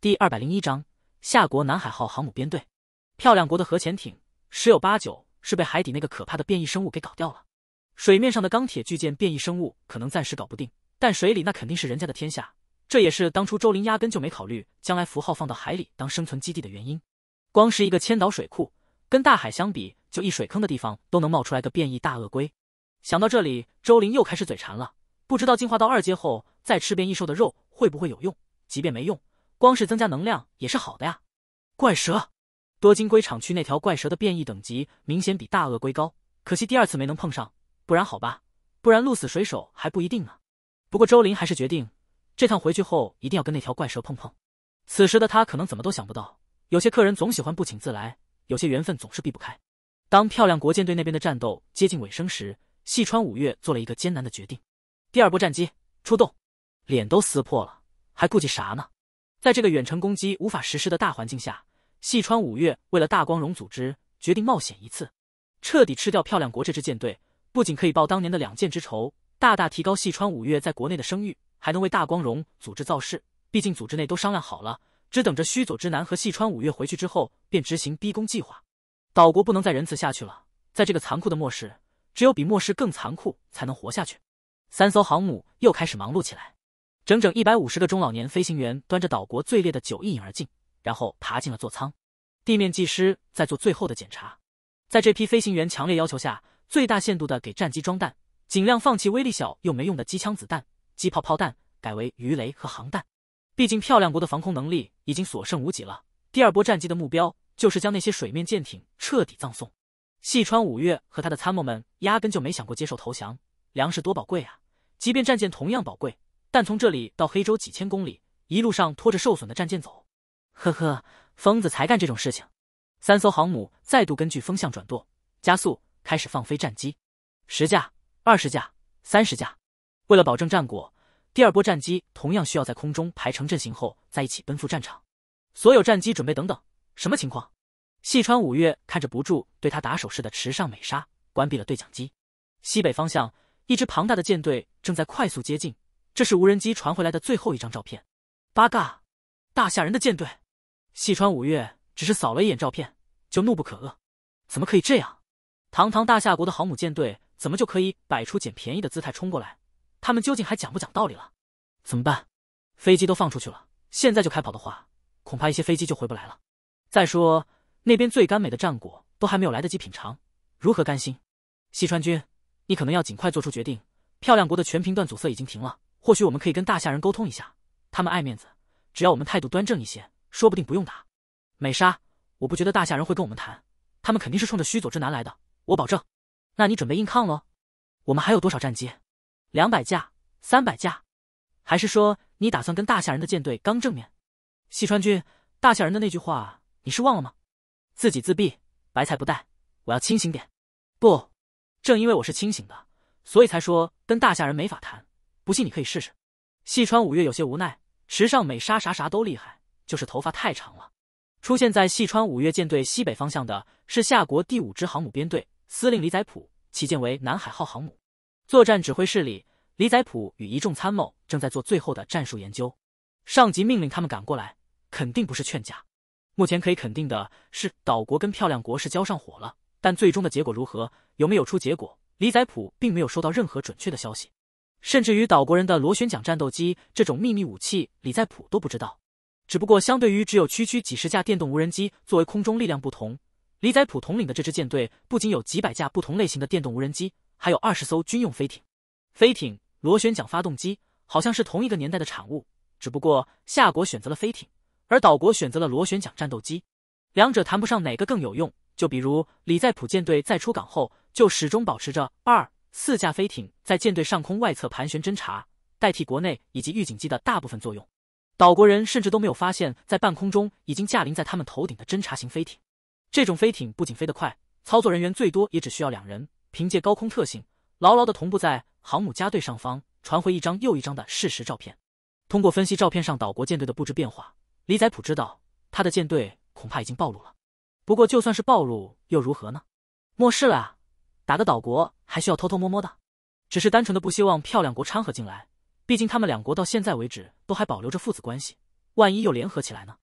第二百零一章，夏国南海号航母编队，漂亮国的核潜艇十有八九是被海底那个可怕的变异生物给搞掉了。水面上的钢铁巨舰，变异生物可能暂时搞不定，但水里那肯定是人家的天下。这也是当初周林压根就没考虑将来符号放到海里当生存基地的原因。光是一个千岛水库，跟大海相比，就一水坑的地方都能冒出来个变异大鳄龟。想到这里，周林又开始嘴馋了，不知道进化到二阶后再吃变异兽的肉会不会有用？即便没用。光是增加能量也是好的呀。怪蛇，多金龟厂区那条怪蛇的变异等级明显比大鳄龟高，可惜第二次没能碰上，不然好吧，不然鹿死谁手还不一定呢。不过周林还是决定，这趟回去后一定要跟那条怪蛇碰碰。此时的他可能怎么都想不到，有些客人总喜欢不请自来，有些缘分总是避不开。当漂亮国舰队那边的战斗接近尾声时，细川五月做了一个艰难的决定：第二波战机出动，脸都撕破了，还顾忌啥呢？在这个远程攻击无法实施的大环境下，细川五月为了大光荣组织决定冒险一次，彻底吃掉漂亮国这支舰队，不仅可以报当年的两箭之仇，大大提高细川五月在国内的声誉，还能为大光荣组织造势。毕竟组织内都商量好了，只等着须佐之男和细川五月回去之后便执行逼宫计划。岛国不能再仁慈下去了，在这个残酷的末世，只有比末世更残酷才能活下去。三艘航母又开始忙碌起来。整整一百五十个中老年飞行员端着岛国最烈的酒一饮而尽，然后爬进了座舱。地面技师在做最后的检查。在这批飞行员强烈要求下，最大限度的给战机装弹，尽量放弃威力小又没用的机枪子弹、机炮炮弹，改为鱼雷和航弹。毕竟漂亮国的防空能力已经所剩无几了。第二波战机的目标就是将那些水面舰艇彻底葬送。细川五月和他的参谋们压根就没想过接受投降。粮食多宝贵啊，即便战舰同样宝贵。但从这里到黑州几千公里，一路上拖着受损的战舰走，呵呵，疯子才干这种事情。三艘航母再度根据风向转舵，加速开始放飞战机，十架、二十架、三十架。为了保证战果，第二波战机同样需要在空中排成阵型后在一起奔赴战场。所有战机准备，等等，什么情况？细川五月看着不住对他打手势的池上美沙，关闭了对讲机。西北方向，一支庞大的舰队正在快速接近。这是无人机传回来的最后一张照片，八嘎！大夏人的舰队，细川五月只是扫了一眼照片，就怒不可遏。怎么可以这样？堂堂大夏国的航母舰队，怎么就可以摆出捡便宜的姿态冲过来？他们究竟还讲不讲道理了？怎么办？飞机都放出去了，现在就开跑的话，恐怕一些飞机就回不来了。再说，那边最甘美的战果都还没有来得及品尝，如何甘心？细川君，你可能要尽快做出决定。漂亮国的全频段阻塞已经停了。或许我们可以跟大夏人沟通一下，他们爱面子，只要我们态度端正一些，说不定不用打。美莎，我不觉得大夏人会跟我们谈，他们肯定是冲着虚佐之男来的。我保证。那你准备硬抗喽？我们还有多少战机？两百架，三百架，还是说你打算跟大夏人的舰队刚正面？西川君，大夏人的那句话你是忘了吗？自己自闭，白菜不带。我要清醒点。不，正因为我是清醒的，所以才说跟大夏人没法谈。不信你可以试试。细川五月有些无奈，池上美沙啥啥都厉害，就是头发太长了。出现在细川五月舰队西北方向的是夏国第五支航母编队，司令李载普，旗舰为南海号航母。作战指挥室里，李载普与一众参谋正在做最后的战术研究。上级命令他们赶过来，肯定不是劝架。目前可以肯定的是，岛国跟漂亮国是交上火了，但最终的结果如何，有没有出结果，李载普并没有收到任何准确的消息。甚至于岛国人的螺旋桨战斗机这种秘密武器，李在普都不知道。只不过相对于只有区区几十架电动无人机作为空中力量不同，李在普统领的这支舰队不仅有几百架不同类型的电动无人机，还有二十艘军用飞艇。飞艇螺旋桨发动机好像是同一个年代的产物，只不过夏国选择了飞艇，而岛国选择了螺旋桨战斗机。两者谈不上哪个更有用。就比如李在普舰队在出港后，就始终保持着二。四架飞艇在舰队上空外侧盘旋侦察，代替国内以及预警机的大部分作用。岛国人甚至都没有发现，在半空中已经驾临在他们头顶的侦察型飞艇。这种飞艇不仅飞得快，操作人员最多也只需要两人。凭借高空特性，牢牢地同步在航母加队上方，传回一张又一张的事实照片。通过分析照片上岛国舰队的布置变化，李宰普知道他的舰队恐怕已经暴露了。不过就算是暴露又如何呢？末世了啊！打个岛国还需要偷偷摸摸的，只是单纯的不希望漂亮国掺和进来，毕竟他们两国到现在为止都还保留着父子关系，万一又联合起来呢？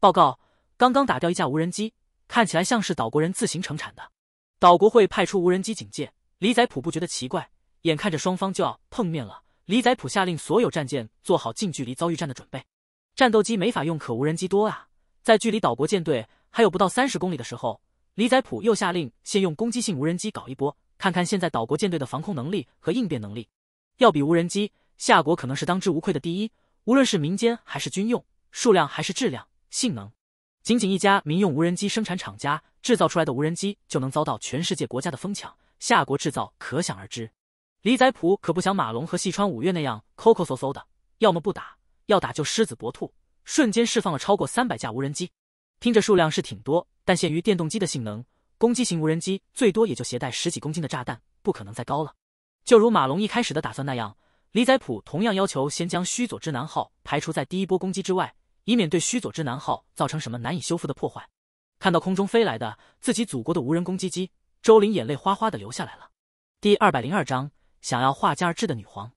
报告，刚刚打掉一架无人机，看起来像是岛国人自行成产的。岛国会派出无人机警戒。李宰普不觉得奇怪，眼看着双方就要碰面了，李宰普下令所有战舰做好近距离遭遇战的准备。战斗机没法用，可无人机多啊，在距离岛国舰队还有不到三十公里的时候。李载普又下令，先用攻击性无人机搞一波，看看现在岛国舰队的防空能力和应变能力。要比无人机，夏国可能是当之无愧的第一。无论是民间还是军用，数量还是质量、性能，仅仅一家民用无人机生产厂家制造出来的无人机就能遭到全世界国家的疯抢，夏国制造可想而知。李载普可不想马龙和细川五月那样抠抠搜搜的，要么不打，要打就狮子搏兔。瞬间释放了超过三百架无人机。听着数量是挺多，但限于电动机的性能，攻击型无人机最多也就携带十几公斤的炸弹，不可能再高了。就如马龙一开始的打算那样，李载普同样要求先将须佐之男号排除在第一波攻击之外，以免对须佐之男号造成什么难以修复的破坏。看到空中飞来的自己祖国的无人攻击机，周玲眼泪哗哗的流下来了。第二百零二章，想要画家而治的女皇，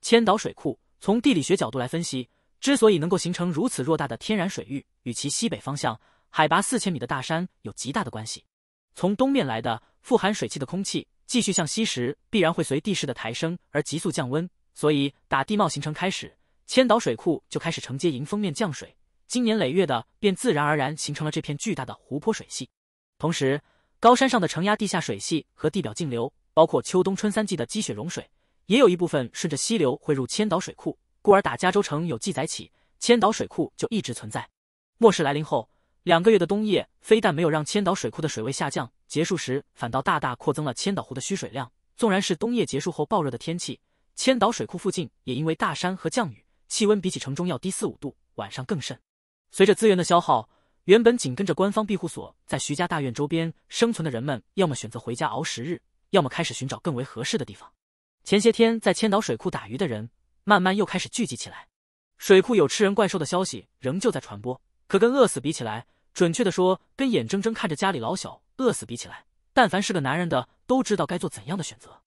千岛水库。从地理学角度来分析。之所以能够形成如此偌大的天然水域，与其西北方向海拔四千米的大山有极大的关系。从东面来的富含水汽的空气，继续向西时，必然会随地势的抬升而急速降温。所以，打地貌形成开始，千岛水库就开始承接迎风面降水，经年累月的，便自然而然形成了这片巨大的湖泊水系。同时，高山上的承压地下水系和地表径流，包括秋冬春三季的积雪融水，也有一部分顺着溪流汇入千岛水库。故而打加州城有记载起，千岛水库就一直存在。末世来临后，两个月的冬夜非但没有让千岛水库的水位下降，结束时反倒大大扩增了千岛湖的需水量。纵然是冬夜结束后暴热的天气，千岛水库附近也因为大山和降雨，气温比起城中要低四五度，晚上更甚。随着资源的消耗，原本紧跟着官方庇护所在徐家大院周边生存的人们，要么选择回家熬十日，要么开始寻找更为合适的地方。前些天在千岛水库打鱼的人。慢慢又开始聚集起来，水库有吃人怪兽的消息仍旧在传播。可跟饿死比起来，准确的说，跟眼睁睁看着家里老小饿死比起来，但凡是个男人的都知道该做怎样的选择。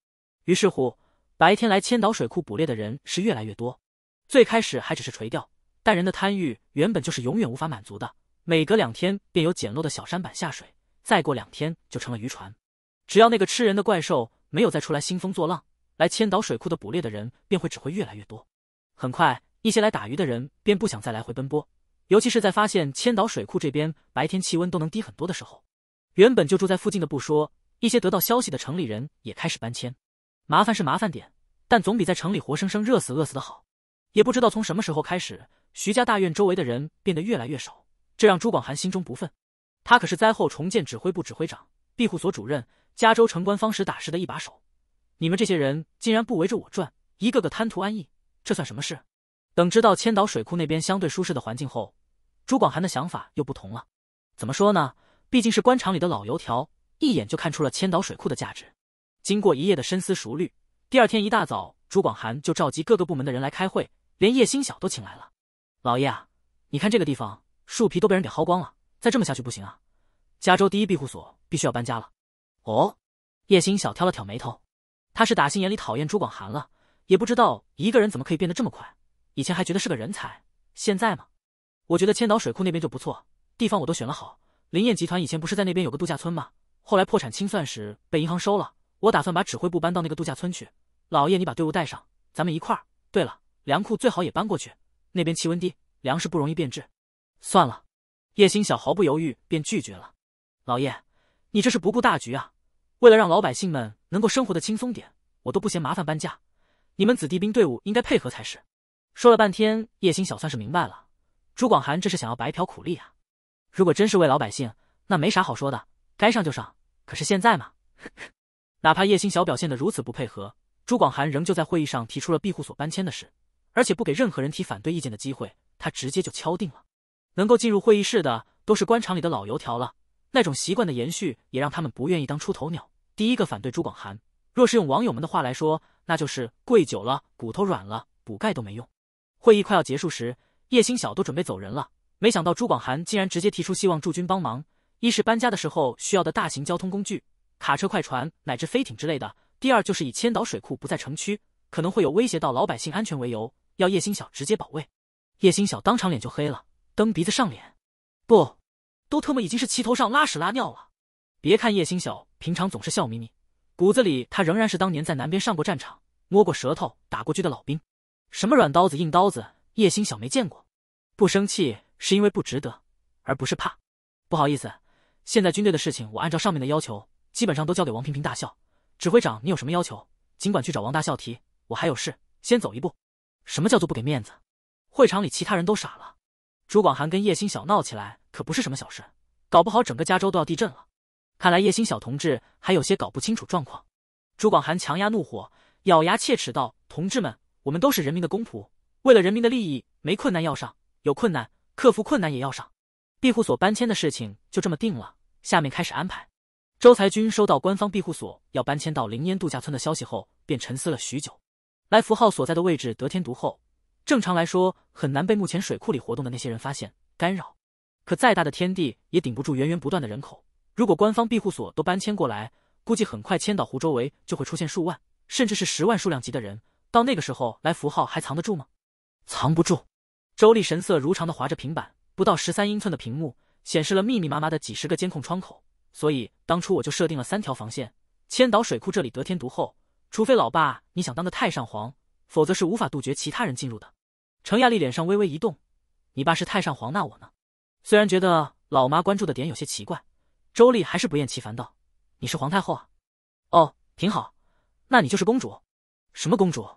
于是乎，白天来千岛水库捕猎的人是越来越多。最开始还只是垂钓，但人的贪欲原本就是永远无法满足的，每隔两天便有简陋的小舢板下水，再过两天就成了渔船。只要那个吃人的怪兽没有再出来兴风作浪。来千岛水库的捕猎的人便会只会越来越多，很快一些来打鱼的人便不想再来回奔波，尤其是在发现千岛水库这边白天气温都能低很多的时候，原本就住在附近的不说，一些得到消息的城里人也开始搬迁。麻烦是麻烦点，但总比在城里活生生热死饿死的好。也不知道从什么时候开始，徐家大院周围的人变得越来越少，这让朱广寒心中不忿。他可是灾后重建指挥部指挥长、庇护所主任、加州城官方石打实的一把手。你们这些人竟然不围着我转，一个个贪图安逸，这算什么事？等知道千岛水库那边相对舒适的环境后，朱广寒的想法又不同了。怎么说呢？毕竟是官场里的老油条，一眼就看出了千岛水库的价值。经过一夜的深思熟虑，第二天一大早，朱广寒就召集各个部门的人来开会，连叶星晓都请来了。老叶，你看这个地方，树皮都被人给薅光了，再这么下去不行啊！加州第一庇护所必须要搬家了。哦，叶星晓挑了挑眉头。他是打心眼里讨厌朱广寒了，也不知道一个人怎么可以变得这么快。以前还觉得是个人才，现在吗？我觉得千岛水库那边就不错，地方我都选了好。林燕集团以前不是在那边有个度假村吗？后来破产清算时被银行收了。我打算把指挥部搬到那个度假村去。老叶，你把队伍带上，咱们一块儿。对了，粮库最好也搬过去，那边气温低，粮食不容易变质。算了，叶星晓毫不犹豫便拒绝了。老叶，你这是不顾大局啊！为了让老百姓们。能够生活的轻松点，我都不嫌麻烦搬家。你们子弟兵队伍应该配合才是。说了半天，叶星小算是明白了，朱广寒这是想要白嫖苦力啊。如果真是为老百姓，那没啥好说的，该上就上。可是现在嘛，哪怕叶星小表现的如此不配合，朱广寒仍旧在会议上提出了庇护所搬迁的事，而且不给任何人提反对意见的机会，他直接就敲定了。能够进入会议室的都是官场里的老油条了，那种习惯的延续也让他们不愿意当出头鸟。第一个反对朱广寒，若是用网友们的话来说，那就是跪久了骨头软了，补钙都没用。会议快要结束时，叶星晓都准备走人了，没想到朱广寒竟然直接提出希望驻军帮忙，一是搬家的时候需要的大型交通工具，卡车、快船乃至飞艇之类的；第二就是以千岛水库不在城区，可能会有威胁到老百姓安全为由，要叶星晓直接保卫。叶星晓当场脸就黑了，蹬鼻子上脸，不，都特么已经是齐头上拉屎拉尿了。别看叶星晓平常总是笑眯眯，骨子里他仍然是当年在南边上过战场、摸过舌头、打过狙的老兵。什么软刀子、硬刀子，叶星晓没见过。不生气是因为不值得，而不是怕。不好意思，现在军队的事情我按照上面的要求，基本上都交给王平平大校指挥长。你有什么要求，尽管去找王大校提。我还有事，先走一步。什么叫做不给面子？会场里其他人都傻了。朱广寒跟叶星晓闹起来可不是什么小事，搞不好整个加州都要地震了。看来叶星小同志还有些搞不清楚状况。朱广寒强压怒火，咬牙切齿道：“同志们，我们都是人民的公仆，为了人民的利益，没困难要上，有困难克服困难也要上。庇护所搬迁的事情就这么定了，下面开始安排。”周才军收到官方庇护所要搬迁到灵烟度假村的消息后，便沉思了许久。来福号所在的位置得天独厚，正常来说很难被目前水库里活动的那些人发现干扰，可再大的天地也顶不住源源不断的人口。如果官方庇护所都搬迁过来，估计很快千岛湖周围就会出现数万甚至是十万数量级的人。到那个时候，来符号还藏得住吗？藏不住。周丽神色如常地划着平板，不到十三英寸的屏幕显示了密密麻麻的几十个监控窗口。所以当初我就设定了三条防线。千岛水库这里得天独厚，除非老爸你想当个太上皇，否则是无法杜绝其他人进入的。程亚丽脸上微微一动：“你爸是太上皇，那我呢？”虽然觉得老妈关注的点有些奇怪。周丽还是不厌其烦道：“你是皇太后啊，哦，挺好，那你就是公主。什么公主？”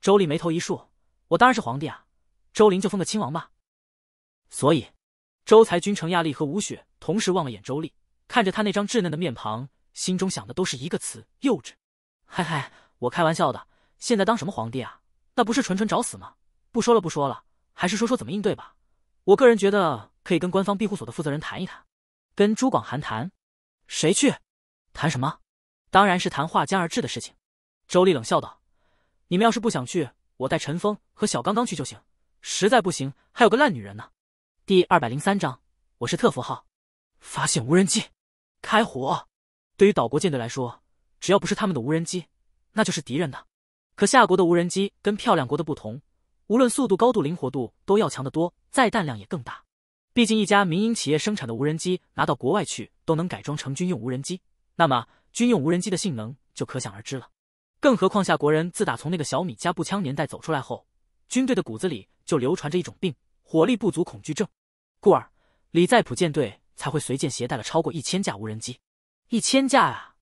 周丽眉头一竖：“我当然是皇帝啊，周林就封个亲王吧。”所以，周才君、程亚丽和吴雪同时望了眼周丽，看着她那张稚嫩的面庞，心中想的都是一个词：幼稚。嗨嗨，我开玩笑的，现在当什么皇帝啊？那不是纯纯找死吗？不说了，不说了，还是说说怎么应对吧。我个人觉得可以跟官方庇护所的负责人谈一谈。跟朱广寒谈，谁去？谈什么？当然是谈划江而治的事情。周丽冷笑道：“你们要是不想去，我带陈峰和小刚刚去就行。实在不行，还有个烂女人呢。”第二百零三章我是特符号。发现无人机，开火。对于岛国舰队来说，只要不是他们的无人机，那就是敌人的。可夏国的无人机跟漂亮国的不同，无论速度、高度、灵活度都要强得多，载弹量也更大。毕竟一家民营企业生产的无人机拿到国外去都能改装成军用无人机，那么军用无人机的性能就可想而知了。更何况下国人自打从那个小米加步枪年代走出来后，军队的骨子里就流传着一种病——火力不足恐惧症，故而李在普舰队才会随舰携带了超过一千架无人机。一千架啊，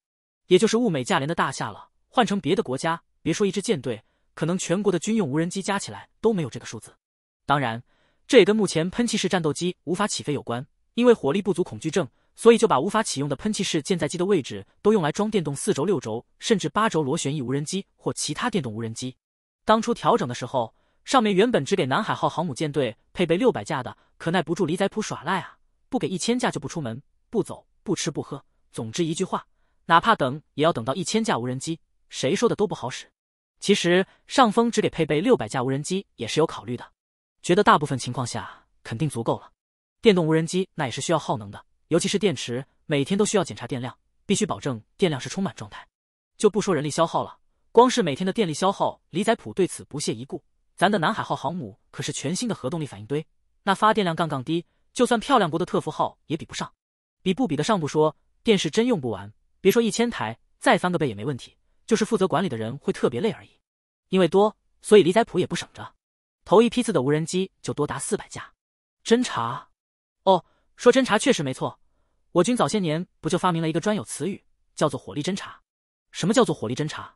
也就是物美价廉的大夏了。换成别的国家，别说一支舰队，可能全国的军用无人机加起来都没有这个数字。当然。这也跟目前喷气式战斗机无法起飞有关，因为火力不足恐惧症，所以就把无法启用的喷气式舰载机的位置都用来装电动四轴、六轴甚至八轴螺旋翼无人机或其他电动无人机。当初调整的时候，上面原本只给南海号航母舰队配备六百架的，可耐不住李宰普耍赖啊，不给一千架就不出门、不走、不吃、不喝。总之一句话，哪怕等也要等到一千架无人机，谁说的都不好使。其实上峰只给配备六百架无人机也是有考虑的。觉得大部分情况下肯定足够了。电动无人机那也是需要耗能的，尤其是电池，每天都需要检查电量，必须保证电量是充满状态。就不说人力消耗了，光是每天的电力消耗，李载普对此不屑一顾。咱的南海号航母可是全新的核动力反应堆，那发电量杠杠低，就算漂亮国的特福号也比不上。比不比得上不说，电是真用不完，别说一千台，再翻个倍也没问题，就是负责管理的人会特别累而已。因为多，所以李载普也不省着。头一批次的无人机就多达四百架，侦查？哦，说侦查确实没错。我军早些年不就发明了一个专有词语，叫做火力侦查。什么叫做火力侦查？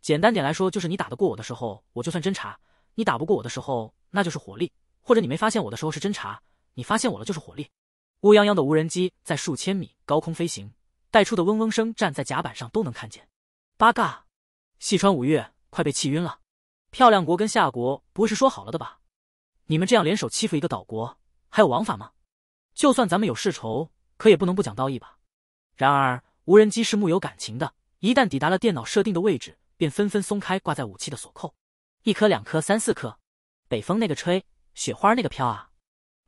简单点来说，就是你打得过我的时候，我就算侦查；你打不过我的时候，那就是火力。或者你没发现我的时候是侦查，你发现我了就是火力。乌泱泱的无人机在数千米高空飞行，带出的嗡嗡声，站在甲板上都能看见。八嘎！细川五月快被气晕了。漂亮国跟夏国不会是说好了的吧？你们这样联手欺负一个岛国，还有王法吗？就算咱们有世仇，可也不能不讲道义吧。然而无人机是木有感情的，一旦抵达了电脑设定的位置，便纷纷松开挂在武器的锁扣，一颗、两颗、三四颗。北风那个吹，雪花那个飘啊，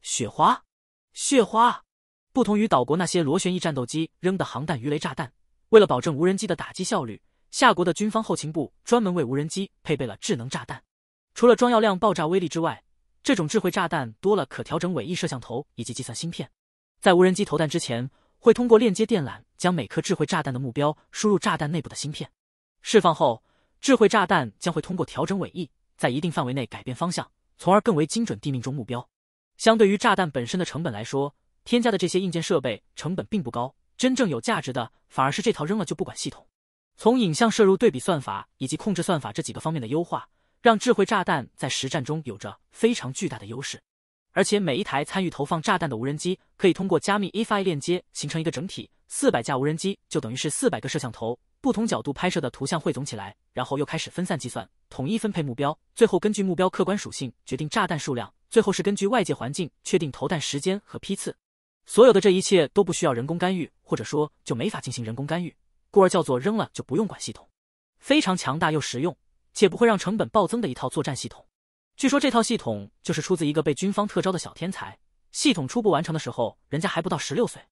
雪花，雪花。不同于岛国那些螺旋翼战斗机扔的航弹、鱼雷、炸弹，为了保证无人机的打击效率。夏国的军方后勤部专门为无人机配备了智能炸弹，除了装药量、爆炸威力之外，这种智慧炸弹多了可调整尾翼、摄像头以及计算芯片。在无人机投弹之前，会通过链接电缆将每颗智慧炸弹的目标输入炸弹内部的芯片。释放后，智慧炸弹将会通过调整尾翼，在一定范围内改变方向，从而更为精准地命中目标。相对于炸弹本身的成本来说，添加的这些硬件设备成本并不高，真正有价值的反而是这套扔了就不管系统。从影像摄入、对比算法以及控制算法这几个方面的优化，让智慧炸弹在实战中有着非常巨大的优势。而且每一台参与投放炸弹的无人机，可以通过加密 e i f i 链接形成一个整体，四百架无人机就等于是四百个摄像头，不同角度拍摄的图像汇总起来，然后又开始分散计算，统一分配目标，最后根据目标客观属性决定炸弹数量，最后是根据外界环境确定投弹时间和批次。所有的这一切都不需要人工干预，或者说就没法进行人工干预。故而叫做扔了就不用管系统，非常强大又实用，且不会让成本暴增的一套作战系统。据说这套系统就是出自一个被军方特招的小天才。系统初步完成的时候，人家还不到十六岁。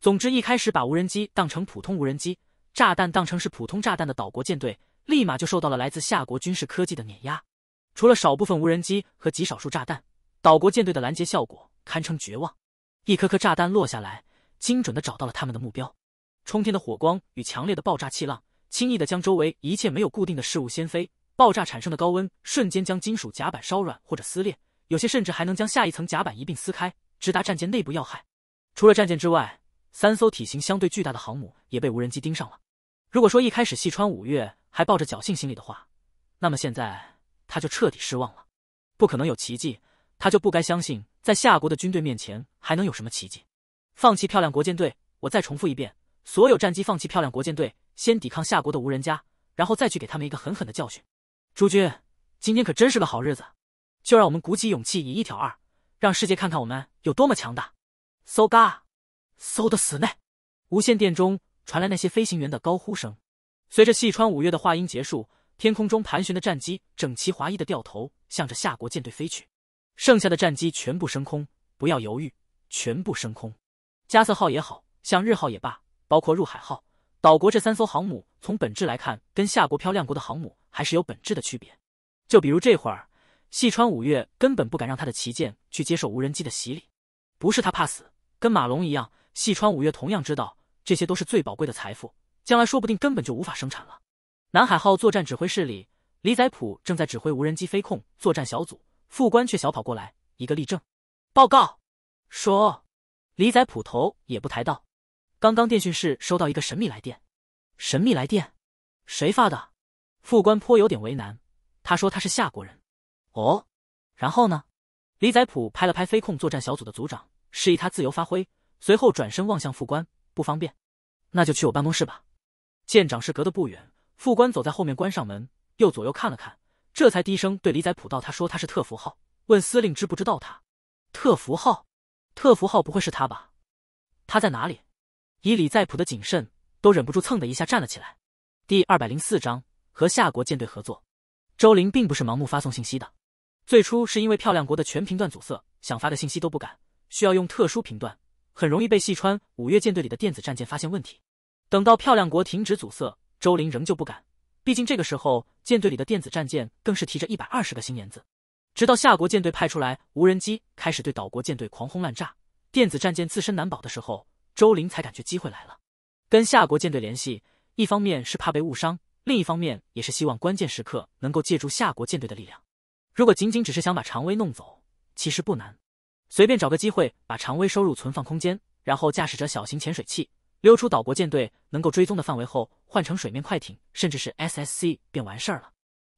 总之，一开始把无人机当成普通无人机，炸弹当成是普通炸弹的岛国舰队，立马就受到了来自夏国军事科技的碾压。除了少部分无人机和极少数炸弹，岛国舰队的拦截效果堪称绝望。一颗颗炸弹落下来，精准的找到了他们的目标。冲天的火光与强烈的爆炸气浪，轻易的将周围一切没有固定的事物掀飞。爆炸产生的高温瞬间将金属甲板烧软或者撕裂，有些甚至还能将下一层甲板一并撕开，直达战舰内部要害。除了战舰之外，三艘体型相对巨大的航母也被无人机盯上了。如果说一开始细川五月还抱着侥幸心理的话，那么现在他就彻底失望了。不可能有奇迹，他就不该相信，在夏国的军队面前还能有什么奇迹？放弃漂亮国舰队，我再重复一遍。所有战机放弃漂亮国舰队，先抵抗夏国的无人家，然后再去给他们一个狠狠的教训。诸君，今天可真是个好日子，就让我们鼓起勇气，以一挑二，让世界看看我们有多么强大！搜嘎，搜的死内！无线电中传来那些飞行员的高呼声。随着细川五月的话音结束，天空中盘旋的战机整齐划一的掉头，向着夏国舰队飞去。剩下的战机全部升空，不要犹豫，全部升空！加色号也好像日号也罢。包括入海号、岛国这三艘航母，从本质来看，跟夏国、漂亮国的航母还是有本质的区别。就比如这会儿，细川五月根本不敢让他的旗舰去接受无人机的洗礼，不是他怕死，跟马龙一样，细川五月同样知道这些都是最宝贵的财富，将来说不定根本就无法生产了。南海号作战指挥室里，李宰普正在指挥无人机飞控作战小组，副官却小跑过来，一个立正，报告，说，李宰普头也不抬道。刚刚电讯室收到一个神秘来电，神秘来电，谁发的？副官颇有点为难。他说他是夏国人。哦，然后呢？李宰普拍了拍飞控作战小组的组长，示意他自由发挥。随后转身望向副官，不方便，那就去我办公室吧。舰长室隔得不远。副官走在后面，关上门，又左右看了看，这才低声对李宰普道：“他说他是特符号，问司令知不知道他。特符号，特符号不会是他吧？他在哪里？”以李在普的谨慎，都忍不住蹭的一下站了起来。第二百零四章和夏国舰队合作。周林并不是盲目发送信息的，最初是因为漂亮国的全频段阻塞，想发个信息都不敢，需要用特殊频段，很容易被细川五岳舰队里的电子战舰发现问题。等到漂亮国停止阻塞，周林仍旧不敢，毕竟这个时候舰队里的电子战舰更是提着一百二十个心眼子。直到夏国舰队派出来无人机开始对岛国舰队狂轰滥炸，电子战舰自身难保的时候。周林才感觉机会来了，跟夏国舰队联系，一方面是怕被误伤，另一方面也是希望关键时刻能够借助夏国舰队的力量。如果仅仅只是想把常威弄走，其实不难，随便找个机会把常威收入存放空间，然后驾驶着小型潜水器溜出岛国舰队能够追踪的范围后，换成水面快艇甚至是 S S C 便完事儿了。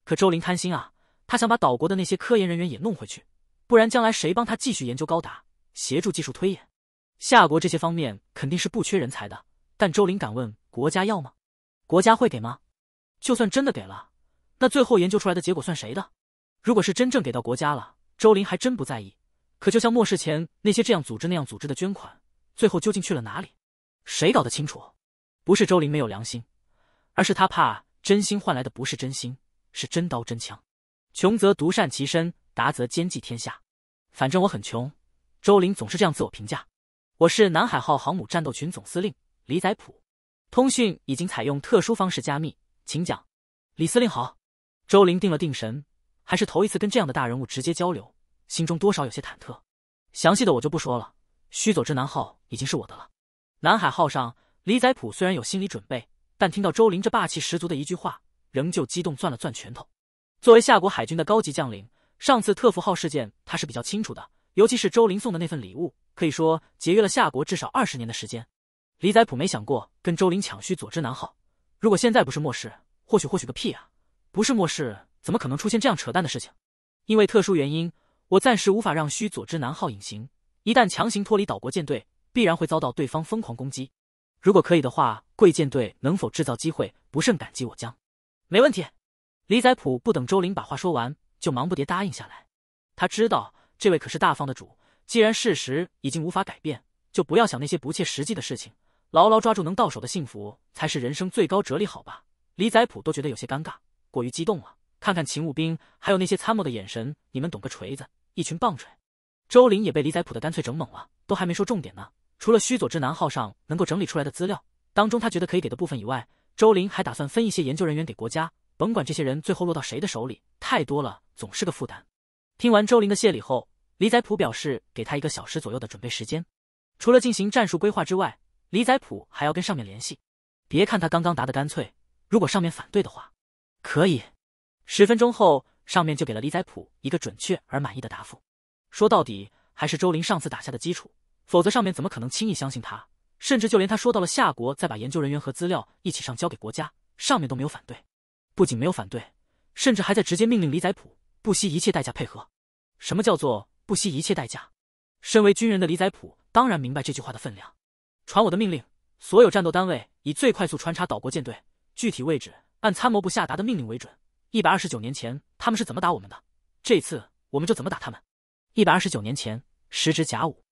可周林贪心啊，他想把岛国的那些科研人员也弄回去，不然将来谁帮他继续研究高达，协助技术推演？夏国这些方面肯定是不缺人才的，但周林敢问国家要吗？国家会给吗？就算真的给了，那最后研究出来的结果算谁的？如果是真正给到国家了，周林还真不在意。可就像末世前那些这样组织那样组织的捐款，最后究竟去了哪里？谁搞得清楚？不是周林没有良心，而是他怕真心换来的不是真心，是真刀真枪。穷则独善其身，达则兼济天下。反正我很穷，周林总是这样自我评价。我是南海号航母战斗群总司令李载普，通讯已经采用特殊方式加密，请讲。李司令好。周林定了定神，还是头一次跟这样的大人物直接交流，心中多少有些忐忑。详细的我就不说了，须佐之男号已经是我的了。南海号上，李载普虽然有心理准备，但听到周林这霸气十足的一句话，仍旧激动攥了攥拳头。作为夏国海军的高级将领，上次特福号事件他是比较清楚的，尤其是周林送的那份礼物。可以说节约了夏国至少二十年的时间。李宰普没想过跟周林抢须佐之男号。如果现在不是末世，或许或许个屁啊！不是末世，怎么可能出现这样扯淡的事情？因为特殊原因，我暂时无法让须佐之男号隐形。一旦强行脱离岛国舰队，必然会遭到对方疯狂攻击。如果可以的话，贵舰队能否制造机会，不胜感激我将。没问题。李宰普不等周林把话说完，就忙不迭答应下来。他知道这位可是大方的主。既然事实已经无法改变，就不要想那些不切实际的事情，牢牢抓住能到手的幸福才是人生最高哲理，好吧？李宰普都觉得有些尴尬，过于激动了。看看勤务兵还有那些参谋的眼神，你们懂个锤子？一群棒槌！周林也被李宰普的干脆整懵了，都还没说重点呢。除了须佐之男号上能够整理出来的资料当中，他觉得可以给的部分以外，周林还打算分一些研究人员给国家，甭管这些人最后落到谁的手里，太多了总是个负担。听完周林的谢礼后。李宰普表示，给他一个小时左右的准备时间。除了进行战术规划之外，李宰普还要跟上面联系。别看他刚刚答的干脆，如果上面反对的话，可以。十分钟后，上面就给了李宰普一个准确而满意的答复。说到底，还是周林上次打下的基础，否则上面怎么可能轻易相信他？甚至就连他说到了夏国，再把研究人员和资料一起上交给国家，上面都没有反对。不仅没有反对，甚至还在直接命令李宰普不惜一切代价配合。什么叫做？不惜一切代价。身为军人的李载普当然明白这句话的分量。传我的命令，所有战斗单位以最快速穿插岛国舰队，具体位置按参谋部下达的命令为准。一百二十九年前他们是怎么打我们的，这次我们就怎么打他们。一百二十九年前，时值甲午，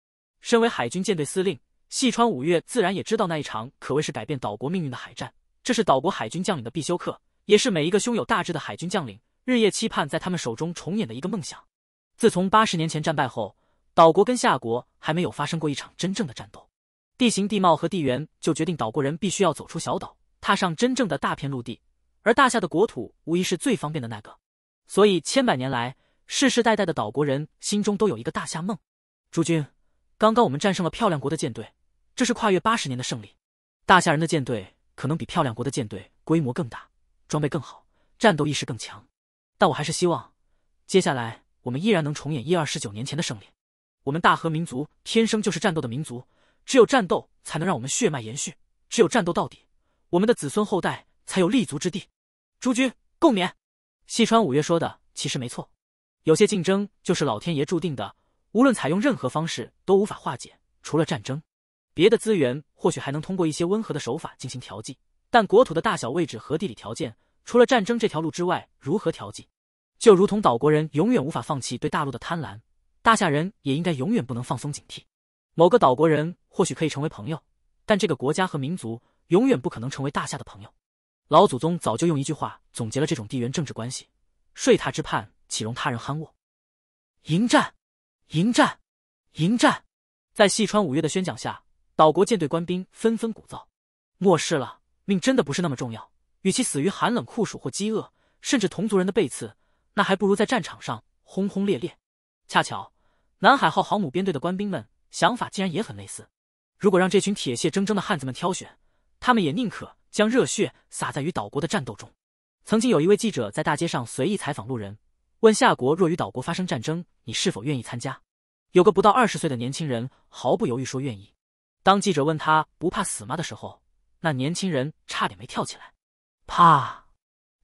身为海军舰队司令，细川五月自然也知道那一场可谓是改变岛国命运的海战。这是岛国海军将领的必修课，也是每一个胸有大志的海军将领日夜期盼在他们手中重演的一个梦想。自从八十年前战败后，岛国跟夏国还没有发生过一场真正的战斗。地形地貌和地缘就决定岛国人必须要走出小岛，踏上真正的大片陆地。而大夏的国土无疑是最方便的那个，所以千百年来，世世代代的岛国人心中都有一个大夏梦。诸君，刚刚我们战胜了漂亮国的舰队，这是跨越八十年的胜利。大夏人的舰队可能比漂亮国的舰队规模更大，装备更好，战斗意识更强，但我还是希望接下来。我们依然能重演一二十九年前的胜利。我们大和民族天生就是战斗的民族，只有战斗才能让我们血脉延续，只有战斗到底，我们的子孙后代才有立足之地。诸君共勉。细川五岳说的其实没错，有些竞争就是老天爷注定的，无论采用任何方式都无法化解，除了战争，别的资源或许还能通过一些温和的手法进行调剂，但国土的大小、位置和地理条件，除了战争这条路之外，如何调剂？就如同岛国人永远无法放弃对大陆的贪婪，大夏人也应该永远不能放松警惕。某个岛国人或许可以成为朋友，但这个国家和民族永远不可能成为大夏的朋友。老祖宗早就用一句话总结了这种地缘政治关系：睡榻之畔，岂容他人酣卧？迎战，迎战，迎战！在细川五岳的宣讲下，岛国舰队官兵纷纷鼓噪。末世了，命真的不是那么重要，与其死于寒冷、酷暑或饥饿，甚至同族人的背刺。那还不如在战场上轰轰烈烈。恰巧，南海号航母编队的官兵们想法竟然也很类似。如果让这群铁血铮铮的汉子们挑选，他们也宁可将热血洒在与岛国的战斗中。曾经有一位记者在大街上随意采访路人，问夏国若与岛国发生战争，你是否愿意参加？有个不到二十岁的年轻人毫不犹豫说愿意。当记者问他不怕死吗的时候，那年轻人差点没跳起来。怕？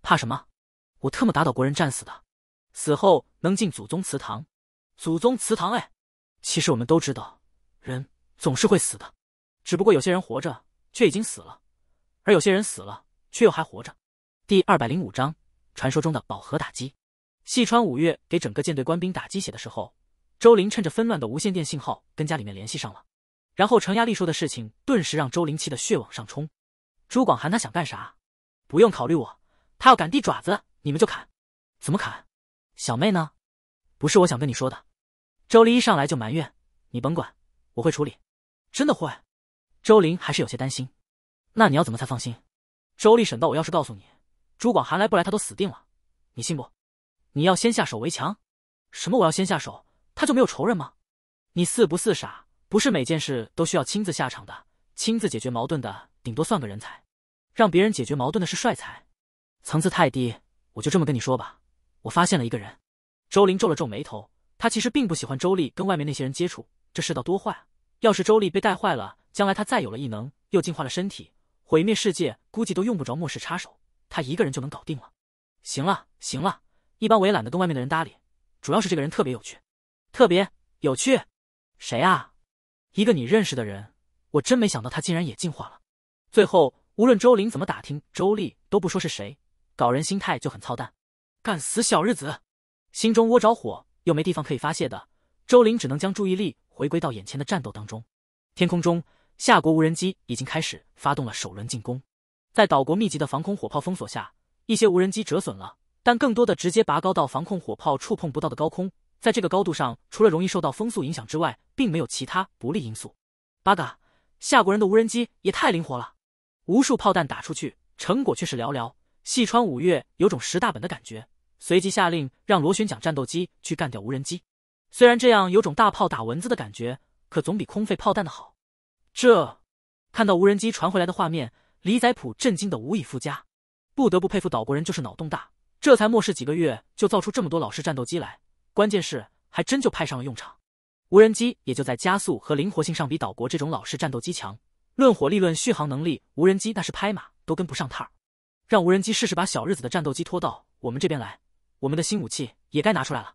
怕什么？我特么打倒国人战死的，死后能进祖宗祠堂，祖宗祠堂哎！其实我们都知道，人总是会死的，只不过有些人活着却已经死了，而有些人死了却又还活着。第二百零五章：传说中的饱和打击。细川五月给整个舰队官兵打鸡血的时候，周林趁着纷乱的无线电信号跟家里面联系上了，然后程压力说的事情顿时让周林气的血往上冲。朱广寒他想干啥？不用考虑我，他要赶地爪子。你们就砍，怎么砍？小妹呢？不是我想跟你说的。周丽一上来就埋怨，你甭管，我会处理。真的会？周林还是有些担心。那你要怎么才放心？周丽审道：“我要是告诉你，朱广寒来不来，他都死定了。你信不？你要先下手为强。什么？我要先下手，他就没有仇人吗？你似不似傻？不是每件事都需要亲自下场的，亲自解决矛盾的，顶多算个人才。让别人解决矛盾的是帅才，层次太低。”我就这么跟你说吧，我发现了一个人。周玲皱了皱眉头，她其实并不喜欢周丽跟外面那些人接触，这世道多坏啊！要是周丽被带坏了，将来她再有了异能，又进化了身体，毁灭世界估计都用不着末世插手，她一个人就能搞定了。行了行了，一般我也懒得跟外面的人搭理，主要是这个人特别有趣，特别有趣。谁啊？一个你认识的人？我真没想到他竟然也进化了。最后，无论周玲怎么打听，周丽都不说是谁。岛人心态就很操蛋，干死小日子，心中窝着火又没地方可以发泄的周林只能将注意力回归到眼前的战斗当中。天空中，夏国无人机已经开始发动了首轮进攻，在岛国密集的防空火炮封锁下，一些无人机折损了，但更多的直接拔高到防空火炮触碰不到的高空。在这个高度上，除了容易受到风速影响之外，并没有其他不利因素。八嘎！夏国人的无人机也太灵活了，无数炮弹打出去，成果却是寥寥。细川五月有种识大本的感觉，随即下令让螺旋桨战斗机去干掉无人机。虽然这样有种大炮打蚊子的感觉，可总比空费炮弹的好。这，看到无人机传回来的画面，李宰普震惊的无以复加，不得不佩服岛国人就是脑洞大。这才末世几个月，就造出这么多老式战斗机来，关键是还真就派上了用场。无人机也就在加速和灵活性上比岛国这种老式战斗机强，论火力、论续航能力，无人机那是拍马都跟不上趟儿。让无人机试试把小日子的战斗机拖到我们这边来。我们的新武器也该拿出来了。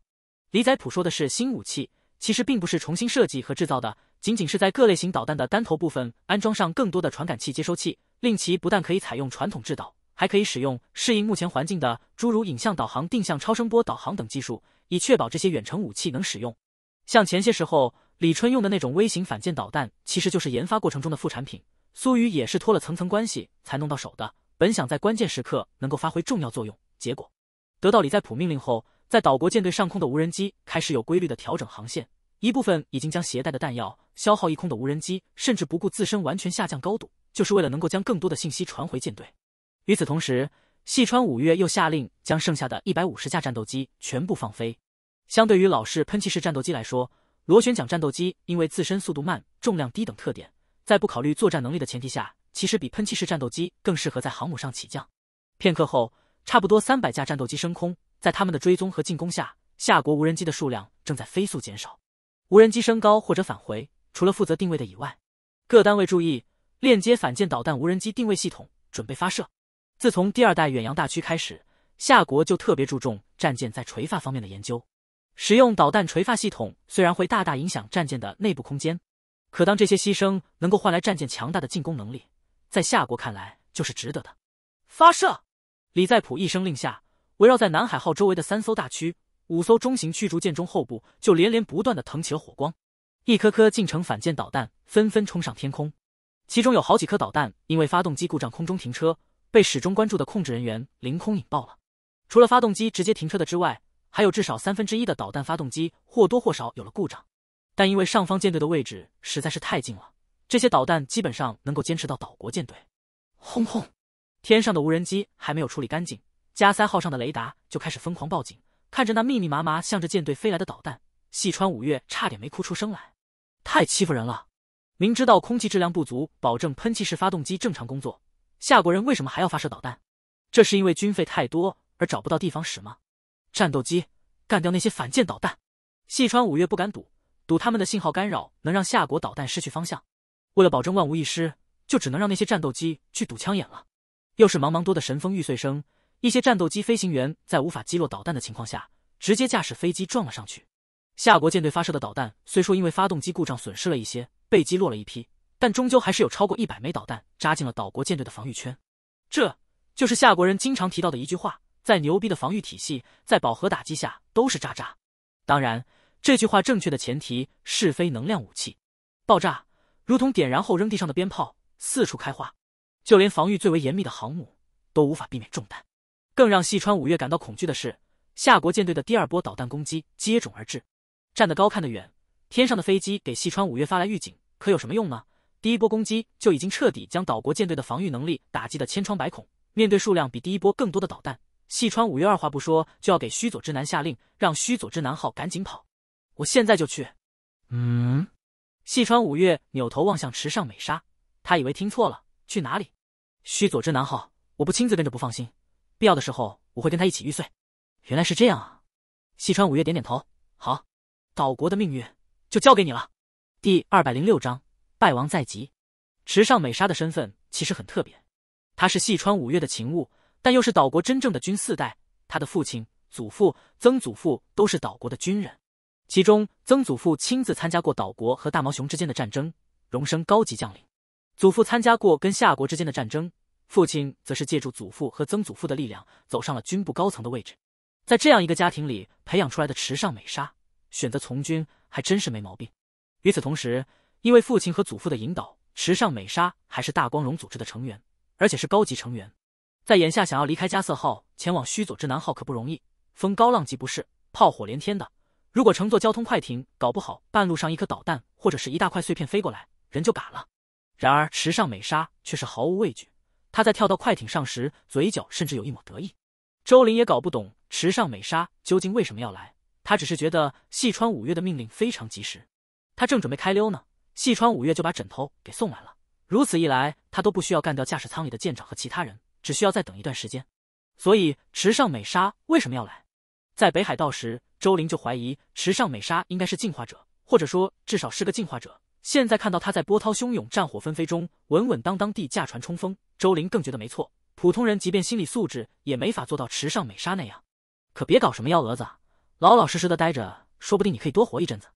李宰普说的是新武器，其实并不是重新设计和制造的，仅仅是在各类型导弹的弹头部分安装上更多的传感器接收器，令其不但可以采用传统制导，还可以使用适应目前环境的诸如影像导航、定向超声波导航等技术，以确保这些远程武器能使用。像前些时候李春用的那种微型反舰导弹，其实就是研发过程中的副产品。苏宇也是托了层层关系才弄到手的。本想在关键时刻能够发挥重要作用，结果得到李在普命令后，在岛国舰队上空的无人机开始有规律的调整航线。一部分已经将携带的弹药消耗一空的无人机，甚至不顾自身完全下降高度，就是为了能够将更多的信息传回舰队。与此同时，细川五月又下令将剩下的一百五十架战斗机全部放飞。相对于老式喷气式战斗机来说，螺旋桨战斗机因为自身速度慢、重量低等特点，在不考虑作战能力的前提下。其实比喷气式战斗机更适合在航母上起降。片刻后，差不多三百架战斗机升空，在他们的追踪和进攻下，夏国无人机的数量正在飞速减少。无人机升高或者返回，除了负责定位的以外，各单位注意，链接反舰导弹无人机定位系统，准备发射。自从第二代远洋大区开始，夏国就特别注重战舰在垂发方面的研究。使用导弹垂发系统虽然会大大影响战舰的内部空间，可当这些牺牲能够换来战舰强大的进攻能力。在夏国看来就是值得的。发射！李在普一声令下，围绕在南海号周围的三艘大驱、五艘中型驱逐舰中后部就连连不断的腾起了火光，一颗颗近程反舰导弹纷纷冲上天空。其中有好几颗导弹因为发动机故障空中停车，被始终关注的控制人员凌空引爆了。除了发动机直接停车的之外，还有至少三分之一的导弹发动机或多或少有了故障，但因为上方舰队的位置实在是太近了。这些导弹基本上能够坚持到岛国舰队。轰轰！天上的无人机还没有处理干净，加塞号上的雷达就开始疯狂报警。看着那密密麻麻向着舰队飞来的导弹，细川五月差点没哭出声来。太欺负人了！明知道空气质量不足，保证喷气式发动机正常工作，夏国人为什么还要发射导弹？这是因为军费太多而找不到地方使吗？战斗机，干掉那些反舰导弹！细川五月不敢赌，赌他们的信号干扰能让夏国导弹失去方向。为了保证万无一失，就只能让那些战斗机去堵枪眼了。又是茫茫多的神风玉碎声，一些战斗机飞行员在无法击落导弹的情况下，直接驾驶飞机撞了上去。夏国舰队发射的导弹虽说因为发动机故障损失了一些，被击落了一批，但终究还是有超过一百枚导弹扎进了岛国舰队的防御圈。这就是夏国人经常提到的一句话：在牛逼的防御体系在饱和打击下都是渣渣。当然，这句话正确的前提是非能量武器爆炸。如同点燃后扔地上的鞭炮，四处开花，就连防御最为严密的航母都无法避免中弹。更让细川五月感到恐惧的是，夏国舰队的第二波导弹攻击接踵而至。站得高看得远，天上的飞机给细川五月发来预警，可有什么用呢？第一波攻击就已经彻底将岛国舰队的防御能力打击得千疮百孔。面对数量比第一波更多的导弹，细川五月二话不说就要给须佐之男下令，让须佐之男号赶紧跑。我现在就去。嗯。细川五月扭头望向池上美沙，他以为听错了，去哪里？须佐之男号，我不亲自跟着不放心，必要的时候我会跟他一起玉碎。原来是这样啊！细川五月点点头，好，岛国的命运就交给你了。第二百零六章败亡在即。池上美沙的身份其实很特别，他是细川五月的情物，但又是岛国真正的军四代，他的父亲、祖父、曾祖父都是岛国的军人。其中，曾祖父亲自参加过岛国和大毛熊之间的战争，荣升高级将领；祖父参加过跟夏国之间的战争；父亲则是借助祖父和曾祖父的力量，走上了军部高层的位置。在这样一个家庭里培养出来的池上美沙，选择从军还真是没毛病。与此同时，因为父亲和祖父的引导，池上美沙还是大光荣组织的成员，而且是高级成员。在眼下想要离开加瑟号前往须佐之男号可不容易，风高浪急，不是炮火连天的。如果乘坐交通快艇，搞不好半路上一颗导弹或者是一大块碎片飞过来，人就嘎了。然而池上美沙却是毫无畏惧，她在跳到快艇上时，嘴角甚至有一抹得意。周林也搞不懂池上美沙究竟为什么要来，他只是觉得细川五月的命令非常及时。他正准备开溜呢，细川五月就把枕头给送来了。如此一来，他都不需要干掉驾驶舱里的舰长和其他人，只需要再等一段时间。所以池上美沙为什么要来？在北海道时，周玲就怀疑池上美沙应该是进化者，或者说至少是个进化者。现在看到他在波涛汹涌、战火纷飞中稳稳当当地驾船冲锋，周玲更觉得没错。普通人即便心理素质也没法做到池上美沙那样。可别搞什么幺蛾子，老老实实的待着，说不定你可以多活一阵子。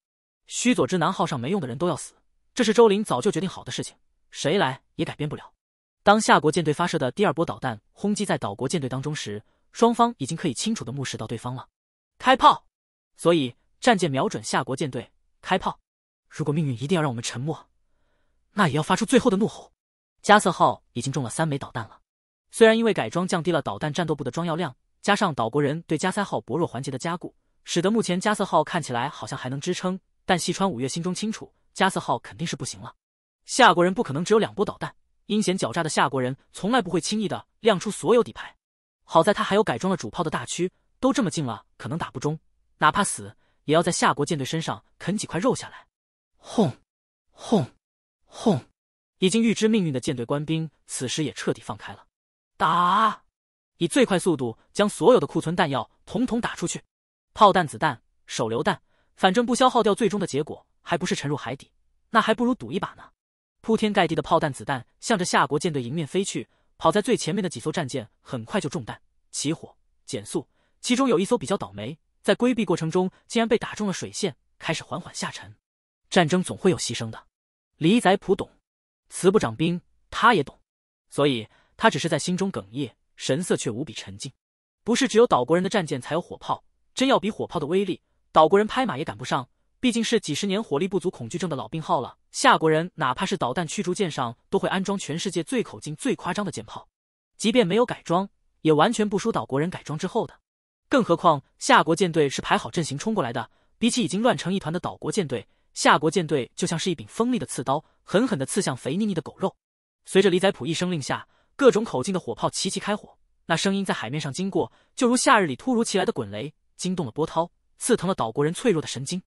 须佐之男号上没用的人都要死，这是周玲早就决定好的事情，谁来也改变不了。当夏国舰队发射的第二波导弹轰击在岛国舰队当中时，双方已经可以清楚的目视到对方了。开炮！所以战舰瞄准夏国舰队开炮。如果命运一定要让我们沉默，那也要发出最后的怒吼。加瑟号已经中了三枚导弹了。虽然因为改装降低了导弹战斗部的装药量，加上岛国人对加塞号薄弱环节的加固，使得目前加塞号看起来好像还能支撑，但细川五月心中清楚，加瑟号肯定是不行了。夏国人不可能只有两波导弹。阴险狡诈的夏国人从来不会轻易的亮出所有底牌。好在他还有改装了主炮的大驱，都这么近了。可能打不中，哪怕死也要在夏国舰队身上啃几块肉下来。轰轰轰！已经预知命运的舰队官兵此时也彻底放开了打，以最快速度将所有的库存弹药统统打出去。炮弹、子弹、手榴弹，反正不消耗掉，最终的结果还不是沉入海底？那还不如赌一把呢！铺天盖地的炮弹、子弹向着夏国舰队迎面飞去，跑在最前面的几艘战舰很快就中弹、起火、减速。其中有一艘比较倒霉，在规避过程中竟然被打中了水线，开始缓缓下沉。战争总会有牺牲的，李宰普懂，慈部长兵他也懂，所以他只是在心中哽咽，神色却无比沉静。不是只有岛国人的战舰才有火炮，真要比火炮的威力，岛国人拍马也赶不上，毕竟是几十年火力不足恐惧症的老病号了。夏国人哪怕是导弹驱逐舰上都会安装全世界最口径最夸张的舰炮，即便没有改装，也完全不输岛国人改装之后的。更何况，夏国舰队是排好阵型冲过来的，比起已经乱成一团的岛国舰队，夏国舰队就像是一柄锋利的刺刀，狠狠地刺向肥腻腻的狗肉。随着李宰普一声令下，各种口径的火炮齐齐开火，那声音在海面上经过，就如夏日里突如其来的滚雷，惊动了波涛，刺疼了岛国人脆弱的神经。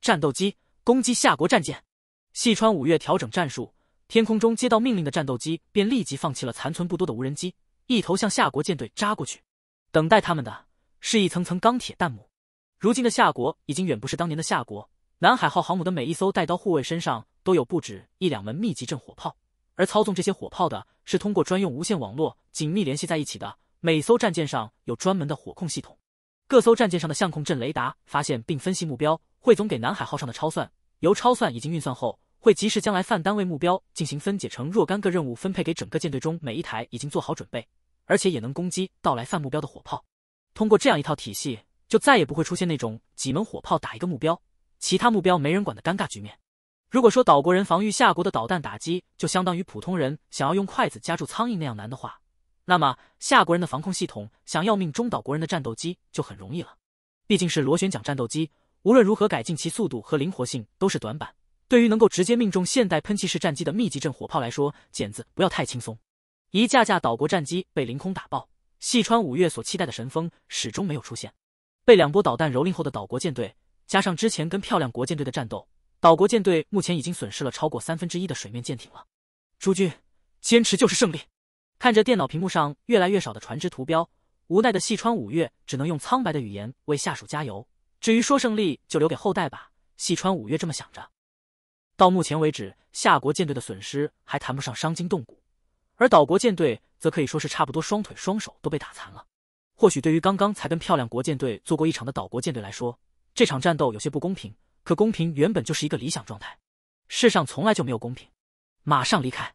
战斗机攻击夏国战舰，细川五月调整战术，天空中接到命令的战斗机便立即放弃了残存不多的无人机，一头向夏国舰队扎过去。等待他们的。是一层层钢铁弹幕。如今的夏国已经远不是当年的夏国。南海号航母的每一艘带刀护卫身上都有不止一两门密集阵火炮，而操纵这些火炮的是通过专用无线网络紧密联系在一起的。每艘战舰上有专门的火控系统，各艘战舰上的相控阵雷达发现并分析目标，汇总给南海号上的超算。由超算已经运算后，会及时将来泛单位目标进行分解成若干个任务，分配给整个舰队中每一台。已经做好准备，而且也能攻击到来泛目标的火炮。通过这样一套体系，就再也不会出现那种几门火炮打一个目标，其他目标没人管的尴尬局面。如果说岛国人防御夏国的导弹打击就相当于普通人想要用筷子夹住苍蝇那样难的话，那么夏国人的防空系统想要命中岛国人的战斗机就很容易了。毕竟是螺旋桨战斗机，无论如何改进其速度和灵活性都是短板。对于能够直接命中现代喷气式战机的密集阵火炮来说，简直不要太轻松。一架架岛国战机被凌空打爆。细川五月所期待的神风始终没有出现，被两波导弹蹂躏后的岛国舰队，加上之前跟漂亮国舰队的战斗，岛国舰队目前已经损失了超过三分之一的水面舰艇了。诸君，坚持就是胜利。看着电脑屏幕上越来越少的船只图标，无奈的细川五月只能用苍白的语言为下属加油。至于说胜利，就留给后代吧。细川五月这么想着。到目前为止，夏国舰队的损失还谈不上伤筋动骨。而岛国舰队则可以说是差不多双腿双手都被打残了。或许对于刚刚才跟漂亮国舰队做过一场的岛国舰队来说，这场战斗有些不公平。可公平原本就是一个理想状态，世上从来就没有公平。马上离开！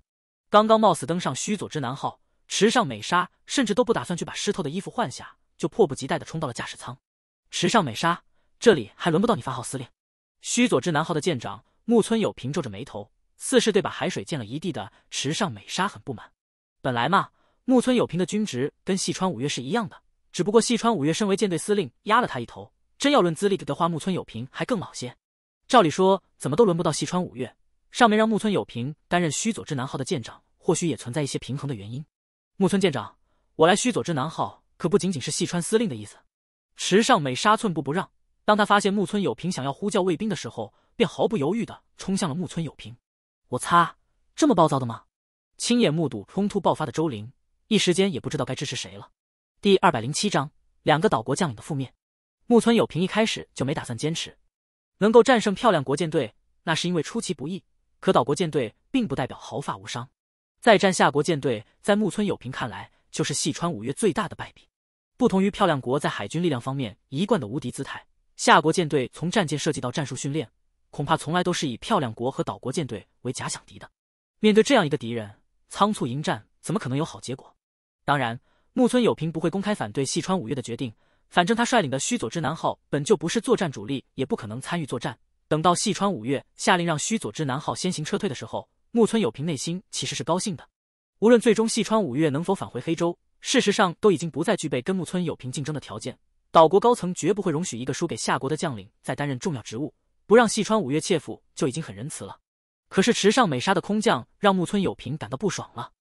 刚刚冒死登上须佐之男号，池上美沙甚至都不打算去把湿透的衣服换下，就迫不及待的冲到了驾驶舱。池上美沙，这里还轮不到你发号司令。须佐之男号的舰长木村友平皱着眉头。四是对把海水溅了一地的池上美沙很不满。本来嘛，木村有平的军职跟细川五月是一样的，只不过细川五月身为舰队司令压了他一头。真要论资历的话，木村有平还更老些。照理说，怎么都轮不到细川五月。上面让木村有平担任须佐之男号的舰长，或许也存在一些平衡的原因。木村舰长，我来须佐之男号可不仅仅是细川司令的意思。池上美沙寸步不让，当他发现木村有平想要呼叫卫兵的时候，便毫不犹豫地冲向了木村有平。我擦，这么暴躁的吗？亲眼目睹冲突爆发的周玲，一时间也不知道该支持谁了。第二百零七章：两个岛国将领的覆灭。木村有平一开始就没打算坚持，能够战胜漂亮国舰队，那是因为出其不意。可岛国舰队并不代表毫发无伤，再战夏国舰队，在木村有平看来就是细川五月最大的败笔。不同于漂亮国在海军力量方面一贯的无敌姿态，夏国舰队从战舰设计到战术训练。恐怕从来都是以漂亮国和岛国舰队为假想敌的。面对这样一个敌人，仓促迎战怎么可能有好结果？当然，木村有平不会公开反对细川五月的决定。反正他率领的须佐之男号本就不是作战主力，也不可能参与作战。等到细川五月下令让须佐之男号先行撤退的时候，木村有平内心其实是高兴的。无论最终细川五月能否返回黑州，事实上都已经不再具备跟木村有平竞争的条件。岛国高层绝不会容许一个输给夏国的将领再担任重要职务。不让细川五月切腹就已经很仁慈了，可是池上美沙的空降让木村有平感到不爽了。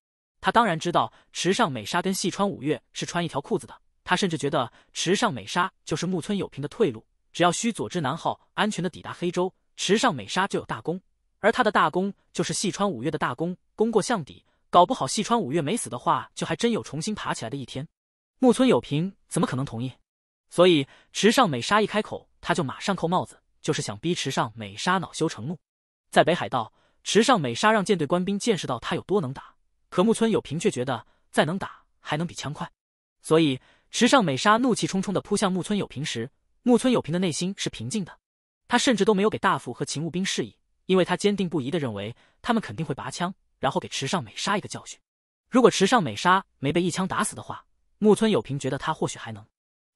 他当然知道池上美沙跟细川五月是穿一条裤子的，他甚至觉得池上美沙就是木村有平的退路。只要须佐之男号安全的抵达黑州，池上美沙就有大功，而他的大功就是细川五月的大功。功过相抵，搞不好细川五月没死的话，就还真有重新爬起来的一天。木村有平怎么可能同意？所以池上美沙一开口，他就马上扣帽子。就是想逼池上美沙恼羞成怒。在北海道，池上美沙让舰队官兵见识到她有多能打。可木村有平却觉得，再能打还能比枪快。所以，池上美沙怒气冲冲地扑向木村有平时，木村有平的内心是平静的。他甚至都没有给大副和勤务兵示意，因为他坚定不移地认为，他们肯定会拔枪，然后给池上美沙一个教训。如果池上美沙没被一枪打死的话，木村有平觉得他或许还能。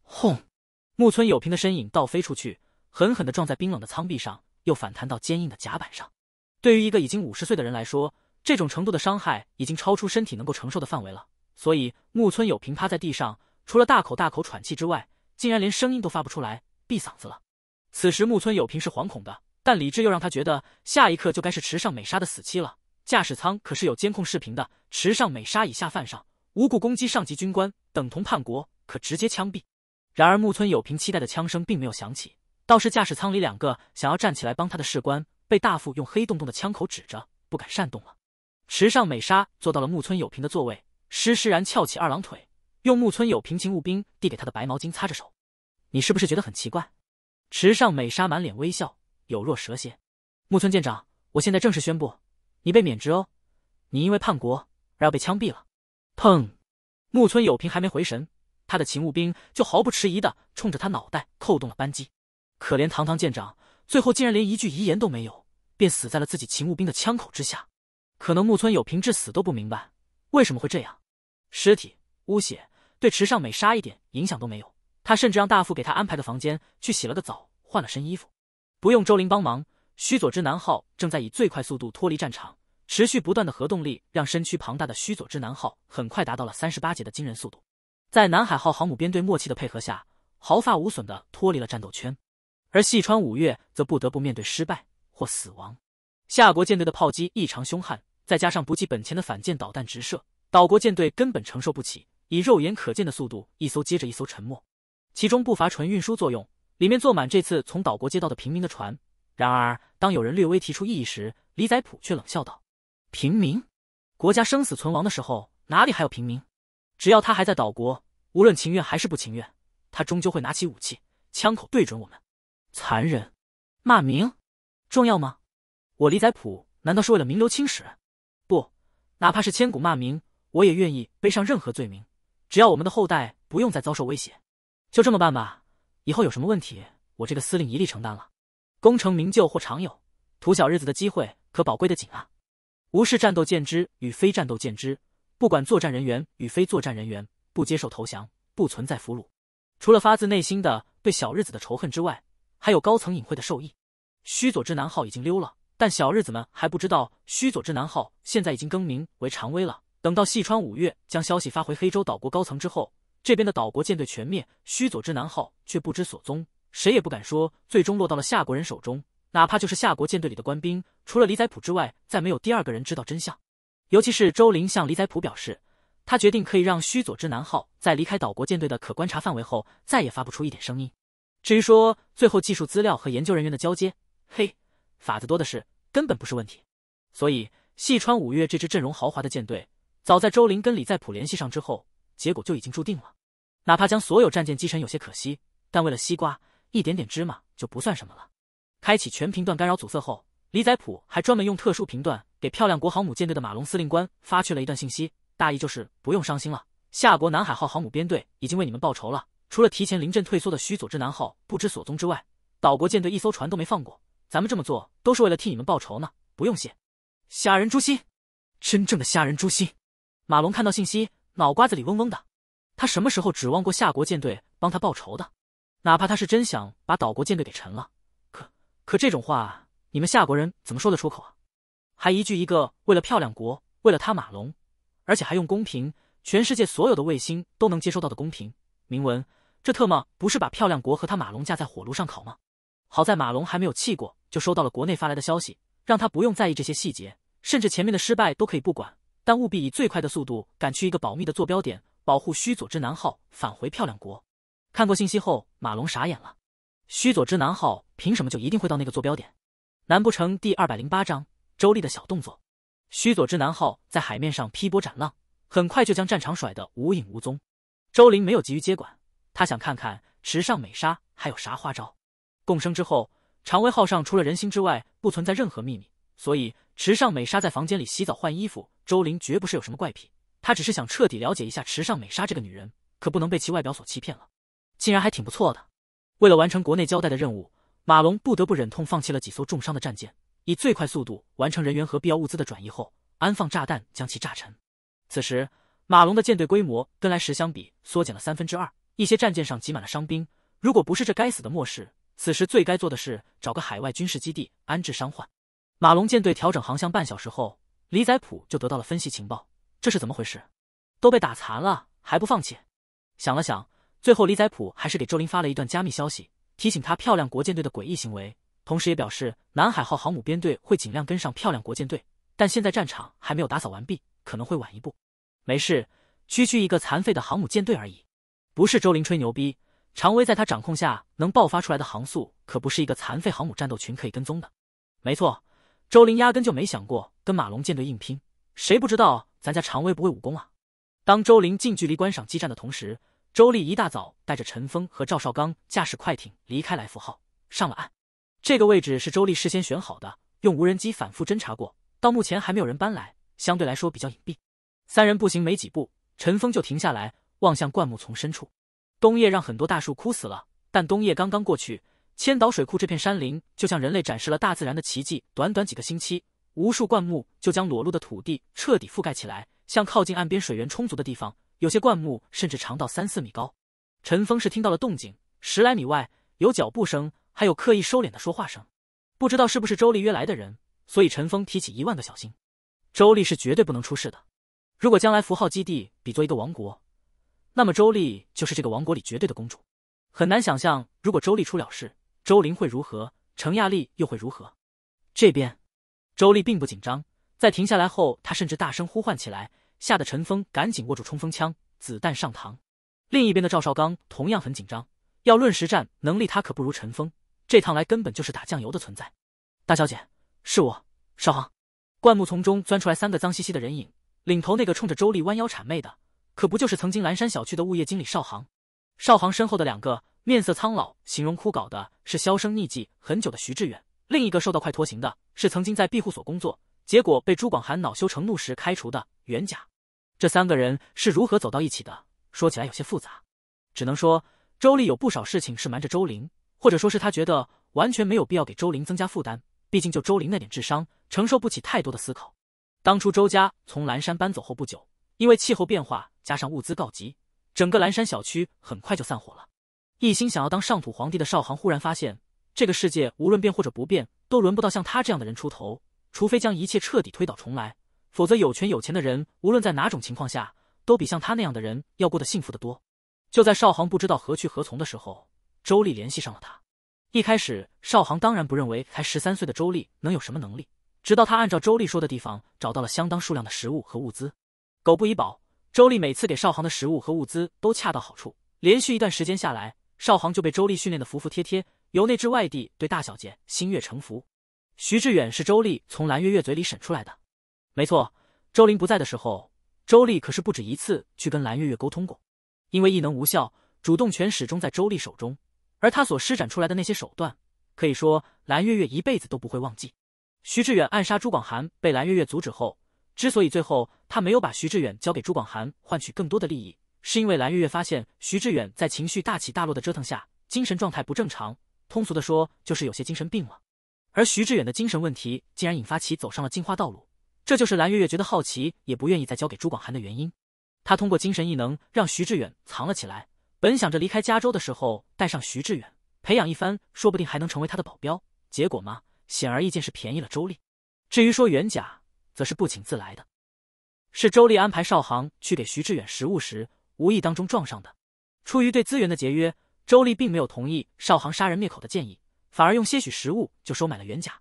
轰！木村有平的身影倒飞出去。狠狠地撞在冰冷的舱壁上，又反弹到坚硬的甲板上。对于一个已经五十岁的人来说，这种程度的伤害已经超出身体能够承受的范围了。所以木村有平趴在地上，除了大口大口喘气之外，竟然连声音都发不出来，闭嗓子了。此时木村有平是惶恐的，但理智又让他觉得下一刻就该是池上美沙的死期了。驾驶舱可是有监控视频的，池上美沙以下犯上，无故攻击上级军官，等同叛国，可直接枪毙。然而木村有平期待的枪声并没有响起。倒是驾驶舱里两个想要站起来帮他的士官，被大副用黑洞洞的枪口指着，不敢擅动了。池上美沙坐到了木村有平的座位，施施然翘起二郎腿，用木村有平勤务兵递给他的白毛巾擦着手。你是不是觉得很奇怪？池上美沙满脸微笑，有若蛇蝎。木村舰长，我现在正式宣布，你被免职哦，你因为叛国而要被枪毙了。砰！木村有平还没回神，他的勤务兵就毫不迟疑地冲着他脑袋扣动了扳机。可怜堂堂舰长，最后竟然连一句遗言都没有，便死在了自己勤务兵的枪口之下。可能木村有平至死都不明白为什么会这样。尸体污血对池上美沙一点影响都没有，他甚至让大副给他安排的房间，去洗了个澡，换了身衣服。不用周林帮忙，须佐之男号正在以最快速度脱离战场。持续不断的核动力让身躯庞大的须佐之男号很快达到了三十八节的惊人速度，在南海号航母编队默契的配合下，毫发无损的脱离了战斗圈。而细川五月则不得不面对失败或死亡。夏国舰队的炮击异常凶悍，再加上不计本钱的反舰导弹直射，岛国舰队根本承受不起，以肉眼可见的速度，一艘接着一艘沉没。其中不乏纯运输作用，里面坐满这次从岛国接到的平民的船。然而，当有人略微提出异议时，李宰普却冷笑道：“平民？国家生死存亡的时候，哪里还有平民？只要他还在岛国，无论情愿还是不情愿，他终究会拿起武器，枪口对准我们。”残忍，骂名，重要吗？我李载普难道是为了名留青史？不，哪怕是千古骂名，我也愿意背上任何罪名，只要我们的后代不用再遭受威胁。就这么办吧，以后有什么问题，我这个司令一力承担了。功成名就或常有，图小日子的机会可宝贵的紧啊！无视战斗舰只与非战斗舰只，不管作战人员与非作战人员，不接受投降，不存在俘虏。除了发自内心的对小日子的仇恨之外。还有高层隐晦的授意，须佐之男号已经溜了，但小日子们还不知道，须佐之男号现在已经更名为长威了。等到细川五月将消息发回黑州岛国高层之后，这边的岛国舰队全灭，须佐之男号却不知所踪，谁也不敢说最终落到了夏国人手中。哪怕就是夏国舰队里的官兵，除了李载普之外，再没有第二个人知道真相。尤其是周林向李载普表示，他决定可以让须佐之男号在离开岛国舰队的可观察范围后，再也发不出一点声音。至于说最后技术资料和研究人员的交接，嘿，法子多的是，根本不是问题。所以，细川五月这支阵容豪华的舰队，早在周林跟李在普联系上之后，结果就已经注定了。哪怕将所有战舰击沉有些可惜，但为了西瓜，一点点芝麻就不算什么了。开启全频段干扰阻塞后，李在普还专门用特殊频段给漂亮国航母舰队的马龙司令官发去了一段信息，大意就是不用伤心了，夏国南海号航母编队已经为你们报仇了。除了提前临阵退缩的须佐之男号不知所踪之外，岛国舰队一艘船都没放过。咱们这么做都是为了替你们报仇呢，不用谢。虾人诛心，真正的虾人诛心。马龙看到信息，脑瓜子里嗡嗡的。他什么时候指望过夏国舰队帮他报仇的？哪怕他是真想把岛国舰队给沉了，可可这种话，你们夏国人怎么说得出口啊？还一句一个为了漂亮国，为了他马龙，而且还用公平，全世界所有的卫星都能接收到的公平铭文。这特么不是把漂亮国和他马龙架在火炉上烤吗？好在马龙还没有气过，就收到了国内发来的消息，让他不用在意这些细节，甚至前面的失败都可以不管，但务必以最快的速度赶去一个保密的坐标点，保护须佐之男号返回漂亮国。看过信息后，马龙傻眼了：须佐之男号凭什么就一定会到那个坐标点？难不成第二百零八章周丽的小动作？须佐之男号在海面上劈波斩浪，很快就将战场甩得无影无踪。周林没有急于接管。他想看看池上美沙还有啥花招。共生之后，长威号上除了人心之外，不存在任何秘密。所以池上美沙在房间里洗澡换衣服，周林绝不是有什么怪癖，她只是想彻底了解一下池上美沙这个女人，可不能被其外表所欺骗了。竟然还挺不错的。为了完成国内交代的任务，马龙不得不忍痛放弃了几艘重伤的战舰，以最快速度完成人员和必要物资的转移后，安放炸弹将其炸沉。此时，马龙的舰队规模跟来时相比缩减了三分之二。一些战舰上挤满了伤兵，如果不是这该死的末世，此时最该做的是找个海外军事基地安置伤患。马龙舰队调整航向半小时后，李宰普就得到了分析情报，这是怎么回事？都被打残了还不放弃？想了想，最后李宰普还是给周林发了一段加密消息，提醒他漂亮国舰队的诡异行为，同时也表示南海号航母编队会尽量跟上漂亮国舰队，但现在战场还没有打扫完毕，可能会晚一步。没事，区区一个残废的航母舰队而已。不是周林吹牛逼，常威在他掌控下能爆发出来的航速，可不是一个残废航母战斗群可以跟踪的。没错，周林压根就没想过跟马龙舰队硬拼。谁不知道咱家常威不会武功啊？当周林近距离观赏激战的同时，周丽一大早带着陈峰和赵少刚驾驶快艇离开来福号，上了岸。这个位置是周丽事先选好的，用无人机反复侦察过，到目前还没有人搬来，相对来说比较隐蔽。三人步行没几步，陈峰就停下来。望向灌木丛深处，冬夜让很多大树枯死了，但冬夜刚刚过去，千岛水库这片山林就向人类展示了大自然的奇迹。短短几个星期，无数灌木就将裸露的土地彻底覆盖起来。像靠近岸边、水源充足的地方，有些灌木甚至长到三四米高。陈峰是听到了动静，十来米外有脚步声，还有刻意收敛的说话声，不知道是不是周丽约来的人，所以陈峰提起一万个小心。周丽是绝对不能出事的。如果将来符号基地比作一个王国。那么周丽就是这个王国里绝对的公主，很难想象如果周丽出了事，周琳会如何，程亚丽又会如何。这边周丽并不紧张，在停下来后，她甚至大声呼唤起来，吓得陈峰赶紧握住冲锋枪，子弹上膛。另一边的赵少刚同样很紧张，要论实战能力，他可不如陈峰，这趟来根本就是打酱油的存在。大小姐，是我，少航。灌木丛中钻出来三个脏兮兮的人影，领头那个冲着周丽弯腰谄媚的。可不就是曾经蓝山小区的物业经理邵航？邵航身后的两个面色苍老、形容枯槁的是销声匿迹很久的徐志远，另一个受到快拖行的是曾经在庇护所工作，结果被朱广寒恼羞成怒时开除的袁甲。这三个人是如何走到一起的？说起来有些复杂，只能说周丽有不少事情是瞒着周玲，或者说是他觉得完全没有必要给周玲增加负担。毕竟就周玲那点智商，承受不起太多的思考。当初周家从蓝山搬走后不久，因为气候变化。加上物资告急，整个蓝山小区很快就散伙了。一心想要当上土皇帝的少航忽然发现，这个世界无论变或者不变，都轮不到像他这样的人出头。除非将一切彻底推倒重来，否则有权有钱的人，无论在哪种情况下，都比像他那样的人要过得幸福的多。就在少航不知道何去何从的时候，周丽联系上了他。一开始，少航当然不认为才十三岁的周丽能有什么能力，直到他按照周丽说的地方找到了相当数量的食物和物资。狗不依宝。周丽每次给少航的食物和物资都恰到好处，连续一段时间下来，少航就被周丽训练的服服帖帖，由内至外地对大小姐心悦诚服。徐志远是周丽从蓝月月嘴里审出来的，没错，周林不在的时候，周丽可是不止一次去跟蓝月月沟通过。因为异能无效，主动权始终在周丽手中，而他所施展出来的那些手段，可以说蓝月月一辈子都不会忘记。徐志远暗杀朱广寒被蓝月月阻止后，之所以最后。他没有把徐志远交给朱广寒换取更多的利益，是因为蓝月月发现徐志远在情绪大起大落的折腾下，精神状态不正常，通俗的说就是有些精神病了。而徐志远的精神问题竟然引发其走上了进化道路，这就是蓝月月觉得好奇也不愿意再交给朱广寒的原因。他通过精神异能让徐志远藏了起来，本想着离开加州的时候带上徐志远培养一番，说不定还能成为他的保镖。结果嘛，显而易见是便宜了周丽。至于说元甲，则是不请自来的。是周丽安排少航去给徐志远食物时，无意当中撞上的。出于对资源的节约，周丽并没有同意少航杀人灭口的建议，反而用些许食物就收买了袁甲。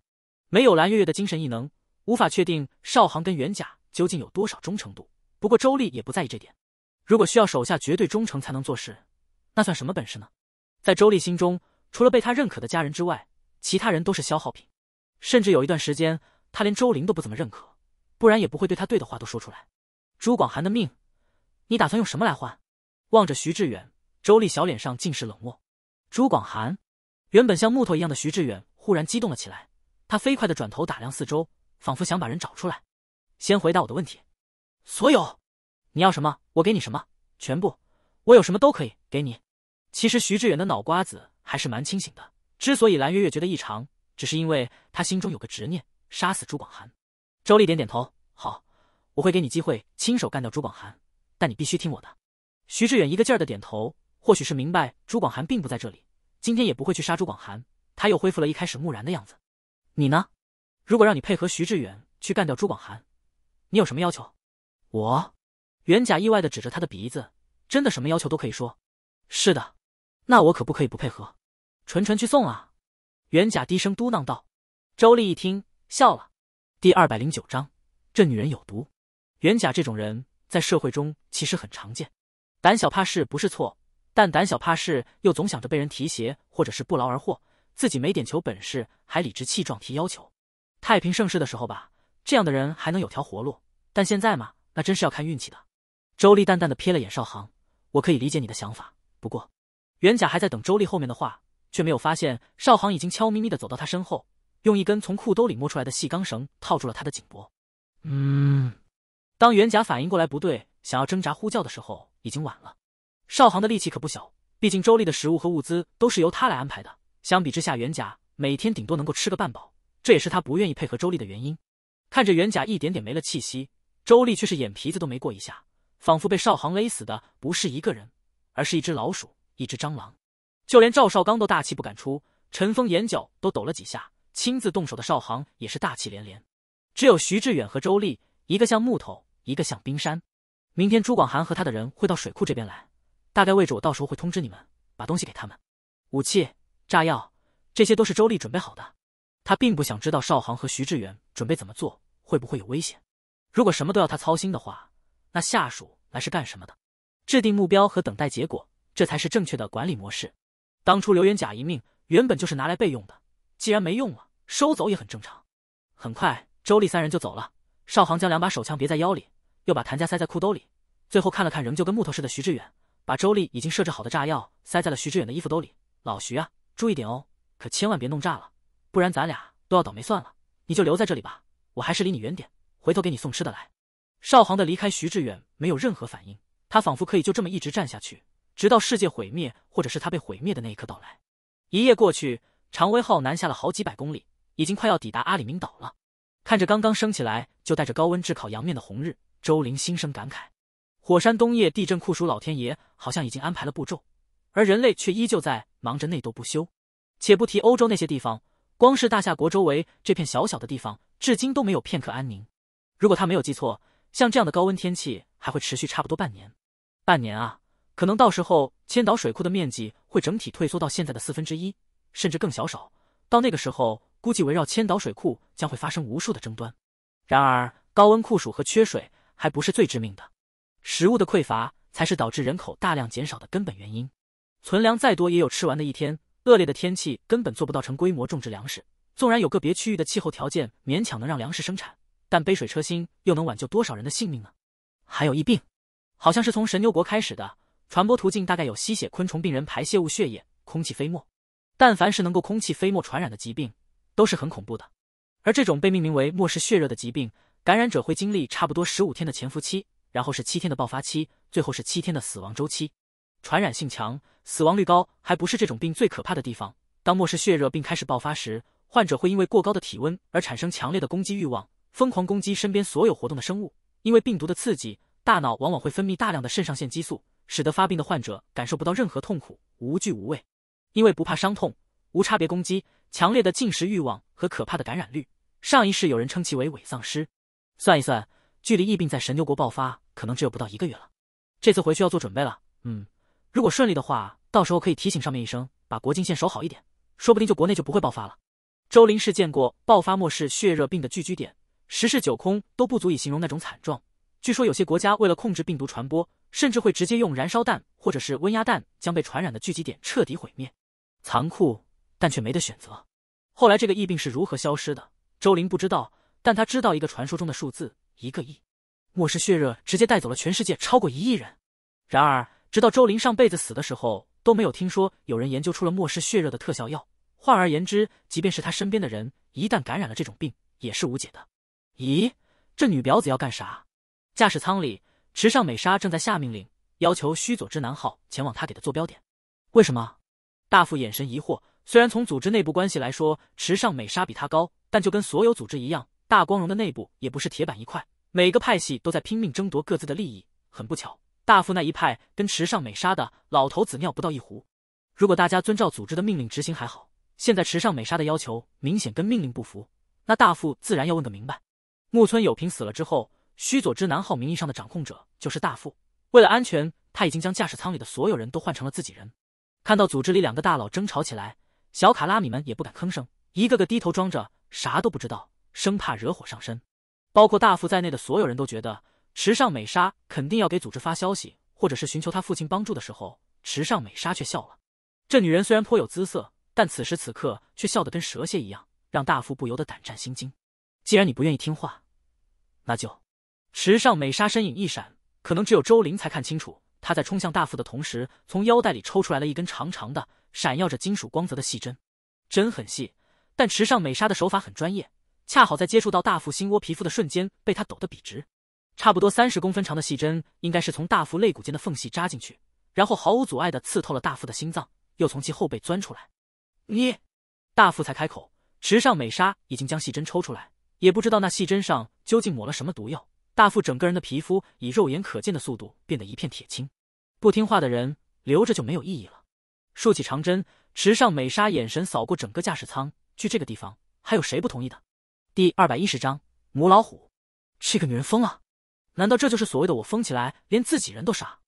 没有蓝月月的精神异能，无法确定少航跟袁甲究竟有多少忠诚度。不过周丽也不在意这点。如果需要手下绝对忠诚才能做事，那算什么本事呢？在周丽心中，除了被他认可的家人之外，其他人都是消耗品。甚至有一段时间，他连周玲都不怎么认可。不然也不会对他对的话都说出来。朱广寒的命，你打算用什么来换？望着徐志远，周丽小脸上尽是冷漠。朱广寒，原本像木头一样的徐志远忽然激动了起来，他飞快的转头打量四周，仿佛想把人找出来。先回答我的问题，所有，你要什么我给你什么，全部，我有什么都可以给你。其实徐志远的脑瓜子还是蛮清醒的，之所以蓝月月觉得异常，只是因为他心中有个执念，杀死朱广寒。周丽点点头，好，我会给你机会亲手干掉朱广寒，但你必须听我的。徐志远一个劲儿的点头，或许是明白朱广寒并不在这里，今天也不会去杀朱广寒，他又恢复了一开始木然的样子。你呢？如果让你配合徐志远去干掉朱广寒，你有什么要求？我，袁甲意外的指着他的鼻子，真的什么要求都可以说？是的，那我可不可以不配合，纯纯去送啊？袁甲低声嘟囔道。周丽一听笑了。第二百零九章，这女人有毒。袁甲这种人在社会中其实很常见，胆小怕事不是错，但胆小怕事又总想着被人提携，或者是不劳而获，自己没点球本事还理直气壮提要求。太平盛世的时候吧，这样的人还能有条活路，但现在嘛，那真是要看运气的。周丽淡淡的瞥了眼少航，我可以理解你的想法，不过，袁甲还在等周丽后面的话，却没有发现少航已经悄咪咪的走到他身后。用一根从裤兜里摸出来的细钢绳套住了他的颈脖。嗯，当袁甲反应过来不对，想要挣扎呼叫的时候，已经晚了。少航的力气可不小，毕竟周丽的食物和物资都是由他来安排的。相比之下，袁甲每天顶多能够吃个半饱，这也是他不愿意配合周丽的原因。看着袁甲一点点没了气息，周丽却是眼皮子都没过一下，仿佛被少航勒死的不是一个人，而是一只老鼠，一只蟑螂。就连赵少刚都大气不敢出，陈峰眼角都抖了几下。亲自动手的邵航也是大气连连，只有徐志远和周丽，一个像木头，一个像冰山。明天朱广寒和他的人会到水库这边来，大概位置我到时候会通知你们。把东西给他们，武器、炸药，这些都是周丽准备好的。他并不想知道邵航和徐志远准备怎么做，会不会有危险。如果什么都要他操心的话，那下属来是干什么的？制定目标和等待结果，这才是正确的管理模式。当初刘元甲一命原本就是拿来备用的，既然没用了。收走也很正常。很快，周丽三人就走了。少航将两把手枪别在腰里，又把谭家塞在裤兜里，最后看了看仍旧跟木头似的徐志远，把周丽已经设置好的炸药塞在了徐志远的衣服兜里。老徐啊，注意点哦，可千万别弄炸了，不然咱俩都要倒霉。算了，你就留在这里吧，我还是离你远点，回头给你送吃的来。少航的离开，徐志远没有任何反应，他仿佛可以就这么一直站下去，直到世界毁灭，或者是他被毁灭的那一刻到来。一夜过去，长威号南下了好几百公里。已经快要抵达阿里明岛了，看着刚刚升起来就带着高温炙烤阳面的红日，周玲心生感慨：火山冬夜地震酷暑，老天爷好像已经安排了步骤，而人类却依旧在忙着内斗不休。且不提欧洲那些地方，光是大夏国周围这片小小的地方，至今都没有片刻安宁。如果他没有记错，像这样的高温天气还会持续差不多半年。半年啊，可能到时候千岛水库的面积会整体退缩到现在的四分之一，甚至更小。少到那个时候。估计围绕千岛水库将会发生无数的争端，然而高温酷暑和缺水还不是最致命的，食物的匮乏才是导致人口大量减少的根本原因。存粮再多也有吃完的一天，恶劣的天气根本做不到成规模种植粮食。纵然有个别区域的气候条件勉强能让粮食生产，但杯水车薪，又能挽救多少人的性命呢？还有疫病，好像是从神牛国开始的，传播途径大概有吸血昆虫、病人排泄物、血液、空气飞沫。但凡是能够空气飞沫传染的疾病。都是很恐怖的，而这种被命名为末世血热的疾病，感染者会经历差不多十五天的潜伏期，然后是七天的爆发期，最后是七天的死亡周期。传染性强，死亡率高，还不是这种病最可怕的地方。当末世血热病开始爆发时，患者会因为过高的体温而产生强烈的攻击欲望，疯狂攻击身边所有活动的生物。因为病毒的刺激，大脑往往会分泌大量的肾上腺激素，使得发病的患者感受不到任何痛苦，无惧无畏，因为不怕伤痛。无差别攻击，强烈的进食欲望和可怕的感染率，上一世有人称其为伪丧尸。算一算，距离疫病在神牛国爆发可能只有不到一个月了。这次回去要做准备了。嗯，如果顺利的话，到时候可以提醒上面一声，把国境线守好一点，说不定就国内就不会爆发了。周林是见过爆发末世血热病的聚居点，十室九空都不足以形容那种惨状。据说有些国家为了控制病毒传播，甚至会直接用燃烧弹或者是温压弹将被传染的聚集点彻底毁灭，残酷。但却没得选择。后来这个疫病是如何消失的？周玲不知道，但他知道一个传说中的数字：一个亿。末世血热直接带走了全世界超过一亿人。然而，直到周玲上辈子死的时候，都没有听说有人研究出了末世血热的特效药。换而言之，即便是他身边的人，一旦感染了这种病，也是无解的。咦，这女婊子要干啥？驾驶舱里，池上美沙正在下命令，要求须佐之男号前往他给的坐标点。为什么？大副眼神疑惑。虽然从组织内部关系来说，池上美沙比他高，但就跟所有组织一样，大光荣的内部也不是铁板一块，每个派系都在拼命争夺各自的利益。很不巧，大副那一派跟池上美沙的老头子尿不到一壶。如果大家遵照组织的命令执行还好，现在池上美沙的要求明显跟命令不符，那大副自然要问个明白。木村有平死了之后，须佐之男号名义上的掌控者就是大副。为了安全，他已经将驾驶舱里的所有人都换成了自己人。看到组织里两个大佬争吵起来。小卡拉米们也不敢吭声，一个个低头装着啥都不知道，生怕惹火上身。包括大副在内的所有人都觉得池上美沙肯定要给组织发消息，或者是寻求他父亲帮助的时候，池上美沙却笑了。这女人虽然颇有姿色，但此时此刻却笑得跟蛇蝎一样，让大副不由得胆战心惊。既然你不愿意听话，那就……池上美沙身影一闪，可能只有周玲才看清楚。他在冲向大副的同时，从腰带里抽出来了一根长长的、闪耀着金属光泽的细针。针很细，但池上美沙的手法很专业，恰好在接触到大副心窝皮肤的瞬间被他抖得笔直。差不多三十公分长的细针应该是从大副肋骨间的缝隙扎进去，然后毫无阻碍地刺透了大副的心脏，又从其后背钻出来。你，大副才开口，池上美沙已经将细针抽出来，也不知道那细针上究竟抹了什么毒药。大副整个人的皮肤以肉眼可见的速度变得一片铁青。不听话的人留着就没有意义了。竖起长针，池上美沙眼神扫过整个驾驶舱，去这个地方还有谁不同意的？第二百一十章母老虎。这个女人疯了？难道这就是所谓的我疯起来连自己人都杀？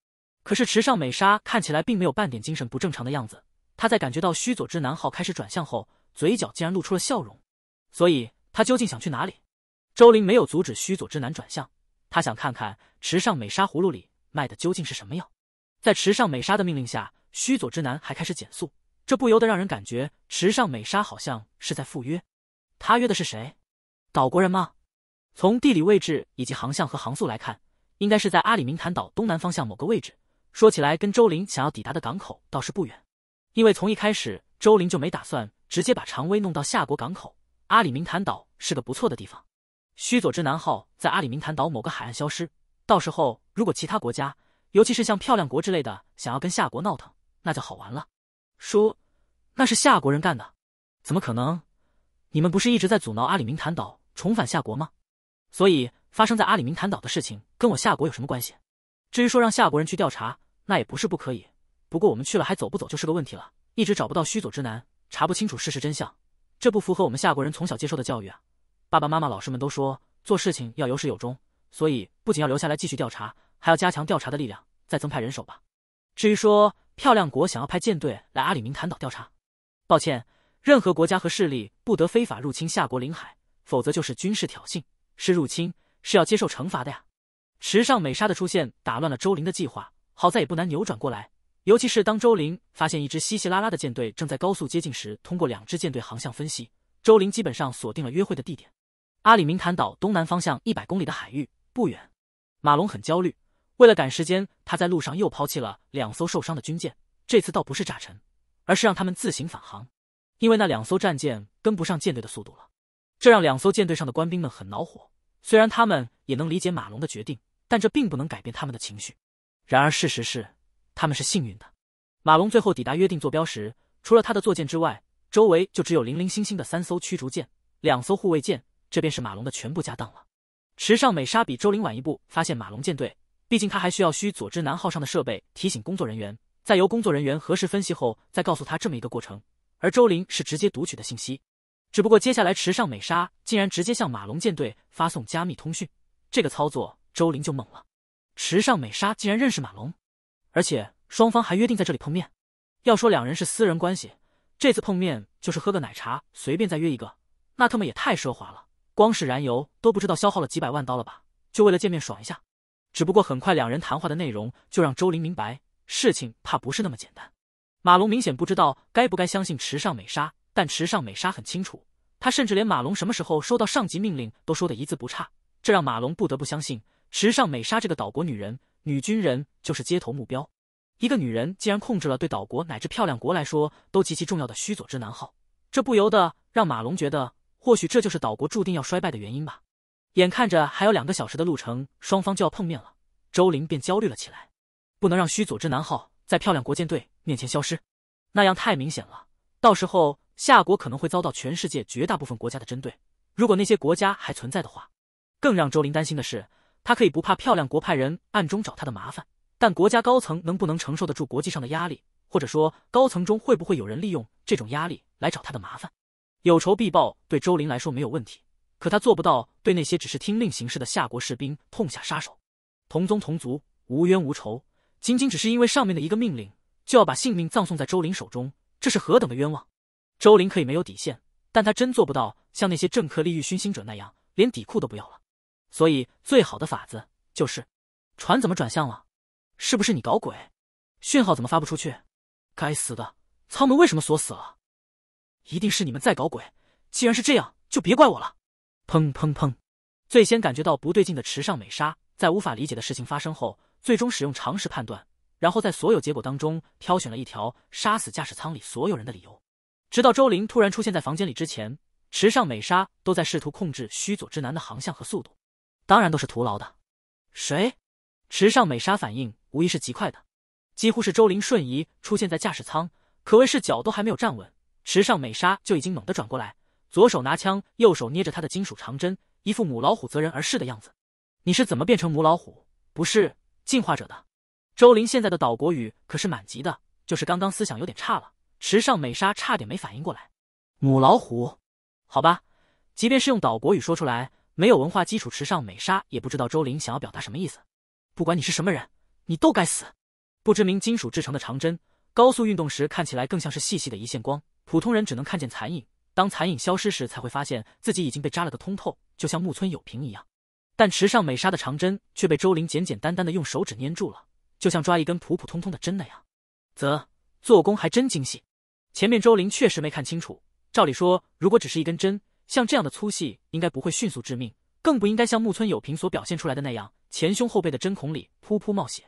可是池上美沙看起来并没有半点精神不正常的样子。她在感觉到须佐之男号开始转向后，嘴角竟然露出了笑容。所以她究竟想去哪里？周玲没有阻止须佐之男转向，她想看看池上美沙葫芦里卖的究竟是什么药。在池上美沙的命令下，须佐之男还开始减速，这不由得让人感觉池上美沙好像是在赴约。他约的是谁？岛国人吗？从地理位置以及航向和航速来看，应该是在阿里明潭岛东南方向某个位置。说起来，跟周林想要抵达的港口倒是不远。因为从一开始，周林就没打算直接把长威弄到夏国港口。阿里明潭岛是个不错的地方。须佐之男号在阿里明潭岛某个海岸消失，到时候如果其他国家。尤其是像漂亮国之类的，想要跟夏国闹腾，那就好玩了。叔，那是夏国人干的，怎么可能？你们不是一直在阻挠阿里明坦岛重返夏国吗？所以发生在阿里明坦岛的事情跟我夏国有什么关系？至于说让夏国人去调查，那也不是不可以。不过我们去了还走不走就是个问题了。一直找不到须佐之男，查不清楚事实真相，这不符合我们夏国人从小接受的教育啊！爸爸妈妈、老师们都说，做事情要有始有终，所以不仅要留下来继续调查，还要加强调查的力量。再增派人手吧。至于说漂亮国想要派舰队来阿里明坦岛调查，抱歉，任何国家和势力不得非法入侵夏国领海，否则就是军事挑衅，是入侵，是要接受惩罚的呀。池上美沙的出现打乱了周林的计划，好在也不难扭转过来。尤其是当周林发现一支稀稀拉拉的舰队正在高速接近时，通过两支舰队航向分析，周林基本上锁定了约会的地点——阿里明坦岛东南方向一百公里的海域，不远。马龙很焦虑。为了赶时间，他在路上又抛弃了两艘受伤的军舰。这次倒不是炸沉，而是让他们自行返航，因为那两艘战舰跟不上舰队的速度了。这让两艘舰队上的官兵们很恼火。虽然他们也能理解马龙的决定，但这并不能改变他们的情绪。然而事实是，他们是幸运的。马龙最后抵达约定坐标时，除了他的坐舰之外，周围就只有零零星星的三艘驱逐舰、两艘护卫舰，这便是马龙的全部家当了。池上美沙比周林晚一步发现马龙舰队。毕竟他还需要需佐之南号上的设备提醒工作人员，再由工作人员核实分析后再告诉他这么一个过程。而周林是直接读取的信息。只不过接下来池上美沙竟然直接向马龙舰队发送加密通讯，这个操作周林就懵了。池上美沙竟然认识马龙，而且双方还约定在这里碰面。要说两人是私人关系，这次碰面就是喝个奶茶，随便再约一个，那他们也太奢华了。光是燃油都不知道消耗了几百万刀了吧？就为了见面爽一下。只不过很快，两人谈话的内容就让周玲明白，事情怕不是那么简单。马龙明显不知道该不该相信池上美沙，但池上美沙很清楚，她甚至连马龙什么时候收到上级命令都说的一字不差，这让马龙不得不相信池上美沙这个岛国女人、女军人就是接头目标。一个女人竟然控制了对岛国乃至漂亮国来说都极其重要的须佐之男号，这不由得让马龙觉得，或许这就是岛国注定要衰败的原因吧。眼看着还有两个小时的路程，双方就要碰面了，周林便焦虑了起来。不能让须佐之男号在漂亮国舰队面前消失，那样太明显了。到时候夏国可能会遭到全世界绝大部分国家的针对。如果那些国家还存在的话，更让周林担心的是，他可以不怕漂亮国派人暗中找他的麻烦，但国家高层能不能承受得住国际上的压力？或者说，高层中会不会有人利用这种压力来找他的麻烦？有仇必报，对周林来说没有问题。可他做不到对那些只是听令行事的夏国士兵痛下杀手，同宗同族无冤无仇，仅仅只是因为上面的一个命令，就要把性命葬送在周林手中，这是何等的冤枉！周林可以没有底线，但他真做不到像那些政客利欲熏心者那样连底裤都不要了。所以最好的法子就是，船怎么转向了？是不是你搞鬼？讯号怎么发不出去？该死的，舱门为什么锁死了？一定是你们在搞鬼！既然是这样，就别怪我了。砰砰砰！最先感觉到不对劲的池上美沙，在无法理解的事情发生后，最终使用常识判断，然后在所有结果当中挑选了一条杀死驾驶舱里所有人的理由。直到周玲突然出现在房间里之前，池上美沙都在试图控制须佐之男的航向和速度，当然都是徒劳的。谁？池上美沙反应无疑是极快的，几乎是周玲瞬移出现在驾驶舱，可谓是脚都还没有站稳，池上美沙就已经猛地转过来。左手拿枪，右手捏着他的金属长针，一副母老虎择人而噬的样子。你是怎么变成母老虎？不是进化者的？周林现在的岛国语可是满级的，就是刚刚思想有点差了。池上美沙差点没反应过来。母老虎？好吧，即便是用岛国语说出来，没有文化基础，池上美沙也不知道周林想要表达什么意思。不管你是什么人，你都该死。不知名金属制成的长针，高速运动时看起来更像是细细的一线光，普通人只能看见残影。当残影消失时，才会发现自己已经被扎了个通透，就像木村有平一样。但池上美沙的长针却被周玲简简单单的用手指捏住了，就像抓一根普普通通的针那样，啧，做工还真精细。前面周玲确实没看清楚，照理说如果只是一根针，像这样的粗细，应该不会迅速致命，更不应该像木村有平所表现出来的那样，前胸后背的针孔里噗噗冒血。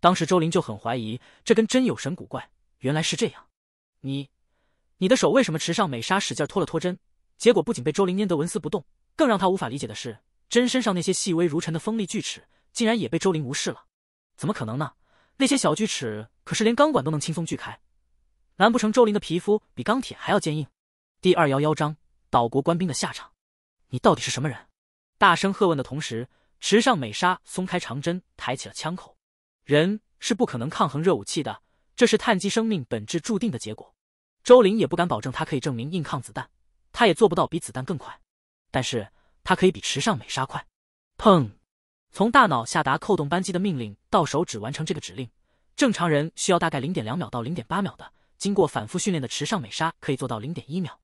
当时周玲就很怀疑这根针有神古怪，原来是这样。你。你的手为什么池上美沙使劲拖了拖针？结果不仅被周玲粘得纹丝不动，更让他无法理解的是，针身上那些细微如尘的锋利锯齿，竟然也被周玲无视了？怎么可能呢？那些小锯齿可是连钢管都能轻松锯开，难不成周玲的皮肤比钢铁还要坚硬？第二幺幺章岛国官兵的下场。你到底是什么人？大声喝问的同时，池上美沙松开长针，抬起了枪口。人是不可能抗衡热武器的，这是碳基生命本质注定的结果。周林也不敢保证他可以证明硬抗子弹，他也做不到比子弹更快，但是他可以比池上美沙快。砰！从大脑下达扣动扳机的命令到手指完成这个指令，正常人需要大概零点两秒到零点八秒的。经过反复训练的池上美沙可以做到零点一秒，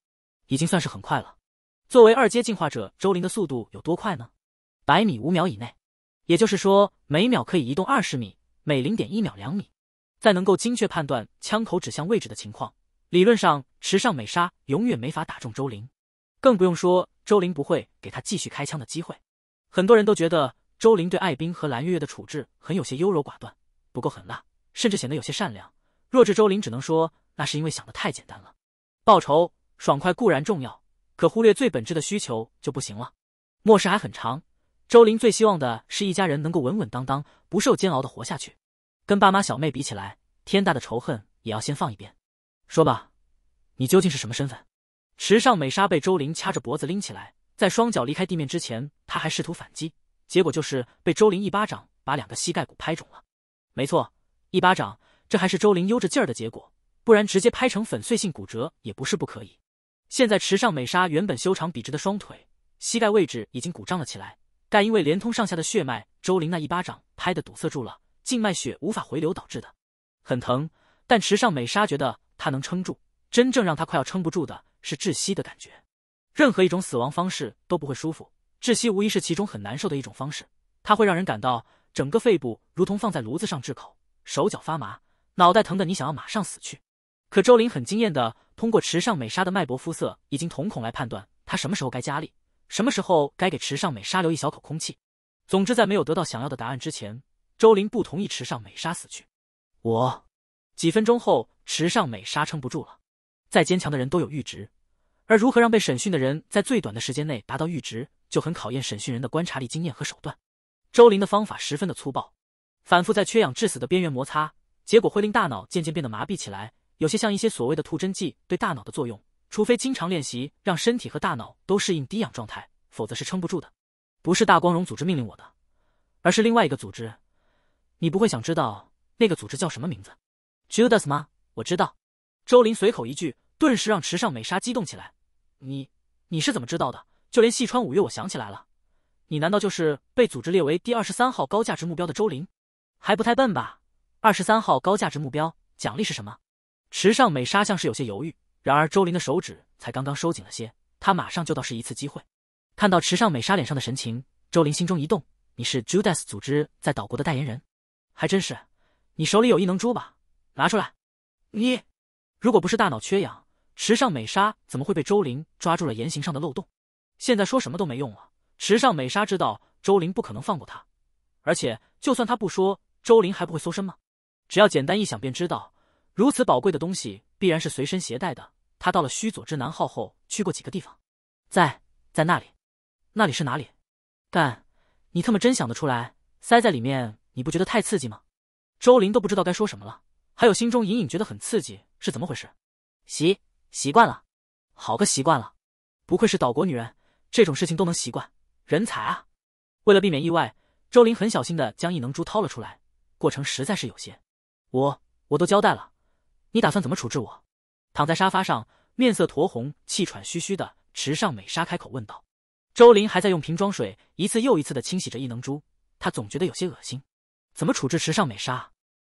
已经算是很快了。作为二阶进化者，周林的速度有多快呢？百米五秒以内，也就是说每秒可以移动二十米，每零点一秒两米。在能够精确判断枪口指向位置的情况。理论上，池上美沙永远没法打中周玲，更不用说周玲不会给他继续开枪的机会。很多人都觉得周玲对艾冰和蓝月月的处置很有些优柔寡断，不够狠辣，甚至显得有些善良。弱智周玲只能说，那是因为想的太简单了。报仇爽快固然重要，可忽略最本质的需求就不行了。末世还很长，周玲最希望的是一家人能够稳稳当当、不受煎熬的活下去。跟爸妈、小妹比起来，天大的仇恨也要先放一边。说吧，你究竟是什么身份？池上美沙被周林掐着脖子拎起来，在双脚离开地面之前，他还试图反击，结果就是被周林一巴掌把两个膝盖骨拍肿了。没错，一巴掌，这还是周林悠着劲儿的结果，不然直接拍成粉碎性骨折也不是不可以。现在池上美沙原本修长笔直的双腿，膝盖位置已经鼓胀了起来，但因为连通上下的血脉，周林那一巴掌拍的堵塞住了静脉血无法回流导致的，很疼。但池上美沙觉得。他能撑住，真正让他快要撑不住的是窒息的感觉。任何一种死亡方式都不会舒服，窒息无疑是其中很难受的一种方式。它会让人感到整个肺部如同放在炉子上炙烤，手脚发麻，脑袋疼得你想要马上死去。可周林很惊艳的通过池上美沙的脉搏、肤色、已经瞳孔来判断他什么时候该加力，什么时候该给池上美沙留一小口空气。总之，在没有得到想要的答案之前，周林不同意池上美沙死去。我。几分钟后，池上美沙撑不住了。再坚强的人都有阈值，而如何让被审讯的人在最短的时间内达到阈值，就很考验审讯人的观察力、经验和手段。周林的方法十分的粗暴，反复在缺氧致死的边缘摩擦，结果会令大脑渐渐变得麻痹起来，有些像一些所谓的“兔真剂”对大脑的作用。除非经常练习，让身体和大脑都适应低氧状态，否则是撑不住的。不是大光荣组织命令我的，而是另外一个组织。你不会想知道那个组织叫什么名字？Judas 吗？我知道，周林随口一句，顿时让池上美沙激动起来。你，你是怎么知道的？就连细川五月，我想起来了。你难道就是被组织列为第二十三号高价值目标的周林？还不太笨吧？二十三号高价值目标奖励是什么？池上美沙像是有些犹豫，然而周林的手指才刚刚收紧了些，他马上就到是一次机会。看到池上美沙脸上的神情，周林心中一动。你是 Judas 组织在岛国的代言人，还真是。你手里有异能珠吧？拿出来，你！如果不是大脑缺氧，池上美沙怎么会被周玲抓住了言行上的漏洞？现在说什么都没用了。池上美沙知道周玲不可能放过他，而且就算他不说，周玲还不会搜身吗？只要简单一想便知道，如此宝贵的东西必然是随身携带的。他到了须佐之男号后去过几个地方，在在那里，那里是哪里？干，你他妈真想得出来塞在里面？你不觉得太刺激吗？周玲都不知道该说什么了。还有心中隐隐觉得很刺激，是怎么回事？习习惯了，好个习惯了，不愧是岛国女人，这种事情都能习惯，人才啊！为了避免意外，周林很小心的将异能珠掏了出来，过程实在是有些……我我都交代了，你打算怎么处置我？躺在沙发上面色酡红、气喘吁吁的池上美沙开口问道。周林还在用瓶装水一次又一次的清洗着异能珠，他总觉得有些恶心。怎么处置池上美沙？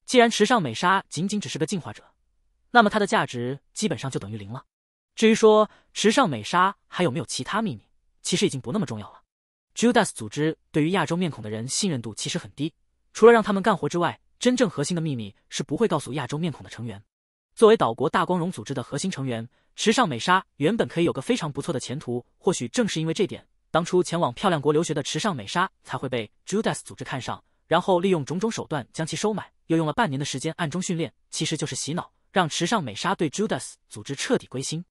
既然池上美沙仅仅只是个进化者，那么她的价值基本上就等于零了。至于说池上美沙还有没有其他秘密，其实已经不那么重要了。Judas 组织对于亚洲面孔的人信任度其实很低，除了让他们干活之外，真正核心的秘密是不会告诉亚洲面孔的成员。作为岛国大光荣组织的核心成员，池上美沙原本可以有个非常不错的前途。或许正是因为这点，当初前往漂亮国留学的池上美沙才会被 Judas 组织看上。然后利用种种手段将其收买，又用了半年的时间暗中训练，其实就是洗脑，让池上美沙对 Judas 组织彻底归心。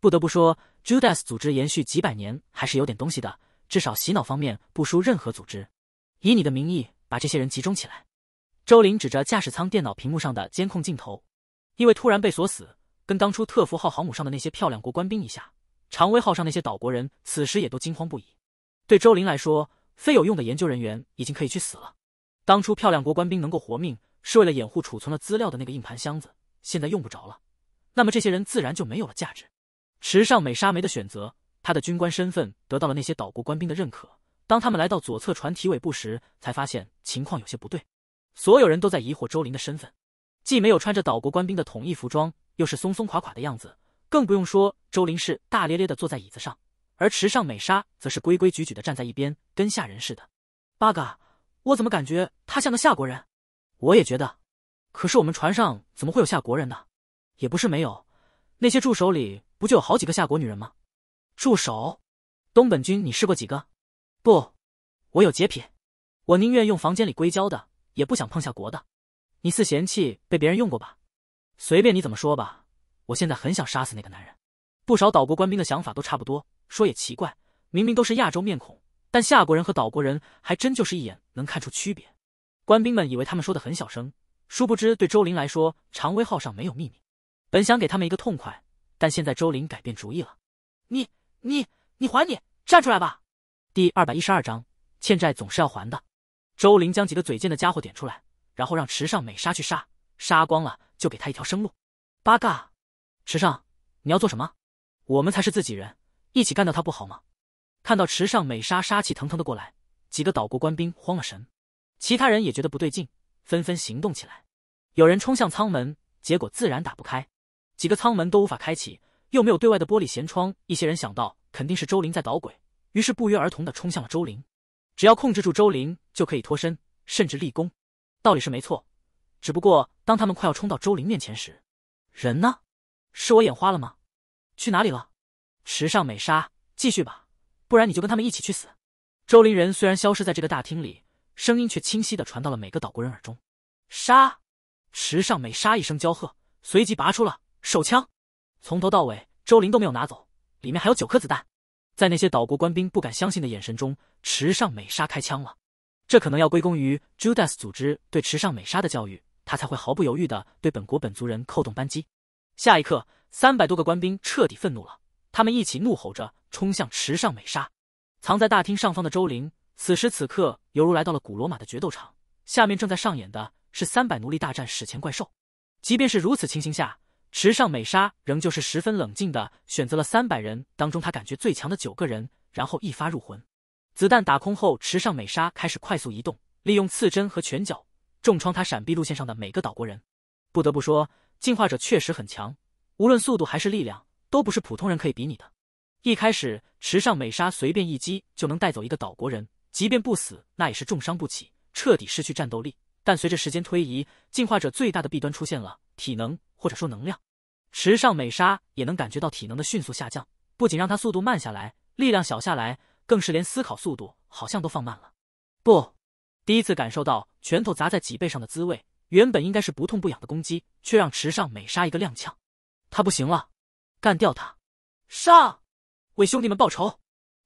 不得不说，Judas 组织延续几百年还是有点东西的，至少洗脑方面不输任何组织。以你的名义把这些人集中起来。周林指着驾驶舱电脑屏幕上的监控镜头，因为突然被锁死，跟当初特福号航母上的那些漂亮国官兵一下，常威号上那些岛国人此时也都惊慌不已。对周林来说，非有用的研究人员已经可以去死了。当初漂亮国官兵能够活命，是为了掩护储存了资料的那个硬盘箱子。现在用不着了，那么这些人自然就没有了价值。池上美沙没的选择，他的军官身份得到了那些岛国官兵的认可。当他们来到左侧船体尾部时，才发现情况有些不对。所有人都在疑惑周林的身份，既没有穿着岛国官兵的统一服装，又是松松垮垮的样子。更不用说周林是大咧咧的坐在椅子上，而池上美沙则是规规矩矩的站在一边，跟下人似的。八嘎！我怎么感觉他像个夏国人？我也觉得，可是我们船上怎么会有夏国人呢？也不是没有，那些助手里不就有好几个夏国女人吗？助手，东本君你试过几个？不，我有洁癖，我宁愿用房间里硅胶的，也不想碰夏国的。你似嫌弃被别人用过吧？随便你怎么说吧，我现在很想杀死那个男人。不少岛国官兵的想法都差不多。说也奇怪，明明都是亚洲面孔。但夏国人和岛国人还真就是一眼能看出区别。官兵们以为他们说的很小声，殊不知对周林来说，常威号上没有秘密。本想给他们一个痛快，但现在周林改变主意了。你、你、你还你，站出来吧！第二百一十二章，欠债总是要还的。周林将几个嘴贱的家伙点出来，然后让池上美沙去杀，杀光了就给他一条生路。八嘎！池上，你要做什么？我们才是自己人，一起干掉他不好吗？看到池上美沙杀气腾腾的过来，几个岛国官兵慌了神，其他人也觉得不对劲，纷纷行动起来。有人冲向舱门，结果自然打不开。几个舱门都无法开启，又没有对外的玻璃舷窗，一些人想到肯定是周林在捣鬼，于是不约而同的冲向了周林。只要控制住周林，就可以脱身，甚至立功。道理是没错，只不过当他们快要冲到周林面前时，人呢？是我眼花了吗？去哪里了？池上美沙，继续吧。不然你就跟他们一起去死！周林人虽然消失在这个大厅里，声音却清晰的传到了每个岛国人耳中。杀！池上美沙一声娇喝，随即拔出了手枪。从头到尾，周林都没有拿走，里面还有九颗子弹。在那些岛国官兵不敢相信的眼神中，池上美沙开枪了。这可能要归功于 Judas 组织对池上美沙的教育，他才会毫不犹豫的对本国本族人扣动扳机。下一刻，三百多个官兵彻底愤怒了。他们一起怒吼着冲向池上美沙，藏在大厅上方的周玲，此时此刻犹如来到了古罗马的决斗场，下面正在上演的是三百奴隶大战史前怪兽。即便是如此情形下，池上美沙仍旧是十分冷静的，选择了三百人当中他感觉最强的九个人，然后一发入魂。子弹打空后，池上美沙开始快速移动，利用刺针和拳脚重创他闪避路线上的每个岛国人。不得不说，进化者确实很强，无论速度还是力量。都不是普通人可以比拟的。一开始，池上美沙随便一击就能带走一个岛国人，即便不死，那也是重伤不起，彻底失去战斗力。但随着时间推移，进化者最大的弊端出现了——体能或者说能量。池上美沙也能感觉到体能的迅速下降，不仅让他速度慢下来，力量小下来，更是连思考速度好像都放慢了。不，第一次感受到拳头砸在脊背上的滋味，原本应该是不痛不痒的攻击，却让池上美沙一个踉跄。他不行了。干掉他，上！为兄弟们报仇！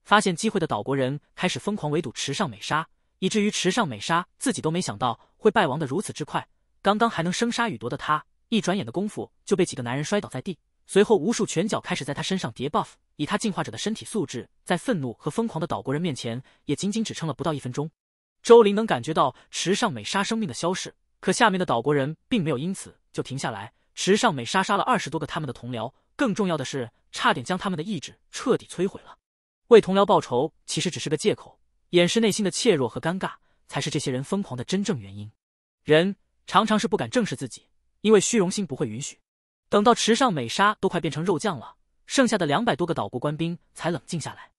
发现机会的岛国人开始疯狂围堵池上美沙，以至于池上美沙自己都没想到会败亡的如此之快。刚刚还能生杀予夺的他，一转眼的功夫就被几个男人摔倒在地，随后无数拳脚开始在他身上叠 buff。以他进化者的身体素质，在愤怒和疯狂的岛国人面前，也仅仅只撑了不到一分钟。周林能感觉到池上美沙生命的消逝，可下面的岛国人并没有因此就停下来。池上美沙杀了二十多个他们的同僚。更重要的是，差点将他们的意志彻底摧毁了。为同僚报仇其实只是个借口，掩饰内心的怯弱和尴尬，才是这些人疯狂的真正原因。人常常是不敢正视自己，因为虚荣心不会允许。等到池上美沙都快变成肉酱了，剩下的两百多个岛国官兵才冷静下来。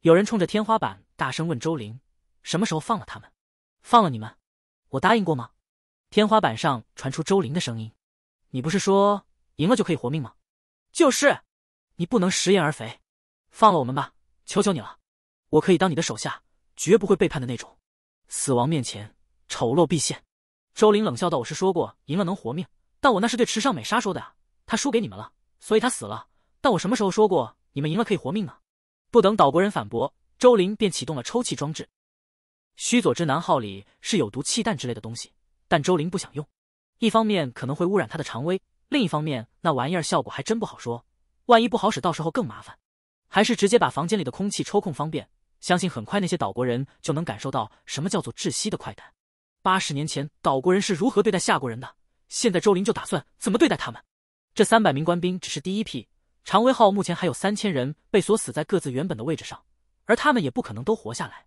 有人冲着天花板大声问周林：“什么时候放了他们？放了你们？我答应过吗？”天花板上传出周林的声音：“你不是说赢了就可以活命吗？”就是，你不能食言而肥，放了我们吧，求求你了。我可以当你的手下，绝不会背叛的那种。死亡面前，丑陋必现。周林冷笑道：“我是说过赢了能活命，但我那是对池上美沙说的啊。她输给你们了，所以她死了。但我什么时候说过你们赢了可以活命呢？”不等岛国人反驳，周林便启动了抽气装置。须佐之男号里是有毒气弹之类的东西，但周林不想用，一方面可能会污染他的肠胃。另一方面，那玩意儿效果还真不好说，万一不好使，到时候更麻烦。还是直接把房间里的空气抽空方便，相信很快那些岛国人就能感受到什么叫做窒息的快感。八十年前岛国人是如何对待夏国人的？现在周林就打算怎么对待他们？这三百名官兵只是第一批，常威号目前还有三千人被锁死在各自原本的位置上，而他们也不可能都活下来。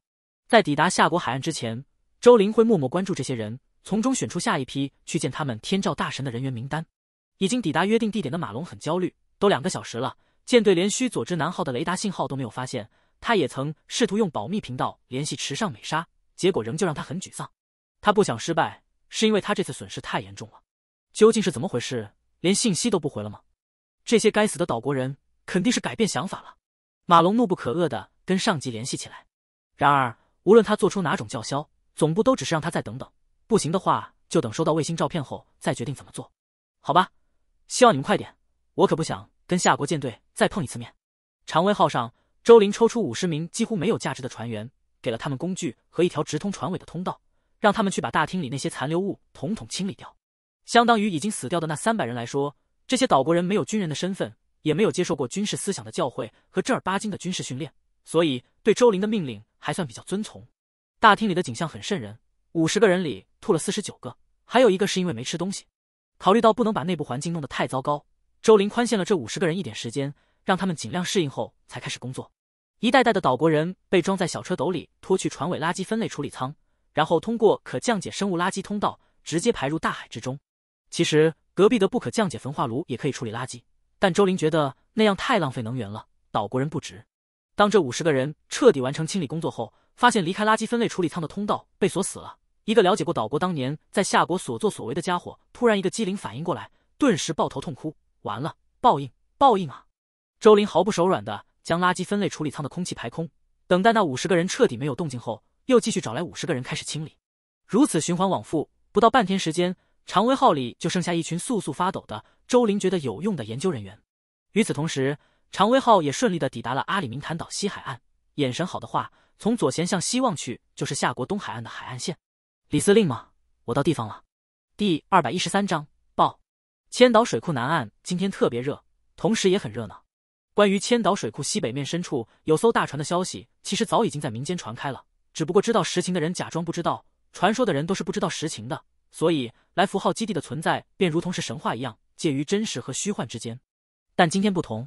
在抵达夏国海岸之前，周林会默默关注这些人，从中选出下一批去见他们天照大神的人员名单。已经抵达约定地点的马龙很焦虑，都两个小时了，舰队连须佐之男号的雷达信号都没有发现。他也曾试图用保密频道联系池上美沙，结果仍旧让他很沮丧。他不想失败，是因为他这次损失太严重了。究竟是怎么回事？连信息都不回了吗？这些该死的岛国人肯定是改变想法了。马龙怒不可遏的跟上级联系起来。然而，无论他做出哪种叫嚣，总部都只是让他再等等，不行的话就等收到卫星照片后再决定怎么做。好吧。希望你们快点，我可不想跟夏国舰队再碰一次面。长威号上，周林抽出五十名几乎没有价值的船员，给了他们工具和一条直通船尾的通道，让他们去把大厅里那些残留物统统清理掉。相当于已经死掉的那三百人来说，这些岛国人没有军人的身份，也没有接受过军事思想的教诲和正儿八经的军事训练，所以对周林的命令还算比较遵从。大厅里的景象很瘆人，五十个人里吐了四十九个，还有一个是因为没吃东西。考虑到不能把内部环境弄得太糟糕，周林宽限了这五十个人一点时间，让他们尽量适应后才开始工作。一代代的岛国人被装在小车斗里拖去船尾垃圾分类处理舱，然后通过可降解生物垃圾通道直接排入大海之中。其实隔壁的不可降解焚化炉也可以处理垃圾，但周林觉得那样太浪费能源了，岛国人不值。当这五十个人彻底完成清理工作后，发现离开垃圾分类处理舱的通道被锁死了。一个了解过岛国当年在夏国所作所为的家伙，突然一个机灵反应过来，顿时抱头痛哭。完了，报应，报应啊！周林毫不手软的将垃圾分类处理仓的空气排空，等待那五十个人彻底没有动静后，又继续找来五十个人开始清理。如此循环往复，不到半天时间，常威号里就剩下一群簌簌发抖的周林觉得有用的研究人员。与此同时，常威号也顺利的抵达了阿里明坦岛西海岸，眼神好的话，从左舷向西望去，就是夏国东海岸的海岸线。李司令吗？我到地方了。第二百一十三章报，千岛水库南岸今天特别热，同时也很热闹。关于千岛水库西北面深处有艘大船的消息，其实早已经在民间传开了。只不过知道实情的人假装不知道，传说的人都是不知道实情的，所以来符号基地的存在便如同是神话一样，介于真实和虚幻之间。但今天不同，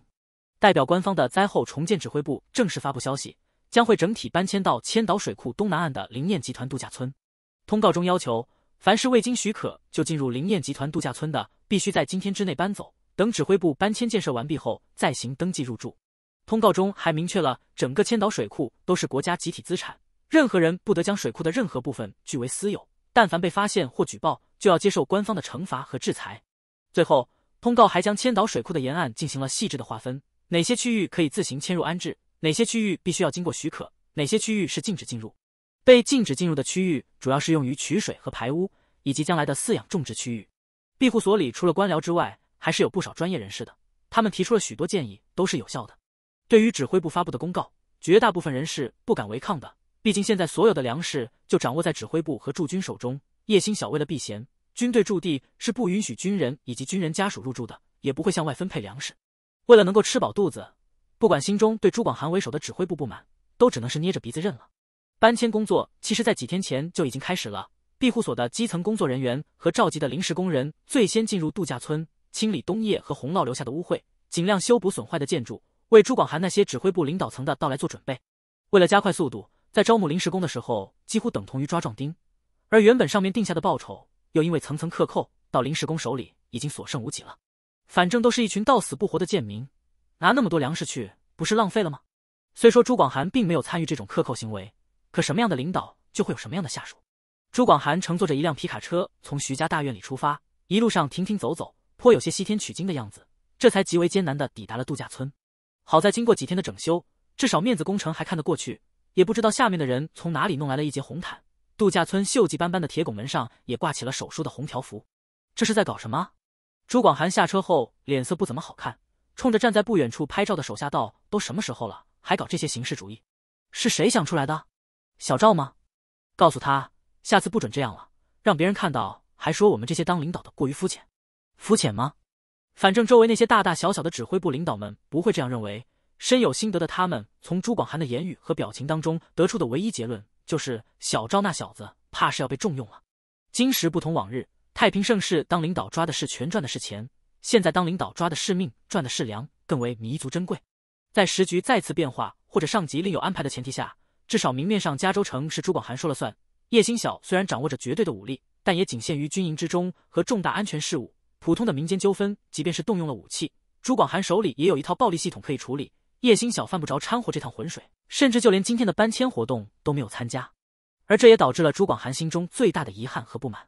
代表官方的灾后重建指挥部正式发布消息，将会整体搬迁到千岛水库东南岸的灵燕集团度假村。通告中要求，凡是未经许可就进入灵燕集团度假村的，必须在今天之内搬走，等指挥部搬迁建设完毕后再行登记入住。通告中还明确了，整个千岛水库都是国家集体资产，任何人不得将水库的任何部分据为私有，但凡被发现或举报，就要接受官方的惩罚和制裁。最后，通告还将千岛水库的沿岸进行了细致的划分，哪些区域可以自行迁入安置，哪些区域必须要经过许可，哪些区域是禁止进入。被禁止进入的区域主要是用于取水和排污，以及将来的饲养种植区域。庇护所里除了官僚之外，还是有不少专业人士的。他们提出了许多建议，都是有效的。对于指挥部发布的公告，绝大部分人士不敢违抗的。毕竟现在所有的粮食就掌握在指挥部和驻军手中。叶星晓为了避嫌，军队驻地是不允许军人以及军人家属入住的，也不会向外分配粮食。为了能够吃饱肚子，不管心中对朱广寒为首的指挥部不满，都只能是捏着鼻子认了。搬迁工作其实，在几天前就已经开始了。庇护所的基层工作人员和召集的临时工人最先进入度假村，清理冬夜和洪涝留下的污秽，尽量修补损坏的建筑，为朱广寒那些指挥部领导层的到来做准备。为了加快速度，在招募临时工的时候，几乎等同于抓壮丁。而原本上面定下的报酬，又因为层层克扣，到临时工手里已经所剩无几了。反正都是一群到死不活的贱民，拿那么多粮食去，不是浪费了吗？虽说朱广寒并没有参与这种克扣行为。可什么样的领导就会有什么样的下属。朱广寒乘坐着一辆皮卡车从徐家大院里出发，一路上停停走走，颇有些西天取经的样子。这才极为艰难的抵达了度假村。好在经过几天的整修，至少面子工程还看得过去。也不知道下面的人从哪里弄来了一截红毯，度假村锈迹斑斑的铁拱门上也挂起了手书的红条幅。这是在搞什么？朱广寒下车后脸色不怎么好看，冲着站在不远处拍照的手下道：“都什么时候了，还搞这些形式主义？是谁想出来的？”小赵吗？告诉他，下次不准这样了，让别人看到还说我们这些当领导的过于肤浅。肤浅吗？反正周围那些大大小小的指挥部领导们不会这样认为。深有心得的他们，从朱广寒的言语和表情当中得出的唯一结论就是：小赵那小子怕是要被重用了。今时不同往日，太平盛世当领导抓的是权，赚的是钱，现在当领导抓的是命，赚的是粮，更为弥足珍贵。在时局再次变化或者上级另有安排的前提下。至少明面上，加州城是朱广寒说了算。叶星晓虽然掌握着绝对的武力，但也仅限于军营之中和重大安全事务。普通的民间纠纷，即便是动用了武器，朱广寒手里也有一套暴力系统可以处理。叶星晓犯不着掺和这趟浑水，甚至就连今天的搬迁活动都没有参加。而这也导致了朱广寒心中最大的遗憾和不满。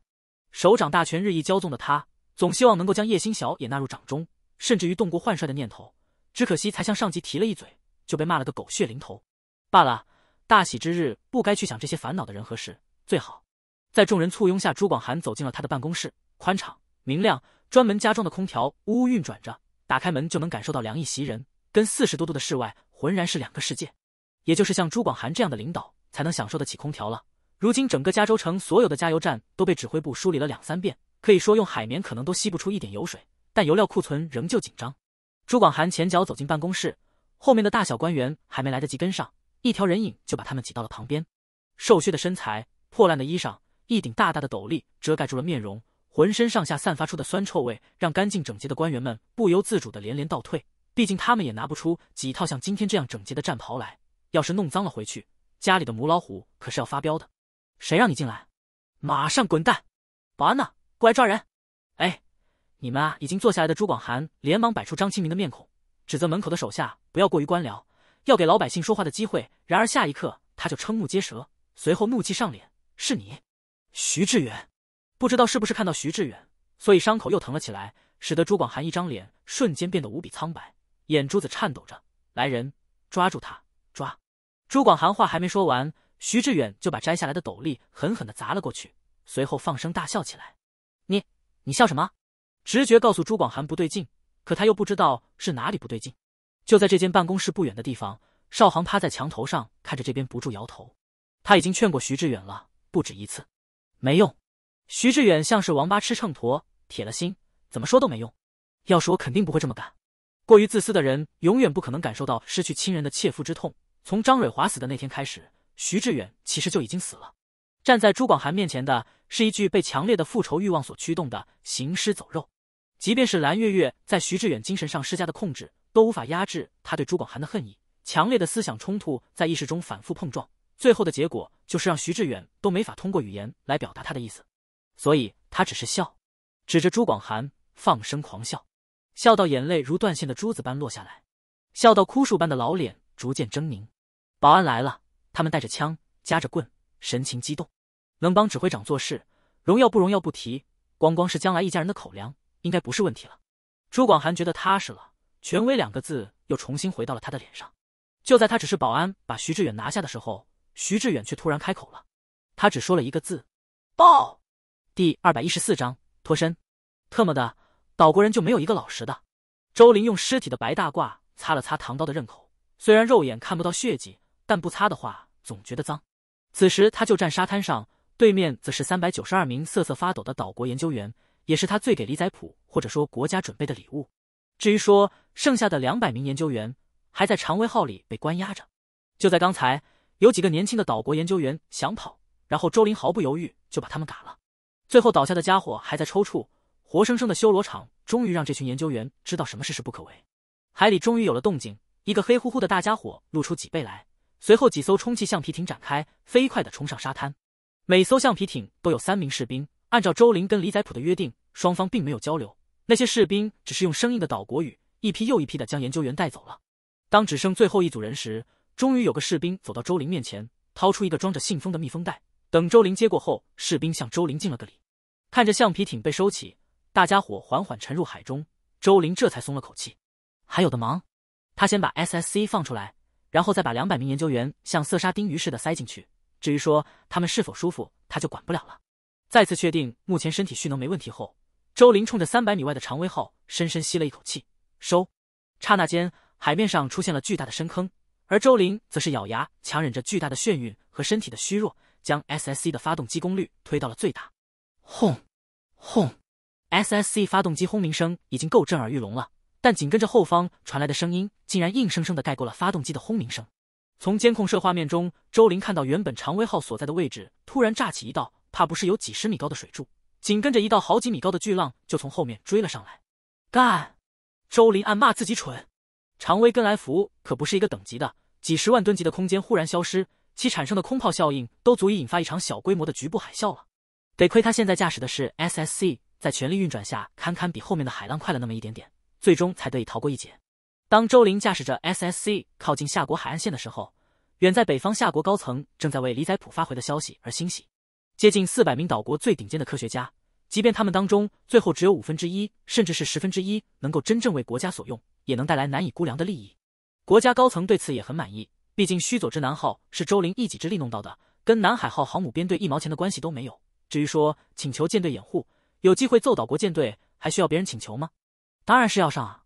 首掌大权日益骄纵的他，总希望能够将叶星晓也纳入掌中，甚至于动过换帅的念头。只可惜才向上级提了一嘴，就被骂了个狗血淋头。罢了。大喜之日不该去想这些烦恼的人和事，最好在众人簇拥下，朱广寒走进了他的办公室，宽敞明亮，专门加装的空调呜呜运转着，打开门就能感受到凉意袭人，跟四十多度的室外浑然是两个世界。也就是像朱广寒这样的领导才能享受得起空调了。如今整个加州城所有的加油站都被指挥部梳理了两三遍，可以说用海绵可能都吸不出一点油水，但油料库存仍旧紧张。朱广寒前脚走进办公室，后面的大小官员还没来得及跟上。一条人影就把他们挤到了旁边，瘦削的身材，破烂的衣裳，一顶大大的斗笠遮盖住了面容，浑身上下散发出的酸臭味让干净整洁的官员们不由自主的连连倒退。毕竟他们也拿不出几套像今天这样整洁的战袍来，要是弄脏了回去，家里的母老虎可是要发飙的。谁让你进来？马上滚蛋！保安呢？过来抓人！哎，你们啊，已经坐下来的朱广寒连忙摆出张清明的面孔，指责门口的手下不要过于官僚。要给老百姓说话的机会，然而下一刻他就瞠目结舌，随后怒气上脸。是你，徐志远？不知道是不是看到徐志远，所以伤口又疼了起来，使得朱广寒一张脸瞬间变得无比苍白，眼珠子颤抖着。来人，抓住他！抓！朱广寒话还没说完，徐志远就把摘下来的斗笠狠狠的砸了过去，随后放声大笑起来。你，你笑什么？直觉告诉朱广寒不对劲，可他又不知道是哪里不对劲。就在这间办公室不远的地方，邵航趴在墙头上看着这边，不住摇头。他已经劝过徐志远了，不止一次，没用。徐志远像是王八吃秤砣，铁了心，怎么说都没用。要是我，肯定不会这么干。过于自私的人，永远不可能感受到失去亲人的切肤之痛。从张蕊华死的那天开始，徐志远其实就已经死了。站在朱广寒面前的，是一具被强烈的复仇欲望所驱动的行尸走肉。即便是蓝月月在徐志远精神上施加的控制。都无法压制他对朱广寒的恨意，强烈的思想冲突在意识中反复碰撞，最后的结果就是让徐志远都没法通过语言来表达他的意思，所以他只是笑，指着朱广寒放声狂笑，笑到眼泪如断线的珠子般落下来，笑到枯树般的老脸逐渐狰狞。保安来了，他们带着枪夹着棍，神情激动。能帮指挥长做事，荣耀不荣耀不提，光光是将来一家人的口粮，应该不是问题了。朱广寒觉得踏实了。权威两个字又重新回到了他的脸上。就在他只是保安把徐志远拿下的时候，徐志远却突然开口了。他只说了一个字：“爆。”第二百一十四章脱身。特么的，岛国人就没有一个老实的。周林用尸体的白大褂擦了擦唐刀的刃口，虽然肉眼看不到血迹，但不擦的话总觉得脏。此时他就站沙滩上，对面则是三百九十二名瑟瑟发抖的岛国研究员，也是他最给李宰普或者说国家准备的礼物。至于说剩下的两百名研究员还在常威号里被关押着，就在刚才，有几个年轻的岛国研究员想跑，然后周林毫不犹豫就把他们嘎了。最后倒下的家伙还在抽搐，活生生的修罗场终于让这群研究员知道什么事是不可为。海里终于有了动静，一个黑乎乎的大家伙露出脊背来，随后几艘充气橡皮艇展开，飞快的冲上沙滩。每艘橡皮艇都有三名士兵，按照周林跟李宰普的约定，双方并没有交流。那些士兵只是用生硬的岛国语，一批又一批的将研究员带走了。当只剩最后一组人时，终于有个士兵走到周林面前，掏出一个装着信封的密封袋。等周林接过后，士兵向周林敬了个礼。看着橡皮艇被收起，大家伙缓缓沉入海中，周林这才松了口气。还有的忙，他先把 S S C 放出来，然后再把两百名研究员像色沙丁鱼似的塞进去。至于说他们是否舒服，他就管不了了。再次确定目前身体蓄能没问题后。周林冲着三百米外的长威号深深吸了一口气，收。刹那间，海面上出现了巨大的深坑，而周林则是咬牙强忍着巨大的眩晕和身体的虚弱，将 S S C 的发动机功率推到了最大。轰轰，S S C 发动机轰鸣声已经够震耳欲聋了，但紧跟着后方传来的声音竟然硬生生的盖过了发动机的轰鸣声。从监控摄画面中，周林看到原本长威号所在的位置突然炸起一道，怕不是有几十米高的水柱。紧跟着一道好几米高的巨浪就从后面追了上来，干！周林暗骂自己蠢，常威跟来福可不是一个等级的，几十万吨级的空间忽然消失，其产生的空泡效应都足以引发一场小规模的局部海啸了。得亏他现在驾驶的是 SSC，在全力运转下，堪堪比后面的海浪快了那么一点点，最终才得以逃过一劫。当周林驾驶着 SSC 靠近夏国海岸线的时候，远在北方夏国高层正在为李宰浦发回的消息而欣喜。接近四百名岛国最顶尖的科学家，即便他们当中最后只有五分之一，甚至是十分之一能够真正为国家所用，也能带来难以估量的利益。国家高层对此也很满意，毕竟“须佐之男号”是周林一己之力弄到的，跟南海号航母编队一毛钱的关系都没有。至于说请求舰队掩护，有机会揍岛国舰队，还需要别人请求吗？当然是要上啊！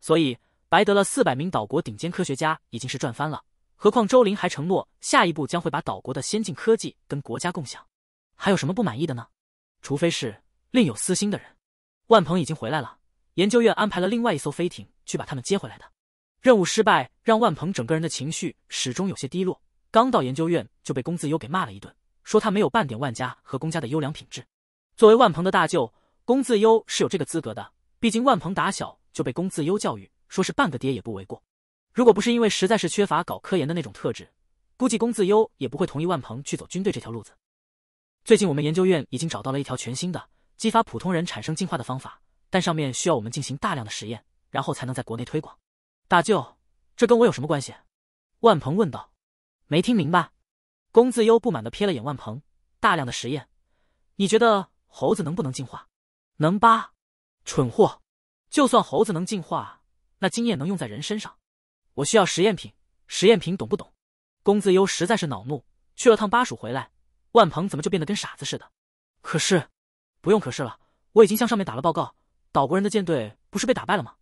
所以白得了四百名岛国顶尖科学家，已经是赚翻了。何况周林还承诺，下一步将会把岛国的先进科技跟国家共享。还有什么不满意的呢？除非是另有私心的人。万鹏已经回来了，研究院安排了另外一艘飞艇去把他们接回来的。任务失败让万鹏整个人的情绪始终有些低落。刚到研究院就被龚自优给骂了一顿，说他没有半点万家和龚家的优良品质。作为万鹏的大舅，龚自优是有这个资格的。毕竟万鹏打小就被龚自优教育，说是半个爹也不为过。如果不是因为实在是缺乏搞科研的那种特质，估计龚自优也不会同意万鹏去走军队这条路子。最近我们研究院已经找到了一条全新的激发普通人产生进化的方法，但上面需要我们进行大量的实验，然后才能在国内推广。大舅，这跟我有什么关系？万鹏问道。没听明白？龚自优不满地瞥了眼万鹏。大量的实验？你觉得猴子能不能进化？能吧？蠢货！就算猴子能进化，那经验能用在人身上？我需要实验品，实验品懂不懂？龚自优实在是恼怒，去了趟巴蜀回来。万鹏怎么就变得跟傻子似的？可是，不用可是了，我已经向上面打了报告。岛国人的舰队不是被打败了吗？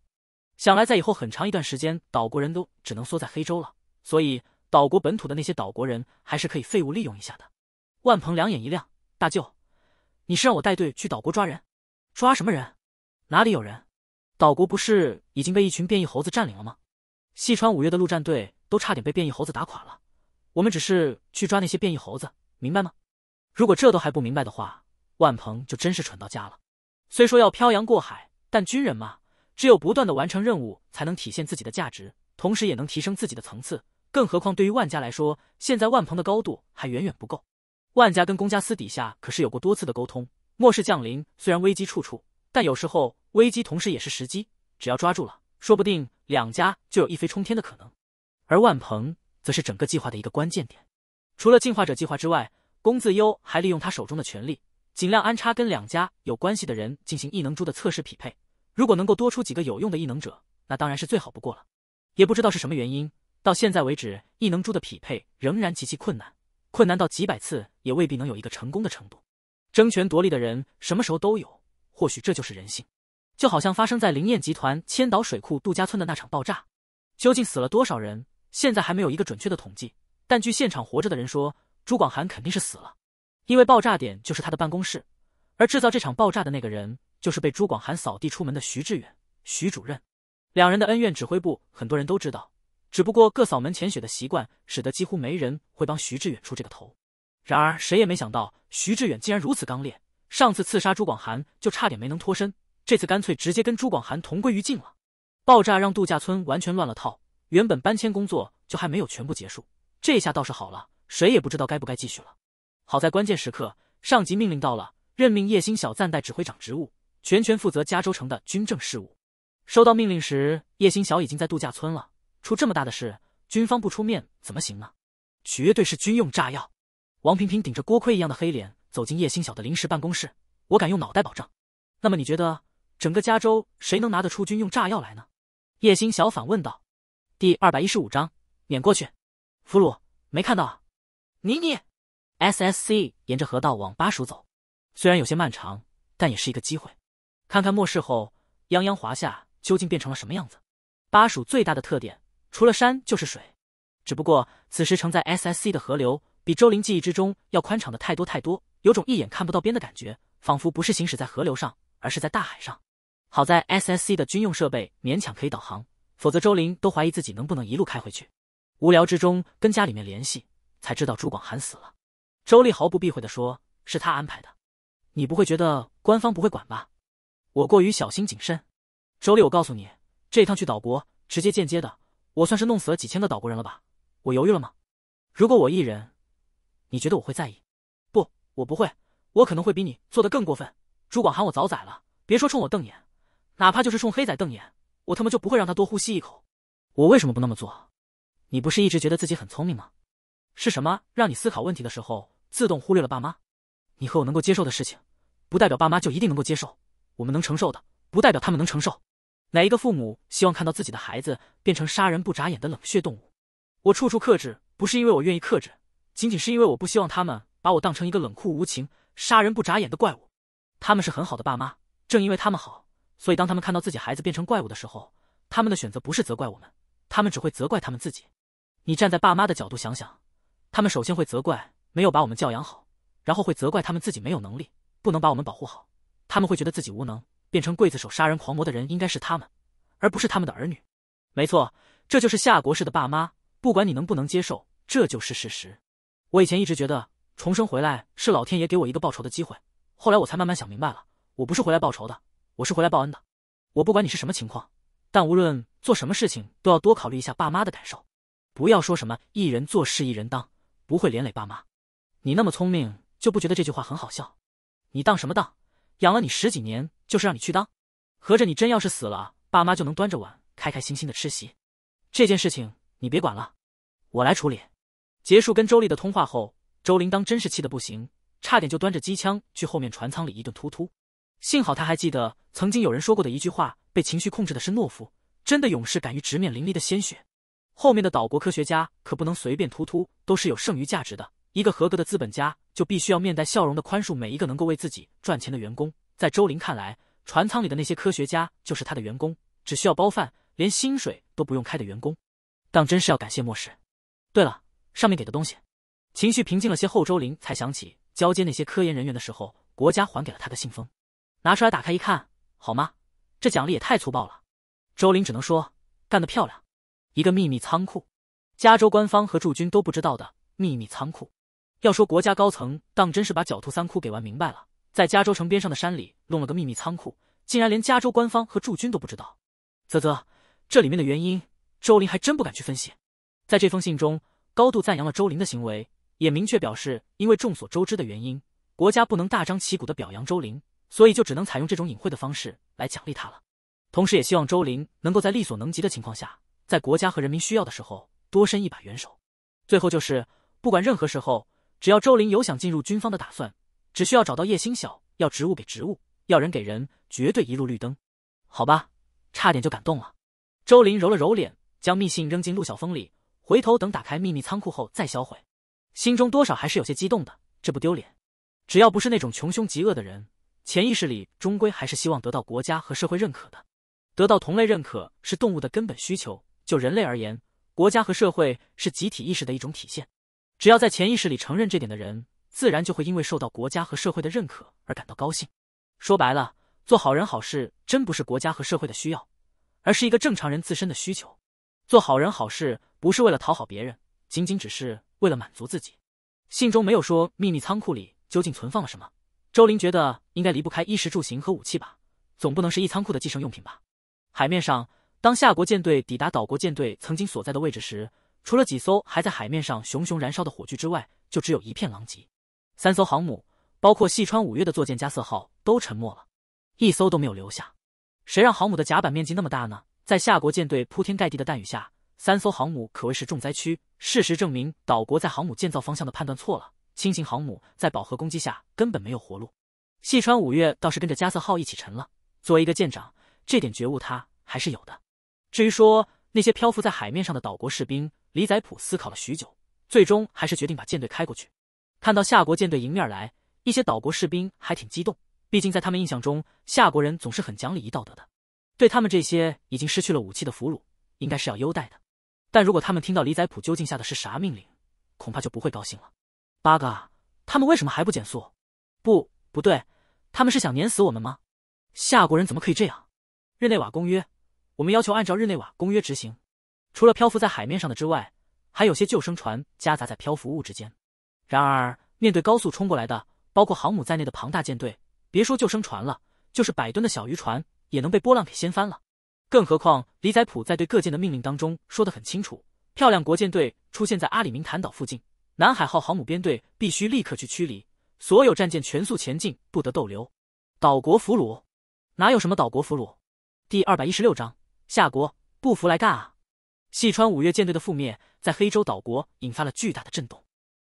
想来在以后很长一段时间，岛国人都只能缩在黑洲了，所以岛国本土的那些岛国人还是可以废物利用一下的。万鹏两眼一亮：“大舅，你是让我带队去岛国抓人？抓什么人？哪里有人？岛国不是已经被一群变异猴子占领了吗？细川五月的陆战队都差点被变异猴子打垮了，我们只是去抓那些变异猴子，明白吗？”如果这都还不明白的话，万鹏就真是蠢到家了。虽说要漂洋过海，但军人嘛，只有不断的完成任务，才能体现自己的价值，同时也能提升自己的层次。更何况对于万家来说，现在万鹏的高度还远远不够。万家跟公家私底下可是有过多次的沟通。末世降临，虽然危机处处，但有时候危机同时也是时机，只要抓住了，说不定两家就有一飞冲天的可能。而万鹏则是整个计划的一个关键点。除了进化者计划之外，龚自优还利用他手中的权力，尽量安插跟两家有关系的人进行异能珠的测试匹配。如果能够多出几个有用的异能者，那当然是最好不过了。也不知道是什么原因，到现在为止，异能珠的匹配仍然极其困难，困难到几百次也未必能有一个成功的程度。争权夺利的人什么时候都有，或许这就是人性。就好像发生在灵燕集团千岛水库度假村的那场爆炸，究竟死了多少人，现在还没有一个准确的统计。但据现场活着的人说。朱广寒肯定是死了，因为爆炸点就是他的办公室，而制造这场爆炸的那个人就是被朱广寒扫地出门的徐志远，徐主任。两人的恩怨，指挥部很多人都知道，只不过各扫门前雪的习惯，使得几乎没人会帮徐志远出这个头。然而谁也没想到，徐志远竟然如此刚烈，上次刺杀朱广寒就差点没能脱身，这次干脆直接跟朱广寒同归于尽了。爆炸让度假村完全乱了套，原本搬迁工作就还没有全部结束，这下倒是好了。谁也不知道该不该继续了。好在关键时刻，上级命令到了，任命叶星晓暂代指挥长职务，全权负责加州城的军政事务。收到命令时，叶星晓已经在度假村了。出这么大的事，军方不出面怎么行呢？绝对是军用炸药。王平平顶着锅盔一样的黑脸走进叶星晓的临时办公室。我敢用脑袋保证。那么你觉得整个加州谁能拿得出军用炸药来呢？叶星晓反问道。第二百一十五章，撵过去。俘虏没看到啊？妮妮，S S C 沿着河道往巴蜀走，虽然有些漫长，但也是一个机会，看看末世后泱泱华夏究竟变成了什么样子。巴蜀最大的特点，除了山就是水，只不过此时承载 S S C 的河流比周林记忆之中要宽敞的太多太多，有种一眼看不到边的感觉，仿佛不是行驶在河流上，而是在大海上。好在 S S C 的军用设备勉强可以导航，否则周林都怀疑自己能不能一路开回去。无聊之中跟家里面联系。才知道朱广寒死了，周丽毫不避讳的说：“是他安排的，你不会觉得官方不会管吧？我过于小心谨慎。”周丽，我告诉你，这趟去岛国，直接间接的，我算是弄死了几千个岛国人了吧？我犹豫了吗？如果我一人，你觉得我会在意？不，我不会，我可能会比你做的更过分。朱广寒我早宰了，别说冲我瞪眼，哪怕就是冲黑仔瞪眼，我他妈就不会让他多呼吸一口。我为什么不那么做？你不是一直觉得自己很聪明吗？是什么让你思考问题的时候自动忽略了爸妈？你和我能够接受的事情，不代表爸妈就一定能够接受；我们能承受的，不代表他们能承受。哪一个父母希望看到自己的孩子变成杀人不眨眼的冷血动物？我处处克制，不是因为我愿意克制，仅仅是因为我不希望他们把我当成一个冷酷无情、杀人不眨眼的怪物。他们是很好的爸妈，正因为他们好，所以当他们看到自己孩子变成怪物的时候，他们的选择不是责怪我们，他们只会责怪他们自己。你站在爸妈的角度想想。他们首先会责怪没有把我们教养好，然后会责怪他们自己没有能力，不能把我们保护好。他们会觉得自己无能，变成刽子手、杀人狂魔的人应该是他们，而不是他们的儿女。没错，这就是夏国氏的爸妈。不管你能不能接受，这就是事实。我以前一直觉得重生回来是老天爷给我一个报仇的机会，后来我才慢慢想明白了，我不是回来报仇的，我是回来报恩的。我不管你是什么情况，但无论做什么事情都要多考虑一下爸妈的感受，不要说什么一人做事一人当。不会连累爸妈，你那么聪明，就不觉得这句话很好笑？你当什么当？养了你十几年，就是让你去当。合着你真要是死了，爸妈就能端着碗开开心心的吃席？这件事情你别管了，我来处理。结束跟周丽的通话后，周琳当真是气得不行，差点就端着机枪去后面船舱里一顿突突。幸好他还记得曾经有人说过的一句话：被情绪控制的是懦夫，真的勇士敢于直面淋漓的鲜血。后面的岛国科学家可不能随便突突，都是有剩余价值的。一个合格的资本家就必须要面带笑容的宽恕每一个能够为自己赚钱的员工。在周林看来，船舱里的那些科学家就是他的员工，只需要包饭，连薪水都不用开的员工。当真是要感谢末世。对了，上面给的东西。情绪平静了些后，周林才想起交接那些科研人员的时候，国家还给了他的信封，拿出来打开一看，好吗？这奖励也太粗暴了。周林只能说，干得漂亮。一个秘密仓库，加州官方和驻军都不知道的秘密仓库。要说国家高层当真是把狡兔三窟给玩明白了，在加州城边上的山里弄了个秘密仓库，竟然连加州官方和驻军都不知道。啧啧，这里面的原因，周林还真不敢去分析。在这封信中，高度赞扬了周林的行为，也明确表示，因为众所周知的原因，国家不能大张旗鼓的表扬周林，所以就只能采用这种隐晦的方式来奖励他了。同时，也希望周林能够在力所能及的情况下。在国家和人民需要的时候，多伸一把援手。最后就是，不管任何时候，只要周林有想进入军方的打算，只需要找到叶星晓，要职务给职务，要人给人，绝对一路绿灯。好吧，差点就感动了。周林揉了揉脸，将密信扔进陆小峰里，回头等打开秘密仓库后再销毁。心中多少还是有些激动的，这不丢脸。只要不是那种穷凶极恶的人，潜意识里终归还是希望得到国家和社会认可的。得到同类认可是动物的根本需求。就人类而言，国家和社会是集体意识的一种体现。只要在潜意识里承认这点的人，自然就会因为受到国家和社会的认可而感到高兴。说白了，做好人好事真不是国家和社会的需要，而是一个正常人自身的需求。做好人好事不是为了讨好别人，仅仅只是为了满足自己。信中没有说秘密仓库里究竟存放了什么，周林觉得应该离不开衣食住行和武器吧，总不能是一仓库的寄生用品吧。海面上。当夏国舰队抵达岛国舰队曾经所在的位置时，除了几艘还在海面上熊熊燃烧的火炬之外，就只有一片狼藉。三艘航母，包括细川五月的座舰加色号，都沉没了，一艘都没有留下。谁让航母的甲板面积那么大呢？在夏国舰队铺天盖地的弹雨下，三艘航母可谓是重灾区。事实证明，岛国在航母建造方向的判断错了。轻型航母在饱和攻击下根本没有活路。细川五月倒是跟着加色号一起沉了。作为一个舰长，这点觉悟他还是有的。至于说那些漂浮在海面上的岛国士兵，李宰普思考了许久，最终还是决定把舰队开过去。看到夏国舰队迎面来，一些岛国士兵还挺激动，毕竟在他们印象中，夏国人总是很讲礼仪道德的，对他们这些已经失去了武器的俘虏，应该是要优待的。但如果他们听到李宰普究竟下的是啥命令，恐怕就不会高兴了。八嘎！他们为什么还不减速？不，不对，他们是想碾死我们吗？夏国人怎么可以这样？日内瓦公约。我们要求按照日内瓦公约执行。除了漂浮在海面上的之外，还有些救生船夹杂在漂浮物之间。然而，面对高速冲过来的，包括航母在内的庞大舰队，别说救生船了，就是百吨的小渔船也能被波浪给掀翻了。更何况，李载普在对各舰的命令当中说得很清楚：漂亮国舰队出现在阿里明坦岛附近，南海号航母编队必须立刻去驱离，所有战舰全速前进，不得逗留。岛国俘虏？哪有什么岛国俘虏？第二百一十六章。夏国不服来干啊！细川五岳舰队的覆灭在黑洲岛国引发了巨大的震动。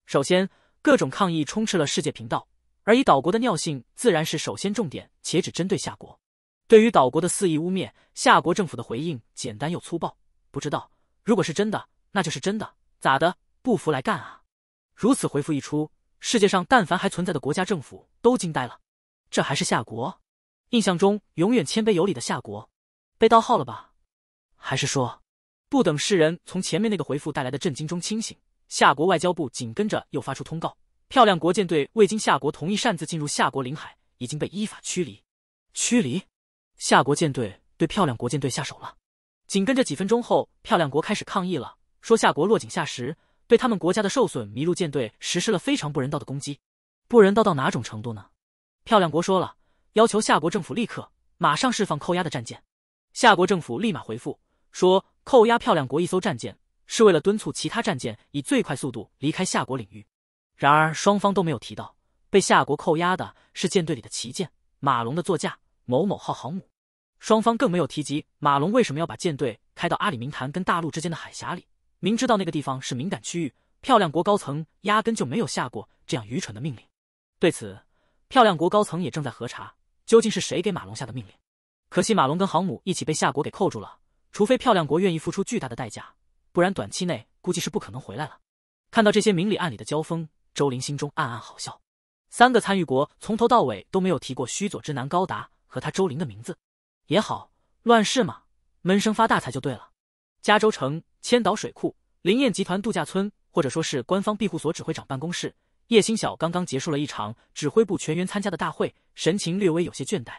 首先，各种抗议充斥了世界频道，而以岛国的尿性，自然是首先重点且只针对夏国。对于岛国的肆意污蔑，夏国政府的回应简单又粗暴：不知道如果是真的，那就是真的。咋的？不服来干啊！如此回复一出，世界上但凡还存在的国家政府都惊呆了。这还是夏国？印象中永远谦卑有礼的夏国，被盗号了吧？还是说，不等世人从前面那个回复带来的震惊中清醒，夏国外交部紧跟着又发出通告：漂亮国舰队未经夏国同意擅自进入夏国领海，已经被依法驱离。驱离，夏国舰队对漂亮国舰队下手了。紧跟着几分钟后，漂亮国开始抗议了，说夏国落井下石，对他们国家的受损麋鹿舰队实施了非常不人道的攻击。不人道到哪种程度呢？漂亮国说了，要求夏国政府立刻马上释放扣押的战舰。夏国政府立马回复。说扣押漂亮国一艘战舰，是为了敦促其他战舰以最快速度离开夏国领域。然而，双方都没有提到被夏国扣押的是舰队里的旗舰马龙的座驾某某号航母。双方更没有提及马龙为什么要把舰队开到阿里明潭跟大陆之间的海峡里，明知道那个地方是敏感区域。漂亮国高层压根就没有下过这样愚蠢的命令。对此，漂亮国高层也正在核查究竟是谁给马龙下的命令。可惜，马龙跟航母一起被夏国给扣住了。除非漂亮国愿意付出巨大的代价，不然短期内估计是不可能回来了。看到这些明里暗里的交锋，周林心中暗暗好笑。三个参与国从头到尾都没有提过须佐之男高达和他周林的名字，也好，乱世嘛，闷声发大财就对了。加州城千岛水库灵彦集团度假村，或者说是官方庇护所指挥长办公室，叶星晓刚刚结束了一场指挥部全员参加的大会，神情略微有些倦怠。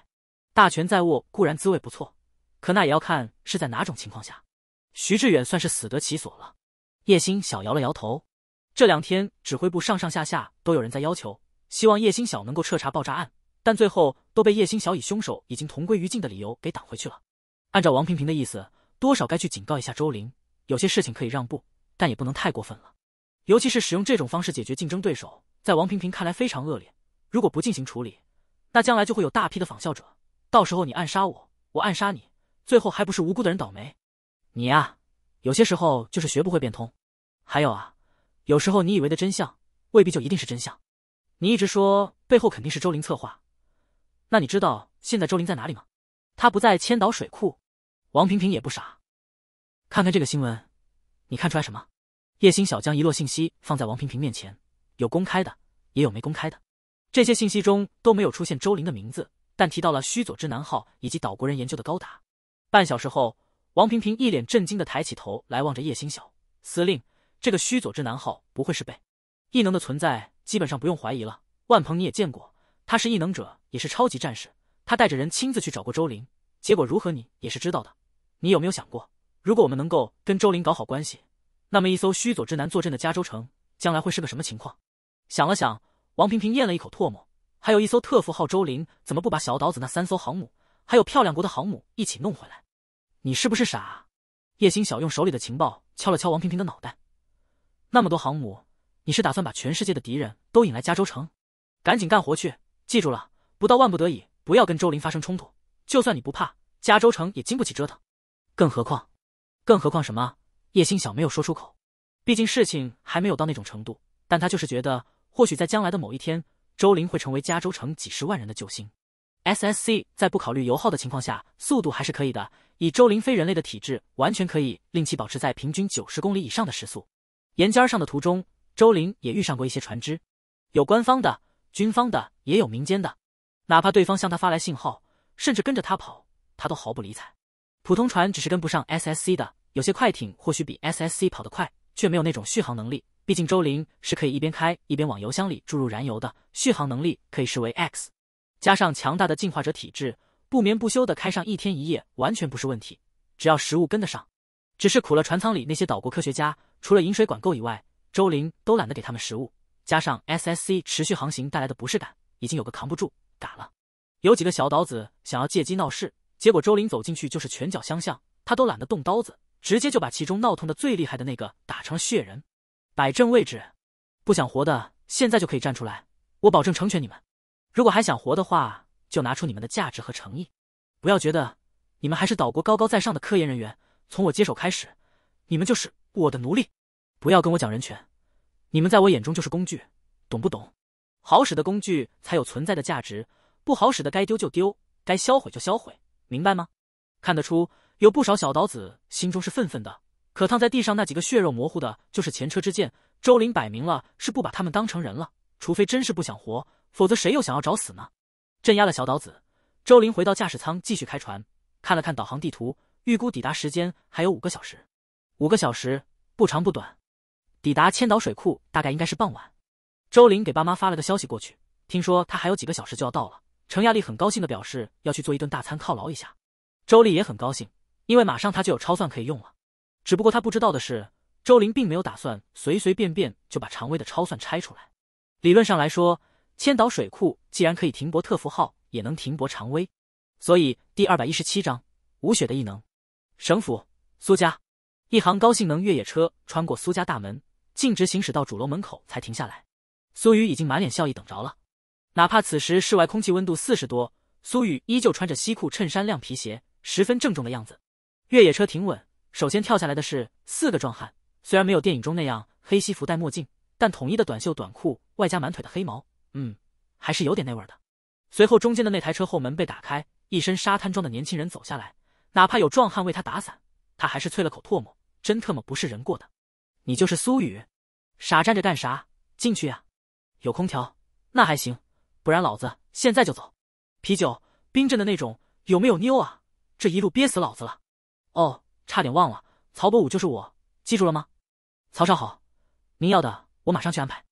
大权在握固然滋味不错。可那也要看是在哪种情况下，徐志远算是死得其所了。叶心小摇了摇头，这两天指挥部上上下下都有人在要求，希望叶心小能够彻查爆炸案，但最后都被叶心小以凶手已经同归于尽的理由给挡回去了。按照王平平的意思，多少该去警告一下周玲，有些事情可以让步，但也不能太过分了。尤其是使用这种方式解决竞争对手，在王平平看来非常恶劣。如果不进行处理，那将来就会有大批的仿效者，到时候你暗杀我，我暗杀你。最后还不是无辜的人倒霉，你呀，有些时候就是学不会变通。还有啊，有时候你以为的真相，未必就一定是真相。你一直说背后肯定是周玲策划，那你知道现在周玲在哪里吗？他不在千岛水库。王平平也不傻，看看这个新闻，你看出来什么？叶星晓将遗落信息放在王平平面前，有公开的，也有没公开的。这些信息中都没有出现周玲的名字，但提到了须佐之男号以及岛国人研究的高达。半小时后，王平平一脸震惊地抬起头来，望着叶星晓司令：“这个虚佐之男号不会是被异能的存在，基本上不用怀疑了。万鹏你也见过，他是异能者，也是超级战士。他带着人亲自去找过周林，结果如何你也是知道的。你有没有想过，如果我们能够跟周林搞好关系，那么一艘虚佐之男坐镇的加州城，将来会是个什么情况？”想了想，王平平咽了一口唾沫：“还有一艘特福号，周林怎么不把小岛子那三艘航母，还有漂亮国的航母一起弄回来？”你是不是傻？叶星晓用手里的情报敲了敲王平平的脑袋。那么多航母，你是打算把全世界的敌人都引来加州城？赶紧干活去！记住了，不到万不得已，不要跟周林发生冲突。就算你不怕，加州城也经不起折腾。更何况，更何况什么？叶星晓没有说出口，毕竟事情还没有到那种程度。但他就是觉得，或许在将来的某一天，周林会成为加州城几十万人的救星。S S C 在不考虑油耗的情况下，速度还是可以的。以周林非人类的体质，完全可以令其保持在平均九十公里以上的时速。沿尖上的途中，周林也遇上过一些船只，有官方的、军方的，也有民间的。哪怕对方向他发来信号，甚至跟着他跑，他都毫不理睬。普通船只是跟不上 S S C 的，有些快艇或许比 S S C 跑得快，却没有那种续航能力。毕竟周林是可以一边开一边往油箱里注入燃油的，续航能力可以视为 x。加上强大的进化者体质，不眠不休的开上一天一夜完全不是问题，只要食物跟得上。只是苦了船舱里那些岛国科学家，除了饮水管够以外，周林都懒得给他们食物。加上 S S C 持续航行带来的不适感，已经有个扛不住嘎了。有几个小岛子想要借机闹事，结果周林走进去就是拳脚相向，他都懒得动刀子，直接就把其中闹腾的最厉害的那个打成了血人。摆正位置，不想活的现在就可以站出来，我保证成全你们。如果还想活的话，就拿出你们的价值和诚意。不要觉得你们还是岛国高高在上的科研人员，从我接手开始，你们就是我的奴隶。不要跟我讲人权，你们在我眼中就是工具，懂不懂？好使的工具才有存在的价值，不好使的该丢就丢，该销毁就销毁，明白吗？看得出有不少小岛子心中是愤愤的，可躺在地上那几个血肉模糊的，就是前车之鉴。周林摆明了是不把他们当成人了。除非真是不想活，否则谁又想要找死呢？镇压了小岛子，周林回到驾驶舱继续开船，看了看导航地图，预估抵达时间还有五个小时。五个小时不长不短，抵达千岛水库大概应该是傍晚。周林给爸妈发了个消息过去，听说他还有几个小时就要到了。程亚丽很高兴的表示要去做一顿大餐犒劳一下，周丽也很高兴，因为马上他就有超算可以用了。只不过她不知道的是，周林并没有打算随随便便就把常威的超算拆出来。理论上来说，千岛水库既然可以停泊特福号，也能停泊长威。所以第二百一十七章，吴雪的异能。省府苏家，一行高性能越野车穿过苏家大门，径直行驶到主楼门口才停下来。苏雨已经满脸笑意等着了。哪怕此时室外空气温度四十多，苏雨依旧穿着西裤、衬衫、亮皮鞋，十分郑重的样子。越野车停稳，首先跳下来的是四个壮汉，虽然没有电影中那样黑西服、戴墨镜。但统一的短袖短裤，外加满腿的黑毛，嗯，还是有点那味儿的。随后，中间的那台车后门被打开，一身沙滩装的年轻人走下来。哪怕有壮汉为他打伞，他还是啐了口唾沫，真特么不是人过的。你就是苏雨，傻站着干啥？进去呀！有空调，那还行，不然老子现在就走。啤酒，冰镇的那种，有没有妞啊？这一路憋死老子了。哦，差点忘了，曹伯武就是我，记住了吗？曹少好，您要的。我马上去安排。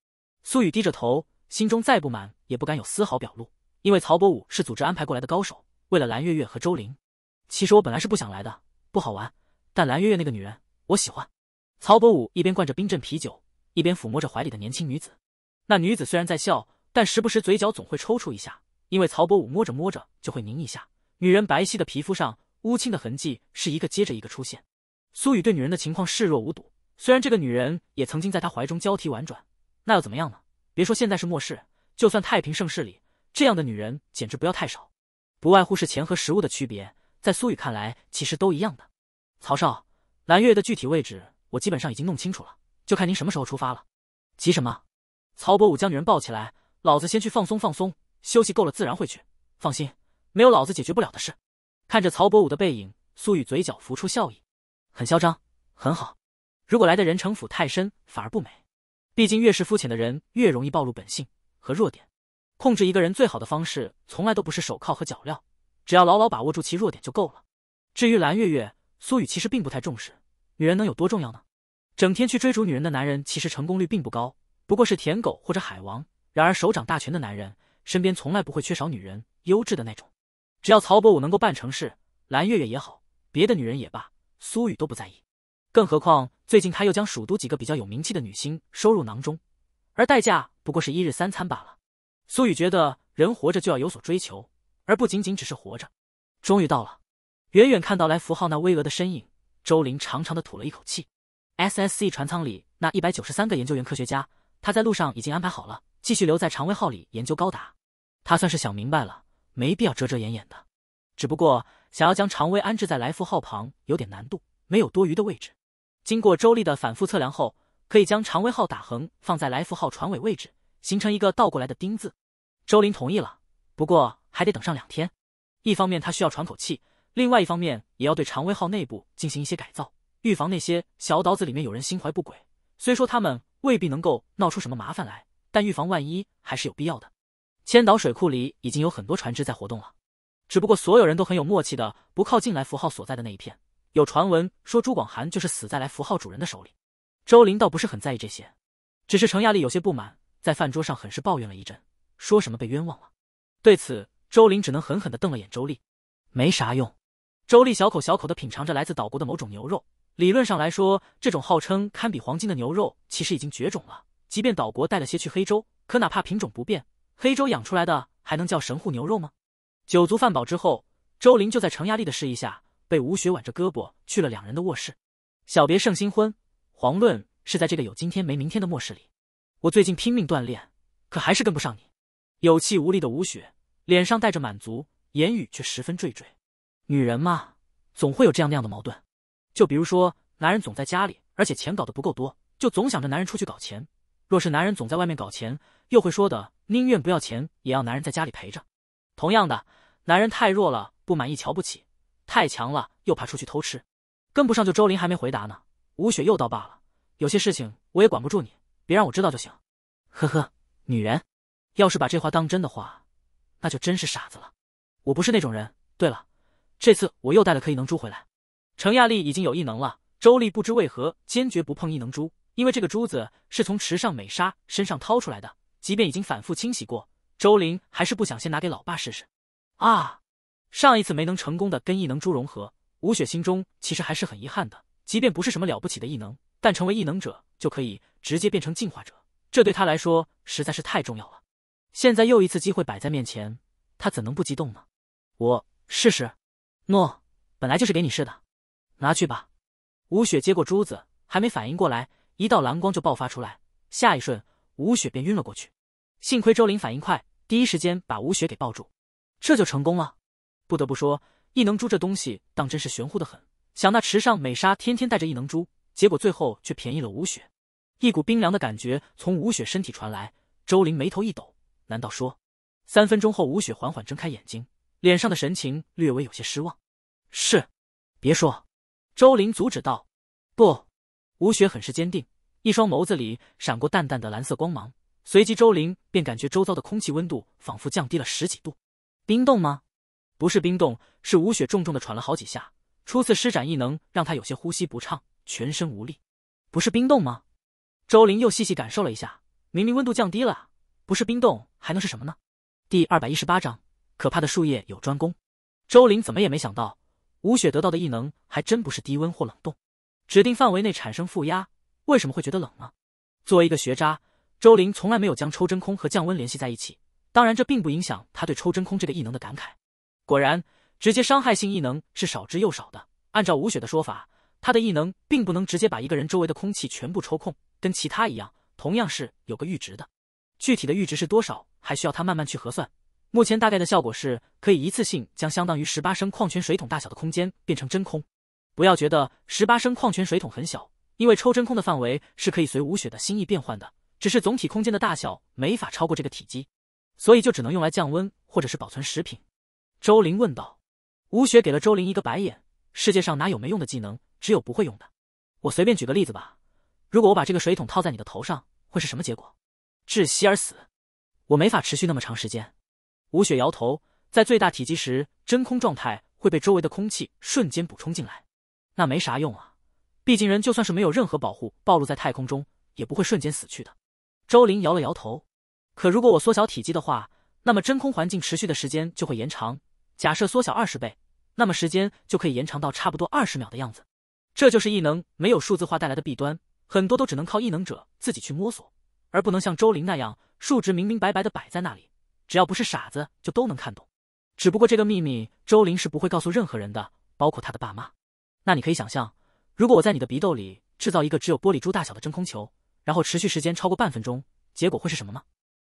苏雨低着头，心中再不满也不敢有丝毫表露，因为曹伯武是组织安排过来的高手。为了蓝月月和周玲，其实我本来是不想来的，不好玩。但蓝月月那个女人，我喜欢。曹伯武一边灌着冰镇啤酒，一边抚摸着怀里的年轻女子。那女子虽然在笑，但时不时嘴角总会抽搐一下，因为曹伯武摸着摸着就会拧一下。女人白皙的皮肤上乌青的痕迹是一个接着一个出现。苏雨对女人的情况视若无睹。虽然这个女人也曾经在他怀中交替婉转，那又怎么样呢？别说现在是末世，就算太平盛世里，这样的女人简直不要太少。不外乎是钱和食物的区别，在苏雨看来，其实都一样的。曹少，蓝月月的具体位置我基本上已经弄清楚了，就看您什么时候出发了。急什么？曹伯武将女人抱起来，老子先去放松放松，休息够了自然会去。放心，没有老子解决不了的事。看着曹伯武的背影，苏雨嘴角浮出笑意，很嚣张，很好。如果来的人城府太深，反而不美。毕竟越是肤浅的人，越容易暴露本性和弱点。控制一个人最好的方式，从来都不是手铐和脚镣，只要牢牢把握住其弱点就够了。至于蓝月月，苏雨其实并不太重视。女人能有多重要呢？整天去追逐女人的男人，其实成功率并不高，不过是舔狗或者海王。然而手掌大权的男人，身边从来不会缺少女人，优质的那种。只要曹伯武能够办成事，蓝月月也好，别的女人也罢，苏雨都不在意。更何况。最近他又将蜀都几个比较有名气的女星收入囊中，而代价不过是一日三餐罢了。苏雨觉得人活着就要有所追求，而不仅仅只是活着。终于到了，远远看到来福号那巍峨的身影，周琳长长的吐了一口气。S S C 船舱里那一百九十三个研究员科学家，他在路上已经安排好了，继续留在常威号里研究高达。他算是想明白了，没必要遮遮掩掩的。只不过想要将常威安置在来福号旁有点难度，没有多余的位置。经过周丽的反复测量后，可以将长威号打横放在来福号船尾位置，形成一个倒过来的丁字。周林同意了，不过还得等上两天。一方面他需要喘口气，另外一方面也要对长威号内部进行一些改造，预防那些小岛子里面有人心怀不轨。虽说他们未必能够闹出什么麻烦来，但预防万一还是有必要的。千岛水库里已经有很多船只在活动了，只不过所有人都很有默契的不靠近来福号所在的那一片。有传闻说朱广寒就是死在来符号主人的手里，周林倒不是很在意这些，只是程亚丽有些不满，在饭桌上很是抱怨了一阵，说什么被冤枉了。对此，周林只能狠狠地瞪了眼周丽，没啥用。周丽小口小口地品尝着来自岛国的某种牛肉，理论上来说，这种号称堪比黄金的牛肉其实已经绝种了。即便岛国带了些去黑州，可哪怕品种不变，黑州养出来的还能叫神户牛肉吗？酒足饭饱之后，周林就在程亚丽的示意下。被吴雪挽着胳膊去了两人的卧室。小别胜新婚，遑论是在这个有今天没明天的末世里。我最近拼命锻炼，可还是跟不上你。有气无力的吴雪脸上带着满足，言语却十分惴惴。女人嘛，总会有这样那样的矛盾。就比如说，男人总在家里，而且钱搞得不够多，就总想着男人出去搞钱。若是男人总在外面搞钱，又会说的宁愿不要钱，也要男人在家里陪着。同样的，男人太弱了，不满意，瞧不起。太强了，又怕出去偷吃，跟不上就周林还没回答呢，吴雪又道罢了，有些事情我也管不住你，别让我知道就行。呵呵，女人，要是把这话当真的话，那就真是傻子了。我不是那种人。对了，这次我又带了颗异能珠回来。程亚丽已经有异能了，周丽不知为何坚决不碰异能珠，因为这个珠子是从池上美沙身上掏出来的，即便已经反复清洗过，周林还是不想先拿给老爸试试。啊！上一次没能成功的跟异能珠融合，吴雪心中其实还是很遗憾的。即便不是什么了不起的异能，但成为异能者就可以直接变成进化者，这对她来说实在是太重要了。现在又一次机会摆在面前，她怎能不激动呢？我试试。诺，本来就是给你试的，拿去吧。吴雪接过珠子，还没反应过来，一道蓝光就爆发出来，下一瞬，吴雪便晕了过去。幸亏周林反应快，第一时间把吴雪给抱住，这就成功了。不得不说，异能珠这东西当真是玄乎的很。想那池上美沙天天带着异能珠，结果最后却便宜了吴雪。一股冰凉的感觉从吴雪身体传来，周玲眉头一抖，难道说？三分钟后，吴雪缓缓睁开眼睛，脸上的神情略微有些失望。是，别说，周玲阻止道。不，吴雪很是坚定，一双眸子里闪过淡淡的蓝色光芒，随即周玲便感觉周遭的空气温度仿佛降低了十几度，冰冻吗？不是冰冻，是吴雪重重的喘了好几下。初次施展异能，让她有些呼吸不畅，全身无力。不是冰冻吗？周林又细细感受了一下，明明温度降低了，不是冰冻还能是什么呢？第二百一十八章可怕的树叶有专攻。周林怎么也没想到，吴雪得到的异能还真不是低温或冷冻，指定范围内产生负压，为什么会觉得冷呢？作为一个学渣，周林从来没有将抽真空和降温联系在一起。当然，这并不影响他对抽真空这个异能的感慨。果然，直接伤害性异能是少之又少的。按照吴雪的说法，他的异能并不能直接把一个人周围的空气全部抽空，跟其他一样，同样是有个阈值的。具体的阈值是多少，还需要他慢慢去核算。目前大概的效果是，可以一次性将相当于十八升矿泉水桶大小的空间变成真空。不要觉得十八升矿泉水桶很小，因为抽真空的范围是可以随吴雪的心意变换的，只是总体空间的大小没法超过这个体积，所以就只能用来降温或者是保存食品。周林问道：“吴雪给了周林一个白眼。世界上哪有没用的技能，只有不会用的。我随便举个例子吧。如果我把这个水桶套在你的头上，会是什么结果？窒息而死？我没法持续那么长时间。”吴雪摇头。在最大体积时，真空状态会被周围的空气瞬间补充进来，那没啥用啊。毕竟人就算是没有任何保护，暴露在太空中也不会瞬间死去的。周林摇了摇头。可如果我缩小体积的话，那么真空环境持续的时间就会延长。假设缩小二十倍，那么时间就可以延长到差不多二十秒的样子。这就是异能没有数字化带来的弊端，很多都只能靠异能者自己去摸索，而不能像周林那样，数值明明白白的摆在那里，只要不是傻子就都能看懂。只不过这个秘密，周林是不会告诉任何人的，包括他的爸妈。那你可以想象，如果我在你的鼻窦里制造一个只有玻璃珠大小的真空球，然后持续时间超过半分钟，结果会是什么吗？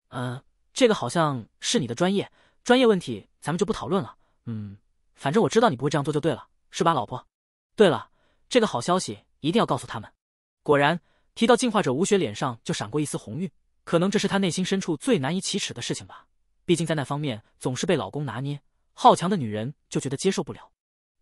嗯，这个好像是你的专业。专业问题咱们就不讨论了，嗯，反正我知道你不会这样做就对了，是吧，老婆？对了，这个好消息一定要告诉他们。果然，提到进化者吴雪脸上就闪过一丝红晕，可能这是她内心深处最难以启齿的事情吧。毕竟在那方面总是被老公拿捏，好强的女人就觉得接受不了。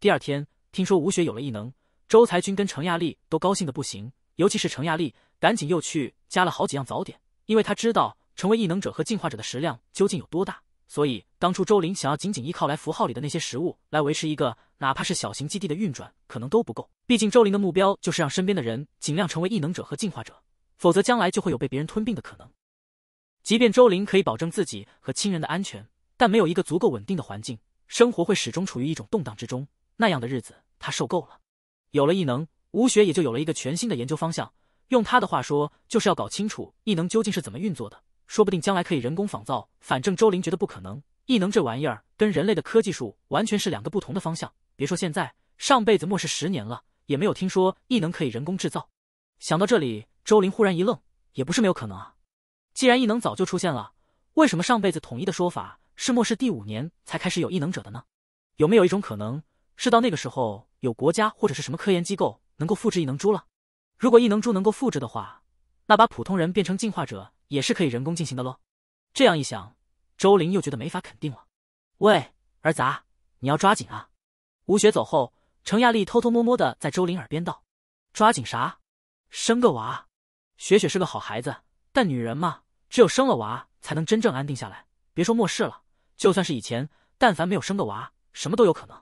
第二天听说吴雪有了异能，周才军跟程亚丽都高兴的不行，尤其是程亚丽，赶紧又去加了好几样早点，因为她知道成为异能者和进化者的食量究竟有多大。所以，当初周林想要仅仅依靠来符号里的那些食物来维持一个哪怕是小型基地的运转，可能都不够。毕竟，周林的目标就是让身边的人尽量成为异能者和进化者，否则将来就会有被别人吞并的可能。即便周林可以保证自己和亲人的安全，但没有一个足够稳定的环境，生活会始终处于一种动荡之中。那样的日子，他受够了。有了异能，吴雪也就有了一个全新的研究方向。用他的话说，就是要搞清楚异能究竟是怎么运作的。说不定将来可以人工仿造，反正周林觉得不可能。异能这玩意儿跟人类的科技术完全是两个不同的方向。别说现在，上辈子末世十年了，也没有听说异能可以人工制造。想到这里，周林忽然一愣，也不是没有可能啊。既然异能早就出现了，为什么上辈子统一的说法是末世第五年才开始有异能者的呢？有没有一种可能是到那个时候有国家或者是什么科研机构能够复制异能珠了？如果异能珠能够复制的话，那把普通人变成进化者。也是可以人工进行的喽。这样一想，周玲又觉得没法肯定了。喂，儿子，你要抓紧啊！吴雪走后，程亚丽偷偷摸摸的在周玲耳边道：“抓紧啥？生个娃。雪雪是个好孩子，但女人嘛，只有生了娃才能真正安定下来。别说末世了，就算是以前，但凡没有生个娃，什么都有可能。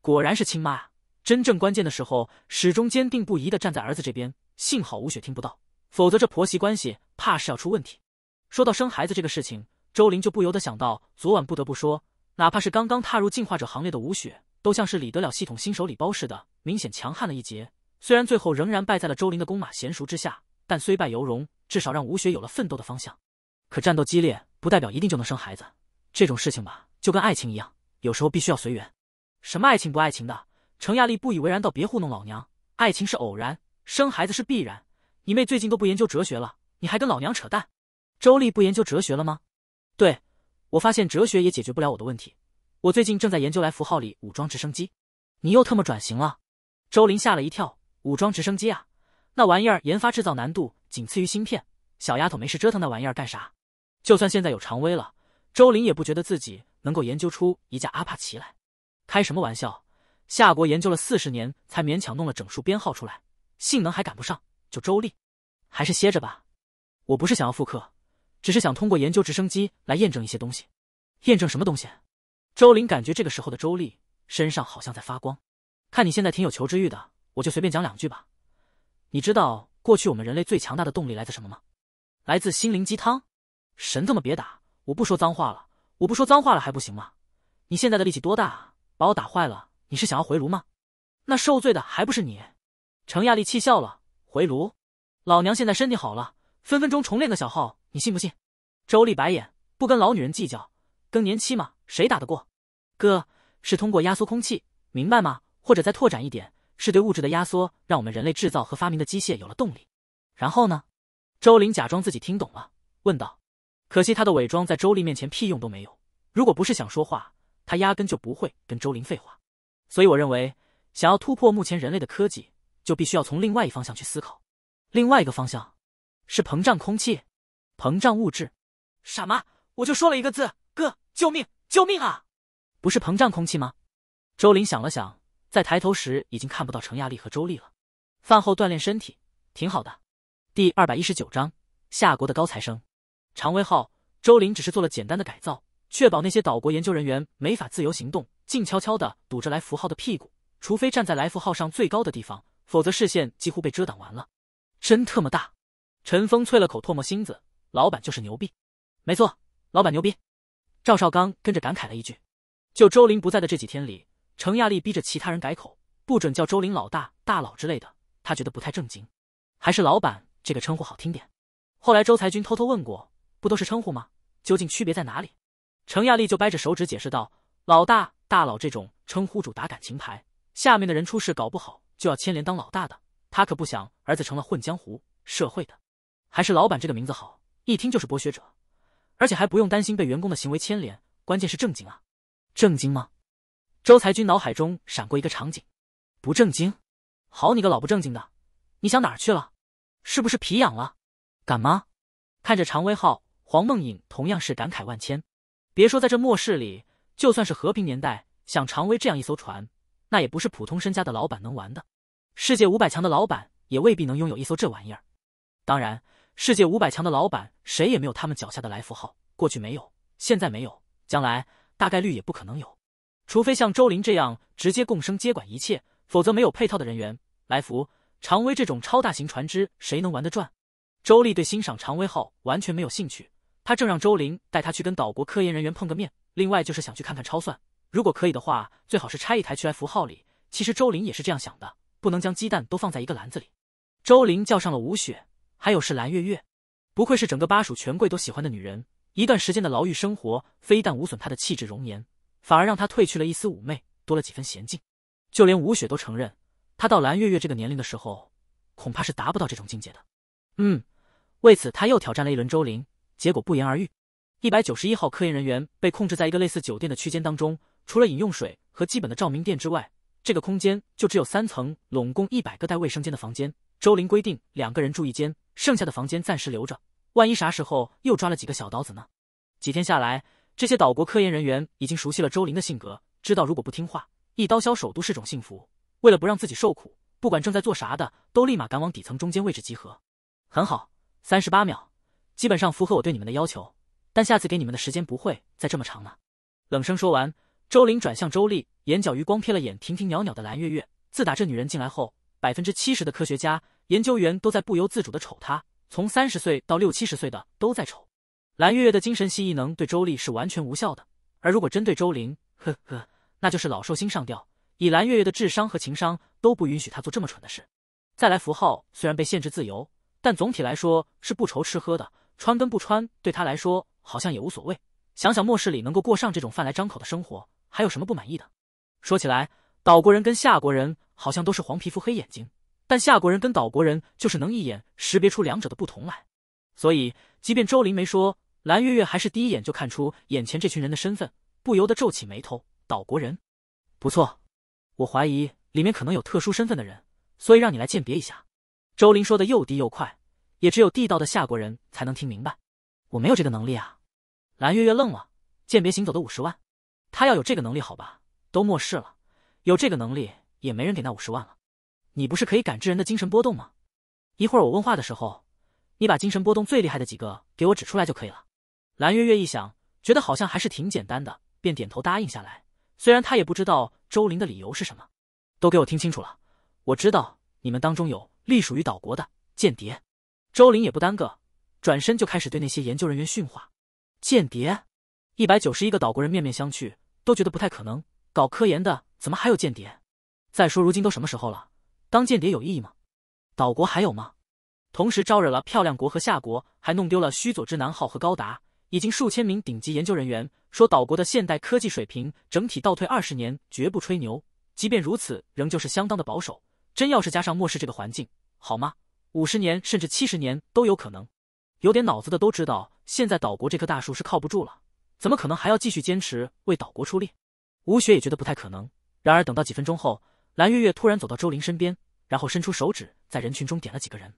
果然是亲妈啊！真正关键的时候，始终坚定不移的站在儿子这边。幸好吴雪听不到，否则这婆媳关系……”怕是要出问题。说到生孩子这个事情，周玲就不由得想到昨晚。不得不说，哪怕是刚刚踏入进化者行列的吴雪，都像是理得了系统新手礼包似的，明显强悍了一截。虽然最后仍然败在了周玲的弓马娴熟之下，但虽败犹荣，至少让吴雪有了奋斗的方向。可战斗激烈不代表一定就能生孩子，这种事情吧，就跟爱情一样，有时候必须要随缘。什么爱情不爱情的？程亚丽不以为然道：“别糊弄老娘，爱情是偶然，生孩子是必然。你妹，最近都不研究哲学了。”你还跟老娘扯淡？周丽不研究哲学了吗？对，我发现哲学也解决不了我的问题。我最近正在研究来符号里武装直升机。你又特么转型了？周林吓了一跳。武装直升机啊，那玩意儿研发制造难度仅次于芯片。小丫头没事折腾那玩意儿干啥？就算现在有常威了，周林也不觉得自己能够研究出一架阿帕奇来。开什么玩笑？夏国研究了四十年才勉强弄了整数编号出来，性能还赶不上。就周丽，还是歇着吧。我不是想要复刻，只是想通过研究直升机来验证一些东西。验证什么东西？周林感觉这个时候的周丽身上好像在发光。看你现在挺有求知欲的，我就随便讲两句吧。你知道过去我们人类最强大的动力来自什么吗？来自心灵鸡汤？神他妈别打！我不说脏话了，我不说脏话了还不行吗？你现在的力气多大？把我打坏了，你是想要回炉吗？那受罪的还不是你？程亚丽气笑了。回炉？老娘现在身体好了。分分钟重练个小号，你信不信？周丽白眼，不跟老女人计较，更年期嘛，谁打得过？哥是通过压缩空气，明白吗？或者再拓展一点，是对物质的压缩，让我们人类制造和发明的机械有了动力。然后呢？周林假装自己听懂了，问道。可惜他的伪装在周丽面前屁用都没有。如果不是想说话，他压根就不会跟周林废话。所以我认为，想要突破目前人类的科技，就必须要从另外一方向去思考。另外一个方向。是膨胀空气，膨胀物质，傻么？我就说了一个字，哥，救命，救命啊！不是膨胀空气吗？周林想了想，在抬头时已经看不到程亚丽和周丽了。饭后锻炼身体挺好的。第二百一十九章：夏国的高材生。常威号，周林只是做了简单的改造，确保那些岛国研究人员没法自由行动，静悄悄的堵着来福号的屁股。除非站在来福号上最高的地方，否则视线几乎被遮挡完了。真特么大！陈峰啐了口唾沫星子，老板就是牛逼，没错，老板牛逼。赵少刚跟着感慨了一句：“就周林不在的这几天里，程亚丽逼着其他人改口，不准叫周林老大大佬之类的，他觉得不太正经，还是老板这个称呼好听点。”后来周才军偷偷问过，不都是称呼吗？究竟区别在哪里？程亚丽就掰着手指解释道：“老大大佬这种称呼主打感情牌，下面的人出事搞不好就要牵连当老大的，他可不想儿子成了混江湖社会的。”还是老板这个名字好，一听就是剥削者，而且还不用担心被员工的行为牵连。关键是正经啊，正经吗？周才军脑海中闪过一个场景，不正经？好你个老不正经的，你想哪儿去了？是不是皮痒了？敢吗？看着常威号，黄梦影同样是感慨万千。别说在这末世里，就算是和平年代，像常威这样一艘船，那也不是普通身家的老板能玩的。世界五百强的老板也未必能拥有一艘这玩意儿。当然。世界五百强的老板，谁也没有他们脚下的来福号。过去没有，现在没有，将来大概率也不可能有。除非像周林这样直接共生接管一切，否则没有配套的人员，来福、常威这种超大型船只，谁能玩得转？周丽对欣赏常威号完全没有兴趣，她正让周林带她去跟岛国科研人员碰个面。另外就是想去看看超算，如果可以的话，最好是拆一台去来福号里。其实周林也是这样想的，不能将鸡蛋都放在一个篮子里。周林叫上了吴雪。还有是蓝月月，不愧是整个巴蜀权贵都喜欢的女人。一段时间的牢狱生活，非但无损她的气质容颜，反而让她褪去了一丝妩媚，多了几分娴静。就连吴雪都承认，她到蓝月月这个年龄的时候，恐怕是达不到这种境界的。嗯，为此他又挑战了一轮周玲，结果不言而喻。一百九十一号科研人员被控制在一个类似酒店的区间当中，除了饮用水和基本的照明电之外，这个空间就只有三层，拢共一百个带卫生间的房间。周玲规定两个人住一间。剩下的房间暂时留着，万一啥时候又抓了几个小刀子呢？几天下来，这些岛国科研人员已经熟悉了周林的性格，知道如果不听话，一刀削首都是种幸福。为了不让自己受苦，不管正在做啥的，都立马赶往底层中间位置集合。很好，三十八秒，基本上符合我对你们的要求。但下次给你们的时间不会再这么长了。冷声说完，周林转向周丽，眼角余光瞥了眼亭亭袅袅的蓝月月。自打这女人进来后，百分之七十的科学家。研究员都在不由自主的瞅他，从三十岁到六七十岁的都在瞅。蓝月月的精神系异能对周丽是完全无效的，而如果针对周玲，呵呵，那就是老寿星上吊。以蓝月月的智商和情商，都不允许她做这么蠢的事。再来符号，虽然被限制自由，但总体来说是不愁吃喝的，穿跟不穿对他来说好像也无所谓。想想末世里能够过上这种饭来张口的生活，还有什么不满意的？说起来，岛国人跟夏国人好像都是黄皮肤黑眼睛。但夏国人跟岛国人就是能一眼识别出两者的不同来，所以即便周林没说，蓝月月还是第一眼就看出眼前这群人的身份，不由得皱起眉头。岛国人，不错，我怀疑里面可能有特殊身份的人，所以让你来鉴别一下。周林说的又低又快，也只有地道的夏国人才能听明白。我没有这个能力啊！蓝月月愣了，鉴别行走的五十万，他要有这个能力好吧？都末世了，有这个能力也没人给那五十万了。你不是可以感知人的精神波动吗？一会儿我问话的时候，你把精神波动最厉害的几个给我指出来就可以了。蓝月月一想，觉得好像还是挺简单的，便点头答应下来。虽然他也不知道周林的理由是什么，都给我听清楚了。我知道你们当中有隶属于岛国的间谍。周林也不耽搁，转身就开始对那些研究人员训话。间谍？一百九十一个岛国人面面相觑，都觉得不太可能。搞科研的怎么还有间谍？再说如今都什么时候了？当间谍有意义吗？岛国还有吗？同时招惹了漂亮国和夏国，还弄丢了须佐之男号和高达，已经数千名顶级研究人员说岛国的现代科技水平整体倒退二十年，绝不吹牛。即便如此，仍旧是相当的保守。真要是加上末世这个环境，好吗？五十年甚至七十年都有可能。有点脑子的都知道，现在岛国这棵大树是靠不住了，怎么可能还要继续坚持为岛国出力？吴雪也觉得不太可能。然而等到几分钟后。蓝月月突然走到周林身边，然后伸出手指在人群中点了几个人，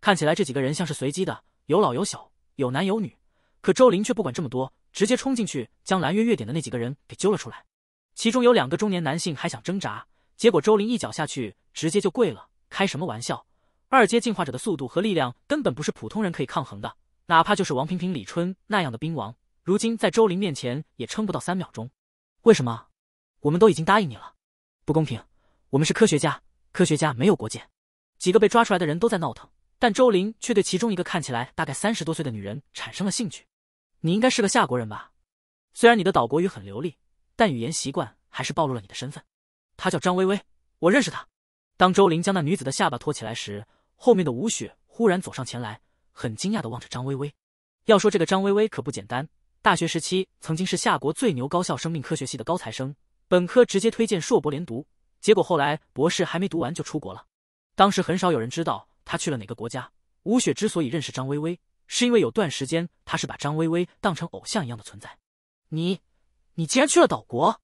看起来这几个人像是随机的，有老有小，有男有女。可周林却不管这么多，直接冲进去将蓝月月点的那几个人给揪了出来。其中有两个中年男性还想挣扎，结果周琳一脚下去，直接就跪了。开什么玩笑？二阶进化者的速度和力量根本不是普通人可以抗衡的，哪怕就是王平平、李春那样的兵王，如今在周琳面前也撑不到三秒钟。为什么？我们都已经答应你了，不公平！我们是科学家，科学家没有国界。几个被抓出来的人都在闹腾，但周林却对其中一个看起来大概三十多岁的女人产生了兴趣。你应该是个夏国人吧？虽然你的岛国语很流利，但语言习惯还是暴露了你的身份。她叫张薇薇，我认识她。当周林将那女子的下巴托起来时，后面的吴雪忽然走上前来，很惊讶地望着张薇薇。要说这个张薇薇可不简单，大学时期曾经是夏国最牛高校生命科学系的高材生，本科直接推荐硕博连读。结果后来博士还没读完就出国了，当时很少有人知道他去了哪个国家。吴雪之所以认识张薇薇，是因为有段时间她是把张薇薇当成偶像一样的存在。你，你竟然去了岛国？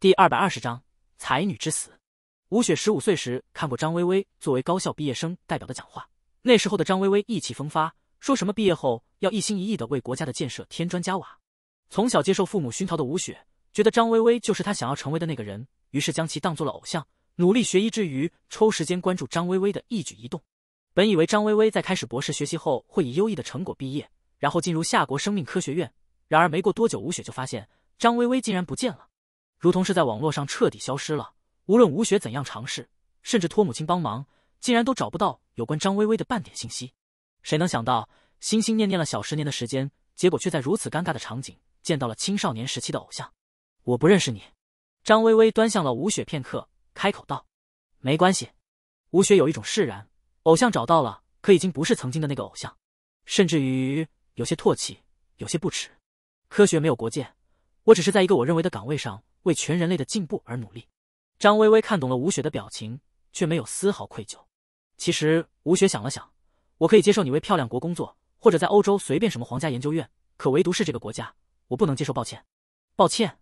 第二百二十章才女之死。吴雪十五岁时看过张薇薇作为高校毕业生代表的讲话，那时候的张薇薇意气风发，说什么毕业后要一心一意的为国家的建设添砖加瓦。从小接受父母熏陶的吴雪，觉得张薇薇就是她想要成为的那个人。于是将其当做了偶像，努力学医之余，抽时间关注张薇薇的一举一动。本以为张薇薇在开始博士学习后会以优异的成果毕业，然后进入夏国生命科学院。然而没过多久，吴雪就发现张薇薇竟然不见了，如同是在网络上彻底消失了。无论吴雪怎样尝试，甚至托母亲帮忙，竟然都找不到有关张薇薇的半点信息。谁能想到，心心念念了小十年的时间，结果却在如此尴尬的场景见到了青少年时期的偶像？我不认识你。张微微端向了吴雪片刻，开口道：“没关系。”吴雪有一种释然，偶像找到了，可已经不是曾经的那个偶像，甚至于有些唾弃，有些不耻。科学没有国界，我只是在一个我认为的岗位上为全人类的进步而努力。张微微看懂了吴雪的表情，却没有丝毫愧疚。其实，吴雪想了想，我可以接受你为漂亮国工作，或者在欧洲随便什么皇家研究院，可唯独是这个国家，我不能接受。抱歉，抱歉。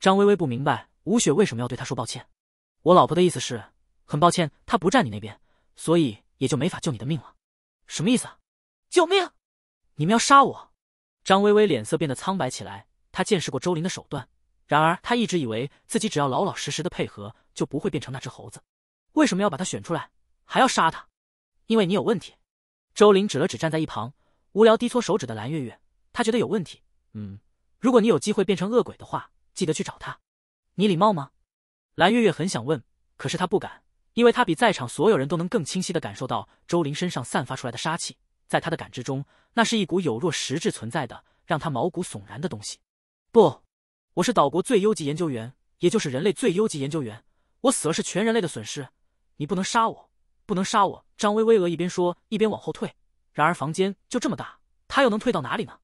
张微微不明白。吴雪为什么要对他说抱歉？我老婆的意思是很抱歉，她不站你那边，所以也就没法救你的命了。什么意思？救命！你们要杀我！张薇薇脸色变得苍白起来。她见识过周林的手段，然而她一直以为自己只要老老实实的配合，就不会变成那只猴子。为什么要把他选出来，还要杀他？因为你有问题。周林指了指站在一旁无聊低搓手指的蓝月月，他觉得有问题。嗯，如果你有机会变成恶鬼的话，记得去找他。你礼貌吗？蓝月月很想问，可是她不敢，因为她比在场所有人都能更清晰的感受到周林身上散发出来的杀气，在她的感知中，那是一股有若实质存在的，让她毛骨悚然的东西。不，我是岛国最优级研究员，也就是人类最优级研究员，我死了是全人类的损失，你不能杀我，不能杀我！张薇薇娥一边说，一边往后退。然而房间就这么大，他又能退到哪里呢？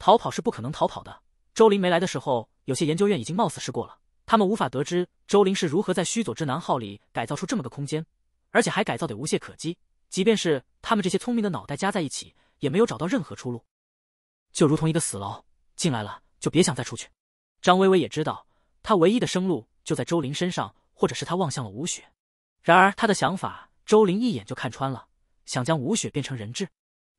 逃跑是不可能逃跑的。周林没来的时候，有些研究院已经冒死试过了。他们无法得知周林是如何在须佐之男号里改造出这么个空间，而且还改造得无懈可击。即便是他们这些聪明的脑袋加在一起，也没有找到任何出路，就如同一个死牢，进来了就别想再出去。张薇薇也知道，他唯一的生路就在周林身上，或者是他望向了吴雪。然而他的想法，周林一眼就看穿了，想将吴雪变成人质，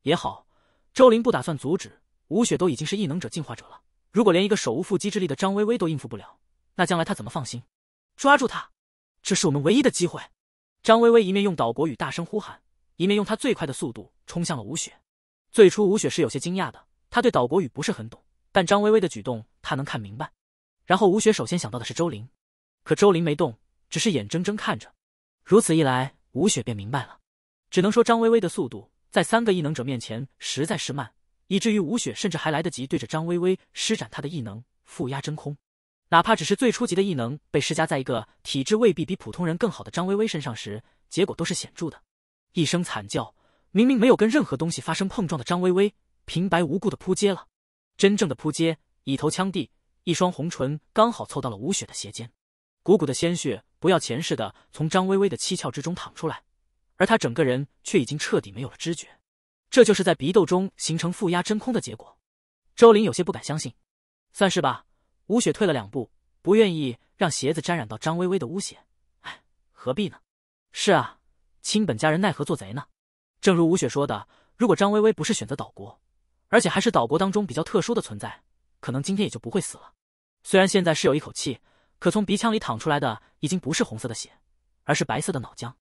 也好。周林不打算阻止吴雪，都已经是异能者进化者了，如果连一个手无缚鸡之力的张薇薇都应付不了。那将来他怎么放心？抓住他，这是我们唯一的机会。张薇薇一面用岛国语大声呼喊，一面用她最快的速度冲向了吴雪。最初吴雪是有些惊讶的，他对岛国语不是很懂，但张薇薇的举动他能看明白。然后吴雪首先想到的是周林，可周林没动，只是眼睁睁看着。如此一来，吴雪便明白了，只能说张薇薇的速度在三个异能者面前实在是慢，以至于吴雪甚至还来得及对着张薇薇施展她的异能负压真空。哪怕只是最初级的异能被施加在一个体质未必比普通人更好的张薇薇身上时，结果都是显著的。一声惨叫，明明没有跟任何东西发生碰撞的张薇薇，平白无故的扑街了。真正的扑街，以头枪地，一双红唇刚好凑到了吴雪的鞋尖，鼓鼓的鲜血不要钱似的从张薇薇的七窍之中淌出来，而她整个人却已经彻底没有了知觉。这就是在鼻窦中形成负压真空的结果。周林有些不敢相信，算是吧。吴雪退了两步，不愿意让鞋子沾染到张微微的污血。哎，何必呢？是啊，亲本家人奈何做贼呢？正如吴雪说的，如果张微微不是选择岛国，而且还是岛国当中比较特殊的存在，可能今天也就不会死了。虽然现在是有一口气，可从鼻腔里淌出来的已经不是红色的血，而是白色的脑浆。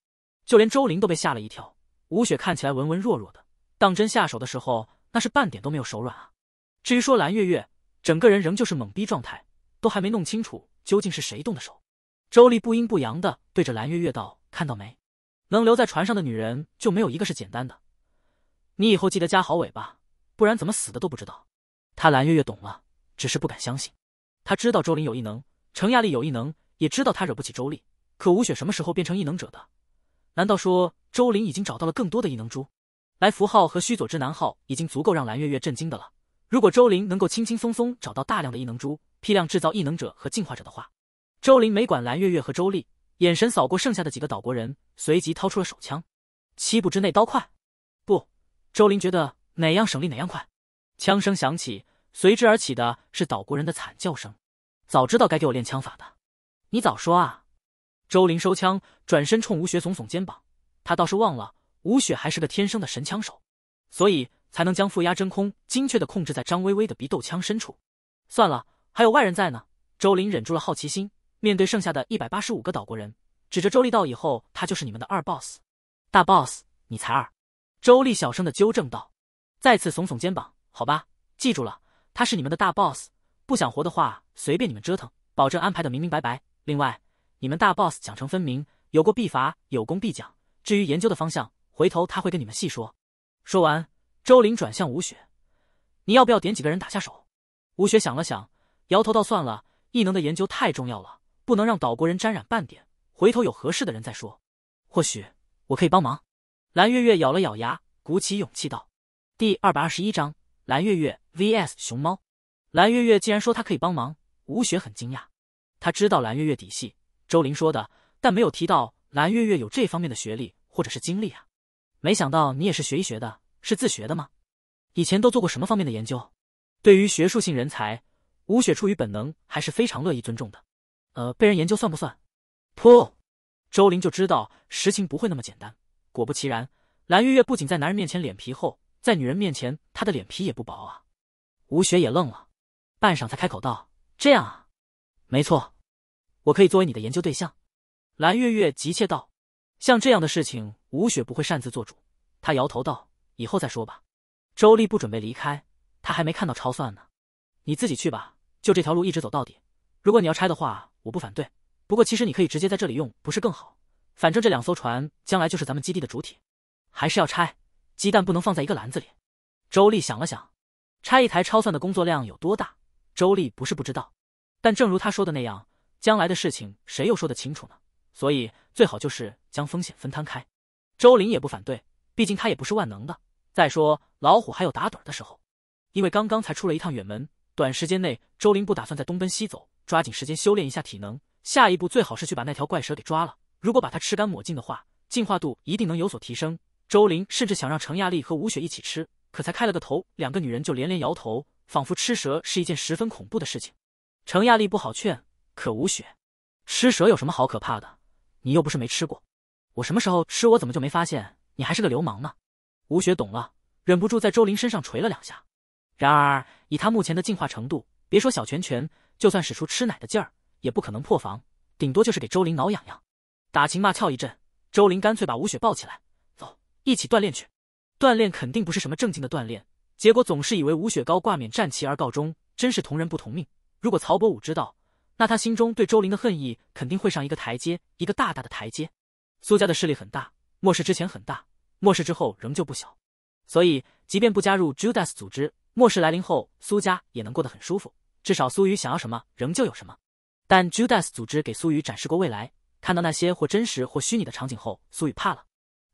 就连周玲都被吓了一跳。吴雪看起来文文弱弱的，当真下手的时候，那是半点都没有手软啊。至于说蓝月月。整个人仍旧是懵逼状态，都还没弄清楚究竟是谁动的手。周丽不阴不阳的对着蓝月月道：“看到没？能留在船上的女人就没有一个是简单的。你以后记得夹好尾巴，不然怎么死的都不知道。”他蓝月月懂了，只是不敢相信。他知道周林有异能，程亚丽有异能，也知道他惹不起周丽。可吴雪什么时候变成异能者的？难道说周林已经找到了更多的异能珠？来福号和须佐之男号已经足够让蓝月月震惊的了。如果周林能够轻轻松松找到大量的异能珠，批量制造异能者和进化者的话，周林没管蓝月月和周丽，眼神扫过剩下的几个岛国人，随即掏出了手枪。七步之内刀快，不，周林觉得哪样省力哪样快。枪声响起，随之而起的是岛国人的惨叫声。早知道该给我练枪法的，你早说啊！周林收枪，转身冲吴雪耸耸肩膀。他倒是忘了，吴雪还是个天生的神枪手，所以。才能将负压真空精确的控制在张微微的鼻窦腔深处。算了，还有外人在呢。周林忍住了好奇心，面对剩下的一百八十五个岛国人，指着周丽道：“以后他就是你们的二 boss，大 boss 你才二。”周丽小声的纠正道，再次耸耸肩膀：“好吧，记住了，他是你们的大 boss。不想活的话，随便你们折腾，保证安排的明明白白。另外，你们大 boss 奖惩分明，有过必罚，有功必奖。至于研究的方向，回头他会跟你们细说。”说完。周林转向吴雪：“你要不要点几个人打下手？”吴雪想了想，摇头道：“算了，异能的研究太重要了，不能让岛国人沾染半点。回头有合适的人再说。或许我可以帮忙。”蓝月月咬了咬牙，鼓起勇气道：“第二百二十一章，蓝月月 vs 熊猫。”蓝月月既然说她可以帮忙，吴雪很惊讶。他知道蓝月月底细，周林说的，但没有提到蓝月月有这方面的学历或者是经历啊。没想到你也是学医学的。是自学的吗？以前都做过什么方面的研究？对于学术性人才，吴雪出于本能还是非常乐意尊重的。呃，被人研究算不算？噗！周林就知道实情不会那么简单。果不其然，蓝月月不仅在男人面前脸皮厚，在女人面前她的脸皮也不薄啊。吴雪也愣了，半晌才开口道：“这样啊，没错，我可以作为你的研究对象。”蓝月月急切道：“像这样的事情，吴雪不会擅自做主。”她摇头道。以后再说吧，周丽不准备离开，她还没看到超算呢。你自己去吧，就这条路一直走到底。如果你要拆的话，我不反对。不过其实你可以直接在这里用，不是更好？反正这两艘船将来就是咱们基地的主体，还是要拆。鸡蛋不能放在一个篮子里。周丽想了想，拆一台超算的工作量有多大，周丽不是不知道。但正如他说的那样，将来的事情谁又说得清楚呢？所以最好就是将风险分摊开。周林也不反对，毕竟他也不是万能的。再说，老虎还有打盹儿的时候。因为刚刚才出了一趟远门，短时间内周林不打算再东奔西走，抓紧时间修炼一下体能。下一步最好是去把那条怪蛇给抓了。如果把它吃干抹净的话，进化度一定能有所提升。周林甚至想让程亚丽和吴雪一起吃，可才开了个头，两个女人就连连摇头，仿佛吃蛇是一件十分恐怖的事情。程亚丽不好劝，可吴雪，吃蛇有什么好可怕的？你又不是没吃过。我什么时候吃？我怎么就没发现你还是个流氓呢？吴雪懂了，忍不住在周林身上捶了两下。然而以他目前的进化程度，别说小拳拳，就算使出吃奶的劲儿，也不可能破防，顶多就是给周林挠痒痒，打情骂俏一阵。周林干脆把吴雪抱起来，走，一起锻炼去。锻炼肯定不是什么正经的锻炼，结果总是以为吴雪高挂免战旗而告终。真是同人不同命。如果曹伯武知道，那他心中对周林的恨意肯定会上一个台阶，一个大大的台阶。苏家的势力很大，末世之前很大。末世之后仍旧不小，所以即便不加入 Judas 组织，末世来临后，苏家也能过得很舒服。至少苏瑜想要什么，仍旧有什么。但 Judas 组织给苏瑜展示过未来，看到那些或真实或虚拟的场景后，苏雨怕了。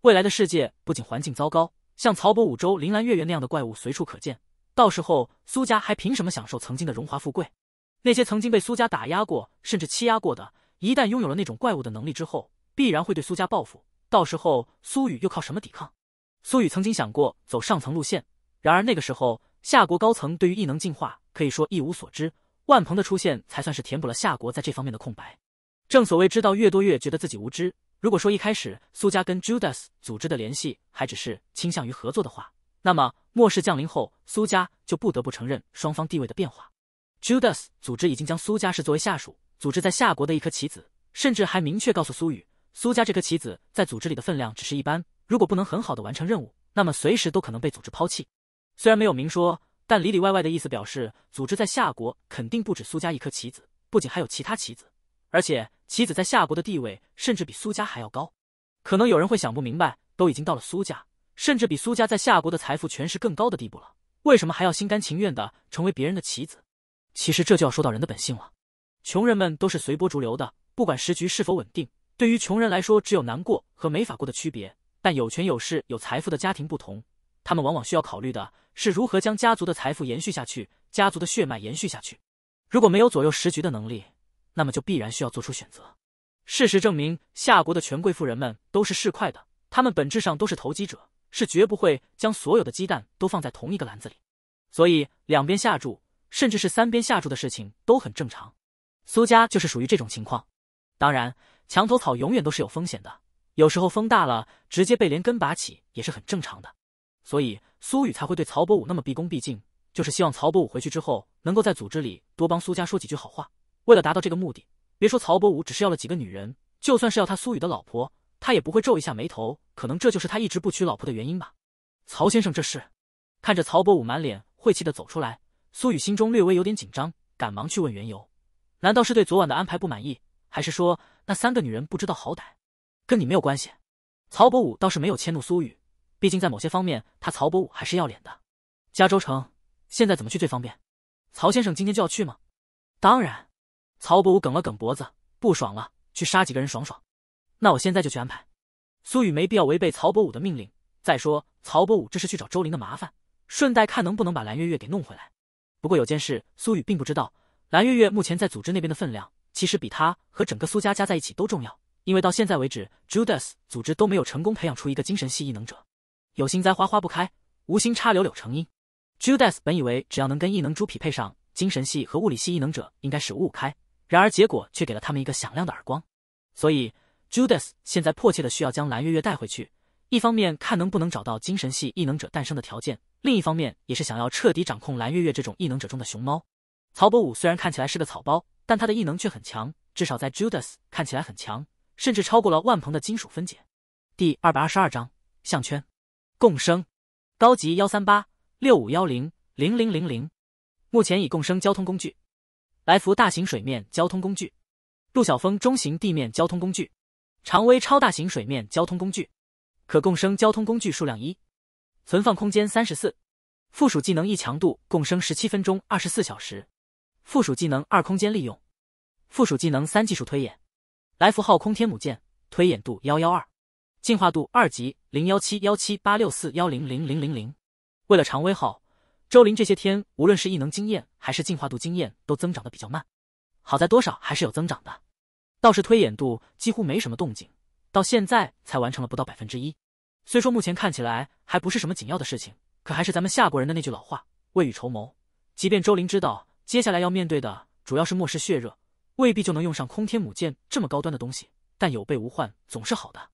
未来的世界不仅环境糟糕，像曹伯五洲、林兰、月月那样的怪物随处可见。到时候，苏家还凭什么享受曾经的荣华富贵？那些曾经被苏家打压过，甚至欺压过的，一旦拥有了那种怪物的能力之后，必然会对苏家报复。到时候苏宇又靠什么抵抗？苏宇曾经想过走上层路线，然而那个时候夏国高层对于异能进化可以说一无所知。万鹏的出现才算是填补了夏国在这方面的空白。正所谓知道越多越觉得自己无知。如果说一开始苏家跟 Judas 组织的联系还只是倾向于合作的话，那么末世降临后，苏家就不得不承认双方地位的变化。Judas 组织已经将苏家视作为下属组织在夏国的一颗棋子，甚至还明确告诉苏宇，苏家这颗棋子在组织里的分量只是一般，如果不能很好的完成任务，那么随时都可能被组织抛弃。虽然没有明说，但里里外外的意思表示，组织在夏国肯定不止苏家一颗棋子，不仅还有其他棋子，而且棋子在夏国的地位甚至比苏家还要高。可能有人会想不明白，都已经到了苏家，甚至比苏家在夏国的财富、权势更高的地步了，为什么还要心甘情愿的成为别人的棋子？其实这就要说到人的本性了。穷人们都是随波逐流的，不管时局是否稳定。对于穷人来说，只有难过和没法过的区别。但有权有势、有财富的家庭不同，他们往往需要考虑的是如何将家族的财富延续下去，家族的血脉延续下去。如果没有左右时局的能力，那么就必然需要做出选择。事实证明，夏国的权贵富人们都是市侩的，他们本质上都是投机者，是绝不会将所有的鸡蛋都放在同一个篮子里。所以，两边下注，甚至是三边下注的事情都很正常。苏家就是属于这种情况。当然。墙头草永远都是有风险的，有时候风大了，直接被连根拔起也是很正常的。所以苏雨才会对曹伯武那么毕恭毕敬，就是希望曹伯武回去之后能够在组织里多帮苏家说几句好话。为了达到这个目的，别说曹伯武只是要了几个女人，就算是要他苏雨的老婆，他也不会皱一下眉头。可能这就是他一直不娶老婆的原因吧。曹先生，这是看着曹伯武满脸晦气的走出来，苏雨心中略微有点紧张，赶忙去问缘由。难道是对昨晚的安排不满意？还是说？那三个女人不知道好歹，跟你没有关系。曹伯武倒是没有迁怒苏雨，毕竟在某些方面，他曹伯武还是要脸的。加州城现在怎么去最方便？曹先生今天就要去吗？当然。曹伯武梗了梗脖子，不爽了，去杀几个人爽爽。那我现在就去安排。苏雨没必要违背曹伯武的命令。再说，曹伯武这是去找周林的麻烦，顺带看能不能把蓝月月给弄回来。不过有件事，苏雨并不知道，蓝月月目前在组织那边的分量。其实比他和整个苏家加在一起都重要，因为到现在为止，Judas 组织都没有成功培养出一个精神系异能者。有心栽花花不开，无心插柳柳成荫。Judas 本以为只要能跟异能猪匹配上，精神系和物理系异能者应该是五五开，然而结果却给了他们一个响亮的耳光。所以，Judas 现在迫切的需要将蓝月月带回去，一方面看能不能找到精神系异能者诞生的条件，另一方面也是想要彻底掌控蓝月月这种异能者中的熊猫。曹伯武虽然看起来是个草包。但他的异能却很强，至少在 Judas 看起来很强，甚至超过了万鹏的金属分解。第二百二十二章项圈，共生，高级幺三八六五幺零零零零零，目前已共生交通工具，来福大型水面交通工具，陆小峰中型地面交通工具，常威超大型水面交通工具，可共生交通工具数量一，存放空间三十四，附属技能一强度共生十七分钟二十四小时。附属技能二空间利用，附属技能三技术推演，来福号空天母舰推演度幺幺二，进化度二级零幺七幺七八六四幺零零零零零。为了长威号，周林这些天无论是异能经验还是进化度经验都增长的比较慢，好在多少还是有增长的，倒是推演度几乎没什么动静，到现在才完成了不到百分之一。虽说目前看起来还不是什么紧要的事情，可还是咱们夏国人的那句老话，未雨绸缪。即便周林知道。接下来要面对的主要是末世血热，未必就能用上空天母舰这么高端的东西，但有备无患总是好的。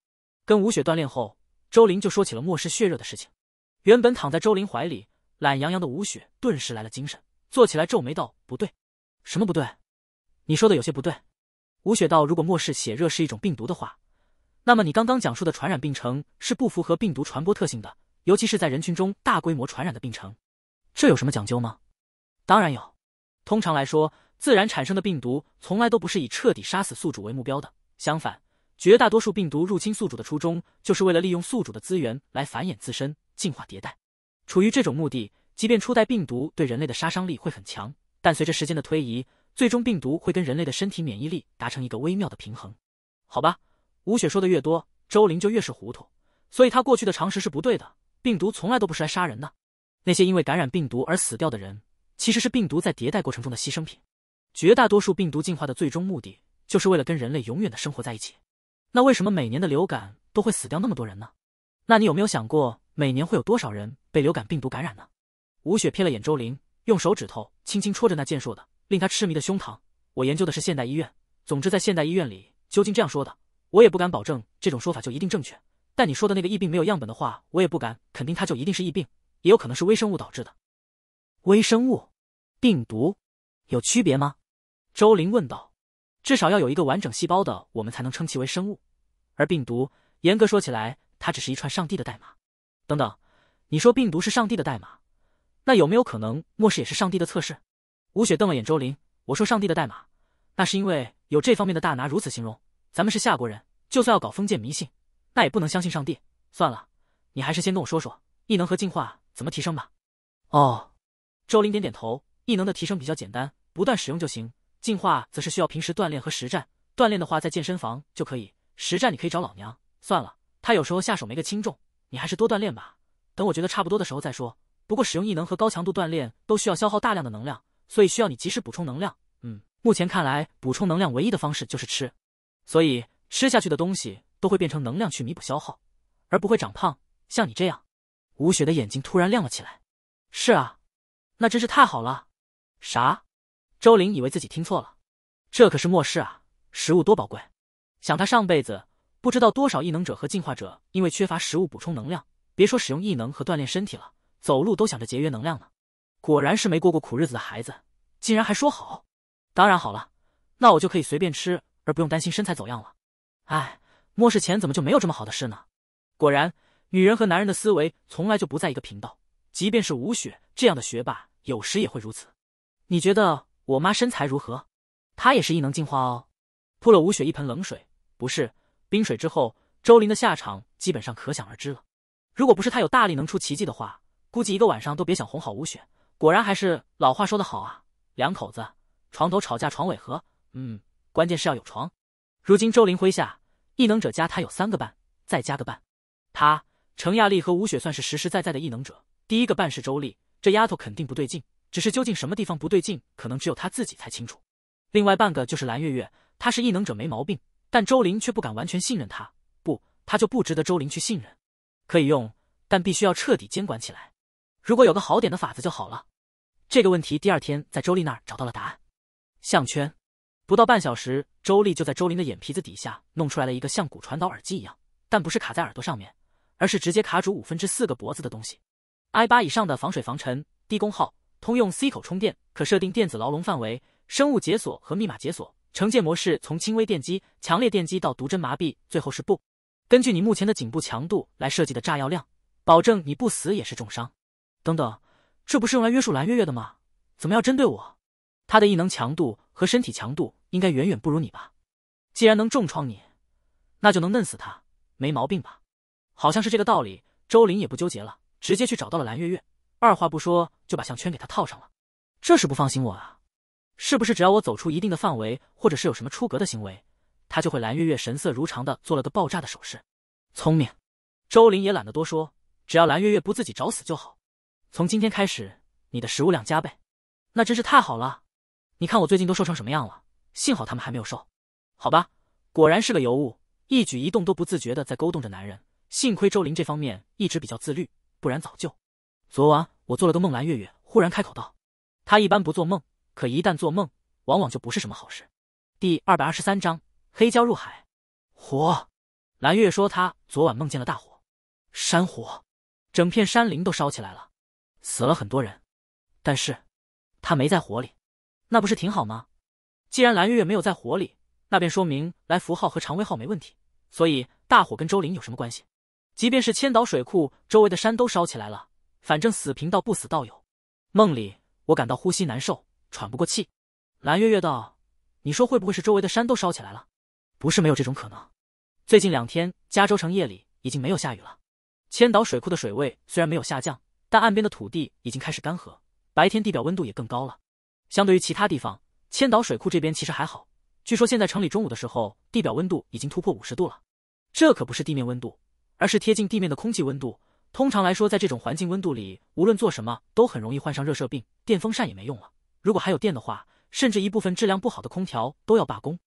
跟吴雪锻炼后，周林就说起了末世血热的事情。原本躺在周林怀里懒洋洋的吴雪顿时来了精神，坐起来皱眉道：“不对，什么不对？你说的有些不对。”吴雪道：“如果末世血热是一种病毒的话，那么你刚刚讲述的传染病程是不符合病毒传播特性的，尤其是在人群中大规模传染的病程，这有什么讲究吗？”“当然有。”通常来说，自然产生的病毒从来都不是以彻底杀死宿主为目标的。相反，绝大多数病毒入侵宿主的初衷，就是为了利用宿主的资源来繁衍自身、进化迭代。处于这种目的，即便初代病毒对人类的杀伤力会很强，但随着时间的推移，最终病毒会跟人类的身体免疫力达成一个微妙的平衡。好吧，吴雪说的越多，周玲就越是糊涂。所以她过去的常识是不对的。病毒从来都不是来杀人的，那些因为感染病毒而死掉的人。其实是病毒在迭代过程中的牺牲品，绝大多数病毒进化的最终目的，就是为了跟人类永远的生活在一起。那为什么每年的流感都会死掉那么多人呢？那你有没有想过，每年会有多少人被流感病毒感染呢？吴雪瞥了眼周玲，用手指头轻轻戳着那健硕的、令他痴迷的胸膛。我研究的是现代医院，总之在现代医院里，究竟这样说的，我也不敢保证这种说法就一定正确。但你说的那个疫病没有样本的话，我也不敢肯定它就一定是疫病，也有可能是微生物导致的微生物。病毒有区别吗？周林问道。至少要有一个完整细胞的，我们才能称其为生物。而病毒，严格说起来，它只是一串上帝的代码。等等，你说病毒是上帝的代码，那有没有可能末世也是上帝的测试？吴雪瞪了眼周林。我说上帝的代码，那是因为有这方面的大拿如此形容。咱们是夏国人，就算要搞封建迷信，那也不能相信上帝。算了，你还是先跟我说说异能和进化怎么提升吧。哦，周林点点头。异能的提升比较简单，不断使用就行。进化则是需要平时锻炼和实战。锻炼的话，在健身房就可以。实战你可以找老娘，算了，他有时候下手没个轻重，你还是多锻炼吧。等我觉得差不多的时候再说。不过使用异能和高强度锻炼都需要消耗大量的能量，所以需要你及时补充能量。嗯，目前看来，补充能量唯一的方式就是吃，所以吃下去的东西都会变成能量去弥补消耗，而不会长胖。像你这样，吴雪的眼睛突然亮了起来。是啊，那真是太好了。啥？周玲以为自己听错了，这可是末世啊，食物多宝贵。想他上辈子不知道多少异能者和进化者因为缺乏食物补充能量，别说使用异能和锻炼身体了，走路都想着节约能量呢。果然是没过过苦日子的孩子，竟然还说好？当然好了，那我就可以随便吃，而不用担心身材走样了。哎，末世前怎么就没有这么好的事呢？果然，女人和男人的思维从来就不在一个频道，即便是吴雪这样的学霸，有时也会如此。你觉得我妈身材如何？她也是异能进化哦。泼了吴雪一盆冷水，不是冰水之后，周林的下场基本上可想而知了。如果不是他有大力能出奇迹的话，估计一个晚上都别想哄好吴雪。果然还是老话说得好啊，两口子床头吵架床尾和，嗯，关键是要有床。如今周林麾下异能者加他有三个半，再加个半，他程亚丽和吴雪算是实实在在的异能者。第一个半是周丽，这丫头肯定不对劲。只是究竟什么地方不对劲，可能只有他自己才清楚。另外半个就是蓝月月，她是异能者没毛病，但周林却不敢完全信任她。不，他就不值得周林去信任。可以用，但必须要彻底监管起来。如果有个好点的法子就好了。这个问题第二天在周丽那儿找到了答案。项圈，不到半小时，周丽就在周林的眼皮子底下弄出来了一个像骨传导耳机一样，但不是卡在耳朵上面，而是直接卡住五分之四个脖子的东西。I 八以上的防水防尘，低功耗。通用 C 口充电，可设定电子牢笼范围，生物解锁和密码解锁。惩戒模式从轻微电击、强烈电击到毒针麻痹，最后是不根据你目前的颈部强度来设计的炸药量，保证你不死也是重伤。等等，这不是用来约束蓝月月的吗？怎么要针对我？他的异能强度和身体强度应该远远不如你吧？既然能重创你，那就能嫩死他，没毛病吧？好像是这个道理。周林也不纠结了，直接去找到了蓝月月。二话不说就把项圈给他套上了，这是不放心我啊？是不是只要我走出一定的范围，或者是有什么出格的行为，他就会蓝月月神色如常的做了个爆炸的手势。聪明，周林也懒得多说，只要蓝月月不自己找死就好。从今天开始，你的食物量加倍。那真是太好了，你看我最近都瘦成什么样了，幸好他们还没有瘦。好吧，果然是个尤物，一举一动都不自觉的在勾动着男人。幸亏周林这方面一直比较自律，不然早就昨晚。我做了个梦，蓝月月忽然开口道：“她一般不做梦，可一旦做梦，往往就不是什么好事。”第二百二十三章黑胶入海火。蓝月月说：“她昨晚梦见了大火，山火，整片山林都烧起来了，死了很多人。但是她没在火里，那不是挺好吗？既然蓝月月没有在火里，那便说明来符号和常威号没问题。所以大火跟周林有什么关系？即便是千岛水库周围的山都烧起来了。”反正死贫道不死道友，梦里我感到呼吸难受，喘不过气。蓝月月道：“你说会不会是周围的山都烧起来了？不是没有这种可能。最近两天，加州城夜里已经没有下雨了。千岛水库的水位虽然没有下降，但岸边的土地已经开始干涸，白天地表温度也更高了。相对于其他地方，千岛水库这边其实还好。据说现在城里中午的时候，地表温度已经突破五十度了。这可不是地面温度，而是贴近地面的空气温度。”通常来说，在这种环境温度里，无论做什么都很容易患上热射病，电风扇也没用了。如果还有电的话，甚至一部分质量不好的空调都要罢工。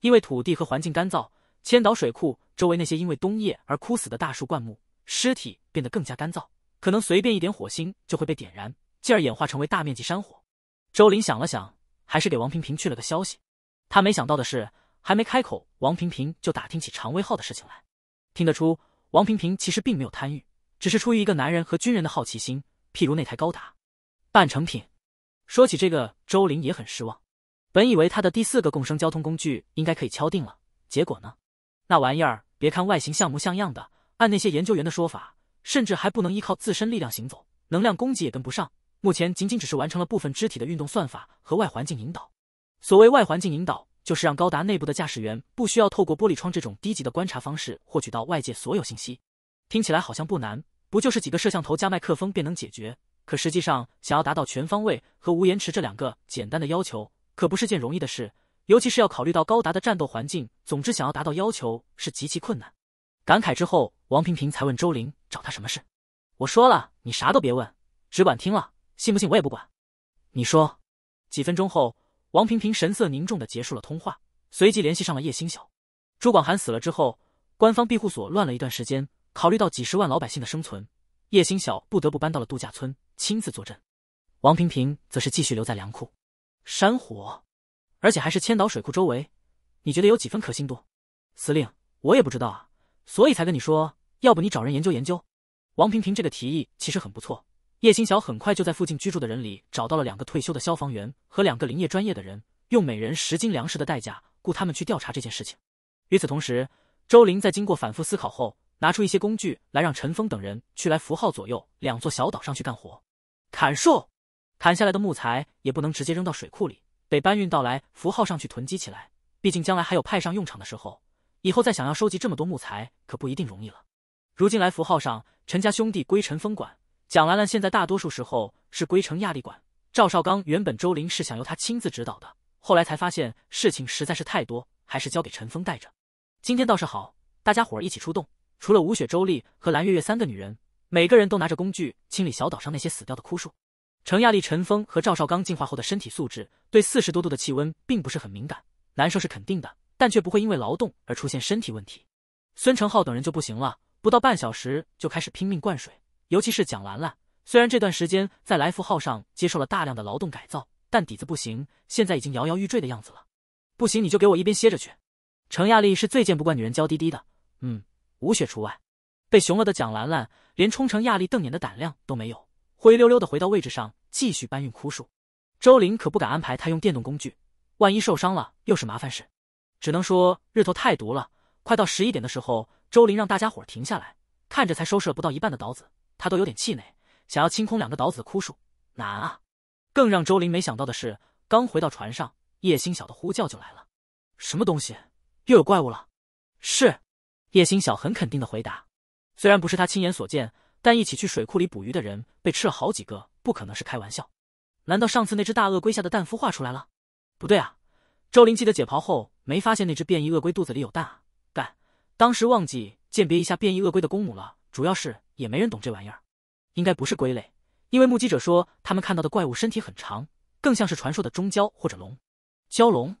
因为土地和环境干燥，千岛水库周围那些因为冬夜而枯死的大树、灌木尸体变得更加干燥，可能随便一点火星就会被点燃，进而演化成为大面积山火。周林想了想，还是给王平平去了个消息。他没想到的是，还没开口，王平平就打听起长威号的事情来。听得出，王平平其实并没有贪欲。只是出于一个男人和军人的好奇心，譬如那台高达，半成品。说起这个，周林也很失望。本以为他的第四个共生交通工具应该可以敲定了，结果呢？那玩意儿别看外形像模像样的，按那些研究员的说法，甚至还不能依靠自身力量行走，能量供给也跟不上。目前仅仅只是完成了部分肢体的运动算法和外环境引导。所谓外环境引导，就是让高达内部的驾驶员不需要透过玻璃窗这种低级的观察方式获取到外界所有信息。听起来好像不难。不就是几个摄像头加麦克风便能解决？可实际上，想要达到全方位和无延迟这两个简单的要求，可不是件容易的事。尤其是要考虑到高达的战斗环境，总之，想要达到要求是极其困难。感慨之后，王平平才问周玲找他什么事。我说了，你啥都别问，只管听了，信不信我也不管。你说。几分钟后，王平平神色凝重的结束了通话，随即联系上了叶星晓。朱广寒死了之后，官方庇护所乱了一段时间。考虑到几十万老百姓的生存，叶星晓不得不搬到了度假村亲自坐镇。王平平则是继续留在粮库。山火，而且还是千岛水库周围，你觉得有几分可信度？司令，我也不知道啊，所以才跟你说，要不你找人研究研究。王平平这个提议其实很不错，叶星晓很快就在附近居住的人里找到了两个退休的消防员和两个林业专业的人，用每人十斤粮食的代价雇他们去调查这件事情。与此同时，周林在经过反复思考后。拿出一些工具来，让陈峰等人去来符号左右两座小岛上去干活，砍树。砍下来的木材也不能直接扔到水库里，得搬运到来符号上去囤积起来，毕竟将来还有派上用场的时候。以后再想要收集这么多木材，可不一定容易了。如今来符号上，陈家兄弟归陈峰管，蒋兰兰现在大多数时候是归程亚力管。赵少刚原本周林是想由他亲自指导的，后来才发现事情实在是太多，还是交给陈峰带着。今天倒是好，大家伙儿一起出动。除了吴雪、周丽和蓝月月三个女人，每个人都拿着工具清理小岛上那些死掉的枯树。程亚丽、陈峰和赵少刚进化后的身体素质对四十多度的气温并不是很敏感，难受是肯定的，但却不会因为劳动而出现身体问题。孙成浩等人就不行了，不到半小时就开始拼命灌水。尤其是蒋兰兰，虽然这段时间在来福号上接受了大量的劳动改造，但底子不行，现在已经摇摇欲坠的样子了。不行，你就给我一边歇着去。程亚丽是最见不惯女人娇滴滴的，嗯。吴雪除外，被熊了的蒋兰兰连冲成亚丽瞪眼的胆量都没有，灰溜溜的回到位置上继续搬运枯树。周林可不敢安排他用电动工具，万一受伤了又是麻烦事。只能说日头太毒了。快到十一点的时候，周林让大家伙停下来，看着才收拾了不到一半的岛子，他都有点气馁。想要清空两个岛子的枯树难啊！更让周林没想到的是，刚回到船上，叶星晓的呼叫就来了。什么东西？又有怪物了？是。叶星晓很肯定的回答：“虽然不是他亲眼所见，但一起去水库里捕鱼的人被吃了好几个，不可能是开玩笑。难道上次那只大鳄龟下的蛋孵化出来了？不对啊，周林记得解剖后没发现那只变异鳄龟肚子里有蛋啊！但当时忘记鉴别一下变异鳄龟的公母了，主要是也没人懂这玩意儿。应该不是龟类，因为目击者说他们看到的怪物身体很长，更像是传说的中蛟或者龙。蛟龙？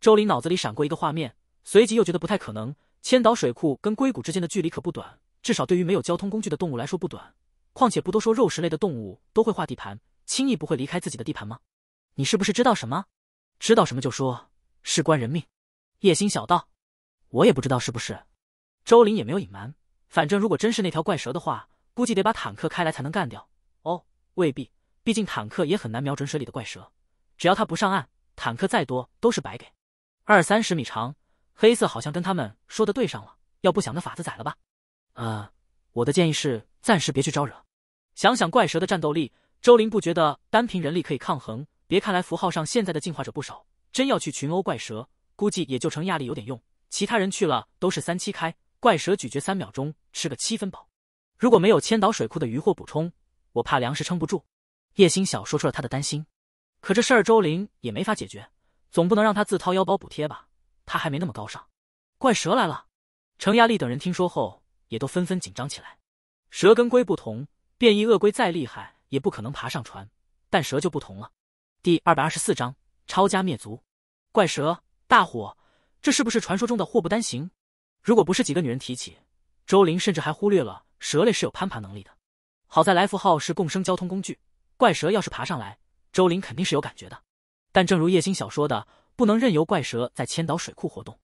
周林脑子里闪过一个画面，随即又觉得不太可能。”千岛水库跟硅谷之间的距离可不短，至少对于没有交通工具的动物来说不短。况且不都说肉食类的动物都会画地盘，轻易不会离开自己的地盘吗？你是不是知道什么？知道什么就说，事关人命。叶星小道，我也不知道是不是。周林也没有隐瞒，反正如果真是那条怪蛇的话，估计得把坦克开来才能干掉。哦，未必，毕竟坦克也很难瞄准水里的怪蛇，只要它不上岸，坦克再多都是白给。二三十米长。黑色好像跟他们说的对上了，要不想个法子宰了吧？呃，我的建议是暂时别去招惹。想想怪蛇的战斗力，周林不觉得单凭人力可以抗衡。别看来符号上现在的进化者不少，真要去群殴怪蛇，估计也就成亚力有点用，其他人去了都是三七开。怪蛇咀嚼三秒钟，吃个七分饱。如果没有千岛水库的鱼货补充，我怕粮食撑不住。叶星晓说出了他的担心，可这事儿周林也没法解决，总不能让他自掏腰包补贴吧？他还没那么高尚。怪蛇来了，程亚丽等人听说后也都纷纷紧张起来。蛇跟龟不同，变异鳄龟再厉害也不可能爬上船，但蛇就不同了。第二百二十四章抄家灭族。怪蛇，大火，这是不是传说中的祸不单行？如果不是几个女人提起，周林甚至还忽略了蛇类是有攀爬能力的。好在来福号是共生交通工具，怪蛇要是爬上来，周林肯定是有感觉的。但正如叶星小说的。不能任由怪蛇在千岛水库活动。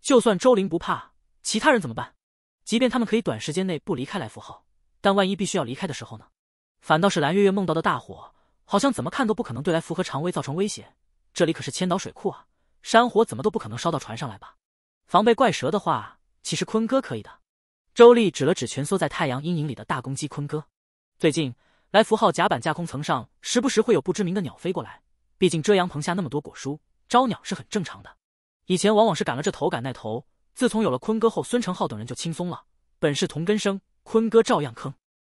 就算周林不怕，其他人怎么办？即便他们可以短时间内不离开来福号，但万一必须要离开的时候呢？反倒是蓝月月梦到的大火，好像怎么看都不可能对来福和长威造成威胁。这里可是千岛水库啊，山火怎么都不可能烧到船上来吧？防备怪蛇的话，其实坤哥可以的。周丽指了指蜷缩在太阳阴影里的大公鸡坤哥。最近，来福号甲板架空层上时不时会有不知名的鸟飞过来，毕竟遮阳棚下那么多果蔬。招鸟是很正常的，以前往往是赶了这头赶那头，自从有了坤哥后，孙成浩等人就轻松了。本是同根生，坤哥照样坑。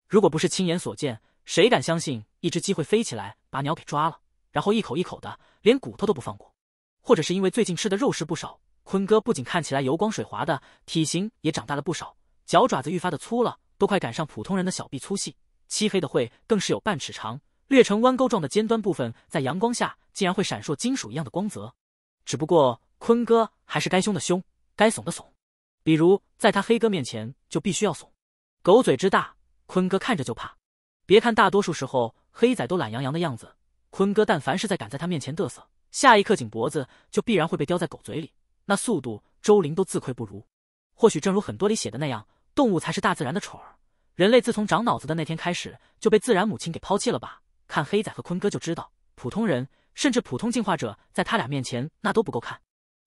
如果不是亲眼所见，谁敢相信一只鸡会飞起来把鸟给抓了，然后一口一口的连骨头都不放过？或者是因为最近吃的肉食不少，坤哥不仅看起来油光水滑的，体型也长大了不少，脚爪子愈发的粗了，都快赶上普通人的小臂粗细，漆黑的喙更是有半尺长，略呈弯钩状的尖端部分在阳光下。竟然会闪烁金属一样的光泽，只不过坤哥还是该凶的凶，该怂的怂。比如在他黑哥面前就必须要怂，狗嘴之大，坤哥看着就怕。别看大多数时候黑仔都懒洋洋的样子，坤哥但凡是在敢在他面前嘚瑟，下一刻颈脖子就必然会被叼在狗嘴里，那速度周林都自愧不如。或许正如很多里写的那样，动物才是大自然的宠儿，人类自从长脑子的那天开始就被自然母亲给抛弃了吧？看黑仔和坤哥就知道，普通人。甚至普通进化者在他俩面前那都不够看。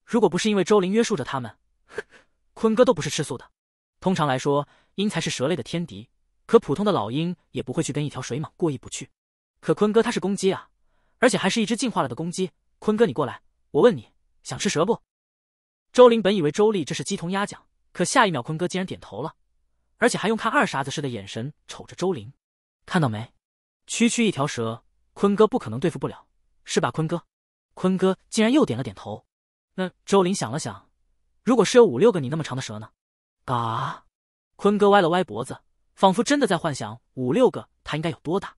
如果不是因为周林约束着他们，坤哥都不是吃素的。通常来说，鹰才是蛇类的天敌，可普通的老鹰也不会去跟一条水蟒过意不去。可坤哥他是公鸡啊，而且还是一只进化了的公鸡。坤哥，你过来，我问你，想吃蛇不？周林本以为周丽这是鸡同鸭讲，可下一秒坤哥竟然点头了，而且还用看二傻子似的眼神瞅着周林，看到没？区区一条蛇，坤哥不可能对付不了。是吧，坤哥？坤哥竟然又点了点头。那周林想了想，如果是有五六个你那么长的蛇呢？啊！坤哥歪了歪脖子，仿佛真的在幻想五六个他应该有多大。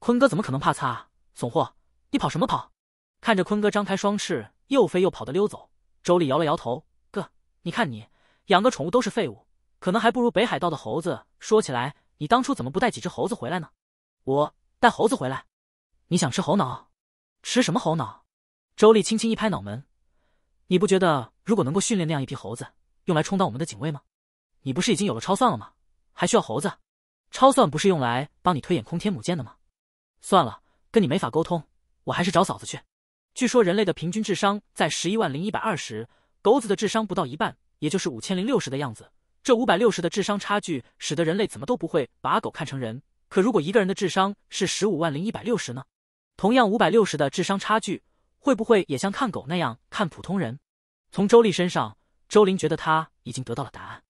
坤哥怎么可能怕擦？怂货，你跑什么跑？看着坤哥张开双翅，又飞又跑的溜走，周丽摇了摇头：“哥，你看你养个宠物都是废物，可能还不如北海道的猴子。说起来，你当初怎么不带几只猴子回来呢？我带猴子回来，你想吃猴脑？”吃什么猴脑？周丽轻轻一拍脑门，你不觉得如果能够训练那样一批猴子用来充当我们的警卫吗？你不是已经有了超算了吗？还需要猴子？超算不是用来帮你推演空天母舰的吗？算了，跟你没法沟通，我还是找嫂子去。据说人类的平均智商在十一万零一百二十，狗子的智商不到一半，也就是五千零六十的样子。这五百六十的智商差距，使得人类怎么都不会把狗看成人。可如果一个人的智商是十五万零一百六十呢？同样五百六十的智商差距，会不会也像看狗那样看普通人？从周丽身上，周玲觉得他已经得到了答案。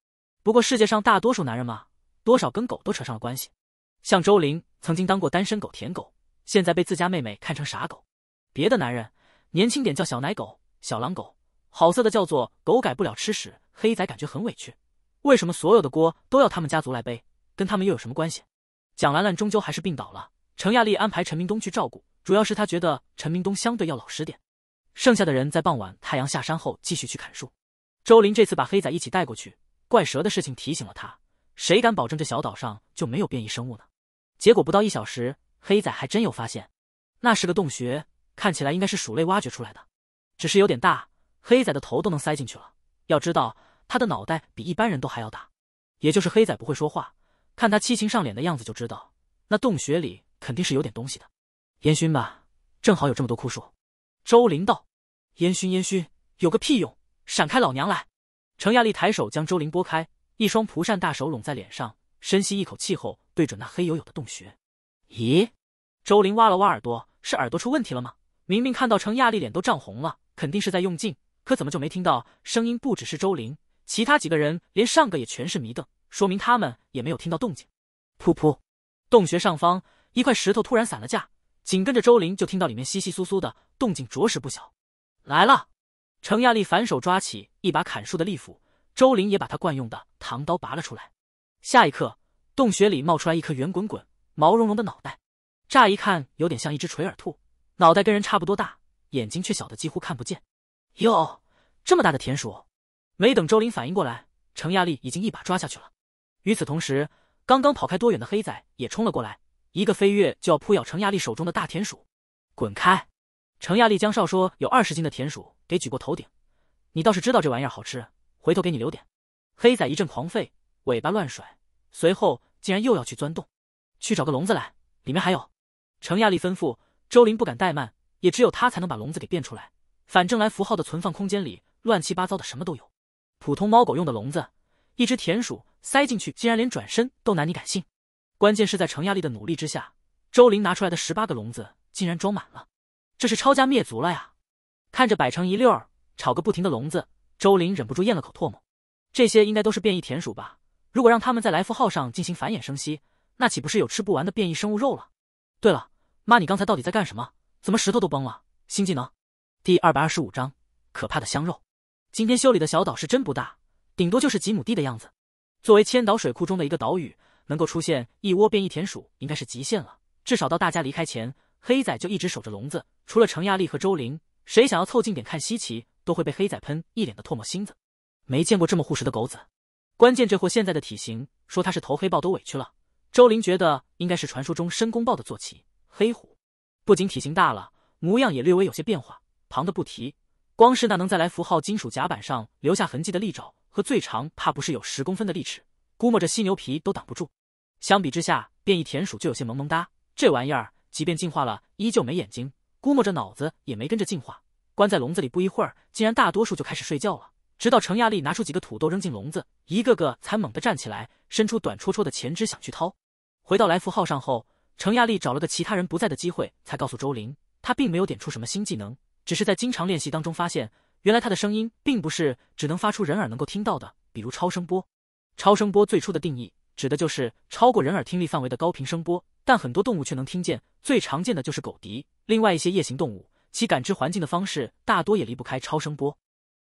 不过世界上大多数男人嘛，多少跟狗都扯上了关系。像周玲曾经当过单身狗、舔狗，现在被自家妹妹看成傻狗。别的男人年轻点叫小奶狗、小狼狗，好色的叫做狗改不了吃屎。黑仔感觉很委屈，为什么所有的锅都要他们家族来背？跟他们又有什么关系？蒋兰兰终究还是病倒了，程亚丽安排陈明东去照顾。主要是他觉得陈明东相对要老实点，剩下的人在傍晚太阳下山后继续去砍树。周林这次把黑仔一起带过去，怪蛇的事情提醒了他，谁敢保证这小岛上就没有变异生物呢？结果不到一小时，黑仔还真有发现，那是个洞穴，看起来应该是鼠类挖掘出来的，只是有点大，黑仔的头都能塞进去了。要知道他的脑袋比一般人都还要大，也就是黑仔不会说话，看他七情上脸的样子就知道，那洞穴里肯定是有点东西的。烟熏吧，正好有这么多枯树。周林道：“烟熏烟熏，有个屁用！闪开，老娘来！”程亚丽抬手将周林拨开，一双蒲扇大手拢在脸上，深吸一口气后，对准那黑黝黝的洞穴。咦？周林挖了挖耳朵，是耳朵出问题了吗？明明看到程亚丽脸都涨红了，肯定是在用劲，可怎么就没听到声音？不只是周林，其他几个人连上个也全是迷瞪，说明他们也没有听到动静。噗噗，洞穴上方一块石头突然散了架。紧跟着，周林就听到里面窸窸窣窣的动静，着实不小。来了，程亚丽反手抓起一把砍树的利斧，周林也把他惯用的唐刀拔了出来。下一刻，洞穴里冒出来一颗圆滚滚、毛茸茸的脑袋，乍一看有点像一只垂耳兔，脑袋跟人差不多大，眼睛却小的几乎看不见。哟，这么大的田鼠！没等周林反应过来，程亚丽已经一把抓下去了。与此同时，刚刚跑开多远的黑仔也冲了过来。一个飞跃就要扑咬程亚丽手中的大田鼠，滚开！程亚丽将少说有二十斤的田鼠给举过头顶，你倒是知道这玩意儿好吃，回头给你留点。黑仔一阵狂吠，尾巴乱甩，随后竟然又要去钻洞，去找个笼子来，里面还有。程亚丽吩咐周林不敢怠慢，也只有他才能把笼子给变出来。反正来符号的存放空间里乱七八糟的什么都有，普通猫狗用的笼子，一只田鼠塞进去竟然连转身都难，你敢信？关键是在程亚丽的努力之下，周林拿出来的十八个笼子竟然装满了，这是抄家灭族了呀！看着摆成一溜儿、吵个不停的笼子，周林忍不住咽了口唾沫。这些应该都是变异田鼠吧？如果让他们在来福号上进行繁衍生息，那岂不是有吃不完的变异生物肉了？对了，妈，你刚才到底在干什么？怎么石头都崩了？新技能。第二百二十五章可怕的香肉。今天修理的小岛是真不大，顶多就是几亩地的样子。作为千岛水库中的一个岛屿。能够出现一窝变异田鼠，应该是极限了。至少到大家离开前，黑仔就一直守着笼子。除了程亚丽和周玲，谁想要凑近点看稀奇，都会被黑仔喷一脸的唾沫星子。没见过这么护食的狗子。关键这货现在的体型，说它是头黑豹都委屈了。周玲觉得应该是传说中申公豹的坐骑黑虎，不仅体型大了，模样也略微有些变化。旁的不提，光是那能在来福号金属甲板上留下痕迹的利爪和最长怕不是有十公分的利齿。估摸着犀牛皮都挡不住，相比之下，变异田鼠就有些萌萌哒。这玩意儿即便进化了，依旧没眼睛，估摸着脑子也没跟着进化。关在笼子里不一会儿，竟然大多数就开始睡觉了。直到程亚丽拿出几个土豆扔进笼子，一个个才猛地站起来，伸出短戳戳的前肢想去掏。回到来福号上后，程亚丽找了个其他人不在的机会，才告诉周玲，她并没有点出什么新技能，只是在经常练习当中发现，原来她的声音并不是只能发出人耳能够听到的，比如超声波。超声波最初的定义指的就是超过人耳听力范围的高频声波，但很多动物却能听见，最常见的就是狗笛。另外一些夜行动物，其感知环境的方式大多也离不开超声波。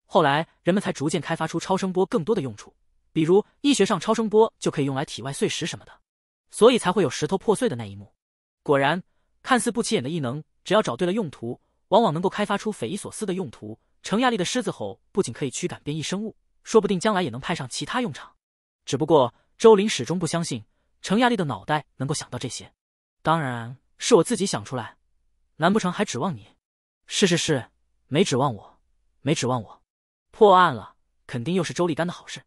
后来人们才逐渐开发出超声波更多的用处，比如医学上超声波就可以用来体外碎石什么的，所以才会有石头破碎的那一幕。果然，看似不起眼的异能，只要找对了用途，往往能够开发出匪夷所思的用途。程亚丽的狮子吼不仅可以驱赶变异生物，说不定将来也能派上其他用场。只不过周林始终不相信程亚丽的脑袋能够想到这些，当然是我自己想出来，难不成还指望你？是是是，没指望我，没指望我。破案了，肯定又是周立干的好事。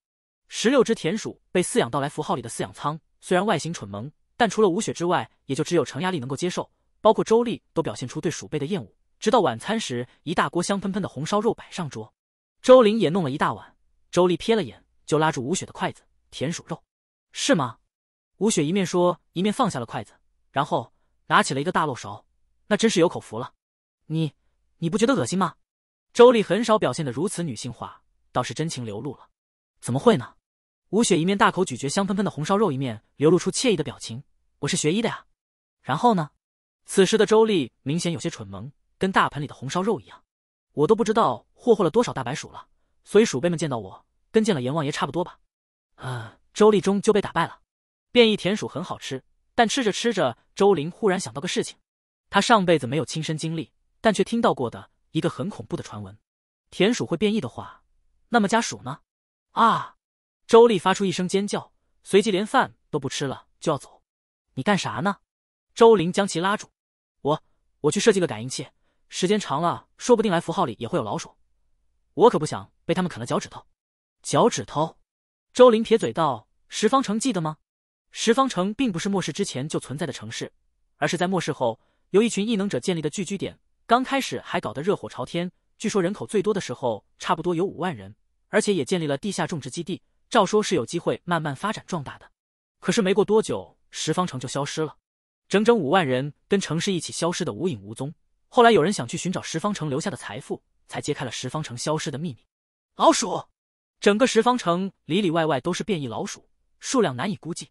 十六只田鼠被饲养到来符号里的饲养仓，虽然外形蠢萌，但除了吴雪之外，也就只有程亚丽能够接受，包括周丽都表现出对鼠辈的厌恶。直到晚餐时，一大锅香喷喷的红烧肉摆上桌，周林也弄了一大碗。周丽瞥了眼，就拉住吴雪的筷子。田鼠肉，是吗？吴雪一面说，一面放下了筷子，然后拿起了一个大漏勺。那真是有口福了。你，你不觉得恶心吗？周丽很少表现的如此女性化，倒是真情流露了。怎么会呢？吴雪一面大口咀嚼香喷喷的红烧肉，一面流露出惬意的表情。我是学医的呀。然后呢？此时的周丽明显有些蠢萌，跟大盆里的红烧肉一样。我都不知道霍霍了多少大白鼠了，所以鼠辈们见到我，跟见了阎王爷差不多吧。啊，周立忠就被打败了。变异田鼠很好吃，但吃着吃着，周林忽然想到个事情。她上辈子没有亲身经历，但却听到过的一个很恐怖的传闻：田鼠会变异的话，那么家鼠呢？啊！周丽发出一声尖叫，随即连饭都不吃了就要走。你干啥呢？周林将其拉住。我，我去设计个感应器。时间长了，说不定来符号里也会有老鼠，我可不想被他们啃了脚趾头。脚趾头。周林撇嘴道：“十方城记得吗？十方城并不是末世之前就存在的城市，而是在末世后由一群异能者建立的聚居点。刚开始还搞得热火朝天，据说人口最多的时候差不多有五万人，而且也建立了地下种植基地。照说是有机会慢慢发展壮大。的，可是没过多久，十方城就消失了，整整五万人跟城市一起消失的无影无踪。后来有人想去寻找十方城留下的财富，才揭开了十方城消失的秘密。老鼠。”整个十方城里里外外都是变异老鼠，数量难以估计。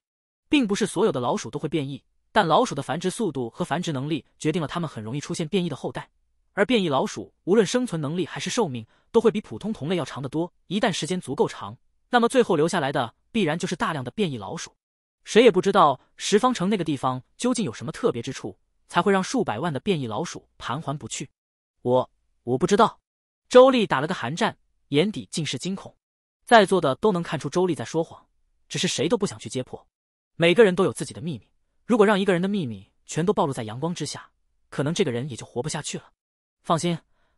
并不是所有的老鼠都会变异，但老鼠的繁殖速度和繁殖能力决定了它们很容易出现变异的后代。而变异老鼠无论生存能力还是寿命，都会比普通同类要长得多。一旦时间足够长，那么最后留下来的必然就是大量的变异老鼠。谁也不知道十方城那个地方究竟有什么特别之处，才会让数百万的变异老鼠盘桓不去。我我不知道。周丽打了个寒战，眼底尽是惊恐。在座的都能看出周丽在说谎，只是谁都不想去揭破。每个人都有自己的秘密，如果让一个人的秘密全都暴露在阳光之下，可能这个人也就活不下去了。放心，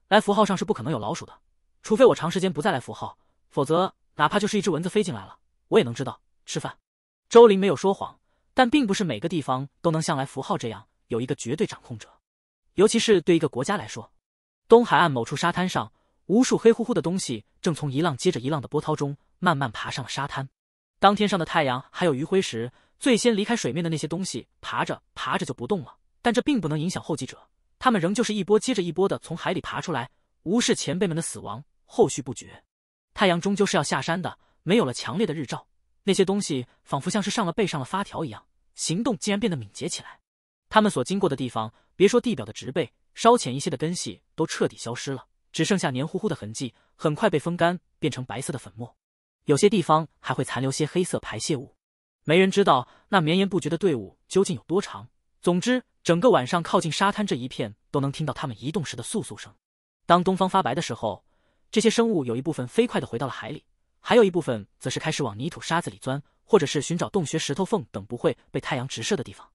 来符号上是不可能有老鼠的，除非我长时间不再来符号，否则哪怕就是一只蚊子飞进来了，我也能知道。吃饭，周林没有说谎，但并不是每个地方都能像来符号这样有一个绝对掌控者，尤其是对一个国家来说，东海岸某处沙滩上。无数黑乎乎的东西正从一浪接着一浪的波涛中慢慢爬上了沙滩。当天上的太阳还有余晖时，最先离开水面的那些东西爬着爬着就不动了。但这并不能影响后继者，他们仍旧是一波接着一波的从海里爬出来，无视前辈们的死亡，后续不绝。太阳终究是要下山的，没有了强烈的日照，那些东西仿佛像是上了背上了发条一样，行动竟然变得敏捷起来。他们所经过的地方，别说地表的植被，稍浅一些的根系都彻底消失了。只剩下黏糊糊的痕迹，很快被风干，变成白色的粉末。有些地方还会残留些黑色排泄物。没人知道那绵延不绝的队伍究竟有多长。总之，整个晚上靠近沙滩这一片都能听到它们移动时的簌簌声。当东方发白的时候，这些生物有一部分飞快地回到了海里，还有一部分则是开始往泥土沙子里钻，或者是寻找洞穴、石头缝等不会被太阳直射的地方。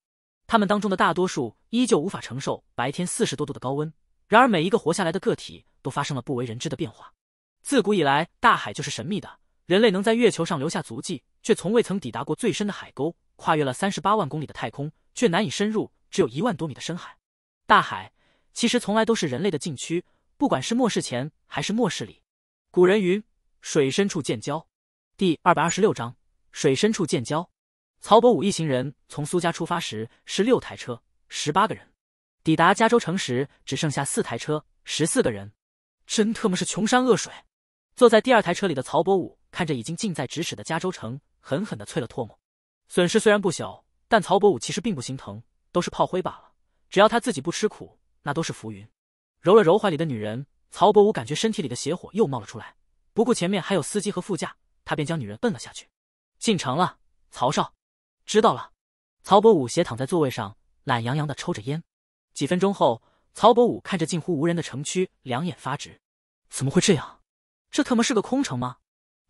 它们当中的大多数依旧无法承受白天四十多度的高温。然而，每一个活下来的个体。都发生了不为人知的变化。自古以来，大海就是神秘的。人类能在月球上留下足迹，却从未曾抵达过最深的海沟；跨越了三十八万公里的太空，却难以深入只有一万多米的深海。大海其实从来都是人类的禁区，不管是末世前还是末世里。古人云：“水深处见蛟。”第二百二十六章：水深处见蛟。曹伯武一行人从苏家出发时是六台车，十八个人；抵达加州城时只剩下四台车，十四个人。真特么是穷山恶水！坐在第二台车里的曹伯武看着已经近在咫尺的加州城，狠狠的啐了唾沫。损失虽然不小，但曹伯武其实并不心疼，都是炮灰罢了。只要他自己不吃苦，那都是浮云。揉了揉怀里的女人，曹伯武感觉身体里的邪火又冒了出来。不顾前面还有司机和副驾，他便将女人摁了下去。进城了，曹少。知道了。曹伯武斜躺在座位上，懒洋洋的抽着烟。几分钟后。曹伯武看着近乎无人的城区，两眼发直。怎么会这样？这特么是个空城吗？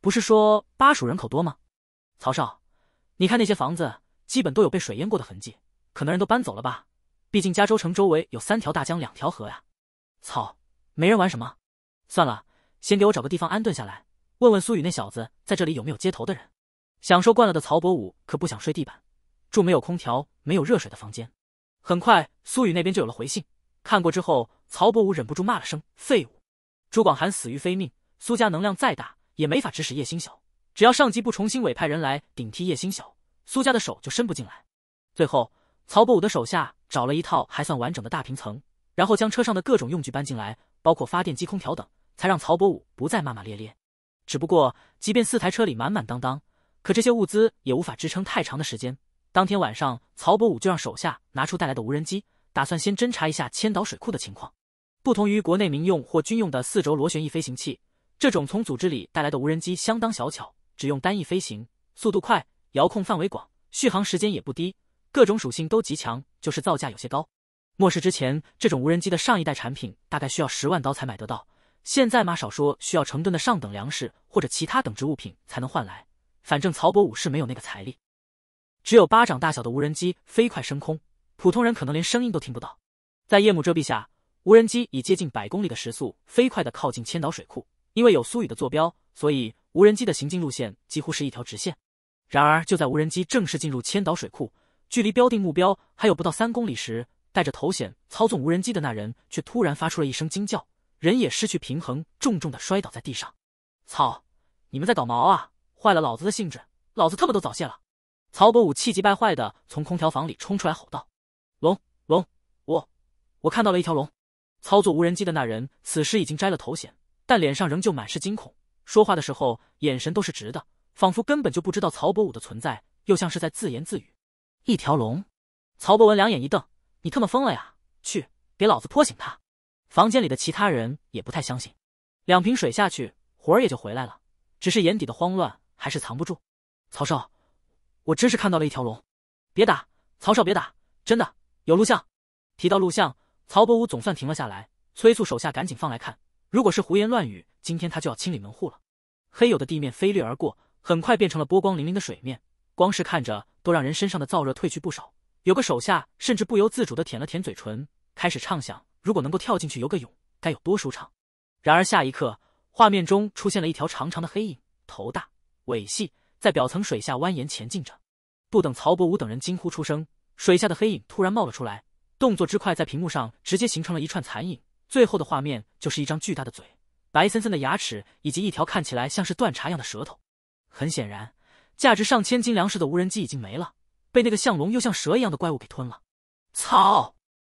不是说巴蜀人口多吗？曹少，你看那些房子，基本都有被水淹过的痕迹，可能人都搬走了吧。毕竟加州城周围有三条大江、两条河呀。操，没人玩什么？算了，先给我找个地方安顿下来，问问苏雨那小子在这里有没有接头的人。享受惯了的曹伯武可不想睡地板，住没有空调、没有热水的房间。很快，苏雨那边就有了回信。看过之后，曹伯武忍不住骂了声“废物”。朱广寒死于非命，苏家能量再大也没法指使叶星晓。只要上级不重新委派人来顶替叶星晓，苏家的手就伸不进来。最后，曹伯武的手下找了一套还算完整的大平层，然后将车上的各种用具搬进来，包括发电机、空调等，才让曹伯武不再骂骂咧咧。只不过，即便四台车里满满当当，可这些物资也无法支撑太长的时间。当天晚上，曹伯武就让手下拿出带来的无人机。打算先侦查一下千岛水库的情况。不同于国内民用或军用的四轴螺旋翼飞行器，这种从组织里带来的无人机相当小巧，只用单翼飞行，速度快，遥控范围广，续航时间也不低，各种属性都极强，就是造价有些高。末世之前，这种无人机的上一代产品大概需要十万刀才买得到，现在嘛，少说需要成吨的上等粮食或者其他等值物品才能换来。反正曹伯武是没有那个财力。只有巴掌大小的无人机飞快升空。普通人可能连声音都听不到，在夜幕遮蔽下，无人机以接近百公里的时速飞快的靠近千岛水库。因为有苏雨的坐标，所以无人机的行进路线几乎是一条直线。然而，就在无人机正式进入千岛水库，距离标定目标还有不到三公里时，戴着头显操纵无人机的那人却突然发出了一声惊叫，人也失去平衡，重重的摔倒在地上。操！你们在搞毛啊？坏了，老子的兴致，老子特么都早泄了！曹伯武气急败坏的从空调房里冲出来，吼道。龙龙，我我看到了一条龙。操作无人机的那人此时已经摘了头衔，但脸上仍旧满是惊恐，说话的时候眼神都是直的，仿佛根本就不知道曹伯武的存在，又像是在自言自语。一条龙！曹博文两眼一瞪：“你他妈疯了呀！去，给老子泼醒他！”房间里的其他人也不太相信。两瓶水下去，魂儿也就回来了，只是眼底的慌乱还是藏不住。曹少，我真是看到了一条龙！别打，曹少别打，真的。有录像，提到录像，曹伯武总算停了下来，催促手下赶紧放来看。如果是胡言乱语，今天他就要清理门户了。黑黝的地面飞掠而过，很快变成了波光粼粼的水面，光是看着都让人身上的燥热褪去不少。有个手下甚至不由自主的舔了舔嘴唇，开始畅想如果能够跳进去游个泳，该有多舒畅。然而下一刻，画面中出现了一条长长的黑影，头大尾细，在表层水下蜿蜒前进着。不等曹伯武等人惊呼出声。水下的黑影突然冒了出来，动作之快，在屏幕上直接形成了一串残影。最后的画面就是一张巨大的嘴，白森森的牙齿以及一条看起来像是断肠一样的舌头。很显然，价值上千斤粮食的无人机已经没了，被那个像龙又像蛇一样的怪物给吞了。操！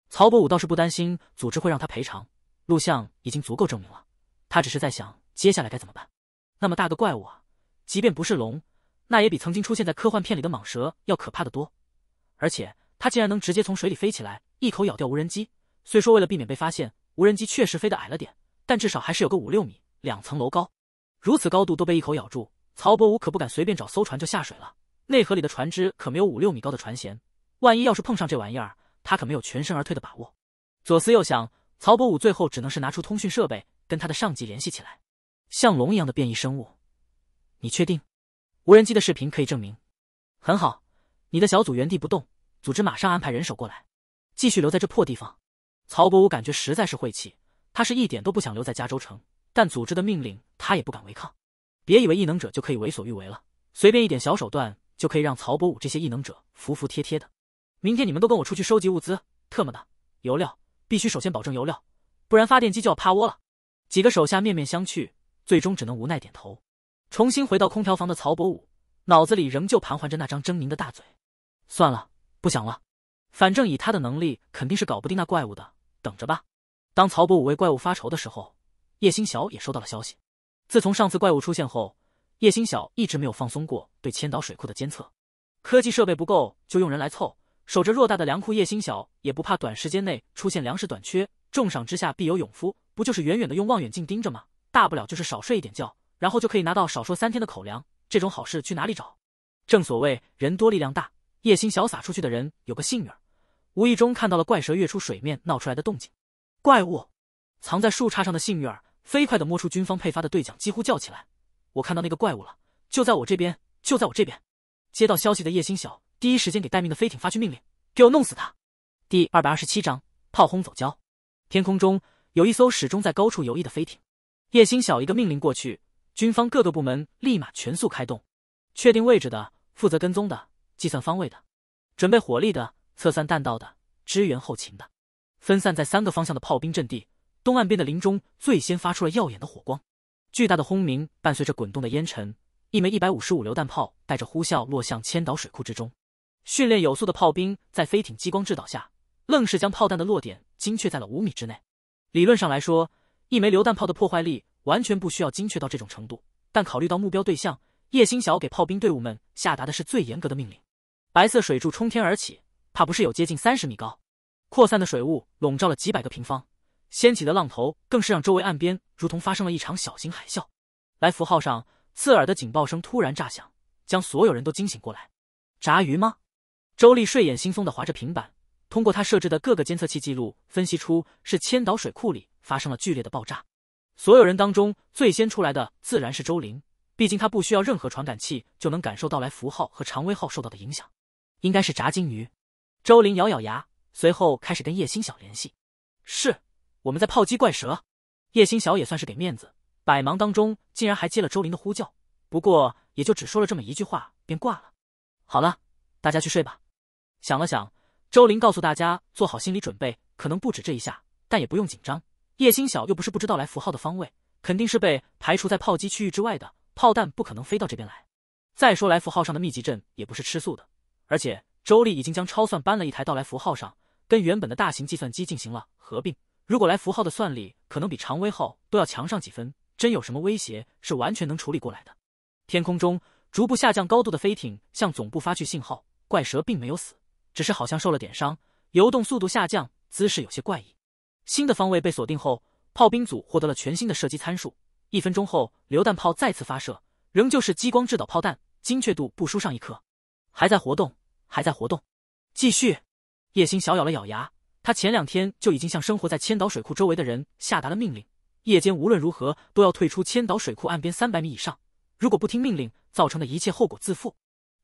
曹伯武倒是不担心组织会让他赔偿，录像已经足够证明了。他只是在想接下来该怎么办。那么大个怪物啊，即便不是龙，那也比曾经出现在科幻片里的蟒蛇要可怕的多。而且它竟然能直接从水里飞起来，一口咬掉无人机。虽说为了避免被发现，无人机确实飞得矮了点，但至少还是有个五六米，两层楼高。如此高度都被一口咬住，曹伯武可不敢随便找艘船就下水了。内河里的船只可没有五六米高的船舷，万一要是碰上这玩意儿，他可没有全身而退的把握。左思右想，曹伯武最后只能是拿出通讯设备，跟他的上级联系起来。像龙一样的变异生物，你确定？无人机的视频可以证明。很好。你的小组原地不动，组织马上安排人手过来。继续留在这破地方。曹伯武感觉实在是晦气，他是一点都不想留在加州城，但组织的命令他也不敢违抗。别以为异能者就可以为所欲为了，随便一点小手段就可以让曹伯武这些异能者服服帖帖的。明天你们都跟我出去收集物资，特么的油料必须首先保证油料，不然发电机就要趴窝了。几个手下面面相觑，最终只能无奈点头。重新回到空调房的曹伯武，脑子里仍旧盘桓着那张狰狞的大嘴。算了，不想了。反正以他的能力，肯定是搞不定那怪物的。等着吧。当曹伯武为怪物发愁的时候，叶星晓也收到了消息。自从上次怪物出现后，叶星晓一直没有放松过对千岛水库的监测。科技设备不够，就用人来凑。守着偌大的粮库，叶星晓也不怕短时间内出现粮食短缺。重赏之下必有勇夫，不就是远远的用望远镜盯着吗？大不了就是少睡一点觉，然后就可以拿到少说三天的口粮。这种好事去哪里找？正所谓人多力量大。叶星晓洒出去的人有个幸运儿，无意中看到了怪蛇跃出水面闹出来的动静。怪物藏在树杈上的幸运儿飞快地摸出军方配发的对讲，几乎叫起来：“我看到那个怪物了，就在我这边，就在我这边！”接到消息的叶星晓第一时间给待命的飞艇发去命令：“给我弄死他！”第二百二十七章炮轰走蛟。天空中有一艘始终在高处游弋的飞艇，叶星晓一个命令过去，军方各个部门立马全速开动，确定位置的，负责跟踪的。计算方位的，准备火力的，测算弹道的，支援后勤的，分散在三个方向的炮兵阵地。东岸边的林中最先发出了耀眼的火光，巨大的轰鸣伴随着滚动的烟尘，一枚一百五十五榴弹炮带着呼啸落向千岛水库之中。训练有素的炮兵在飞艇激光制导下，愣是将炮弹的落点精确在了五米之内。理论上来说，一枚榴弹炮的破坏力完全不需要精确到这种程度，但考虑到目标对象，叶星晓给炮兵队伍们下达的是最严格的命令。白色水柱冲天而起，怕不是有接近三十米高。扩散的水雾笼罩了几百个平方，掀起的浪头更是让周围岸边如同发生了一场小型海啸。来福号上，刺耳的警报声突然炸响，将所有人都惊醒过来。炸鱼吗？周丽睡眼惺忪地划着平板，通过他设置的各个监测器记录分析出，是千岛水库里发生了剧烈的爆炸。所有人当中最先出来的自然是周玲，毕竟他不需要任何传感器就能感受到来福号和长威号受到的影响。应该是炸金鱼。周林咬咬牙，随后开始跟叶星晓联系。是我们在炮击怪蛇。叶星晓也算是给面子，百忙当中竟然还接了周林的呼叫，不过也就只说了这么一句话便挂了。好了，大家去睡吧。想了想，周琳告诉大家做好心理准备，可能不止这一下，但也不用紧张。叶星晓又不是不知道来福号的方位，肯定是被排除在炮击区域之外的，炮弹不可能飞到这边来。再说来福号上的密集阵也不是吃素的。而且，周丽已经将超算搬了一台到来符号上，跟原本的大型计算机进行了合并。如果来符号的算力可能比常威号都要强上几分，真有什么威胁，是完全能处理过来的。天空中逐步下降高度的飞艇向总部发去信号：怪蛇并没有死，只是好像受了点伤，游动速度下降，姿势有些怪异。新的方位被锁定后，炮兵组获得了全新的射击参数。一分钟后，榴弹炮再次发射，仍旧是激光制导炮弹，精确度不输上一颗。还在活动，还在活动，继续。叶星小咬了咬牙，他前两天就已经向生活在千岛水库周围的人下达了命令：夜间无论如何都要退出千岛水库岸边三百米以上。如果不听命令，造成的一切后果自负。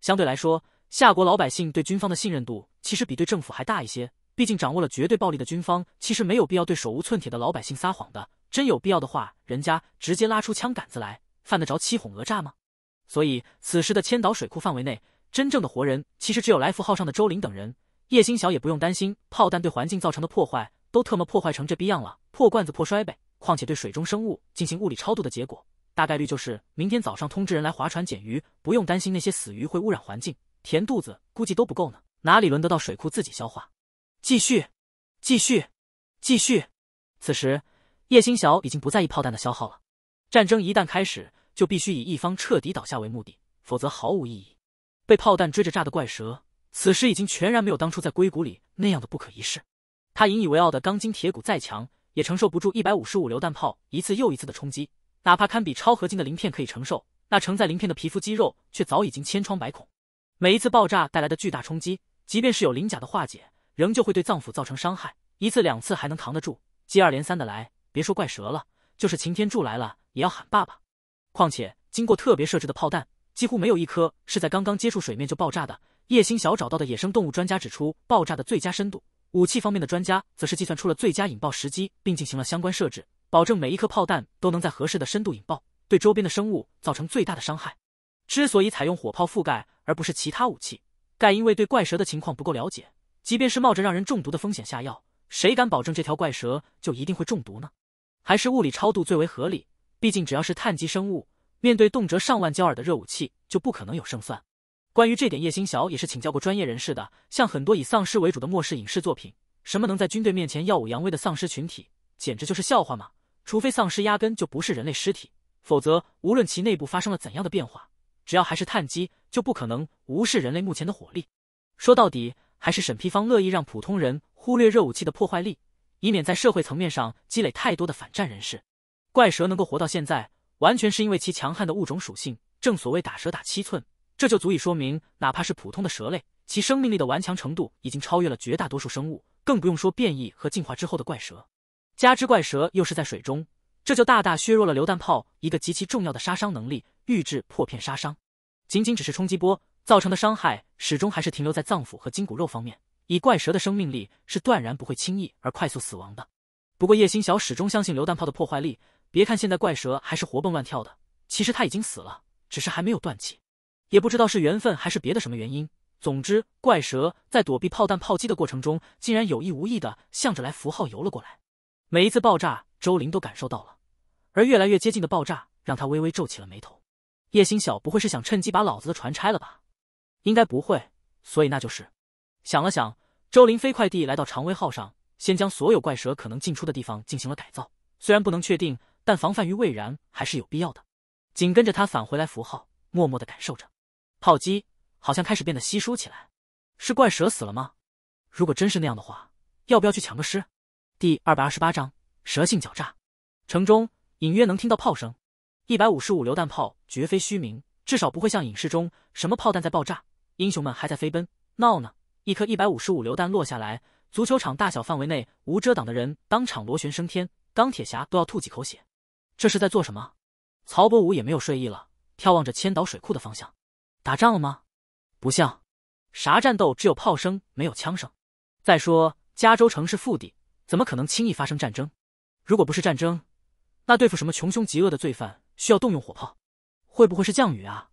相对来说，夏国老百姓对军方的信任度其实比对政府还大一些。毕竟掌握了绝对暴力的军方，其实没有必要对手无寸铁的老百姓撒谎的。真有必要的话，人家直接拉出枪杆子来，犯得着欺哄讹诈吗？所以，此时的千岛水库范围内。真正的活人其实只有来福号上的周林等人。叶星晓也不用担心炮弹对环境造成的破坏，都特么破坏成这逼样了，破罐子破摔呗。况且对水中生物进行物理超度的结果，大概率就是明天早上通知人来划船捡鱼，不用担心那些死鱼会污染环境，填肚子估计都不够呢。哪里轮得到水库自己消化？继续，继续，继续。此时，叶星晓已经不在意炮弹的消耗了。战争一旦开始，就必须以一方彻底倒下为目的，否则毫无意义。被炮弹追着炸的怪蛇，此时已经全然没有当初在硅谷里那样的不可一世。他引以为傲的钢筋铁骨再强，也承受不住一百五十五榴弹炮一次又一次的冲击。哪怕堪比超合金的鳞片可以承受，那承载鳞片的皮肤肌肉却早已经千疮百孔。每一次爆炸带来的巨大冲击，即便是有鳞甲的化解，仍旧会对脏腑造成伤害。一次两次还能扛得住，接二连三的来，别说怪蛇了，就是擎天柱来了也要喊爸爸。况且经过特别设置的炮弹。几乎没有一颗是在刚刚接触水面就爆炸的。叶星晓找到的野生动物专家指出，爆炸的最佳深度；武器方面的专家则是计算出了最佳引爆时机，并进行了相关设置，保证每一颗炮弹都能在合适的深度引爆，对周边的生物造成最大的伤害。之所以采用火炮覆盖，而不是其他武器，盖因为对怪蛇的情况不够了解。即便是冒着让人中毒的风险下药，谁敢保证这条怪蛇就一定会中毒呢？还是物理超度最为合理，毕竟只要是碳基生物。面对动辄上万焦耳的热武器，就不可能有胜算。关于这点，叶星晓也是请教过专业人士的。像很多以丧尸为主的末世影视作品，什么能在军队面前耀武扬威的丧尸群体，简直就是笑话嘛！除非丧尸压根就不是人类尸体，否则无论其内部发生了怎样的变化，只要还是碳基，就不可能无视人类目前的火力。说到底，还是审批方乐意让普通人忽略热武器的破坏力，以免在社会层面上积累太多的反战人士。怪蛇能够活到现在。完全是因为其强悍的物种属性，正所谓打蛇打七寸，这就足以说明，哪怕是普通的蛇类，其生命力的顽强程度已经超越了绝大多数生物，更不用说变异和进化之后的怪蛇。加之怪蛇又是在水中，这就大大削弱了榴弹炮一个极其重要的杀伤能力——预制破片杀伤。仅仅只是冲击波造成的伤害，始终还是停留在脏腑和筋骨肉方面。以怪蛇的生命力，是断然不会轻易而快速死亡的。不过叶星晓始终相信榴弹炮的破坏力。别看现在怪蛇还是活蹦乱跳的，其实他已经死了，只是还没有断气。也不知道是缘分还是别的什么原因。总之，怪蛇在躲避炮弹炮击的过程中，竟然有意无意的向着来福号游了过来。每一次爆炸，周林都感受到了，而越来越接近的爆炸让他微微皱起了眉头。叶心晓不会是想趁机把老子的船拆了吧？应该不会，所以那就是。想了想，周林飞快地来到长威号上，先将所有怪蛇可能进出的地方进行了改造。虽然不能确定。但防范于未然还是有必要的。紧跟着他返回来符号，默默的感受着炮击，好像开始变得稀疏起来。是怪蛇死了吗？如果真是那样的话，要不要去抢个尸？第二百二十八章：蛇性狡诈。城中隐约能听到炮声。一百五十五榴弹炮绝非虚名，至少不会像影视中什么炮弹在爆炸，英雄们还在飞奔闹呢。一颗一百五十五榴弹落下来，足球场大小范围内无遮挡的人当场螺旋升天，钢铁侠都要吐几口血。这是在做什么？曹伯武也没有睡意了，眺望着千岛水库的方向。打仗了吗？不像，啥战斗？只有炮声，没有枪声。再说加州城是腹地，怎么可能轻易发生战争？如果不是战争，那对付什么穷凶极恶的罪犯需要动用火炮？会不会是降雨啊？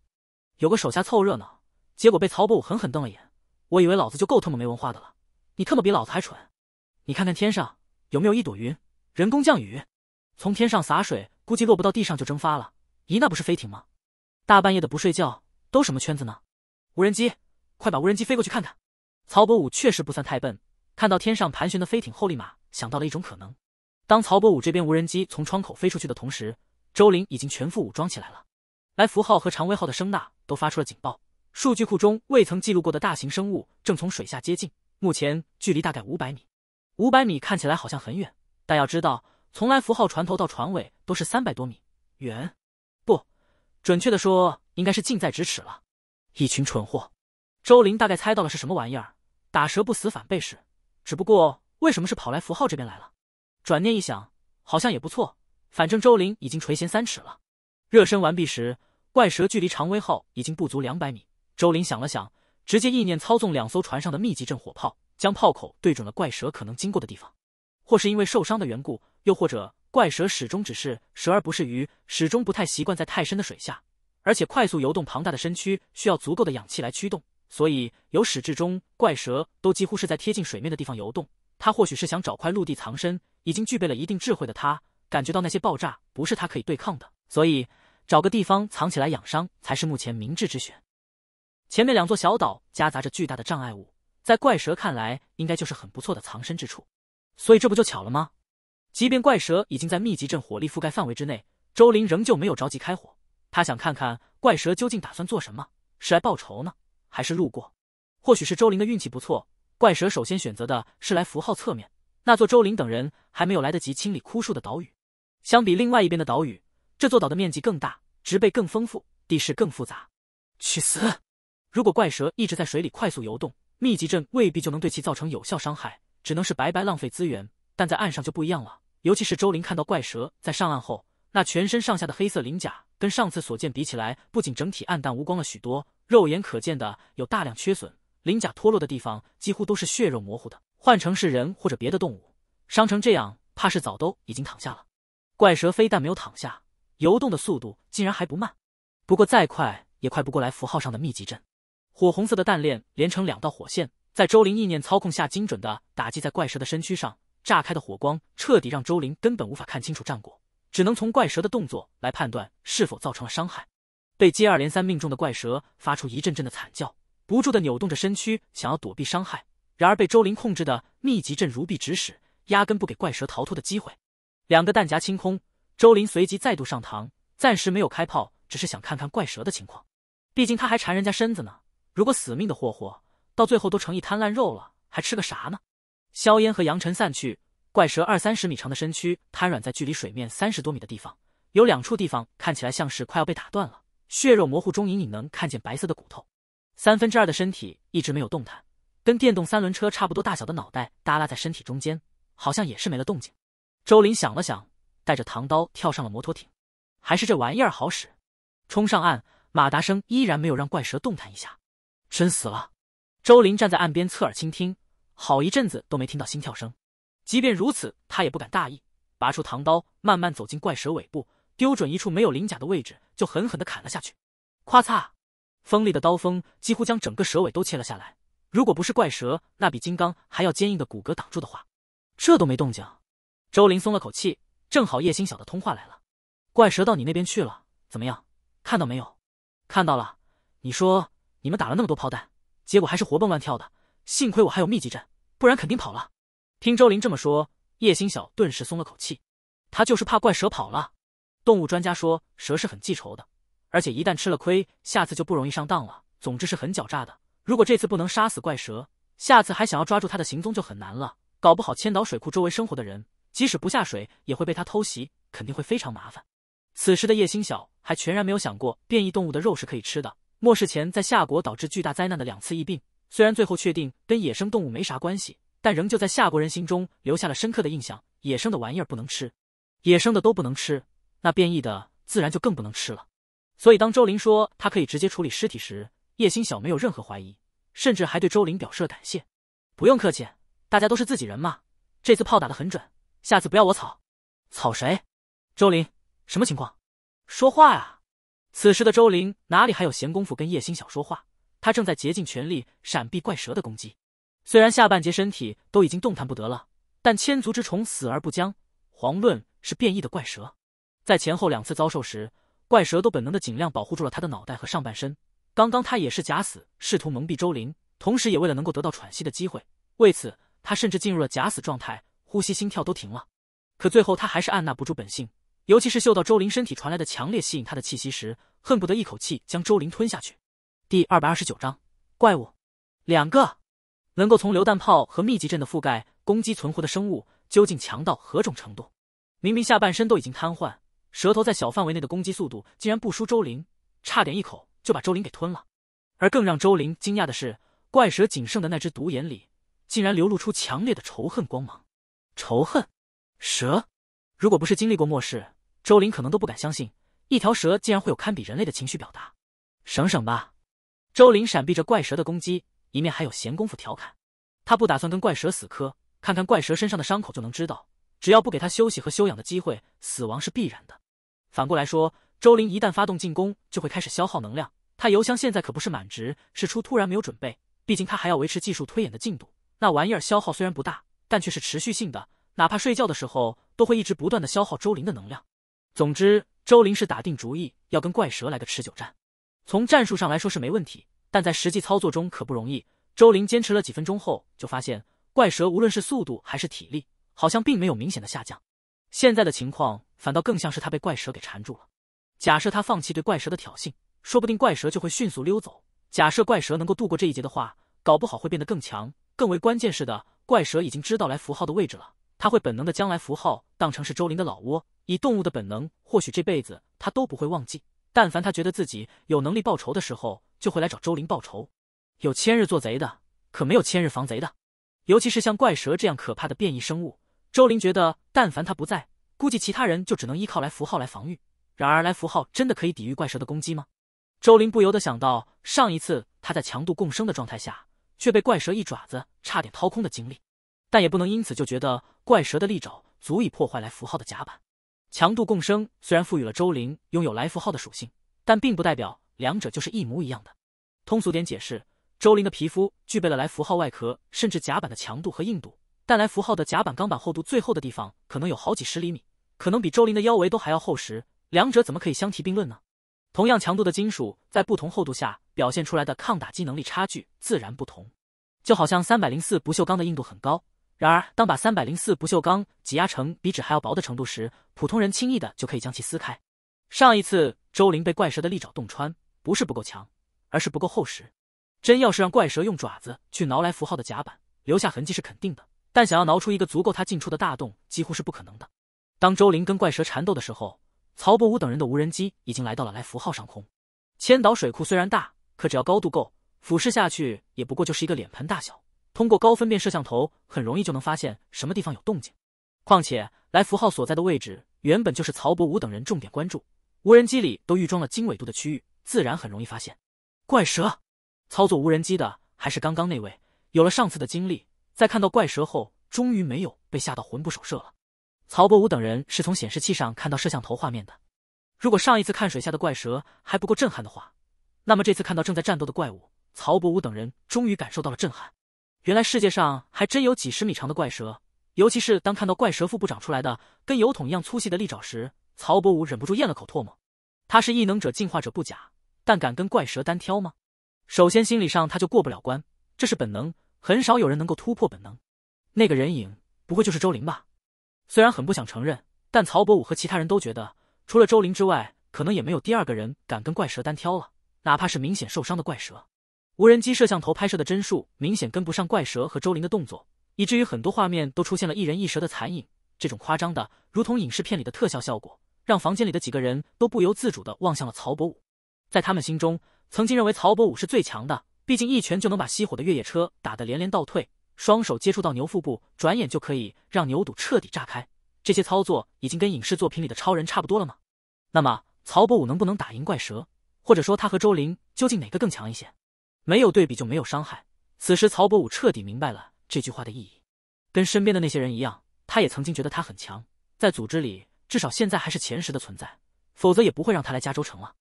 有个手下凑热闹，结果被曹伯武狠狠瞪了眼。我以为老子就够特么没文化的了，你特么比老子还蠢！你看看天上有没有一朵云？人工降雨？从天上洒水，估计落不到地上就蒸发了。咦，那不是飞艇吗？大半夜的不睡觉，兜什么圈子呢？无人机，快把无人机飞过去看看。曹伯武确实不算太笨，看到天上盘旋的飞艇后，立马想到了一种可能。当曹伯武这边无人机从窗口飞出去的同时，周林已经全副武装起来了。来福号和长威号的声呐都发出了警报，数据库中未曾记录过的大型生物正从水下接近，目前距离大概五百米。五百米看起来好像很远，但要知道。从来符号船头到船尾都是三百多米远，不准确的说，应该是近在咫尺了。一群蠢货，周林大概猜到了是什么玩意儿，打蛇不死反背时。只不过为什么是跑来符号这边来了？转念一想，好像也不错。反正周林已经垂涎三尺了。热身完毕时，怪蛇距离长威号已经不足两百米。周林想了想，直接意念操纵两艘船上的密集阵火炮，将炮口对准了怪蛇可能经过的地方。或是因为受伤的缘故。又或者怪蛇始终只是蛇而不是鱼，始终不太习惯在太深的水下，而且快速游动庞大的身躯需要足够的氧气来驱动，所以由始至终怪蛇都几乎是在贴近水面的地方游动。它或许是想找块陆地藏身，已经具备了一定智慧的它，感觉到那些爆炸不是它可以对抗的，所以找个地方藏起来养伤才是目前明智之选。前面两座小岛夹杂着巨大的障碍物，在怪蛇看来应该就是很不错的藏身之处，所以这不就巧了吗？即便怪蛇已经在密集阵火力覆盖范围之内，周林仍旧没有着急开火。他想看看怪蛇究竟打算做什么，是来报仇呢，还是路过？或许是周林的运气不错，怪蛇首先选择的是来符号侧面那座周林等人还没有来得及清理枯树的岛屿。相比另外一边的岛屿，这座岛的面积更大，植被更丰富，地势更复杂。去死！如果怪蛇一直在水里快速游动，密集阵未必就能对其造成有效伤害，只能是白白浪费资源。但在岸上就不一样了，尤其是周林看到怪蛇在上岸后，那全身上下的黑色鳞甲跟上次所见比起来，不仅整体暗淡无光了许多，肉眼可见的有大量缺损，鳞甲脱落的地方几乎都是血肉模糊的。换成是人或者别的动物，伤成这样，怕是早都已经躺下了。怪蛇非但没有躺下，游动的速度竟然还不慢。不过再快也快不过来符号上的密集阵，火红色的弹链连成两道火线，在周林意念操控下，精准的打击在怪蛇的身躯上。炸开的火光彻底让周林根本无法看清楚战果，只能从怪蛇的动作来判断是否造成了伤害。被接二连三命中的怪蛇发出一阵阵的惨叫，不住的扭动着身躯，想要躲避伤害。然而被周林控制的密集阵如臂指使，压根不给怪蛇逃脱的机会。两个弹夹清空，周林随即再度上膛，暂时没有开炮，只是想看看怪蛇的情况。毕竟他还馋人家身子呢。如果死命的霍霍，到最后都成一滩烂肉了，还吃个啥呢？硝烟和扬尘散去，怪蛇二三十米长的身躯瘫软在距离水面三十多米的地方，有两处地方看起来像是快要被打断了，血肉模糊中隐隐能看见白色的骨头。三分之二的身体一直没有动弹，跟电动三轮车差不多大小的脑袋耷拉在身体中间，好像也是没了动静。周林想了想，带着唐刀跳上了摩托艇，还是这玩意儿好使。冲上岸，马达声依然没有让怪蛇动弹一下，真死了。周林站在岸边侧耳倾听。好一阵子都没听到心跳声，即便如此，他也不敢大意，拔出唐刀，慢慢走进怪蛇尾部，丢准一处没有鳞甲的位置，就狠狠地砍了下去。咔嚓，锋利的刀锋几乎将整个蛇尾都切了下来。如果不是怪蛇那比金刚还要坚硬的骨骼挡住的话，这都没动静。周林松了口气，正好叶心晓的通话来了。怪蛇到你那边去了，怎么样？看到没有？看到了。你说你们打了那么多炮弹，结果还是活蹦乱跳的，幸亏我还有密集阵。不然肯定跑了。听周林这么说，叶星晓顿时松了口气。他就是怕怪蛇跑了。动物专家说，蛇是很记仇的，而且一旦吃了亏，下次就不容易上当了。总之是很狡诈的。如果这次不能杀死怪蛇，下次还想要抓住它的行踪就很难了。搞不好千岛水库周围生活的人，即使不下水也会被它偷袭，肯定会非常麻烦。此时的叶星晓还全然没有想过变异动物的肉是可以吃的。末世前在夏国导致巨大灾难的两次疫病。虽然最后确定跟野生动物没啥关系，但仍旧在夏国人心中留下了深刻的印象。野生的玩意儿不能吃，野生的都不能吃，那变异的自然就更不能吃了。所以当周林说他可以直接处理尸体时，叶星晓没有任何怀疑，甚至还对周林表示了感谢。不用客气，大家都是自己人嘛。这次炮打的很准，下次不要我草，草谁？周林，什么情况？说话呀！此时的周林哪里还有闲工夫跟叶星晓说话？他正在竭尽全力闪避怪蛇的攻击，虽然下半截身体都已经动弹不得了，但千足之虫死而不僵，遑论是变异的怪蛇。在前后两次遭受时，怪蛇都本能的尽量保护住了他的脑袋和上半身。刚刚他也是假死，试图蒙蔽周林，同时也为了能够得到喘息的机会。为此，他甚至进入了假死状态，呼吸、心跳都停了。可最后，他还是按捺不住本性，尤其是嗅到周林身体传来的强烈吸引他的气息时，恨不得一口气将周林吞下去。第二百二十九章怪物，两个能够从榴弹炮和密集阵的覆盖攻击存活的生物，究竟强到何种程度？明明下半身都已经瘫痪，舌头在小范围内的攻击速度竟然不输周林，差点一口就把周林给吞了。而更让周林惊讶的是，怪蛇仅剩的那只独眼里，竟然流露出强烈的仇恨光芒。仇恨？蛇？如果不是经历过末世，周林可能都不敢相信，一条蛇竟然会有堪比人类的情绪表达。省省吧。周林闪避着怪蛇的攻击，一面还有闲工夫调侃。他不打算跟怪蛇死磕，看看怪蛇身上的伤口就能知道，只要不给他休息和休养的机会，死亡是必然的。反过来说，周林一旦发动进攻，就会开始消耗能量。他油箱现在可不是满值，是出突然没有准备，毕竟他还要维持技术推演的进度。那玩意儿消耗虽然不大，但却是持续性的，哪怕睡觉的时候都会一直不断的消耗周林的能量。总之，周林是打定主意要跟怪蛇来个持久战。从战术上来说是没问题，但在实际操作中可不容易。周林坚持了几分钟后，就发现怪蛇无论是速度还是体力，好像并没有明显的下降。现在的情况反倒更像是他被怪蛇给缠住了。假设他放弃对怪蛇的挑衅，说不定怪蛇就会迅速溜走。假设怪蛇能够度过这一劫的话，搞不好会变得更强。更为关键是的，怪蛇已经知道来符号的位置了，他会本能的将来符号当成是周林的老窝，以动物的本能，或许这辈子他都不会忘记。但凡他觉得自己有能力报仇的时候，就会来找周林报仇。有千日做贼的，可没有千日防贼的。尤其是像怪蛇这样可怕的变异生物，周林觉得，但凡他不在，估计其他人就只能依靠来符号来防御。然而，来符号真的可以抵御怪蛇的攻击吗？周林不由得想到上一次他在强度共生的状态下，却被怪蛇一爪子差点掏空的经历。但也不能因此就觉得怪蛇的利爪足以破坏来符号的甲板。强度共生虽然赋予了周林拥有来福号的属性，但并不代表两者就是一模一样的。通俗点解释，周林的皮肤具备了来福号外壳甚至甲板的强度和硬度，但来福号的甲板钢板厚度最厚的地方可能有好几十厘米，可能比周林的腰围都还要厚实，两者怎么可以相提并论呢？同样强度的金属，在不同厚度下表现出来的抗打击能力差距自然不同，就好像三百零四不锈钢的硬度很高。然而，当把三百零四不锈钢挤压成比纸还要薄的程度时，普通人轻易的就可以将其撕开。上一次周林被怪蛇的利爪洞穿，不是不够强，而是不够厚实。真要是让怪蛇用爪子去挠来符号的甲板，留下痕迹是肯定的，但想要挠出一个足够它进出的大洞，几乎是不可能的。当周林跟怪蛇缠斗的时候，曹伯武等人的无人机已经来到了来福号上空。千岛水库虽然大，可只要高度够，俯视下去也不过就是一个脸盆大小。通过高分辨摄像头，很容易就能发现什么地方有动静。况且，来符号所在的位置原本就是曹伯武等人重点关注，无人机里都预装了经纬度的区域，自然很容易发现怪蛇。操作无人机的还是刚刚那位。有了上次的经历，在看到怪蛇后，终于没有被吓到魂不守舍了。曹伯武等人是从显示器上看到摄像头画面的。如果上一次看水下的怪蛇还不够震撼的话，那么这次看到正在战斗的怪物，曹伯武等人终于感受到了震撼。原来世界上还真有几十米长的怪蛇，尤其是当看到怪蛇腹部长出来的跟油桶一样粗细的利爪时，曹伯武忍不住咽了口唾沫。他是异能者、进化者不假，但敢跟怪蛇单挑吗？首先心理上他就过不了关，这是本能，很少有人能够突破本能。那个人影不会就是周林吧？虽然很不想承认，但曹伯武和其他人都觉得，除了周林之外，可能也没有第二个人敢跟怪蛇单挑了，哪怕是明显受伤的怪蛇。无人机摄像头拍摄的帧数明显跟不上怪蛇和周林的动作，以至于很多画面都出现了“一人一蛇”的残影。这种夸张的，如同影视片里的特效效果，让房间里的几个人都不由自主地望向了曹伯武。在他们心中，曾经认为曹伯武是最强的，毕竟一拳就能把熄火的越野车打得连连倒退，双手接触到牛腹部，转眼就可以让牛肚彻底炸开。这些操作已经跟影视作品里的超人差不多了吗？那么，曹伯武能不能打赢怪蛇？或者说，他和周林究竟哪个更强一些？没有对比就没有伤害。此时，曹伯武彻底明白了这句话的意义。跟身边的那些人一样，他也曾经觉得他很强，在组织里至少现在还是前十的存在，否则也不会让他来加州城了。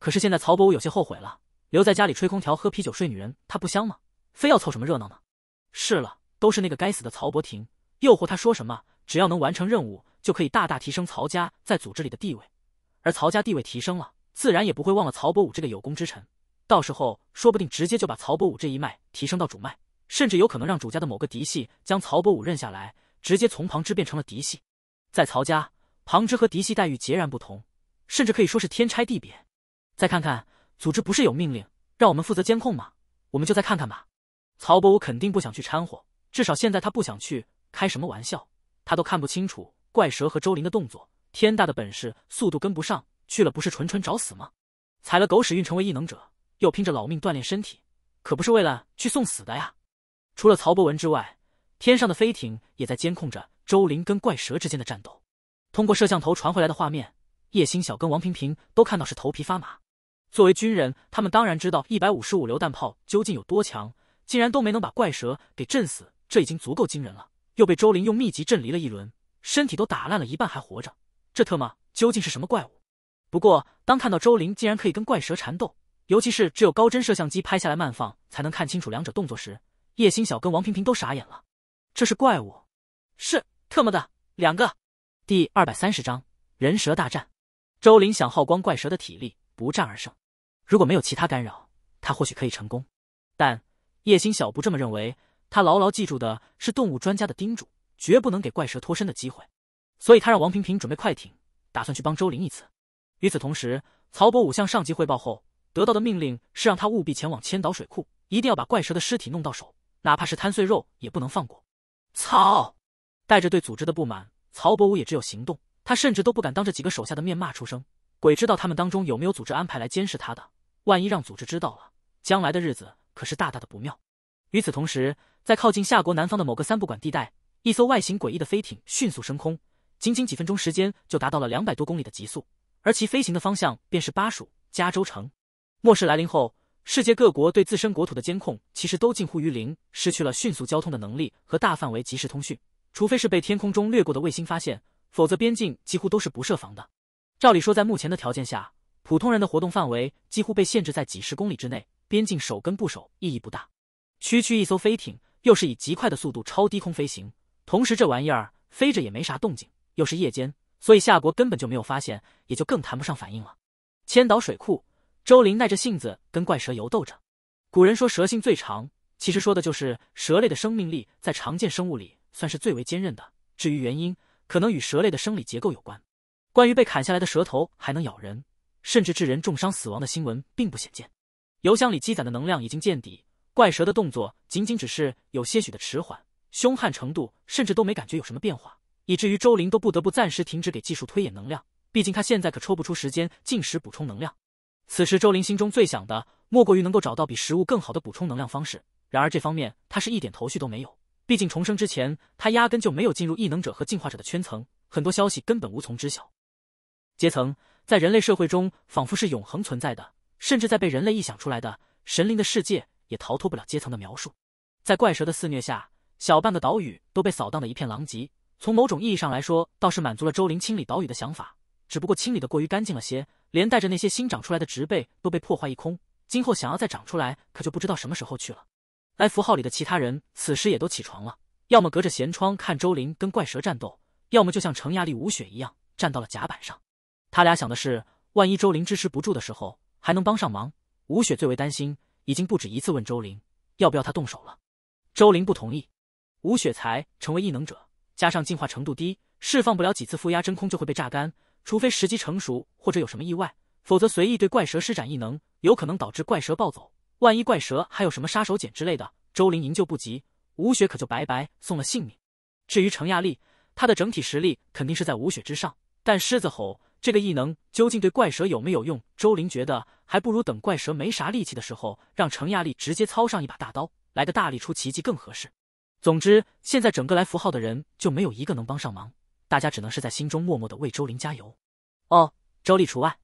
可是现在，曹伯武有些后悔了。留在家里吹空调、喝啤酒、睡女人，他不香吗？非要凑什么热闹呢？是了，都是那个该死的曹伯庭诱惑他说什么，只要能完成任务，就可以大大提升曹家在组织里的地位。而曹家地位提升了，自然也不会忘了曹伯武这个有功之臣。到时候说不定直接就把曹伯武这一脉提升到主脉，甚至有可能让主家的某个嫡系将曹伯武认下来，直接从旁支变成了嫡系。在曹家，旁支和嫡系待遇截然不同，甚至可以说是天差地别。再看看，组织不是有命令让我们负责监控吗？我们就再看看吧。曹伯武肯定不想去掺和，至少现在他不想去。开什么玩笑？他都看不清楚怪蛇和周林的动作，天大的本事，速度跟不上，去了不是纯纯找死吗？踩了狗屎运成为异能者。又拼着老命锻炼身体，可不是为了去送死的呀！除了曹博文之外，天上的飞艇也在监控着周林跟怪蛇之间的战斗。通过摄像头传回来的画面，叶星晓跟王平平都看到是头皮发麻。作为军人，他们当然知道一百五十五榴弹炮究竟有多强，竟然都没能把怪蛇给震死，这已经足够惊人了。又被周林用秘籍震离了一轮，身体都打烂了一半还活着，这特么究竟是什么怪物？不过，当看到周林竟然可以跟怪蛇缠斗，尤其是只有高帧摄像机拍下来慢放才能看清楚两者动作时，叶星晓跟王平平都傻眼了。这是怪物，是特么的两个。第二百三十章人蛇大战。周林想耗光怪蛇的体力，不战而胜。如果没有其他干扰，他或许可以成功。但叶星晓不这么认为。他牢牢记住的是动物专家的叮嘱，绝不能给怪蛇脱身的机会。所以他让王平平准备快艇，打算去帮周林一次。与此同时，曹伯武向上级汇报后。得到的命令是让他务必前往千岛水库，一定要把怪蛇的尸体弄到手，哪怕是摊碎肉也不能放过。操！带着对组织的不满，曹伯武也只有行动，他甚至都不敢当着几个手下的面骂出声。鬼知道他们当中有没有组织安排来监视他的，万一让组织知道了，将来的日子可是大大的不妙。与此同时，在靠近夏国南方的某个三不管地带，一艘外形诡异的飞艇迅速升空，仅仅几分钟时间就达到了两百多公里的极速，而其飞行的方向便是巴蜀加州城。末世来临后，世界各国对自身国土的监控其实都近乎于零，失去了迅速交通的能力和大范围即时通讯，除非是被天空中掠过的卫星发现，否则边境几乎都是不设防的。照理说，在目前的条件下，普通人的活动范围几乎被限制在几十公里之内，边境守跟不守意义不大。区区一艘飞艇，又是以极快的速度超低空飞行，同时这玩意儿飞着也没啥动静，又是夜间，所以夏国根本就没有发现，也就更谈不上反应了。千岛水库。周林耐着性子跟怪蛇游斗着。古人说蛇性最长，其实说的就是蛇类的生命力在常见生物里算是最为坚韧的。至于原因，可能与蛇类的生理结构有关。关于被砍下来的蛇头还能咬人，甚至致人重伤死亡的新闻，并不鲜见。油箱里积攒的能量已经见底，怪蛇的动作仅仅只是有些许的迟缓，凶悍程度甚至都没感觉有什么变化，以至于周林都不得不暂时停止给技术推演能量。毕竟他现在可抽不出时间进食补充能量。此时，周林心中最想的莫过于能够找到比食物更好的补充能量方式。然而，这方面他是一点头绪都没有。毕竟重生之前，他压根就没有进入异能者和进化者的圈层，很多消息根本无从知晓。阶层在人类社会中仿佛是永恒存在的，甚至在被人类臆想出来的神灵的世界也逃脱不了阶层的描述。在怪蛇的肆虐下，小半个岛屿都被扫荡的一片狼藉。从某种意义上来说，倒是满足了周林清理岛屿的想法，只不过清理的过于干净了些。连带着那些新长出来的植被都被破坏一空，今后想要再长出来，可就不知道什么时候去了。来符号里的其他人此时也都起床了，要么隔着舷窗看周林跟怪蛇战斗，要么就像程亚丽、吴雪一样站到了甲板上。他俩想的是，万一周林支持不住的时候，还能帮上忙。吴雪最为担心，已经不止一次问周林要不要他动手了。周林不同意。吴雪才成为异能者，加上进化程度低，释放不了几次负压真空就会被榨干。除非时机成熟或者有什么意外，否则随意对怪蛇施展异能，有可能导致怪蛇暴走。万一怪蛇还有什么杀手锏之类的，周林营救不及，吴雪可就白白送了性命。至于程亚丽，她的整体实力肯定是在吴雪之上，但狮子吼这个异能究竟对怪蛇有没有用，周林觉得还不如等怪蛇没啥力气的时候，让程亚丽直接操上一把大刀，来个大力出奇迹更合适。总之，现在整个来符号的人就没有一个能帮上忙。大家只能是在心中默默的为周林加油，哦，周丽除外。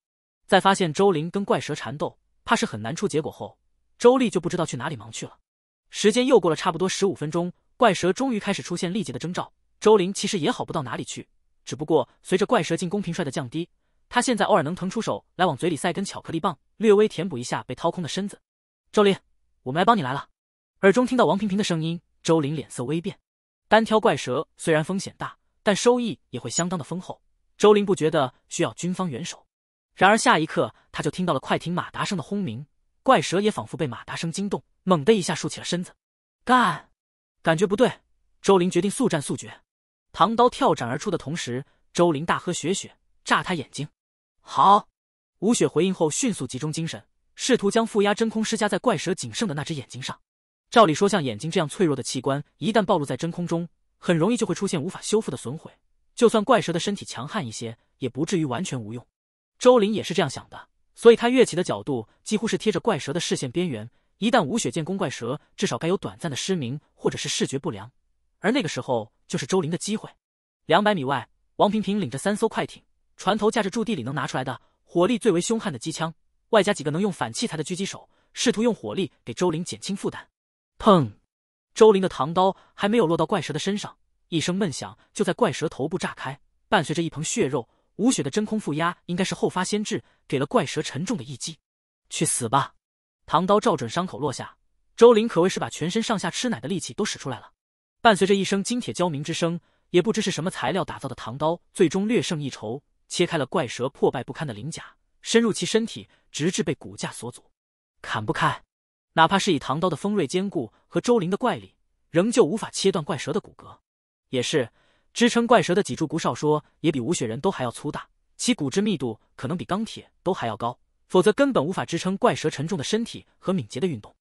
在发现周林跟怪蛇缠斗，怕是很难出结果后，周丽就不知道去哪里忙去了。时间又过了差不多十五分钟，怪蛇终于开始出现力竭的征兆。周林其实也好不到哪里去，只不过随着怪蛇进攻频率的降低，他现在偶尔能腾出手来往嘴里塞根巧克力棒，略微填补一下被掏空的身子。周林，我们来帮你来了。耳中听到王平平的声音，周林脸色微变。单挑怪蛇虽然风险大。但收益也会相当的丰厚。周林不觉得需要军方援手，然而下一刻他就听到了快艇马达声的轰鸣，怪蛇也仿佛被马达声惊动，猛地一下竖起了身子。干！感觉不对，周林决定速战速决。唐刀跳斩而出的同时，周林大喝：“雪雪，炸他眼睛！”好。吴雪回应后迅速集中精神，试图将负压真空施加在怪蛇仅剩的那只眼睛上。照理说，像眼睛这样脆弱的器官，一旦暴露在真空中，很容易就会出现无法修复的损毁，就算怪蛇的身体强悍一些，也不至于完全无用。周林也是这样想的，所以他跃起的角度几乎是贴着怪蛇的视线边缘，一旦无雪剑攻怪蛇，至少该有短暂的失明或者是视觉不良，而那个时候就是周林的机会。两百米外，王平平领着三艘快艇，船头架着驻地里能拿出来的火力最为凶悍的机枪，外加几个能用反器材的狙击手，试图用火力给周林减轻负担。砰！周林的唐刀还没有落到怪蛇的身上，一声闷响就在怪蛇头部炸开，伴随着一盆血肉。吴雪的真空负压应该是后发先至，给了怪蛇沉重的一击。去死吧！唐刀照准伤口落下，周林可谓是把全身上下吃奶的力气都使出来了。伴随着一声金铁交鸣之声，也不知是什么材料打造的唐刀，最终略胜一筹，切开了怪蛇破败不堪的鳞甲，深入其身体，直至被骨架所阻，砍不开。哪怕是以唐刀的锋锐坚固和周灵的怪力，仍旧无法切断怪蛇的骨骼。也是支撑怪蛇的脊柱骨，少说也比无血人都还要粗大，其骨质密度可能比钢铁都还要高，否则根本无法支撑怪蛇沉重的身体和敏捷的运动。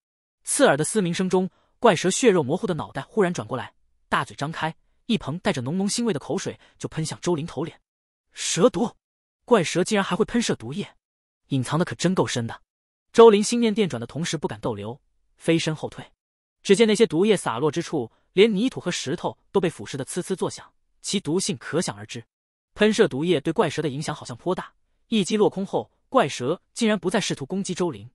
刺耳的嘶鸣声中，怪蛇血肉模糊的脑袋忽然转过来，大嘴张开，一盆带着浓浓腥味的口水就喷向周林头脸。蛇毒，怪蛇竟然还会喷射毒液，隐藏的可真够深的。周林心念电转的同时，不敢逗留，飞身后退。只见那些毒液洒落之处，连泥土和石头都被腐蚀的呲呲作响，其毒性可想而知。喷射毒液对怪蛇的影响好像颇大。一击落空后，怪蛇竟然不再试图攻击周林，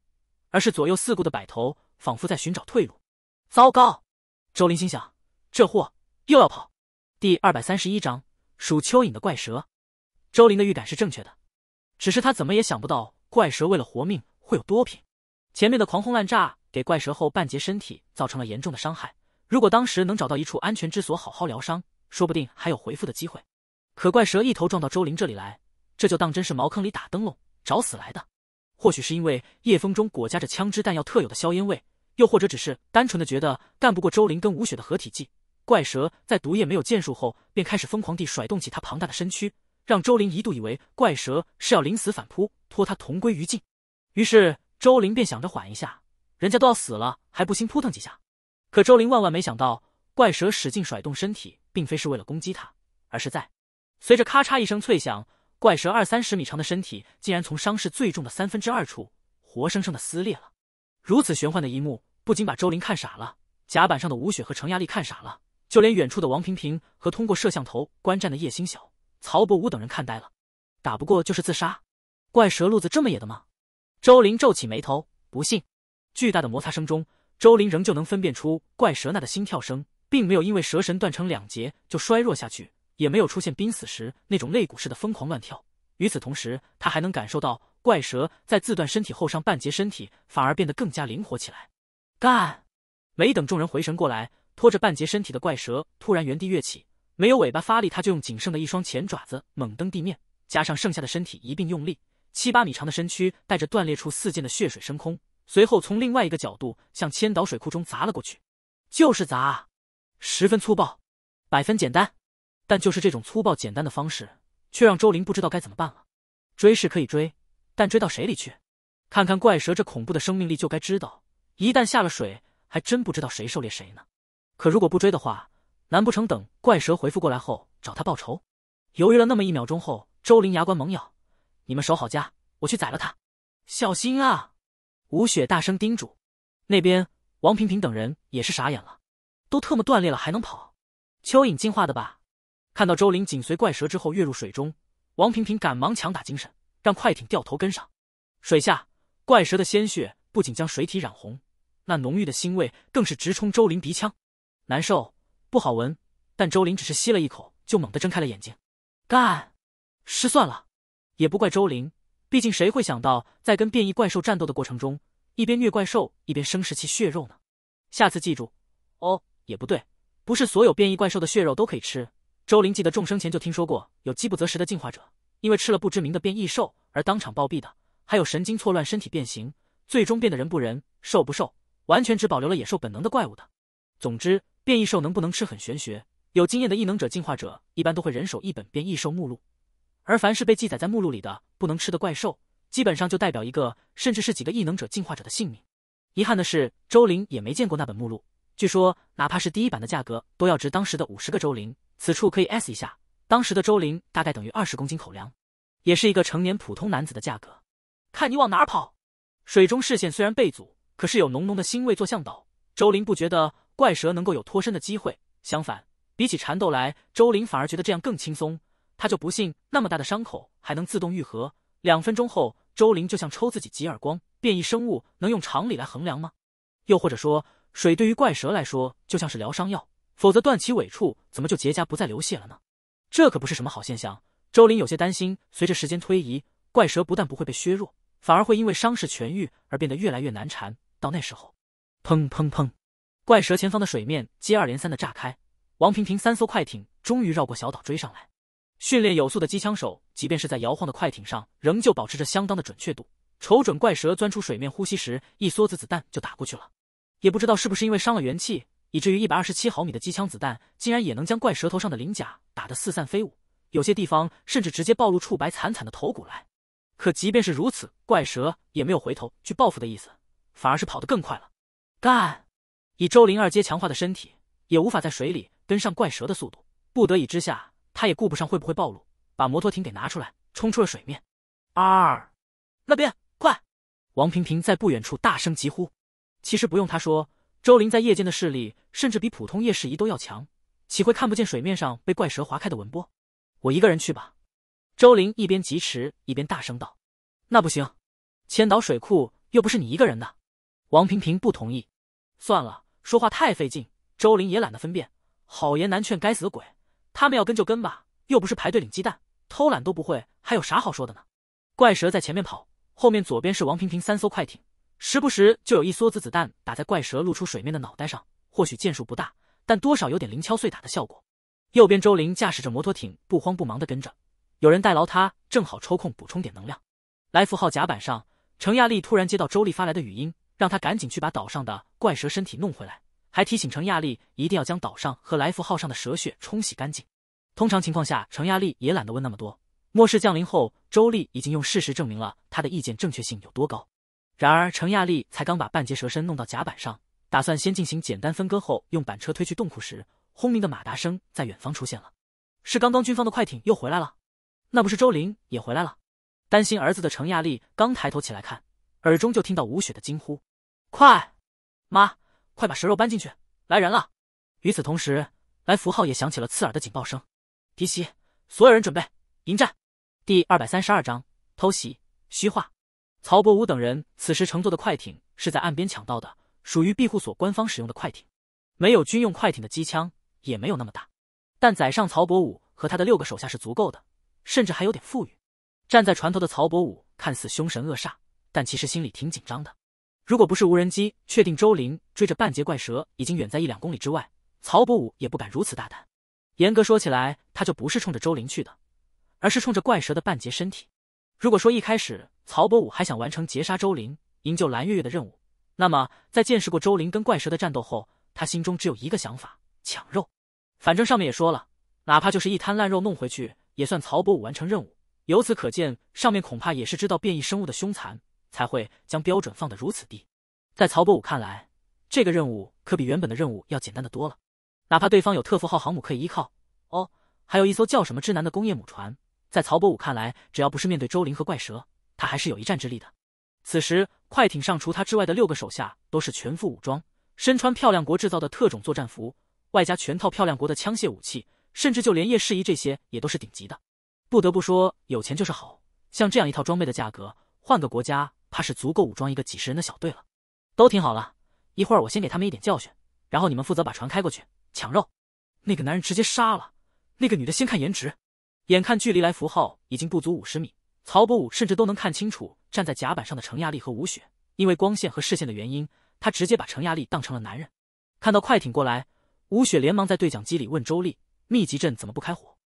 而是左右四顾的摆头，仿佛在寻找退路。糟糕，周林心想，这货又要跑。第二百三十一章属蚯蚓的怪蛇。周林的预感是正确的，只是他怎么也想不到，怪蛇为了活命。会有多品？前面的狂轰滥炸给怪蛇后半截身体造成了严重的伤害。如果当时能找到一处安全之所好好疗伤，说不定还有恢复的机会。可怪蛇一头撞到周林这里来，这就当真是茅坑里打灯笼找死来的。或许是因为夜风中裹夹着枪支弹药特有的硝烟味，又或者只是单纯的觉得干不过周林跟吴雪的合体技，怪蛇在毒液没有建树后便开始疯狂地甩动起他庞大的身躯，让周林一度以为怪蛇是要临死反扑，拖他同归于尽。于是周林便想着缓一下，人家都要死了，还不兴扑腾几下？可周林万万没想到，怪蛇使劲甩动身体，并非是为了攻击他，而是在随着咔嚓一声脆响，怪蛇二三十米长的身体竟然从伤势最重的三分之二处活生生的撕裂了。如此玄幻的一幕，不仅把周林看傻了，甲板上的吴雪和程亚丽看傻了，就连远处的王萍萍和通过摄像头观战的叶星晓、曹伯武等人看呆了。打不过就是自杀？怪蛇路子这么野的吗？周林皱起眉头，不信。巨大的摩擦声中，周林仍旧能分辨出怪蛇那的心跳声，并没有因为蛇神断成两截就衰弱下去，也没有出现濒死时那种肋骨似的疯狂乱跳。与此同时，他还能感受到怪蛇在自断身体后，上半截身体反而变得更加灵活起来。干！没等众人回神过来，拖着半截身体的怪蛇突然原地跃起，没有尾巴发力，他就用仅剩的一双前爪子猛蹬地面，加上剩下的身体一并用力。七八米长的身躯带着断裂处四溅的血水升空，随后从另外一个角度向千岛水库中砸了过去，就是砸，十分粗暴，百分简单，但就是这种粗暴简单的方式，却让周林不知道该怎么办了。追是可以追，但追到谁里去？看看怪蛇这恐怖的生命力，就该知道，一旦下了水，还真不知道谁狩猎谁呢。可如果不追的话，难不成等怪蛇回复过来后找他报仇？犹豫了那么一秒钟后，周林牙关猛咬。你们守好家，我去宰了他！小心啊！吴雪大声叮嘱。那边，王平平等人也是傻眼了，都特么断裂了还能跑？蚯蚓进化的吧？看到周林紧随怪蛇之后跃入水中，王平平赶忙强打精神，让快艇掉头跟上。水下，怪蛇的鲜血不仅将水体染红，那浓郁的腥味更是直冲周林鼻腔，难受，不好闻。但周林只是吸了一口，就猛地睁开了眼睛。干，失算了。也不怪周林，毕竟谁会想到在跟变异怪兽战斗的过程中，一边虐怪兽，一边生食其血肉呢？下次记住，哦，也不对，不是所有变异怪兽的血肉都可以吃。周林记得众生前就听说过，有饥不择食的进化者，因为吃了不知名的变异兽而当场暴毙的，还有神经错乱、身体变形，最终变得人不人、兽不兽，完全只保留了野兽本能的怪物的。总之，变异兽能不能吃很玄学，有经验的异能者、进化者一般都会人手一本变异兽目录。而凡是被记载在目录里的不能吃的怪兽，基本上就代表一个甚至是几个异能者进化者的性命。遗憾的是，周林也没见过那本目录。据说，哪怕是第一版的价格，都要值当时的五十个周林。此处可以 s 一下，当时的周林大概等于二十公斤口粮，也是一个成年普通男子的价格。看你往哪跑！水中视线虽然被阻，可是有浓浓的腥味做向导，周林不觉得怪蛇能够有脱身的机会。相反，比起缠斗来，周林反而觉得这样更轻松。他就不信那么大的伤口还能自动愈合。两分钟后，周林就像抽自己几耳光：变异生物能用常理来衡量吗？又或者说，水对于怪蛇来说就像是疗伤药，否则断其尾处怎么就结痂不再流血了呢？这可不是什么好现象。周林有些担心，随着时间推移，怪蛇不但不会被削弱，反而会因为伤势痊愈而变得越来越难缠。到那时候，砰砰砰！怪蛇前方的水面接二连三的炸开，王平平三艘快艇终于绕过小岛追上来。训练有素的机枪手，即便是在摇晃的快艇上，仍旧保持着相当的准确度。瞅准怪蛇钻出水面呼吸时，一梭子子弹就打过去了。也不知道是不是因为伤了元气，以至于一百二十七毫米的机枪子弹竟然也能将怪蛇头上的鳞甲打得四散飞舞，有些地方甚至直接暴露出白惨惨的头骨来。可即便是如此，怪蛇也没有回头去报复的意思，反而是跑得更快了。干！以周灵二阶强化的身体，也无法在水里跟上怪蛇的速度，不得已之下。他也顾不上会不会暴露，把摩托艇给拿出来，冲出了水面。二，那边快！王平平在不远处大声疾呼。其实不用他说，周林在夜间的视力甚至比普通夜视仪都要强，岂会看不见水面上被怪蛇划开的纹波？我一个人去吧。周林一边疾驰一边大声道：“那不行，千岛水库又不是你一个人的。”王平平不同意。算了，说话太费劲，周林也懒得分辨。好言难劝，该死的鬼！他们要跟就跟吧，又不是排队领鸡蛋，偷懒都不会，还有啥好说的呢？怪蛇在前面跑，后面左边是王平平三艘快艇，时不时就有一梭子子弹打在怪蛇露出水面的脑袋上，或许箭数不大，但多少有点零敲碎打的效果。右边周林驾驶着摩托艇，不慌不忙的跟着，有人代劳他，正好抽空补充点能量。来福号甲板上，程亚丽突然接到周丽发来的语音，让他赶紧去把岛上的怪蛇身体弄回来。还提醒程亚丽一定要将岛上和来福号上的蛇血冲洗干净。通常情况下，程亚丽也懒得问那么多。末世降临后，周丽已经用事实证明了他的意见正确性有多高。然而，程亚丽才刚把半截蛇身弄到甲板上，打算先进行简单分割后用板车推去洞窟时，轰鸣的马达声在远方出现了。是刚刚军方的快艇又回来了？那不是周玲也回来了？担心儿子的程亚丽刚抬头起来看，耳中就听到吴雪的惊呼：“快，妈！”快把蛇肉搬进去！来人了！与此同时，来福号也响起了刺耳的警报声。提袭！所有人准备迎战！第二百三十二章偷袭虚化。曹伯武等人此时乘坐的快艇是在岸边抢到的，属于庇护所官方使用的快艇，没有军用快艇的机枪，也没有那么大，但载上曹伯武和他的六个手下是足够的，甚至还有点富裕。站在船头的曹伯武看似凶神恶煞，但其实心里挺紧张的。如果不是无人机确定周林追着半截怪蛇已经远在一两公里之外，曹伯武也不敢如此大胆。严格说起来，他就不是冲着周林去的，而是冲着怪蛇的半截身体。如果说一开始曹伯武还想完成截杀周林、营救蓝月月的任务，那么在见识过周林跟怪蛇的战斗后，他心中只有一个想法：抢肉。反正上面也说了，哪怕就是一滩烂肉弄回去，也算曹伯武完成任务。由此可见，上面恐怕也是知道变异生物的凶残。才会将标准放得如此低，在曹伯武看来，这个任务可比原本的任务要简单的多了。哪怕对方有特符号航母可以依靠，哦，还有一艘叫什么之南的工业母船，在曹伯武看来，只要不是面对周林和怪蛇，他还是有一战之力的。此时快艇上除他之外的六个手下都是全副武装，身穿漂亮国制造的特种作战服，外加全套漂亮国的枪械武器，甚至就连夜视仪这些也都是顶级的。不得不说，有钱就是好，像这样一套装备的价格，换个国家。怕是足够武装一个几十人的小队了。都听好了，一会儿我先给他们一点教训，然后你们负责把船开过去抢肉。那个男人直接杀了，那个女的先看颜值。眼看距离来福号已经不足五十米，曹伯武甚至都能看清楚站在甲板上的程亚丽和吴雪。因为光线和视线的原因，他直接把程亚丽当成了男人。看到快艇过来，吴雪连忙在对讲机里问周丽：密集阵怎么不开火？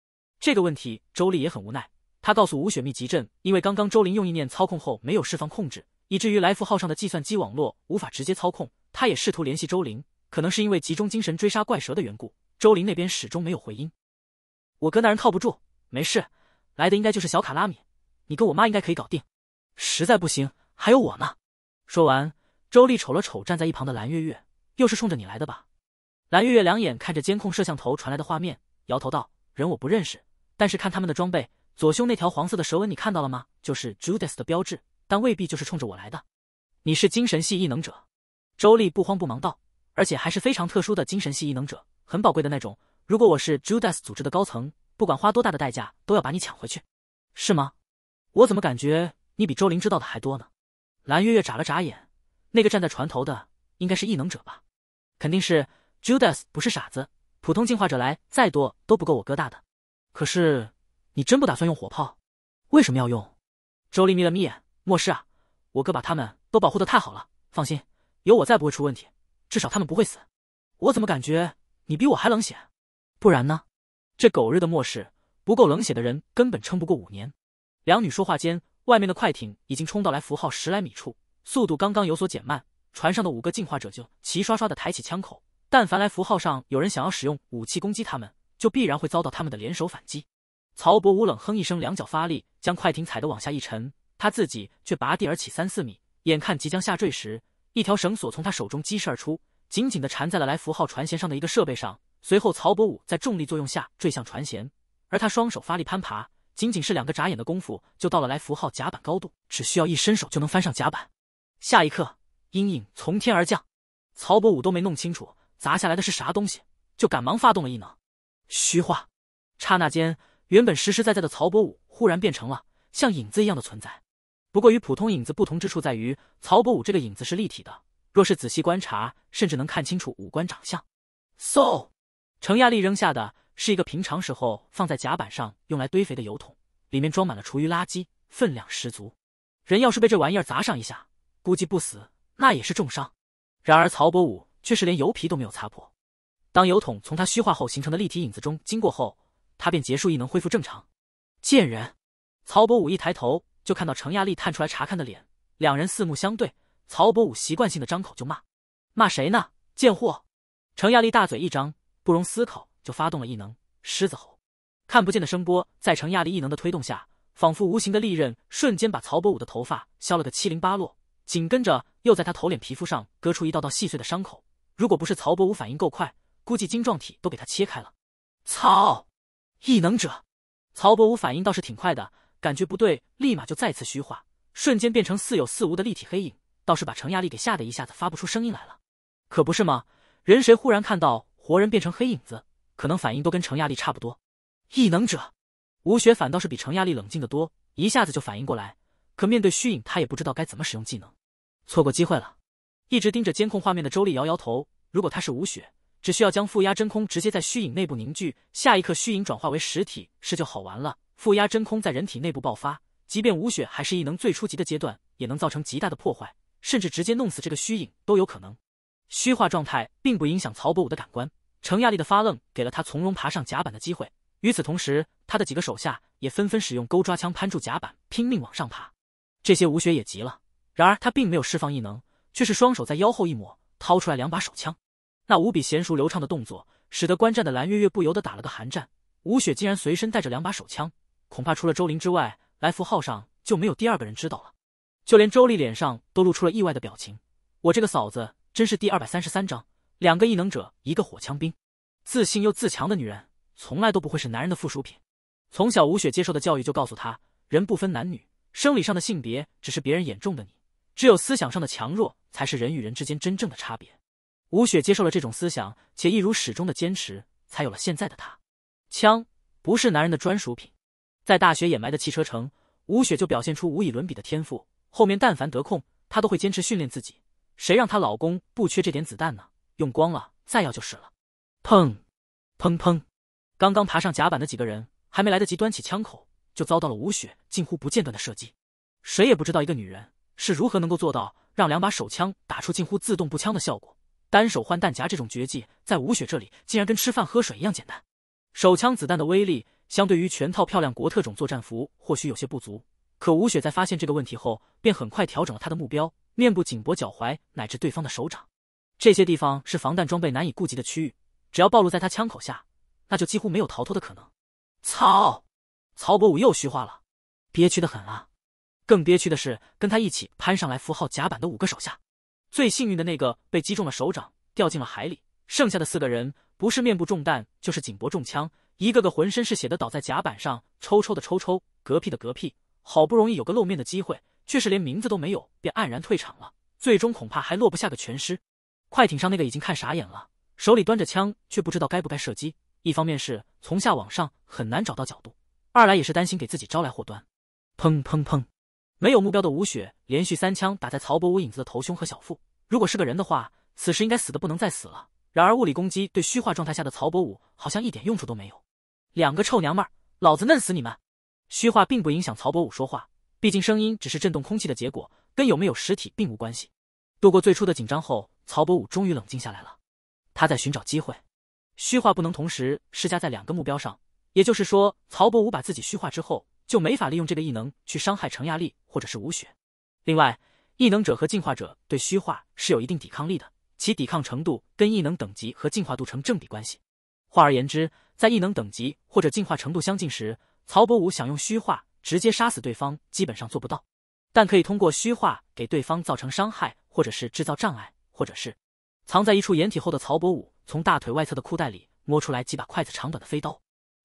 这个问题，周丽也很无奈。他告诉吴雪密集镇，因为刚刚周林用意念操控后没有释放控制，以至于来福号上的计算机网络无法直接操控。他也试图联系周林，可能是因为集中精神追杀怪蛇的缘故，周林那边始终没有回音。我哥那人靠不住，没事，来的应该就是小卡拉米，你跟我妈应该可以搞定。实在不行，还有我呢。说完，周丽瞅了瞅站在一旁的蓝月月，又是冲着你来的吧？蓝月月两眼看着监控摄像头传来的画面，摇头道：“人我不认识，但是看他们的装备。”左胸那条黄色的蛇纹，你看到了吗？就是 Judas 的标志，但未必就是冲着我来的。你是精神系异能者，周丽不慌不忙道，而且还是非常特殊的精神系异能者，很宝贵的那种。如果我是 Judas 组织的高层，不管花多大的代价，都要把你抢回去，是吗？我怎么感觉你比周玲知道的还多呢？蓝月月眨了眨眼，那个站在船头的应该是异能者吧？肯定是 Judas，不是傻子，普通进化者来再多都不够我哥大的。可是。你真不打算用火炮？为什么要用？周丽眯了眯眼，末世啊，我哥把他们都保护的太好了，放心，有我在不会出问题，至少他们不会死。我怎么感觉你比我还冷血？不然呢？这狗日的末世，不够冷血的人根本撑不过五年。两女说话间，外面的快艇已经冲到来符号十来米处，速度刚刚有所减慢，船上的五个进化者就齐刷刷的抬起枪口，但凡来符号上有人想要使用武器攻击他们，就必然会遭到他们的联手反击。曹伯武冷哼一声，两脚发力，将快艇踩得往下一沉，他自己却拔地而起三四米。眼看即将下坠时，一条绳索从他手中激射而出，紧紧地缠在了来福号船舷上的一个设备上。随后，曹伯武在重力作用下坠向船舷，而他双手发力攀爬，仅仅是两个眨眼的功夫，就到了来福号甲板高度，只需要一伸手就能翻上甲板。下一刻，阴影从天而降，曹伯武都没弄清楚砸下来的是啥东西，就赶忙发动了异能，虚化。刹那间。原本实实在在的曹伯武忽然变成了像影子一样的存在，不过与普通影子不同之处在于，曹伯武这个影子是立体的，若是仔细观察，甚至能看清楚五官长相。So，程亚丽扔下的是一个平常时候放在甲板上用来堆肥的油桶，里面装满了厨余垃圾，分量十足。人要是被这玩意儿砸上一下，估计不死那也是重伤。然而曹伯武却是连油皮都没有擦破，当油桶从他虚化后形成的立体影子中经过后。他便结束异能恢复正常。贱人！曹伯武一抬头就看到程亚丽探出来查看的脸，两人四目相对。曹伯武习惯性的张口就骂：“骂谁呢？贱货！”程亚丽大嘴一张，不容思考就发动了异能，狮子吼。看不见的声波在程亚丽异能的推动下，仿佛无形的利刃，瞬间把曹伯武的头发削了个七零八落，紧跟着又在他头脸皮肤上割出一道道细碎的伤口。如果不是曹伯武反应够快，估计晶状体都给他切开了。操！异能者，曹伯武反应倒是挺快的，感觉不对，立马就再次虚化，瞬间变成似有似无的立体黑影，倒是把程亚丽给吓得一下子发不出声音来了。可不是吗？人谁忽然看到活人变成黑影子，可能反应都跟程亚丽差不多。异能者，吴雪反倒是比程亚丽冷静得多，一下子就反应过来。可面对虚影，他也不知道该怎么使用技能，错过机会了。一直盯着监控画面的周丽摇摇头，如果他是吴雪。只需要将负压真空直接在虚影内部凝聚，下一刻虚影转化为实体是就好玩了。负压真空在人体内部爆发，即便吴雪还是异能最初级的阶段，也能造成极大的破坏，甚至直接弄死这个虚影都有可能。虚化状态并不影响曹伯武的感官，程亚丽的发愣给了他从容爬上甲板的机会。与此同时，他的几个手下也纷纷使用钩抓枪攀住甲板，拼命往上爬。这些吴雪也急了，然而他并没有释放异能，却是双手在腰后一抹，掏出来两把手枪。那无比娴熟流畅的动作，使得观战的蓝月月不由得打了个寒战。吴雪竟然随身带着两把手枪，恐怕除了周林之外，来福号上就没有第二个人知道了。就连周丽脸上都露出了意外的表情。我这个嫂子真是第二百三十三章：两个异能者，一个火枪兵，自信又自强的女人，从来都不会是男人的附属品。从小，吴雪接受的教育就告诉她，人不分男女，生理上的性别只是别人眼中的你，只有思想上的强弱才是人与人之间真正的差别。吴雪接受了这种思想，且一如始终的坚持，才有了现在的她。枪不是男人的专属品，在大学掩埋的汽车城，吴雪就表现出无以伦比的天赋。后面但凡得空，她都会坚持训练自己。谁让她老公不缺这点子弹呢？用光了再要就是了。砰！砰砰！刚刚爬上甲板的几个人还没来得及端起枪口，就遭到了吴雪近乎不间断的射击。谁也不知道一个女人是如何能够做到让两把手枪打出近乎自动步枪的效果。单手换弹夹这种绝技，在吴雪这里竟然跟吃饭喝水一样简单。手枪子弹的威力，相对于全套漂亮国特种作战服，或许有些不足。可吴雪在发现这个问题后，便很快调整了他的目标，面部、颈脖、脚踝，乃至对方的手掌。这些地方是防弹装备难以顾及的区域，只要暴露在他枪口下，那就几乎没有逃脱的可能。操！曹伯武又虚化了，憋屈的很啊！更憋屈的是，跟他一起攀上来符号甲板的五个手下。最幸运的那个被击中了手掌，掉进了海里。剩下的四个人不是面部中弹，就是颈脖中枪，一个个浑身是血的倒在甲板上，抽抽的抽抽。嗝屁的嗝屁。好不容易有个露面的机会，却是连名字都没有，便黯然退场了。最终恐怕还落不下个全尸。快艇上那个已经看傻眼了，手里端着枪，却不知道该不该射击。一方面是从下往上很难找到角度，二来也是担心给自己招来祸端。砰砰砰！没有目标的吴雪连续三枪打在曹伯武影子的头胸和小腹。如果是个人的话，此时应该死的不能再死了。然而物理攻击对虚化状态下的曹伯武好像一点用处都没有。两个臭娘们儿，老子弄死你们！虚化并不影响曹伯武说话，毕竟声音只是震动空气的结果，跟有没有实体并无关系。度过最初的紧张后，曹伯武终于冷静下来了。他在寻找机会。虚化不能同时施加在两个目标上，也就是说，曹伯武把自己虚化之后。就没法利用这个异能去伤害程亚丽或者是吴雪。另外，异能者和进化者对虚化是有一定抵抗力的，其抵抗程度跟异能等级和进化度成正比关系。换而言之，在异能等级或者进化程度相近时，曹伯武想用虚化直接杀死对方基本上做不到，但可以通过虚化给对方造成伤害，或者是制造障碍，或者是藏在一处掩体后的曹伯武从大腿外侧的裤袋里摸出来几把筷子长短的飞刀，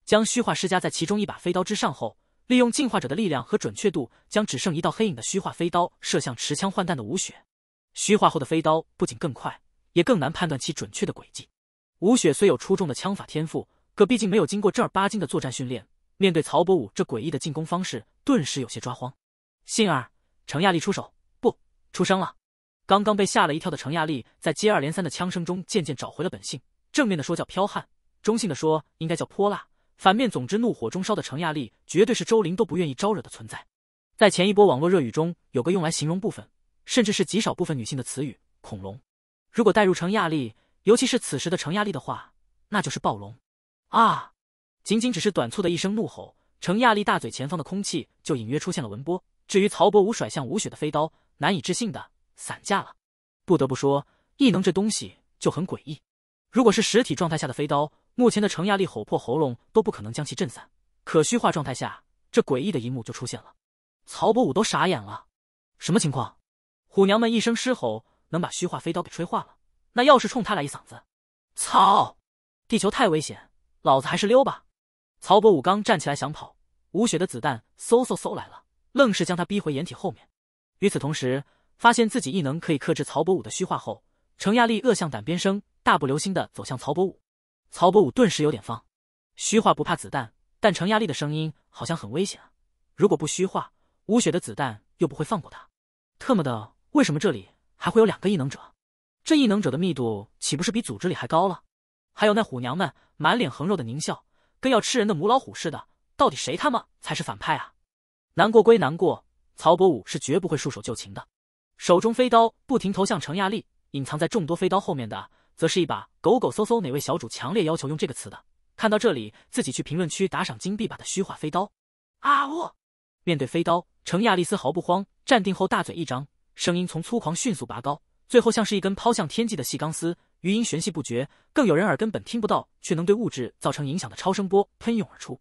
将虚化施加在其中一把飞刀之上后。利用进化者的力量和准确度，将只剩一道黑影的虚化飞刀射向持枪换弹的吴雪。虚化后的飞刀不仅更快，也更难判断其准确的轨迹。吴雪虽有出众的枪法天赋，可毕竟没有经过正儿八经的作战训练，面对曹伯武这诡异的进攻方式，顿时有些抓慌。幸而程亚丽出手，不出声了。刚刚被吓了一跳的程亚丽，在接二连三的枪声中，渐渐找回了本性。正面的说叫剽悍，中性的说应该叫泼辣。反面，总之，怒火中烧的程亚丽绝对是周玲都不愿意招惹的存在。在前一波网络热语中，有个用来形容部分，甚至是极少部分女性的词语“恐龙”。如果带入程亚丽，尤其是此时的程亚丽的话，那就是暴龙啊！仅仅只是短促的一声怒吼，程亚丽大嘴前方的空气就隐约出现了纹波。至于曹伯武甩向吴雪的飞刀，难以置信的散架了。不得不说，异能这东西就很诡异。如果是实体状态下的飞刀。目前的程亚丽吼破喉咙都不可能将其震散，可虚化状态下，这诡异的一幕就出现了。曹伯武都傻眼了，什么情况？虎娘们一声狮吼能把虚化飞刀给吹化了，那要是冲他来一嗓子，操！地球太危险，老子还是溜吧。曹伯武刚站起来想跑，吴雪的子弹嗖嗖嗖来了，愣是将他逼回掩体后面。与此同时，发现自己异能可以克制曹伯武的虚化后，程亚丽恶向胆边生，大步流星的走向曹伯武。曹伯武顿时有点慌，虚化不怕子弹，但程亚丽的声音好像很危险啊！如果不虚化，吴雪的子弹又不会放过他。特么的，为什么这里还会有两个异能者？这异能者的密度岂不是比组织里还高了？还有那虎娘们，满脸横肉的狞笑，跟要吃人的母老虎似的。到底谁他妈才是反派啊？难过归难过，曹伯武是绝不会束手就擒的。手中飞刀不停投向程亚丽，隐藏在众多飞刀后面的。则是一把狗狗嗖嗖，哪位小主强烈要求用这个词的？看到这里，自己去评论区打赏金币吧的虚化飞刀。啊呜！面对飞刀，程亚丽丝毫不慌，站定后大嘴一张，声音从粗狂迅速拔高，最后像是一根抛向天际的细钢丝，余音旋系不绝。更有人耳根本听不到，却能对物质造成影响的超声波喷涌而出。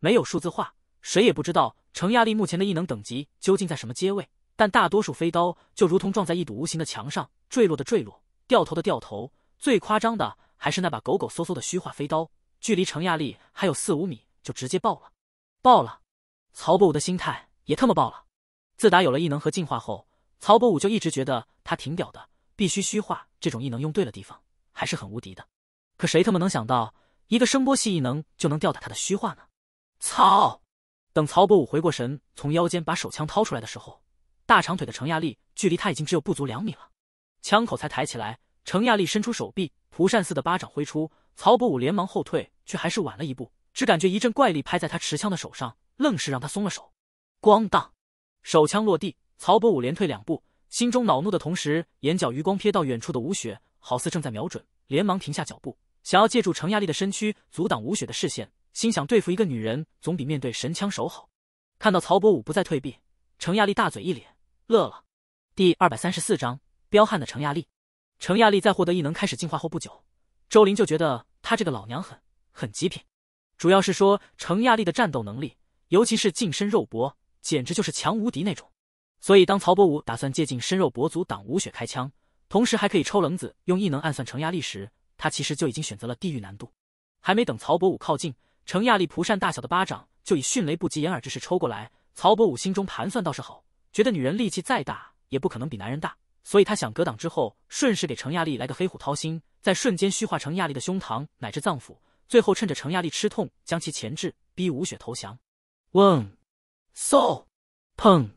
没有数字化，谁也不知道程亚丽目前的异能等级究竟在什么阶位。但大多数飞刀就如同撞在一堵无形的墙上，坠落的坠落，掉头的掉头。最夸张的还是那把狗狗嗖嗖的虚化飞刀，距离程亚丽还有四五米就直接爆了，爆了！曹伯武的心态也特么爆了。自打有了异能和进化后，曹伯武就一直觉得他挺屌的，必须虚化这种异能用对了地方还是很无敌的。可谁他妈能想到一个声波系异能就能吊打他的虚化呢？操！等曹伯武回过神，从腰间把手枪掏出来的时候，大长腿的程亚丽距离他已经只有不足两米了，枪口才抬起来。程亚丽伸出手臂，蒲扇似的巴掌挥出，曹伯武连忙后退，却还是晚了一步，只感觉一阵怪力拍在他持枪的手上，愣是让他松了手。咣当，手枪落地，曹伯武连退两步，心中恼怒的同时，眼角余光瞥到远处的吴雪，好似正在瞄准，连忙停下脚步，想要借助程亚丽的身躯阻挡吴雪的视线，心想对付一个女人总比面对神枪手好。看到曹伯武不再退避，程亚丽大嘴一咧，乐了。第二百三十四章：彪悍的程亚丽。程亚丽在获得异能开始进化后不久，周林就觉得他这个老娘很很极品。主要是说程亚丽的战斗能力，尤其是近身肉搏，简直就是强无敌那种。所以当曹伯武打算借近身肉搏阻挡吴雪开枪，同时还可以抽冷子用异能暗算程亚丽时，他其实就已经选择了地狱难度。还没等曹伯武靠近，程亚丽蒲扇大小的巴掌就以迅雷不及掩耳之势抽过来。曹伯武心中盘算倒是好，觉得女人力气再大也不可能比男人大。所以他想格挡之后，顺势给程亚丽来个黑虎掏心，在瞬间虚化程亚丽的胸膛乃至脏腑，最后趁着程亚丽吃痛将其钳制，逼吴雪投降。嗡，嗖，砰！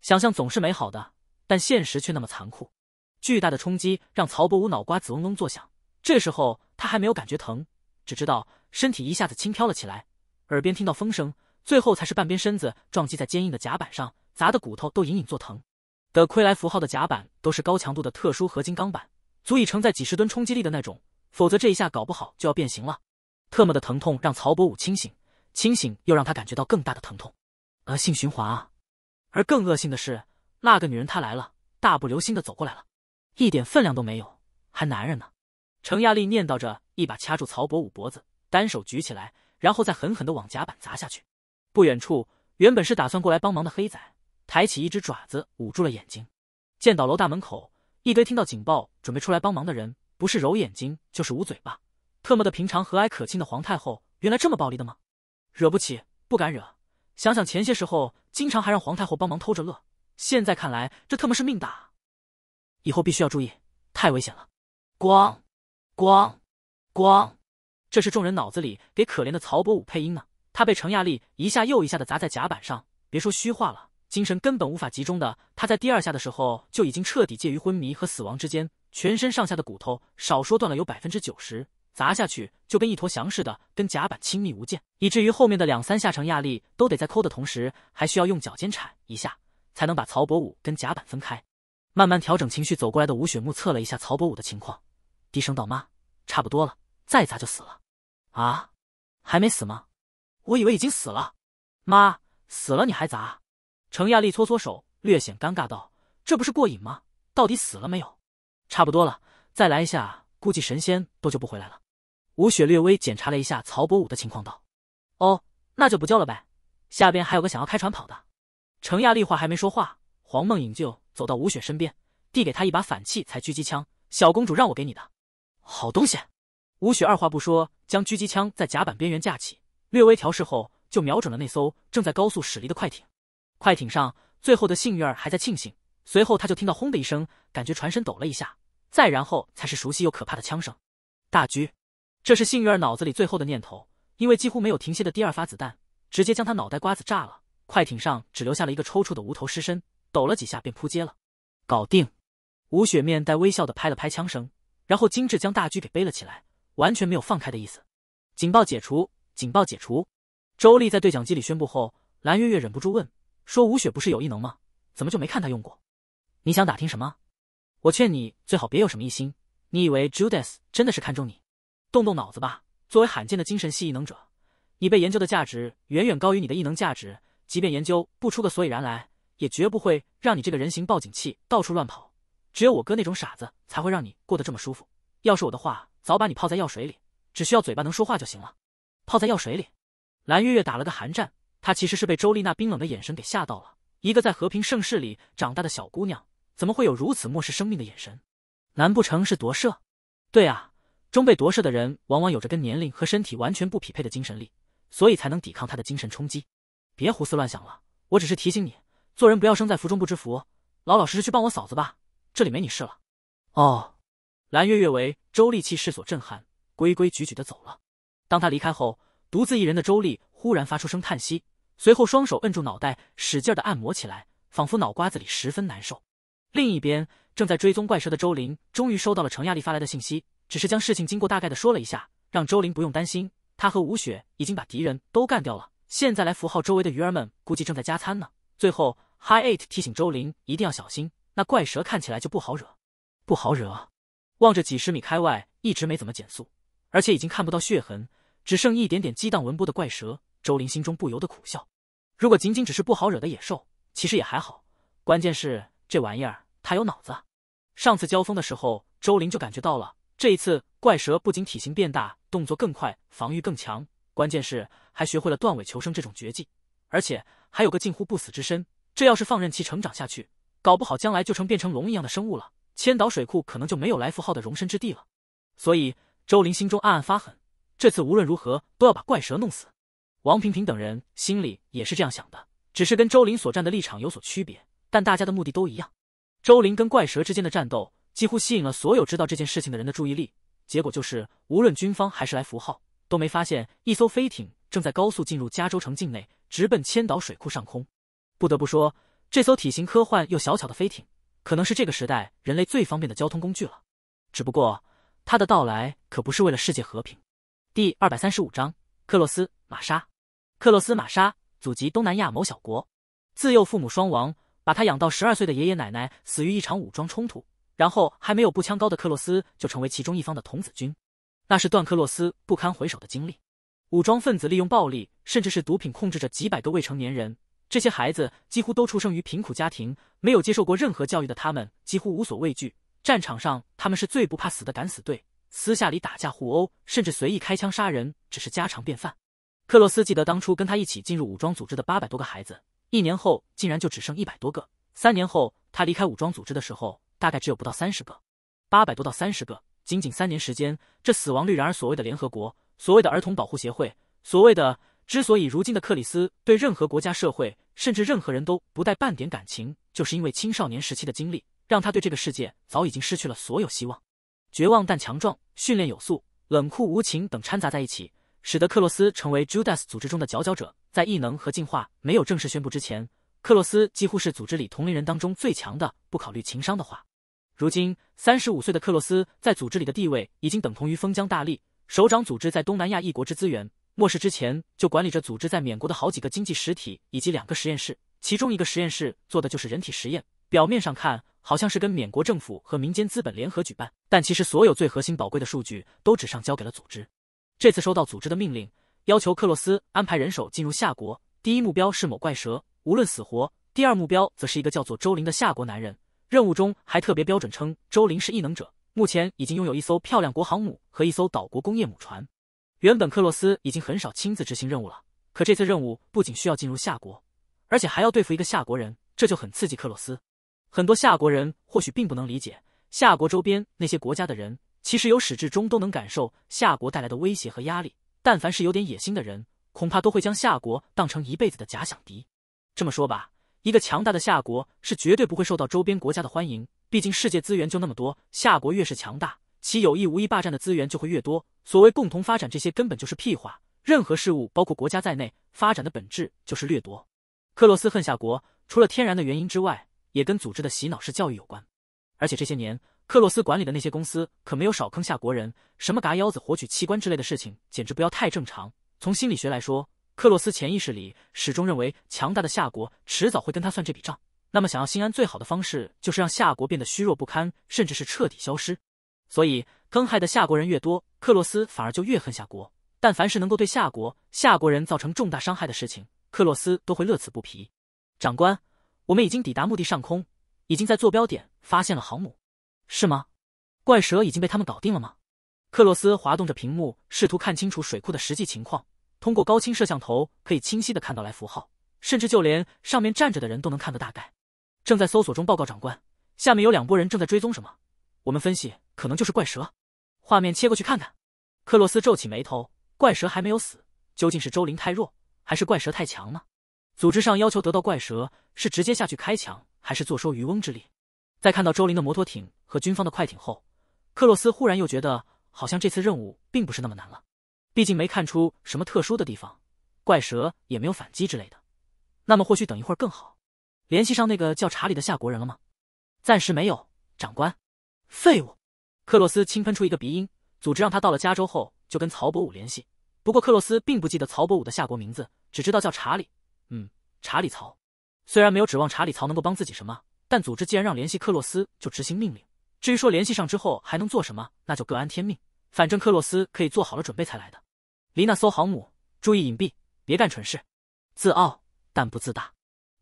想象总是美好的，但现实却那么残酷。巨大的冲击让曹伯武脑瓜子嗡嗡作响，这时候他还没有感觉疼，只知道身体一下子轻飘了起来，耳边听到风声，最后才是半边身子撞击在坚硬的甲板上，砸的骨头都隐隐作疼。的傀儡符号的甲板都是高强度的特殊合金钢板，足以承载几十吨冲击力的那种，否则这一下搞不好就要变形了。特么的疼痛让曹伯武清醒，清醒又让他感觉到更大的疼痛，恶性循环啊！而更恶性的是，那个女人她来了，大步流星的走过来了，一点分量都没有，还男人呢！程亚丽念叨着，一把掐住曹伯武脖子，单手举起来，然后再狠狠的往甲板砸下去。不远处，原本是打算过来帮忙的黑仔。抬起一只爪子捂住了眼睛，见到楼大门口一堆听到警报准备出来帮忙的人，不是揉眼睛就是捂嘴巴。特么的，平常和蔼可亲的皇太后，原来这么暴力的吗？惹不起，不敢惹。想想前些时候，经常还让皇太后帮忙偷着乐，现在看来，这特么是命大。以后必须要注意，太危险了。咣，咣，咣！这是众人脑子里给可怜的曹伯武配音呢。他被程亚丽一下又一下的砸在甲板上，别说虚话了。精神根本无法集中的他，在第二下的时候就已经彻底介于昏迷和死亡之间，全身上下的骨头少说断了有百分之九十，砸下去就跟一坨翔似的，跟甲板亲密无间，以至于后面的两三下承压力都得在抠的同时，还需要用脚尖铲一下，才能把曹伯武跟甲板分开。慢慢调整情绪走过来的吴雪木测了一下曹伯武的情况，低声道：“妈，差不多了，再砸就死了。”“啊，还没死吗？我以为已经死了。”“妈，死了你还砸？”程亚丽搓搓手，略显尴尬道：“这不是过瘾吗？到底死了没有？差不多了，再来一下，估计神仙都救不回来了。”吴雪略微检查了一下曹伯武的情况，道：“哦，那就不救了呗。下边还有个想要开船跑的。”程亚丽话还没说话，黄梦影就走到吴雪身边，递给她一把反器材狙击枪：“小公主让我给你的，好东西。”吴雪二话不说，将狙击枪在甲板边缘架起，略微调试后，就瞄准了那艘正在高速驶离的快艇。快艇上，最后的幸运儿还在庆幸，随后他就听到轰的一声，感觉船身抖了一下，再然后才是熟悉又可怕的枪声。大狙，这是幸运儿脑子里最后的念头，因为几乎没有停歇的第二发子弹直接将他脑袋瓜子炸了。快艇上只留下了一个抽搐的无头尸身，抖了几下便扑街了。搞定。吴雪面带微笑的拍了拍枪声，然后精致将大狙给背了起来，完全没有放开的意思。警报解除，警报解除。周丽在对讲机里宣布后，蓝月月忍不住问。说吴雪不是有异能吗？怎么就没看他用过？你想打听什么？我劝你最好别有什么异心。你以为 Judas 真的是看中你？动动脑子吧。作为罕见的精神系异能者，你被研究的价值远远高于你的异能价值。即便研究不出个所以然来，也绝不会让你这个人形报警器到处乱跑。只有我哥那种傻子才会让你过得这么舒服。要是我的话，早把你泡在药水里，只需要嘴巴能说话就行了。泡在药水里，蓝月月打了个寒战。她其实是被周丽娜冰冷的眼神给吓到了。一个在和平盛世里长大的小姑娘，怎么会有如此漠视生命的眼神？难不成是夺舍？对啊，中被夺舍的人往往有着跟年龄和身体完全不匹配的精神力，所以才能抵抗他的精神冲击。别胡思乱想了，我只是提醒你，做人不要生在福中不知福，老老实实去帮我嫂子吧，这里没你事了。哦，蓝月月为周丽气势所震撼，规规矩矩的走了。当她离开后，独自一人的周丽忽然发出声叹息。随后，双手摁住脑袋，使劲的按摩起来，仿佛脑瓜子里十分难受。另一边，正在追踪怪蛇的周林，终于收到了程亚丽发来的信息，只是将事情经过大概的说了一下，让周林不用担心，他和吴雪已经把敌人都干掉了。现在来符号周围的鱼儿们，估计正在加餐呢。最后，Hi Eight 提醒周林一定要小心，那怪蛇看起来就不好惹，不好惹。望着几十米开外，一直没怎么减速，而且已经看不到血痕，只剩一点点激荡纹波的怪蛇。周林心中不由得苦笑，如果仅仅只是不好惹的野兽，其实也还好。关键是这玩意儿，它有脑子。上次交锋的时候，周林就感觉到了。这一次，怪蛇不仅体型变大，动作更快，防御更强，关键是还学会了断尾求生这种绝技，而且还有个近乎不死之身。这要是放任其成长下去，搞不好将来就成变成龙一样的生物了。千岛水库可能就没有来福号的容身之地了。所以，周林心中暗暗发狠，这次无论如何都要把怪蛇弄死。王平平等人心里也是这样想的，只是跟周林所站的立场有所区别，但大家的目的都一样。周林跟怪蛇之间的战斗几乎吸引了所有知道这件事情的人的注意力，结果就是无论军方还是来福号都没发现一艘飞艇正在高速进入加州城境内，直奔千岛水库上空。不得不说，这艘体型科幻又小巧的飞艇可能是这个时代人类最方便的交通工具了。只不过，它的到来可不是为了世界和平。第二百三十五章：克洛斯、玛莎。克洛斯玛莎祖籍东南亚某小国，自幼父母双亡，把他养到十二岁的爷爷奶奶死于一场武装冲突，然后还没有步枪高的克洛斯就成为其中一方的童子军。那是段克洛斯不堪回首的经历。武装分子利用暴力甚至是毒品控制着几百个未成年人，这些孩子几乎都出生于贫苦家庭，没有接受过任何教育的他们几乎无所畏惧。战场上，他们是最不怕死的敢死队；私下里打架互殴，甚至随意开枪杀人，只是家常便饭。克洛斯记得当初跟他一起进入武装组织的八百多个孩子，一年后竟然就只剩一百多个。三年后他离开武装组织的时候，大概只有不到三十个。八百多到三十个，仅仅三年时间，这死亡率。然而，所谓的联合国，所谓的儿童保护协会，所谓的……之所以如今的克里斯对任何国家、社会，甚至任何人都不带半点感情，就是因为青少年时期的经历让他对这个世界早已经失去了所有希望。绝望但强壮，训练有素，冷酷无情等掺杂在一起。使得克洛斯成为 Judas 组织中的佼佼者。在异能和进化没有正式宣布之前，克洛斯几乎是组织里同龄人当中最强的。不考虑情商的话，如今三十五岁的克洛斯在组织里的地位已经等同于封疆大吏。首长组织在东南亚一国之资源，末世之前就管理着组织在缅国的好几个经济实体以及两个实验室，其中一个实验室做的就是人体实验。表面上看，好像是跟缅国政府和民间资本联合举办，但其实所有最核心宝贵的数据都只上交给了组织。这次收到组织的命令，要求克洛斯安排人手进入夏国。第一目标是某怪蛇，无论死活；第二目标则是一个叫做周林的夏国男人。任务中还特别标准称周林是异能者，目前已经拥有一艘漂亮国航母和一艘岛国工业母船。原本克洛斯已经很少亲自执行任务了，可这次任务不仅需要进入夏国，而且还要对付一个夏国人，这就很刺激克洛斯。很多夏国人或许并不能理解夏国周边那些国家的人。其实由始至终都能感受夏国带来的威胁和压力，但凡是有点野心的人，恐怕都会将夏国当成一辈子的假想敌。这么说吧，一个强大的夏国是绝对不会受到周边国家的欢迎，毕竟世界资源就那么多，夏国越是强大，其有意无意霸占的资源就会越多。所谓共同发展，这些根本就是屁话。任何事物，包括国家在内，发展的本质就是掠夺。克洛斯恨夏国，除了天然的原因之外，也跟组织的洗脑式教育有关，而且这些年。克洛斯管理的那些公司可没有少坑夏国人，什么嘎腰子、获取器官之类的事情，简直不要太正常。从心理学来说，克洛斯潜意识里始终认为强大的夏国迟早会跟他算这笔账。那么，想要心安最好的方式就是让夏国变得虚弱不堪，甚至是彻底消失。所以，坑害的夏国人越多，克洛斯反而就越恨夏国。但凡是能够对夏国、夏国人造成重大伤害的事情，克洛斯都会乐此不疲。长官，我们已经抵达目的上空，已经在坐标点发现了航母。是吗？怪蛇已经被他们搞定了吗？克洛斯滑动着屏幕，试图看清楚水库的实际情况。通过高清摄像头，可以清晰的看到来符号，甚至就连上面站着的人都能看个大概。正在搜索中，报告长官，下面有两拨人正在追踪什么？我们分析，可能就是怪蛇。画面切过去看看。克洛斯皱起眉头，怪蛇还没有死，究竟是周林太弱，还是怪蛇太强呢？组织上要求得到怪蛇，是直接下去开抢，还是坐收渔翁之利？在看到周林的摩托艇和军方的快艇后，克洛斯忽然又觉得好像这次任务并不是那么难了。毕竟没看出什么特殊的地方，怪蛇也没有反击之类的。那么或许等一会儿更好。联系上那个叫查理的夏国人了吗？暂时没有，长官。废物！克洛斯轻喷出一个鼻音。组织让他到了加州后就跟曹伯武联系，不过克洛斯并不记得曹伯武的夏国名字，只知道叫查理。嗯，查理曹。虽然没有指望查理曹能够帮自己什么。但组织既然让联系克洛斯，就执行命令。至于说联系上之后还能做什么，那就各安天命。反正克洛斯可以做好了准备才来的。离那艘航母，注意隐蔽，别干蠢事。自傲但不自大，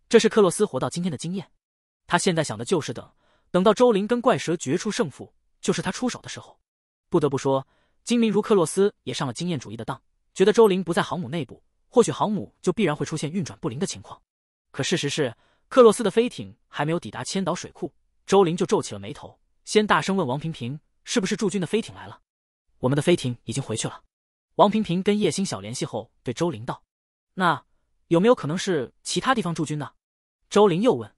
这是克洛斯活到今天的经验。他现在想的就是等，等到周林跟怪蛇决出胜负，就是他出手的时候。不得不说，精明如克洛斯也上了经验主义的当，觉得周林不在航母内部，或许航母就必然会出现运转不灵的情况。可事实是。克洛斯的飞艇还没有抵达千岛水库，周林就皱起了眉头，先大声问王平平：“是不是驻军的飞艇来了？”“我们的飞艇已经回去了。”王平平跟叶星晓联系后，对周林道：“那有没有可能是其他地方驻军呢？”周林又问，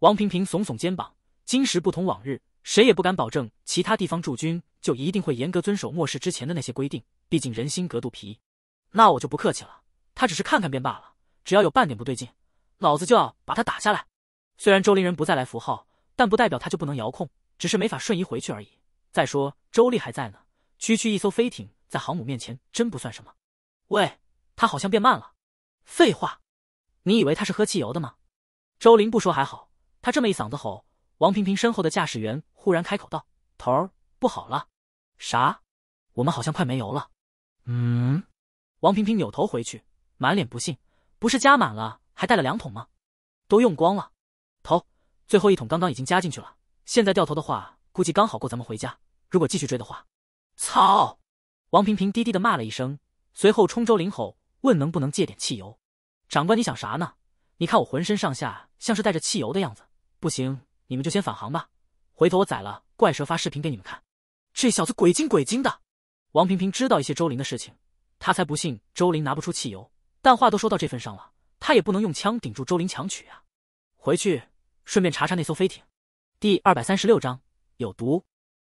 王平平耸耸肩膀：“今时不同往日，谁也不敢保证其他地方驻军就一定会严格遵守末世之前的那些规定，毕竟人心隔肚皮。”“那我就不客气了，他只是看看便罢了，只要有半点不对劲。”老子就要把他打下来！虽然周林人不再来符号，但不代表他就不能遥控，只是没法瞬移回去而已。再说周丽还在呢，区区一艘飞艇在航母面前真不算什么。喂，他好像变慢了！废话，你以为他是喝汽油的吗？周林不说还好，他这么一嗓子吼，王平平身后的驾驶员忽然开口道：“头儿，不好了，啥？我们好像快没油了。”嗯，王平平扭头回去，满脸不信：“不是加满了？”还带了两桶吗？都用光了。头，最后一桶刚刚已经加进去了。现在掉头的话，估计刚好够咱们回家。如果继续追的话，操！王平平低低的骂了一声，随后冲周林吼问：“能不能借点汽油？”长官，你想啥呢？你看我浑身上下像是带着汽油的样子。不行，你们就先返航吧。回头我宰了怪蛇，发视频给你们看。这小子鬼精鬼精的。王平平知道一些周林的事情，他才不信周林拿不出汽油。但话都说到这份上了。他也不能用枪顶住周林强取啊！回去顺便查查那艘飞艇。第二百三十六章有毒。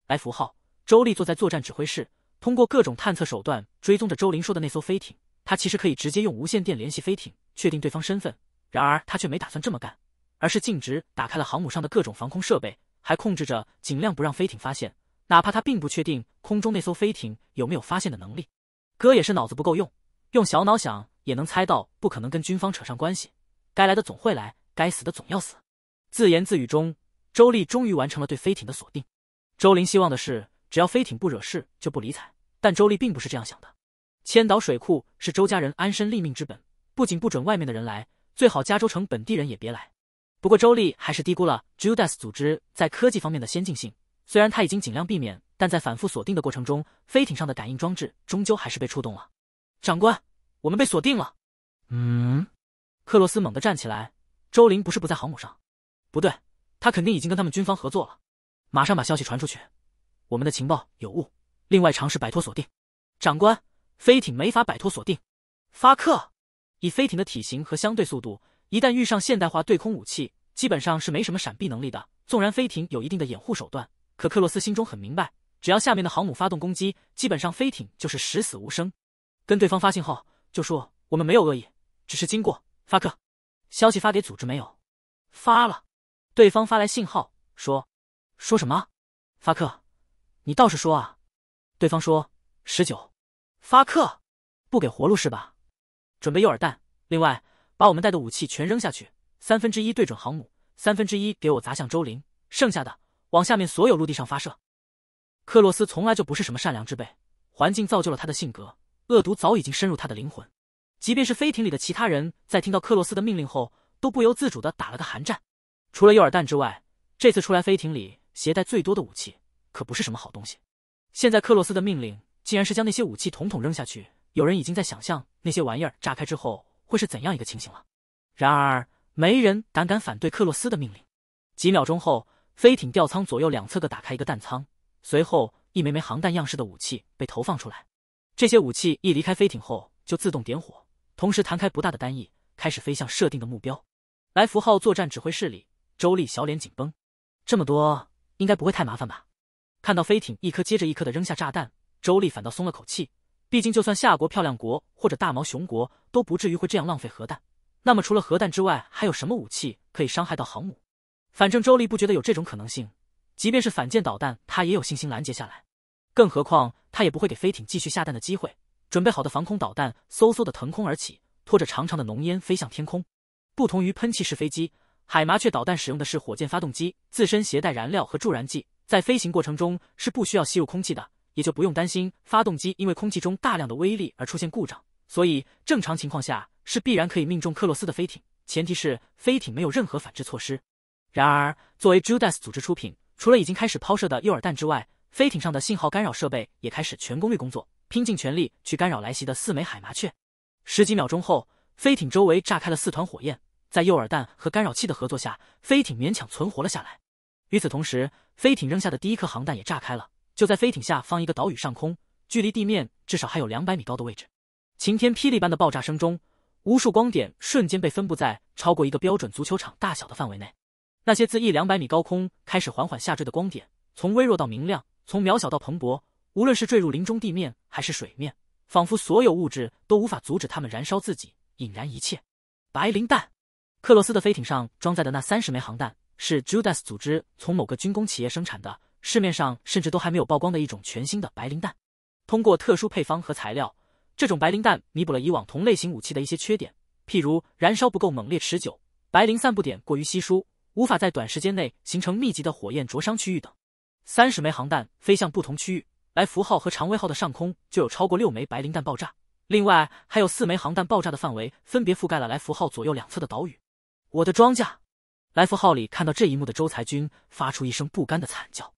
来符号，周丽坐在作战指挥室，通过各种探测手段追踪着周林说的那艘飞艇。他其实可以直接用无线电联系飞艇，确定对方身份。然而他却没打算这么干，而是径直打开了航母上的各种防空设备，还控制着尽量不让飞艇发现，哪怕他并不确定空中那艘飞艇有没有发现的能力。哥也是脑子不够用，用小脑想。也能猜到不可能跟军方扯上关系，该来的总会来，该死的总要死。自言自语中，周丽终于完成了对飞艇的锁定。周林希望的是，只要飞艇不惹事，就不理睬。但周丽并不是这样想的。千岛水库是周家人安身立命之本，不仅不准外面的人来，最好加州城本地人也别来。不过周丽还是低估了 Judas 组织在科技方面的先进性。虽然他已经尽量避免，但在反复锁定的过程中，飞艇上的感应装置终究还是被触动了。长官。我们被锁定了。嗯，克罗斯猛地站起来。周林不是不在航母上？不对，他肯定已经跟他们军方合作了。马上把消息传出去，我们的情报有误。另外，尝试摆脱锁定。长官，飞艇没法摆脱锁定。发克，以飞艇的体型和相对速度，一旦遇上现代化对空武器，基本上是没什么闪避能力的。纵然飞艇有一定的掩护手段，可克罗斯心中很明白，只要下面的航母发动攻击，基本上飞艇就是十死无生。跟对方发信号。就说我们没有恶意，只是经过。发克，消息发给组织没有？发了。对方发来信号说：“说什么？发克，你倒是说啊。”对方说：“十九。”发克，不给活路是吧？准备诱饵弹，另外把我们带的武器全扔下去，三分之一对准航母，三分之一给我砸向周林，剩下的往下面所有陆地上发射。克洛斯从来就不是什么善良之辈，环境造就了他的性格。恶毒早已经深入他的灵魂，即便是飞艇里的其他人，在听到克洛斯的命令后，都不由自主的打了个寒战。除了诱饵弹之外，这次出来飞艇里携带最多的武器，可不是什么好东西。现在克洛斯的命令，竟然是将那些武器统统扔下去。有人已经在想象那些玩意儿炸开之后会是怎样一个情形了。然而，没人胆敢反对克洛斯的命令。几秒钟后，飞艇吊舱左右两侧各打开一个弹仓，随后一枚枚航弹样式的武器被投放出来。这些武器一离开飞艇后就自动点火，同时弹开不大的单翼，开始飞向设定的目标。来福号作战指挥室里，周丽小脸紧绷，这么多应该不会太麻烦吧？看到飞艇一颗接着一颗的扔下炸弹，周丽反倒松了口气。毕竟就算夏国、漂亮国或者大毛熊国都不至于会这样浪费核弹。那么除了核弹之外，还有什么武器可以伤害到航母？反正周丽不觉得有这种可能性。即便是反舰导弹，他也有信心拦截下来。更何况……他也不会给飞艇继续下蛋的机会。准备好的防空导弹嗖嗖的腾空而起，拖着长长的浓烟飞向天空。不同于喷气式飞机，海麻雀导弹使用的是火箭发动机，自身携带燃料和助燃剂，在飞行过程中是不需要吸入空气的，也就不用担心发动机因为空气中大量的微粒而出现故障。所以正常情况下是必然可以命中克洛斯的飞艇，前提是飞艇没有任何反制措施。然而，作为 Judas 组织出品，除了已经开始抛射的诱饵弹之外，飞艇上的信号干扰设备也开始全功率工作，拼尽全力去干扰来袭的四枚海麻雀。十几秒钟后，飞艇周围炸开了四团火焰，在诱饵弹和干扰器的合作下，飞艇勉强存活了下来。与此同时，飞艇扔下的第一颗航弹也炸开了。就在飞艇下方一个岛屿上空，距离地面至少还有两百米高的位置，晴天霹雳般的爆炸声中，无数光点瞬间被分布在超过一个标准足球场大小的范围内。那些自一两百米高空开始缓缓下坠的光点，从微弱到明亮。从渺小到蓬勃，无论是坠入林中地面还是水面，仿佛所有物质都无法阻止它们燃烧自己，引燃一切。白磷弹，克洛斯的飞艇上装载的那三十枚航弹，是 Judas 组织从某个军工企业生产的，市面上甚至都还没有曝光的一种全新的白磷弹。通过特殊配方和材料，这种白磷弹弥补了以往同类型武器的一些缺点，譬如燃烧不够猛烈持久，白磷散布点过于稀疏，无法在短时间内形成密集的火焰灼伤区域等。三十枚航弹飞向不同区域，来福号和长威号的上空就有超过六枚白磷弹爆炸，另外还有四枚航弹爆炸的范围分别覆盖了来福号左右两侧的岛屿。我的庄稼！来福号里看到这一幕的周才军发出一声不甘的惨叫。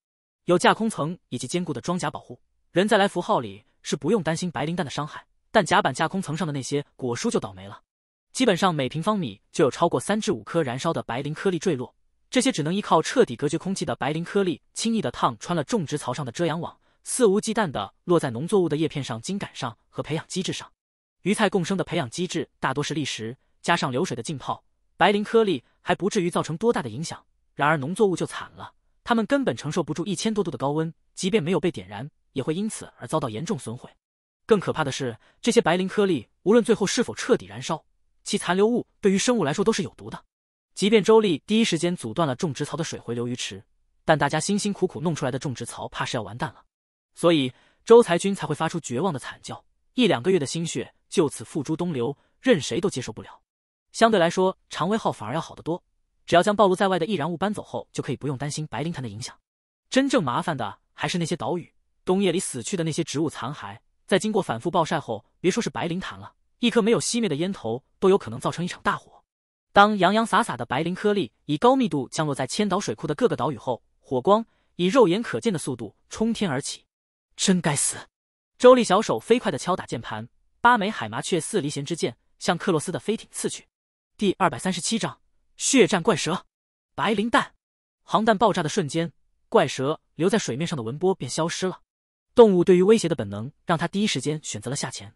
有架空层以及坚固的装甲保护，人在来福号里是不用担心白磷弹的伤害，但甲板架空层上的那些果蔬就倒霉了，基本上每平方米就有超过三至五颗燃烧的白磷颗粒坠落。这些只能依靠彻底隔绝空气的白磷颗粒，轻易地烫穿了种植槽上的遮阳网，肆无忌惮地落在农作物的叶片上、茎杆上和培养基质上。鱼菜共生的培养基质大多是砾石，加上流水的浸泡，白磷颗粒还不至于造成多大的影响。然而农作物就惨了，它们根本承受不住一千多度的高温，即便没有被点燃，也会因此而遭到严重损毁。更可怕的是，这些白磷颗粒无论最后是否彻底燃烧，其残留物对于生物来说都是有毒的。即便周丽第一时间阻断了种植槽的水回流鱼池，但大家辛辛苦苦弄出来的种植槽怕是要完蛋了。所以周才军才会发出绝望的惨叫，一两个月的心血就此付诸东流，任谁都接受不了。相对来说，常威号反而要好得多，只要将暴露在外的易燃物搬走后，就可以不用担心白磷弹的影响。真正麻烦的还是那些岛屿，冬夜里死去的那些植物残骸，在经过反复暴晒后，别说是白磷弹了，一颗没有熄灭的烟头都有可能造成一场大火。当洋洋洒洒的白磷颗粒以高密度降落在千岛水库的各个岛屿后，火光以肉眼可见的速度冲天而起。真该死！周丽小手飞快地敲打键盘，八枚海麻雀似离弦之箭向克洛斯的飞艇刺去。第二百三十七章：血战怪蛇。白磷弹航弹爆炸的瞬间，怪蛇留在水面上的纹波便消失了。动物对于威胁的本能，让它第一时间选择了下潜。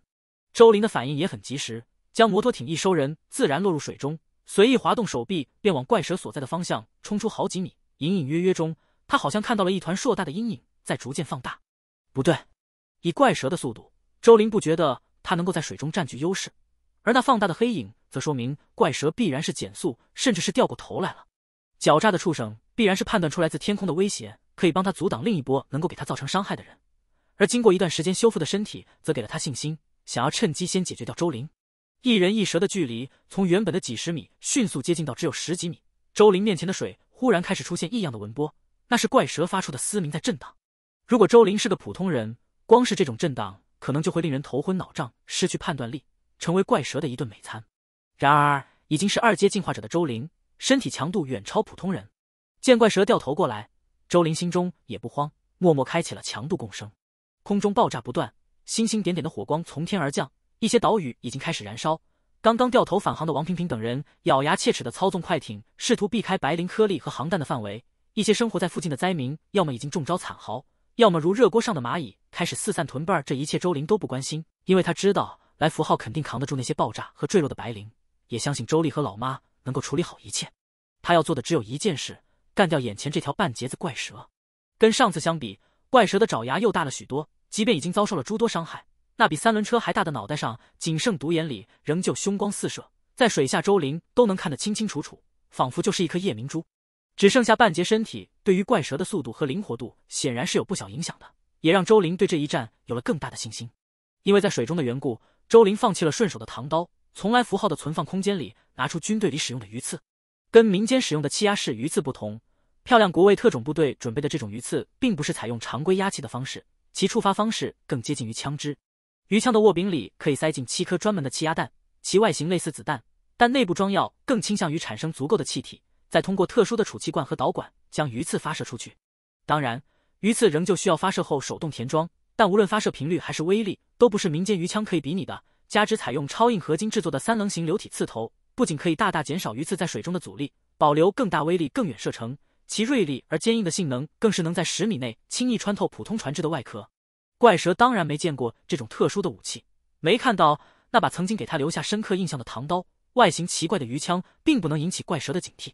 周林的反应也很及时，将摩托艇一收，人自然落入水中。随意滑动手臂，便往怪蛇所在的方向冲出好几米。隐隐约约中，他好像看到了一团硕大的阴影在逐渐放大。不对，以怪蛇的速度，周林不觉得它能够在水中占据优势，而那放大的黑影，则说明怪蛇必然是减速，甚至是掉过头来了。狡诈的畜生必然是判断出来自天空的威胁，可以帮他阻挡另一波能够给他造成伤害的人。而经过一段时间修复的身体，则给了他信心，想要趁机先解决掉周林。一人一蛇的距离从原本的几十米迅速接近到只有十几米。周林面前的水忽然开始出现异样的纹波，那是怪蛇发出的嘶鸣在震荡。如果周林是个普通人，光是这种震荡可能就会令人头昏脑胀，失去判断力，成为怪蛇的一顿美餐。然而，已经是二阶进化者的周林，身体强度远超普通人。见怪蛇掉头过来，周林心中也不慌，默默开启了强度共生。空中爆炸不断，星星点点的火光从天而降。一些岛屿已经开始燃烧。刚刚掉头返航的王平平等人咬牙切齿的操纵快艇，试图避开白磷颗粒和航弹的范围。一些生活在附近的灾民，要么已经中招惨嚎，要么如热锅上的蚂蚁开始四散屯奔。这一切，周林都不关心，因为他知道来福号肯定扛得住那些爆炸和坠落的白磷，也相信周丽和老妈能够处理好一切。他要做的只有一件事：干掉眼前这条半截子怪蛇。跟上次相比，怪蛇的爪牙又大了许多，即便已经遭受了诸多伤害。那比三轮车还大的脑袋上，仅剩独眼里仍旧凶光四射，在水下周林都能看得清清楚楚，仿佛就是一颗夜明珠。只剩下半截身体，对于怪蛇的速度和灵活度显然是有不小影响的，也让周林对这一战有了更大的信心。因为在水中的缘故，周林放弃了顺手的唐刀，从来符号的存放空间里拿出军队里使用的鱼刺。跟民间使用的气压式鱼刺不同，漂亮国卫特种部队准备的这种鱼刺并不是采用常规压气的方式，其触发方式更接近于枪支。鱼枪的握柄里可以塞进七颗专门的气压弹，其外形类似子弹，但内部装药更倾向于产生足够的气体，再通过特殊的储气罐和导管将鱼刺发射出去。当然，鱼刺仍旧需要发射后手动填装，但无论发射频率还是威力，都不是民间鱼枪可以比拟的。加之采用超硬合金制作的三棱形流体刺头，不仅可以大大减少鱼刺在水中的阻力，保留更大威力、更远射程，其锐利而坚硬的性能更是能在十米内轻易穿透普通船只的外壳。怪蛇当然没见过这种特殊的武器，没看到那把曾经给他留下深刻印象的唐刀，外形奇怪的鱼枪并不能引起怪蛇的警惕。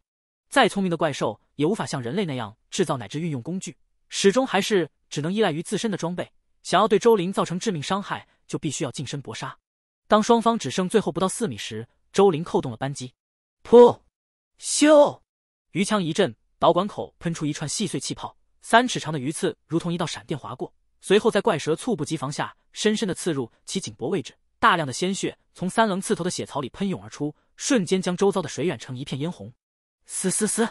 再聪明的怪兽也无法像人类那样制造乃至运用工具，始终还是只能依赖于自身的装备。想要对周林造成致命伤害，就必须要近身搏杀。当双方只剩最后不到四米时，周林扣动了扳机，噗，咻，鱼枪一震，导管口喷出一串细碎气泡，三尺长的鱼刺如同一道闪电划过。随后，在怪蛇猝不及防下，深深地刺入其颈脖位置，大量的鲜血从三棱刺头的血槽里喷涌而出，瞬间将周遭的水染成一片嫣红。嘶嘶嘶！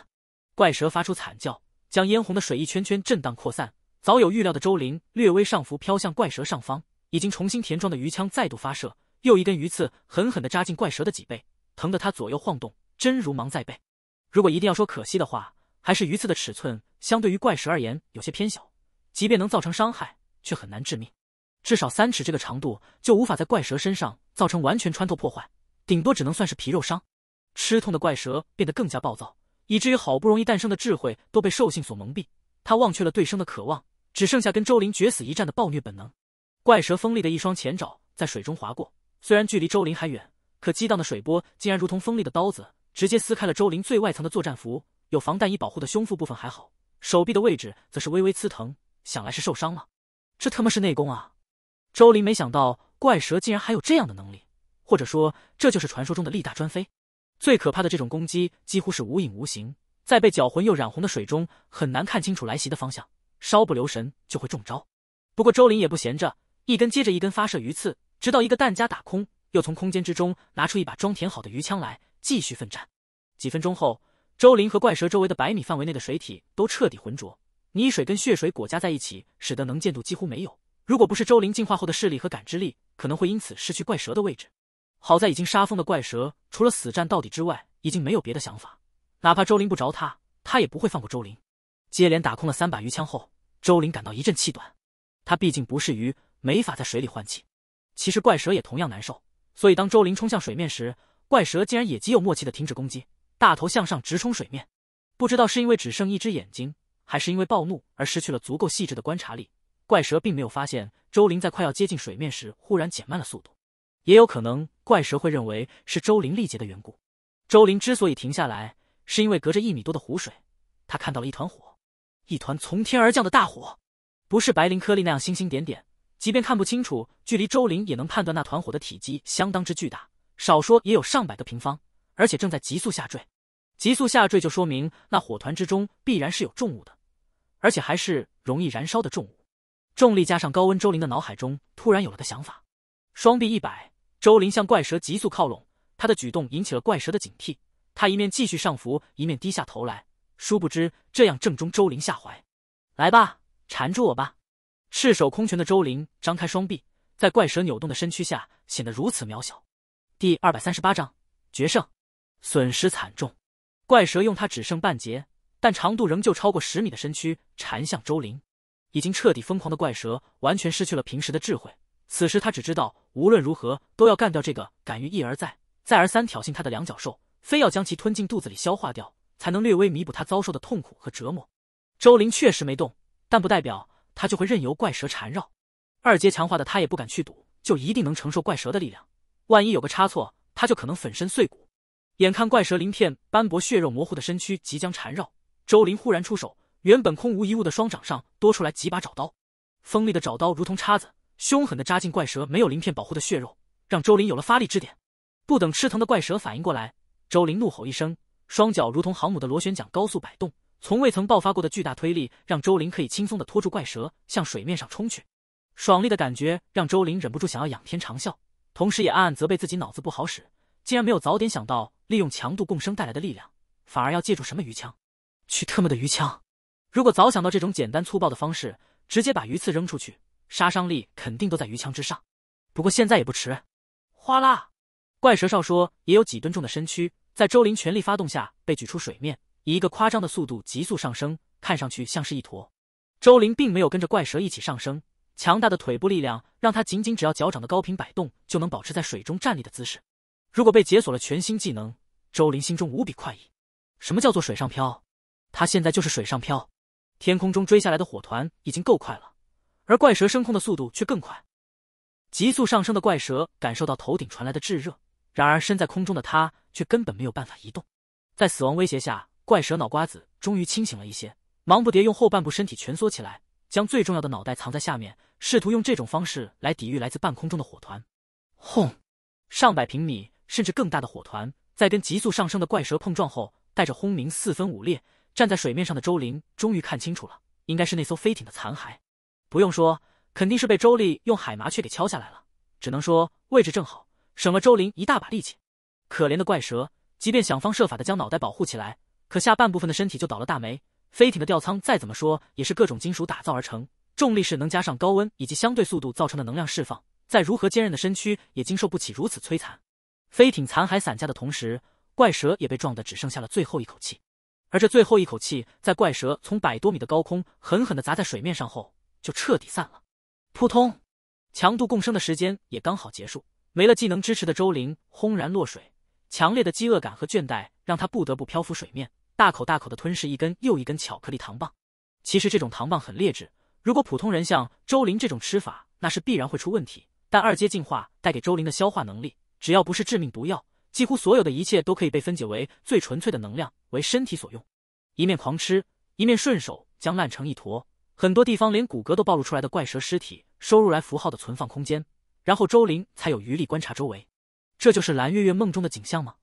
怪蛇发出惨叫，将嫣红的水一圈圈震荡扩散。早有预料的周林略微上浮，飘向怪蛇上方。已经重新填装的鱼枪再度发射，又一根鱼刺狠狠地扎进怪蛇的脊背，疼得他左右晃动，真如芒在背。如果一定要说可惜的话，还是鱼刺的尺寸相对于怪蛇而言有些偏小。即便能造成伤害，却很难致命。至少三尺这个长度就无法在怪蛇身上造成完全穿透破坏，顶多只能算是皮肉伤。吃痛的怪蛇变得更加暴躁，以至于好不容易诞生的智慧都被兽性所蒙蔽，它忘却了对生的渴望，只剩下跟周林决死一战的暴虐本能。怪蛇锋利的一双前爪在水中划过，虽然距离周林还远，可激荡的水波竟然如同锋利的刀子，直接撕开了周林最外层的作战服。有防弹衣保护的胸腹部分还好，手臂的位置则是微微刺疼。想来是受伤了，这他妈是内功啊！周林没想到怪蛇竟然还有这样的能力，或者说这就是传说中的力大专飞。最可怕的这种攻击几乎是无影无形，在被搅浑又染红的水中很难看清楚来袭的方向，稍不留神就会中招。不过周林也不闲着，一根接着一根发射鱼刺，直到一个弹夹打空，又从空间之中拿出一把装填好的鱼枪来继续奋战。几分钟后，周林和怪蛇周围的百米范围内的水体都彻底浑浊。泥水跟血水果加在一起，使得能见度几乎没有。如果不是周林进化后的视力和感知力，可能会因此失去怪蛇的位置。好在已经杀疯的怪蛇，除了死战到底之外，已经没有别的想法。哪怕周林不着他，他也不会放过周林。接连打空了三把鱼枪后，周凌感到一阵气短。他毕竟不是鱼，没法在水里换气。其实怪蛇也同样难受，所以当周凌冲向水面时，怪蛇竟然也极有默契的停止攻击，大头向上直冲水面。不知道是因为只剩一只眼睛。还是因为暴怒而失去了足够细致的观察力，怪蛇并没有发现周林在快要接近水面时忽然减慢了速度。也有可能怪蛇会认为是周林力竭的缘故。周林之所以停下来，是因为隔着一米多的湖水，他看到了一团火，一团从天而降的大火，不是白磷颗粒那样星星点点，即便看不清楚，距离周林也能判断那团火的体积相当之巨大，少说也有上百个平方，而且正在急速下坠。急速下坠就说明那火团之中必然是有重物的。而且还是容易燃烧的重物，重力加上高温，周林的脑海中突然有了个想法。双臂一摆，周林向怪蛇急速靠拢。他的举动引起了怪蛇的警惕，他一面继续上浮，一面低下头来。殊不知这样正中周林下怀。来吧，缠住我吧！赤手空拳的周林张开双臂，在怪蛇扭动的身躯下显得如此渺小。第二百三十八章决胜，损失惨重。怪蛇用它只剩半截。但长度仍旧超过十米的身躯缠向周林。已经彻底疯狂的怪蛇完全失去了平时的智慧，此时他只知道无论如何都要干掉这个敢于一而再、再而三挑衅他的两脚兽，非要将其吞进肚子里消化掉，才能略微弥补他遭受的痛苦和折磨。周林确实没动，但不代表他就会任由怪蛇缠绕。二阶强化的他也不敢去赌，就一定能承受怪蛇的力量。万一有个差错，他就可能粉身碎骨。眼看怪蛇鳞片斑驳、血肉模糊的身躯即将缠绕。周林忽然出手，原本空无一物的双掌上多出来几把爪刀，锋利的爪刀如同叉子，凶狠的扎进怪蛇没有鳞片保护的血肉，让周林有了发力支点。不等吃疼的怪蛇反应过来，周林怒吼一声，双脚如同航母的螺旋桨高速摆动，从未曾爆发过的巨大推力让周林可以轻松的拖住怪蛇向水面上冲去。爽利的感觉让周林忍不住想要仰天长啸，同时也暗暗责备自己脑子不好使，竟然没有早点想到利用强度共生带来的力量，反而要借助什么鱼枪。去特么的鱼枪！如果早想到这种简单粗暴的方式，直接把鱼刺扔出去，杀伤力肯定都在鱼枪之上。不过现在也不迟。哗啦！怪蛇少说也有几吨重的身躯，在周林全力发动下被举出水面，以一个夸张的速度急速上升，看上去像是一坨。周林并没有跟着怪蛇一起上升，强大的腿部力量让他仅仅只要脚掌的高频摆动就能保持在水中站立的姿势。如果被解锁了全新技能，周林心中无比快意。什么叫做水上漂？他现在就是水上漂，天空中追下来的火团已经够快了，而怪蛇升空的速度却更快。急速上升的怪蛇感受到头顶传来的炙热，然而身在空中的它却根本没有办法移动。在死亡威胁下，怪蛇脑瓜子终于清醒了一些，忙不迭用后半部身体蜷缩起来，将最重要的脑袋藏在下面，试图用这种方式来抵御来自半空中的火团。轰！上百平米甚至更大的火团在跟急速上升的怪蛇碰撞后，带着轰鸣四分五裂。站在水面上的周林终于看清楚了，应该是那艘飞艇的残骸。不用说，肯定是被周丽用海麻雀给敲下来了。只能说位置正好，省了周林一大把力气。可怜的怪蛇，即便想方设法的将脑袋保护起来，可下半部分的身体就倒了大霉。飞艇的吊舱再怎么说也是各种金属打造而成，重力势能加上高温以及相对速度造成的能量释放，再如何坚韧的身躯也经受不起如此摧残。飞艇残骸散架的同时，怪蛇也被撞得只剩下了最后一口气。而这最后一口气，在怪蛇从百多米的高空狠狠地砸在水面上后，就彻底散了。扑通，强度共生的时间也刚好结束，没了技能支持的周玲轰然落水。强烈的饥饿感和倦怠，让他不得不漂浮水面，大口大口地吞噬一根又一根巧克力糖棒。其实这种糖棒很劣质，如果普通人像周玲这种吃法，那是必然会出问题。但二阶进化带给周玲的消化能力，只要不是致命毒药。几乎所有的一切都可以被分解为最纯粹的能量，为身体所用。一面狂吃，一面顺手将烂成一坨、很多地方连骨骼都暴露出来的怪蛇尸体收入来符号的存放空间。然后周林才有余力观察周围。这就是蓝月月梦中的景象吗？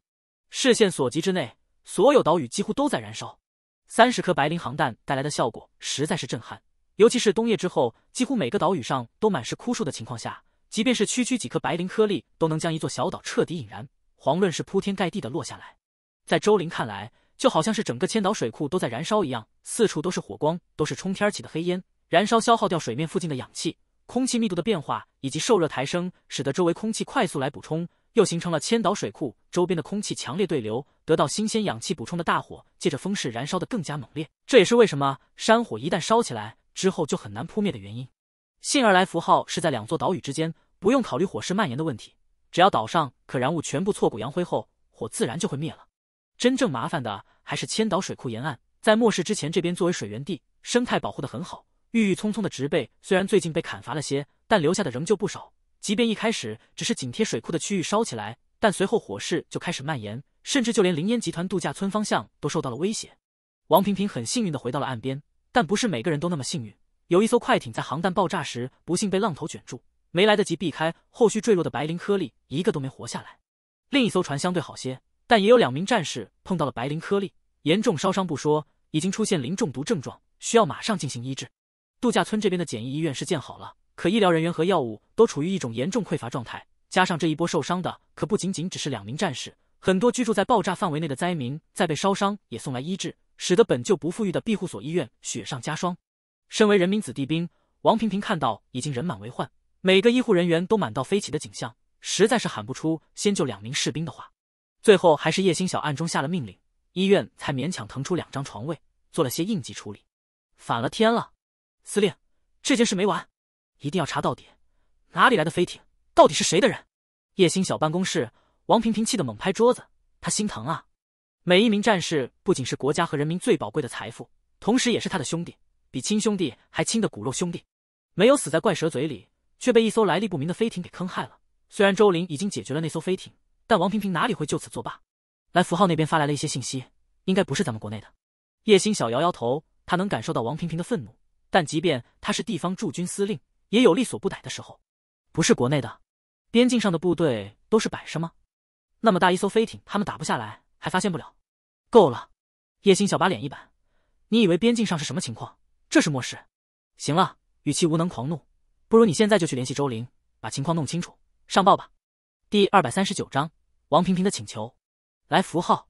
视线所及之内，所有岛屿几乎都在燃烧。三十颗白磷航弹带来的效果实在是震撼，尤其是冬夜之后，几乎每个岛屿上都满是枯树的情况下，即便是区区几颗白磷颗粒，都能将一座小岛彻底引燃。遑论是铺天盖地的落下来，在周林看来，就好像是整个千岛水库都在燃烧一样，四处都是火光，都是冲天而起的黑烟。燃烧消耗掉水面附近的氧气，空气密度的变化以及受热抬升，使得周围空气快速来补充，又形成了千岛水库周边的空气强烈对流。得到新鲜氧气补充的大火，借着风势燃烧的更加猛烈。这也是为什么山火一旦烧起来之后就很难扑灭的原因。幸而来符号是在两座岛屿之间，不用考虑火势蔓延的问题。只要岛上可燃物全部挫骨扬灰后，火自然就会灭了。真正麻烦的还是千岛水库沿岸，在末世之前，这边作为水源地，生态保护的很好，郁郁葱葱的植被虽然最近被砍伐了些，但留下的仍旧不少。即便一开始只是紧贴水库的区域烧起来，但随后火势就开始蔓延，甚至就连凌烟集团度假村方向都受到了威胁。王平平很幸运的回到了岸边，但不是每个人都那么幸运。有一艘快艇在航弹爆炸时，不幸被浪头卷住。没来得及避开后续坠落的白磷颗粒，一个都没活下来。另一艘船相对好些，但也有两名战士碰到了白磷颗粒，严重烧伤不说，已经出现磷中毒症状，需要马上进行医治。度假村这边的简易医院是建好了，可医疗人员和药物都处于一种严重匮乏状态。加上这一波受伤的可不仅仅只是两名战士，很多居住在爆炸范围内的灾民在被烧伤也送来医治，使得本就不富裕的庇护所医院雪上加霜。身为人民子弟兵，王平平看到已经人满为患。每个医护人员都满到飞起的景象，实在是喊不出先救两名士兵的话。最后还是叶星晓暗中下了命令，医院才勉强腾出两张床位，做了些应急处理。反了天了！司令，这件事没完，一定要查到底。哪里来的飞艇？到底是谁的人？叶星晓办公室，王平平气得猛拍桌子，他心疼啊！每一名战士不仅是国家和人民最宝贵的财富，同时也是他的兄弟，比亲兄弟还亲的骨肉兄弟，没有死在怪蛇嘴里。却被一艘来历不明的飞艇给坑害了。虽然周林已经解决了那艘飞艇，但王平平哪里会就此作罢？来福号那边发来了一些信息，应该不是咱们国内的。叶星晓摇摇头，他能感受到王平平的愤怒，但即便他是地方驻军司令，也有力所不逮的时候。不是国内的，边境上的部队都是摆设吗？那么大一艘飞艇，他们打不下来，还发现不了？够了！叶星晓把脸一板，你以为边境上是什么情况？这是末世！行了，语气无能狂怒。不如你现在就去联系周玲，把情况弄清楚，上报吧。第二百三十九章王平平的请求。来符号，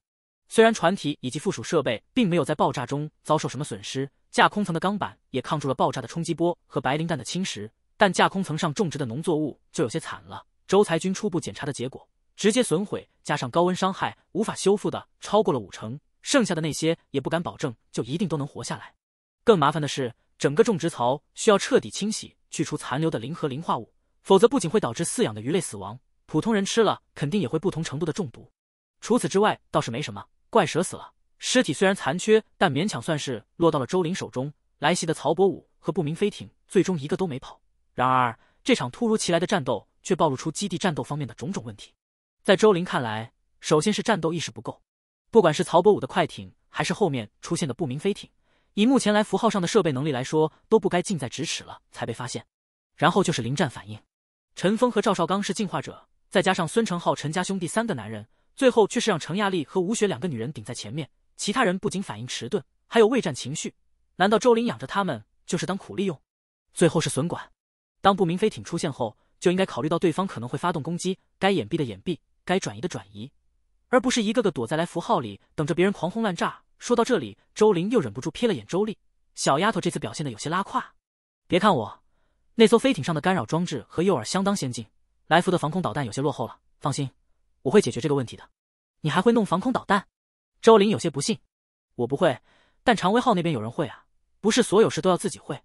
虽然船体以及附属设备并没有在爆炸中遭受什么损失，架空层的钢板也抗住了爆炸的冲击波和白磷弹的侵蚀，但架空层上种植的农作物就有些惨了。周才军初步检查的结果，直接损毁加上高温伤害无法修复的超过了五成，剩下的那些也不敢保证就一定都能活下来。更麻烦的是，整个种植槽需要彻底清洗。去除残留的磷和磷化物，否则不仅会导致饲养的鱼类死亡，普通人吃了肯定也会不同程度的中毒。除此之外倒是没什么。怪蛇死了，尸体虽然残缺，但勉强算是落到了周林手中。来袭的曹伯武和不明飞艇，最终一个都没跑。然而这场突如其来的战斗却暴露出基地战斗方面的种种问题。在周林看来，首先是战斗意识不够，不管是曹伯武的快艇，还是后面出现的不明飞艇。以目前来符号上的设备能力来说，都不该近在咫尺了才被发现。然后就是临战反应，陈峰和赵少刚是进化者，再加上孙成浩、陈家兄弟三个男人，最后却是让程亚丽和吴雪两个女人顶在前面。其他人不仅反应迟钝，还有畏战情绪。难道周林养着他们就是当苦力用？最后是损管，当不明飞艇出现后，就应该考虑到对方可能会发动攻击，该掩蔽的掩蔽，该转移的转移，而不是一个个躲在来符号里等着别人狂轰滥炸。说到这里，周林又忍不住瞥了眼周丽，小丫头这次表现的有些拉胯。别看我，那艘飞艇上的干扰装置和诱饵相当先进，来福的防空导弹有些落后了。放心，我会解决这个问题的。你还会弄防空导弹？周琳有些不信。我不会，但常威号那边有人会啊。不是所有事都要自己会，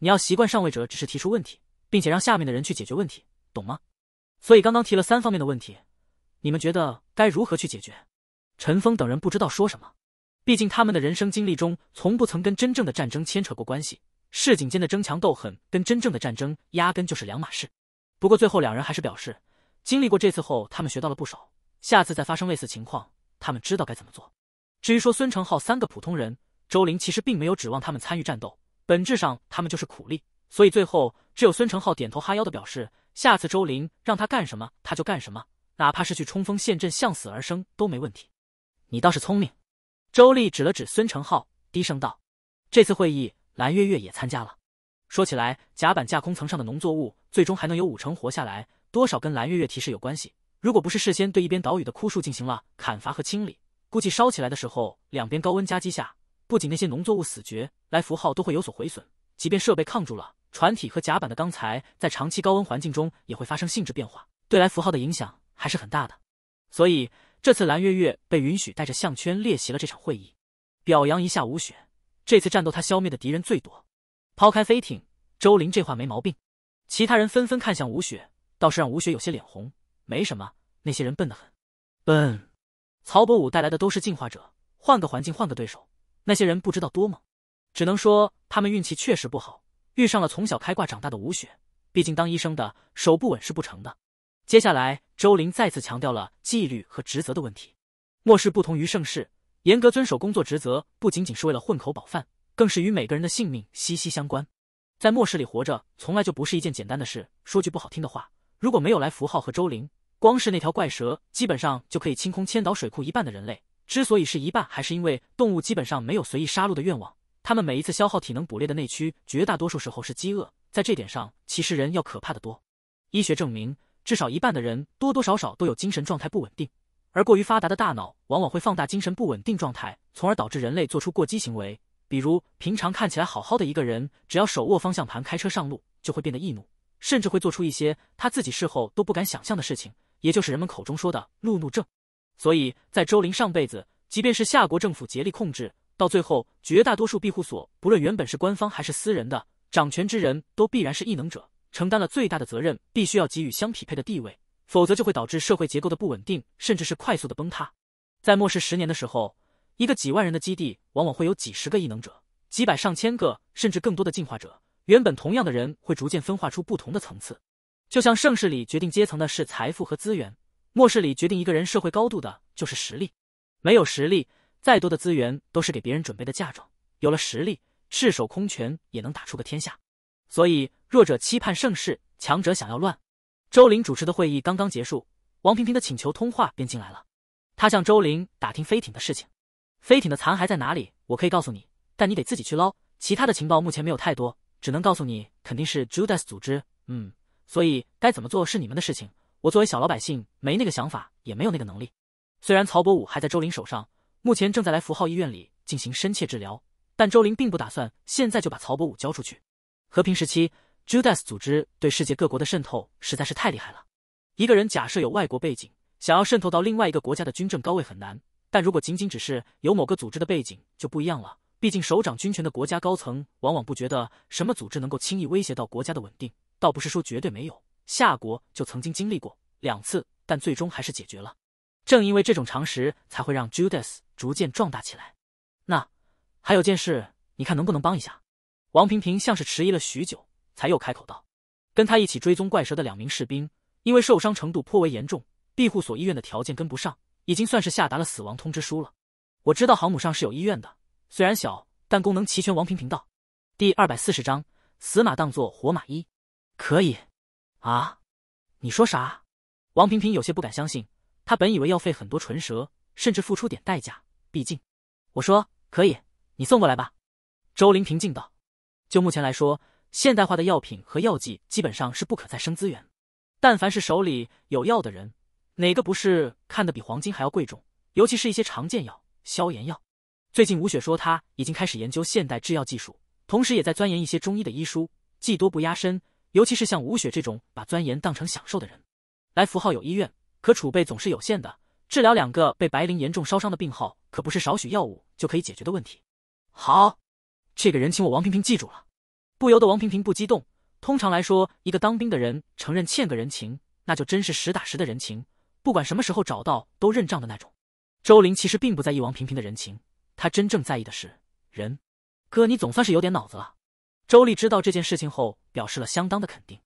你要习惯上位者只是提出问题，并且让下面的人去解决问题，懂吗？所以刚刚提了三方面的问题，你们觉得该如何去解决？陈峰等人不知道说什么。毕竟他们的人生经历中从不曾跟真正的战争牵扯过关系，市井间的争强斗狠跟真正的战争压根就是两码事。不过最后两人还是表示，经历过这次后，他们学到了不少，下次再发生类似情况，他们知道该怎么做。至于说孙成浩三个普通人，周林其实并没有指望他们参与战斗，本质上他们就是苦力，所以最后只有孙成浩点头哈腰的表示，下次周林让他干什么他就干什么，哪怕是去冲锋陷阵、向死而生都没问题。你倒是聪明。周丽指了指孙成浩，低声道：“这次会议蓝月月也参加了。说起来，甲板架空层上的农作物最终还能有五成活下来，多少跟蓝月月提示有关系。如果不是事先对一边岛屿的枯树进行了砍伐和清理，估计烧起来的时候，两边高温夹击下，不仅那些农作物死绝，来符号都会有所毁损。即便设备抗住了，船体和甲板的钢材在长期高温环境中也会发生性质变化，对来符号的影响还是很大的。所以。”这次蓝月月被允许带着项圈列席了这场会议，表扬一下吴雪。这次战斗他消灭的敌人最多。抛开飞艇，周林这话没毛病。其他人纷纷看向吴雪，倒是让吴雪有些脸红。没什么，那些人笨得很。笨。曹伯武带来的都是进化者，换个环境换个对手，那些人不知道多猛。只能说他们运气确实不好，遇上了从小开挂长大的吴雪。毕竟当医生的手不稳是不成的。接下来，周林再次强调了纪律和职责的问题。末世不同于盛世，严格遵守工作职责不仅仅是为了混口饱饭，更是与每个人的性命息息相关。在末世里活着，从来就不是一件简单的事。说句不好听的话，如果没有来符号和周林，光是那条怪蛇，基本上就可以清空千岛水库一半的人类。之所以是一半，还是因为动物基本上没有随意杀戮的愿望。他们每一次消耗体能捕猎的内驱，绝大多数时候是饥饿。在这点上，其实人要可怕的多。医学证明。至少一半的人多多少少都有精神状态不稳定，而过于发达的大脑往往会放大精神不稳定状态，从而导致人类做出过激行为。比如平常看起来好好的一个人，只要手握方向盘开车上路，就会变得易怒，甚至会做出一些他自己事后都不敢想象的事情，也就是人们口中说的“路怒症”。所以，在周林上辈子，即便是夏国政府竭力控制，到最后绝大多数庇护所，不论原本是官方还是私人的，掌权之人都必然是异能者。承担了最大的责任，必须要给予相匹配的地位，否则就会导致社会结构的不稳定，甚至是快速的崩塌。在末世十年的时候，一个几万人的基地，往往会有几十个异能者，几百上千个，甚至更多的进化者。原本同样的人，会逐渐分化出不同的层次。就像盛世里决定阶层的是财富和资源，末世里决定一个人社会高度的就是实力。没有实力，再多的资源都是给别人准备的嫁妆；有了实力，赤手空拳也能打出个天下。所以，弱者期盼盛世，强者想要乱。周林主持的会议刚刚结束，王平平的请求通话便进来了。他向周林打听飞艇的事情，飞艇的残骸在哪里？我可以告诉你，但你得自己去捞。其他的情报目前没有太多，只能告诉你肯定是 Judas 组织。嗯，所以该怎么做是你们的事情。我作为小老百姓，没那个想法，也没有那个能力。虽然曹伯武还在周林手上，目前正在来符号医院里进行深切治疗，但周林并不打算现在就把曹伯武交出去。和平时期，Judas 组织对世界各国的渗透实在是太厉害了。一个人假设有外国背景，想要渗透到另外一个国家的军政高位很难；但如果仅仅只是有某个组织的背景就不一样了。毕竟，手掌军权的国家高层往往不觉得什么组织能够轻易威胁到国家的稳定。倒不是说绝对没有，夏国就曾经经历过两次，但最终还是解决了。正因为这种常识，才会让 Judas 逐渐壮大起来。那还有件事，你看能不能帮一下？王平平像是迟疑了许久，才又开口道：“跟他一起追踪怪蛇的两名士兵，因为受伤程度颇为严重，庇护所医院的条件跟不上，已经算是下达了死亡通知书了。我知道航母上是有医院的，虽然小，但功能齐全。”王平平道。第二百四十章死马当作活马医，可以？啊？你说啥？王平平有些不敢相信，他本以为要费很多唇舌，甚至付出点代价，毕竟我说可以，你送过来吧。”周林平静道。就目前来说，现代化的药品和药剂基本上是不可再生资源。但凡是手里有药的人，哪个不是看得比黄金还要贵重？尤其是一些常见药、消炎药。最近吴雪说，她已经开始研究现代制药技术，同时也在钻研一些中医的医书。技多不压身，尤其是像吴雪这种把钻研当成享受的人。来，符号有医院，可储备总是有限的。治疗两个被白磷严重烧伤的病号，可不是少许药物就可以解决的问题。好。这个人情我王平平记住了，不由得王平平不激动。通常来说，一个当兵的人承认欠个人情，那就真是实打实的人情，不管什么时候找到都认账的那种。周林其实并不在意王平平的人情，他真正在意的是人。哥，你总算是有点脑子了。周丽知道这件事情后，表示了相当的肯定。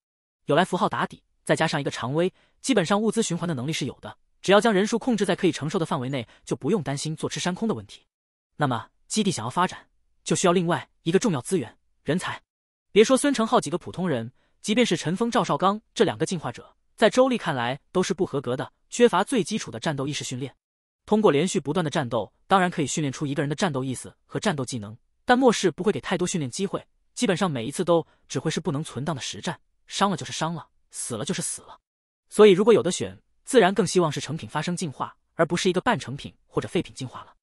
有来符号打底，再加上一个常威，基本上物资循环的能力是有的。只要将人数控制在可以承受的范围内，就不用担心坐吃山空的问题。那么基地想要发展。就需要另外一个重要资源——人才。别说孙成浩几个普通人，即便是陈峰、赵少刚这两个进化者，在周丽看来都是不合格的，缺乏最基础的战斗意识训练。通过连续不断的战斗，当然可以训练出一个人的战斗意识和战斗技能，但末世不会给太多训练机会，基本上每一次都只会是不能存档的实战，伤了就是伤了，死了就是死了。所以如果有的选，自然更希望是成品发生进化，而不是一个半成品或者废品进化了。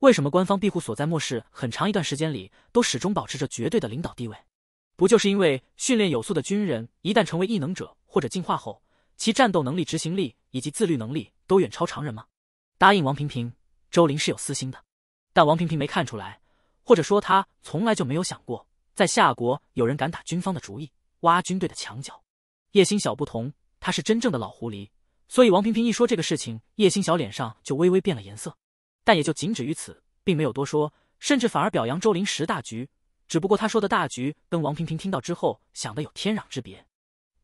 为什么官方庇护所在末世很长一段时间里都始终保持着绝对的领导地位？不就是因为训练有素的军人一旦成为异能者或者进化后，其战斗能力、执行力以及自律能力都远超常人吗？答应王平平，周林是有私心的，但王平平没看出来，或者说他从来就没有想过，在夏国有人敢打军方的主意，挖军队的墙角。叶星晓不同，他是真正的老狐狸，所以王平平一说这个事情，叶星晓脸上就微微变了颜色。但也就仅止于此，并没有多说，甚至反而表扬周林识大局。只不过他说的大局跟王平平听到之后想的有天壤之别。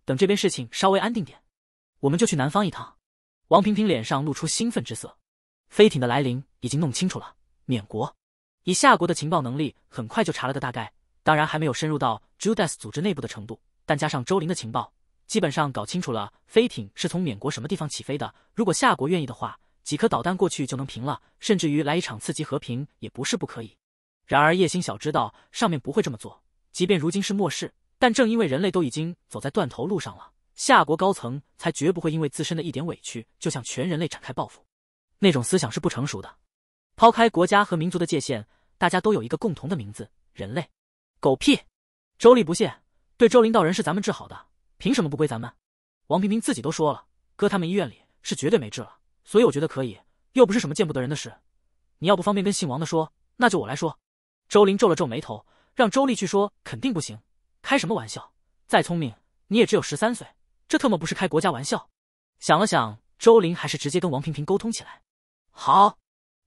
等这边事情稍微安定点，我们就去南方一趟。王平平脸上露出兴奋之色。飞艇的来临已经弄清楚了，缅国。以夏国的情报能力，很快就查了个大概，当然还没有深入到 Judas 组织内部的程度。但加上周林的情报，基本上搞清楚了飞艇是从缅国什么地方起飞的。如果夏国愿意的话。几颗导弹过去就能平了，甚至于来一场刺激和平也不是不可以。然而叶星晓知道上面不会这么做。即便如今是末世，但正因为人类都已经走在断头路上了，夏国高层才绝不会因为自身的一点委屈就向全人类展开报复。那种思想是不成熟的。抛开国家和民族的界限，大家都有一个共同的名字——人类。狗屁！周立不屑。对周领道人是咱们治好的，凭什么不归咱们？王萍萍自己都说了，搁他们医院里是绝对没治了。所以我觉得可以，又不是什么见不得人的事。你要不方便跟姓王的说，那就我来说。周林皱了皱眉头，让周丽去说肯定不行，开什么玩笑？再聪明你也只有十三岁，这特么不是开国家玩笑？想了想，周林还是直接跟王平平沟通起来。好，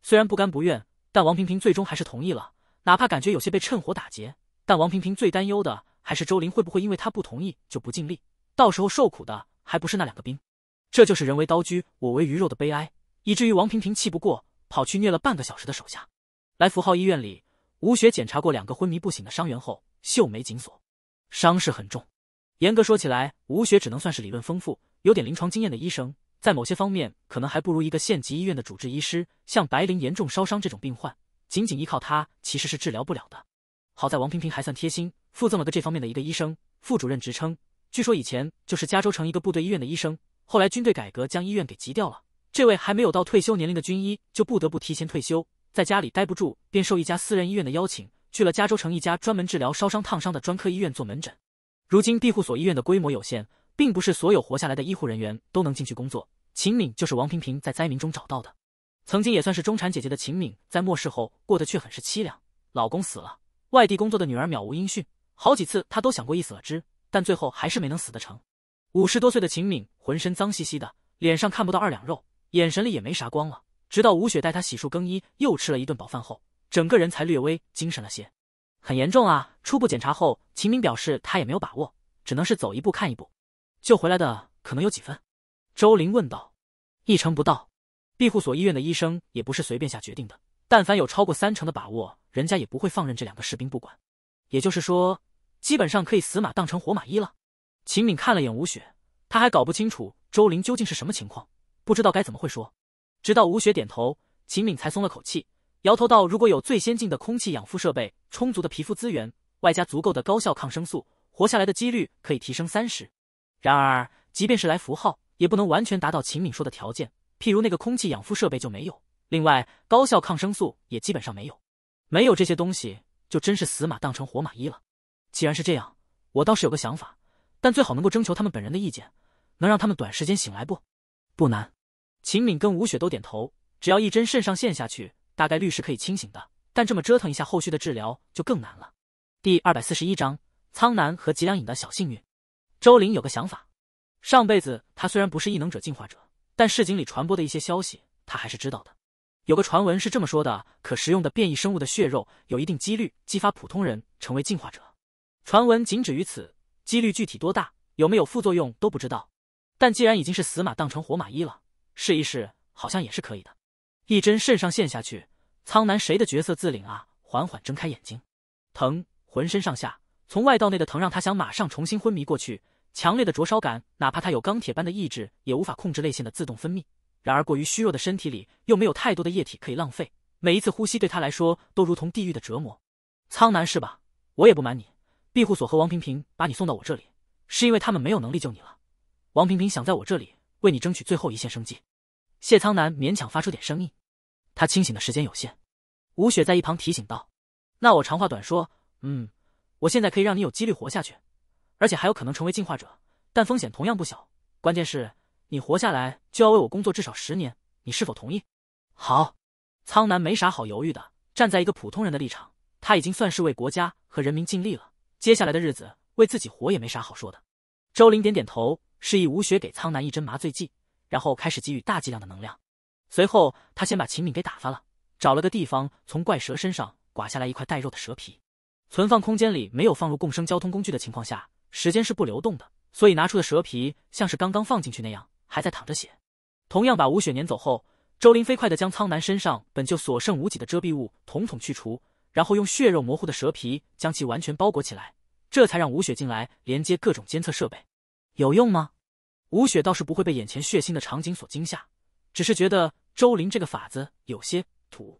虽然不甘不愿，但王平平最终还是同意了。哪怕感觉有些被趁火打劫，但王平平最担忧的还是周林会不会因为他不同意就不尽力，到时候受苦的还不是那两个兵？这就是人为刀俎，我为鱼肉的悲哀，以至于王平平气不过，跑去虐了半个小时的手下。来符号医院里，吴雪检查过两个昏迷不醒的伤员后，秀眉紧锁，伤势很重。严格说起来，吴雪只能算是理论丰富、有点临床经验的医生，在某些方面可能还不如一个县级医院的主治医师。像白灵严重烧伤这种病患，仅仅依靠他其实是治疗不了的。好在王平平还算贴心，附赠了个这方面的一个医生副主任职称，据说以前就是加州城一个部队医院的医生。后来军队改革将医院给挤掉了，这位还没有到退休年龄的军医就不得不提前退休，在家里待不住，便受一家私人医院的邀请，去了加州城一家专门治疗烧伤烫伤的专科医院做门诊。如今庇护所医院的规模有限，并不是所有活下来的医护人员都能进去工作。秦敏就是王平平在灾民中找到的，曾经也算是中产姐姐的秦敏，在末世后过得却很是凄凉，老公死了，外地工作的女儿渺无音讯，好几次她都想过一死了之，但最后还是没能死得成。五十多岁的秦敏浑身脏兮兮的，脸上看不到二两肉，眼神里也没啥光了。直到吴雪带他洗漱更衣，又吃了一顿饱饭后，整个人才略微精神了些。很严重啊！初步检查后，秦敏表示他也没有把握，只能是走一步看一步。救回来的可能有几分？周林问道。一成不到。庇护所医院的医生也不是随便下决定的，但凡有超过三成的把握，人家也不会放任这两个士兵不管。也就是说，基本上可以死马当成活马医了。秦敏看了眼吴雪，他还搞不清楚周林究竟是什么情况，不知道该怎么会说。直到吴雪点头，秦敏才松了口气，摇头道：“如果有最先进的空气养肤设备、充足的皮肤资源，外加足够的高效抗生素，活下来的几率可以提升三十。然而，即便是来符号，也不能完全达到秦敏说的条件。譬如那个空气养肤设备就没有，另外高效抗生素也基本上没有。没有这些东西，就真是死马当成活马医了。既然是这样，我倒是有个想法。”但最好能够征求他们本人的意见，能让他们短时间醒来不？不难。秦敏跟吴雪都点头。只要一针肾上腺下去，大概率是可以清醒的。但这么折腾一下，后续的治疗就更难了。第二百四十一章：苍南和吉良影的小幸运。周玲有个想法。上辈子他虽然不是异能者进化者，但市井里传播的一些消息他还是知道的。有个传闻是这么说的：可食用的变异生物的血肉，有一定几率激发普通人成为进化者。传闻仅止于此。几率具体多大，有没有副作用都不知道，但既然已经是死马当成活马医了，试一试好像也是可以的。一针肾上腺下去，苍南谁的角色自领啊？缓缓睁开眼睛，疼，浑身上下从外到内的疼，让他想马上重新昏迷过去。强烈的灼烧感，哪怕他有钢铁般的意志，也无法控制泪腺的自动分泌。然而过于虚弱的身体里又没有太多的液体可以浪费，每一次呼吸对他来说都如同地狱的折磨。苍南是吧？我也不瞒你。庇护所和王平平把你送到我这里，是因为他们没有能力救你了。王平平想在我这里为你争取最后一线生机。谢苍南勉强发出点声音，他清醒的时间有限。吴雪在一旁提醒道：“那我长话短说，嗯，我现在可以让你有几率活下去，而且还有可能成为进化者，但风险同样不小。关键是你活下来就要为我工作至少十年，你是否同意？”好，苍南没啥好犹豫的。站在一个普通人的立场，他已经算是为国家和人民尽力了。接下来的日子，为自己活也没啥好说的。周林点点头，示意吴雪给苍南一针麻醉剂，然后开始给予大剂量的能量。随后，他先把秦敏给打发了，找了个地方，从怪蛇身上刮下来一块带肉的蛇皮。存放空间里没有放入共生交通工具的情况下，时间是不流动的，所以拿出的蛇皮像是刚刚放进去那样，还在淌着血。同样把吴雪撵走后，周林飞快的将苍南身上本就所剩无几的遮蔽物统统去除。然后用血肉模糊的蛇皮将其完全包裹起来，这才让吴雪进来连接各种监测设备。有用吗？吴雪倒是不会被眼前血腥的场景所惊吓，只是觉得周林这个法子有些土。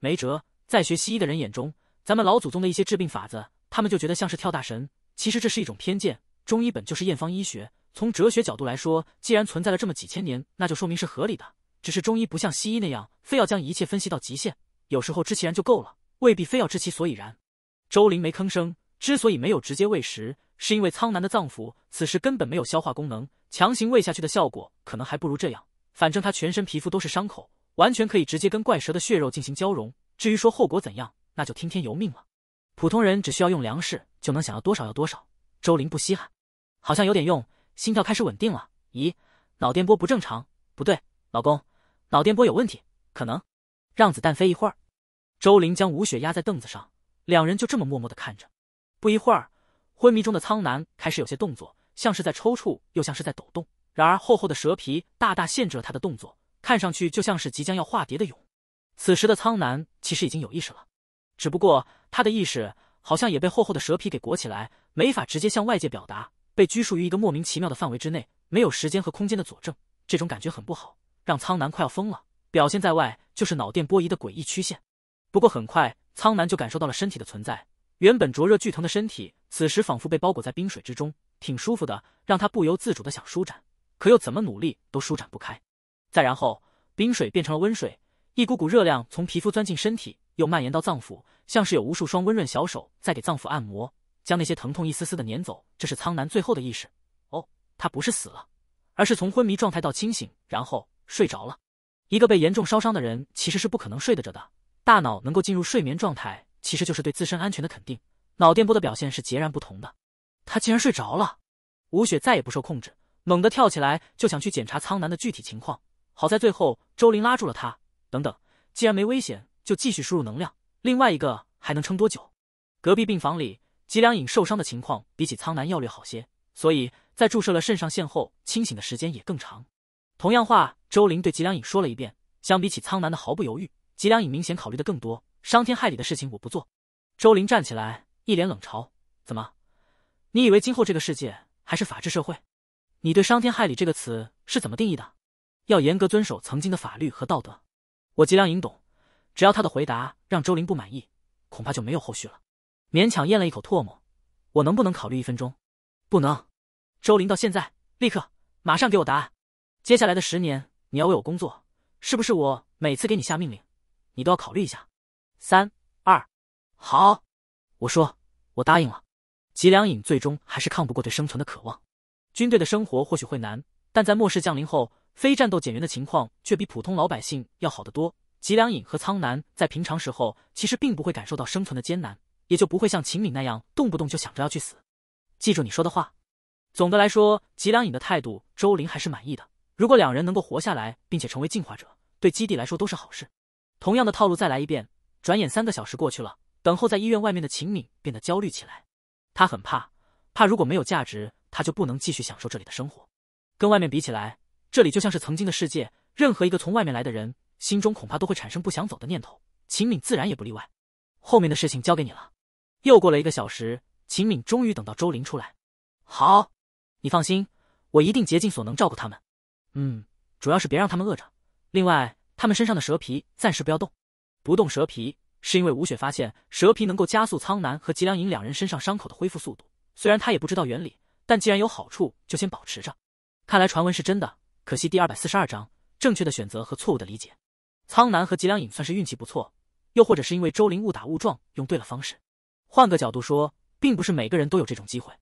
没辙，在学西医的人眼中，咱们老祖宗的一些治病法子，他们就觉得像是跳大神。其实这是一种偏见。中医本就是验方医学，从哲学角度来说，既然存在了这么几千年，那就说明是合理的。只是中医不像西医那样非要将一切分析到极限，有时候知其然就够了。未必非要知其所以然。周林没吭声。之所以没有直接喂食，是因为苍南的脏腑此时根本没有消化功能，强行喂下去的效果可能还不如这样。反正他全身皮肤都是伤口，完全可以直接跟怪蛇的血肉进行交融。至于说后果怎样，那就听天由命了。普通人只需要用粮食就能想要多少要多少。周林不稀罕。好像有点用，心跳开始稳定了。咦，脑电波不正常。不对，老公，脑电波有问题，可能让子弹飞一会儿。周凌将吴雪压在凳子上，两人就这么默默的看着。不一会儿，昏迷中的苍南开始有些动作，像是在抽搐，又像是在抖动。然而厚厚的蛇皮大大限制了他的动作，看上去就像是即将要化蝶的蛹。此时的苍南其实已经有意识了，只不过他的意识好像也被厚厚的蛇皮给裹起来，没法直接向外界表达，被拘束于一个莫名其妙的范围之内，没有时间和空间的佐证，这种感觉很不好，让苍南快要疯了。表现在外就是脑电波仪的诡异曲线。不过很快，苍南就感受到了身体的存在。原本灼热剧疼的身体，此时仿佛被包裹在冰水之中，挺舒服的，让他不由自主的想舒展，可又怎么努力都舒展不开。再然后，冰水变成了温水，一股股热量从皮肤钻进身体，又蔓延到脏腑，像是有无数双温润小手在给脏腑按摩，将那些疼痛一丝丝的撵走。这是苍南最后的意识。哦，他不是死了，而是从昏迷状态到清醒，然后睡着了。一个被严重烧伤的人，其实是不可能睡得着的。大脑能够进入睡眠状态，其实就是对自身安全的肯定。脑电波的表现是截然不同的。他竟然睡着了！吴雪再也不受控制，猛地跳起来就想去检查苍南的具体情况。好在最后周林拉住了他。等等，既然没危险，就继续输入能量。另外一个还能撑多久？隔壁病房里，吉良影受伤的情况比起苍南要略好些，所以在注射了肾上腺后，清醒的时间也更长。同样话，周林对吉良影说了一遍。相比起苍南的毫不犹豫。吉良已明显考虑的更多，伤天害理的事情我不做。周林站起来，一脸冷嘲：“怎么？你以为今后这个世界还是法治社会？你对‘伤天害理’这个词是怎么定义的？要严格遵守曾经的法律和道德？”我吉良隐懂。只要他的回答让周林不满意，恐怕就没有后续了。勉强咽了一口唾沫，我能不能考虑一分钟？不能。周林，到现在，立刻，马上给我答案。接下来的十年，你要为我工作，是不是？我每次给你下命令。你都要考虑一下，三二，好，我说我答应了。吉良影最终还是抗不过对生存的渴望。军队的生活或许会难，但在末世降临后，非战斗减员的情况却比普通老百姓要好得多。吉良影和苍南在平常时候其实并不会感受到生存的艰难，也就不会像秦敏那样动不动就想着要去死。记住你说的话。总的来说，吉良影的态度，周林还是满意的。如果两人能够活下来，并且成为进化者，对基地来说都是好事。同样的套路再来一遍。转眼三个小时过去了，等候在医院外面的秦敏变得焦虑起来。他很怕，怕如果没有价值，他就不能继续享受这里的生活。跟外面比起来，这里就像是曾经的世界，任何一个从外面来的人，心中恐怕都会产生不想走的念头。秦敏自然也不例外。后面的事情交给你了。又过了一个小时，秦敏终于等到周林出来。好，你放心，我一定竭尽所能照顾他们。嗯，主要是别让他们饿着。另外。他们身上的蛇皮暂时不要动，不动蛇皮是因为吴雪发现蛇皮能够加速苍南和吉良影两人身上伤口的恢复速度。虽然他也不知道原理，但既然有好处，就先保持着。看来传闻是真的，可惜第二百四十二章正确的选择和错误的理解。苍南和吉良影算是运气不错，又或者是因为周林误打误撞用对了方式。换个角度说，并不是每个人都有这种机会。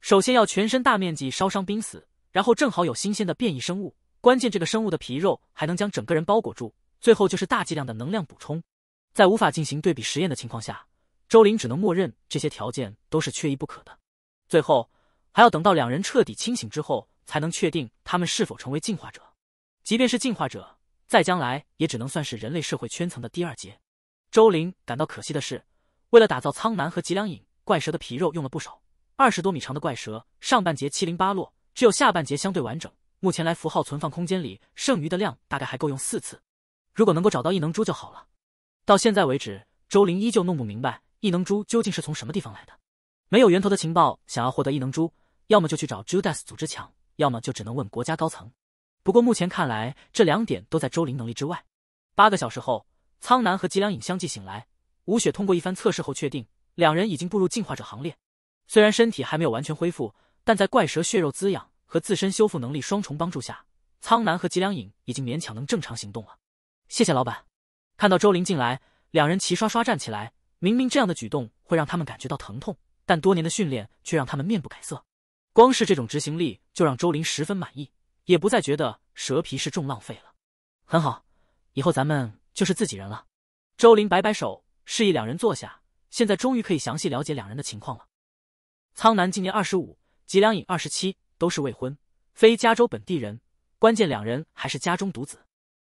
首先要全身大面积烧伤濒死，然后正好有新鲜的变异生物。关键，这个生物的皮肉还能将整个人包裹住，最后就是大剂量的能量补充。在无法进行对比实验的情况下，周林只能默认这些条件都是缺一不可的。最后，还要等到两人彻底清醒之后，才能确定他们是否成为进化者。即便是进化者，在将来也只能算是人类社会圈层的第二阶。周林感到可惜的是，为了打造苍南和脊梁影怪蛇的皮肉，用了不少二十多米长的怪蛇，上半截七零八落，只有下半截相对完整。目前来符号存放空间里剩余的量大概还够用四次，如果能够找到异能珠就好了。到现在为止，周玲依旧弄不明白异能珠究竟是从什么地方来的，没有源头的情报，想要获得异能珠，要么就去找 Judas 组织抢，要么就只能问国家高层。不过目前看来，这两点都在周玲能力之外。八个小时后，苍南和吉良影相继醒来，吴雪通过一番测试后确定两人已经步入进化者行列，虽然身体还没有完全恢复，但在怪蛇血肉滋养。和自身修复能力双重帮助下，苍南和吉良影已经勉强能正常行动了。谢谢老板。看到周林进来，两人齐刷刷站起来。明明这样的举动会让他们感觉到疼痛，但多年的训练却让他们面不改色。光是这种执行力，就让周林十分满意，也不再觉得蛇皮是重浪费了。很好，以后咱们就是自己人了。周林摆摆手，示意两人坐下。现在终于可以详细了解两人的情况了。苍南今年二十五，吉良影二十七。都是未婚，非加州本地人，关键两人还是家中独子。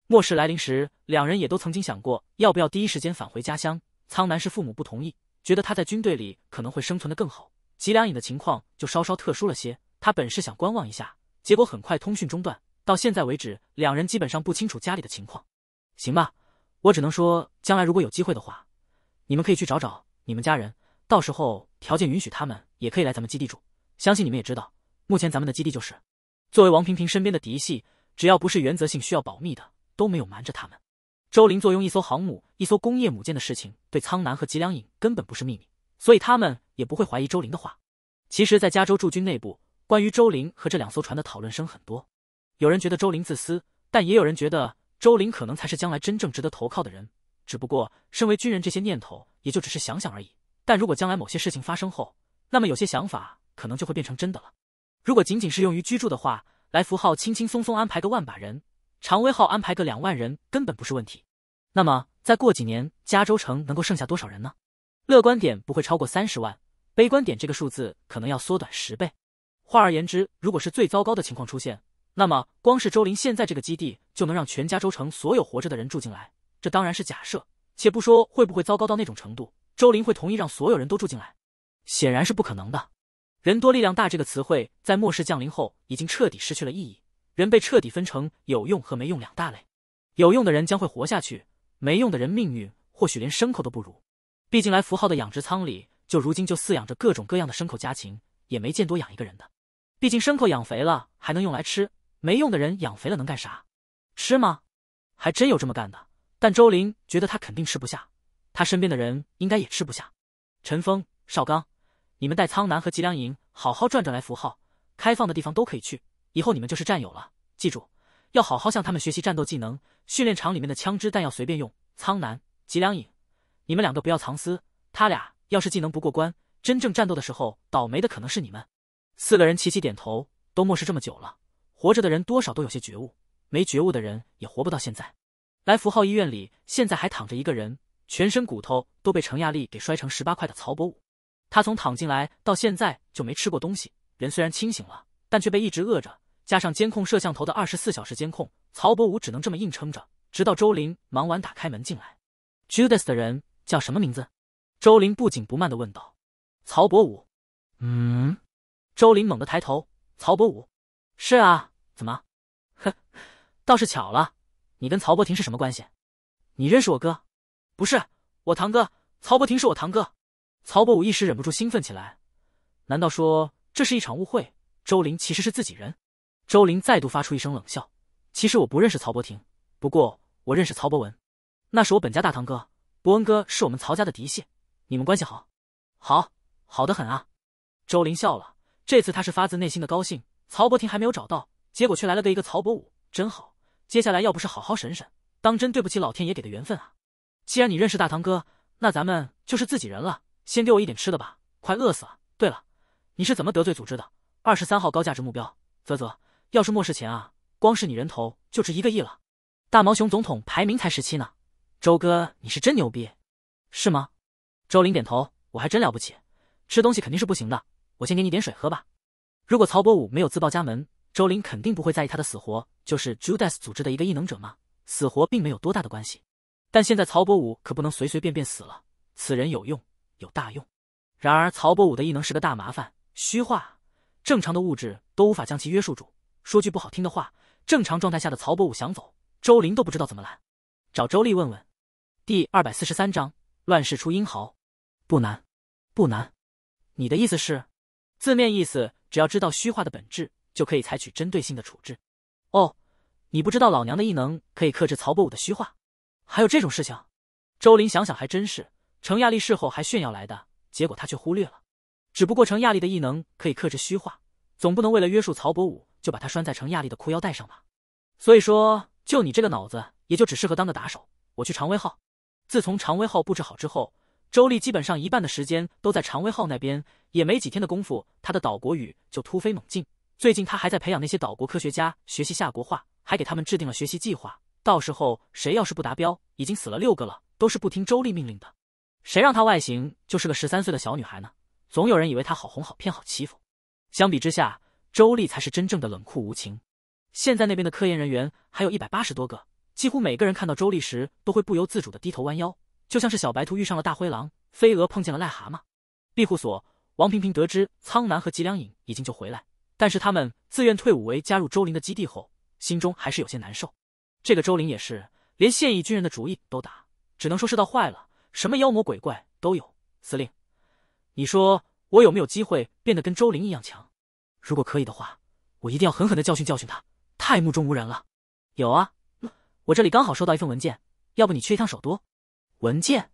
末世来临时，两人也都曾经想过要不要第一时间返回家乡。苍南是父母不同意，觉得他在军队里可能会生存的更好。吉良影的情况就稍稍特殊了些，他本是想观望一下，结果很快通讯中断，到现在为止，两人基本上不清楚家里的情况。行吧，我只能说，将来如果有机会的话，你们可以去找找你们家人，到时候条件允许，他们也可以来咱们基地住。相信你们也知道。目前咱们的基地就是，作为王平平身边的嫡系，只要不是原则性需要保密的，都没有瞒着他们。周林坐拥一艘航母、一艘工业母舰的事情，对苍南和吉良影根本不是秘密，所以他们也不会怀疑周林的话。其实，在加州驻军内部，关于周林和这两艘船的讨论声很多。有人觉得周林自私，但也有人觉得周林可能才是将来真正值得投靠的人。只不过，身为军人，这些念头也就只是想想而已。但如果将来某些事情发生后，那么有些想法可能就会变成真的了。如果仅仅是用于居住的话，来福号轻轻松松安排个万把人，常威号安排个两万人根本不是问题。那么再过几年，加州城能够剩下多少人呢？乐观点不会超过三十万，悲观点这个数字可能要缩短十倍。换而言之，如果是最糟糕的情况出现，那么光是周林现在这个基地就能让全加州城所有活着的人住进来。这当然是假设，且不说会不会糟糕到那种程度，周林会同意让所有人都住进来，显然是不可能的。人多力量大这个词汇在末世降临后已经彻底失去了意义。人被彻底分成有用和没用两大类，有用的人将会活下去，没用的人命运或许连牲口都不如。毕竟来符号的养殖仓里，就如今就饲养着各种各样的牲口家禽，也没见多养一个人的。毕竟牲口养肥了还能用来吃，没用的人养肥了能干啥？吃吗？还真有这么干的。但周林觉得他肯定吃不下，他身边的人应该也吃不下。陈峰、邵刚。你们带苍南和吉良营好好转转来，符号开放的地方都可以去。以后你们就是战友了，记住要好好向他们学习战斗技能。训练场里面的枪支弹药随便用。苍南、吉良营，你们两个不要藏私，他俩要是技能不过关，真正战斗的时候倒霉的可能是你们。四个人齐齐点头，都漠视这么久了，活着的人多少都有些觉悟，没觉悟的人也活不到现在。来符号医院里，现在还躺着一个人，全身骨头都被程亚丽给摔成十八块的曹伯武。他从躺进来到现在就没吃过东西，人虽然清醒了，但却被一直饿着。加上监控摄像头的二十四小时监控，曹伯武只能这么硬撑着，直到周林忙完打开门进来。Judas 的人叫什么名字？周林不紧不慢地问道。曹伯武，嗯？周林猛地抬头。曹伯武，是啊，怎么？呵，倒是巧了，你跟曹伯庭是什么关系？你认识我哥？不是，我堂哥曹伯庭是我堂哥。曹伯武一时忍不住兴奋起来，难道说这是一场误会？周林其实是自己人。周林再度发出一声冷笑：“其实我不认识曹伯庭，不过我认识曹伯文，那是我本家大堂哥。伯文哥是我们曹家的嫡系，你们关系好，好好的很啊。”周林笑了，这次他是发自内心的高兴。曹伯庭还没有找到，结果却来了个一个曹伯武，真好。接下来要不是好好审审，当真对不起老天爷给的缘分啊！既然你认识大堂哥，那咱们就是自己人了。先给我一点吃的吧，快饿死了。对了，你是怎么得罪组织的？二十三号高价值目标，啧啧，要是末世前啊，光是你人头就值一个亿了。大毛熊总统排名才十七呢，周哥你是真牛逼，是吗？周林点头，我还真了不起。吃东西肯定是不行的，我先给你点水喝吧。如果曹伯武没有自报家门，周林肯定不会在意他的死活，就是 Judas 组织的一个异能者嘛，死活并没有多大的关系。但现在曹伯武可不能随随便便死了，此人有用。有大用，然而曹伯武的异能是个大麻烦，虚化，正常的物质都无法将其约束住。说句不好听的话，正常状态下的曹伯武想走，周林都不知道怎么拦，找周丽问问。第二百四十三章乱世出英豪，不难，不难。你的意思是？字面意思，只要知道虚化的本质，就可以采取针对性的处置。哦，你不知道老娘的异能可以克制曹伯武的虚化？还有这种事情？周林想想还真是。程亚丽事后还炫耀来的，结果他却忽略了。只不过程亚丽的异能可以克制虚化，总不能为了约束曹伯武就把他拴在程亚丽的裤腰带上吧？所以说，就你这个脑子，也就只适合当个打手。我去常威号。自从常威号布置好之后，周丽基本上一半的时间都在常威号那边，也没几天的功夫，他的岛国语就突飞猛进。最近他还在培养那些岛国科学家学习夏国话，还给他们制定了学习计划。到时候谁要是不达标，已经死了六个了，都是不听周丽命令的。谁让她外形就是个十三岁的小女孩呢？总有人以为她好哄、好骗、好欺负。相比之下，周丽才是真正的冷酷无情。现在那边的科研人员还有一百八十多个，几乎每个人看到周丽时都会不由自主的低头弯腰，就像是小白兔遇上了大灰狼，飞蛾碰见了癞蛤蟆。庇护所，王平平得知苍南和吉良影已经救回来，但是他们自愿退伍为加入周林的基地后，心中还是有些难受。这个周林也是，连现役军人的主意都打，只能说是道坏了。什么妖魔鬼怪都有，司令，你说我有没有机会变得跟周玲一样强？如果可以的话，我一定要狠狠的教训教训他，太目中无人了。有啊，我这里刚好收到一份文件，要不你去一趟首都？文件？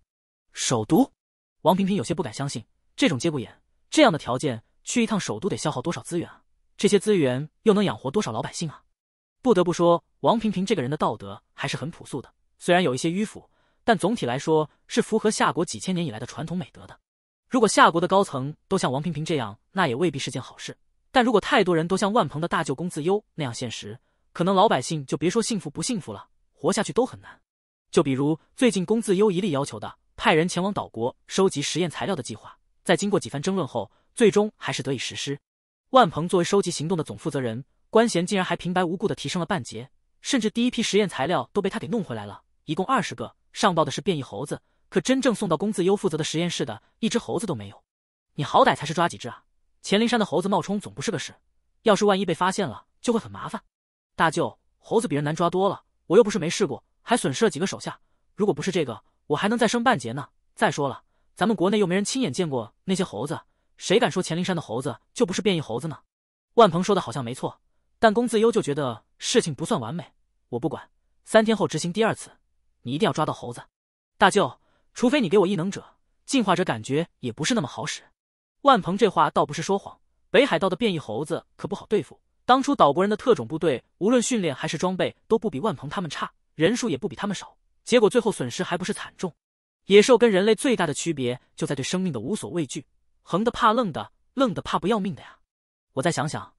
首都？王平平有些不敢相信，这种节骨眼，这样的条件，去一趟首都得消耗多少资源啊？这些资源又能养活多少老百姓啊？不得不说，王平平这个人的道德还是很朴素的，虽然有一些迂腐。但总体来说是符合夏国几千年以来的传统美德的。如果夏国的高层都像王平平这样，那也未必是件好事。但如果太多人都像万鹏的大舅公自优那样现实，可能老百姓就别说幸福不幸福了，活下去都很难。就比如最近，龚自优一力要求的派人前往岛国收集实验材料的计划，在经过几番争论后，最终还是得以实施。万鹏作为收集行动的总负责人，官衔竟然还平白无故的提升了半截，甚至第一批实验材料都被他给弄回来了，一共二十个。上报的是变异猴子，可真正送到龚自优负责的实验室的一只猴子都没有。你好歹才是抓几只啊！乾灵山的猴子冒充总不是个事，要是万一被发现了，就会很麻烦。大舅，猴子比人难抓多了，我又不是没试过，还损失了几个手下。如果不是这个，我还能再生半截呢。再说了，咱们国内又没人亲眼见过那些猴子，谁敢说乾灵山的猴子就不是变异猴子呢？万鹏说的好像没错，但龚自优就觉得事情不算完美。我不管，三天后执行第二次。你一定要抓到猴子，大舅。除非你给我异能者、进化者，感觉也不是那么好使。万鹏这话倒不是说谎，北海道的变异猴子可不好对付。当初岛国人的特种部队，无论训练还是装备，都不比万鹏他们差，人数也不比他们少，结果最后损失还不是惨重。野兽跟人类最大的区别，就在对生命的无所畏惧。横的怕愣的，愣的怕不要命的呀。我再想想，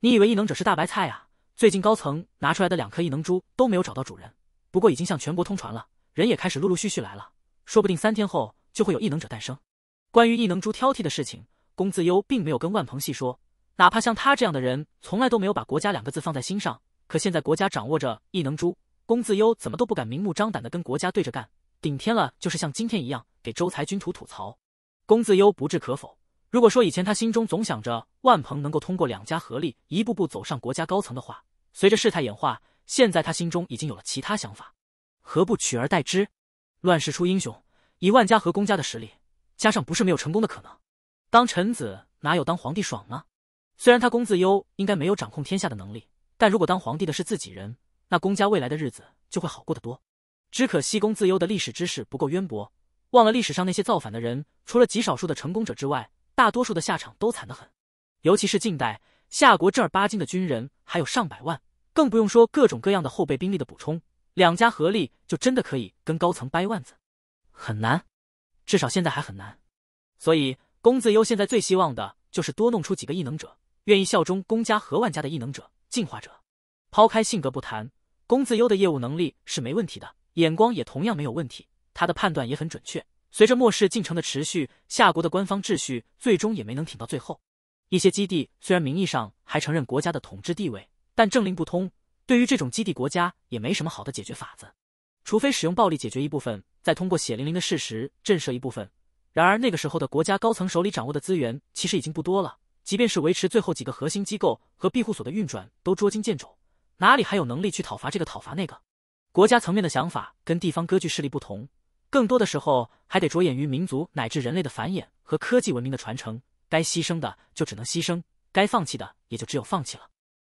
你以为异能者是大白菜啊？最近高层拿出来的两颗异能珠都没有找到主人。不过已经向全国通传了，人也开始陆陆续续来了，说不定三天后就会有异能者诞生。关于异能珠挑剔的事情，龚自优并没有跟万鹏细说。哪怕像他这样的人，从来都没有把“国家”两个字放在心上，可现在国家掌握着异能珠，龚自优怎么都不敢明目张胆的跟国家对着干，顶天了就是像今天一样给周才军吐吐槽。龚自优不置可否。如果说以前他心中总想着万鹏能够通过两家合力一步步走上国家高层的话，随着事态演化。现在他心中已经有了其他想法，何不取而代之？乱世出英雄，以万家和公家的实力，加上不是没有成功的可能。当臣子哪有当皇帝爽呢？虽然他公自优应该没有掌控天下的能力，但如果当皇帝的是自己人，那公家未来的日子就会好过得多。只可惜公自优的历史知识不够渊博，忘了历史上那些造反的人，除了极少数的成功者之外，大多数的下场都惨得很。尤其是近代夏国正儿八经的军人还有上百万。更不用说各种各样的后备兵力的补充，两家合力就真的可以跟高层掰腕子，很难，至少现在还很难。所以，公自优现在最希望的就是多弄出几个异能者，愿意效忠公家和万家的异能者、进化者。抛开性格不谈，公自优的业务能力是没问题的，眼光也同样没有问题，他的判断也很准确。随着末世进程的持续，夏国的官方秩序最终也没能挺到最后，一些基地虽然名义上还承认国家的统治地位。但政令不通，对于这种基地国家也没什么好的解决法子，除非使用暴力解决一部分，再通过血淋淋的事实震慑一部分。然而那个时候的国家高层手里掌握的资源其实已经不多了，即便是维持最后几个核心机构和庇护所的运转都捉襟见肘，哪里还有能力去讨伐这个讨伐那个？国家层面的想法跟地方割据势力不同，更多的时候还得着眼于民族乃至人类的繁衍和科技文明的传承，该牺牲的就只能牺牲，该放弃的也就只有放弃了。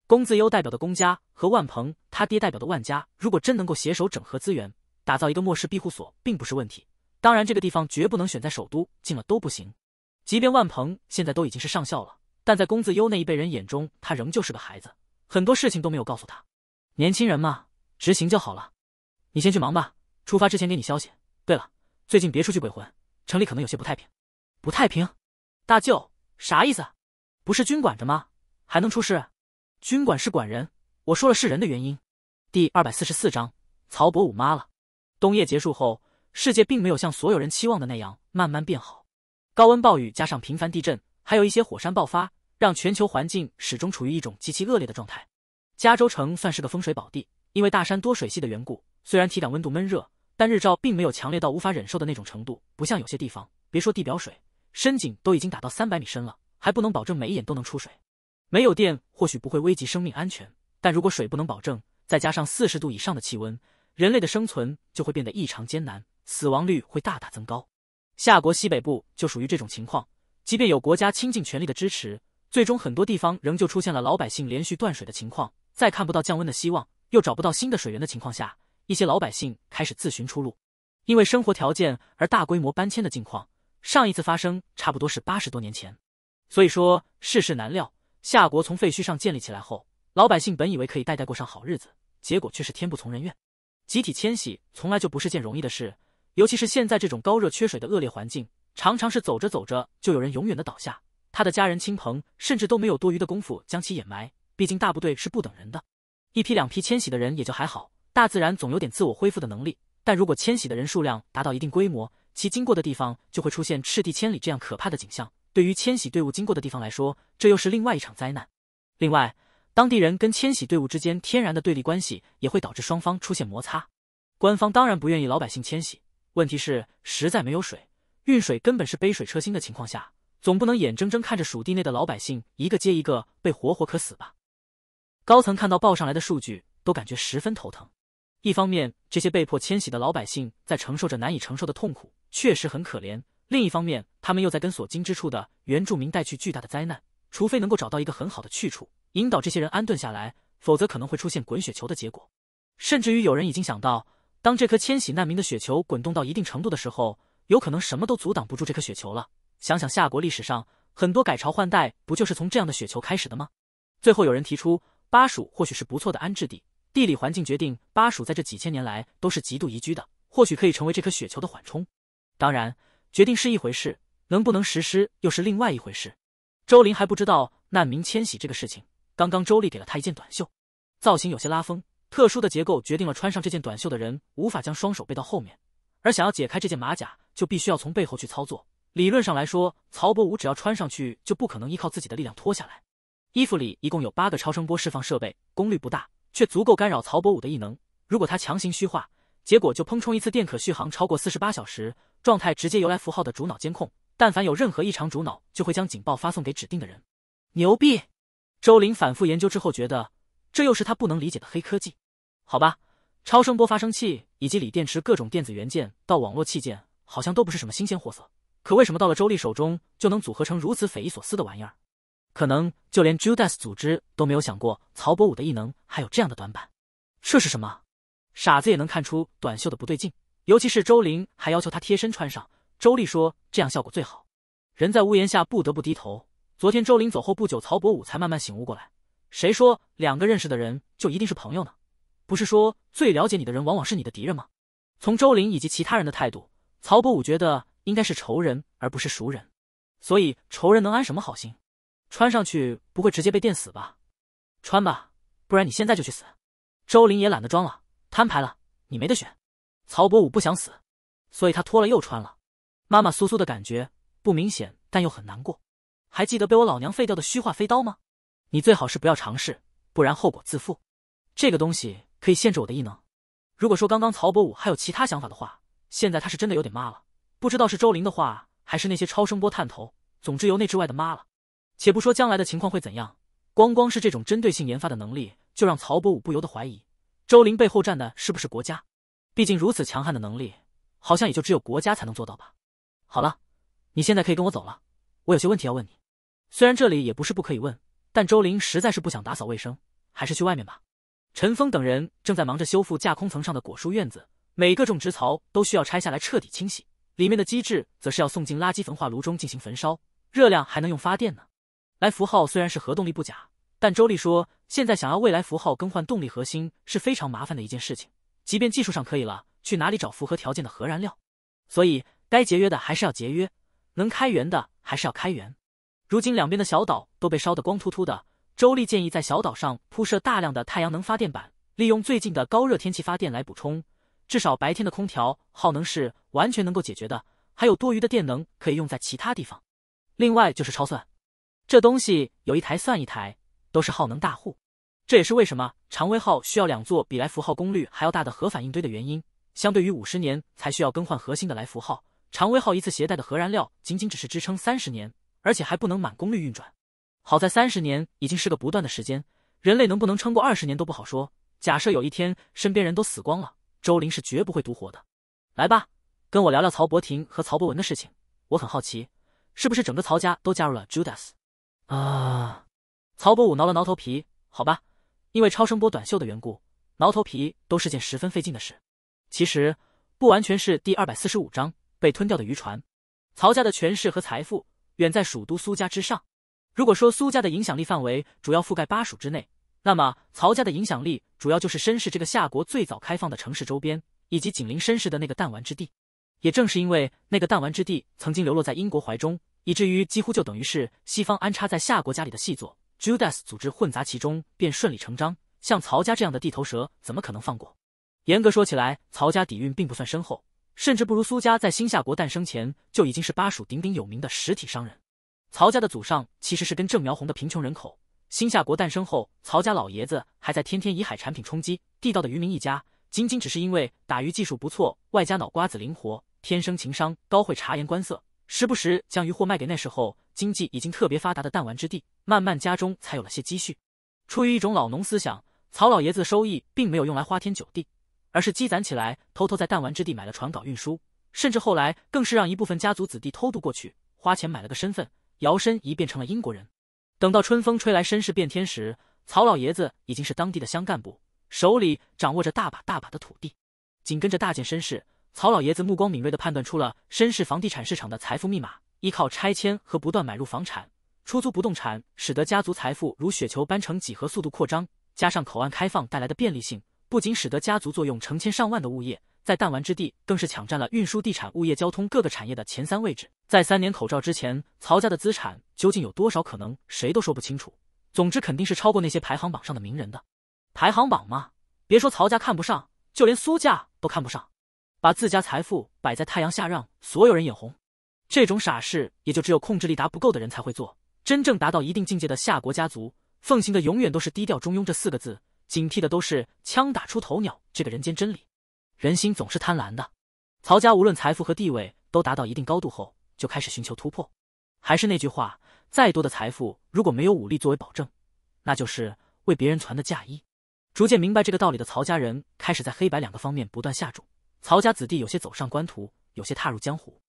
龚自优代表的龚家和万鹏他爹代表的万家，如果真能够携手整合资源，打造一个末世庇护所，并不是问题。当然，这个地方绝不能选在首都，进了都不行。即便万鹏现在都已经是上校了，但在龚自优那一辈人眼中，他仍旧是个孩子，很多事情都没有告诉他。年轻人嘛，执行就好了。你先去忙吧，出发之前给你消息。对了，最近别出去鬼混，城里可能有些不太平。不太平？大舅啥意思？不是军管着吗？还能出事？军管是管人，我说了是人的原因。第二百四十四章，曹伯武妈了。冬夜结束后，世界并没有像所有人期望的那样慢慢变好。高温暴雨加上频繁地震，还有一些火山爆发，让全球环境始终处于一种极其恶劣的状态。加州城算是个风水宝地，因为大山多水系的缘故，虽然体感温度闷热，但日照并没有强烈到无法忍受的那种程度。不像有些地方，别说地表水，深井都已经达到三百米深了，还不能保证每一眼都能出水。没有电或许不会危及生命安全，但如果水不能保证，再加上四十度以上的气温，人类的生存就会变得异常艰难，死亡率会大大增高。夏国西北部就属于这种情况，即便有国家倾尽全力的支持，最终很多地方仍旧出现了老百姓连续断水的情况。再看不到降温的希望，又找不到新的水源的情况下，一些老百姓开始自寻出路，因为生活条件而大规模搬迁的境况，上一次发生差不多是八十多年前，所以说世事难料。夏国从废墟上建立起来后，老百姓本以为可以代代过上好日子，结果却是天不从人愿。集体迁徙从来就不是件容易的事，尤其是现在这种高热缺水的恶劣环境，常常是走着走着就有人永远的倒下，他的家人亲朋甚至都没有多余的功夫将其掩埋。毕竟大部队是不等人的，一批两批迁徙的人也就还好，大自然总有点自我恢复的能力。但如果迁徙的人数量达到一定规模，其经过的地方就会出现赤地千里这样可怕的景象。对于迁徙队伍经过的地方来说，这又是另外一场灾难。另外，当地人跟迁徙队伍之间天然的对立关系也会导致双方出现摩擦。官方当然不愿意老百姓迁徙，问题是实在没有水，运水根本是杯水车薪的情况下，总不能眼睁睁看着蜀地内的老百姓一个接一个被活活渴死吧？高层看到报上来的数据，都感觉十分头疼。一方面，这些被迫迁徙的老百姓在承受着难以承受的痛苦，确实很可怜。另一方面，他们又在跟所经之处的原住民带去巨大的灾难。除非能够找到一个很好的去处，引导这些人安顿下来，否则可能会出现滚雪球的结果。甚至于有人已经想到，当这颗迁徙难民的雪球滚动到一定程度的时候，有可能什么都阻挡不住这颗雪球了。想想夏国历史上很多改朝换代，不就是从这样的雪球开始的吗？最后有人提出，巴蜀或许是不错的安置地。地理环境决定巴蜀在这几千年来都是极度宜居的，或许可以成为这颗雪球的缓冲。当然。决定是一回事，能不能实施又是另外一回事。周林还不知道难民迁徙这个事情。刚刚周丽给了他一件短袖，造型有些拉风。特殊的结构决定了穿上这件短袖的人无法将双手背到后面，而想要解开这件马甲，就必须要从背后去操作。理论上来说，曹伯武只要穿上去，就不可能依靠自己的力量脱下来。衣服里一共有八个超声波释放设备，功率不大，却足够干扰曹伯武的异能。如果他强行虚化，结果就砰冲一次电，可续航超过四十八小时。状态直接由来符号的主脑监控，但凡有任何异常，主脑就会将警报发送给指定的人。牛逼！周林反复研究之后，觉得这又是他不能理解的黑科技。好吧，超声波发生器以及锂电池、各种电子元件到网络器件，好像都不是什么新鲜货色。可为什么到了周丽手中就能组合成如此匪夷所思的玩意儿？可能就连 Judas 组织都没有想过，曹伯武的异能还有这样的短板。这是什么？傻子也能看出短袖的不对劲。尤其是周林还要求他贴身穿上。周丽说：“这样效果最好，人在屋檐下，不得不低头。”昨天周林走后不久，曹伯武才慢慢醒悟过来。谁说两个认识的人就一定是朋友呢？不是说最了解你的人往往是你的敌人吗？从周林以及其他人的态度，曹伯武觉得应该是仇人，而不是熟人。所以仇人能安什么好心？穿上去不会直接被电死吧？穿吧，不然你现在就去死。周林也懒得装了，摊牌了，你没得选。曹伯武不想死，所以他脱了又穿了。妈妈酥酥的感觉不明显，但又很难过。还记得被我老娘废掉的虚化飞刀吗？你最好是不要尝试，不然后果自负。这个东西可以限制我的异能。如果说刚刚曹伯武还有其他想法的话，现在他是真的有点妈了。不知道是周林的话，还是那些超声波探头，总之由内至外的妈了。且不说将来的情况会怎样，光光是这种针对性研发的能力，就让曹伯武不由得怀疑，周林背后站的是不是国家。毕竟如此强悍的能力，好像也就只有国家才能做到吧。好了，你现在可以跟我走了，我有些问题要问你。虽然这里也不是不可以问，但周林实在是不想打扫卫生，还是去外面吧。陈峰等人正在忙着修复架空层上的果蔬院子，每个种植槽都需要拆下来彻底清洗，里面的机制则是要送进垃圾焚化炉中进行焚烧，热量还能用发电呢。来符号虽然是核动力不假，但周丽说现在想要未来符号更换动力核心是非常麻烦的一件事情。即便技术上可以了，去哪里找符合条件的核燃料？所以该节约的还是要节约，能开源的还是要开源。如今两边的小岛都被烧得光秃秃的，周丽建议在小岛上铺设大量的太阳能发电板，利用最近的高热天气发电来补充，至少白天的空调耗能是完全能够解决的，还有多余的电能可以用在其他地方。另外就是超算，这东西有一台算一台，都是耗能大户。这也是为什么常威号需要两座比来福号功率还要大的核反应堆的原因。相对于五十年才需要更换核心的来福号，常威号一次携带的核燃料仅仅只是支撑三十年，而且还不能满功率运转。好在三十年已经是个不断的时间，人类能不能撑过二十年都不好说。假设有一天身边人都死光了，周林是绝不会独活的。来吧，跟我聊聊曹伯庭和曹博文的事情，我很好奇，是不是整个曹家都加入了 Judas？啊，曹伯武挠了挠头皮，好吧。因为超声波短袖的缘故，挠头皮都是件十分费劲的事。其实不完全是。第二百四十五章被吞掉的渔船。曹家的权势和财富远在蜀都苏家之上。如果说苏家的影响力范围主要覆盖巴蜀之内，那么曹家的影响力主要就是申氏这个夏国最早开放的城市周边，以及紧邻申氏的那个弹丸之地。也正是因为那个弹丸之地曾经流落在英国怀中，以至于几乎就等于是西方安插在夏国家里的细作。Judas 组织混杂其中，便顺理成章。像曹家这样的地头蛇，怎么可能放过？严格说起来，曹家底蕴并不算深厚，甚至不如苏家。在新夏国诞生前，就已经是巴蜀鼎鼎有名的实体商人。曹家的祖上其实是跟郑苗红的贫穷人口。新夏国诞生后，曹家老爷子还在天天以海产品充饥，地道的渔民一家。仅仅只是因为打鱼技术不错，外加脑瓜子灵活，天生情商高，会察言观色。时不时将渔货卖给那时候经济已经特别发达的弹丸之地，慢慢家中才有了些积蓄。出于一种老农思想，曹老爷子的收益并没有用来花天酒地，而是积攒起来，偷偷在弹丸之地买了船搞运输，甚至后来更是让一部分家族子弟偷渡过去，花钱买了个身份，摇身一变成了英国人。等到春风吹来身世变天时，曹老爷子已经是当地的乡干部，手里掌握着大把大把的土地。紧跟着大件身世，曹老爷子目光敏锐地判断出了深士市房地产市场的财富密码，依靠拆迁和不断买入房产、出租不动产，使得家族财富如雪球般呈几何速度扩张。加上口岸开放带来的便利性，不仅使得家族作用成千上万的物业，在弹丸之地更是抢占了运输、地产、物业、交通各个产业的前三位置。在三年口罩之前，曹家的资产究竟有多少？可能谁都说不清楚。总之，肯定是超过那些排行榜上的名人的。排行榜吗？别说曹家看不上，就连苏家都看不上。把自家财富摆在太阳下，让所有人眼红，这种傻事也就只有控制力达不够的人才会做。真正达到一定境界的夏国家族，奉行的永远都是低调中庸这四个字，警惕的都是枪打出头鸟这个人间真理。人心总是贪婪的，曹家无论财富和地位都达到一定高度后，就开始寻求突破。还是那句话，再多的财富如果没有武力作为保证，那就是为别人传的嫁衣。逐渐明白这个道理的曹家人，开始在黑白两个方面不断下注。曹家子弟有些走上官途，有些踏入江湖。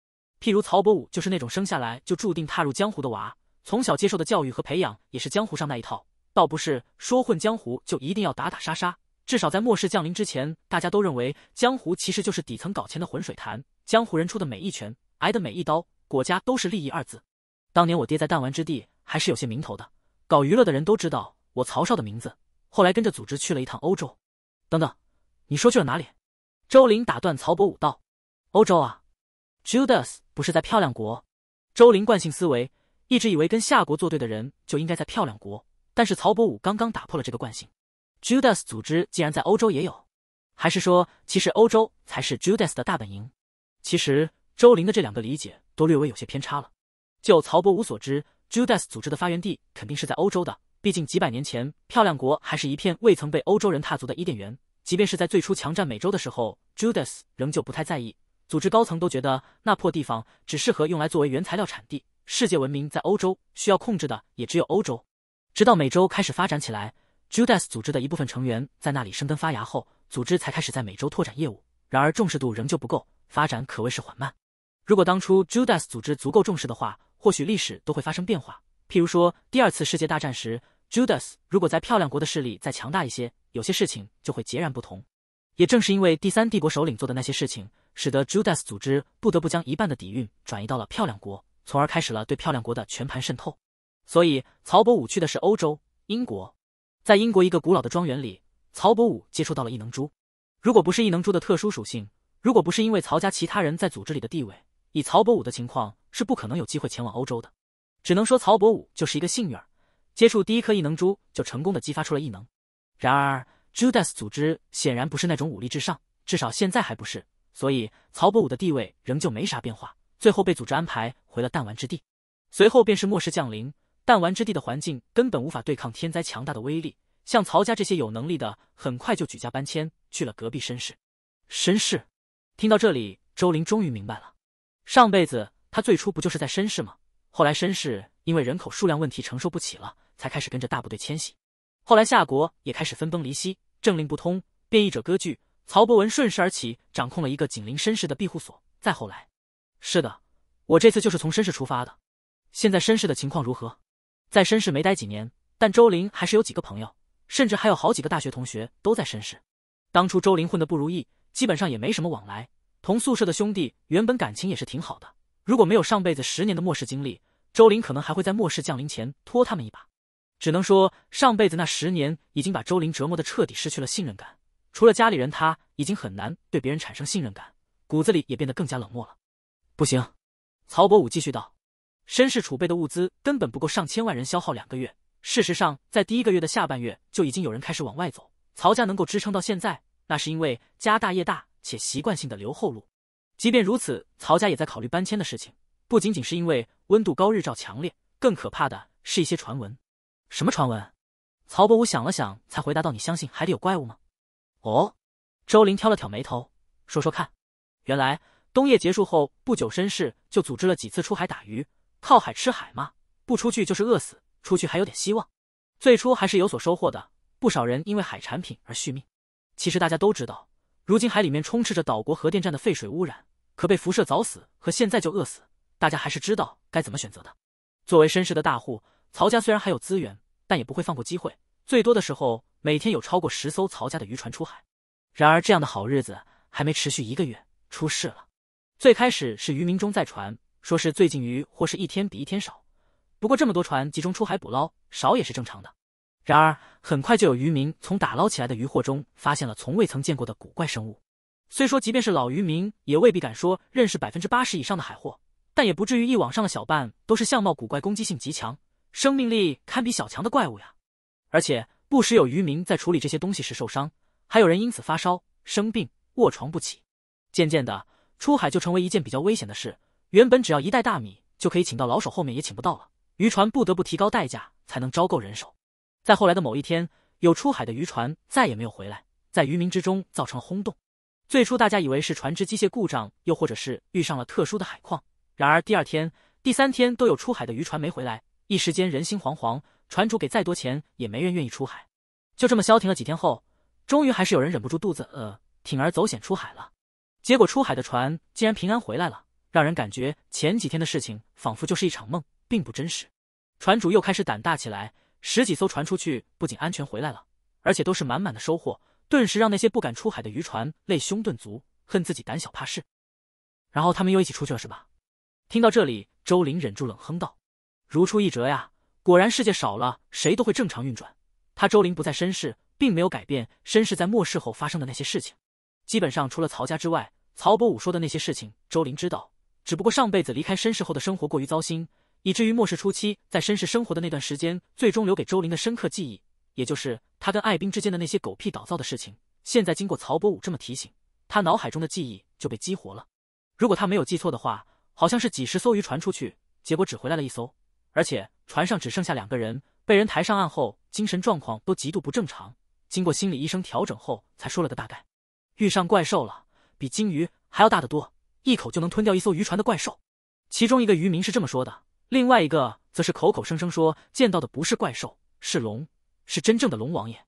譬如曹伯武就是那种生下来就注定踏入江湖的娃，从小接受的教育和培养也是江湖上那一套。倒不是说混江湖就一定要打打杀杀，至少在末世降临之前，大家都认为江湖其实就是底层搞钱的浑水潭。江湖人出的每一拳，挨的每一刀，国家都是利益二字。当年我爹在弹丸之地还是有些名头的，搞娱乐的人都知道我曹少的名字。后来跟着组织去了一趟欧洲，等等，你说去了哪里？周林打断曹伯武道，欧洲啊，Judas 不是在漂亮国？周林惯性思维，一直以为跟夏国作对的人就应该在漂亮国，但是曹伯武刚刚打破了这个惯性，Judas 组织竟然在欧洲也有，还是说其实欧洲才是 Judas 的大本营？其实周林的这两个理解都略微有些偏差了。就曹伯武所知，Judas 组织的发源地肯定是在欧洲的，毕竟几百年前漂亮国还是一片未曾被欧洲人踏足的伊甸园。即便是在最初强占美洲的时候，Judas 仍旧不太在意。组织高层都觉得那破地方只适合用来作为原材料产地。世界文明在欧洲需要控制的也只有欧洲。直到美洲开始发展起来，Judas 组织的一部分成员在那里生根发芽后，组织才开始在美洲拓展业务。然而重视度仍旧不够，发展可谓是缓慢。如果当初 Judas 组织足够重视的话，或许历史都会发生变化。譬如说第二次世界大战时。Judas，如果在漂亮国的势力再强大一些，有些事情就会截然不同。也正是因为第三帝国首领做的那些事情，使得 Judas 组织不得不将一半的底蕴转移到了漂亮国，从而开始了对漂亮国的全盘渗透。所以，曹伯武去的是欧洲，英国。在英国一个古老的庄园里，曹伯武接触到了异能珠。如果不是异能珠的特殊属性，如果不是因为曹家其他人在组织里的地位，以曹伯武的情况是不可能有机会前往欧洲的。只能说，曹伯武就是一个幸运儿。接触第一颗异能珠，就成功的激发出了异能。然而，Judas 组织显然不是那种武力至上，至少现在还不是。所以，曹伯武的地位仍旧没啥变化。最后被组织安排回了弹丸之地。随后便是末世降临，弹丸之地的环境根本无法对抗天灾强大的威力。像曹家这些有能力的，很快就举家搬迁去了隔壁绅士。绅士，听到这里，周林终于明白了，上辈子他最初不就是在绅士吗？后来，绅士因为人口数量问题承受不起了，才开始跟着大部队迁徙。后来，夏国也开始分崩离析，政令不通，变异者割据。曹博文顺势而起，掌控了一个紧邻绅士的庇护所。再后来，是的，我这次就是从绅士出发的。现在，绅士的情况如何？在绅士没待几年，但周林还是有几个朋友，甚至还有好几个大学同学都在绅士。当初周林混得不如意，基本上也没什么往来。同宿舍的兄弟原本感情也是挺好的。如果没有上辈子十年的末世经历，周林可能还会在末世降临前拖他们一把。只能说上辈子那十年已经把周林折磨的彻底失去了信任感，除了家里人，他已经很难对别人产生信任感，骨子里也变得更加冷漠了。不行，曹伯武继续道，身世储备的物资根本不够上千万人消耗两个月。事实上，在第一个月的下半月就已经有人开始往外走。曹家能够支撑到现在，那是因为家大业大且习惯性的留后路。即便如此，曹家也在考虑搬迁的事情。不仅仅是因为温度高、日照强烈，更可怕的是一些传闻。什么传闻？曹伯武想了想，才回答道：“你相信海底有怪物吗？”哦，周林挑了挑眉头，说说看。原来冬夜结束后不久，绅士就组织了几次出海打鱼，靠海吃海嘛，不出去就是饿死，出去还有点希望。最初还是有所收获的，不少人因为海产品而续命。其实大家都知道，如今海里面充斥着岛国核电站的废水污染。可被辐射早死，和现在就饿死，大家还是知道该怎么选择的。作为绅士的大户，曹家虽然还有资源，但也不会放过机会。最多的时候，每天有超过十艘曹家的渔船出海。然而，这样的好日子还没持续一个月，出事了。最开始是渔民中在传，说是最近鱼或是一天比一天少。不过这么多船集中出海捕捞，少也是正常的。然而，很快就有渔民从打捞起来的渔获中发现了从未曾见过的古怪生物。虽说即便是老渔民，也未必敢说认识百分之八十以上的海货，但也不至于一网上的小半都是相貌古怪、攻击性极强、生命力堪比小强的怪物呀。而且不时有渔民在处理这些东西时受伤，还有人因此发烧、生病、卧床不起。渐渐的，出海就成为一件比较危险的事。原本只要一袋大米就可以请到老手，后面也请不到了。渔船不得不提高代价才能招够人手。在后来的某一天，有出海的渔船再也没有回来，在渔民之中造成了轰动。最初大家以为是船只机械故障，又或者是遇上了特殊的海况。然而第二天、第三天都有出海的渔船没回来，一时间人心惶惶。船主给再多钱也没人愿意出海。就这么消停了几天后，终于还是有人忍不住肚子饿，铤而走险出海了。结果出海的船竟然平安回来了，让人感觉前几天的事情仿佛就是一场梦，并不真实。船主又开始胆大起来，十几艘船出去，不仅安全回来了，而且都是满满的收获。顿时让那些不敢出海的渔船泪胸顿足，恨自己胆小怕事。然后他们又一起出去了，是吧？听到这里，周林忍住冷哼道：“如出一辙呀！果然世界少了谁都会正常运转。他周林不在身世，并没有改变身世在末世后发生的那些事情。基本上除了曹家之外，曹伯武说的那些事情，周琳知道。只不过上辈子离开身世后的生活过于糟心，以至于末世初期在身世生活的那段时间，最终留给周琳的深刻记忆。”也就是他跟艾冰之间的那些狗屁倒灶的事情，现在经过曹伯武这么提醒，他脑海中的记忆就被激活了。如果他没有记错的话，好像是几十艘渔船出去，结果只回来了一艘，而且船上只剩下两个人，被人抬上岸后，精神状况都极度不正常。经过心理医生调整后，才说了个大概：遇上怪兽了，比鲸鱼还要大得多，一口就能吞掉一艘渔船的怪兽。其中一个渔民是这么说的，另外一个则是口口声声说见到的不是怪兽，是龙。是真正的龙王爷。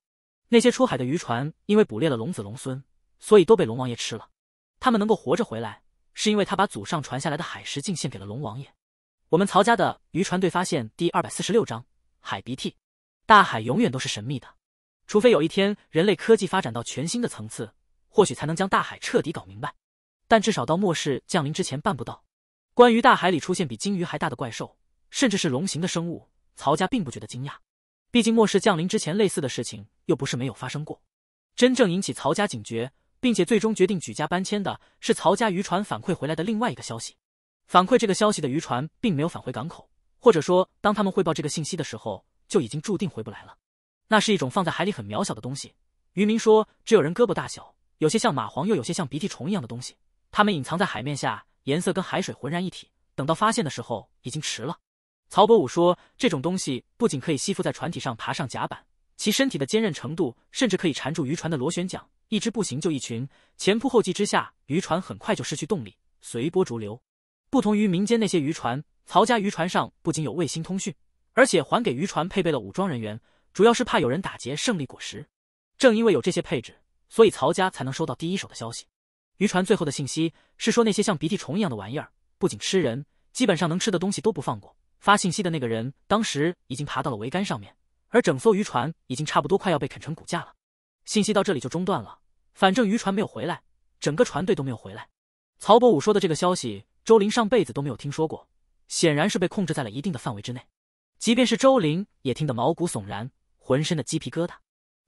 那些出海的渔船因为捕猎了龙子龙孙，所以都被龙王爷吃了。他们能够活着回来，是因为他把祖上传下来的海石敬献给了龙王爷。我们曹家的渔船队发现第二百四十六章海鼻涕。大海永远都是神秘的，除非有一天人类科技发展到全新的层次，或许才能将大海彻底搞明白。但至少到末世降临之前办不到。关于大海里出现比鲸鱼还大的怪兽，甚至是龙形的生物，曹家并不觉得惊讶。毕竟末世降临之前，类似的事情又不是没有发生过。真正引起曹家警觉，并且最终决定举家搬迁的，是曹家渔船反馈回来的另外一个消息。反馈这个消息的渔船并没有返回港口，或者说，当他们汇报这个信息的时候，就已经注定回不来了。那是一种放在海里很渺小的东西，渔民说只有人胳膊大小，有些像蚂蟥，又有些像鼻涕虫一样的东西。它们隐藏在海面下，颜色跟海水浑然一体。等到发现的时候，已经迟了。曹伯武说：“这种东西不仅可以吸附在船体上爬上甲板，其身体的坚韧程度甚至可以缠住渔船的螺旋桨。一只不行就一群，前仆后继之下，渔船很快就失去动力，随波逐流。不同于民间那些渔船，曹家渔船上不仅有卫星通讯，而且还给渔船配备了武装人员，主要是怕有人打劫胜利果实。正因为有这些配置，所以曹家才能收到第一手的消息。渔船最后的信息是说，那些像鼻涕虫一样的玩意儿，不仅吃人，基本上能吃的东西都不放过。”发信息的那个人当时已经爬到了桅杆上面，而整艘渔船已经差不多快要被啃成骨架了。信息到这里就中断了，反正渔船没有回来，整个船队都没有回来。曹伯武说的这个消息，周林上辈子都没有听说过，显然是被控制在了一定的范围之内。即便是周林，也听得毛骨悚然，浑身的鸡皮疙瘩。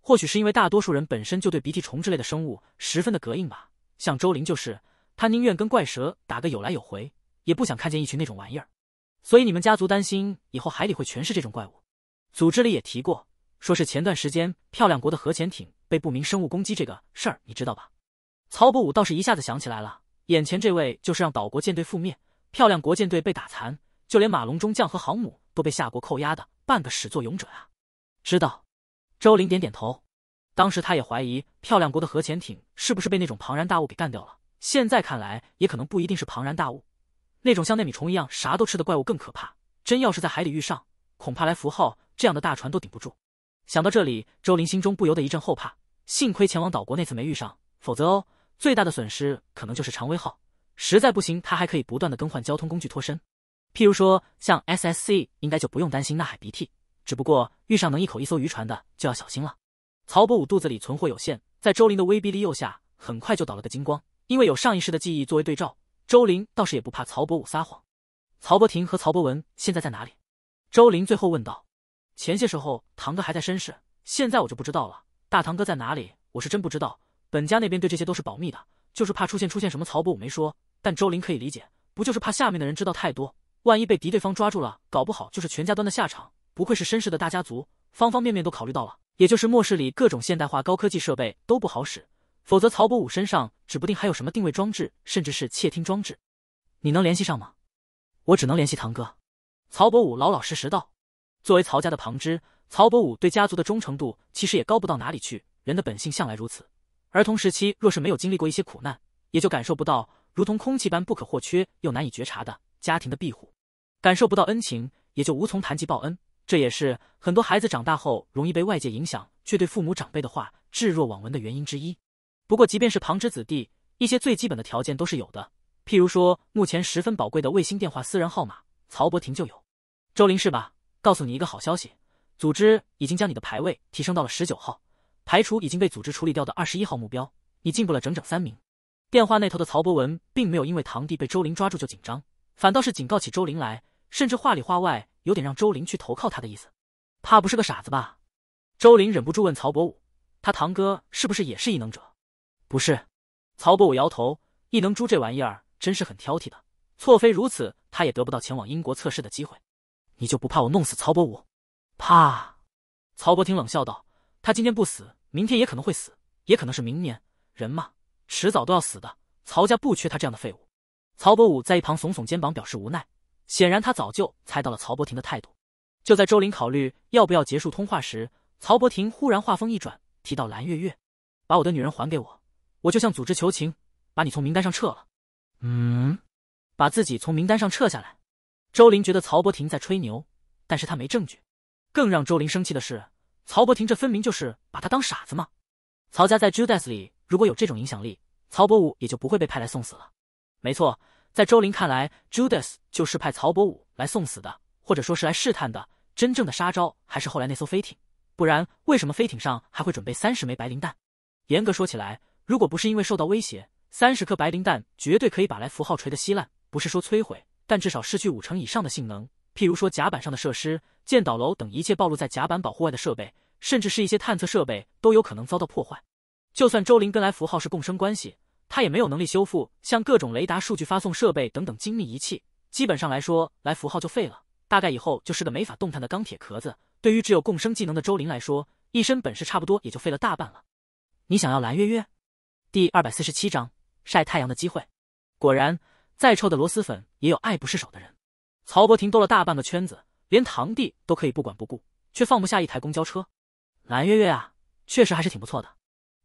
或许是因为大多数人本身就对鼻涕虫之类的生物十分的膈应吧，像周林就是，他宁愿跟怪蛇打个有来有回，也不想看见一群那种玩意儿。所以你们家族担心以后海里会全是这种怪物，组织里也提过，说是前段时间漂亮国的核潜艇被不明生物攻击，这个事儿你知道吧？曹伯武倒是一下子想起来了，眼前这位就是让岛国舰队覆灭、漂亮国舰队被打残，就连马龙中将和航母都被夏国扣押的半个始作俑者啊！知道。周林点点头，当时他也怀疑漂亮国的核潜艇是不是被那种庞然大物给干掉了，现在看来也可能不一定是庞然大物。那种像纳米虫一样啥都吃的怪物更可怕，真要是在海里遇上，恐怕来福号这样的大船都顶不住。想到这里，周林心中不由得一阵后怕。幸亏前往岛国那次没遇上，否则哦，最大的损失可能就是长威号。实在不行，他还可以不断的更换交通工具脱身，譬如说像 S S C，应该就不用担心纳海鼻涕。只不过遇上能一口一艘渔船的，就要小心了。曹伯武肚子里存货有限，在周林的威逼利诱下，很快就倒了个精光。因为有上一世的记忆作为对照。周林倒是也不怕曹伯武撒谎，曹伯庭和曹伯文现在在哪里？周林最后问道。前些时候堂哥还在绅士，现在我就不知道了。大堂哥在哪里，我是真不知道。本家那边对这些都是保密的，就是怕出现出现什么。曹伯武没说，但周林可以理解，不就是怕下面的人知道太多，万一被敌对方抓住了，搞不好就是全家端的下场。不愧是绅士的大家族，方方面面都考虑到了。也就是末世里各种现代化高科技设备都不好使。否则，曹伯武身上指不定还有什么定位装置，甚至是窃听装置。你能联系上吗？我只能联系堂哥。曹伯武老老实实道。作为曹家的旁支，曹伯武对家族的忠诚度其实也高不到哪里去。人的本性向来如此。儿童时期若是没有经历过一些苦难，也就感受不到如同空气般不可或缺又难以觉察的家庭的庇护，感受不到恩情，也就无从谈及报恩。这也是很多孩子长大后容易被外界影响，却对父母长辈的话置若罔闻的原因之一。不过，即便是旁支子弟，一些最基本的条件都是有的。譬如说，目前十分宝贵的卫星电话私人号码，曹伯庭就有。周林是吧？告诉你一个好消息，组织已经将你的排位提升到了十九号，排除已经被组织处理掉的二十一号目标，你进步了整整三名。电话那头的曹博文并没有因为堂弟被周林抓住就紧张，反倒是警告起周林来，甚至话里话外有点让周林去投靠他的意思，怕不是个傻子吧？周林忍不住问曹伯武，他堂哥是不是也是异能者？不是，曹伯武摇头，异能珠这玩意儿真是很挑剔的。错非如此，他也得不到前往英国测试的机会。你就不怕我弄死曹伯武？怕？曹伯庭冷笑道：“他今天不死，明天也可能会死，也可能是明年。人嘛，迟早都要死的。曹家不缺他这样的废物。”曹伯武在一旁耸耸肩膀，表示无奈。显然，他早就猜到了曹伯庭的态度。就在周林考虑要不要结束通话时，曹伯庭忽然话锋一转，提到蓝月月，把我的女人还给我。我就向组织求情，把你从名单上撤了。嗯，把自己从名单上撤下来。周林觉得曹伯庭在吹牛，但是他没证据。更让周林生气的是，曹伯庭这分明就是把他当傻子嘛。曹家在 Judas 里如果有这种影响力，曹伯武也就不会被派来送死了。没错，在周林看来，Judas 就是派曹伯武来送死的，或者说是来试探的。真正的杀招还是后来那艘飞艇，不然为什么飞艇上还会准备三十枚白磷弹？严格说起来。如果不是因为受到威胁，三十颗白磷弹绝对可以把来符号锤得稀烂。不是说摧毁，但至少失去五成以上的性能。譬如说甲板上的设施、舰岛楼等一切暴露在甲板保护外的设备，甚至是一些探测设备都有可能遭到破坏。就算周林跟来符号是共生关系，他也没有能力修复像各种雷达、数据发送设备等等精密仪器。基本上来说，来符号就废了，大概以后就是个没法动弹的钢铁壳子。对于只有共生技能的周林来说，一身本事差不多也就废了大半了。你想要蓝月月？第二百四十七章晒太阳的机会。果然，再臭的螺蛳粉也有爱不释手的人。曹伯庭兜了大半个圈子，连堂弟都可以不管不顾，却放不下一台公交车。蓝月月啊，确实还是挺不错的。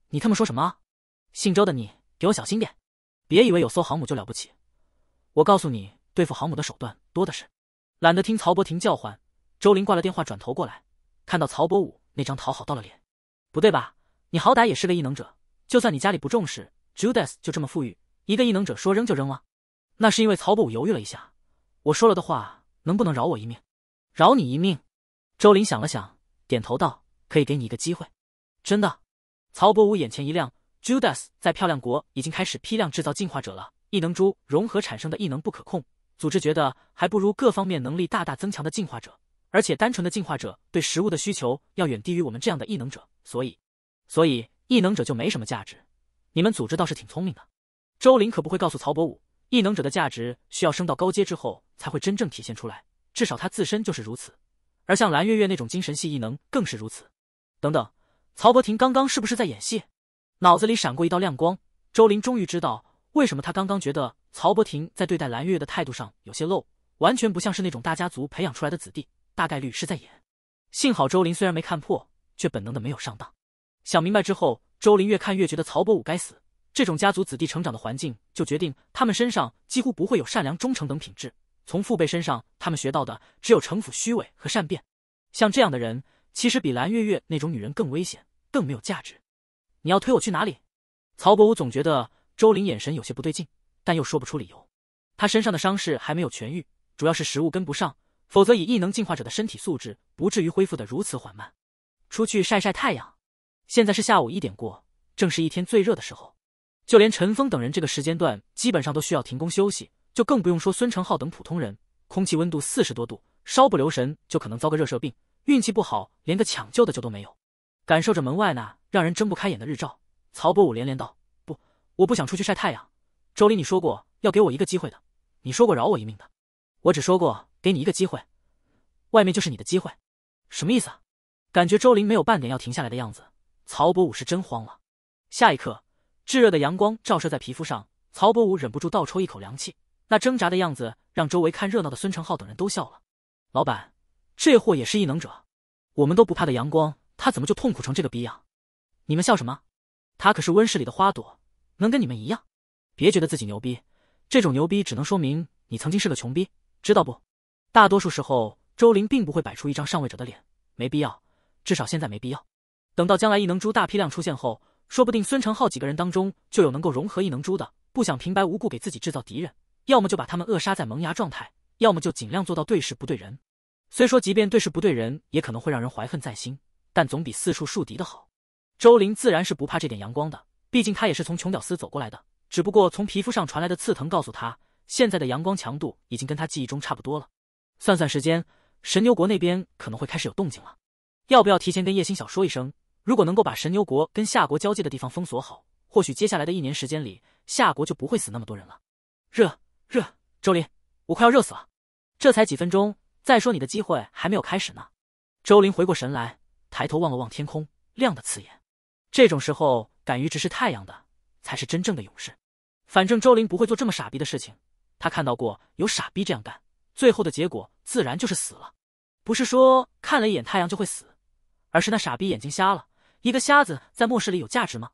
你他妈说什么？姓周的，你给我小心点！别以为有艘航母就了不起。我告诉你，对付航母的手段多的是。懒得听曹伯庭叫唤，周林挂了电话，转头过来，看到曹伯武那张讨好到了脸。不对吧？你好歹也是个异能者。就算你家里不重视，Judas 就这么富裕，一个异能者说扔就扔了？那是因为曹伯武犹豫了一下。我说了的话，能不能饶我一命？饶你一命？周林想了想，点头道：“可以给你一个机会。”真的？曹伯武眼前一亮。Judas 在漂亮国已经开始批量制造进化者了。异能珠融合产生的异能不可控，组织觉得还不如各方面能力大大增强的进化者。而且单纯的进化者对食物的需求要远低于我们这样的异能者，所以，所以。异能者就没什么价值，你们组织倒是挺聪明的。周林可不会告诉曹伯武，异能者的价值需要升到高阶之后才会真正体现出来，至少他自身就是如此。而像蓝月月那种精神系异能更是如此。等等，曹伯庭刚刚是不是在演戏？脑子里闪过一道亮光，周林终于知道为什么他刚刚觉得曹伯庭在对待蓝月月的态度上有些漏，完全不像是那种大家族培养出来的子弟，大概率是在演。幸好周林虽然没看破，却本能的没有上当。想明白之后，周林越看越觉得曹伯武该死。这种家族子弟成长的环境，就决定他们身上几乎不会有善良、忠诚等品质。从父辈身上，他们学到的只有城府、虚伪和善变。像这样的人，其实比蓝月月那种女人更危险，更没有价值。你要推我去哪里？曹伯武总觉得周林眼神有些不对劲，但又说不出理由。他身上的伤势还没有痊愈，主要是食物跟不上，否则以异能进化者的身体素质，不至于恢复的如此缓慢。出去晒晒太阳。现在是下午一点过，正是一天最热的时候，就连陈峰等人这个时间段基本上都需要停工休息，就更不用说孙成浩等普通人。空气温度四十多度，稍不留神就可能遭个热射病，运气不好连个抢救的救都没有。感受着门外那让人睁不开眼的日照，曹伯武连连道：“不，我不想出去晒太阳。”周琳你说过要给我一个机会的，你说过饶我一命的，我只说过给你一个机会，外面就是你的机会，什么意思？感觉周林没有半点要停下来的样子。曹伯武是真慌了。下一刻，炙热的阳光照射在皮肤上，曹伯武忍不住倒抽一口凉气。那挣扎的样子让周围看热闹的孙成浩等人都笑了。老板，这货也是异能者，我们都不怕的阳光，他怎么就痛苦成这个逼样？你们笑什么？他可是温室里的花朵，能跟你们一样？别觉得自己牛逼，这种牛逼只能说明你曾经是个穷逼，知道不？大多数时候，周林并不会摆出一张上位者的脸，没必要，至少现在没必要。等到将来异能珠大批量出现后，说不定孙成浩几个人当中就有能够融合异能珠的。不想平白无故给自己制造敌人，要么就把他们扼杀在萌芽状态，要么就尽量做到对事不对人。虽说即便对事不对人，也可能会让人怀恨在心，但总比四处树敌的好。周林自然是不怕这点阳光的，毕竟他也是从穷屌丝走过来的。只不过从皮肤上传来的刺疼告诉他，现在的阳光强度已经跟他记忆中差不多了。算算时间，神牛国那边可能会开始有动静了。要不要提前跟叶星晓说一声？如果能够把神牛国跟夏国交界的地方封锁好，或许接下来的一年时间里，夏国就不会死那么多人了。热热，周林，我快要热死了。这才几分钟，再说你的机会还没有开始呢。周林回过神来，抬头望了望天空，亮得刺眼。这种时候敢于直视太阳的，才是真正的勇士。反正周林不会做这么傻逼的事情。他看到过有傻逼这样干，最后的结果自然就是死了。不是说看了一眼太阳就会死？而是那傻逼眼睛瞎了，一个瞎子在末世里有价值吗？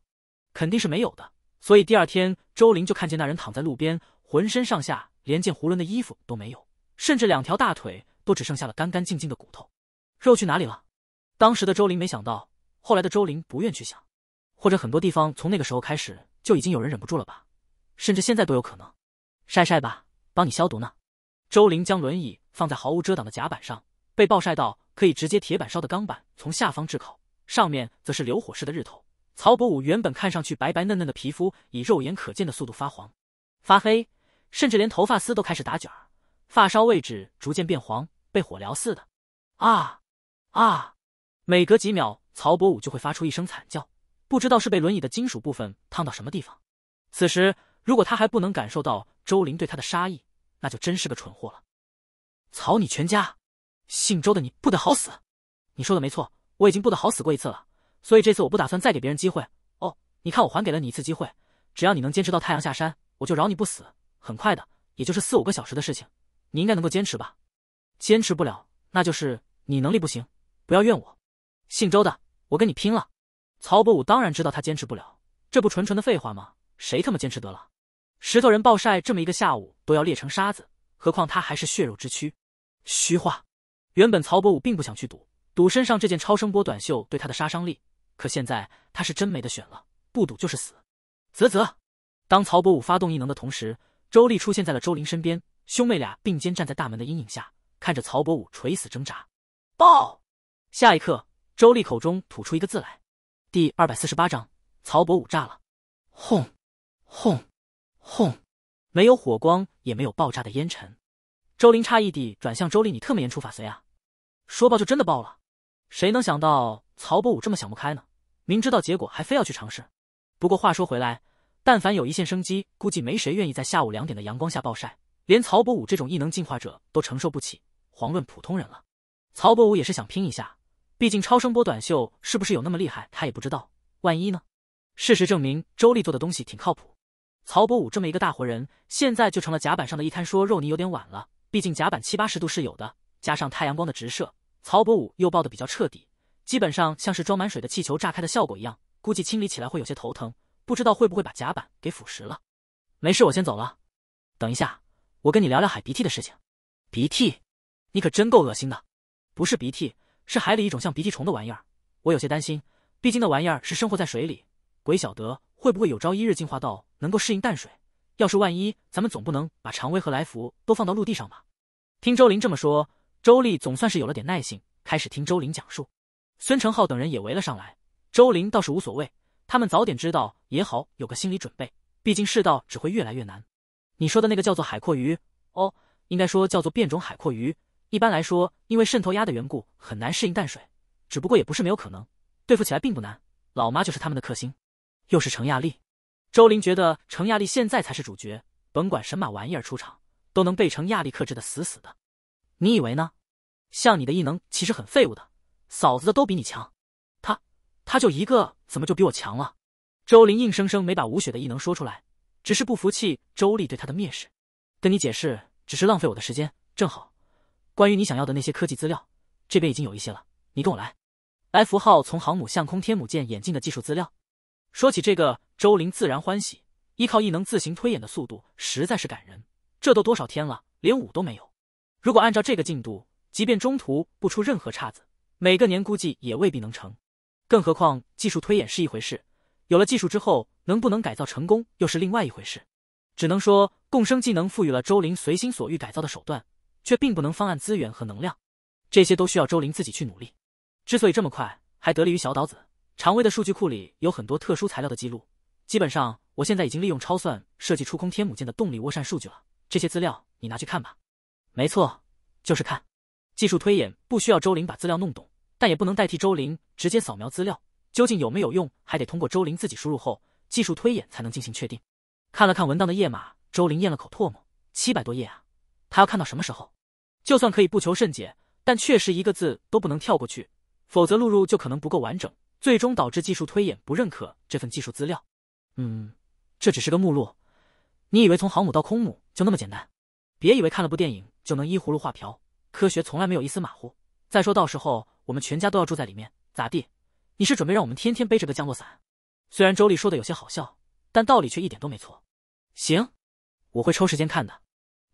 肯定是没有的。所以第二天，周玲就看见那人躺在路边，浑身上下连件囫囵的衣服都没有，甚至两条大腿都只剩下了干干净净的骨头，肉去哪里了？当时的周玲没想到，后来的周玲不愿去想，或者很多地方从那个时候开始就已经有人忍不住了吧，甚至现在都有可能。晒晒吧，帮你消毒呢。周玲将轮椅放在毫无遮挡的甲板上，被暴晒到。可以直接铁板烧的钢板从下方炙烤，上面则是流火似的日头。曹伯武原本看上去白白嫩嫩的皮肤，以肉眼可见的速度发黄、发黑，甚至连头发丝都开始打卷儿，发梢位置逐渐变黄，被火燎似的。啊啊！每隔几秒，曹伯武就会发出一声惨叫，不知道是被轮椅的金属部分烫到什么地方。此时，如果他还不能感受到周林对他的杀意，那就真是个蠢货了。草你全家！姓周的，你不得好死！你说的没错，我已经不得好死过一次了，所以这次我不打算再给别人机会。哦，你看我还给了你一次机会，只要你能坚持到太阳下山，我就饶你不死。很快的，也就是四五个小时的事情，你应该能够坚持吧？坚持不了，那就是你能力不行，不要怨我。姓周的，我跟你拼了！曹伯武当然知道他坚持不了，这不纯纯的废话吗？谁他妈坚持得了？石头人暴晒这么一个下午都要裂成沙子，何况他还是血肉之躯？虚化。原本曹伯武并不想去赌赌身上这件超声波短袖对他的杀伤力，可现在他是真没得选了，不赌就是死。啧啧，当曹伯武发动异能的同时，周丽出现在了周林身边，兄妹俩并肩站在大门的阴影下，看着曹伯武垂死挣扎。爆！下一刻，周丽口中吐出一个字来。第二百四十八章：曹伯武炸了。轰，轰，轰，没有火光，也没有爆炸的烟尘。周林诧异地转向周丽：“你特么演出法随啊？”说爆就真的爆了，谁能想到曹伯武这么想不开呢？明知道结果还非要去尝试。不过话说回来，但凡有一线生机，估计没谁愿意在下午两点的阳光下暴晒，连曹伯武这种异能进化者都承受不起，遑论普通人了。曹伯武也是想拼一下，毕竟超声波短袖是不是有那么厉害，他也不知道。万一呢？事实证明，周丽做的东西挺靠谱。曹伯武这么一个大活人，现在就成了甲板上的一滩。说肉泥有点晚了，毕竟甲板七八十度是有的。加上太阳光的直射，曹伯武又爆得比较彻底，基本上像是装满水的气球炸开的效果一样，估计清理起来会有些头疼，不知道会不会把甲板给腐蚀了。没事，我先走了。等一下，我跟你聊聊海鼻涕的事情。鼻涕？你可真够恶心的。不是鼻涕，是海里一种像鼻涕虫的玩意儿。我有些担心，毕竟那玩意儿是生活在水里，鬼晓得会不会有朝一日进化到能够适应淡水。要是万一，咱们总不能把常威和来福都放到陆地上吧？听周林这么说。周丽总算是有了点耐性，开始听周林讲述。孙成浩等人也围了上来。周林倒是无所谓，他们早点知道也好，有个心理准备。毕竟世道只会越来越难。你说的那个叫做海阔鱼，哦，应该说叫做变种海阔鱼。一般来说，因为渗透压的缘故，很难适应淡水。只不过也不是没有可能，对付起来并不难。老妈就是他们的克星，又是程亚丽。周林觉得程亚丽现在才是主角，甭管神马玩意儿出场，都能被程亚丽克制的死死的。你以为呢？像你的异能其实很废物的，嫂子的都比你强。他，他就一个，怎么就比我强了？周林硬生生没把吴雪的异能说出来，只是不服气周丽对他的蔑视。跟你解释只是浪费我的时间。正好，关于你想要的那些科技资料，这边已经有一些了。你跟我来。来，符号从航母向空天母舰演进的技术资料。说起这个，周林自然欢喜。依靠异能自行推演的速度实在是感人。这都多少天了，连舞都没有。如果按照这个进度，即便中途不出任何岔子，每个年估计也未必能成。更何况技术推演是一回事，有了技术之后，能不能改造成功又是另外一回事。只能说，共生技能赋予了周林随心所欲改造的手段，却并不能方案资源和能量，这些都需要周林自己去努力。之所以这么快，还得力于小岛子常威的数据库里有很多特殊材料的记录。基本上，我现在已经利用超算设计出空天母舰的动力涡扇数据了，这些资料你拿去看吧。没错，就是看。技术推演不需要周林把资料弄懂，但也不能代替周林直接扫描资料，究竟有没有用，还得通过周林自己输入后，技术推演才能进行确定。看了看文档的页码，周林咽了口唾沫，七百多页啊，他要看到什么时候？就算可以不求甚解，但确实一个字都不能跳过去，否则录入就可能不够完整，最终导致技术推演不认可这份技术资料。嗯，这只是个目录，你以为从航母到空母就那么简单？别以为看了部电影。就能依葫芦画瓢，科学从来没有一丝马虎。再说到时候，我们全家都要住在里面，咋地？你是准备让我们天天背着个降落伞？虽然周丽说的有些好笑，但道理却一点都没错。行，我会抽时间看的。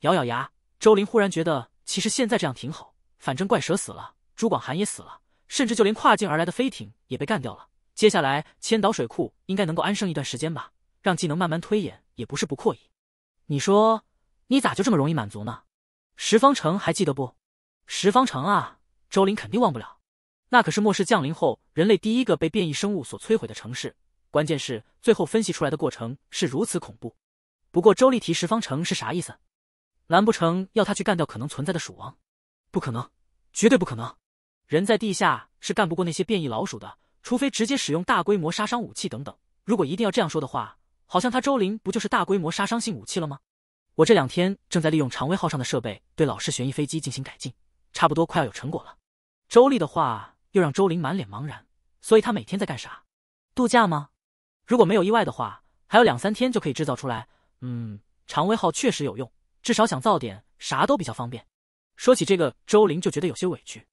咬咬牙，周林忽然觉得其实现在这样挺好。反正怪蛇死了，朱广寒也死了，甚至就连跨境而来的飞艇也被干掉了。接下来千岛水库应该能够安生一段时间吧，让技能慢慢推演也不是不阔以。你说，你咋就这么容易满足呢？十方城还记得不？十方城啊，周林肯定忘不了，那可是末世降临后人类第一个被变异生物所摧毁的城市。关键是最后分析出来的过程是如此恐怖。不过周丽提十方城是啥意思？难不成要他去干掉可能存在的鼠王？不可能，绝对不可能。人在地下是干不过那些变异老鼠的，除非直接使用大规模杀伤武器等等。如果一定要这样说的话，好像他周林不就是大规模杀伤性武器了吗？我这两天正在利用常威号上的设备对老式旋翼飞机进行改进，差不多快要有成果了。周丽的话又让周玲满脸茫然，所以他每天在干啥？度假吗？如果没有意外的话，还有两三天就可以制造出来。嗯，常威号确实有用，至少想造点啥都比较方便。说起这个，周玲就觉得有些委屈。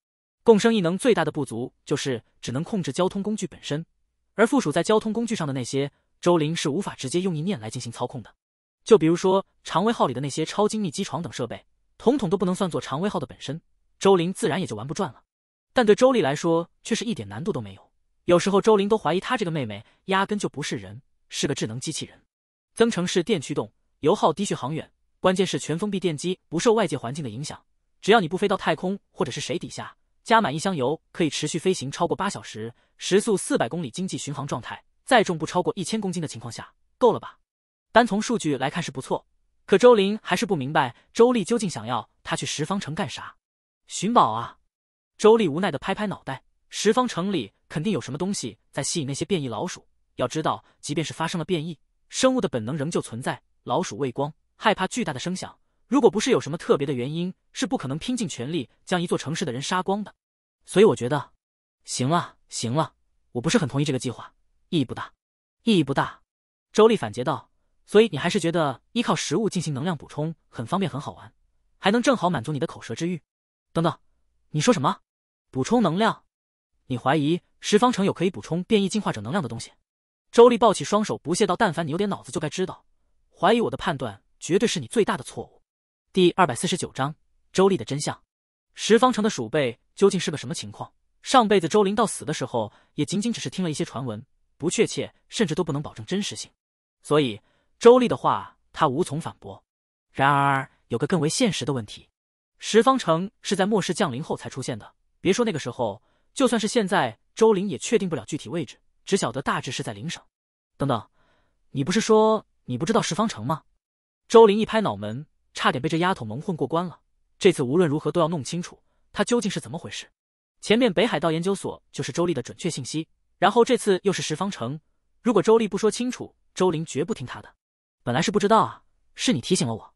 共生异能最大的不足就是只能控制交通工具本身，而附属在交通工具上的那些，周玲是无法直接用意念来进行操控的。就比如说长威号里的那些超精密机床等设备，统统都不能算作长威号的本身。周林自然也就玩不转了。但对周丽来说，却是一点难度都没有。有时候周林都怀疑他这个妹妹压根就不是人，是个智能机器人。增程式电驱动，油耗低，续航远，关键是全封闭电机不受外界环境的影响。只要你不飞到太空或者是水底下，加满一箱油可以持续飞行超过八小时，时速四百公里经济巡航状态，载重不超过一千公斤的情况下，够了吧？单从数据来看是不错，可周林还是不明白周丽究竟想要他去十方城干啥？寻宝啊！周丽无奈的拍拍脑袋，十方城里肯定有什么东西在吸引那些变异老鼠。要知道，即便是发生了变异，生物的本能仍旧存在。老鼠畏光，害怕巨大的声响。如果不是有什么特别的原因，是不可能拼尽全力将一座城市的人杀光的。所以我觉得，行了，行了，我不是很同意这个计划，意义不大，意义不大。周丽反诘道。所以你还是觉得依靠食物进行能量补充很方便、很好玩，还能正好满足你的口舌之欲。等等，你说什么？补充能量？你怀疑十方城有可以补充变异进化者能量的东西？周丽抱起双手，不屑道：“但凡你有点脑子，就该知道，怀疑我的判断绝对是你最大的错误。”第二百四十九章：周丽的真相。十方城的鼠辈究竟是个什么情况？上辈子周林到死的时候，也仅仅只是听了一些传闻，不确切，甚至都不能保证真实性。所以。周丽的话，他无从反驳。然而，有个更为现实的问题：十方城是在末世降临后才出现的。别说那个时候，就算是现在，周林也确定不了具体位置，只晓得大致是在灵省。等等，你不是说你不知道十方城吗？周林一拍脑门，差点被这丫头蒙混过关了。这次无论如何都要弄清楚，他究竟是怎么回事。前面北海道研究所就是周丽的准确信息，然后这次又是十方城。如果周丽不说清楚，周林绝不听她的。本来是不知道啊，是你提醒了我。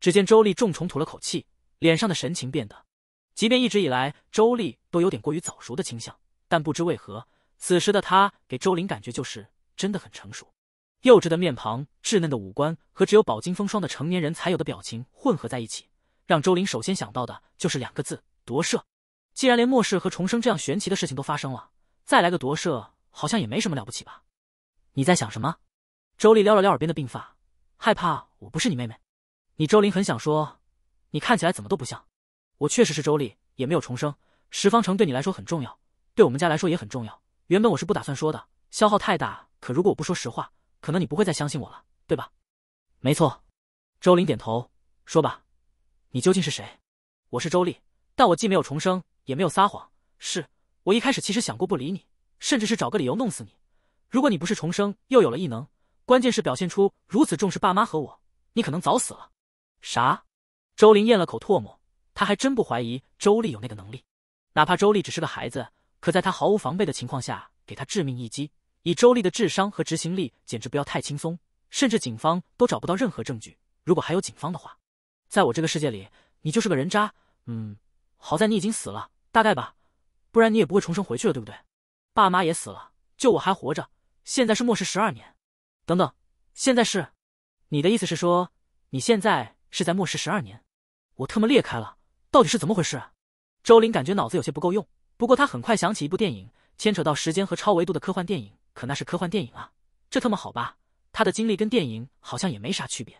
只见周丽重重吐了口气，脸上的神情变得……即便一直以来周丽都有点过于早熟的倾向，但不知为何，此时的她给周林感觉就是真的很成熟。幼稚的面庞、稚嫩的五官和只有饱经风霜的成年人才有的表情混合在一起，让周林首先想到的就是两个字：夺舍。既然连末世和重生这样玄奇的事情都发生了，再来个夺舍好像也没什么了不起吧？你在想什么？周丽撩了撩耳边的鬓发。害怕我不是你妹妹，你周林很想说，你看起来怎么都不像。我确实是周丽，也没有重生。十方城对你来说很重要，对我们家来说也很重要。原本我是不打算说的，消耗太大。可如果我不说实话，可能你不会再相信我了，对吧？没错，周林点头，说吧，你究竟是谁？我是周丽，但我既没有重生，也没有撒谎。是我一开始其实想过不理你，甚至是找个理由弄死你。如果你不是重生，又有了异能。关键是表现出如此重视爸妈和我，你可能早死了。啥？周林咽了口唾沫，他还真不怀疑周丽有那个能力，哪怕周丽只是个孩子，可在他毫无防备的情况下给他致命一击，以周丽的智商和执行力，简直不要太轻松。甚至警方都找不到任何证据。如果还有警方的话，在我这个世界里，你就是个人渣。嗯，好在你已经死了，大概吧，不然你也不会重生回去了，对不对？爸妈也死了，就我还活着。现在是末世十二年。等等，现在是？你的意思是说，你现在是在末世十二年？我特么裂开了！到底是怎么回事？周林感觉脑子有些不够用，不过他很快想起一部电影，牵扯到时间和超维度的科幻电影。可那是科幻电影啊，这特么好吧？他的经历跟电影好像也没啥区别。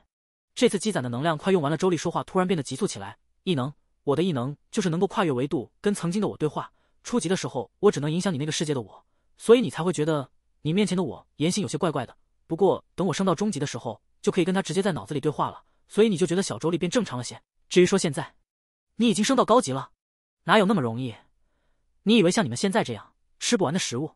这次积攒的能量快用完了，周丽说话突然变得急促起来。异能，我的异能就是能够跨越维度，跟曾经的我对话。初级的时候，我只能影响你那个世界的我，所以你才会觉得你面前的我言行有些怪怪的。不过，等我升到中级的时候，就可以跟他直接在脑子里对话了。所以你就觉得小周丽变正常了些。至于说现在，你已经升到高级了，哪有那么容易？你以为像你们现在这样吃不完的食物？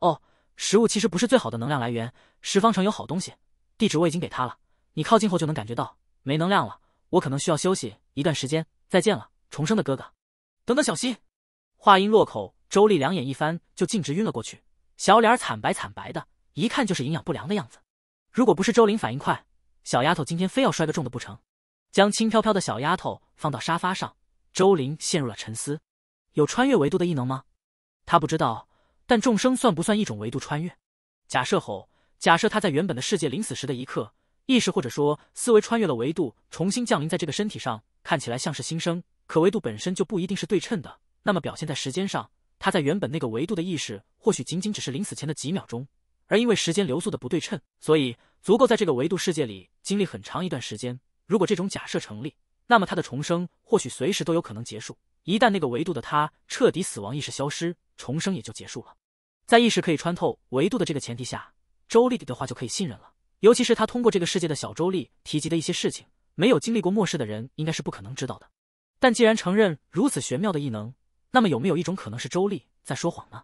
哦，食物其实不是最好的能量来源。十方城有好东西，地址我已经给他了。你靠近后就能感觉到没能量了，我可能需要休息一段时间。再见了，重生的哥哥。等等，小心！话音落口，周丽两眼一翻，就径直晕了过去，小脸惨白惨白的。一看就是营养不良的样子，如果不是周玲反应快，小丫头今天非要摔个重的不成。将轻飘飘的小丫头放到沙发上，周玲陷入了沉思：有穿越维度的异能吗？他不知道，但众生算不算一种维度穿越？假设后，假设他在原本的世界临死时的一刻，意识或者说思维穿越了维度，重新降临在这个身体上，看起来像是新生。可维度本身就不一定是对称的，那么表现在时间上，他在原本那个维度的意识，或许仅仅只是临死前的几秒钟。而因为时间流速的不对称，所以足够在这个维度世界里经历很长一段时间。如果这种假设成立，那么他的重生或许随时都有可能结束。一旦那个维度的他彻底死亡，意识消失，重生也就结束了。在意识可以穿透维度的这个前提下，周丽的话就可以信任了。尤其是他通过这个世界的小周丽提及的一些事情，没有经历过末世的人应该是不可能知道的。但既然承认如此玄妙的异能，那么有没有一种可能是周丽在说谎呢？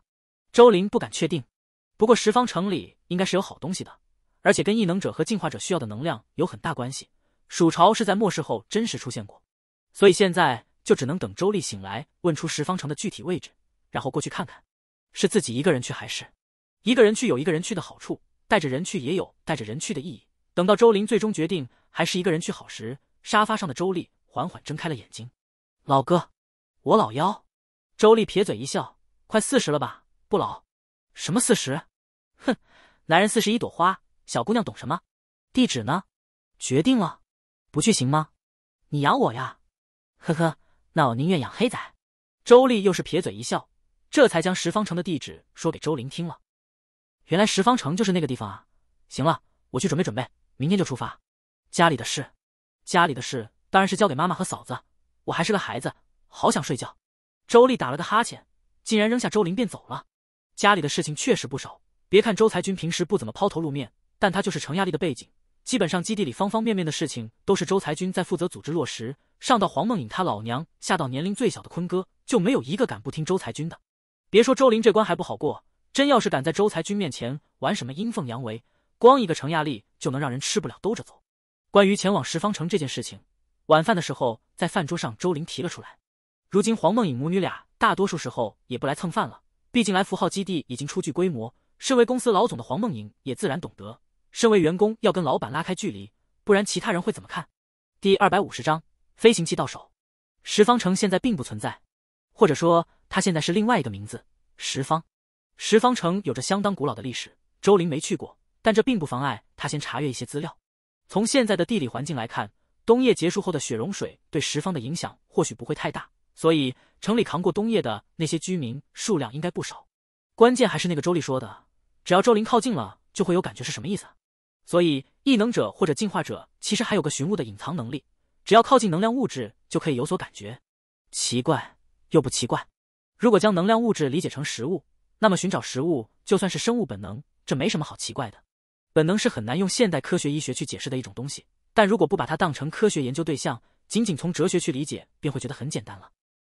周林不敢确定。不过十方城里应该是有好东西的，而且跟异能者和进化者需要的能量有很大关系。鼠巢是在末世后真实出现过，所以现在就只能等周丽醒来，问出十方城的具体位置，然后过去看看。是自己一个人去还是一个人去？有一个人去的好处，带着人去也有带着人去的意义。等到周林最终决定还是一个人去好时，沙发上的周丽缓缓睁开了眼睛。老哥，我老妖。周丽撇嘴一笑：“快四十了吧？不老？什么四十？”哼，男人四十一朵花，小姑娘懂什么？地址呢？决定了，不去行吗？你养我呀！呵呵，那我宁愿养黑仔。周丽又是撇嘴一笑，这才将十方城的地址说给周玲听了。原来十方城就是那个地方啊！行了，我去准备准备，明天就出发。家里的事，家里的事当然是交给妈妈和嫂子。我还是个孩子，好想睡觉。周丽打了个哈欠，竟然扔下周玲便走了。家里的事情确实不少。别看周才军平时不怎么抛头露面，但他就是程亚丽的背景。基本上基地里方方面面的事情都是周才军在负责组织落实，上到黄梦影他老娘，下到年龄最小的坤哥，就没有一个敢不听周才军的。别说周林这关还不好过，真要是敢在周才军面前玩什么阴奉阳违，光一个程亚丽就能让人吃不了兜着走。关于前往十方城这件事情，晚饭的时候在饭桌上周林提了出来。如今黄梦影母女俩大多数时候也不来蹭饭了，毕竟来符号基地已经初具规模。身为公司老总的黄梦莹也自然懂得，身为员工要跟老板拉开距离，不然其他人会怎么看？第二百五十章飞行器到手。十方城现在并不存在，或者说它现在是另外一个名字——十方。十方城有着相当古老的历史。周林没去过，但这并不妨碍他先查阅一些资料。从现在的地理环境来看，冬夜结束后的雪融水对十方的影响或许不会太大，所以城里扛过冬夜的那些居民数量应该不少。关键还是那个周丽说的。只要周林靠近了，就会有感觉，是什么意思？所以异能者或者进化者其实还有个寻物的隐藏能力，只要靠近能量物质就可以有所感觉。奇怪又不奇怪。如果将能量物质理解成食物，那么寻找食物就算是生物本能，这没什么好奇怪的。本能是很难用现代科学医学去解释的一种东西，但如果不把它当成科学研究对象，仅仅从哲学去理解，便会觉得很简单了。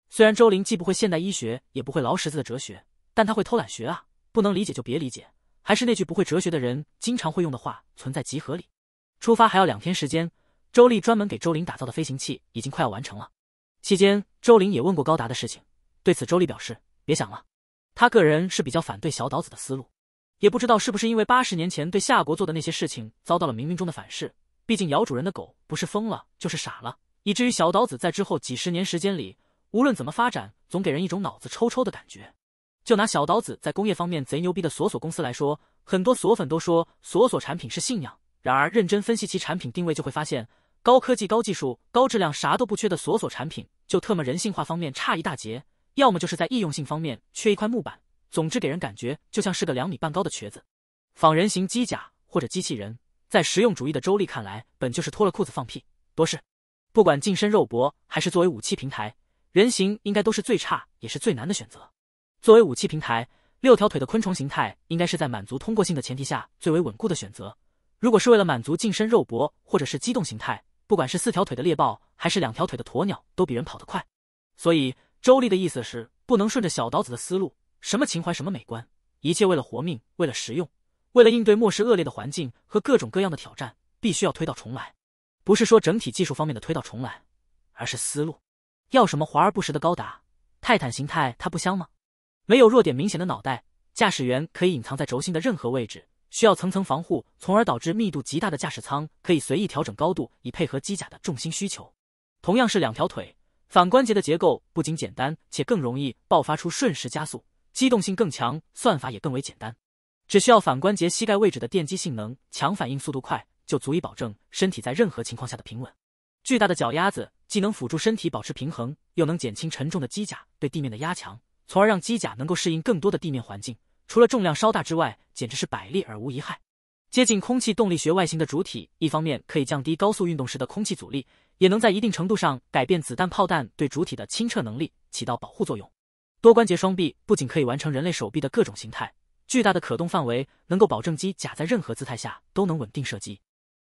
虽然周林既不会现代医学，也不会劳什子的哲学，但他会偷懒学啊，不能理解就别理解。还是那句不会哲学的人经常会用的话，存在即合理。出发还要两天时间，周丽专门给周林打造的飞行器已经快要完成了。期间，周林也问过高达的事情，对此周丽表示别想了。他个人是比较反对小岛子的思路，也不知道是不是因为八十年前对夏国做的那些事情遭到了冥冥中的反噬。毕竟姚主任的狗不是疯了就是傻了，以至于小岛子在之后几十年时间里，无论怎么发展，总给人一种脑子抽抽的感觉。就拿小岛子在工业方面贼牛逼的索索公司来说，很多索粉都说索索产品是信仰。然而认真分析其产品定位，就会发现，高科技、高技术、高质量啥都不缺的索索产品，就特么人性化方面差一大截，要么就是在易用性方面缺一块木板。总之给人感觉就像是个两米半高的瘸子。仿人形机甲或者机器人，在实用主义的周丽看来，本就是脱了裤子放屁，多事。不管近身肉搏还是作为武器平台，人形应该都是最差也是最难的选择。作为武器平台，六条腿的昆虫形态应该是在满足通过性的前提下最为稳固的选择。如果是为了满足近身肉搏或者是机动形态，不管是四条腿的猎豹还是两条腿的鸵鸟，都比人跑得快。所以周丽的意思是，不能顺着小岛子的思路，什么情怀，什么美观，一切为了活命，为了实用，为了应对末世恶劣的环境和各种各样的挑战，必须要推到重来。不是说整体技术方面的推到重来，而是思路，要什么华而不实的高达、泰坦形态，它不香吗？没有弱点明显的脑袋，驾驶员可以隐藏在轴心的任何位置，需要层层防护，从而导致密度极大的驾驶舱可以随意调整高度，以配合机甲的重心需求。同样是两条腿，反关节的结构不仅简单，且更容易爆发出瞬时加速，机动性更强，算法也更为简单。只需要反关节膝盖位置的电机性能强，反应速度快，就足以保证身体在任何情况下的平稳。巨大的脚丫子既能辅助身体保持平衡，又能减轻沉重的机甲对地面的压强。从而让机甲能够适应更多的地面环境，除了重量稍大之外，简直是百利而无一害。接近空气动力学外形的主体，一方面可以降低高速运动时的空气阻力，也能在一定程度上改变子弹、炮弹对主体的清澈能力，起到保护作用。多关节双臂不仅可以完成人类手臂的各种形态，巨大的可动范围能够保证机甲在任何姿态下都能稳定射击。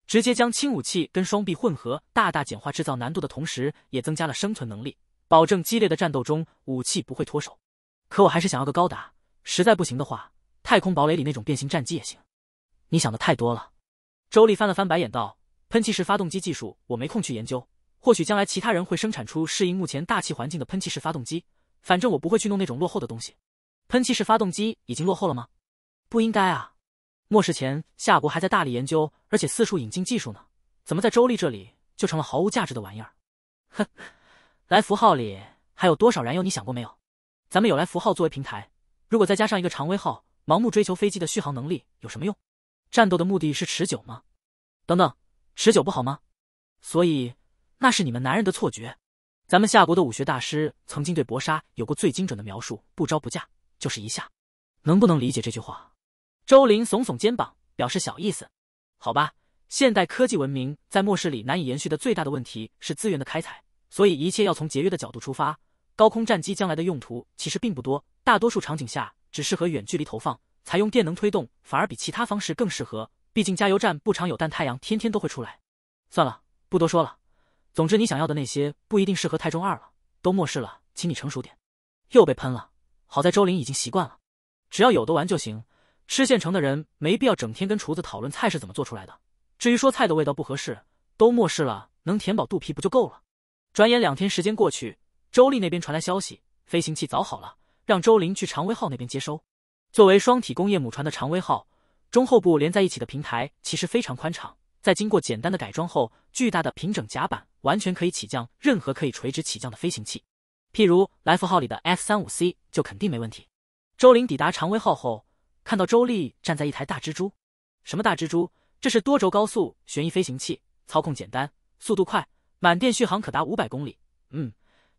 直接将轻武器跟双臂混合，大大简化制造难度的同时，也增加了生存能力，保证激烈的战斗中武器不会脱手。可我还是想要个高达，实在不行的话，太空堡垒里那种变形战机也行。你想的太多了。周丽翻了翻白眼道：“喷气式发动机技术我没空去研究，或许将来其他人会生产出适应目前大气环境的喷气式发动机。反正我不会去弄那种落后的东西。”喷气式发动机已经落后了吗？不应该啊！末世前夏国还在大力研究，而且四处引进技术呢，怎么在周丽这里就成了毫无价值的玩意儿？哼，来，符号里还有多少燃油？你想过没有？咱们有来福号作为平台，如果再加上一个常威号，盲目追求飞机的续航能力有什么用？战斗的目的是持久吗？等等，持久不好吗？所以那是你们男人的错觉。咱们夏国的武学大师曾经对搏杀有过最精准的描述：不招不架，就是一下。能不能理解这句话？周林耸耸肩膀，表示小意思。好吧，现代科技文明在末世里难以延续的最大的问题是资源的开采，所以一切要从节约的角度出发。高空战机将来的用途其实并不多，大多数场景下只适合远距离投放。采用电能推动反而比其他方式更适合，毕竟加油站不常有，但太阳天天都会出来。算了，不多说了。总之，你想要的那些不一定适合太中二了，都漠视了，请你成熟点。又被喷了，好在周林已经习惯了，只要有的玩就行。吃现成的人没必要整天跟厨子讨论菜是怎么做出来的。至于说菜的味道不合适，都漠视了，能填饱肚皮不就够了？转眼两天时间过去。周丽那边传来消息，飞行器早好了，让周林去长威号那边接收。作为双体工业母船的长威号，中后部连在一起的平台其实非常宽敞，在经过简单的改装后，巨大的平整甲板完全可以起降任何可以垂直起降的飞行器，譬如来福号里的 F 三五 C 就肯定没问题。周林抵达长威号后，看到周丽站在一台大蜘蛛，什么大蜘蛛？这是多轴高速旋翼飞行器，操控简单，速度快，满电续航可达五百公里。嗯。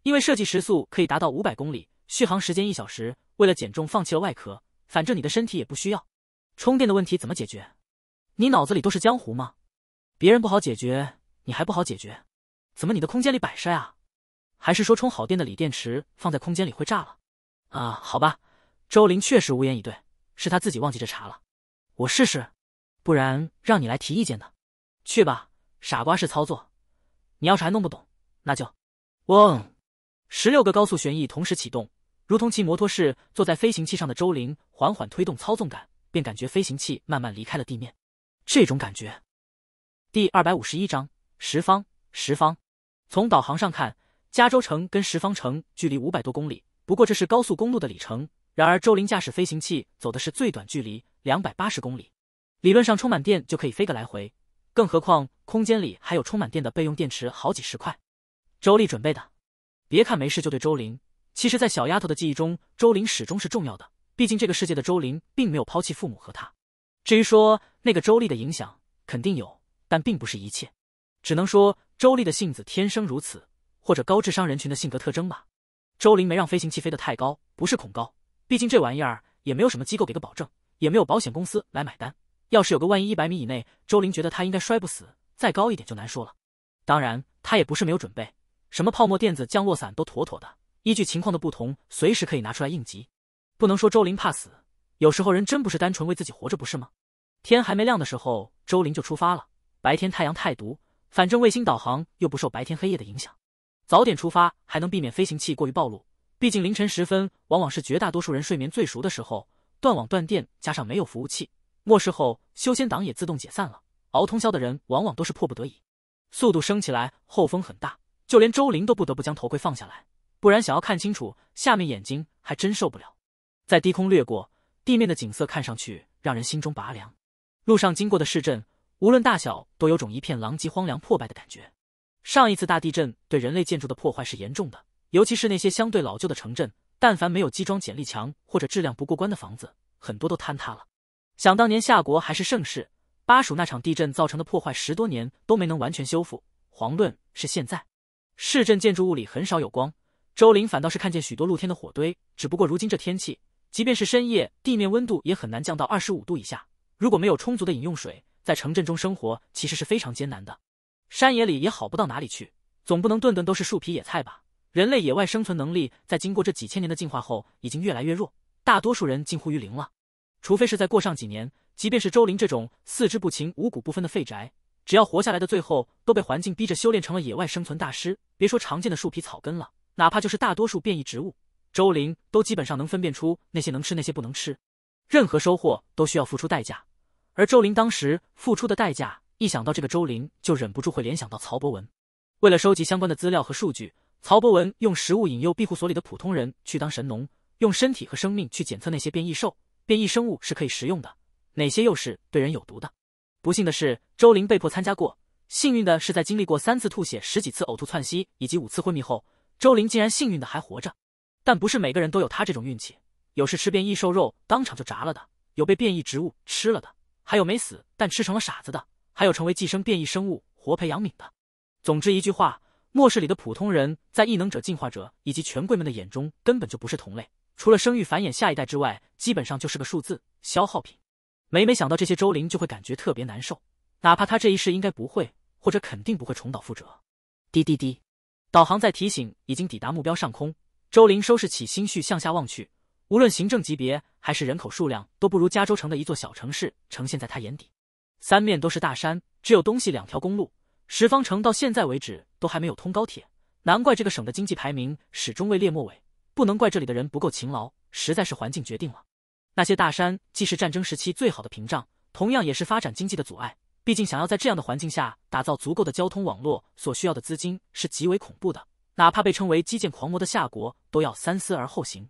因为设计时速可以达到五百公里，续航时间一小时。为了减重，放弃了外壳，反正你的身体也不需要。充电的问题怎么解决？你脑子里都是江湖吗？别人不好解决，你还不好解决？怎么你的空间里摆设啊？还是说充好电的锂电池放在空间里会炸了？啊，好吧，周林确实无言以对，是他自己忘记这茬了。我试试，不然让你来提意见的。去吧，傻瓜式操作。你要是还弄不懂，那就，嗡。十六个高速旋翼同时启动，如同骑摩托式坐在飞行器上的周玲缓缓推动操纵杆，便感觉飞行器慢慢离开了地面。这种感觉。第二百五十一章十方十方。从导航上看，加州城跟十方城距离五百多公里，不过这是高速公路的里程。然而周玲驾驶飞行器走的是最短距离，两百八十公里。理论上充满电就可以飞个来回，更何况空间里还有充满电的备用电池，好几十块，周丽准备的。别看没事就对周林，其实，在小丫头的记忆中，周林始终是重要的。毕竟这个世界的周林并没有抛弃父母和她。至于说那个周丽的影响，肯定有，但并不是一切。只能说周丽的性子天生如此，或者高智商人群的性格特征吧。周琳没让飞行器飞得太高，不是恐高，毕竟这玩意儿也没有什么机构给个保证，也没有保险公司来买单。要是有个万一，一百米以内，周琳觉得她应该摔不死，再高一点就难说了。当然，她也不是没有准备。什么泡沫垫子、降落伞都妥妥的，依据情况的不同，随时可以拿出来应急。不能说周林怕死，有时候人真不是单纯为自己活着，不是吗？天还没亮的时候，周林就出发了。白天太阳太毒，反正卫星导航又不受白天黑夜的影响，早点出发还能避免飞行器过于暴露。毕竟凌晨时分往往是绝大多数人睡眠最熟的时候。断网断电，加上没有服务器，末世后修仙党也自动解散了。熬通宵的人往往都是迫不得已。速度升起来后，风很大。就连周玲都不得不将头盔放下来，不然想要看清楚下面眼睛还真受不了。在低空掠过地面的景色，看上去让人心中拔凉。路上经过的市镇，无论大小，都有种一片狼藉、荒凉破败的感觉。上一次大地震对人类建筑的破坏是严重的，尤其是那些相对老旧的城镇，但凡没有机装剪力墙或者质量不过关的房子，很多都坍塌了。想当年夏国还是盛世，巴蜀那场地震造成的破坏，十多年都没能完全修复，遑论是现在。市镇建筑物里很少有光，周林反倒是看见许多露天的火堆。只不过如今这天气，即便是深夜，地面温度也很难降到二十五度以下。如果没有充足的饮用水，在城镇中生活其实是非常艰难的。山野里也好不到哪里去，总不能顿顿都是树皮野菜吧？人类野外生存能力在经过这几千年的进化后，已经越来越弱，大多数人近乎于零了。除非是在过上几年，即便是周林这种四肢不勤、五谷不分的废宅。只要活下来的，最后都被环境逼着修炼成了野外生存大师。别说常见的树皮草根了，哪怕就是大多数变异植物，周林都基本上能分辨出那些能吃，那些不能吃。任何收获都需要付出代价，而周林当时付出的代价，一想到这个周林，就忍不住会联想到曹博文。为了收集相关的资料和数据，曹博文用食物引诱庇护所里的普通人去当神农，用身体和生命去检测那些变异兽、变异生物是可以食用的，哪些又是对人有毒的。不幸的是，周玲被迫参加过。幸运的是，在经历过三次吐血、十几次呕吐、窜息，以及五次昏迷后，周玲竟然幸运的还活着。但不是每个人都有他这种运气。有是吃变异兽肉当场就炸了的，有被变异植物吃了的，还有没死但吃成了傻子的，还有成为寄生变异生物活培养皿的。总之一句话，末世里的普通人在异能者、进化者以及权贵们的眼中根本就不是同类，除了生育繁衍下一代之外，基本上就是个数字消耗品。每每想到这些，周林就会感觉特别难受。哪怕他这一世应该不会，或者肯定不会重蹈覆辙。滴滴滴，导航在提醒已经抵达目标上空。周林收拾起心绪，向下望去。无论行政级别还是人口数量，都不如加州城的一座小城市呈现在他眼底。三面都是大山，只有东西两条公路。十方城到现在为止都还没有通高铁，难怪这个省的经济排名始终位列末尾。不能怪这里的人不够勤劳，实在是环境决定了。那些大山既是战争时期最好的屏障，同样也是发展经济的阻碍。毕竟，想要在这样的环境下打造足够的交通网络，所需要的资金是极为恐怖的。哪怕被称为基建狂魔的夏国，都要三思而后行。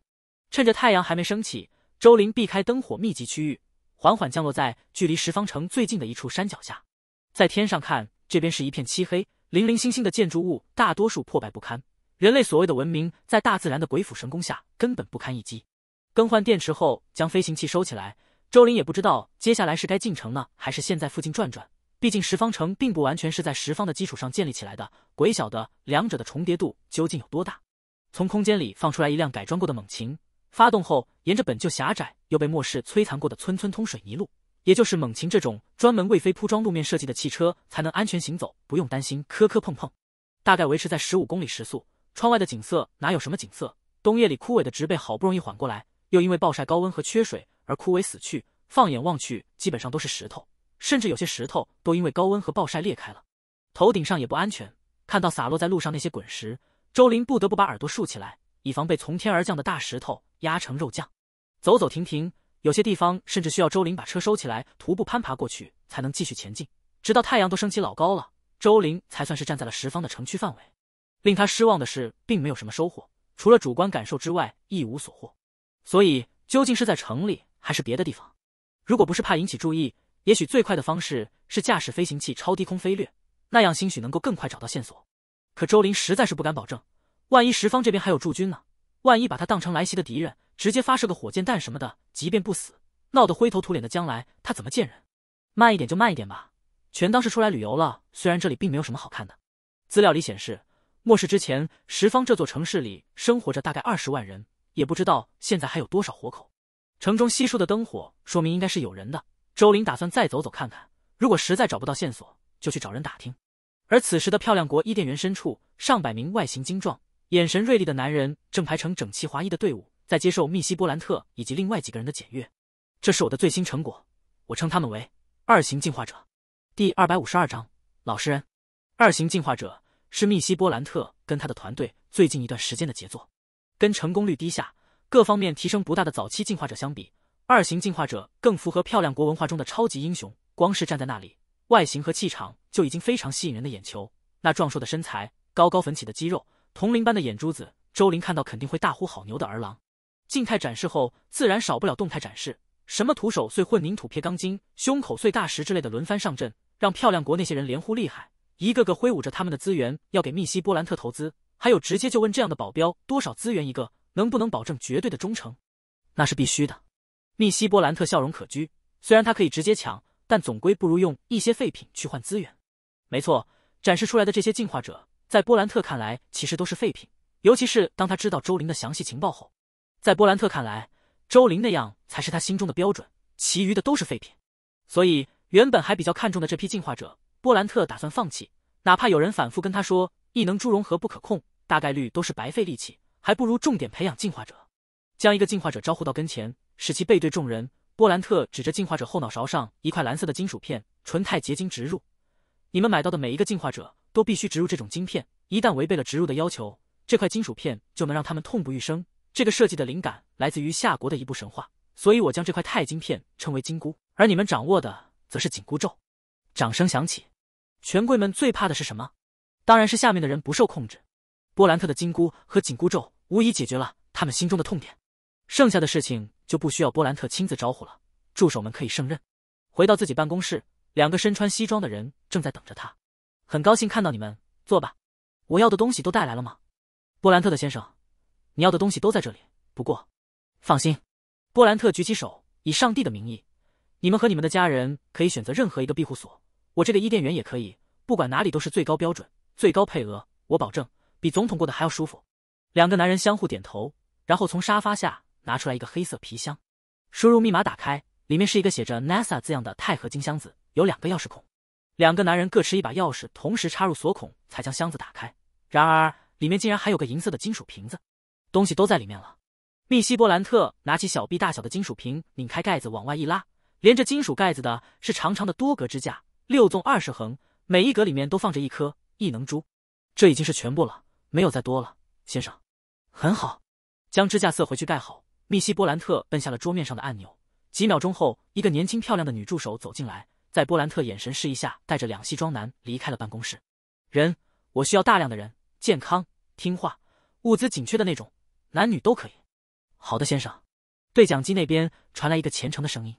趁着太阳还没升起，周林避开灯火密集区域，缓缓降落在距离十方城最近的一处山脚下。在天上看，这边是一片漆黑，零零星星的建筑物，大多数破败不堪。人类所谓的文明，在大自然的鬼斧神工下，根本不堪一击。更换电池后，将飞行器收起来。周林也不知道接下来是该进城呢，还是现在附近转转。毕竟十方城并不完全是在十方的基础上建立起来的，鬼晓得两者的重叠度究竟有多大。从空间里放出来一辆改装过的猛禽，发动后，沿着本就狭窄又被末世摧残过的村村通水泥路，也就是猛禽这种专门为非铺装路面设计的汽车才能安全行走，不用担心磕磕碰碰。大概维持在十五公里时速，窗外的景色哪有什么景色？冬夜里枯萎的植被好不容易缓过来。又因为暴晒、高温和缺水而枯萎死去。放眼望去，基本上都是石头，甚至有些石头都因为高温和暴晒裂开了。头顶上也不安全，看到洒落在路上那些滚石，周林不得不把耳朵竖起来，以防被从天而降的大石头压成肉酱。走走停停，有些地方甚至需要周林把车收起来，徒步攀爬过去才能继续前进。直到太阳都升起老高了，周林才算是站在了十方的城区范围。令他失望的是，并没有什么收获，除了主观感受之外，一无所获。所以，究竟是在城里还是别的地方？如果不是怕引起注意，也许最快的方式是驾驶飞行器超低空飞掠，那样兴许能够更快找到线索。可周林实在是不敢保证，万一十方这边还有驻军呢？万一把他当成来袭的敌人，直接发射个火箭弹什么的，即便不死，闹得灰头土脸的，将来他怎么见人？慢一点就慢一点吧，全当是出来旅游了。虽然这里并没有什么好看的。资料里显示，末世之前，十方这座城市里生活着大概二十万人。也不知道现在还有多少活口。城中稀疏的灯火说明应该是有人的。周林打算再走走看看，如果实在找不到线索，就去找人打听。而此时的漂亮国伊甸园深处，上百名外形精壮、眼神锐利的男人正排成整齐划一的队伍，在接受密西波兰特以及另外几个人的检阅。这是我的最新成果，我称他们为二型进化者。第二百五十二章老实人。二型进化者是密西波兰特跟他的团队最近一段时间的杰作。跟成功率低下、各方面提升不大的早期进化者相比，二型进化者更符合漂亮国文化中的超级英雄。光是站在那里，外形和气场就已经非常吸引人的眼球。那壮硕的身材，高高粉起的肌肉，铜铃般的眼珠子，周林看到肯定会大呼好牛的儿郎。静态展示后，自然少不了动态展示，什么徒手碎混凝土、撇钢筋、胸口碎大石之类的轮番上阵，让漂亮国那些人连呼厉害，一个个挥舞着他们的资源要给密西波兰特投资。还有，直接就问这样的保镖多少资源一个，能不能保证绝对的忠诚？那是必须的。密西波兰特笑容可掬，虽然他可以直接抢，但总归不如用一些废品去换资源。没错，展示出来的这些进化者，在波兰特看来其实都是废品。尤其是当他知道周林的详细情报后，在波兰特看来，周林那样才是他心中的标准，其余的都是废品。所以，原本还比较看重的这批进化者，波兰特打算放弃。哪怕有人反复跟他说。异能猪融合不可控，大概率都是白费力气，还不如重点培养进化者。将一个进化者招呼到跟前，使其背对众人。波兰特指着进化者后脑勺上一块蓝色的金属片，纯钛结晶植入。你们买到的每一个进化者都必须植入这种晶片，一旦违背了植入的要求，这块金属片就能让他们痛不欲生。这个设计的灵感来自于夏国的一部神话，所以我将这块钛晶片称为金箍，而你们掌握的则是紧箍咒。掌声响起，权贵们最怕的是什么？当然是下面的人不受控制。波兰特的金箍和紧箍咒无疑解决了他们心中的痛点，剩下的事情就不需要波兰特亲自招呼了，助手们可以胜任。回到自己办公室，两个身穿西装的人正在等着他。很高兴看到你们，坐吧。我要的东西都带来了吗？波兰特的先生，你要的东西都在这里。不过，放心。波兰特举起手，以上帝的名义，你们和你们的家人可以选择任何一个庇护所，我这个伊甸园也可以，不管哪里都是最高标准。最高配额，我保证比总统过得还要舒服。两个男人相互点头，然后从沙发下拿出来一个黑色皮箱，输入密码打开，里面是一个写着 NASA 字样的钛合金箱子，有两个钥匙孔。两个男人各持一把钥匙，同时插入锁孔，才将箱子打开。然而，里面竟然还有个银色的金属瓶子，东西都在里面了。密西波兰特拿起小臂大小的金属瓶，拧开盖子往外一拉，连着金属盖子的是长长的多格支架，六纵二十横，每一格里面都放着一颗。异能珠，这已经是全部了，没有再多了，先生。很好，将支架塞回去盖好。密西波兰特摁下了桌面上的按钮，几秒钟后，一个年轻漂亮的女助手走进来，在波兰特眼神示意下，带着两西装男离开了办公室。人，我需要大量的人，健康、听话、物资紧缺的那种，男女都可以。好的，先生。对讲机那边传来一个虔诚的声音。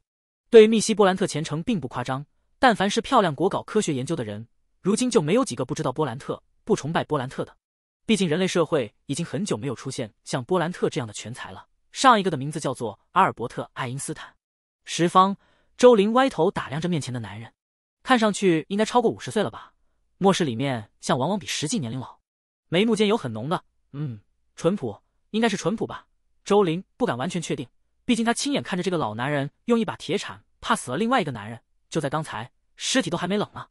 对密西波兰特虔诚并不夸张，但凡是漂亮国搞科学研究的人。如今就没有几个不知道波兰特、不崇拜波兰特的，毕竟人类社会已经很久没有出现像波兰特这样的全才了。上一个的名字叫做阿尔伯特·爱因斯坦。十方周林歪头打量着面前的男人，看上去应该超过五十岁了吧？末世里面像往往比实际年龄老，眉目间有很浓的……嗯，淳朴，应该是淳朴吧？周林不敢完全确定，毕竟他亲眼看着这个老男人用一把铁铲怕死了另外一个男人，就在刚才，尸体都还没冷呢。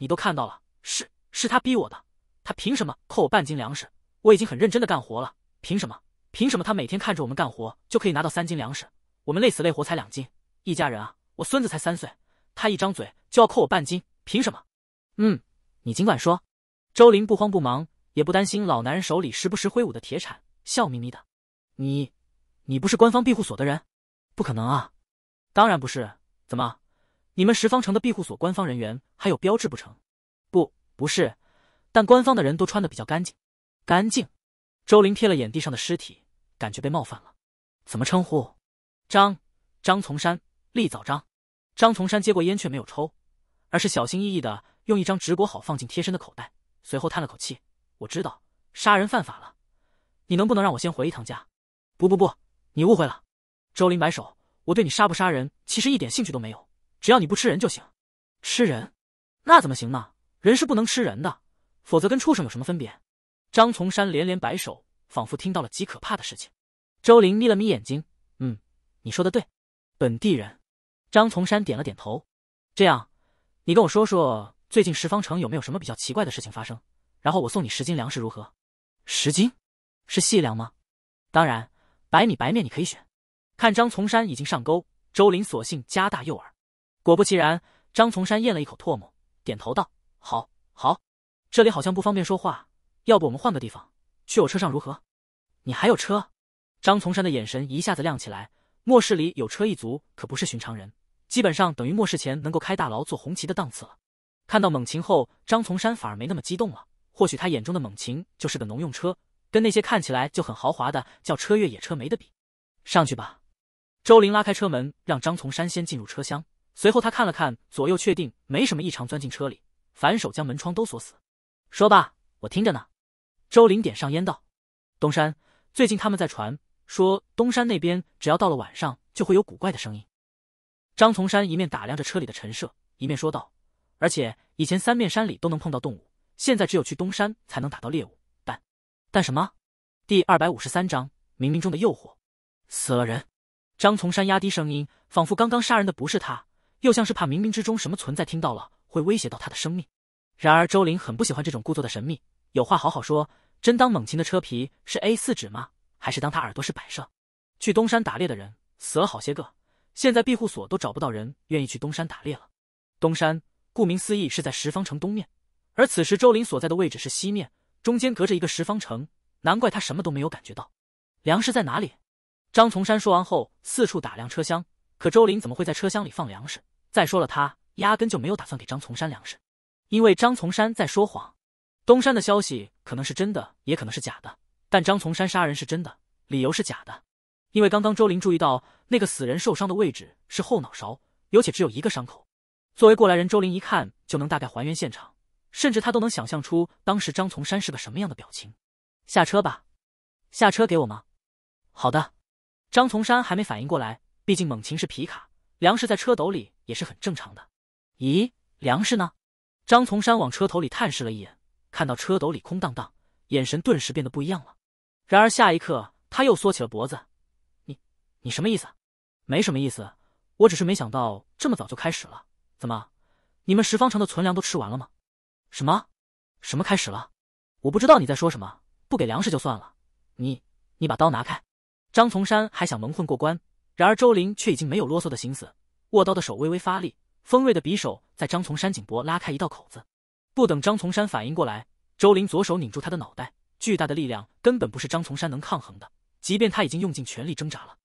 你都看到了，是是他逼我的，他凭什么扣我半斤粮食？我已经很认真的干活了，凭什么？凭什么？他每天看着我们干活就可以拿到三斤粮食，我们累死累活才两斤，一家人啊！我孙子才三岁，他一张嘴就要扣我半斤，凭什么？嗯，你尽管说。周林不慌不忙，也不担心老男人手里时不时挥舞的铁铲，笑眯眯的。你，你不是官方庇护所的人？不可能啊！当然不是，怎么？你们十方城的庇护所官方人员还有标志不成？不，不是，但官方的人都穿的比较干净。干净。周林瞥了眼地上的尸体，感觉被冒犯了。怎么称呼？张张从山，立早张。张从山接过烟，却没有抽，而是小心翼翼的用一张纸裹好，放进贴身的口袋，随后叹了口气。我知道杀人犯法了，你能不能让我先回一趟家？不不不，你误会了。周林摆手，我对你杀不杀人其实一点兴趣都没有。只要你不吃人就行，吃人？那怎么行呢？人是不能吃人的，否则跟畜生有什么分别？张从山连连摆手，仿佛听到了极可怕的事情。周林眯了眯眼睛，嗯，你说的对。本地人，张从山点了点头。这样，你跟我说说最近十方城有没有什么比较奇怪的事情发生，然后我送你十斤粮食如何？十斤？是细粮吗？当然，白米白面你可以选。看张从山已经上钩，周林索性加大诱饵。果不其然，张从山咽了一口唾沫，点头道：“好，好，这里好像不方便说话，要不我们换个地方，去我车上如何？”“你还有车？”张从山的眼神一下子亮起来。末世里有车一族可不是寻常人，基本上等于末世前能够开大牢、坐红旗的档次了。看到猛禽后，张从山反而没那么激动了。或许他眼中的猛禽就是个农用车，跟那些看起来就很豪华的轿车越野车没得比。上去吧，周林拉开车门，让张从山先进入车厢。随后他看了看左右，确定没什么异常，钻进车里，反手将门窗都锁死。说吧，我听着呢。周林点上烟道：“东山最近他们在传说，东山那边只要到了晚上就会有古怪的声音。”张从山一面打量着车里的陈设，一面说道：“而且以前三面山里都能碰到动物，现在只有去东山才能打到猎物。但……但什么？”第二百五十三章冥冥中的诱惑。死了人。张从山压低声音，仿佛刚刚杀人的不是他。又像是怕冥冥之中什么存在听到了会威胁到他的生命。然而周林很不喜欢这种故作的神秘，有话好好说。真当猛禽的车皮是 A 四纸吗？还是当他耳朵是摆设？去东山打猎的人死了好些个，现在庇护所都找不到人愿意去东山打猎了。东山顾名思义是在十方城东面，而此时周林所在的位置是西面，中间隔着一个十方城。难怪他什么都没有感觉到。粮食在哪里？张从山说完后四处打量车厢，可周林怎么会在车厢里放粮食？再说了，他压根就没有打算给张从山粮食，因为张从山在说谎。东山的消息可能是真的，也可能是假的，但张从山杀人是真的，理由是假的。因为刚刚周林注意到那个死人受伤的位置是后脑勺，有且只有一个伤口。作为过来人，周林一看就能大概还原现场，甚至他都能想象出当时张从山是个什么样的表情。下车吧，下车给我吗？好的。张从山还没反应过来，毕竟猛禽是皮卡。粮食在车斗里也是很正常的。咦，粮食呢？张从山往车斗里探视了一眼，看到车斗里空荡荡，眼神顿时变得不一样了。然而下一刻，他又缩起了脖子。你，你什么意思？没什么意思，我只是没想到这么早就开始了。怎么，你们十方城的存粮都吃完了吗？什么？什么开始了？我不知道你在说什么。不给粮食就算了，你，你把刀拿开。张从山还想蒙混过关。然而周林却已经没有啰嗦的心思，握刀的手微微发力，锋锐的匕首在张从山颈脖拉开一道口子。不等张从山反应过来，周林左手拧住他的脑袋，巨大的力量根本不是张从山能抗衡的，即便他已经用尽全力挣扎了。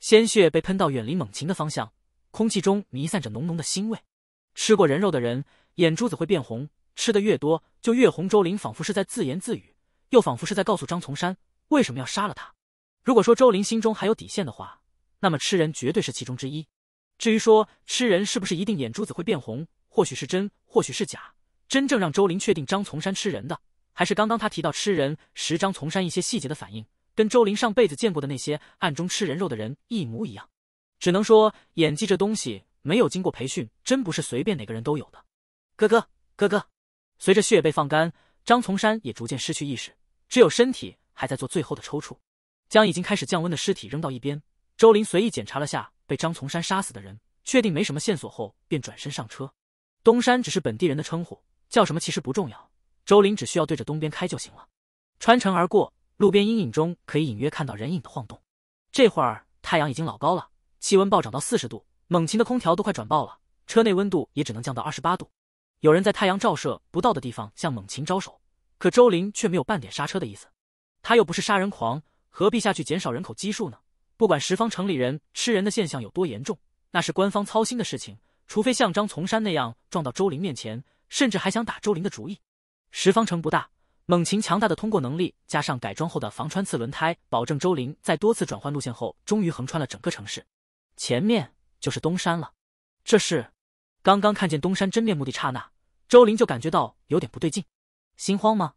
鲜血被喷到远离猛禽的方向，空气中弥散着浓浓的腥味。吃过人肉的人眼珠子会变红，吃的越多就越红。周林仿佛是在自言自语，又仿佛是在告诉张从山为什么要杀了他。如果说周林心中还有底线的话，那么吃人绝对是其中之一。至于说吃人是不是一定眼珠子会变红，或许是真，或许是假。真正让周林确定张从山吃人的，还是刚刚他提到吃人时张从山一些细节的反应，跟周林上辈子见过的那些暗中吃人肉的人一模一样。只能说演技这东西没有经过培训，真不是随便哪个人都有的。哥哥，哥哥，随着血被放干，张从山也逐渐失去意识，只有身体还在做最后的抽搐。将已经开始降温的尸体扔到一边。周林随意检查了下被张从山杀死的人，确定没什么线索后，便转身上车。东山只是本地人的称呼，叫什么其实不重要。周林只需要对着东边开就行了。穿城而过，路边阴影中可以隐约看到人影的晃动。这会儿太阳已经老高了，气温暴涨到四十度，猛禽的空调都快转爆了，车内温度也只能降到二十八度。有人在太阳照射不到的地方向猛禽招手，可周林却没有半点刹车的意思。他又不是杀人狂，何必下去减少人口基数呢？不管十方城里人吃人的现象有多严重，那是官方操心的事情。除非像张从山那样撞到周林面前，甚至还想打周林的主意。十方城不大，猛禽强大的通过能力加上改装后的防穿刺轮胎，保证周林在多次转换路线后，终于横穿了整个城市。前面就是东山了。这是刚刚看见东山真面目的刹那，周林就感觉到有点不对劲，心慌吗？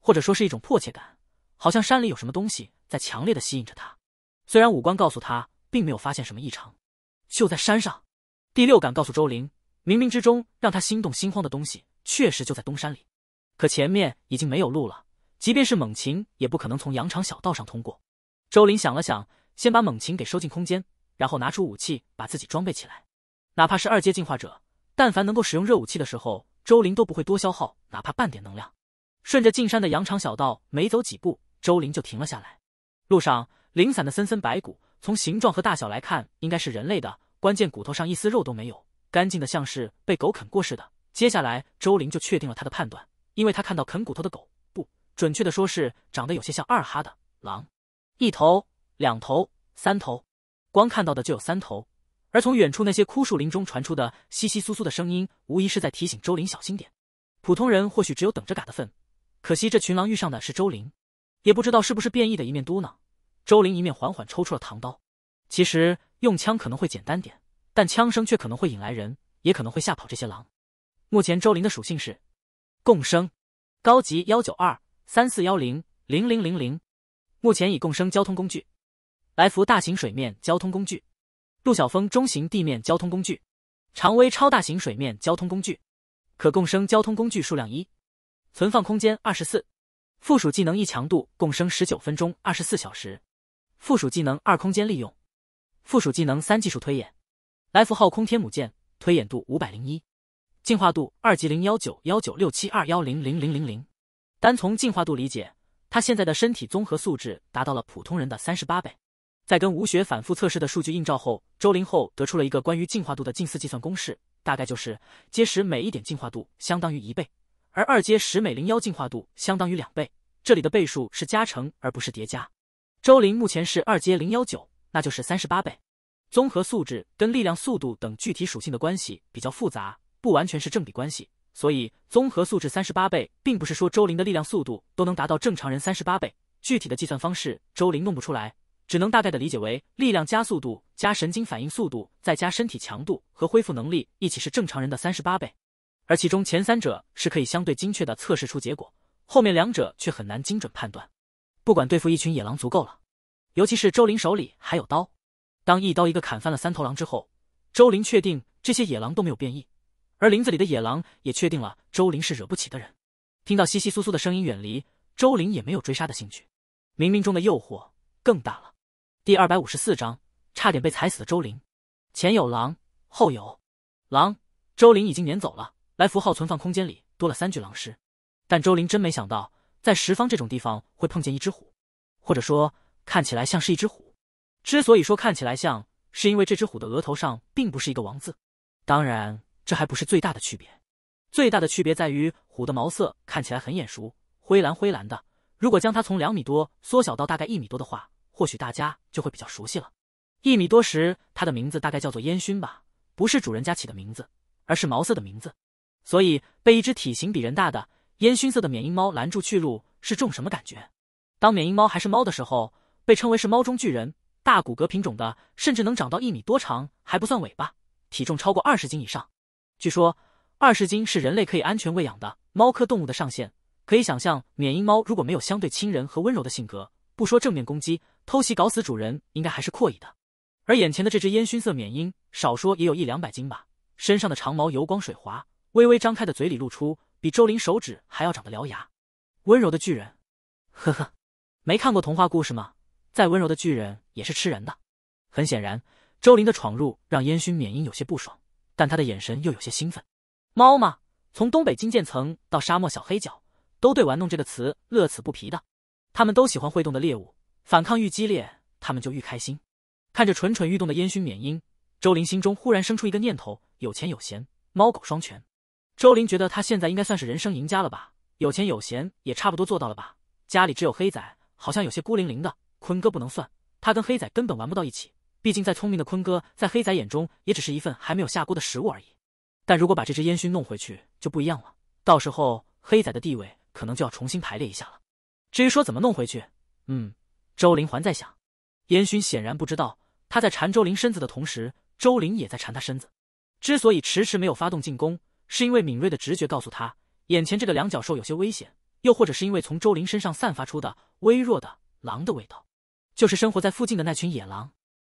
或者说是一种迫切感，好像山里有什么东西在强烈的吸引着他。虽然五官告诉他并没有发现什么异常，就在山上，第六感告诉周玲，冥冥之中让他心动心慌的东西确实就在东山里。可前面已经没有路了，即便是猛禽也不可能从羊肠小道上通过。周玲想了想，先把猛禽给收进空间，然后拿出武器把自己装备起来。哪怕是二阶进化者，但凡能够使用热武器的时候，周玲都不会多消耗哪怕半点能量。顺着进山的羊肠小道，没走几步，周玲就停了下来。路上。零散的森森白骨，从形状和大小来看，应该是人类的。关键骨头上一丝肉都没有，干净的像是被狗啃过似的。接下来，周林就确定了他的判断，因为他看到啃骨头的狗，不准确的说是长得有些像二哈的狼。一头、两头、三头，光看到的就有三头。而从远处那些枯树林中传出的窸窸窣窣的声音，无疑是在提醒周林小心点。普通人或许只有等着嘎的份，可惜这群狼遇上的是周林，也不知道是不是变异的一面。嘟囔。周林一面缓缓抽出了唐刀，其实用枪可能会简单点，但枪声却可能会引来人，也可能会吓跑这些狼。目前周林的属性是共生高级幺九二三四幺零零零零零，目前已共生交通工具，来福大型水面交通工具，陆小峰中型地面交通工具，长威超大型水面交通工具，可共生交通工具数量一，存放空间二十四，附属技能一强度共生十九分钟二十四小时。附属技能二空间利用，附属技能三技术推演，来福号空天母舰推演度五百零一，进化度二级零幺九幺九六七二幺零零零零零，单从进化度理解，他现在的身体综合素质达到了普通人的三十八倍。在跟吴雪反复测试的数据映照后，周林后得出了一个关于进化度的近似计算公式，大概就是：阶十每一点进化度相当于一倍，而二阶十每零幺进化度相当于两倍，这里的倍数是加成而不是叠加。周林目前是二阶零幺九，那就是三十八倍。综合素质跟力量、速度等具体属性的关系比较复杂，不完全是正比关系，所以综合素质三十八倍，并不是说周林的力量、速度都能达到正常人三十八倍。具体的计算方式，周林弄不出来，只能大概的理解为力量加速度加神经反应速度再加身体强度和恢复能力一起是正常人的三十八倍。而其中前三者是可以相对精确的测试出结果，后面两者却很难精准判断。不管对付一群野狼足够了，尤其是周林手里还有刀。当一刀一个砍翻了三头狼之后，周林确定这些野狼都没有变异，而林子里的野狼也确定了周林是惹不起的人。听到窸窸窣窣的声音远离，周林也没有追杀的兴趣。冥冥中的诱惑更大了。第二百五十四章，差点被踩死的周林。前有狼，后有狼，周林已经撵走了。来符号存放空间里多了三具狼尸，但周林真没想到。在十方这种地方会碰见一只虎，或者说看起来像是一只虎。之所以说看起来像，是因为这只虎的额头上并不是一个王字。当然，这还不是最大的区别。最大的区别在于虎的毛色看起来很眼熟，灰蓝灰蓝的。如果将它从两米多缩小到大概一米多的话，或许大家就会比较熟悉了。一米多时，它的名字大概叫做烟熏吧，不是主人家起的名字，而是毛色的名字，所以被一只体型比人大的。烟熏色的缅因猫拦住去路是种什么感觉？当缅因猫还是猫的时候，被称为是猫中巨人，大骨骼品种的甚至能长到一米多长，还不算尾巴，体重超过二十斤以上。据说二十斤是人类可以安全喂养的猫科动物的上限。可以想象，缅因猫如果没有相对亲人和温柔的性格，不说正面攻击，偷袭搞死主人应该还是阔以的。而眼前的这只烟熏色缅因，少说也有一两百斤吧，身上的长毛油光水滑，微微张开的嘴里露出。比周林手指还要长的獠牙，温柔的巨人，呵呵，没看过童话故事吗？再温柔的巨人也是吃人的。很显然，周林的闯入让烟熏缅因有些不爽，但他的眼神又有些兴奋。猫嘛，从东北金渐层到沙漠小黑角，都对玩弄这个词乐此不疲的。他们都喜欢会动的猎物，反抗愈激烈，他们就愈开心。看着蠢蠢欲动的烟熏缅因，周林心中忽然生出一个念头：有钱有闲，猫狗双全。周林觉得他现在应该算是人生赢家了吧？有钱有闲也差不多做到了吧？家里只有黑仔，好像有些孤零零的。坤哥不能算，他跟黑仔根本玩不到一起。毕竟再聪明的坤哥，在黑仔眼中也只是一份还没有下锅的食物而已。但如果把这只烟熏弄回去，就不一样了。到时候黑仔的地位可能就要重新排列一下了。至于说怎么弄回去，嗯，周林还在想。烟熏显然不知道，他在缠周林身子的同时，周林也在缠他身子。之所以迟迟没有发动进攻。是因为敏锐的直觉告诉他，眼前这个两脚兽有些危险，又或者是因为从周林身上散发出的微弱的狼的味道，就是生活在附近的那群野狼。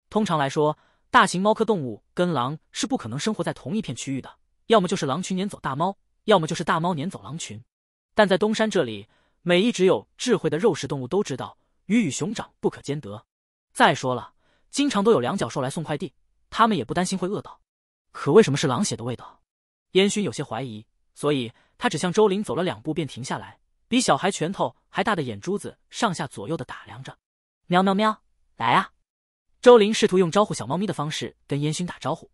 通常来说，大型猫科动物跟狼是不可能生活在同一片区域的，要么就是狼群撵走大猫，要么就是大猫撵走狼群。但在东山这里，每一只有智慧的肉食动物都知道，鱼与熊掌不可兼得。再说了，经常都有两脚兽来送快递，他们也不担心会饿到。可为什么是狼血的味道？烟熏有些怀疑，所以他只向周林走了两步，便停下来，比小孩拳头还大的眼珠子上下左右的打量着。喵喵喵，来啊！周林试图用招呼小猫咪的方式跟烟熏打招呼，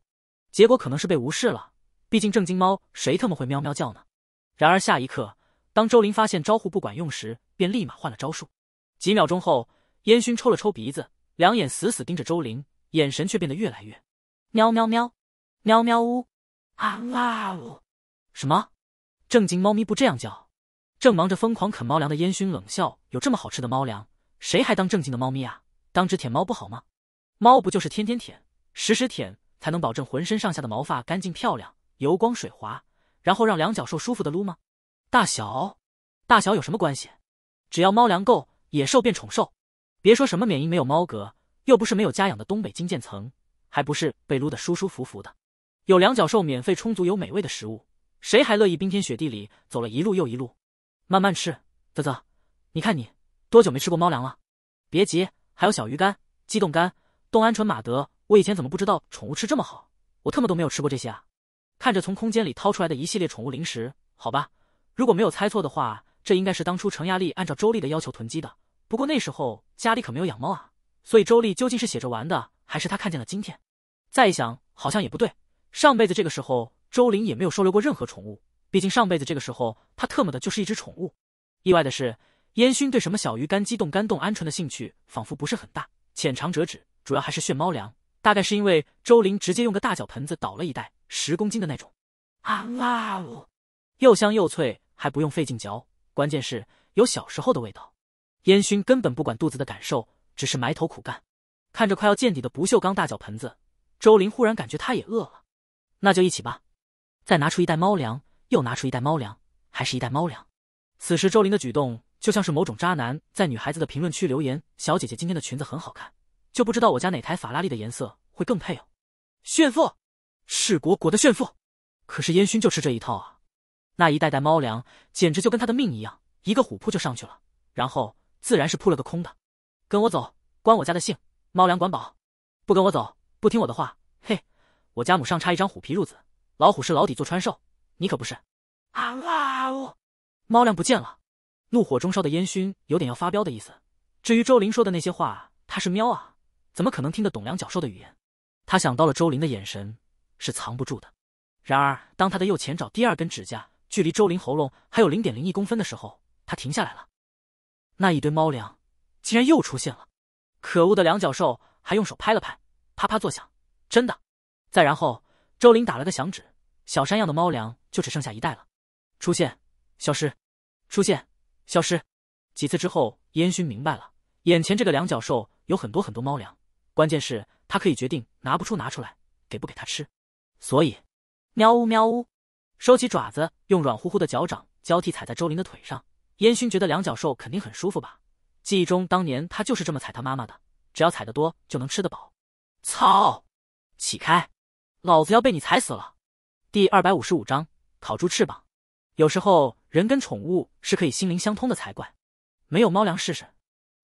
结果可能是被无视了，毕竟正经猫谁他妈会喵喵叫呢？然而下一刻，当周林发现招呼不管用时，便立马换了招数。几秒钟后，烟熏抽了抽鼻子，两眼死死盯着周林，眼神却变得越来越。喵喵喵，喵喵呜。啊哇呜！什么？正经猫咪不这样叫？正忙着疯狂啃猫粮的烟熏冷笑：有这么好吃的猫粮，谁还当正经的猫咪啊？当只舔猫不好吗？猫不就是天天舔、时时舔，才能保证浑身上下的毛发干净漂亮、油光水滑，然后让两脚兽舒服的撸吗？大小？大小有什么关系？只要猫粮够，野兽变宠兽。别说什么缅因没有猫格，又不是没有家养的东北金渐层，还不是被撸得舒舒服服的？有两脚兽免费充足有美味的食物，谁还乐意冰天雪地里走了一路又一路？慢慢吃，啧啧，你看你多久没吃过猫粮了？别急，还有小鱼干、鸡冻干、冻鹌鹑、马德。我以前怎么不知道宠物吃这么好？我特么都没有吃过这些啊！看着从空间里掏出来的一系列宠物零食，好吧，如果没有猜错的话，这应该是当初程亚丽按照周丽的要求囤积的。不过那时候家里可没有养猫啊，所以周丽究竟是写着玩的，还是她看见了今天？再一想，好像也不对。上辈子这个时候，周林也没有收留过任何宠物。毕竟上辈子这个时候，他特么的就是一只宠物。意外的是，烟熏对什么小鱼干、鸡冻、干冻鹌鹑的兴趣仿佛不是很大，浅尝辄止，主要还是炫猫粮。大概是因为周林直接用个大脚盆子倒了一袋十公斤的那种，啊哇哦，又香又脆，还不用费劲嚼，关键是有小时候的味道。烟熏根本不管肚子的感受，只是埋头苦干，看着快要见底的不锈钢大脚盆子，周林忽然感觉他也饿了。那就一起吧，再拿出一袋猫粮，又拿出一袋猫粮，还是一袋猫粮。此时周林的举动就像是某种渣男在女孩子的评论区留言：“小姐姐今天的裙子很好看，就不知道我家哪台法拉利的颜色会更配哦。”炫富，赤果果的炫富。可是烟熏就吃这一套啊，那一袋袋猫粮简直就跟他的命一样，一个虎扑就上去了，然后自然是扑了个空的。跟我走，关我家的姓，猫粮管饱。不跟我走，不听我的话，嘿。我家母上差一张虎皮褥子，老虎是牢底做穿兽，你可不是。啊呜！猫粮不见了，怒火中烧的烟熏有点要发飙的意思。至于周林说的那些话，他是喵啊，怎么可能听得懂两脚兽的语言？他想到了周林的眼神是藏不住的。然而，当他的右前爪第二根指甲距离周林喉咙还有零点零一公分的时候，他停下来了。那一堆猫粮竟然又出现了！可恶的两脚兽还用手拍了拍，啪啪作响。真的。再然后，周林打了个响指，小山样的猫粮就只剩下一袋了。出现，消失，出现，消失，几次之后，烟熏明白了，眼前这个两脚兽有很多很多猫粮，关键是它可以决定拿不出拿出来，给不给它吃。所以，喵呜喵呜，收起爪子，用软乎乎的脚掌交替踩在周林的腿上。烟熏觉得两脚兽肯定很舒服吧？记忆中当年他就是这么踩他妈妈的，只要踩得多就能吃得饱。操，起开！老子要被你踩死了！第二百五十五章烤猪翅膀。有时候人跟宠物是可以心灵相通的才怪。没有猫粮试试。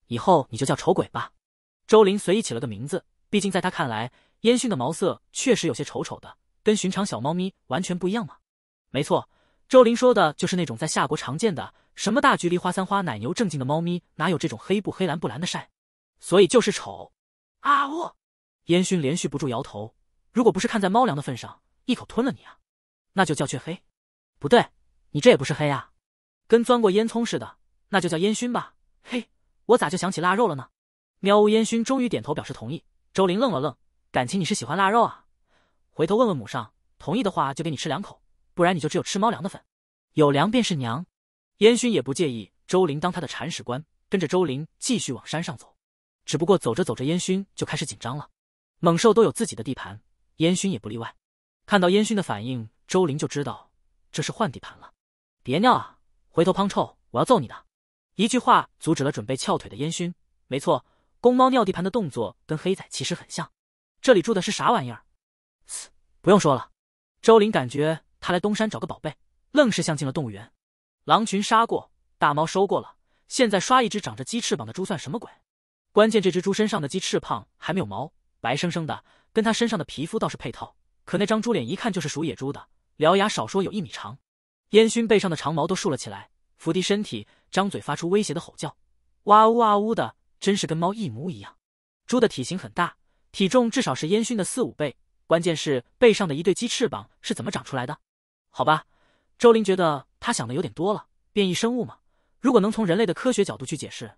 以后你就叫丑鬼吧。周林随意起了个名字，毕竟在他看来，烟熏的毛色确实有些丑丑的，跟寻常小猫咪完全不一样嘛。没错，周林说的就是那种在夏国常见的什么大橘梨花三花奶牛正经的猫咪，哪有这种黑不黑蓝不蓝的晒？所以就是丑。啊呜！烟熏连续不住摇头。如果不是看在猫粮的份上，一口吞了你啊，那就叫雀黑。不对，你这也不是黑啊，跟钻过烟囱似的，那就叫烟熏吧。嘿，我咋就想起腊肉了呢？喵呜，烟熏终于点头表示同意。周林愣了愣，感情你是喜欢腊肉啊？回头问问母上，同意的话就给你吃两口，不然你就只有吃猫粮的份。有粮便是娘。烟熏也不介意周林当他的铲屎官，跟着周林继续往山上走。只不过走着走着，烟熏就开始紧张了。猛兽都有自己的地盘。烟熏也不例外，看到烟熏的反应，周林就知道这是换底盘了。别尿啊，回头滂臭，我要揍你的！一句话阻止了准备翘腿的烟熏。没错，公猫尿地盘的动作跟黑仔其实很像。这里住的是啥玩意儿？嘶，不用说了。周林感觉他来东山找个宝贝，愣是像进了动物园。狼群杀过，大猫收过了，现在刷一只长着鸡翅膀的猪算什么鬼？关键这只猪身上的鸡翅膀还没有毛，白生生的。跟他身上的皮肤倒是配套，可那张猪脸一看就是属野猪的，獠牙少说有一米长。烟熏背上的长毛都竖了起来，伏低身体，张嘴发出威胁的吼叫，哇呜哇呜的，真是跟猫一模一样。猪的体型很大，体重至少是烟熏的四五倍，关键是背上的一对鸡翅膀是怎么长出来的？好吧，周林觉得他想的有点多了。变异生物嘛，如果能从人类的科学角度去解释，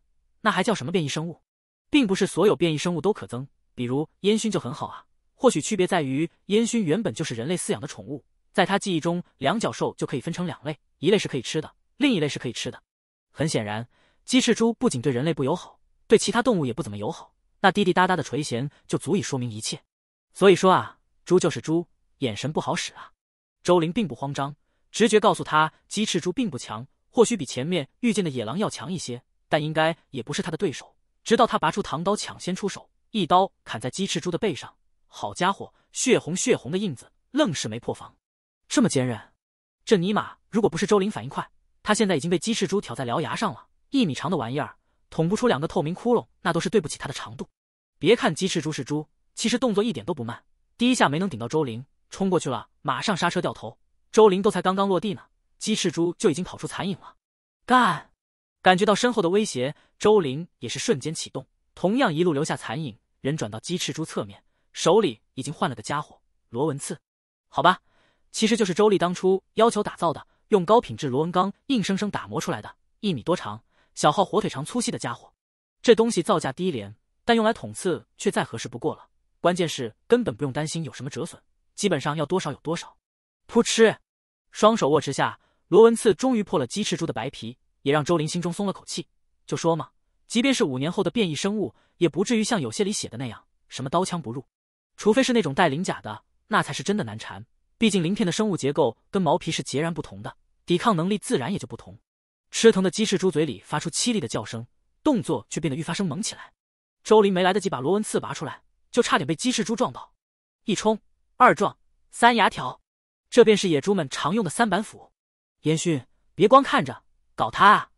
那还叫什么变异生物？并不是所有变异生物都可憎。比如烟熏就很好啊，或许区别在于烟熏原本就是人类饲养的宠物，在他记忆中，两脚兽就可以分成两类，一类是可以吃的，另一类是可以吃的。很显然，鸡翅猪不仅对人类不友好，对其他动物也不怎么友好。那滴滴答答的垂涎就足以说明一切。所以说啊，猪就是猪，眼神不好使啊。周林并不慌张，直觉告诉他，鸡翅猪并不强，或许比前面遇见的野狼要强一些，但应该也不是他的对手。直到他拔出唐刀，抢先出手。一刀砍在鸡翅猪的背上，好家伙，血红血红的印子，愣是没破防，这么坚韧？这尼玛，如果不是周林反应快，他现在已经被鸡翅猪挑在獠牙上了。一米长的玩意儿，捅不出两个透明窟窿，那都是对不起他的长度。别看鸡翅猪是猪，其实动作一点都不慢。第一下没能顶到周林，冲过去了，马上刹车掉头。周林都才刚刚落地呢，鸡翅猪就已经跑出残影了。干！感觉到身后的威胁，周林也是瞬间启动，同样一路留下残影。人转到鸡翅猪侧面，手里已经换了个家伙——螺纹刺。好吧，其实就是周丽当初要求打造的，用高品质螺纹钢硬生生打磨出来的，一米多长，小号火腿肠粗细的家伙。这东西造价低廉，但用来捅刺却再合适不过了。关键是根本不用担心有什么折损，基本上要多少有多少。噗嗤！双手握持下，螺纹刺终于破了鸡翅猪的白皮，也让周林心中松了口气。就说嘛，即便是五年后的变异生物。也不至于像有些里写的那样，什么刀枪不入，除非是那种带鳞甲的，那才是真的难缠。毕竟鳞片的生物结构跟毛皮是截然不同的，抵抗能力自然也就不同。吃疼的鸡翅猪嘴里发出凄厉的叫声，动作却变得愈发生猛起来。周林没来得及把螺纹刺拔出来，就差点被鸡翅猪撞到。一冲，二撞，三牙条，这便是野猪们常用的三板斧。严熏，别光看着，搞它！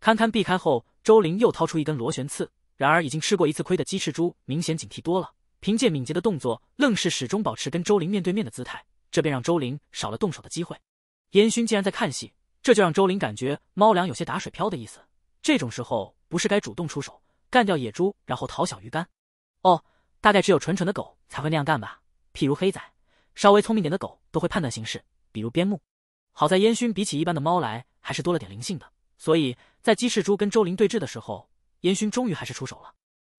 堪堪避开后，周林又掏出一根螺旋刺。然而，已经吃过一次亏的鸡翅猪明显警惕多了，凭借敏捷的动作，愣是始终保持跟周林面对面的姿态，这便让周林少了动手的机会。烟熏竟然在看戏，这就让周林感觉猫粮有些打水漂的意思。这种时候不是该主动出手干掉野猪，然后讨小鱼干？哦，大概只有蠢蠢的狗才会那样干吧。譬如黑仔，稍微聪明点的狗都会判断形势，比如边牧。好在烟熏比起一般的猫来，还是多了点灵性的，所以在鸡翅猪跟周林对峙的时候。烟熏终于还是出手了，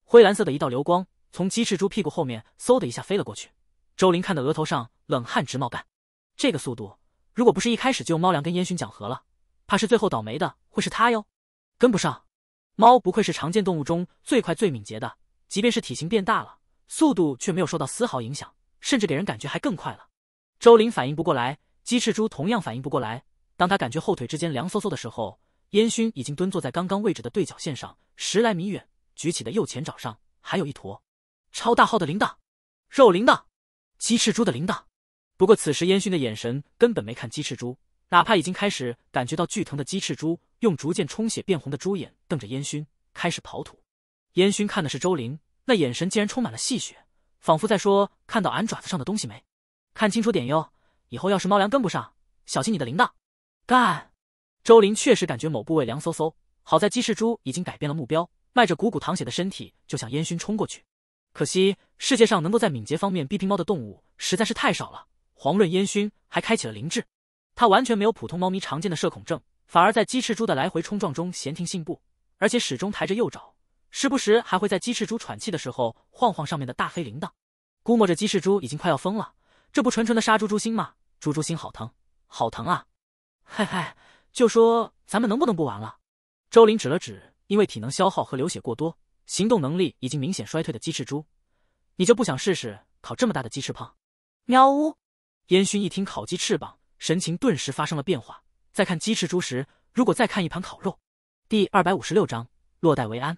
灰蓝色的一道流光从鸡翅猪屁股后面嗖的一下飞了过去。周林看的额头上冷汗直冒干，这个速度，如果不是一开始就用猫粮跟烟熏讲和了，怕是最后倒霉的会是他哟。跟不上，猫不愧是常见动物中最快最敏捷的，即便是体型变大了，速度却没有受到丝毫影响，甚至给人感觉还更快了。周林反应不过来，鸡翅猪同样反应不过来。当他感觉后腿之间凉飕飕的时候，烟熏已经蹲坐在刚刚位置的对角线上，十来米远，举起的右前爪上还有一坨超大号的铃铛，肉铃铛，鸡翅猪的铃铛。不过此时烟熏的眼神根本没看鸡翅猪，哪怕已经开始感觉到剧疼的鸡翅猪，用逐渐充血变红的猪眼瞪着烟熏，开始刨土。烟熏看的是周玲，那眼神竟然充满了戏谑，仿佛在说：“看到俺爪子上的东西没？看清楚点哟，以后要是猫粮跟不上，小心你的铃铛。”干。周林确实感觉某部位凉飕飕，好在鸡翅猪已经改变了目标，迈着股骨淌血的身体就向烟熏冲过去。可惜世界上能够在敏捷方面逼平猫的动物实在是太少了。黄润烟熏还开启了灵智，它完全没有普通猫咪常见的社恐症，反而在鸡翅猪的来回冲撞中闲庭信步，而且始终抬着右爪，时不时还会在鸡翅猪喘气的时候晃晃上面的大黑铃铛。估摸着鸡翅猪已经快要疯了，这不纯纯的杀猪猪心吗？猪猪心好疼，好疼啊！嗨嗨。就说咱们能不能不玩了？周林指了指因为体能消耗和流血过多，行动能力已经明显衰退的鸡翅猪，你就不想试试烤这么大的鸡翅膀？喵呜！烟熏一听烤鸡翅膀，神情顿时发生了变化。在看鸡翅猪时，如果再看一盘烤肉。第二百五十六章落袋为安。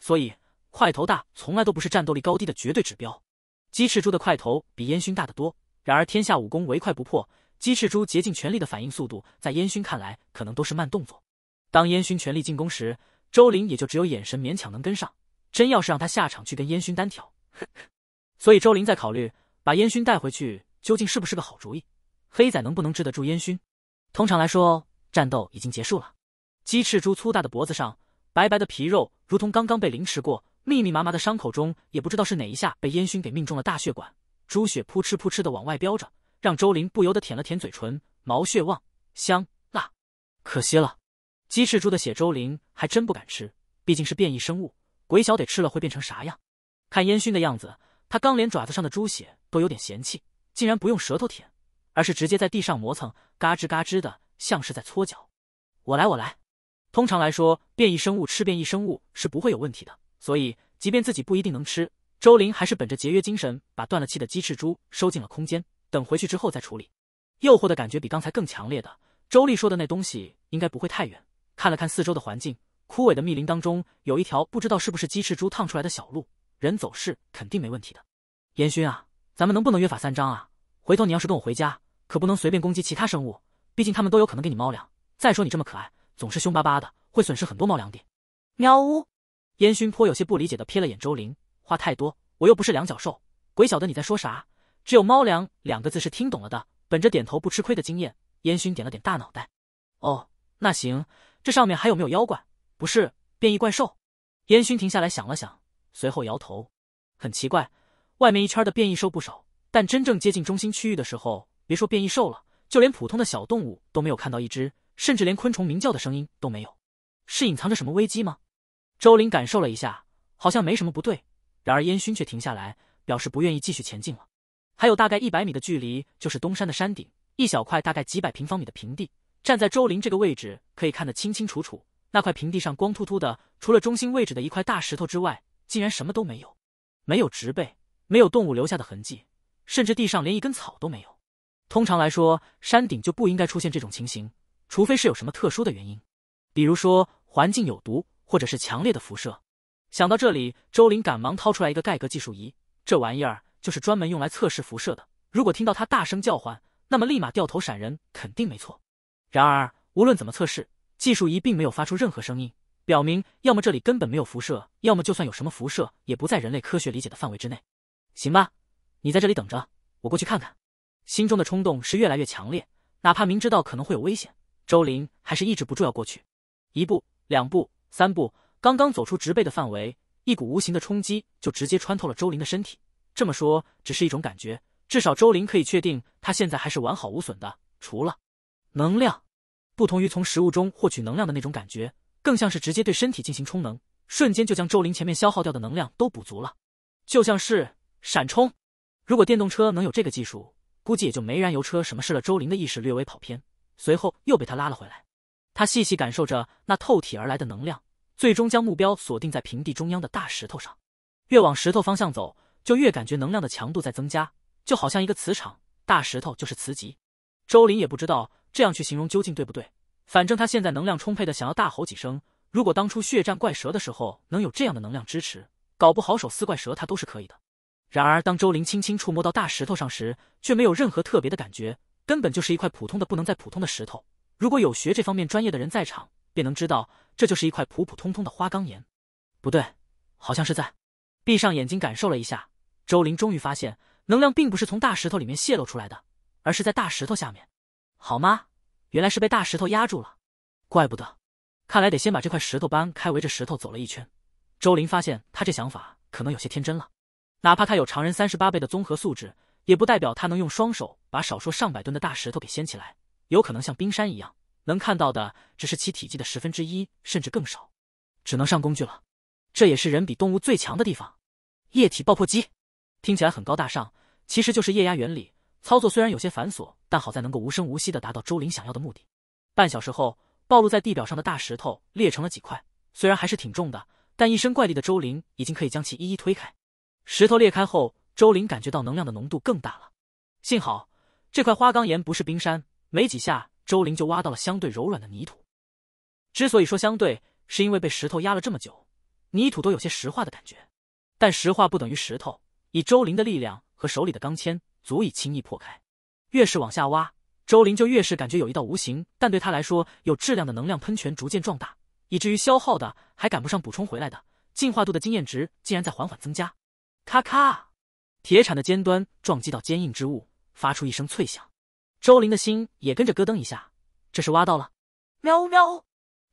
所以块头大从来都不是战斗力高低的绝对指标。鸡翅猪的块头比烟熏大得多，然而天下武功唯快不破。鸡翅猪竭尽全力的反应速度，在烟熏看来可能都是慢动作。当烟熏全力进攻时，周林也就只有眼神勉强能跟上。真要是让他下场去跟烟熏单挑，所以周林在考虑把烟熏带回去究竟是不是个好主意。黑仔能不能治得住烟熏？通常来说，战斗已经结束了。鸡翅猪粗大的脖子上，白白的皮肉如同刚刚被凌迟过，密密麻麻的伤口中也不知道是哪一下被烟熏给命中了大血管，猪血扑哧扑哧的往外飙着。让周林不由得舔了舔嘴唇，毛血旺香辣，可惜了鸡翅猪的血，周林还真不敢吃，毕竟是变异生物，鬼晓得吃了会变成啥样。看烟熏的样子，他刚连爪子上的猪血都有点嫌弃，竟然不用舌头舔，而是直接在地上磨蹭，嘎吱嘎吱的，像是在搓脚。我来，我来。通常来说，变异生物吃变异生物是不会有问题的，所以即便自己不一定能吃，周林还是本着节约精神，把断了气的鸡翅猪收进了空间。等回去之后再处理，诱惑的感觉比刚才更强烈。的周丽说的那东西应该不会太远。看了看四周的环境，枯萎的密林当中有一条不知道是不是鸡翅猪烫出来的小路，人走是肯定没问题的。烟熏啊，咱们能不能约法三章啊？回头你要是跟我回家，可不能随便攻击其他生物，毕竟他们都有可能给你猫粮。再说你这么可爱，总是凶巴巴的，会损失很多猫粮的。喵呜！烟熏颇有些不理解的瞥了眼周玲，话太多，我又不是两脚兽，鬼晓得你在说啥。只有“猫粮”两个字是听懂了的。本着点头不吃亏的经验，烟熏点了点大脑袋。哦，那行。这上面还有没有妖怪？不是变异怪兽？烟熏停下来想了想，随后摇头。很奇怪，外面一圈的变异兽不少，但真正接近中心区域的时候，别说变异兽了，就连普通的小动物都没有看到一只，甚至连昆虫鸣叫的声音都没有。是隐藏着什么危机吗？周林感受了一下，好像没什么不对。然而烟熏却停下来，表示不愿意继续前进了。还有大概一百米的距离，就是东山的山顶，一小块大概几百平方米的平地。站在周林这个位置，可以看得清清楚楚。那块平地上光秃秃的，除了中心位置的一块大石头之外，竟然什么都没有，没有植被，没有动物留下的痕迹，甚至地上连一根草都没有。通常来说，山顶就不应该出现这种情形，除非是有什么特殊的原因，比如说环境有毒，或者是强烈的辐射。想到这里，周林赶忙掏出来一个盖格计数仪，这玩意儿。就是专门用来测试辐射的。如果听到它大声叫唤，那么立马掉头闪人，肯定没错。然而，无论怎么测试，技术仪并没有发出任何声音，表明要么这里根本没有辐射，要么就算有什么辐射，也不在人类科学理解的范围之内。行吧，你在这里等着，我过去看看。心中的冲动是越来越强烈，哪怕明知道可能会有危险，周林还是抑制不住要过去。一步，两步，三步，刚刚走出植被的范围，一股无形的冲击就直接穿透了周林的身体。这么说只是一种感觉，至少周林可以确定他现在还是完好无损的，除了能量，不同于从食物中获取能量的那种感觉，更像是直接对身体进行充能，瞬间就将周林前面消耗掉的能量都补足了，就像是闪充。如果电动车能有这个技术，估计也就没燃油车什么事了。周林的意识略微跑偏，随后又被他拉了回来，他细细感受着那透体而来的能量，最终将目标锁定在平地中央的大石头上，越往石头方向走。就越感觉能量的强度在增加，就好像一个磁场，大石头就是磁极。周林也不知道这样去形容究竟对不对，反正他现在能量充沛的想要大吼几声。如果当初血战怪蛇的时候能有这样的能量支持，搞不好手撕怪蛇他都是可以的。然而，当周林轻轻触摸到大石头上时，却没有任何特别的感觉，根本就是一块普通的不能再普通的石头。如果有学这方面专业的人在场，便能知道这就是一块普普通通的花岗岩。不对，好像是在闭上眼睛感受了一下。周林终于发现，能量并不是从大石头里面泄露出来的，而是在大石头下面，好吗？原来是被大石头压住了，怪不得。看来得先把这块石头搬开。围着石头走了一圈，周林发现他这想法可能有些天真了。哪怕他有常人三十八倍的综合素质，也不代表他能用双手把少说上百吨的大石头给掀起来。有可能像冰山一样，能看到的只是其体积的十分之一，甚至更少。只能上工具了。这也是人比动物最强的地方。液体爆破机。听起来很高大上，其实就是液压原理。操作虽然有些繁琐，但好在能够无声无息的达到周林想要的目的。半小时后，暴露在地表上的大石头裂成了几块，虽然还是挺重的，但一身怪力的周林已经可以将其一一推开。石头裂开后，周林感觉到能量的浓度更大了。幸好这块花岗岩不是冰山，没几下，周林就挖到了相对柔软的泥土。之所以说相对，是因为被石头压了这么久，泥土都有些石化的感觉。但石化不等于石头。以周林的力量和手里的钢钎，足以轻易破开。越是往下挖，周林就越是感觉有一道无形但对他来说有质量的能量喷泉逐渐壮大，以至于消耗的还赶不上补充回来的。进化度的经验值竟然在缓缓增加。咔咔，铁铲的尖端撞击到坚硬之物，发出一声脆响。周林的心也跟着咯噔一下，这是挖到了。喵喵！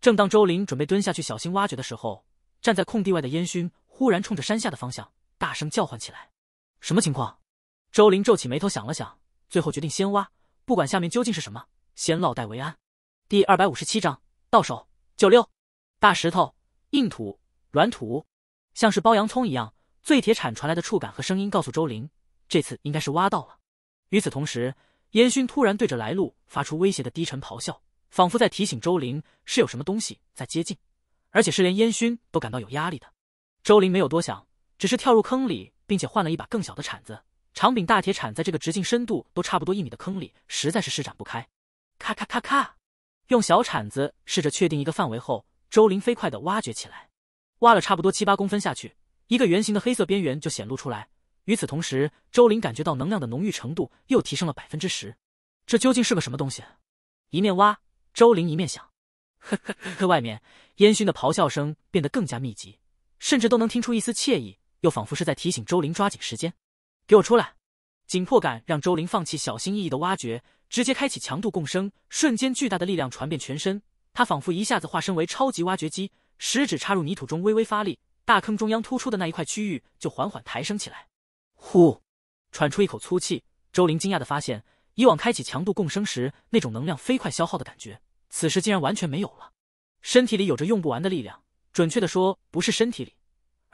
正当周林准备蹲下去小心挖掘的时候，站在空地外的烟熏忽然冲着山下的方向。大声叫唤起来，什么情况？周林皱起眉头想了想，最后决定先挖，不管下面究竟是什么，先落袋为安。第二百五十七章，到手就溜。大石头、硬土、软土，像是剥洋葱一样，最铁铲传来的触感和声音告诉周林，这次应该是挖到了。与此同时，烟熏突然对着来路发出威胁的低沉咆哮，仿佛在提醒周林是有什么东西在接近，而且是连烟熏都感到有压力的。周林没有多想。只是跳入坑里，并且换了一把更小的铲子。长柄大铁铲在这个直径、深度都差不多一米的坑里，实在是施展不开。咔咔咔咔，用小铲子试着确定一个范围后，周林飞快地挖掘起来。挖了差不多七八公分下去，一个圆形的黑色边缘就显露出来。与此同时，周林感觉到能量的浓郁程度又提升了百分之十。这究竟是个什么东西？一面挖，周林一面想。呵呵呵，外面烟熏的咆哮声变得更加密集，甚至都能听出一丝惬意。又仿佛是在提醒周林抓紧时间，给我出来！紧迫感让周林放弃小心翼翼的挖掘，直接开启强度共生，瞬间巨大的力量传遍全身，他仿佛一下子化身为超级挖掘机，食指插入泥土中微微发力，大坑中央突出的那一块区域就缓缓抬升起来。呼，喘出一口粗气，周林惊讶的发现，以往开启强度共生时那种能量飞快消耗的感觉，此时竟然完全没有了，身体里有着用不完的力量，准确的说，不是身体里。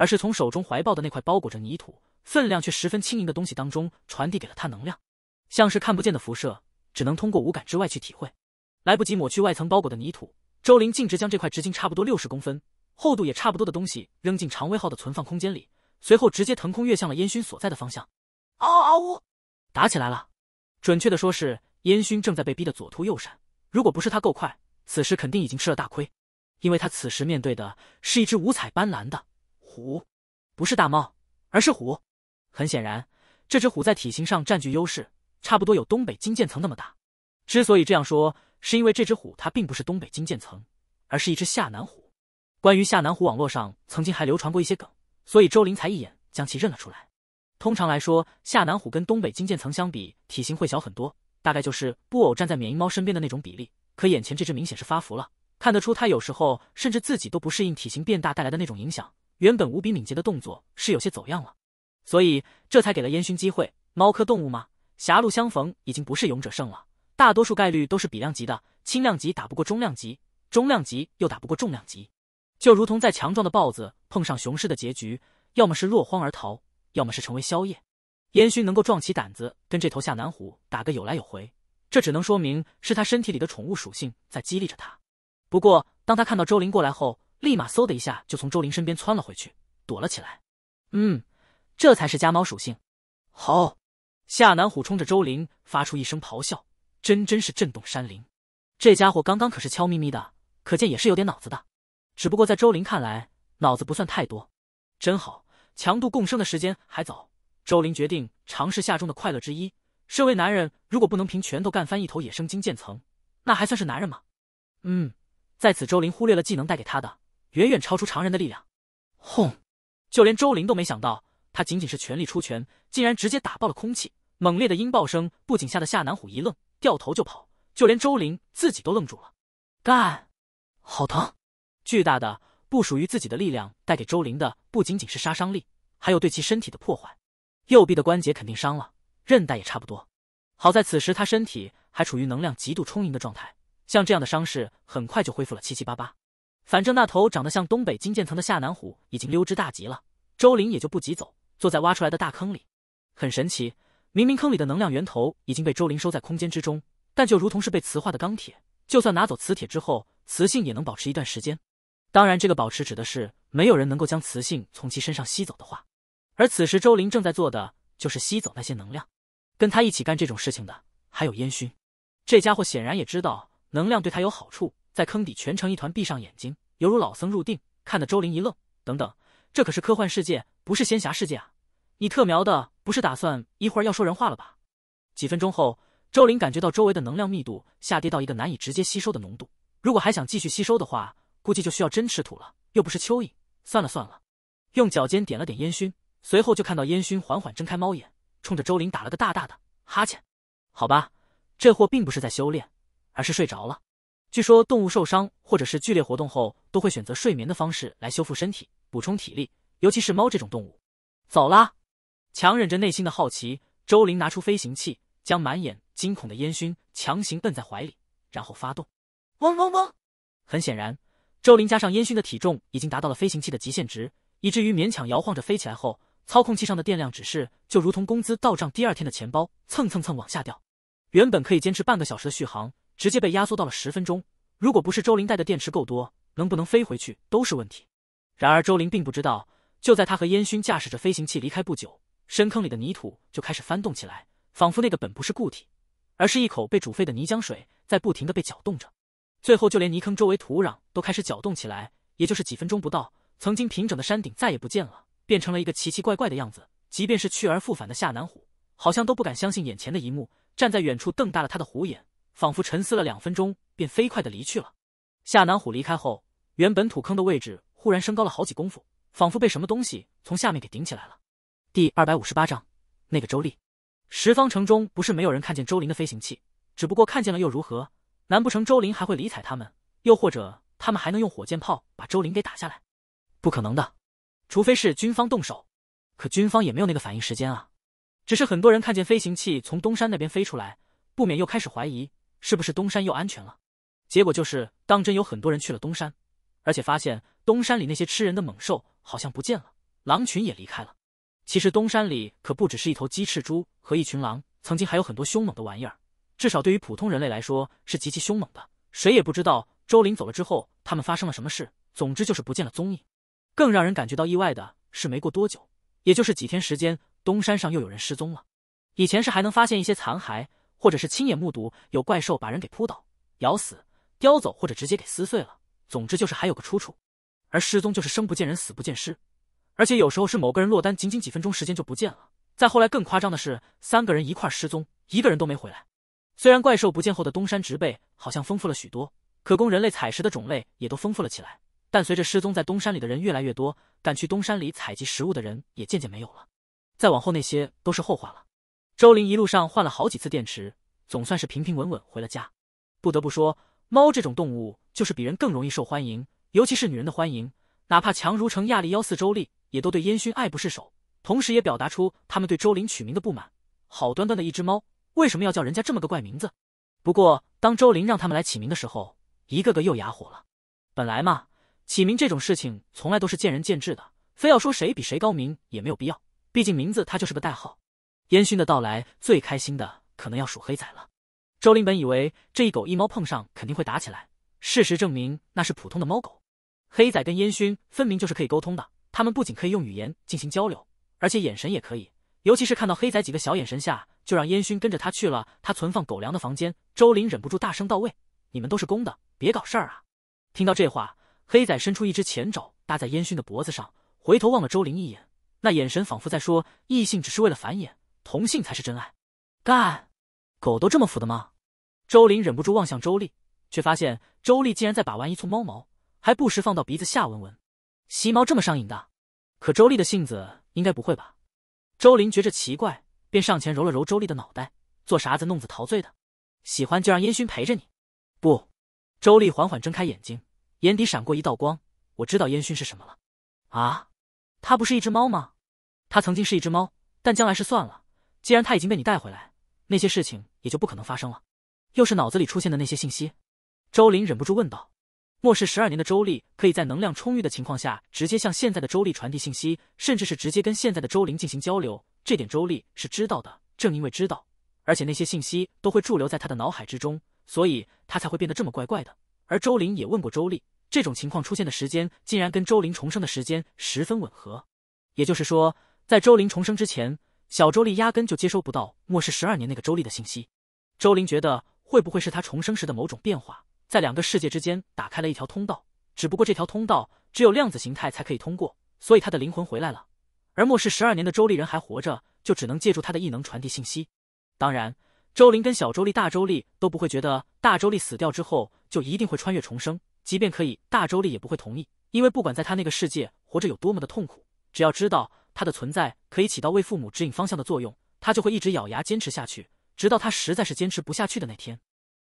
而是从手中怀抱的那块包裹着泥土、分量却十分轻盈的东西当中传递给了他能量，像是看不见的辐射，只能通过五感之外去体会。来不及抹去外层包裹的泥土，周林径直将这块直径差不多六十公分、厚度也差不多的东西扔进长威号的存放空间里，随后直接腾空跃向了烟熏所在的方向。嗷嗷呜！打起来了！准确的说，是烟熏正在被逼得左突右闪，如果不是他够快，此时肯定已经吃了大亏，因为他此时面对的是一只五彩斑斓的。虎，不是大猫，而是虎。很显然，这只虎在体型上占据优势，差不多有东北金渐层那么大。之所以这样说，是因为这只虎它并不是东北金渐层，而是一只夏南虎。关于夏南虎，网络上曾经还流传过一些梗，所以周林才一眼将其认了出来。通常来说，夏南虎跟东北金渐层相比，体型会小很多，大概就是布偶站在缅因猫身边的那种比例。可眼前这只明显是发福了，看得出它有时候甚至自己都不适应体型变大带来的那种影响。原本无比敏捷的动作是有些走样了，所以这才给了烟熏机会。猫科动物吗？狭路相逢已经不是勇者胜了，大多数概率都是比量级的，轻量级打不过中量级，中量级又打不过重量级。就如同再强壮的豹子碰上雄狮的结局，要么是落荒而逃，要么是成为宵夜。烟熏能够壮起胆子跟这头下南虎打个有来有回，这只能说明是他身体里的宠物属性在激励着他。不过当他看到周林过来后，立马嗖的一下就从周林身边窜了回去，躲了起来。嗯，这才是家猫属性。好，夏南虎冲着周林发出一声咆哮，真真是震动山林。这家伙刚刚可是悄咪咪的，可见也是有点脑子的。只不过在周林看来，脑子不算太多。真好，强度共生的时间还早。周林决定尝试下中的快乐之一。身为男人，如果不能凭拳头干翻一头野生金渐层，那还算是男人吗？嗯，在此周林忽略了技能带给他的。远远超出常人的力量，轰！就连周林都没想到，他仅仅是全力出拳，竟然直接打爆了空气，猛烈的音爆声不仅吓得夏南虎一愣，掉头就跑，就连周林自己都愣住了。干，好疼！巨大的、不属于自己的力量带给周林的不仅仅是杀伤力，还有对其身体的破坏。右臂的关节肯定伤了，韧带也差不多。好在此时他身体还处于能量极度充盈的状态，像这样的伤势很快就恢复了七七八八。反正那头长得像东北金渐层的夏南虎已经溜之大吉了，周林也就不急走，坐在挖出来的大坑里。很神奇，明明坑里的能量源头已经被周林收在空间之中，但就如同是被磁化的钢铁，就算拿走磁铁之后，磁性也能保持一段时间。当然，这个“保持指的是没有人能够将磁性从其身上吸走的话。而此时，周林正在做的就是吸走那些能量。跟他一起干这种事情的还有烟熏，这家伙显然也知道能量对他有好处，在坑底蜷成一团，闭上眼睛。犹如老僧入定，看得周林一愣。等等，这可是科幻世界，不是仙侠世界啊！你特喵的不是打算一会儿要说人话了吧？几分钟后，周林感觉到周围的能量密度下跌到一个难以直接吸收的浓度，如果还想继续吸收的话，估计就需要真吃土了，又不是蚯蚓。算了算了，用脚尖点了点烟熏，随后就看到烟熏缓缓睁开猫眼，冲着周林打了个大大的哈欠。好吧，这货并不是在修炼，而是睡着了。据说动物受伤或者是剧烈活动后都会选择睡眠的方式来修复身体、补充体力，尤其是猫这种动物。走啦！强忍着内心的好奇，周玲拿出飞行器，将满眼惊恐的烟熏强行摁在怀里，然后发动。嗡嗡嗡！很显然，周玲加上烟熏的体重已经达到了飞行器的极限值，以至于勉强摇晃着飞起来后，操控器上的电量指示就如同工资到账第二天的钱包，蹭蹭蹭往下掉。原本可以坚持半个小时的续航。直接被压缩到了十分钟。如果不是周林带的电池够多，能不能飞回去都是问题。然而周林并不知道，就在他和烟熏驾驶着飞行器离开不久，深坑里的泥土就开始翻动起来，仿佛那个本不是固体，而是一口被煮沸的泥浆水在不停的被搅动着。最后，就连泥坑周围土壤都开始搅动起来。也就是几分钟不到，曾经平整的山顶再也不见了，变成了一个奇奇怪怪的样子。即便是去而复返的夏南虎，好像都不敢相信眼前的一幕，站在远处瞪大了他的虎眼。仿佛沉思了两分钟，便飞快的离去了。夏南虎离开后，原本土坑的位置忽然升高了好几公分，仿佛被什么东西从下面给顶起来了。第二百五十八章那个周丽，十方城中不是没有人看见周林的飞行器，只不过看见了又如何？难不成周林还会理睬他们？又或者他们还能用火箭炮把周林给打下来？不可能的，除非是军方动手，可军方也没有那个反应时间啊。只是很多人看见飞行器从东山那边飞出来，不免又开始怀疑。是不是东山又安全了？结果就是，当真有很多人去了东山，而且发现东山里那些吃人的猛兽好像不见了，狼群也离开了。其实东山里可不只是一头鸡翅猪和一群狼，曾经还有很多凶猛的玩意儿，至少对于普通人类来说是极其凶猛的。谁也不知道周林走了之后他们发生了什么事，总之就是不见了踪影。更让人感觉到意外的是，没过多久，也就是几天时间，东山上又有人失踪了。以前是还能发现一些残骸。或者是亲眼目睹有怪兽把人给扑倒、咬死、叼走，或者直接给撕碎了。总之就是还有个出处。而失踪就是生不见人死不见尸，而且有时候是某个人落单，仅仅几分钟时间就不见了。再后来更夸张的是，三个人一块失踪，一个人都没回来。虽然怪兽不见后的东山植被好像丰富了许多，可供人类采食的种类也都丰富了起来，但随着失踪在东山里的人越来越多，赶去东山里采集食物的人也渐渐没有了。再往后那些都是后话了。周林一路上换了好几次电池，总算是平平稳稳回了家。不得不说，猫这种动物就是比人更容易受欢迎，尤其是女人的欢迎。哪怕强如成、亚力幺四周丽，也都对烟熏爱不释手，同时也表达出他们对周林取名的不满。好端端的一只猫，为什么要叫人家这么个怪名字？不过，当周林让他们来起名的时候，一个个又哑火了。本来嘛，起名这种事情从来都是见仁见智的，非要说谁比谁高明也没有必要。毕竟名字它就是个代号。烟熏的到来，最开心的可能要数黑仔了。周林本以为这一狗一猫碰上肯定会打起来，事实证明那是普通的猫狗。黑仔跟烟熏分明就是可以沟通的，他们不仅可以用语言进行交流，而且眼神也可以。尤其是看到黑仔几个小眼神下就让烟熏跟着他去了他存放狗粮的房间，周林忍不住大声到位：“你们都是公的，别搞事儿啊！”听到这话，黑仔伸出一只前爪搭在烟熏的脖子上，回头望了周林一眼，那眼神仿佛在说：“异性只是为了繁衍。”同性才是真爱，干狗都这么腐的吗？周林忍不住望向周丽，却发现周丽竟然在把玩一簇猫毛，还不时放到鼻子下闻闻。吸猫这么上瘾的？可周丽的性子应该不会吧？周林觉着奇怪，便上前揉了揉周丽的脑袋，做啥子弄子陶醉的？喜欢就让烟熏陪着你。不，周丽缓缓睁开眼睛，眼底闪过一道光。我知道烟熏是什么了。啊，它不是一只猫吗？它曾经是一只猫，但将来是算了。既然他已经被你带回来，那些事情也就不可能发生了。又是脑子里出现的那些信息，周林忍不住问道：“末世十二年的周丽可以在能量充裕的情况下，直接向现在的周丽传递信息，甚至是直接跟现在的周林进行交流。这点周丽是知道的。正因为知道，而且那些信息都会驻留在他的脑海之中，所以他才会变得这么怪怪的。而周林也问过周丽，这种情况出现的时间竟然跟周林重生的时间十分吻合。也就是说，在周林重生之前。”小周丽压根就接收不到末世十二年那个周丽的信息。周林觉得，会不会是他重生时的某种变化，在两个世界之间打开了一条通道？只不过这条通道只有量子形态才可以通过，所以他的灵魂回来了。而末世十二年的周丽人还活着，就只能借助他的异能传递信息。当然，周林跟小周丽、大周丽都不会觉得大周丽死掉之后就一定会穿越重生，即便可以，大周丽也不会同意，因为不管在他那个世界活着有多么的痛苦，只要知道。他的存在可以起到为父母指引方向的作用，他就会一直咬牙坚持下去，直到他实在是坚持不下去的那天。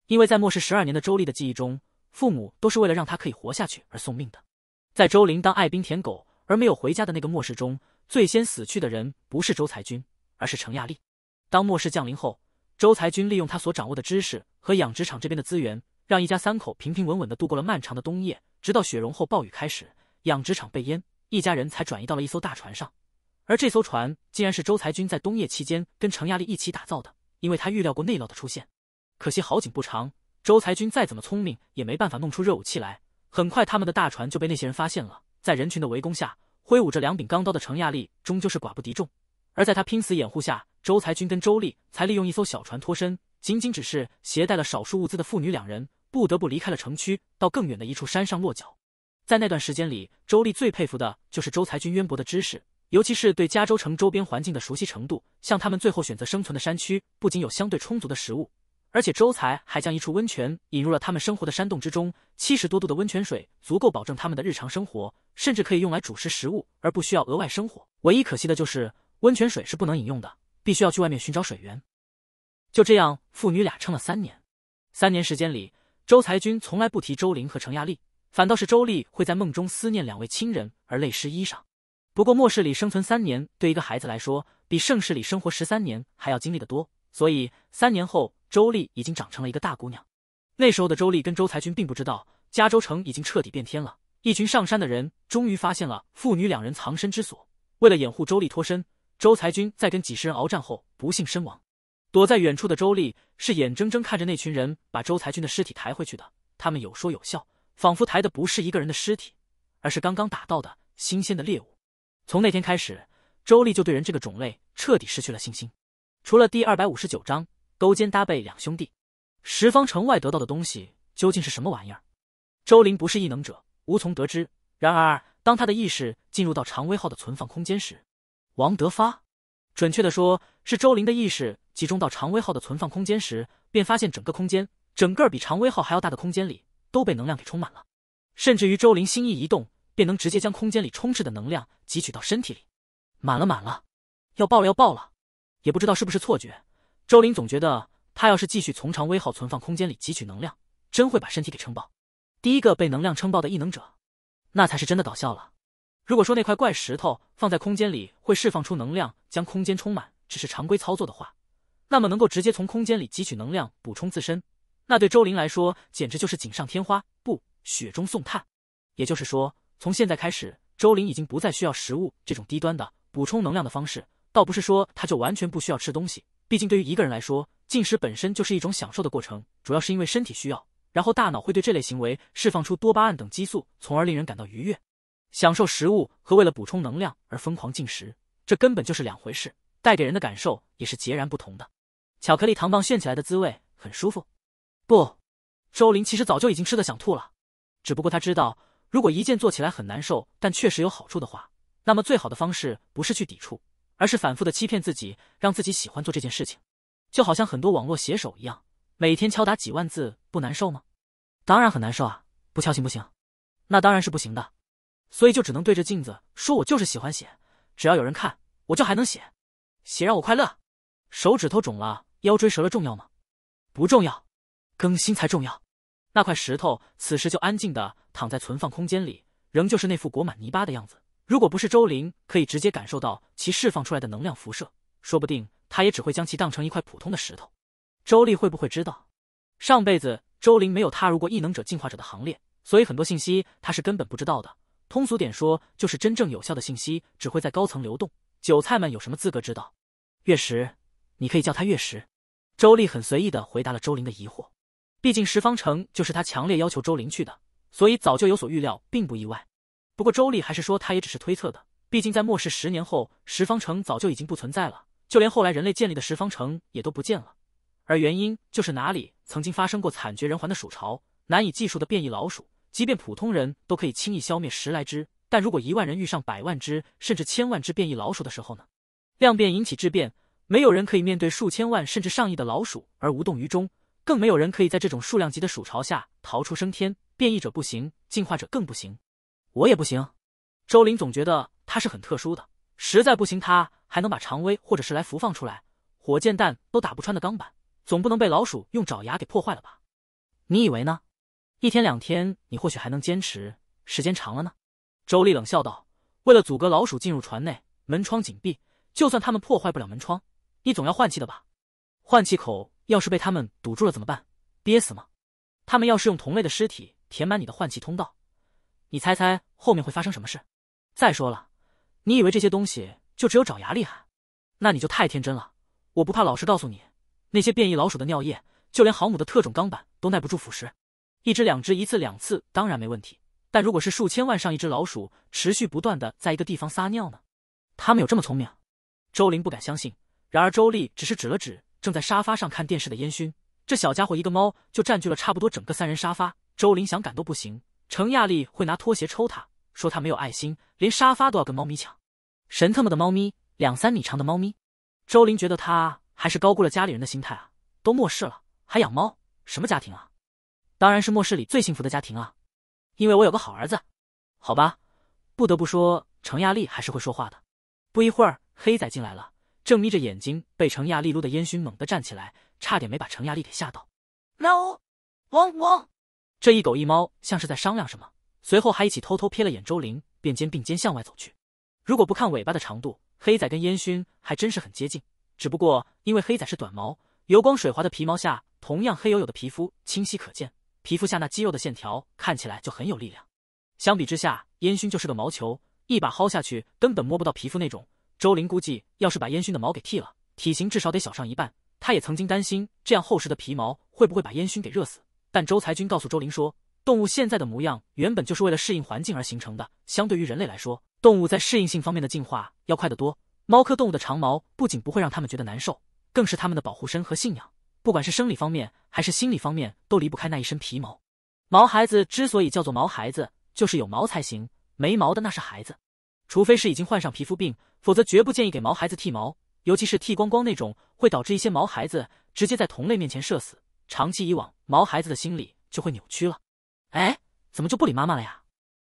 因为在末世十二年的周丽的记忆中，父母都是为了让他可以活下去而送命的。在周林当爱兵舔狗而没有回家的那个末世中，最先死去的人不是周才军，而是程亚丽。当末世降临后，周才军利用他所掌握的知识和养殖场这边的资源，让一家三口平平稳稳地度过了漫长的冬夜，直到雪融后暴雨开始，养殖场被淹，一家人才转移到了一艘大船上。而这艘船竟然是周才军在冬夜期间跟程亚丽一起打造的，因为他预料过内涝的出现。可惜好景不长，周才军再怎么聪明也没办法弄出热武器来。很快，他们的大船就被那些人发现了，在人群的围攻下，挥舞着两柄钢刀的程亚丽终究是寡不敌众。而在他拼死掩护下，周才军跟周丽才利用一艘小船脱身。仅仅只是携带了少数物资的父女两人，不得不离开了城区，到更远的一处山上落脚。在那段时间里，周丽最佩服的就是周才军渊博的知识。尤其是对加州城周边环境的熟悉程度，像他们最后选择生存的山区，不仅有相对充足的食物，而且周才还将一处温泉引入了他们生活的山洞之中。七十多度的温泉水足够保证他们的日常生活，甚至可以用来煮食食物，而不需要额外生火。唯一可惜的就是温泉水是不能饮用的，必须要去外面寻找水源。就这样，父女俩撑了三年。三年时间里，周才军从来不提周玲和程亚丽，反倒是周丽会在梦中思念两位亲人而泪湿衣裳。不过末世里生存三年，对一个孩子来说，比盛世里生活十三年还要经历的多。所以三年后，周丽已经长成了一个大姑娘。那时候的周丽跟周才军并不知道，加州城已经彻底变天了。一群上山的人终于发现了父女两人藏身之所。为了掩护周丽脱身，周才军在跟几十人鏖战后不幸身亡。躲在远处的周丽是眼睁睁看着那群人把周才军的尸体抬回去的。他们有说有笑，仿佛抬的不是一个人的尸体，而是刚刚打到的新鲜的猎物。从那天开始，周丽就对人这个种类彻底失去了信心。除了第二百五十九章勾肩搭背两兄弟，十方城外得到的东西究竟是什么玩意儿？周林不是异能者，无从得知。然而，当他的意识进入到常威号的存放空间时，王德发，准确的说，是周林的意识集中到常威号的存放空间时，便发现整个空间，整个比常威号还要大的空间里都被能量给充满了，甚至于周林心意一动。便能直接将空间里充斥的能量汲取到身体里，满了满了，要爆了要爆了！也不知道是不是错觉，周林总觉得他要是继续从常威号存放空间里汲取能量，真会把身体给撑爆。第一个被能量撑爆的异能者，那才是真的搞笑了。如果说那块怪石头放在空间里会释放出能量将空间充满，只是常规操作的话，那么能够直接从空间里汲取能量补充自身，那对周林来说简直就是锦上添花，不雪中送炭。也就是说。从现在开始，周林已经不再需要食物这种低端的补充能量的方式。倒不是说他就完全不需要吃东西，毕竟对于一个人来说，进食本身就是一种享受的过程。主要是因为身体需要，然后大脑会对这类行为释放出多巴胺等激素，从而令人感到愉悦。享受食物和为了补充能量而疯狂进食，这根本就是两回事，带给人的感受也是截然不同的。巧克力糖棒炫起来的滋味很舒服，不，周林其实早就已经吃的想吐了，只不过他知道。如果一件做起来很难受，但确实有好处的话，那么最好的方式不是去抵触，而是反复的欺骗自己，让自己喜欢做这件事情。就好像很多网络写手一样，每天敲打几万字，不难受吗？当然很难受啊，不敲行不行？那当然是不行的，所以就只能对着镜子说：“我就是喜欢写，只要有人看，我就还能写。写让我快乐，手指头肿了，腰椎折了重要吗？不重要，更新才重要。”那块石头此时就安静的躺在存放空间里，仍旧是那副裹满泥巴的样子。如果不是周玲可以直接感受到其释放出来的能量辐射，说不定他也只会将其当成一块普通的石头。周丽会不会知道？上辈子周玲没有踏入过异能者进化者的行列，所以很多信息他是根本不知道的。通俗点说，就是真正有效的信息只会在高层流动，韭菜们有什么资格知道？月石，你可以叫他月石。周丽很随意的回答了周玲的疑惑。毕竟十方城就是他强烈要求周林去的，所以早就有所预料，并不意外。不过周丽还是说，他也只是推测的。毕竟在末世十年后，十方城早就已经不存在了，就连后来人类建立的十方城也都不见了。而原因就是哪里曾经发生过惨绝人寰的鼠潮，难以计数的变异老鼠，即便普通人都可以轻易消灭十来只，但如果一万人遇上百万只甚至千万只变异老鼠的时候呢？量变引起质变，没有人可以面对数千万甚至上亿的老鼠而无动于衷。更没有人可以在这种数量级的鼠巢下逃出升天，变异者不行，进化者更不行，我也不行。周林总觉得他是很特殊的，实在不行，他还能把常威或者是来福放出来。火箭弹都打不穿的钢板，总不能被老鼠用爪牙给破坏了吧？你以为呢？一天两天，你或许还能坚持，时间长了呢？周丽冷笑道：“为了阻隔老鼠进入船内，门窗紧闭，就算他们破坏不了门窗，你总要换气的吧？换气口。”要是被他们堵住了怎么办？憋死吗？他们要是用同类的尸体填满你的换气通道，你猜猜后面会发生什么事？再说了，你以为这些东西就只有爪牙厉害？那你就太天真了。我不怕，老实告诉你，那些变异老鼠的尿液，就连航母的特种钢板都耐不住腐蚀。一只、两只，一次、两次，当然没问题。但如果是数千万上一只老鼠持续不断的在一个地方撒尿呢？他们有这么聪明？周林不敢相信。然而周丽只是指了指。正在沙发上看电视的烟熏，这小家伙一个猫就占据了差不多整个三人沙发，周林想赶都不行。程亚丽会拿拖鞋抽他，说他没有爱心，连沙发都要跟猫咪抢。神特么的猫咪，两三米长的猫咪，周林觉得他还是高估了家里人的心态啊，都末世了还养猫，什么家庭啊？当然是末世里最幸福的家庭啊，因为我有个好儿子。好吧，不得不说程亚丽还是会说话的。不一会儿，黑仔进来了。正眯着眼睛，被程亚丽撸的烟熏猛地站起来，差点没把程亚丽给吓到。No，汪汪！这一狗一猫像是在商量什么，随后还一起偷偷瞥了眼周玲，便肩并肩向外走去。如果不看尾巴的长度，黑仔跟烟熏还真是很接近。只不过因为黑仔是短毛，油光水滑的皮毛下，同样黑黝黝的皮肤清晰可见，皮肤下那肌肉的线条看起来就很有力量。相比之下，烟熏就是个毛球，一把薅下去根本摸不到皮肤那种。周林估计，要是把烟熏的毛给剃了，体型至少得小上一半。他也曾经担心，这样厚实的皮毛会不会把烟熏给热死。但周才军告诉周林说，动物现在的模样原本就是为了适应环境而形成的。相对于人类来说，动物在适应性方面的进化要快得多。猫科动物的长毛不仅不会让他们觉得难受，更是他们的保护身和信仰。不管是生理方面还是心理方面，都离不开那一身皮毛。毛孩子之所以叫做毛孩子，就是有毛才行，没毛的那是孩子。除非是已经患上皮肤病，否则绝不建议给毛孩子剃毛，尤其是剃光光那种，会导致一些毛孩子直接在同类面前社死，长期以往，毛孩子的心理就会扭曲了。哎，怎么就不理妈妈了呀？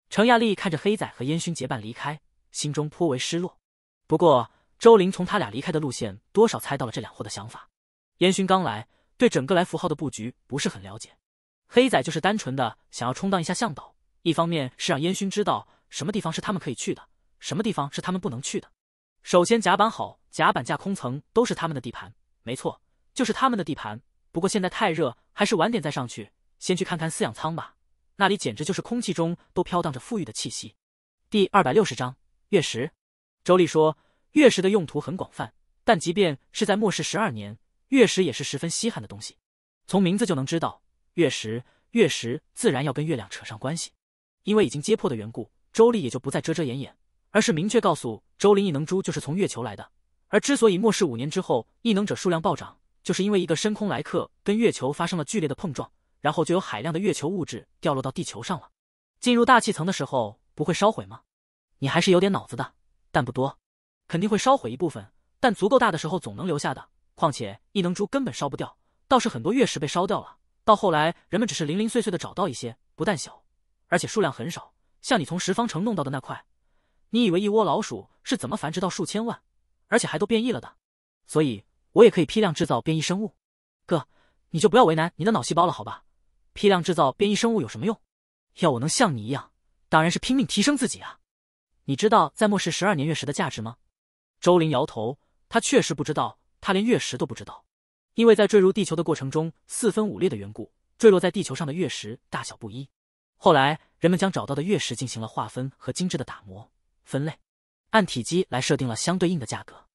程亚丽看着黑仔和烟熏结伴离开，心中颇为失落。不过，周玲从他俩离开的路线，多少猜到了这两货的想法。烟熏刚来，对整个来福号的布局不是很了解。黑仔就是单纯的想要充当一下向导，一方面是让烟熏知道什么地方是他们可以去的。什么地方是他们不能去的？首先，甲板好，甲板架空层都是他们的地盘，没错，就是他们的地盘。不过现在太热，还是晚点再上去。先去看看饲养舱吧，那里简直就是空气中都飘荡着富裕的气息。第二百六十章月食。周丽说：“月食的用途很广泛，但即便是在末世十二年，月食也是十分稀罕的东西。从名字就能知道，月食，月食自然要跟月亮扯上关系。因为已经揭破的缘故，周丽也就不再遮遮掩掩。”而是明确告诉周林，异能珠就是从月球来的。而之所以末世五年之后异能者数量暴涨，就是因为一个深空来客跟月球发生了剧烈的碰撞，然后就有海量的月球物质掉落到地球上了。进入大气层的时候不会烧毁吗？你还是有点脑子的，但不多。肯定会烧毁一部分，但足够大的时候总能留下的。况且异能珠根本烧不掉，倒是很多月食被烧掉了。到后来人们只是零零碎碎的找到一些，不但小，而且数量很少。像你从十方城弄到的那块。你以为一窝老鼠是怎么繁殖到数千万，而且还都变异了的？所以我也可以批量制造变异生物。哥，你就不要为难你的脑细胞了，好吧？批量制造变异生物有什么用？要我能像你一样，当然是拼命提升自己啊！你知道在末世十二年月食的价值吗？周林摇头，他确实不知道，他连月食都不知道，因为在坠入地球的过程中四分五裂的缘故，坠落在地球上的月食大小不一。后来人们将找到的月食进行了划分和精致的打磨。分类，按体积来设定了相对应的价格。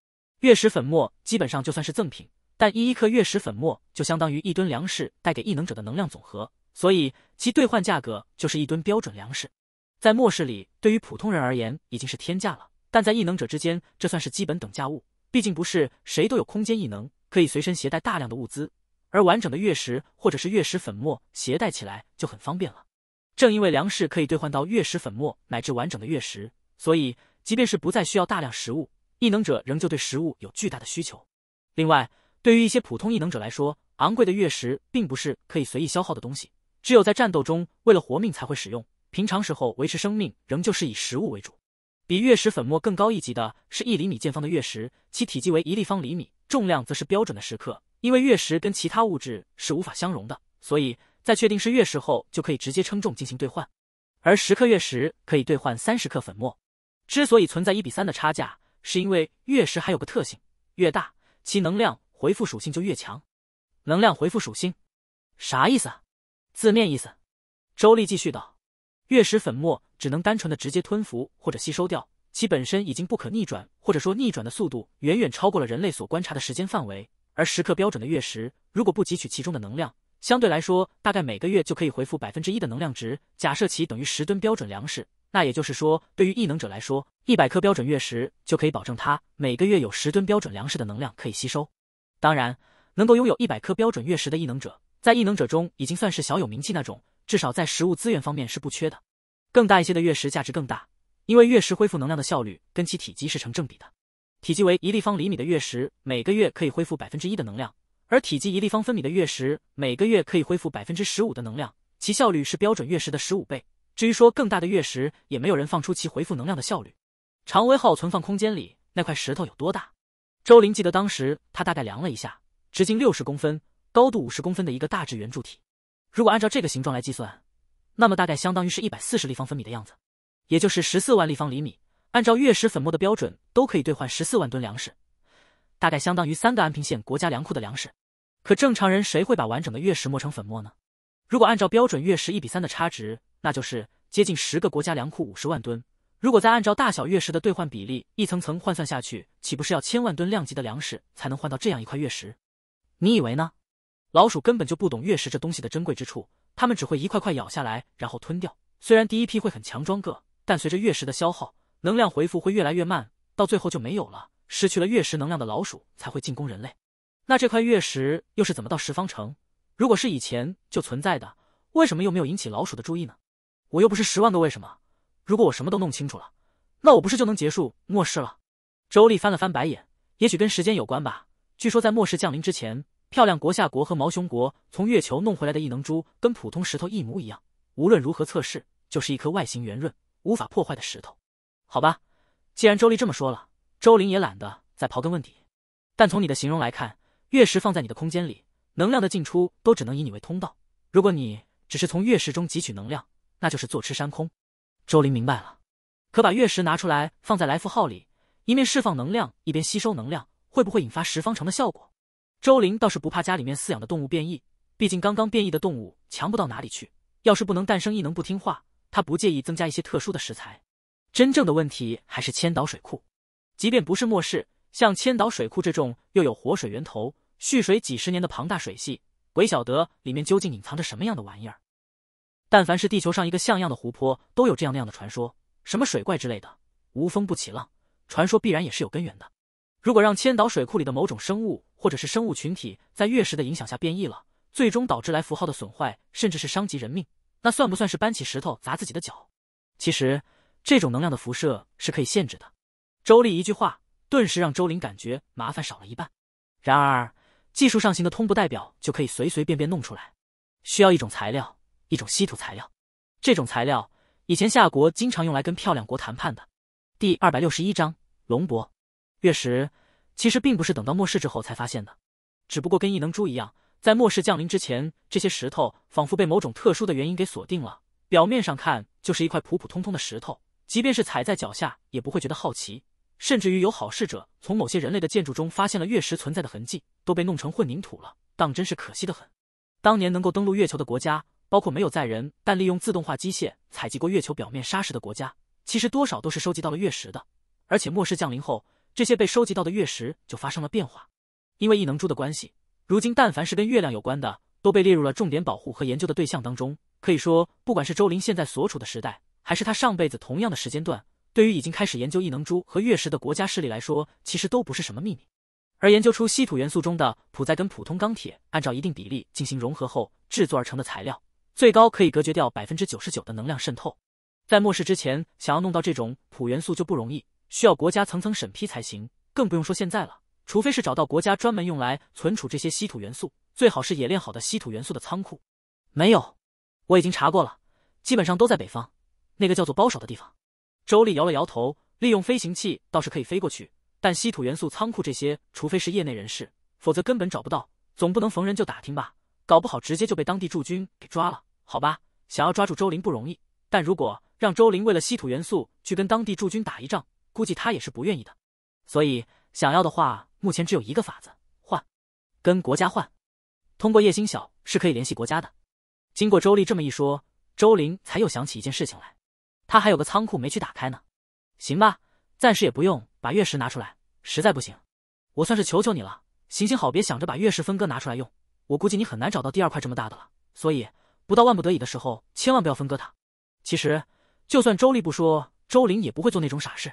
月石粉末基本上就算是赠品，但一克月石粉末就相当于一吨粮食带给异能者的能量总和，所以其兑换价格就是一吨标准粮食。在末世里，对于普通人而言已经是天价了，但在异能者之间，这算是基本等价物。毕竟不是谁都有空间异能，可以随身携带大量的物资，而完整的月石或者是月石粉末携带起来就很方便了。正因为粮食可以兑换到月石粉末乃至完整的月石。所以，即便是不再需要大量食物，异能者仍旧对食物有巨大的需求。另外，对于一些普通异能者来说，昂贵的月食并不是可以随意消耗的东西，只有在战斗中为了活命才会使用。平常时候维持生命仍旧是以食物为主。比月食粉末更高一级的是一厘米见方的月食，其体积为一立方厘米，重量则是标准的十克。因为月食跟其他物质是无法相容的，所以在确定是月食后就可以直接称重进行兑换，而十克月食可以兑换三十克粉末。之所以存在一比三的差价，是因为月石还有个特性，越大其能量回复属性就越强。能量回复属性，啥意思？字面意思。周丽继续道，月石粉末只能单纯的直接吞服或者吸收掉，其本身已经不可逆转，或者说逆转的速度远远超过了人类所观察的时间范围。而时刻标准的月石，如果不汲取其中的能量，相对来说，大概每个月就可以回复百分之一的能量值。假设其等于十吨标准粮食。那也就是说，对于异能者来说，一百颗标准月食就可以保证他每个月有十吨标准粮食的能量可以吸收。当然，能够拥有一百颗标准月食的异能者，在异能者中已经算是小有名气那种，至少在食物资源方面是不缺的。更大一些的月食价值更大，因为月食恢复能量的效率跟其体积是成正比的。体积为一立方厘米的月食，每个月可以恢复百分之一的能量，而体积一立方分米的月食，每个月可以恢复百分之十五的能量，其效率是标准月食的十五倍。至于说更大的月石，也没有人放出其回复能量的效率。常威号存放空间里那块石头有多大？周林记得当时他大概量了一下，直径六十公分，高度五十公分的一个大致圆柱体。如果按照这个形状来计算，那么大概相当于是一百四十立方分米的样子，也就是十四万立方厘米。按照月石粉末的标准，都可以兑换十四万吨粮食，大概相当于三个安平县国家粮库的粮食。可正常人谁会把完整的月石磨成粉末呢？如果按照标准月石一比三的差值。那就是接近十个国家粮库五十万吨，如果再按照大小月石的兑换比例一层层换算下去，岂不是要千万吨量级的粮食才能换到这样一块月石？你以为呢？老鼠根本就不懂月石这东西的珍贵之处，它们只会一块块咬下来然后吞掉。虽然第一批会很强装个，但随着月石的消耗，能量回复会越来越慢，到最后就没有了。失去了月石能量的老鼠才会进攻人类。那这块月石又是怎么到十方城？如果是以前就存在的，为什么又没有引起老鼠的注意呢？我又不是十万个为什么，如果我什么都弄清楚了，那我不是就能结束末世了？周丽翻了翻白眼，也许跟时间有关吧。据说在末世降临之前，漂亮国夏国和毛熊国从月球弄回来的异能珠跟普通石头一模一样，无论如何测试，就是一颗外形圆润、无法破坏的石头。好吧，既然周丽这么说了，周玲也懒得再刨根问底。但从你的形容来看，月石放在你的空间里，能量的进出都只能以你为通道。如果你只是从月石中汲取能量，那就是坐吃山空。周林明白了，可把月石拿出来放在来福号里，一面释放能量，一边吸收能量，会不会引发十方城的效果？周林倒是不怕家里面饲养的动物变异，毕竟刚刚变异的动物强不到哪里去。要是不能诞生异能不听话，他不介意增加一些特殊的食材。真正的问题还是千岛水库，即便不是末世，像千岛水库这种又有活水源头、蓄水几十年的庞大水系，鬼晓得里面究竟隐藏着什么样的玩意儿。但凡是地球上一个像样的湖泊，都有这样那样的传说，什么水怪之类的。无风不起浪，传说必然也是有根源的。如果让千岛水库里的某种生物或者是生物群体在月食的影响下变异了，最终导致来符号的损坏，甚至是伤及人命，那算不算是搬起石头砸自己的脚？其实这种能量的辐射是可以限制的。周丽一句话，顿时让周林感觉麻烦少了一半。然而技术上行的通，不代表就可以随随便便弄出来，需要一种材料。一种稀土材料，这种材料以前夏国经常用来跟漂亮国谈判的。第二百六十一章龙伯月食，其实并不是等到末世之后才发现的，只不过跟异能珠一样，在末世降临之前，这些石头仿佛被某种特殊的原因给锁定了。表面上看就是一块普普通通的石头，即便是踩在脚下也不会觉得好奇，甚至于有好事者从某些人类的建筑中发现了月食存在的痕迹，都被弄成混凝土了，当真是可惜的很。当年能够登陆月球的国家。包括没有载人，但利用自动化机械采集过月球表面砂石的国家，其实多少都是收集到了月石的。而且末世降临后，这些被收集到的月石就发生了变化，因为异能珠的关系，如今但凡是跟月亮有关的，都被列入了重点保护和研究的对象当中。可以说，不管是周林现在所处的时代，还是他上辈子同样的时间段，对于已经开始研究异能珠和月石的国家势力来说，其实都不是什么秘密。而研究出稀土元素中的普，在跟普通钢铁按照一定比例进行融合后，制作而成的材料。最高可以隔绝掉百分之九十九的能量渗透，在末世之前想要弄到这种普元素就不容易，需要国家层层审批才行，更不用说现在了。除非是找到国家专门用来存储这些稀土元素，最好是冶炼好的稀土元素的仓库。没有，我已经查过了，基本上都在北方那个叫做包首的地方。周丽摇了摇头，利用飞行器倒是可以飞过去，但稀土元素仓库这些，除非是业内人士，否则根本找不到。总不能逢人就打听吧。搞不好直接就被当地驻军给抓了，好吧？想要抓住周林不容易，但如果让周林为了稀土元素去跟当地驻军打一仗，估计他也是不愿意的。所以想要的话，目前只有一个法子，换，跟国家换。通过叶星晓是可以联系国家的。经过周丽这么一说，周林才又想起一件事情来，他还有个仓库没去打开呢。行吧，暂时也不用把月石拿出来，实在不行，我算是求求你了，行行好，别想着把月石分割拿出来用。我估计你很难找到第二块这么大的了，所以不到万不得已的时候，千万不要分割它。其实，就算周丽不说，周玲也不会做那种傻事。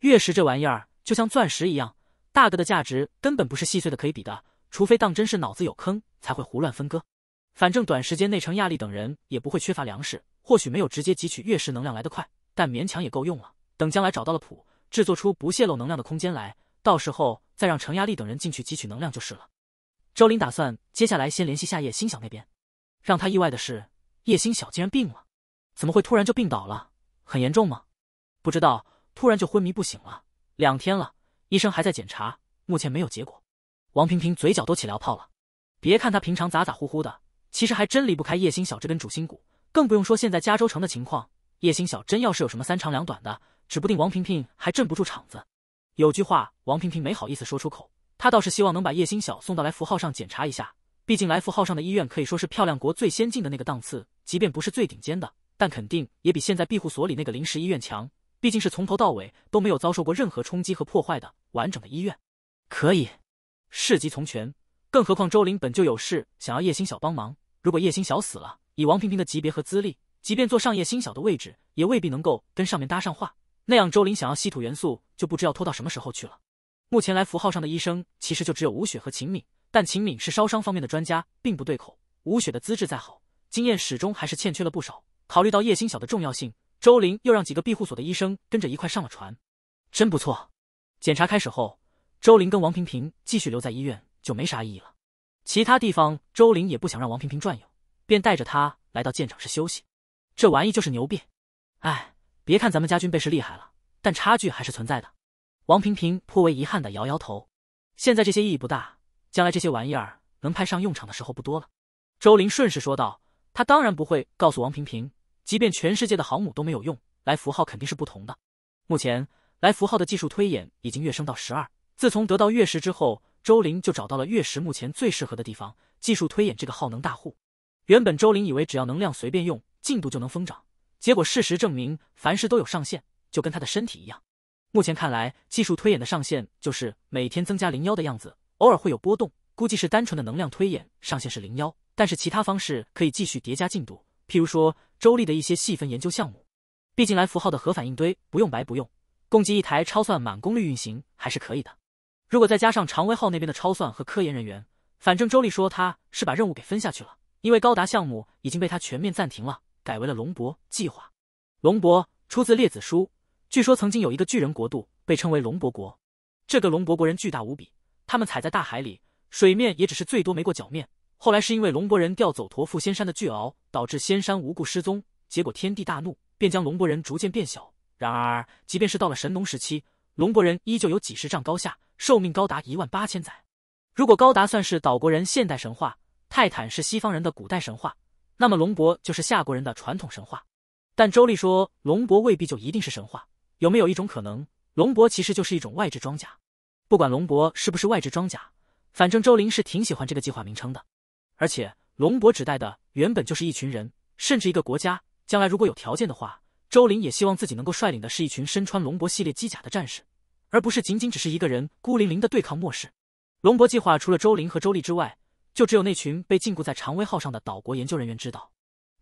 月石这玩意儿就像钻石一样，大个的价值根本不是细碎的可以比的。除非当真是脑子有坑才会胡乱分割。反正短时间内程亚丽等人也不会缺乏粮食，或许没有直接汲取月石能量来得快，但勉强也够用了。等将来找到了谱，制作出不泄露能量的空间来，到时候再让程亚丽等人进去汲取能量就是了。周林打算接下来先联系下叶星晓那边。让他意外的是，叶星晓竟然病了，怎么会突然就病倒了？很严重吗？不知道，突然就昏迷不醒了，两天了，医生还在检查，目前没有结果。王平平嘴角都起燎泡了。别看他平常咋咋呼呼的，其实还真离不开叶星晓这根主心骨，更不用说现在加州城的情况。叶星晓真要是有什么三长两短的，指不定王平平还镇不住场子。有句话，王平平没好意思说出口。他倒是希望能把叶星晓送到来福号上检查一下，毕竟来福号上的医院可以说是漂亮国最先进的那个档次，即便不是最顶尖的，但肯定也比现在庇护所里那个临时医院强。毕竟是从头到尾都没有遭受过任何冲击和破坏的完整的医院。可以，事急从权，更何况周林本就有事想要叶星晓帮忙，如果叶星晓死了，以王平平的级别和资历，即便坐上叶星晓的位置，也未必能够跟上面搭上话，那样周林想要稀土元素就不知要拖到什么时候去了。目前来符号上的医生其实就只有吴雪和秦敏，但秦敏是烧伤方面的专家，并不对口。吴雪的资质再好，经验始终还是欠缺了不少。考虑到叶心晓的重要性，周林又让几个庇护所的医生跟着一块上了船。真不错。检查开始后，周林跟王平平继续留在医院就没啥意义了。其他地方，周林也不想让王平平转悠，便带着他来到舰长室休息。这玩意就是牛逼。哎，别看咱们家军备是厉害了，但差距还是存在的。王平平颇为遗憾的摇摇头，现在这些意义不大，将来这些玩意儿能派上用场的时候不多了。周林顺势说道，他当然不会告诉王平平，即便全世界的航母都没有用来福号肯定是不同的。目前来福号的技术推演已经跃升到十二，自从得到月食之后，周林就找到了月食目前最适合的地方，技术推演这个耗能大户。原本周林以为只要能量随便用，进度就能疯涨，结果事实证明，凡事都有上限，就跟他的身体一样。目前看来，技术推演的上限就是每天增加零幺的样子，偶尔会有波动，估计是单纯的能量推演上限是零幺，但是其他方式可以继续叠加进度。譬如说周丽的一些细分研究项目，毕竟来符号的核反应堆不用白不用，共计一台超算满功率运行还是可以的。如果再加上常威号那边的超算和科研人员，反正周丽说他是把任务给分下去了，因为高达项目已经被他全面暂停了，改为了龙博计划。龙博出自《列子》书。据说曾经有一个巨人国度，被称为龙伯国。这个龙伯国人巨大无比，他们踩在大海里，水面也只是最多没过脚面。后来是因为龙伯人调走驮负仙山的巨鳌，导致仙山无故失踪，结果天地大怒，便将龙伯人逐渐变小。然而，即便是到了神农时期，龙伯人依旧有几十丈高下，寿命高达一万八千载。如果高达算是岛国人现代神话，泰坦是西方人的古代神话，那么龙伯就是夏国人的传统神话。但周立说，龙伯未必就一定是神话。有没有一种可能，龙博其实就是一种外置装甲？不管龙博是不是外置装甲，反正周林是挺喜欢这个计划名称的。而且龙博指代的原本就是一群人，甚至一个国家。将来如果有条件的话，周林也希望自己能够率领的是一群身穿龙博系列机甲的战士，而不是仅仅只是一个人孤零零的对抗末世。龙博计划除了周林和周丽之外，就只有那群被禁锢在长威号上的岛国研究人员知道。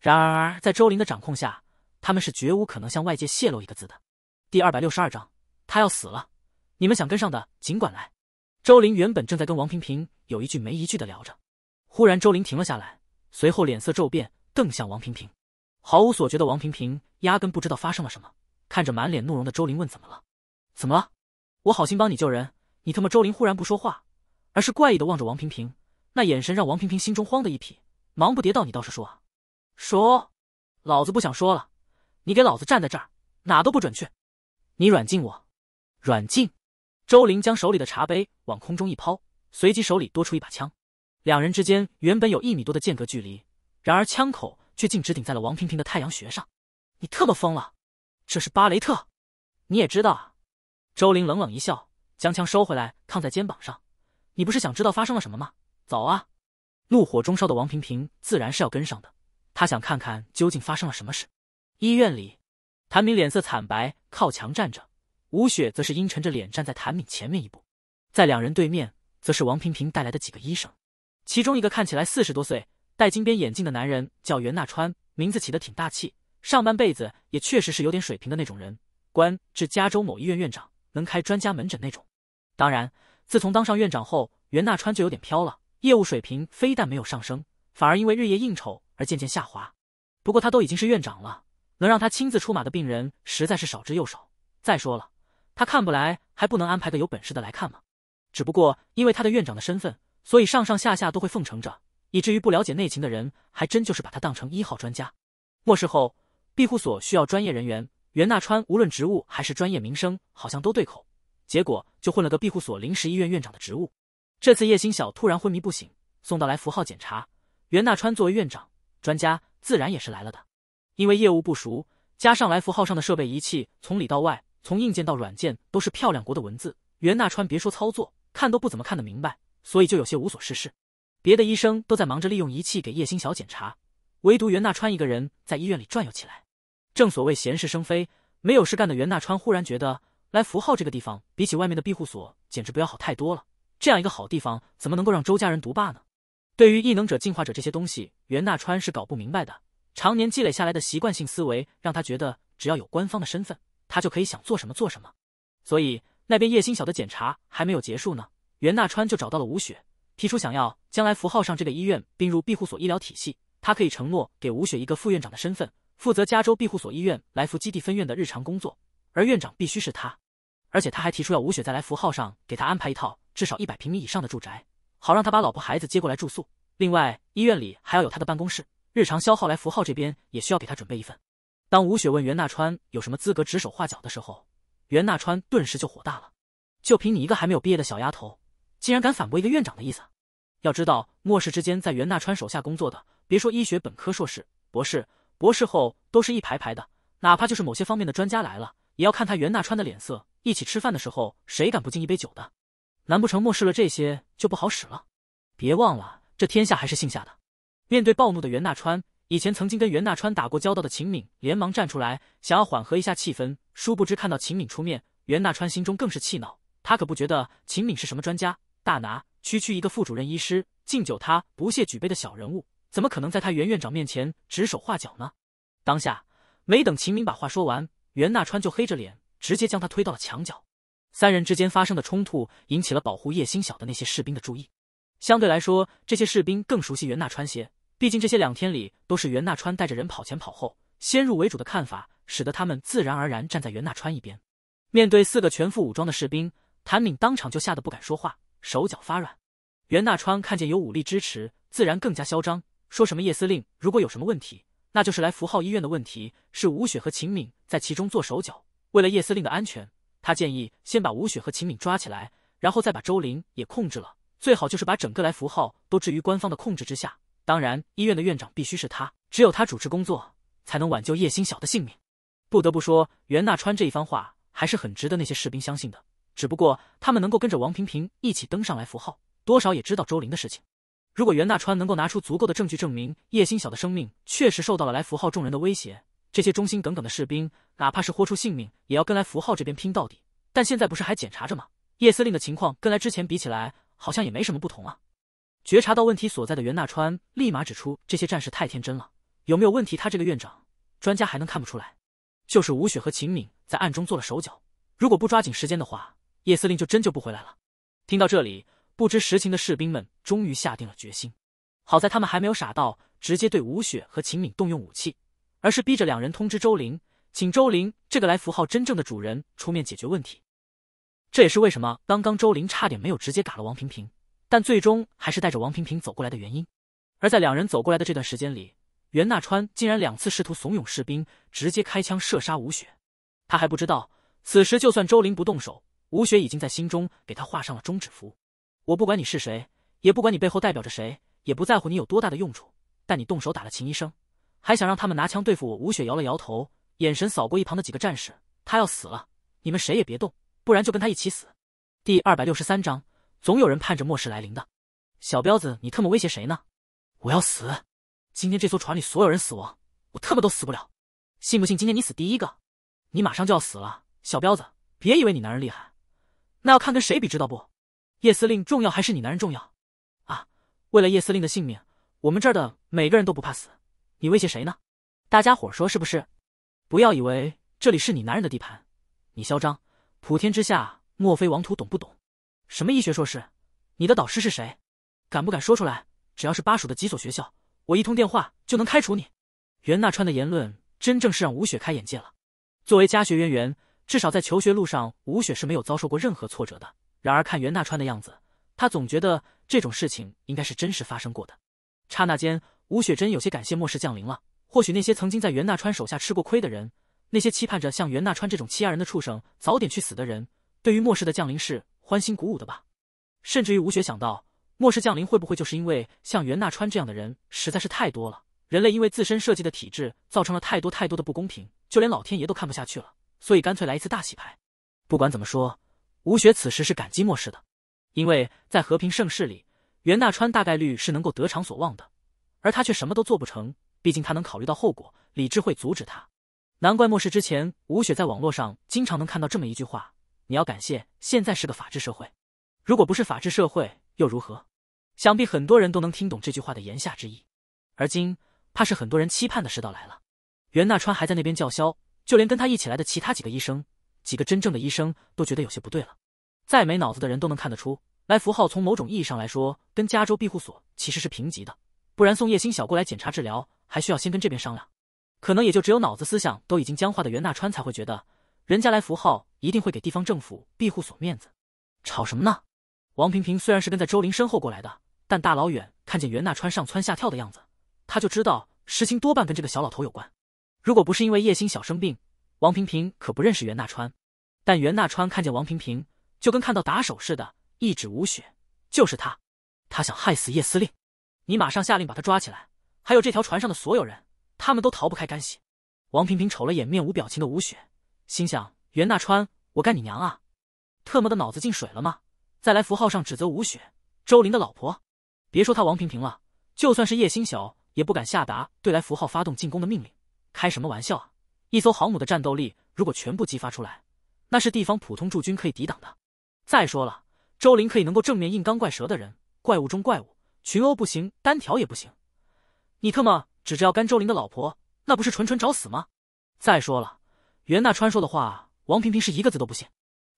然而在周林的掌控下，他们是绝无可能向外界泄露一个字的。第二百六十二章，他要死了，你们想跟上的尽管来。周林原本正在跟王平平有一句没一句的聊着，忽然周林停了下来，随后脸色骤变，瞪向王平平。毫无所觉的王平平压根不知道发生了什么，看着满脸怒容的周林问：“怎么了？怎么了？我好心帮你救人，你他妈……”周林忽然不说话，而是怪异的望着王平平，那眼神让王平平心中慌得一匹，忙不迭道：“你倒是说啊，说，老子不想说了，你给老子站在这儿，哪都不准去。”你软禁我，软禁！周玲将手里的茶杯往空中一抛，随即手里多出一把枪。两人之间原本有一米多的间隔距离，然而枪口却径直顶在了王平平的太阳穴上。你特么疯了！这是巴雷特，你也知道啊！周玲冷冷一笑，将枪收回来，抗在肩膀上。你不是想知道发生了什么吗？走啊！怒火中烧的王平平自然是要跟上的，他想看看究竟发生了什么事。医院里。谭敏脸色惨白，靠墙站着；吴雪则是阴沉着脸站在谭敏前面一步。在两人对面，则是王平平带来的几个医生，其中一个看起来四十多岁、戴金边眼镜的男人叫袁纳川，名字起得挺大气，上半辈子也确实是有点水平的那种人，官至加州某医院院长，能开专家门诊那种。当然，自从当上院长后，袁纳川就有点飘了，业务水平非但没有上升，反而因为日夜应酬而渐渐下滑。不过他都已经是院长了。能让他亲自出马的病人实在是少之又少。再说了，他看不来，还不能安排个有本事的来看吗？只不过因为他的院长的身份，所以上上下下都会奉承着，以至于不了解内情的人还真就是把他当成一号专家。末世后，庇护所需要专业人员，袁纳川无论职务还是专业名声好像都对口，结果就混了个庇护所临时医院院长的职务。这次叶星晓突然昏迷不醒，送到来福号检查，袁纳川作为院长、专家，自然也是来了的。因为业务不熟，加上来福号上的设备仪器从里到外，从硬件到软件都是漂亮国的文字，袁大川别说操作，看都不怎么看得明白，所以就有些无所事事。别的医生都在忙着利用仪器给叶星晓检查，唯独袁大川一个人在医院里转悠起来。正所谓闲事生非，没有事干的袁大川忽然觉得来福号这个地方比起外面的庇护所简直不要好太多了。这样一个好地方，怎么能够让周家人独霸呢？对于异能者、进化者这些东西，袁大川是搞不明白的。常年积累下来的习惯性思维，让他觉得只要有官方的身份，他就可以想做什么做什么。所以那边叶心晓的检查还没有结束呢，袁大川就找到了吴雪，提出想要将来符号上这个医院并入庇护所医疗体系。他可以承诺给吴雪一个副院长的身份，负责加州庇护所医院来福基地分院的日常工作，而院长必须是他。而且他还提出要吴雪在来符号上给他安排一套至少一百平米以上的住宅，好让他把老婆孩子接过来住宿。另外，医院里还要有他的办公室。日常消耗来，符号这边也需要给他准备一份。当吴雪问袁大川有什么资格指手画脚的时候，袁大川顿时就火大了：“就凭你一个还没有毕业的小丫头，竟然敢反驳一个院长的意思？要知道，末世之间，在袁大川手下工作的，别说医学本科、硕士、博士、博士后，都是一排排的。哪怕就是某些方面的专家来了，也要看他袁大川的脸色。一起吃饭的时候，谁敢不敬一杯酒的？难不成末世了这些就不好使了？别忘了，这天下还是姓夏的。”面对暴怒的袁大川，以前曾经跟袁大川打过交道的秦敏连忙站出来，想要缓和一下气氛。殊不知看到秦敏出面，袁大川心中更是气恼。他可不觉得秦敏是什么专家大拿，区区一个副主任医师，敬酒他不屑举杯的小人物，怎么可能在他袁院长面前指手画脚呢？当下没等秦敏把话说完，袁大川就黑着脸直接将他推到了墙角。三人之间发生的冲突引起了保护叶心晓的那些士兵的注意。相对来说，这些士兵更熟悉袁大川些，毕竟这些两天里都是袁大川带着人跑前跑后。先入为主的看法使得他们自然而然站在袁大川一边。面对四个全副武装的士兵，谭敏当场就吓得不敢说话，手脚发软。袁大川看见有武力支持，自然更加嚣张，说什么叶司令如果有什么问题，那就是来符号医院的问题是吴雪和秦敏在其中做手脚。为了叶司令的安全，他建议先把吴雪和秦敏抓起来，然后再把周玲也控制了。最好就是把整个来福号都置于官方的控制之下。当然，医院的院长必须是他，只有他主持工作，才能挽救叶星晓的性命。不得不说，袁大川这一番话还是很值得那些士兵相信的。只不过，他们能够跟着王平平一起登上来福号，多少也知道周林的事情。如果袁大川能够拿出足够的证据证明叶星晓的生命确实受到了来福号众人的威胁，这些忠心耿耿的士兵，哪怕是豁出性命，也要跟来福号这边拼到底。但现在不是还检查着吗？叶司令的情况跟来之前比起来。好像也没什么不同啊！觉察到问题所在的袁大川立马指出，这些战士太天真了，有没有问题？他这个院长、专家还能看不出来？就是吴雪和秦敏在暗中做了手脚，如果不抓紧时间的话，叶司令就真就不回来了。听到这里，不知实情的士兵们终于下定了决心。好在他们还没有傻到直接对吴雪和秦敏动用武器，而是逼着两人通知周玲，请周玲这个来符号真正的主人出面解决问题。这也是为什么刚刚周林差点没有直接打了王平平，但最终还是带着王平平走过来的原因。而在两人走过来的这段时间里，袁纳川竟然两次试图怂恿士兵直接开枪射杀吴雪。他还不知道，此时就算周林不动手，吴雪已经在心中给他画上了中止符。我不管你是谁，也不管你背后代表着谁，也不在乎你有多大的用处，但你动手打了秦医生，还想让他们拿枪对付我。吴雪摇了摇头，眼神扫过一旁的几个战士，他要死了，你们谁也别动。不然就跟他一起死。第二百六十三章，总有人盼着末世来临的。小彪子，你特么威胁谁呢？我要死！今天这艘船里所有人死亡，我特么都死不了。信不信今天你死第一个？你马上就要死了，小彪子，别以为你男人厉害，那要看跟谁比，知道不？叶司令重要还是你男人重要？啊，为了叶司令的性命，我们这儿的每个人都不怕死。你威胁谁呢？大家伙说是不是？不要以为这里是你男人的地盘，你嚣张。普天之下，莫非王土，懂不懂？什么医学硕士？你的导师是谁？敢不敢说出来？只要是巴蜀的几所学校，我一通电话就能开除你。袁大川的言论真正是让吴雪开眼界了。作为家学渊源，至少在求学路上，吴雪是没有遭受过任何挫折的。然而看袁大川的样子，他总觉得这种事情应该是真实发生过的。刹那间，吴雪真有些感谢末世降临了。或许那些曾经在袁大川手下吃过亏的人。那些期盼着像袁大川这种欺压人的畜生早点去死的人，对于末世的降临是欢欣鼓舞的吧？甚至于吴雪想到，末世降临会不会就是因为像袁大川这样的人实在是太多了，人类因为自身设计的体制造成了太多太多的不公平，就连老天爷都看不下去了，所以干脆来一次大洗牌。不管怎么说，吴雪此时是感激末世的，因为在和平盛世里，袁大川大概率是能够得偿所望的，而他却什么都做不成。毕竟他能考虑到后果，理智会阻止他。难怪末世之前，吴雪在网络上经常能看到这么一句话：“你要感谢现在是个法治社会，如果不是法治社会又如何？”想必很多人都能听懂这句话的言下之意。而今，怕是很多人期盼的事到来了。袁大川还在那边叫嚣，就连跟他一起来的其他几个医生，几个真正的医生都觉得有些不对了。再没脑子的人都能看得出来，符号从某种意义上来说，跟加州庇护所其实是平级的，不然送叶星晓过来检查治疗，还需要先跟这边商量。可能也就只有脑子思想都已经僵化的袁大川才会觉得人家来符号一定会给地方政府庇护所面子，吵什么呢？王平平虽然是跟在周林身后过来的，但大老远看见袁大川上蹿下跳的样子，他就知道事情多半跟这个小老头有关。如果不是因为叶星小生病，王平平可不认识袁大川。但袁大川看见王平平就跟看到打手似的，一指吴雪，就是他，他想害死叶司令，你马上下令把他抓起来，还有这条船上的所有人。他们都逃不开干系。王平平瞅了眼面无表情的吴雪，心想：袁大川，我干你娘啊！特么的脑子进水了吗？再来符号上指责吴雪，周林的老婆。别说他王平平了，就算是叶星晓也不敢下达对来符号发动进攻的命令。开什么玩笑啊！一艘航母的战斗力如果全部激发出来，那是地方普通驻军可以抵挡的。再说了，周林可以能够正面硬刚怪蛇的人，怪物中怪物，群殴不行，单挑也不行。你特么！指着要干周林的老婆，那不是纯纯找死吗？再说了，袁大川说的话，王平平是一个字都不信。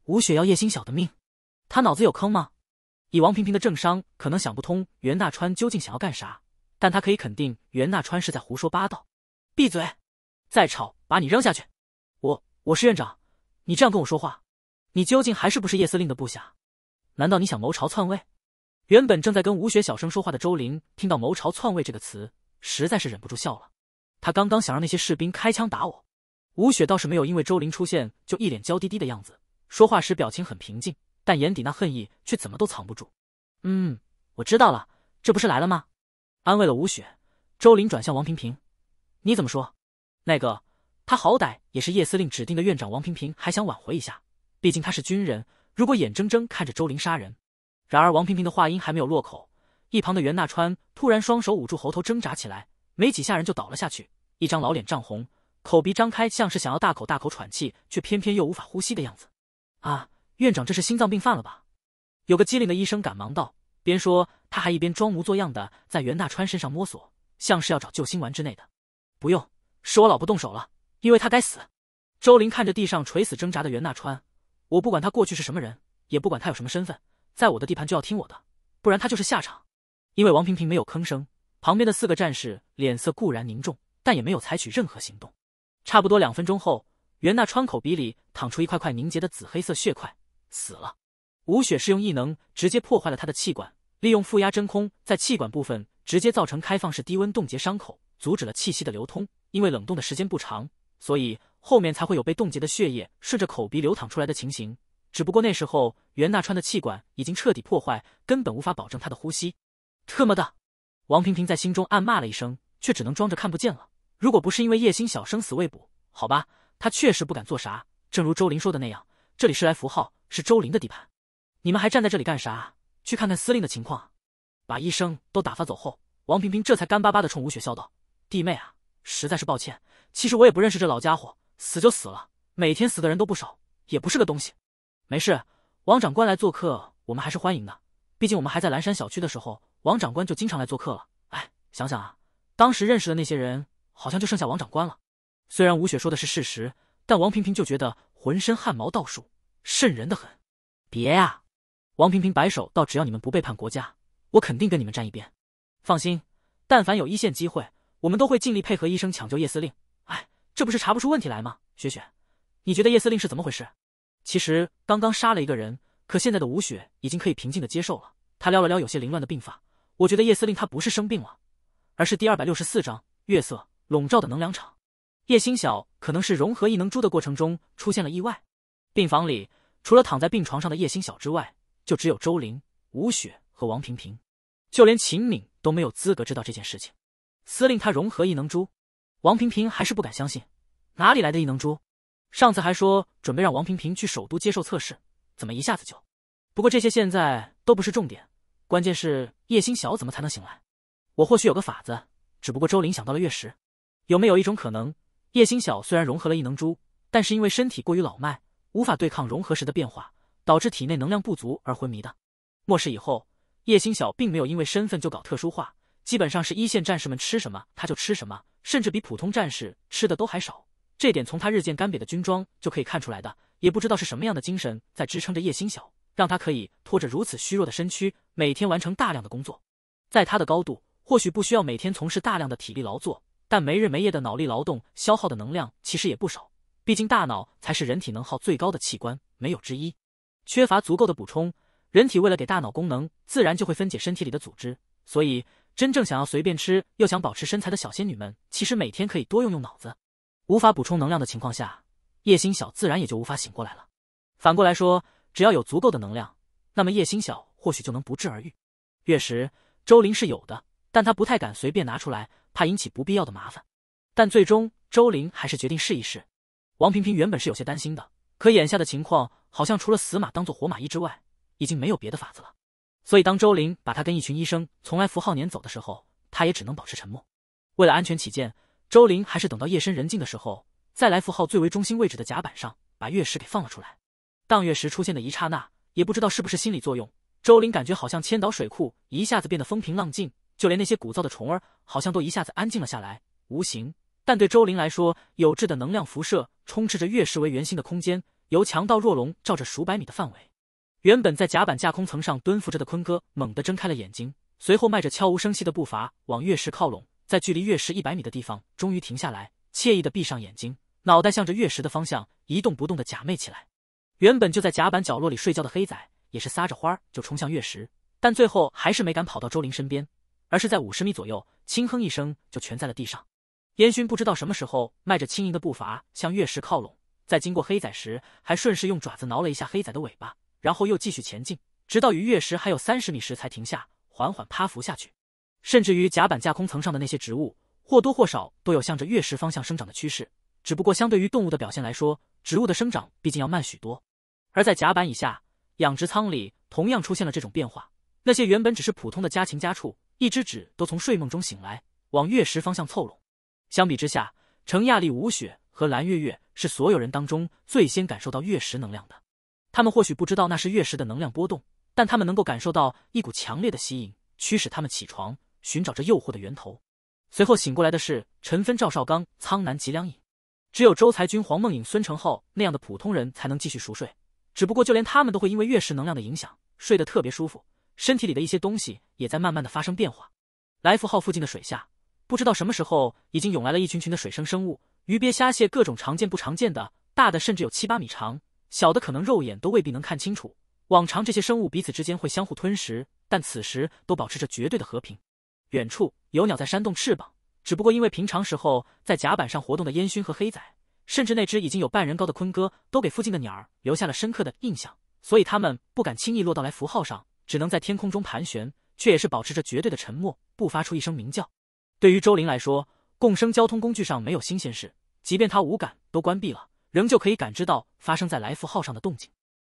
吴雪要叶心晓的命，他脑子有坑吗？以王平平的智商，可能想不通袁大川究竟想要干啥，但他可以肯定袁大川是在胡说八道。闭嘴！再吵把你扔下去！我我是院长，你这样跟我说话，你究竟还是不是叶司令的部下？难道你想谋朝篡位？原本正在跟吴雪小声说话的周林，听到“谋朝篡位”这个词。实在是忍不住笑了，他刚刚想让那些士兵开枪打我。吴雪倒是没有因为周林出现就一脸娇滴滴的样子，说话时表情很平静，但眼底那恨意却怎么都藏不住。嗯，我知道了，这不是来了吗？安慰了吴雪，周林转向王平平：“你怎么说？那个，他好歹也是叶司令指定的院长。”王平平还想挽回一下，毕竟他是军人，如果眼睁睁看着周林杀人。然而王平平的话音还没有落口。一旁的袁大川突然双手捂住喉头挣扎起来，没几下人就倒了下去，一张老脸涨红，口鼻张开，像是想要大口大口喘气，却偏偏又无法呼吸的样子。啊！院长，这是心脏病犯了吧？有个机灵的医生赶忙道，边说他还一边装模作样的在袁大川身上摸索，像是要找救心丸之类的。不用，是我老婆动手了，因为她该死。周林看着地上垂死挣扎的袁大川，我不管他过去是什么人，也不管他有什么身份，在我的地盘就要听我的，不然他就是下场。因为王平平没有吭声，旁边的四个战士脸色固然凝重，但也没有采取任何行动。差不多两分钟后，袁大川口鼻里淌出一块块凝结的紫黑色血块，死了。吴雪是用异能直接破坏了他的气管，利用负压真空在气管部分直接造成开放式低温冻结伤口，阻止了气息的流通。因为冷冻的时间不长，所以后面才会有被冻结的血液顺着口鼻流淌出来的情形。只不过那时候袁大川的气管已经彻底破坏，根本无法保证他的呼吸。特么的！王平平在心中暗骂了一声，却只能装着看不见了。如果不是因为叶星小生死未卜，好吧，他确实不敢做啥。正如周林说的那样，这里是来符号，是周林的地盘，你们还站在这里干啥？去看看司令的情况。把医生都打发走后，王平平这才干巴巴的冲吴雪笑道：“弟妹啊，实在是抱歉，其实我也不认识这老家伙，死就死了，每天死的人都不少，也不是个东西。没事，王长官来做客，我们还是欢迎的，毕竟我们还在蓝山小区的时候。”王长官就经常来做客了。哎，想想啊，当时认识的那些人，好像就剩下王长官了。虽然吴雪说的是事实，但王平平就觉得浑身汗毛倒竖，瘆人的很。别呀！王平平摆手道：“只要你们不背叛国家，我肯定跟你们站一边。放心，但凡有一线机会，我们都会尽力配合医生抢救叶司令。哎，这不是查不出问题来吗？雪雪，你觉得叶司令是怎么回事？”其实刚刚杀了一个人，可现在的吴雪已经可以平静的接受了。她撩了撩有些凌乱的鬓发。我觉得叶司令他不是生病了，而是第二百六十四章月色笼罩的能量场。叶星晓可能是融合异能珠的过程中出现了意外。病房里除了躺在病床上的叶星晓之外，就只有周玲、吴雪和王平平，就连秦敏都没有资格知道这件事情。司令他融合异能珠，王平平还是不敢相信，哪里来的异能珠？上次还说准备让王平平去首都接受测试，怎么一下子就……不过这些现在都不是重点。关键是叶星晓怎么才能醒来？我或许有个法子，只不过周林想到了月食。有没有一种可能，叶星晓虽然融合了异能珠，但是因为身体过于老迈，无法对抗融合时的变化，导致体内能量不足而昏迷的？末世以后，叶星晓并没有因为身份就搞特殊化，基本上是一线战士们吃什么他就吃什么，甚至比普通战士吃的都还少。这点从他日渐干瘪的军装就可以看出来的。也不知道是什么样的精神在支撑着叶星晓。让他可以拖着如此虚弱的身躯，每天完成大量的工作。在他的高度，或许不需要每天从事大量的体力劳作，但没日没夜的脑力劳动消耗的能量其实也不少。毕竟大脑才是人体能耗最高的器官，没有之一。缺乏足够的补充，人体为了给大脑功能，自然就会分解身体里的组织。所以，真正想要随便吃又想保持身材的小仙女们，其实每天可以多用用脑子。无法补充能量的情况下，叶心晓自然也就无法醒过来了。反过来说。只要有足够的能量，那么叶心晓或许就能不治而愈。月食，周林是有的，但他不太敢随便拿出来，怕引起不必要的麻烦。但最终，周琳还是决定试一试。王萍萍原本是有些担心的，可眼下的情况好像除了死马当做活马医之外，已经没有别的法子了。所以，当周琳把他跟一群医生从来符号撵走的时候，他也只能保持沉默。为了安全起见，周琳还是等到夜深人静的时候，在来福号最为中心位置的甲板上把月食给放了出来。当月石出现的一刹那，也不知道是不是心理作用，周林感觉好像千岛水库一下子变得风平浪静，就连那些鼓噪的虫儿，好像都一下子安静了下来。无形，但对周林来说，有质的能量辐射充斥着月石为圆心的空间，由强到弱，笼罩着数百米的范围。原本在甲板架空层上蹲伏着的坤哥，猛地睁开了眼睛，随后迈着悄无声息的步伐往月石靠拢，在距离月石一百米的地方，终于停下来，惬意的闭上眼睛，脑袋向着月石的方向一动不动的假寐起来。原本就在甲板角落里睡觉的黑仔也是撒着花儿就冲向月食，但最后还是没敢跑到周林身边，而是在五十米左右轻哼一声就蜷在了地上。烟熏不知道什么时候迈着轻盈的步伐向月食靠拢，在经过黑仔时还顺势用爪子挠了一下黑仔的尾巴，然后又继续前进，直到与月食还有三十米时才停下，缓缓趴伏下去。甚至于甲板架空层上的那些植物，或多或少都有向着月食方向生长的趋势，只不过相对于动物的表现来说，植物的生长毕竟要慢许多。而在甲板以下养殖舱里，同样出现了这种变化。那些原本只是普通的家禽家畜，一只只都从睡梦中醒来，往月食方向凑拢。相比之下，程亚丽、吴雪和蓝月月是所有人当中最先感受到月食能量的。他们或许不知道那是月食的能量波动，但他们能够感受到一股强烈的吸引，驱使他们起床寻找这诱惑的源头。随后醒过来的是陈芬、赵少刚、苍南吉良影，只有周才军、黄梦影、孙成浩那样的普通人才能继续熟睡。只不过，就连他们都会因为月食能量的影响，睡得特别舒服，身体里的一些东西也在慢慢的发生变化。来福号附近的水下，不知道什么时候已经涌来了一群群的水生生物，鱼、鳖、虾、蟹，各种常见不常见的，大的甚至有七八米长，小的可能肉眼都未必能看清楚。往常这些生物彼此之间会相互吞食，但此时都保持着绝对的和平。远处有鸟在扇动翅膀，只不过因为平常时候在甲板上活动的烟熏和黑仔。甚至那只已经有半人高的坤哥，都给附近的鸟儿留下了深刻的印象，所以它们不敢轻易落到来福号上，只能在天空中盘旋，却也是保持着绝对的沉默，不发出一声鸣叫。对于周林来说，共生交通工具上没有新鲜事，即便他五感都关闭了，仍旧可以感知到发生在来福号上的动静。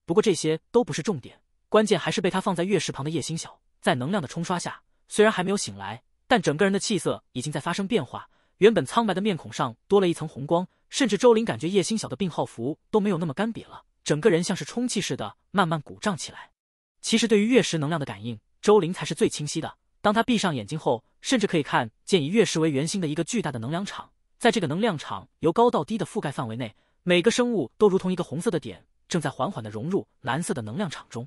不过这些都不是重点，关键还是被他放在月食旁的叶星晓，在能量的冲刷下，虽然还没有醒来，但整个人的气色已经在发生变化。原本苍白的面孔上多了一层红光，甚至周林感觉叶星晓的病号服都没有那么干瘪了，整个人像是充气似的慢慢鼓胀起来。其实对于月食能量的感应，周林才是最清晰的。当他闭上眼睛后，甚至可以看见以月食为圆心的一个巨大的能量场，在这个能量场由高到低的覆盖范围内，每个生物都如同一个红色的点，正在缓缓的融入蓝色的能量场中。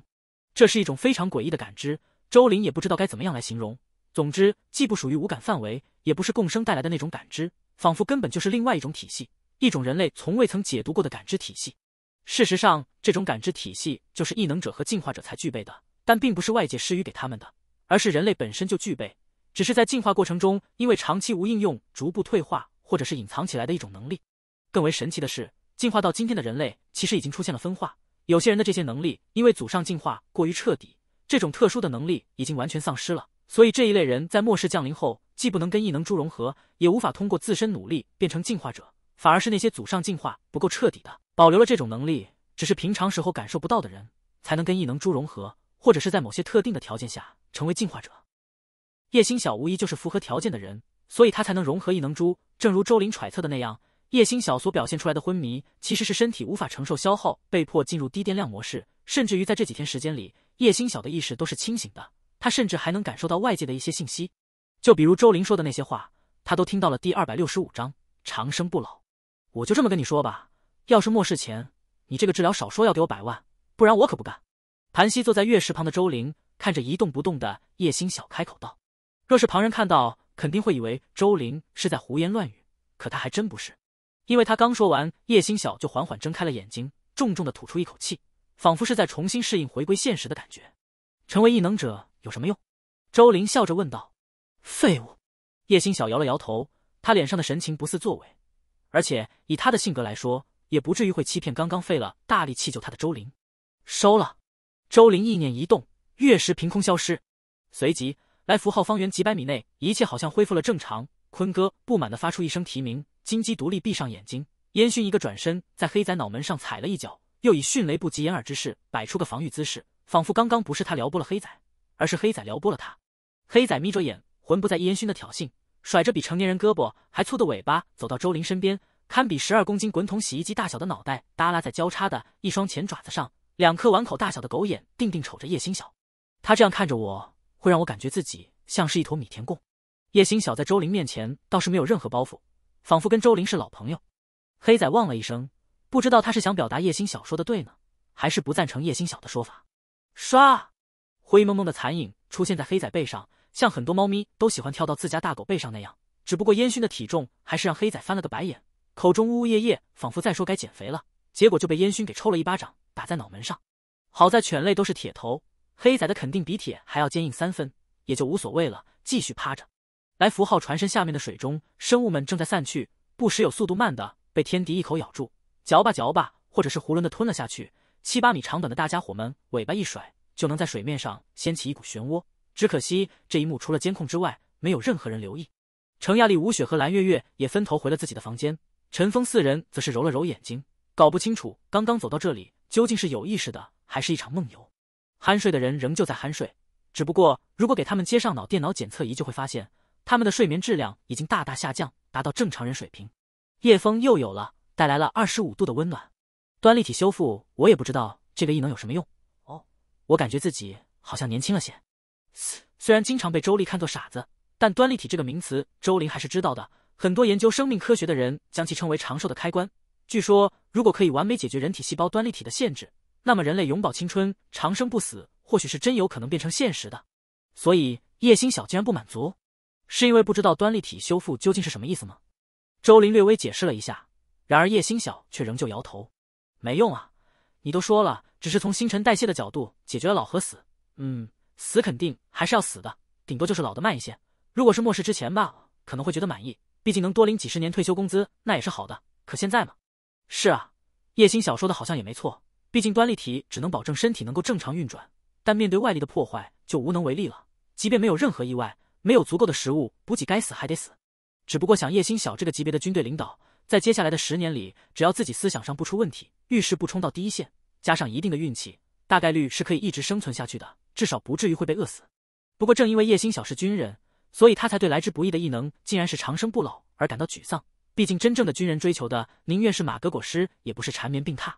这是一种非常诡异的感知，周林也不知道该怎么样来形容。总之，既不属于五感范围，也不是共生带来的那种感知，仿佛根本就是另外一种体系，一种人类从未曾解读过的感知体系。事实上，这种感知体系就是异能者和进化者才具备的，但并不是外界施予给他们的，而是人类本身就具备，只是在进化过程中因为长期无应用，逐步退化，或者是隐藏起来的一种能力。更为神奇的是，进化到今天的人类其实已经出现了分化，有些人的这些能力因为祖上进化过于彻底，这种特殊的能力已经完全丧失了。所以这一类人在末世降临后，既不能跟异能珠融合，也无法通过自身努力变成进化者，反而是那些祖上进化不够彻底的，保留了这种能力，只是平常时候感受不到的人，才能跟异能珠融合，或者是在某些特定的条件下成为进化者。叶星晓无疑就是符合条件的人，所以他才能融合异能珠。正如周林揣测的那样，叶星晓所表现出来的昏迷，其实是身体无法承受消耗，被迫进入低电量模式。甚至于在这几天时间里，叶星晓的意识都是清醒的。他甚至还能感受到外界的一些信息，就比如周玲说的那些话，他都听到了。第二百六十五章长生不老，我就这么跟你说吧，要是末世前，你这个治疗少说要给我百万，不然我可不干。盘膝坐在月石旁的周玲看着一动不动的叶星小开口道：“若是旁人看到，肯定会以为周玲是在胡言乱语，可他还真不是，因为他刚说完，叶星小就缓缓睁开了眼睛，重重的吐出一口气，仿佛是在重新适应回归现实的感觉，成为异能者。”有什么用？周林笑着问道。废物，叶心晓摇了摇头。他脸上的神情不似作伪，而且以他的性格来说，也不至于会欺骗刚刚费了大力气救他的周林。收了。周林意念一动，月石凭空消失。随即，来符号方圆几百米内一切好像恢复了正常。坤哥不满的发出一声啼鸣，金鸡独立闭上眼睛。烟熏一个转身，在黑仔脑门上踩了一脚，又以迅雷不及掩耳之势摆出个防御姿势，仿佛刚刚不是他撩拨了黑仔。而是黑仔撩拨了他。黑仔眯着眼，魂不在。叶烟熏的挑衅，甩着比成年人胳膊还粗的尾巴，走到周林身边。堪比十二公斤滚筒洗衣机大小的脑袋耷拉在交叉的一双前爪子上，两颗碗口大小的狗眼定定瞅着叶星晓。他这样看着我，会让我感觉自己像是一坨米田共。叶星晓在周林面前倒是没有任何包袱，仿佛跟周林是老朋友。黑仔望了一声，不知道他是想表达叶星晓说的对呢，还是不赞成叶星晓的说法。刷。灰蒙蒙的残影出现在黑仔背上，像很多猫咪都喜欢跳到自家大狗背上那样，只不过烟熏的体重还是让黑仔翻了个白眼，口中呜呜咽咽，仿佛在说该减肥了。结果就被烟熏给抽了一巴掌，打在脑门上。好在犬类都是铁头，黑仔的肯定比铁还要坚硬三分，也就无所谓了，继续趴着。来符号船身下面的水中，生物们正在散去，不时有速度慢的被天敌一口咬住，嚼吧嚼吧，或者是囫囵的吞了下去。七八米长短的大家伙们，尾巴一甩。就能在水面上掀起一股漩涡，只可惜这一幕除了监控之外，没有任何人留意。程亚丽、吴雪和蓝月月也分头回了自己的房间，陈峰四人则是揉了揉眼睛，搞不清楚刚刚走到这里究竟是有意识的，还是一场梦游。酣睡的人仍旧在酣睡，只不过如果给他们接上脑电脑检测仪，就会发现他们的睡眠质量已经大大下降，达到正常人水平。叶风又有了，带来了二十五度的温暖。端立体修复，我也不知道这个异能有什么用。我感觉自己好像年轻了些，嘶，虽然经常被周丽看作傻子，但端粒体这个名词周玲还是知道的。很多研究生命科学的人将其称为长寿的开关，据说如果可以完美解决人体细胞端粒体的限制，那么人类永葆青春、长生不死，或许是真有可能变成现实的。所以叶星晓竟然不满足，是因为不知道端粒体修复究竟是什么意思吗？周玲略微解释了一下，然而叶星晓却仍旧摇头，没用啊。你都说了，只是从新陈代谢的角度解决了老和死，嗯，死肯定还是要死的，顶多就是老的慢一些。如果是末世之前吧，可能会觉得满意，毕竟能多领几十年退休工资，那也是好的。可现在嘛，是啊，叶星晓说的好像也没错，毕竟端粒体只能保证身体能够正常运转，但面对外力的破坏就无能为力了。即便没有任何意外，没有足够的食物补给，该死还得死。只不过想叶星晓这个级别的军队领导，在接下来的十年里，只要自己思想上不出问题。遇事不冲到第一线，加上一定的运气，大概率是可以一直生存下去的，至少不至于会被饿死。不过，正因为叶星晓是军人，所以他才对来之不易的异能竟然是长生不老而感到沮丧。毕竟，真正的军人追求的，宁愿是马革裹尸，也不是缠绵病榻。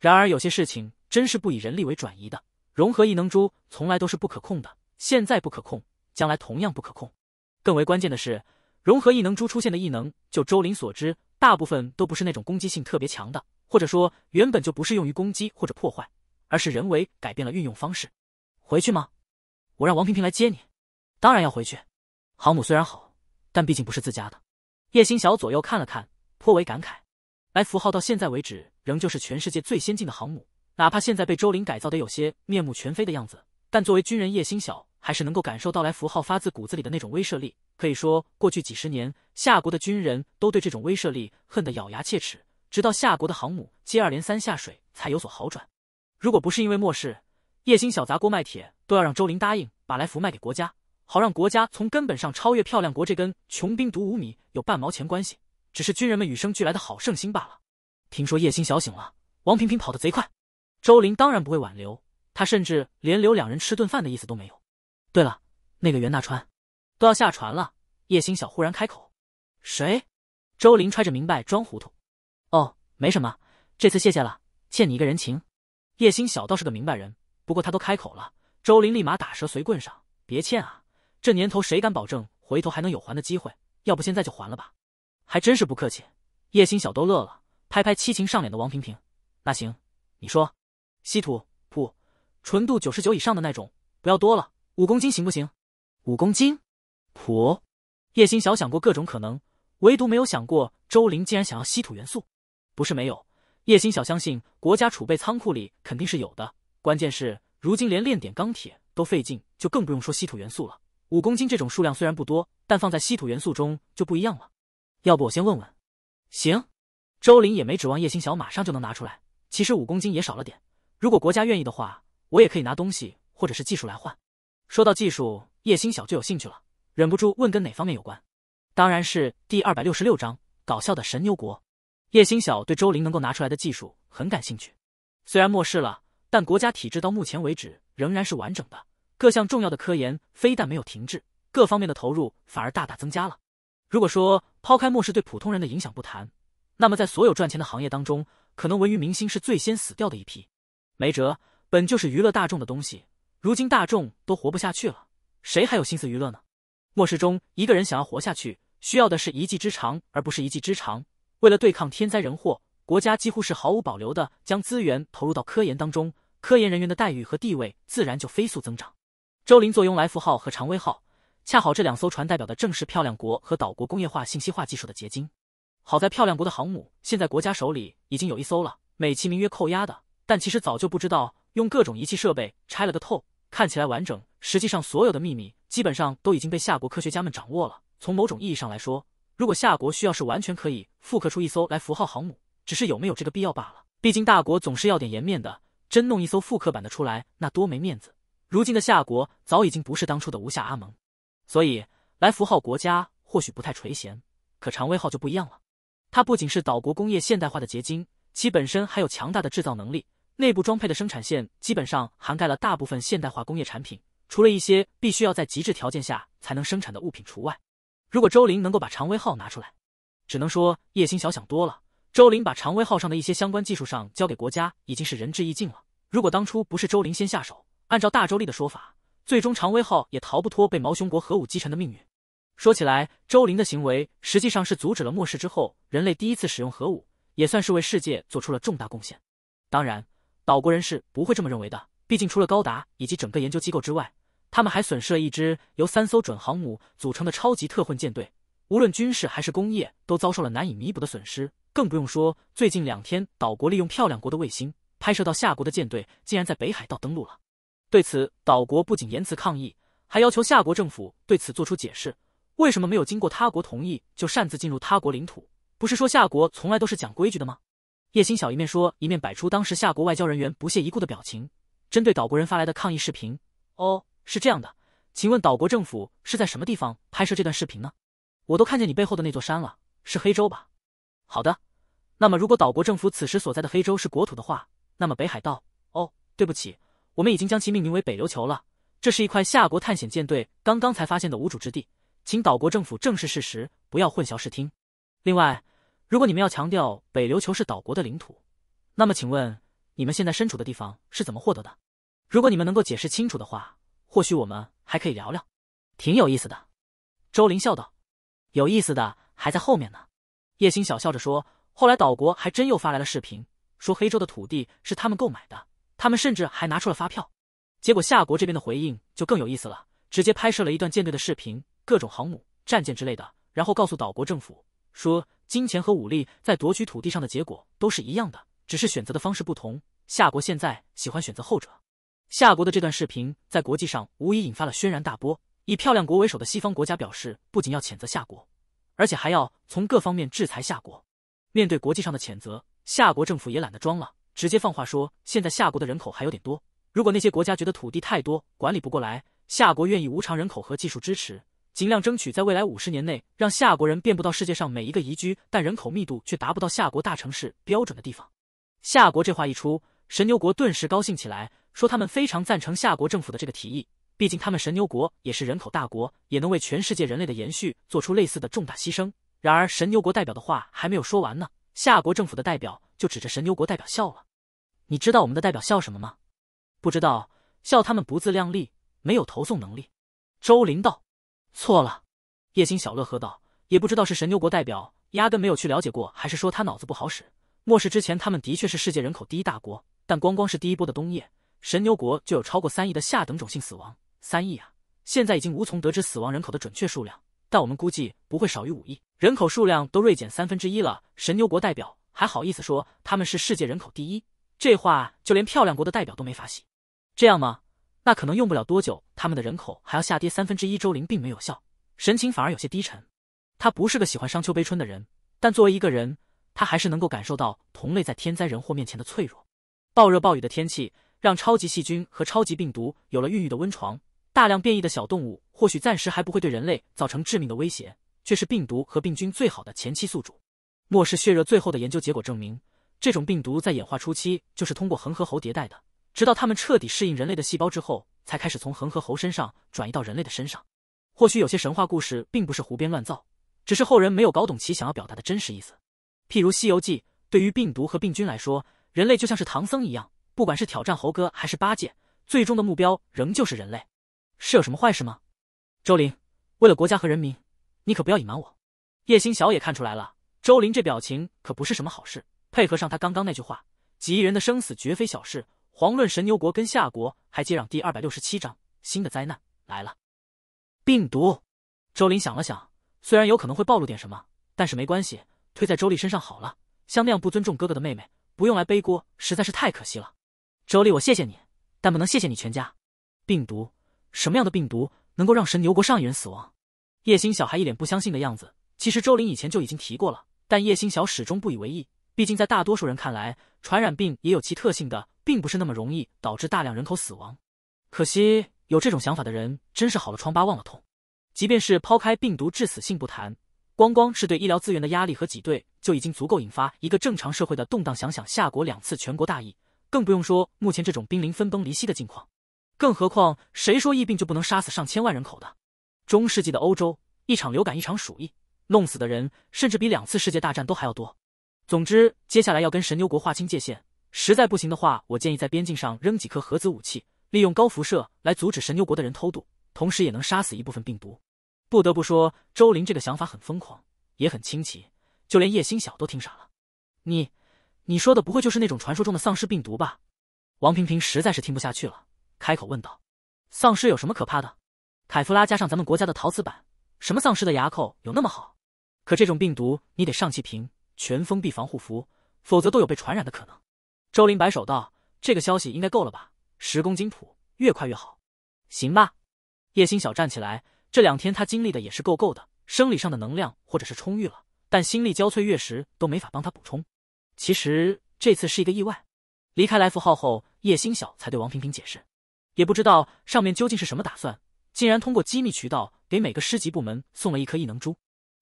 然而，有些事情真是不以人力为转移的。融合异能珠从来都是不可控的，现在不可控，将来同样不可控。更为关键的是，融合异能珠出现的异能，就周林所知，大部分都不是那种攻击性特别强的。或者说，原本就不是用于攻击或者破坏，而是人为改变了运用方式。回去吗？我让王萍萍来接你。当然要回去。航母虽然好，但毕竟不是自家的。叶星晓左右看了看，颇为感慨。来福号到现在为止，仍旧是全世界最先进的航母，哪怕现在被周林改造的有些面目全非的样子，但作为军人，叶星晓还是能够感受到来福号发自骨子里的那种威慑力。可以说，过去几十年，夏国的军人都对这种威慑力恨得咬牙切齿。直到夏国的航母接二连三下水才有所好转。如果不是因为末世，叶星晓砸锅卖铁都要让周林答应把来福卖给国家，好让国家从根本上超越漂亮国。这根穷兵黩武米有半毛钱关系，只是军人们与生俱来的好胜心罢了。听说叶星晓醒了，王萍萍跑得贼快。周林当然不会挽留，他甚至连留两人吃顿饭的意思都没有。对了，那个袁大川都要下船了，叶星晓忽然开口：“谁？”周林揣着明白装糊涂。没什么，这次谢谢了，欠你一个人情。叶心小倒是个明白人，不过他都开口了，周林立马打蛇随棍上，别欠啊！这年头谁敢保证回头还能有还的机会？要不现在就还了吧？还真是不客气。叶心小都乐了，拍拍七情上脸的王平平。那行，你说，稀土普纯度九十九以上的那种，不要多了，五公斤行不行？五公斤？普？叶心小想过各种可能，唯独没有想过周林竟然想要稀土元素。不是没有，叶星晓相信国家储备仓库里肯定是有的。关键是如今连炼点钢铁都费劲，就更不用说稀土元素了。五公斤这种数量虽然不多，但放在稀土元素中就不一样了。要不我先问问？行。周林也没指望叶星晓马上就能拿出来。其实五公斤也少了点，如果国家愿意的话，我也可以拿东西或者是技术来换。说到技术，叶星晓就有兴趣了，忍不住问跟哪方面有关？当然是第二百六十六章搞笑的神牛国。叶星晓对周玲能够拿出来的技术很感兴趣。虽然末世了，但国家体制到目前为止仍然是完整的，各项重要的科研非但没有停滞，各方面的投入反而大大增加了。如果说抛开末世对普通人的影响不谈，那么在所有赚钱的行业当中，可能文娱明星是最先死掉的一批。没辙，本就是娱乐大众的东西，如今大众都活不下去了，谁还有心思娱乐呢？末世中，一个人想要活下去，需要的是一技之长，而不是一技之长。为了对抗天灾人祸，国家几乎是毫无保留的将资源投入到科研当中，科研人员的待遇和地位自然就飞速增长。周林坐拥来福号和长威号，恰好这两艘船代表的正是漂亮国和岛国工业化、信息化技术的结晶。好在漂亮国的航母现在国家手里已经有一艘了，美其名曰扣押的，但其实早就不知道用各种仪器设备拆了个透，看起来完整，实际上所有的秘密基本上都已经被夏国科学家们掌握了。从某种意义上来说。如果夏国需要，是完全可以复刻出一艘来符号航母，只是有没有这个必要罢了。毕竟大国总是要点颜面的，真弄一艘复刻版的出来，那多没面子。如今的夏国早已经不是当初的吴夏阿蒙，所以来符号国家或许不太垂涎，可常威号就不一样了。它不仅是岛国工业现代化的结晶，其本身还有强大的制造能力，内部装配的生产线基本上涵盖了大部分现代化工业产品，除了一些必须要在极致条件下才能生产的物品除外。如果周林能够把常威号拿出来，只能说叶星晓想多了。周林把常威号上的一些相关技术上交给国家，已经是仁至义尽了。如果当初不是周林先下手，按照大周立的说法，最终常威号也逃不脱被毛熊国核武击沉的命运。说起来，周林的行为实际上是阻止了末世之后人类第一次使用核武，也算是为世界做出了重大贡献。当然，岛国人士不会这么认为的，毕竟除了高达以及整个研究机构之外。他们还损失了一支由三艘准航母组成的超级特混舰队，无论军事还是工业都遭受了难以弥补的损失。更不用说最近两天，岛国利用漂亮国的卫星拍摄到夏国的舰队竟然在北海道登陆了。对此，岛国不仅言辞抗议，还要求夏国政府对此做出解释：为什么没有经过他国同意就擅自进入他国领土？不是说夏国从来都是讲规矩的吗？叶星小一面说，一面摆出当时夏国外交人员不屑一顾的表情。针对岛国人发来的抗议视频，哦。是这样的，请问岛国政府是在什么地方拍摄这段视频呢？我都看见你背后的那座山了，是黑洲吧？好的，那么如果岛国政府此时所在的黑洲是国土的话，那么北海道……哦，对不起，我们已经将其命名为北琉球了。这是一块夏国探险舰队刚刚才发现的无主之地，请岛国政府正视事实，不要混淆视听。另外，如果你们要强调北琉球是岛国的领土，那么请问你们现在身处的地方是怎么获得的？如果你们能够解释清楚的话。或许我们还可以聊聊，挺有意思的。周林笑道：“有意思的还在后面呢。”叶星小笑着说：“后来岛国还真又发来了视频，说黑州的土地是他们购买的，他们甚至还拿出了发票。结果夏国这边的回应就更有意思了，直接拍摄了一段舰队的视频，各种航母、战舰之类的，然后告诉岛国政府说，金钱和武力在夺取土地上的结果都是一样的，只是选择的方式不同。夏国现在喜欢选择后者。”夏国的这段视频在国际上无疑引发了轩然大波。以漂亮国为首的西方国家表示，不仅要谴责夏国，而且还要从各方面制裁夏国。面对国际上的谴责，夏国政府也懒得装了，直接放话说：“现在夏国的人口还有点多，如果那些国家觉得土地太多，管理不过来，夏国愿意无偿人口和技术支持，尽量争取在未来五十年内让夏国人遍布到世界上每一个宜居但人口密度却达不到夏国大城市标准的地方。”夏国这话一出，神牛国顿时高兴起来。说他们非常赞成夏国政府的这个提议，毕竟他们神牛国也是人口大国，也能为全世界人类的延续做出类似的重大牺牲。然而神牛国代表的话还没有说完呢，夏国政府的代表就指着神牛国代表笑了。你知道我们的代表笑什么吗？不知道，笑他们不自量力，没有投送能力。周林道，错了。叶星小乐喝道，也不知道是神牛国代表压根没有去了解过，还是说他脑子不好使。末世之前，他们的确是世界人口第一大国，但光光是第一波的冬夜。神牛国就有超过三亿的下等种姓死亡，三亿啊！现在已经无从得知死亡人口的准确数量，但我们估计不会少于五亿人口数量都锐减三分之一了。神牛国代表还好意思说他们是世界人口第一，这话就连漂亮国的代表都没法洗。这样吗？那可能用不了多久，他们的人口还要下跌三分之一。周龄，并没有笑，神情反而有些低沉。他不是个喜欢伤秋悲春的人，但作为一个人，他还是能够感受到同类在天灾人祸面前的脆弱。暴热暴雨的天气。让超级细菌和超级病毒有了孕育的温床，大量变异的小动物或许暂时还不会对人类造成致命的威胁，却是病毒和病菌最好的前期宿主。末世血热最后的研究结果证明，这种病毒在演化初期就是通过恒河猴迭代的，直到它们彻底适应人类的细胞之后，才开始从恒河猴身上转移到人类的身上。或许有些神话故事并不是胡编乱造，只是后人没有搞懂其想要表达的真实意思。譬如《西游记》，对于病毒和病菌来说，人类就像是唐僧一样。不管是挑战猴哥还是八戒，最终的目标仍旧是人类。是有什么坏事吗？周林，为了国家和人民，你可不要隐瞒我。叶星晓也看出来了，周林这表情可不是什么好事。配合上他刚刚那句话，几亿人的生死绝非小事。遑论神牛国跟夏国还接壤。第二百六十七章：新的灾难来了。病毒。周林想了想，虽然有可能会暴露点什么，但是没关系，推在周丽身上好了。像那样不尊重哥哥的妹妹，不用来背锅实在是太可惜了。周丽，我谢谢你，但不能谢谢你全家。病毒什么样的病毒能够让神牛国上亿人死亡？叶星小还一脸不相信的样子。其实周林以前就已经提过了，但叶星小始终不以为意。毕竟在大多数人看来，传染病也有其特性的，并不是那么容易导致大量人口死亡。可惜有这种想法的人真是好了疮疤忘了痛。即便是抛开病毒致死性不谈，光光是对医疗资源的压力和挤兑就已经足够引发一个正常社会的动荡。想想夏国两次全国大疫。更不用说目前这种濒临分崩离析的境况，更何况谁说疫病就不能杀死上千万人口的？中世纪的欧洲，一场流感，一场鼠疫，弄死的人甚至比两次世界大战都还要多。总之，接下来要跟神牛国划清界限，实在不行的话，我建议在边境上扔几颗核子武器，利用高辐射来阻止神牛国的人偷渡，同时也能杀死一部分病毒。不得不说，周林这个想法很疯狂，也很清奇，就连叶星晓都听傻了。你。你说的不会就是那种传说中的丧尸病毒吧？王平平实在是听不下去了，开口问道：“丧尸有什么可怕的？凯夫拉加上咱们国家的陶瓷板，什么丧尸的牙口有那么好？可这种病毒，你得上气瓶，全封闭防护服，否则都有被传染的可能。”周林摆手道：“这个消息应该够了吧？十公斤谱，越快越好。”行吧。叶星小站起来，这两天他经历的也是够够的，生理上的能量或者是充裕了，但心力交瘁，月食都没法帮他补充。其实这次是一个意外。离开来福号后，叶星晓才对王平平解释，也不知道上面究竟是什么打算，竟然通过机密渠道给每个师级部门送了一颗异能珠。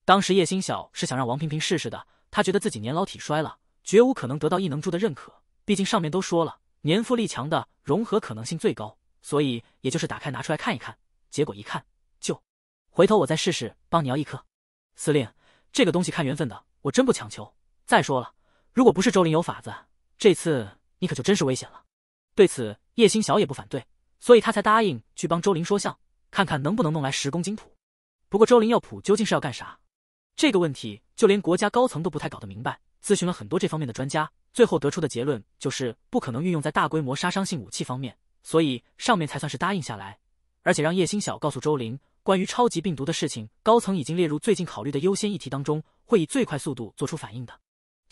当时叶星晓是想让王平平试试的，他觉得自己年老体衰了，绝无可能得到异能珠的认可，毕竟上面都说了，年富力强的融合可能性最高，所以也就是打开拿出来看一看。结果一看就，回头我再试试帮你要一颗。司令，这个东西看缘分的，我真不强求。再说了。如果不是周林有法子，这次你可就真是危险了。对此，叶星晓也不反对，所以他才答应去帮周林说相，看看能不能弄来十公斤土。不过，周林要土究竟是要干啥？这个问题就连国家高层都不太搞得明白。咨询了很多这方面的专家，最后得出的结论就是不可能运用在大规模杀伤性武器方面，所以上面才算是答应下来，而且让叶星晓告诉周林，关于超级病毒的事情，高层已经列入最近考虑的优先议题当中，会以最快速度做出反应的。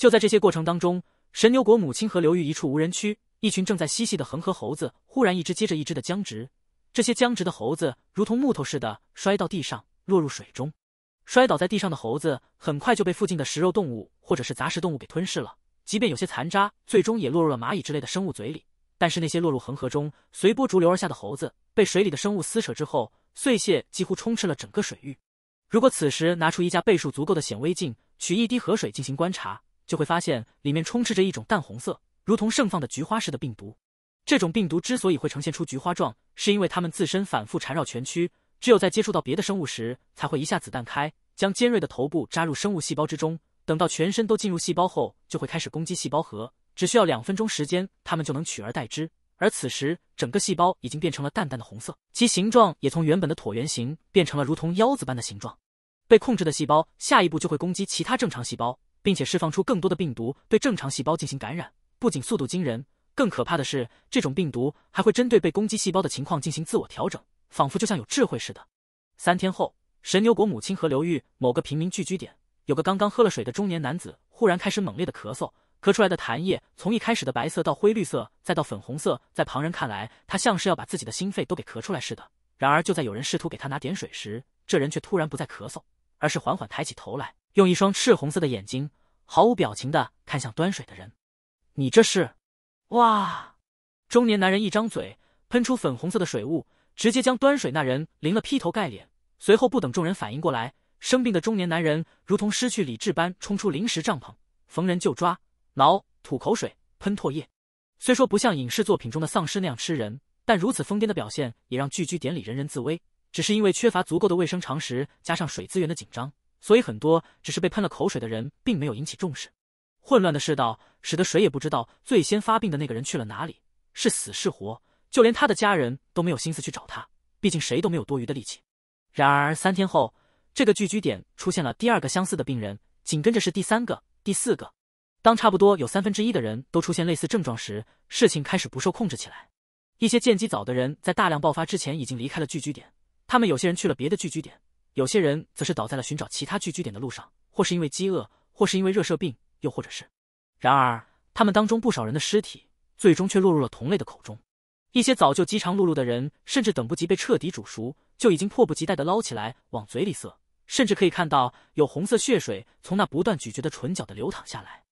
就在这些过程当中，神牛国母亲河流域一处无人区，一群正在嬉戏的恒河猴子忽然一只接着一只的僵直，这些僵直的猴子如同木头似的摔到地上，落入水中。摔倒在地上的猴子很快就被附近的食肉动物或者是杂食动物给吞噬了，即便有些残渣最终也落入了蚂蚁之类的生物嘴里。但是那些落入恒河中随波逐流而下的猴子，被水里的生物撕扯之后，碎屑几乎充斥了整个水域。如果此时拿出一架倍数足够的显微镜，取一滴河水进行观察。就会发现里面充斥着一种淡红色，如同盛放的菊花似的病毒。这种病毒之所以会呈现出菊花状，是因为它们自身反复缠绕全区，只有在接触到别的生物时，才会一下子弹开，将尖锐的头部扎入生物细胞之中。等到全身都进入细胞后，就会开始攻击细胞核。只需要两分钟时间，它们就能取而代之。而此时，整个细胞已经变成了淡淡的红色，其形状也从原本的椭圆形变成了如同腰子般的形状。被控制的细胞下一步就会攻击其他正常细胞。并且释放出更多的病毒，对正常细胞进行感染。不仅速度惊人，更可怕的是，这种病毒还会针对被攻击细胞的情况进行自我调整，仿佛就像有智慧似的。三天后，神牛国母亲河流域某个平民聚居点，有个刚刚喝了水的中年男子忽然开始猛烈的咳嗽，咳出来的痰液从一开始的白色到灰绿色，再到粉红色，在旁人看来，他像是要把自己的心肺都给咳出来似的。然而，就在有人试图给他拿点水时，这人却突然不再咳嗽，而是缓缓抬起头来。用一双赤红色的眼睛，毫无表情的看向端水的人，你这是？哇！中年男人一张嘴，喷出粉红色的水雾，直接将端水那人淋了劈头盖脸。随后不等众人反应过来，生病的中年男人如同失去理智般冲出临时帐篷，逢人就抓、挠、吐口水、喷唾液。虽说不像影视作品中的丧尸那样吃人，但如此疯癫的表现也让聚居典礼人人自危。只是因为缺乏足够的卫生常识，加上水资源的紧张。所以，很多只是被喷了口水的人，并没有引起重视。混乱的世道，使得谁也不知道最先发病的那个人去了哪里，是死是活，就连他的家人都没有心思去找他，毕竟谁都没有多余的力气。然而，三天后，这个聚居点出现了第二个相似的病人，紧跟着是第三个、第四个。当差不多有三分之一的人都出现类似症状时，事情开始不受控制起来。一些见机早的人，在大量爆发之前已经离开了聚居点，他们有些人去了别的聚居点。有些人则是倒在了寻找其他聚居点的路上，或是因为饥饿，或是因为热射病，又或者是……然而，他们当中不少人的尸体最终却落入了同类的口中。一些早就饥肠辘辘的人，甚至等不及被彻底煮熟，就已经迫不及待地捞起来往嘴里塞，甚至可以看到有红色血水从那不断咀嚼的唇角的流淌下来。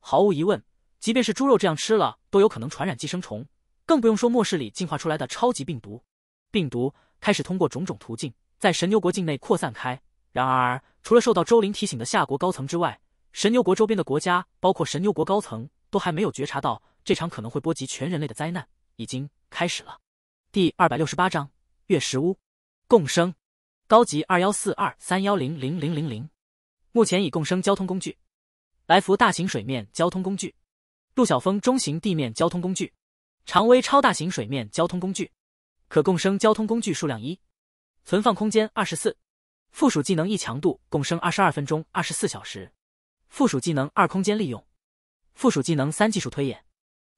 毫无疑问，即便是猪肉这样吃了，都有可能传染寄生虫，更不用说末世里进化出来的超级病毒。病毒开始通过种种途径。在神牛国境内扩散开。然而，除了受到周林提醒的夏国高层之外，神牛国周边的国家，包括神牛国高层，都还没有觉察到这场可能会波及全人类的灾难已经开始了。第二百六十八章：月食屋，共生。高级二幺四二三幺零零零零零，目前已共生交通工具。来福大型水面交通工具，陆小峰中型地面交通工具，常威超大型水面交通工具，可共生交通工具数量一。存放空间二十四，附属技能一强度共生二十二分钟二十四小时，附属技能二空间利用，附属技能三技术推演，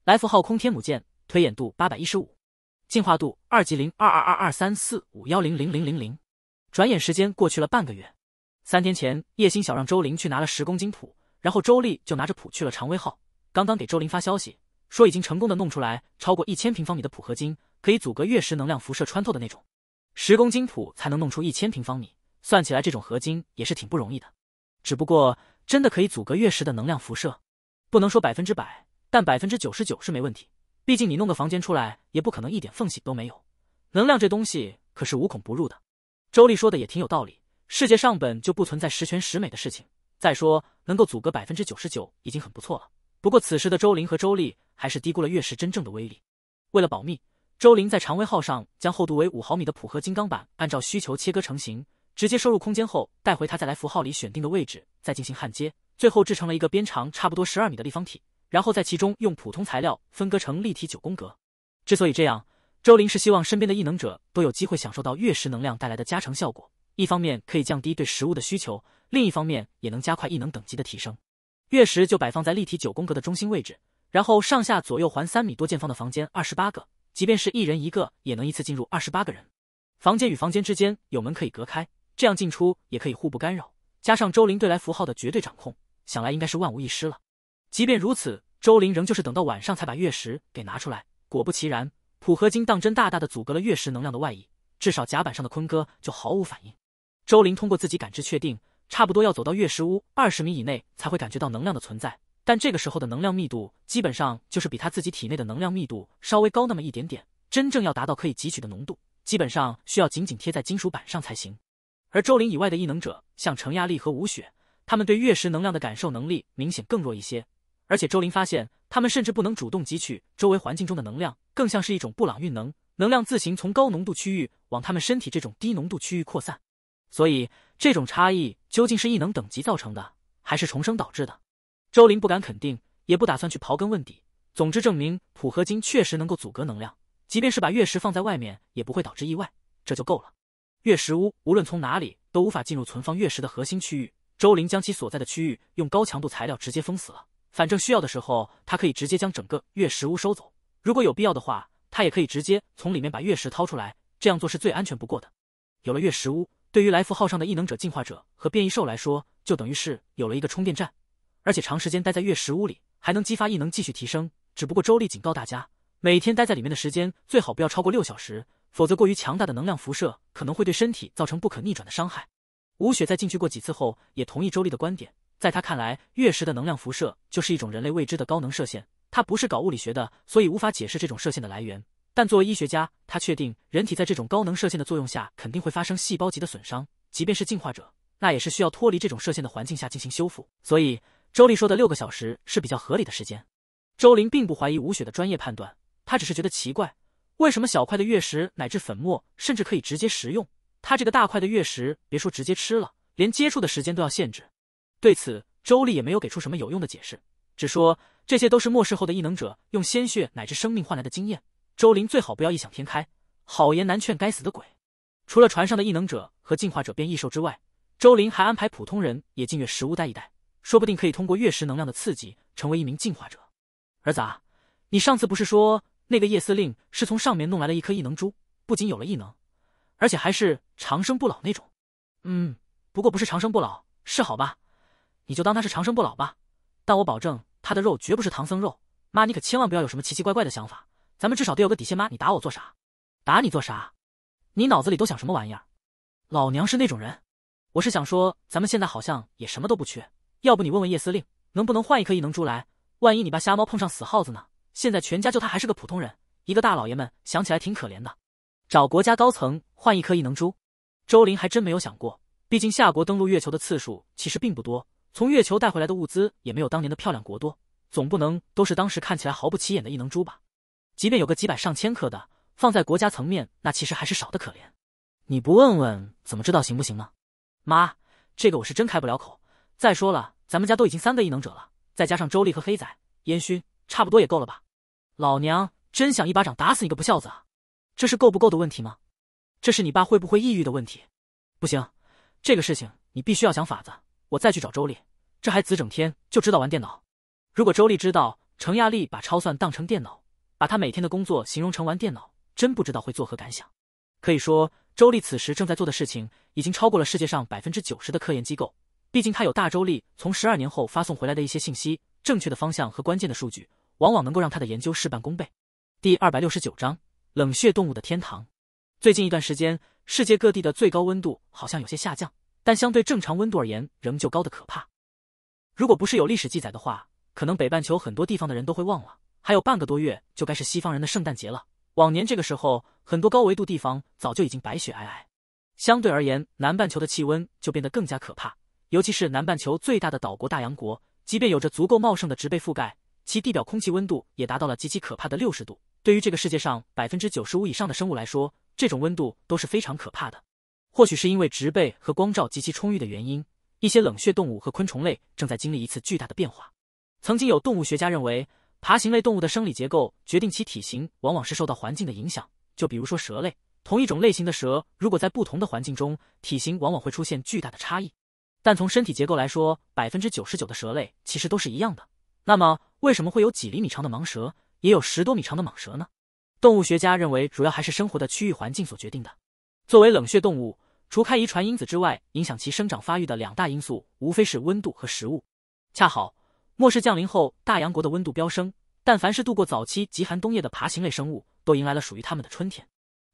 来福号空天母舰推演度八百一十五，进化度二级零二二二二三四五幺零零零零零，转眼时间过去了半个月。三天前，叶星小让周林去拿了十公斤谱，然后周丽就拿着谱去了长威号。刚刚给周林发消息，说已经成功的弄出来超过一千平方米的谱合金，可以阻隔月食能量辐射穿透的那种。十公斤土才能弄出一千平方米，算起来这种合金也是挺不容易的。只不过真的可以阻隔月食的能量辐射，不能说百分之百，但百分之九十九是没问题。毕竟你弄个房间出来，也不可能一点缝隙都没有。能量这东西可是无孔不入的。周丽说的也挺有道理，世界上本就不存在十全十美的事情。再说能够阻隔百分之九十九已经很不错了。不过此时的周玲和周丽还是低估了月食真正的威力。为了保密。周林在长威号上将厚度为五毫米的普合金钢板按照需求切割成型，直接收入空间后带回他在来符号里选定的位置，再进行焊接，最后制成了一个边长差不多十二米的立方体，然后在其中用普通材料分割成立体九宫格。之所以这样，周林是希望身边的异能者都有机会享受到月食能量带来的加成效果，一方面可以降低对食物的需求，另一方面也能加快异能等级的提升。月食就摆放在立体九宫格的中心位置，然后上下左右环三米多见方的房间二十八个。即便是一人一个，也能一次进入二十八个人。房间与房间之间有门可以隔开，这样进出也可以互不干扰。加上周林对来符号的绝对掌控，想来应该是万无一失了。即便如此，周林仍旧是等到晚上才把月石给拿出来。果不其然，普合金当真大大的阻隔了月石能量的外溢，至少甲板上的坤哥就毫无反应。周林通过自己感知确定，差不多要走到月石屋二十米以内才会感觉到能量的存在。但这个时候的能量密度基本上就是比他自己体内的能量密度稍微高那么一点点。真正要达到可以汲取的浓度，基本上需要紧紧贴在金属板上才行。而周林以外的异能者，像程亚丽和吴雪，他们对月食能量的感受能力明显更弱一些。而且周林发现，他们甚至不能主动汲取周围环境中的能量，更像是一种布朗运能，能量自行从高浓度区域往他们身体这种低浓度区域扩散。所以，这种差异究竟是异能等级造成的，还是重生导致的？周林不敢肯定，也不打算去刨根问底。总之，证明普合金确实能够阻隔能量，即便是把月石放在外面，也不会导致意外，这就够了。月石屋无论从哪里都无法进入存放月石的核心区域。周林将其所在的区域用高强度材料直接封死了。反正需要的时候，他可以直接将整个月石屋收走。如果有必要的话，他也可以直接从里面把月石掏出来。这样做是最安全不过的。有了月石屋，对于来福号上的异能者、进化者和变异兽来说，就等于是有了一个充电站。而且长时间待在月食屋里还能激发异能继续提升，只不过周丽警告大家，每天待在里面的时间最好不要超过六小时，否则过于强大的能量辐射可能会对身体造成不可逆转的伤害。吴雪在进去过几次后也同意周丽的观点，在他看来，月食的能量辐射就是一种人类未知的高能射线，他不是搞物理学的，所以无法解释这种射线的来源。但作为医学家，他确定人体在这种高能射线的作用下肯定会发生细胞级的损伤，即便是进化者，那也是需要脱离这种射线的环境下进行修复，所以。周丽说的六个小时是比较合理的时间，周林并不怀疑吴雪的专业判断，他只是觉得奇怪，为什么小块的月食乃至粉末甚至可以直接食用，他这个大块的月食别说直接吃了，连接触的时间都要限制。对此，周丽也没有给出什么有用的解释，只说这些都是末世后的异能者用鲜血乃至生命换来的经验。周林最好不要异想天开，好言难劝，该死的鬼！除了船上的异能者和进化者变异兽之外，周林还安排普通人也进月食屋待一待。说不定可以通过月食能量的刺激，成为一名进化者。儿子，你上次不是说那个叶司令是从上面弄来了一颗异能珠，不仅有了异能，而且还是长生不老那种？嗯，不过不是长生不老，是好吧？你就当他是长生不老吧。但我保证他的肉绝不是唐僧肉。妈，你可千万不要有什么奇奇怪怪的想法。咱们至少得有个底线。妈，你打我做啥？打你做啥？你脑子里都想什么玩意儿？老娘是那种人？我是想说，咱们现在好像也什么都不缺。要不你问问叶司令，能不能换一颗异能珠来？万一你爸瞎猫碰上死耗子呢？现在全家就他还是个普通人，一个大老爷们，想起来挺可怜的。找国家高层换一颗异能珠，周林还真没有想过。毕竟夏国登陆月球的次数其实并不多，从月球带回来的物资也没有当年的漂亮国多，总不能都是当时看起来毫不起眼的异能珠吧？即便有个几百上千颗的，放在国家层面，那其实还是少得可怜。你不问问怎么知道行不行呢？妈，这个我是真开不了口。再说了，咱们家都已经三个异能者了，再加上周丽和黑仔、烟熏，差不多也够了吧？老娘真想一巴掌打死你个不孝子啊！这是够不够的问题吗？这是你爸会不会抑郁的问题？不行，这个事情你必须要想法子。我再去找周丽，这孩子整天就知道玩电脑。如果周丽知道程亚丽把超算当成电脑，把他每天的工作形容成玩电脑，真不知道会作何感想。可以说，周丽此时正在做的事情，已经超过了世界上百分之九十的科研机构。毕竟他有大周历，从十二年后发送回来的一些信息，正确的方向和关键的数据，往往能够让他的研究事半功倍。第二百六十九章冷血动物的天堂。最近一段时间，世界各地的最高温度好像有些下降，但相对正常温度而言，仍旧高的可怕。如果不是有历史记载的话，可能北半球很多地方的人都会忘了。还有半个多月就该是西方人的圣诞节了。往年这个时候，很多高维度地方早就已经白雪皑皑。相对而言，南半球的气温就变得更加可怕。尤其是南半球最大的岛国大洋国，即便有着足够茂盛的植被覆盖，其地表空气温度也达到了极其可怕的六十度。对于这个世界上百分之九十五以上的生物来说，这种温度都是非常可怕的。或许是因为植被和光照极其充裕的原因，一些冷血动物和昆虫类正在经历一次巨大的变化。曾经有动物学家认为，爬行类动物的生理结构决定其体型往往是受到环境的影响，就比如说蛇类，同一种类型的蛇如果在不同的环境中，体型往往会出现巨大的差异。但从身体结构来说，百分之九十九的蛇类其实都是一样的。那么，为什么会有几厘米长的蟒蛇，也有十多米长的蟒蛇呢？动物学家认为，主要还是生活的区域环境所决定的。作为冷血动物，除开遗传因子之外，影响其生长发育的两大因素，无非是温度和食物。恰好末世降临后，大洋国的温度飙升，但凡是度过早期极寒冬夜的爬行类生物，都迎来了属于他们的春天。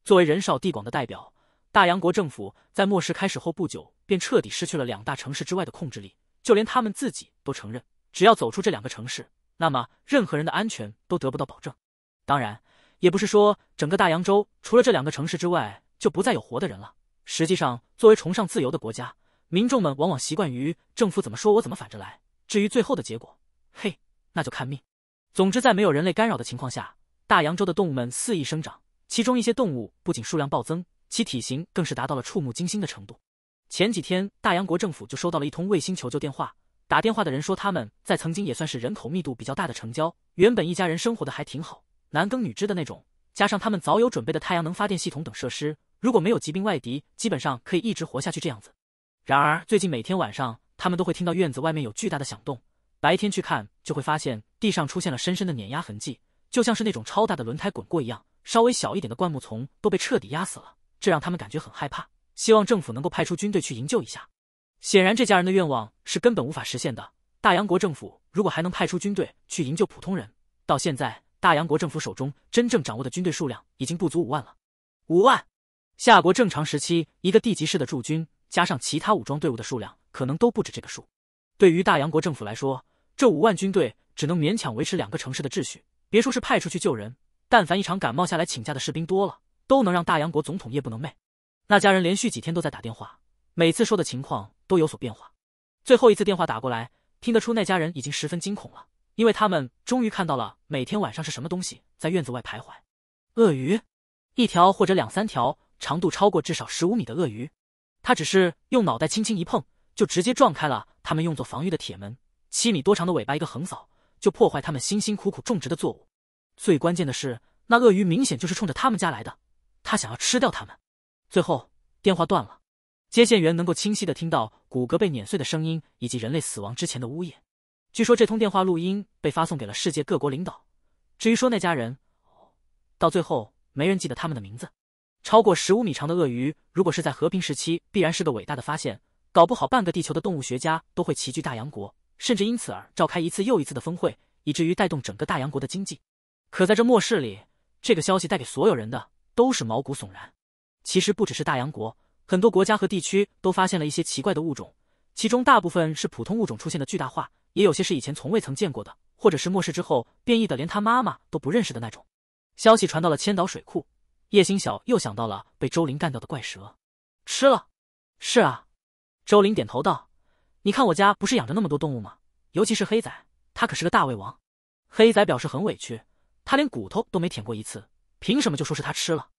作为人少地广的代表，大洋国政府在末世开始后不久。便彻底失去了两大城市之外的控制力，就连他们自己都承认，只要走出这两个城市，那么任何人的安全都得不到保证。当然，也不是说整个大洋洲除了这两个城市之外就不再有活的人了。实际上，作为崇尚自由的国家，民众们往往习惯于政府怎么说我怎么反着来。至于最后的结果，嘿，那就看命。总之，在没有人类干扰的情况下，大洋洲的动物们肆意生长，其中一些动物不仅数量暴增，其体型更是达到了触目惊心的程度。前几天，大洋国政府就收到了一通卫星求救电话。打电话的人说，他们在曾经也算是人口密度比较大的城郊，原本一家人生活的还挺好，男耕女织的那种。加上他们早有准备的太阳能发电系统等设施，如果没有疾病外敌，基本上可以一直活下去这样子。然而，最近每天晚上，他们都会听到院子外面有巨大的响动。白天去看，就会发现地上出现了深深的碾压痕迹，就像是那种超大的轮胎滚过一样。稍微小一点的灌木丛都被彻底压死了，这让他们感觉很害怕。希望政府能够派出军队去营救一下。显然，这家人的愿望是根本无法实现的。大洋国政府如果还能派出军队去营救普通人，到现在，大洋国政府手中真正掌握的军队数量已经不足五万了。五万，夏国正常时期一个地级市的驻军加上其他武装队伍的数量可能都不止这个数。对于大洋国政府来说，这五万军队只能勉强维持两个城市的秩序，别说是派出去救人，但凡一场感冒下来请假的士兵多了，都能让大洋国总统夜不能寐。那家人连续几天都在打电话，每次说的情况都有所变化。最后一次电话打过来，听得出那家人已经十分惊恐了，因为他们终于看到了每天晚上是什么东西在院子外徘徊——鳄鱼，一条或者两三条，长度超过至少十五米的鳄鱼。它只是用脑袋轻轻一碰，就直接撞开了他们用作防御的铁门。七米多长的尾巴一个横扫，就破坏他们辛辛苦苦种植的作物。最关键的是，那鳄鱼明显就是冲着他们家来的，它想要吃掉他们。最后电话断了，接线员能够清晰的听到骨骼被碾碎的声音以及人类死亡之前的呜咽。据说这通电话录音被发送给了世界各国领导。至于说那家人，到最后没人记得他们的名字。超过十五米长的鳄鱼，如果是在和平时期，必然是个伟大的发现，搞不好半个地球的动物学家都会齐聚大洋国，甚至因此而召开一次又一次的峰会，以至于带动整个大洋国的经济。可在这末世里，这个消息带给所有人的都是毛骨悚然。其实不只是大洋国，很多国家和地区都发现了一些奇怪的物种，其中大部分是普通物种出现的巨大化，也有些是以前从未曾见过的，或者是末世之后变异的，连他妈妈都不认识的那种。消息传到了千岛水库，叶星晓又想到了被周林干掉的怪蛇，吃了？是啊，周林点头道：“你看我家不是养着那么多动物吗？尤其是黑仔，他可是个大胃王。”黑仔表示很委屈：“他连骨头都没舔过一次，凭什么就说是他吃了？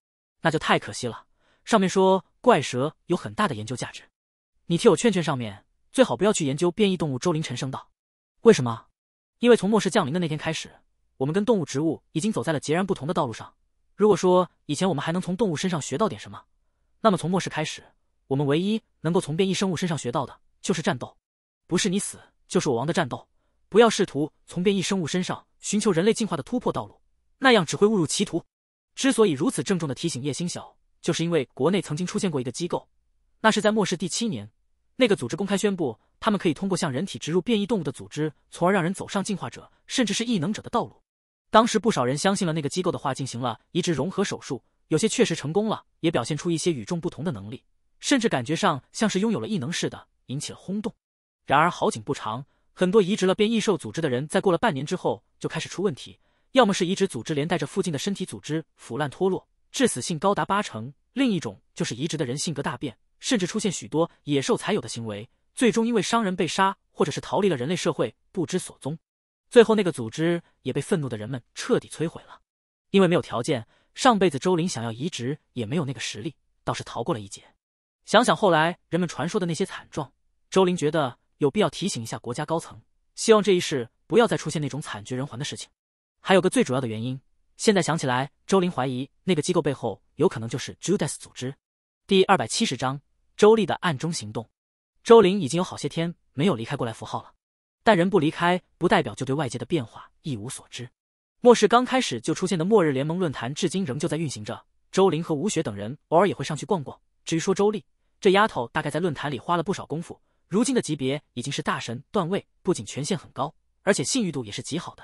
那就太可惜了。”上面说怪蛇有很大的研究价值，你替我劝劝上面，最好不要去研究变异动物。周林沉声道：“为什么？因为从末世降临的那天开始，我们跟动物、植物已经走在了截然不同的道路上。如果说以前我们还能从动物身上学到点什么，那么从末世开始，我们唯一能够从变异生物身上学到的就是战斗，不是你死就是我亡的战斗。不要试图从变异生物身上寻求人类进化的突破道路，那样只会误入歧途。之所以如此郑重的提醒叶星晓。”就是因为国内曾经出现过一个机构，那是在末世第七年，那个组织公开宣布，他们可以通过向人体植入变异动物的组织，从而让人走上进化者，甚至是异能者的道路。当时不少人相信了那个机构的话，进行了移植融合手术，有些确实成功了，也表现出一些与众不同的能力，甚至感觉上像是拥有了异能似的，引起了轰动。然而好景不长，很多移植了变异兽组织的人，在过了半年之后就开始出问题，要么是移植组织连带着附近的身体组织腐烂脱落。致死性高达八成，另一种就是移植的人性格大变，甚至出现许多野兽才有的行为，最终因为伤人被杀，或者是逃离了人类社会不知所踪。最后那个组织也被愤怒的人们彻底摧毁了。因为没有条件，上辈子周林想要移植也没有那个实力，倒是逃过了一劫。想想后来人们传说的那些惨状，周林觉得有必要提醒一下国家高层，希望这一世不要再出现那种惨绝人寰的事情。还有个最主要的原因。现在想起来，周林怀疑那个机构背后有可能就是 Judas 组织。第二百七十章：周丽的暗中行动。周琳已经有好些天没有离开过来符号了，但人不离开不代表就对外界的变化一无所知。末世刚开始就出现的末日联盟论坛，至今仍旧在运行着。周林和吴雪等人偶尔也会上去逛逛。至于说周丽这丫头，大概在论坛里花了不少功夫，如今的级别已经是大神段位，不仅权限很高，而且信誉度也是极好的。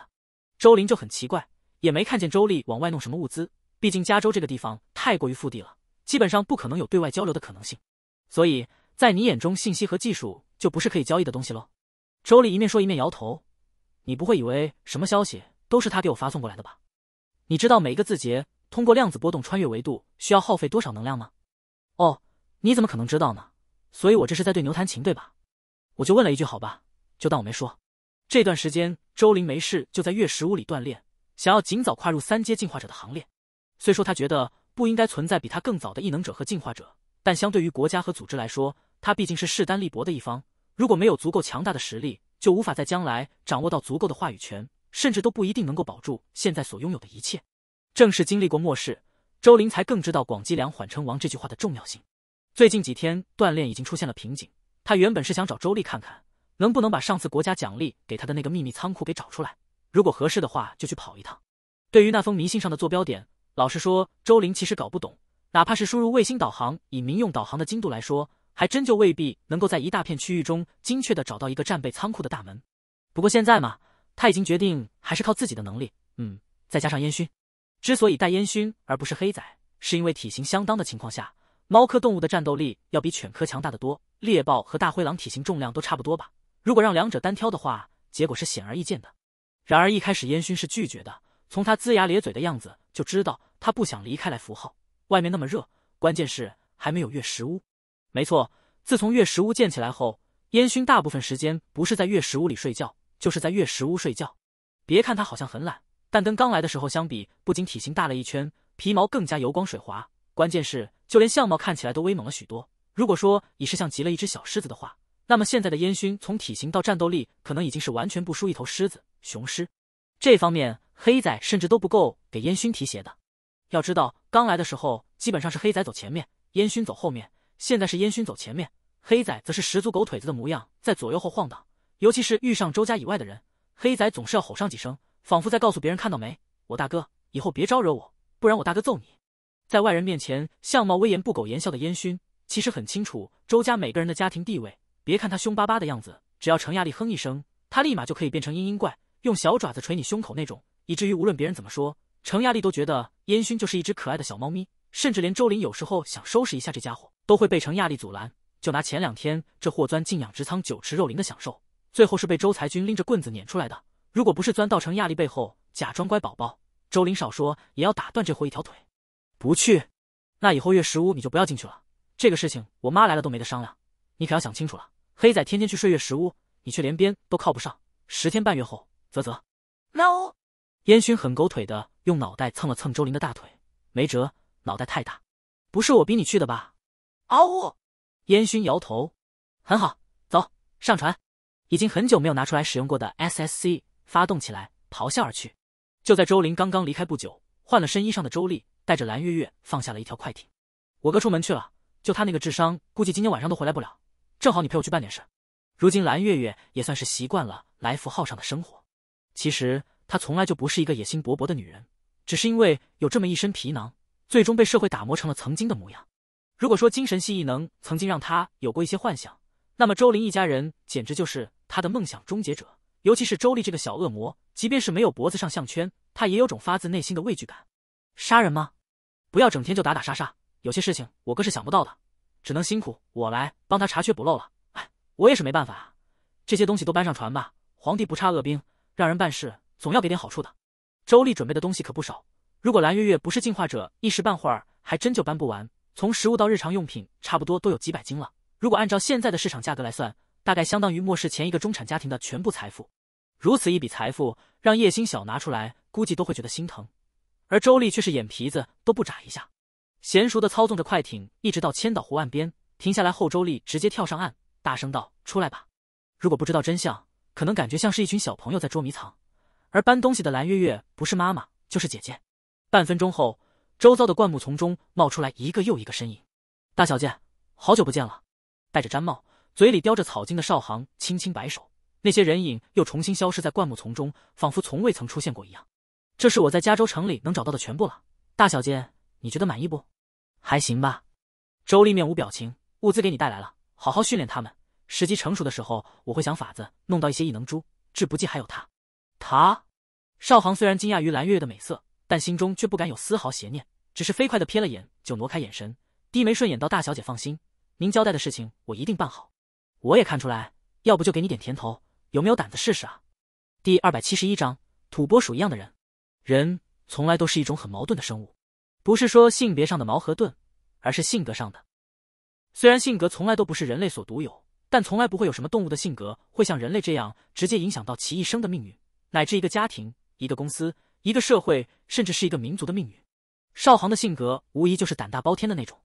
周林就很奇怪。也没看见周丽往外弄什么物资，毕竟加州这个地方太过于腹地了，基本上不可能有对外交流的可能性。所以，在你眼中，信息和技术就不是可以交易的东西喽？周丽一面说一面摇头：“你不会以为什么消息都是他给我发送过来的吧？你知道每一个字节通过量子波动穿越维度需要耗费多少能量吗？”“哦，你怎么可能知道呢？所以我这是在对牛弹琴，对吧？”“我就问了一句，好吧，就当我没说。”这段时间，周玲没事就在月食屋里锻炼。想要尽早跨入三阶进化者的行列，虽说他觉得不应该存在比他更早的异能者和进化者，但相对于国家和组织来说，他毕竟是势单力薄的一方。如果没有足够强大的实力，就无法在将来掌握到足够的话语权，甚至都不一定能够保住现在所拥有的一切。正是经历过末世，周林才更知道“广积粮，缓称王”这句话的重要性。最近几天锻炼已经出现了瓶颈，他原本是想找周丽看看，能不能把上次国家奖励给他的那个秘密仓库给找出来。如果合适的话，就去跑一趟。对于那封迷信上的坐标点，老实说，周林其实搞不懂。哪怕是输入卫星导航，以民用导航的精度来说，还真就未必能够在一大片区域中精确的找到一个战备仓库的大门。不过现在嘛，他已经决定还是靠自己的能力，嗯，再加上烟熏。之所以带烟熏而不是黑仔，是因为体型相当的情况下，猫科动物的战斗力要比犬科强大的多。猎豹和大灰狼体型重量都差不多吧？如果让两者单挑的话，结果是显而易见的。然而一开始烟熏是拒绝的，从他龇牙咧嘴的样子就知道他不想离开来符号。外面那么热，关键是还没有月食屋。没错，自从月食屋建起来后，烟熏大部分时间不是在月食屋里睡觉，就是在月食屋睡觉。别看它好像很懒，但跟刚来的时候相比，不仅体型大了一圈，皮毛更加油光水滑，关键是就连相貌看起来都威猛了许多。如果说已是像极了一只小狮子的话。那么现在的烟熏，从体型到战斗力，可能已经是完全不输一头狮子雄狮。这方面，黑仔甚至都不够给烟熏提鞋的。要知道，刚来的时候，基本上是黑仔走前面，烟熏走后面。现在是烟熏走前面，黑仔则是十足狗腿子的模样，在左右后晃荡。尤其是遇上周家以外的人，黑仔总是要吼上几声，仿佛在告诉别人：看到没，我大哥，以后别招惹我，不然我大哥揍你。在外人面前相貌威严、不苟言笑的烟熏，其实很清楚周家每个人的家庭地位。别看他凶巴巴的样子，只要程亚丽哼一声，他立马就可以变成嘤嘤怪，用小爪子捶你胸口那种。以至于无论别人怎么说，程亚丽都觉得烟熏就是一只可爱的小猫咪。甚至连周林有时候想收拾一下这家伙，都会被程亚丽阻拦。就拿前两天这货钻进养殖仓，酒池肉林的享受，最后是被周才军拎着棍子撵出来的。如果不是钻到程亚丽背后假装乖宝宝，周林少说也要打断这货一条腿。不去，那以后月食屋你就不要进去了。这个事情我妈来了都没得商量。你可要想清楚了，黑仔天天去睡月食屋，你却连边都靠不上。十天半月后，啧啧，no。烟熏很狗腿的用脑袋蹭了蹭周林的大腿，没辙，脑袋太大。不是我逼你去的吧？嗷呜！烟熏摇头，很好，走上船。已经很久没有拿出来使用过的 SSC 发动起来，咆哮而去。就在周林刚刚离开不久，换了身衣裳的周丽带着蓝月月放下了一条快艇。我哥出门去了，就他那个智商，估计今天晚上都回来不了。正好你陪我去办点事。如今蓝月月也算是习惯了来福号上的生活。其实她从来就不是一个野心勃勃的女人，只是因为有这么一身皮囊，最终被社会打磨成了曾经的模样。如果说精神系异能曾经让她有过一些幻想，那么周林一家人简直就是她的梦想终结者。尤其是周丽这个小恶魔，即便是没有脖子上项圈，她也有种发自内心的畏惧感。杀人吗？不要整天就打打杀杀，有些事情我哥是想不到的。只能辛苦我来帮他查缺补漏了，哎，我也是没办法啊。这些东西都搬上船吧，皇帝不差恶兵，让人办事总要给点好处的。周丽准备的东西可不少，如果蓝月月不是进化者，一时半会儿还真就搬不完。从食物到日常用品，差不多都有几百斤了。如果按照现在的市场价格来算，大概相当于末世前一个中产家庭的全部财富。如此一笔财富，让叶星晓拿出来，估计都会觉得心疼，而周丽却是眼皮子都不眨一下。娴熟的操纵着快艇，一直到千岛湖岸边停下来后，周丽直接跳上岸，大声道：“出来吧！如果不知道真相，可能感觉像是一群小朋友在捉迷藏。而搬东西的蓝月月不是妈妈就是姐姐。”半分钟后，周遭的灌木丛中冒出来一个又一个身影。“大小姐，好久不见了！”戴着毡帽、嘴里叼着草茎的少行轻轻摆手，那些人影又重新消失在灌木丛中，仿佛从未曾出现过一样。“这是我在加州城里能找到的全部了，大小姐，你觉得满意不？”还行吧，周丽面无表情，物资给你带来了，好好训练他们，时机成熟的时候，我会想法子弄到一些异能珠。志不计还有他，他。少航虽然惊讶于蓝月月的美色，但心中却不敢有丝毫邪念，只是飞快地瞥了眼，就挪开眼神，低眉顺眼道：“大小姐放心，您交代的事情我一定办好。”我也看出来，要不就给你点甜头，有没有胆子试试啊？第二百七十一章，土拨鼠一样的人，人从来都是一种很矛盾的生物。不是说性别上的矛和盾，而是性格上的。虽然性格从来都不是人类所独有，但从来不会有什么动物的性格会像人类这样直接影响到其一生的命运，乃至一个家庭、一个公司、一个社会，甚至是一个民族的命运。少航的性格无疑就是胆大包天的那种，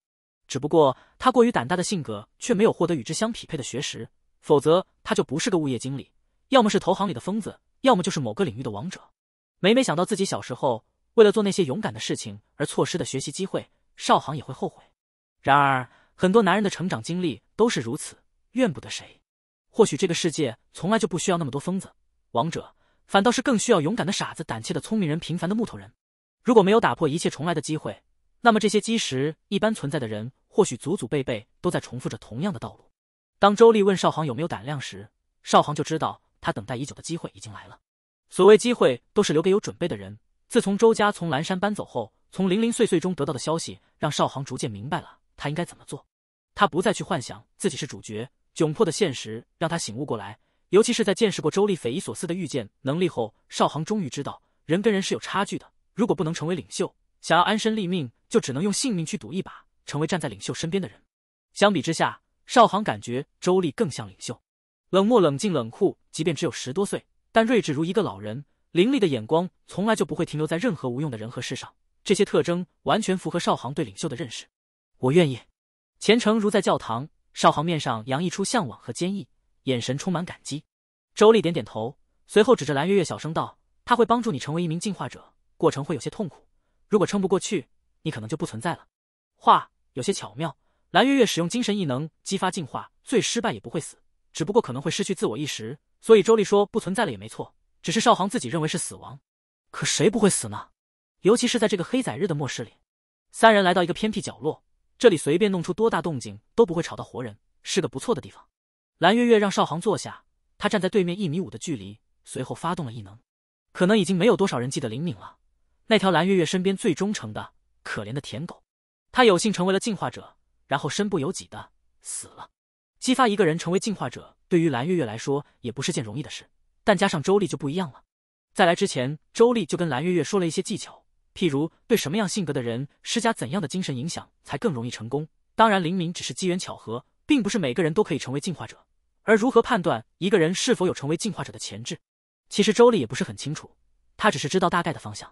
只不过他过于胆大的性格却没有获得与之相匹配的学识，否则他就不是个物业经理，要么是投行里的疯子，要么就是某个领域的王者。每每想到自己小时候，为了做那些勇敢的事情而错失的学习机会，少航也会后悔。然而，很多男人的成长经历都是如此，怨不得谁。或许这个世界从来就不需要那么多疯子、王者，反倒是更需要勇敢的傻子、胆怯的聪明人、平凡的木头人。如果没有打破一切重来的机会，那么这些基石一般存在的人，或许祖祖辈辈都在重复着同样的道路。当周丽问少航有没有胆量时，少航就知道他等待已久的机会已经来了。所谓机会，都是留给有准备的人。自从周家从蓝山搬走后，从零零碎碎中得到的消息，让少航逐渐明白了他应该怎么做。他不再去幻想自己是主角，窘迫的现实让他醒悟过来。尤其是在见识过周丽匪夷所思的预见能力后，少航终于知道人跟人是有差距的。如果不能成为领袖，想要安身立命，就只能用性命去赌一把，成为站在领袖身边的人。相比之下，少航感觉周丽更像领袖，冷漠、冷静、冷酷，即便只有十多岁，但睿智如一个老人。凌厉的眼光从来就不会停留在任何无用的人和事上，这些特征完全符合少航对领袖的认识。我愿意。虔诚如在教堂，少航面上洋溢出向往和坚毅，眼神充满感激。周丽点点头，随后指着蓝月月小声道：“他会帮助你成为一名进化者，过程会有些痛苦，如果撑不过去，你可能就不存在了。”话有些巧妙。蓝月月使用精神异能激发进化，最失败也不会死，只不过可能会失去自我意识，所以周丽说不存在了也没错。只是少航自己认为是死亡，可谁不会死呢？尤其是在这个黑仔日的末世里。三人来到一个偏僻角落，这里随便弄出多大动静都不会吵到活人，是个不错的地方。蓝月月让少航坐下，他站在对面一米五的距离，随后发动了异能。可能已经没有多少人记得林敏了，那条蓝月月身边最忠诚的可怜的舔狗，他有幸成为了进化者，然后身不由己的死了。激发一个人成为进化者，对于蓝月月来说也不是件容易的事。但加上周丽就不一样了，在来之前，周丽就跟蓝月月说了一些技巧，譬如对什么样性格的人施加怎样的精神影响才更容易成功。当然，灵敏只是机缘巧合，并不是每个人都可以成为进化者。而如何判断一个人是否有成为进化者的潜质，其实周丽也不是很清楚，她只是知道大概的方向，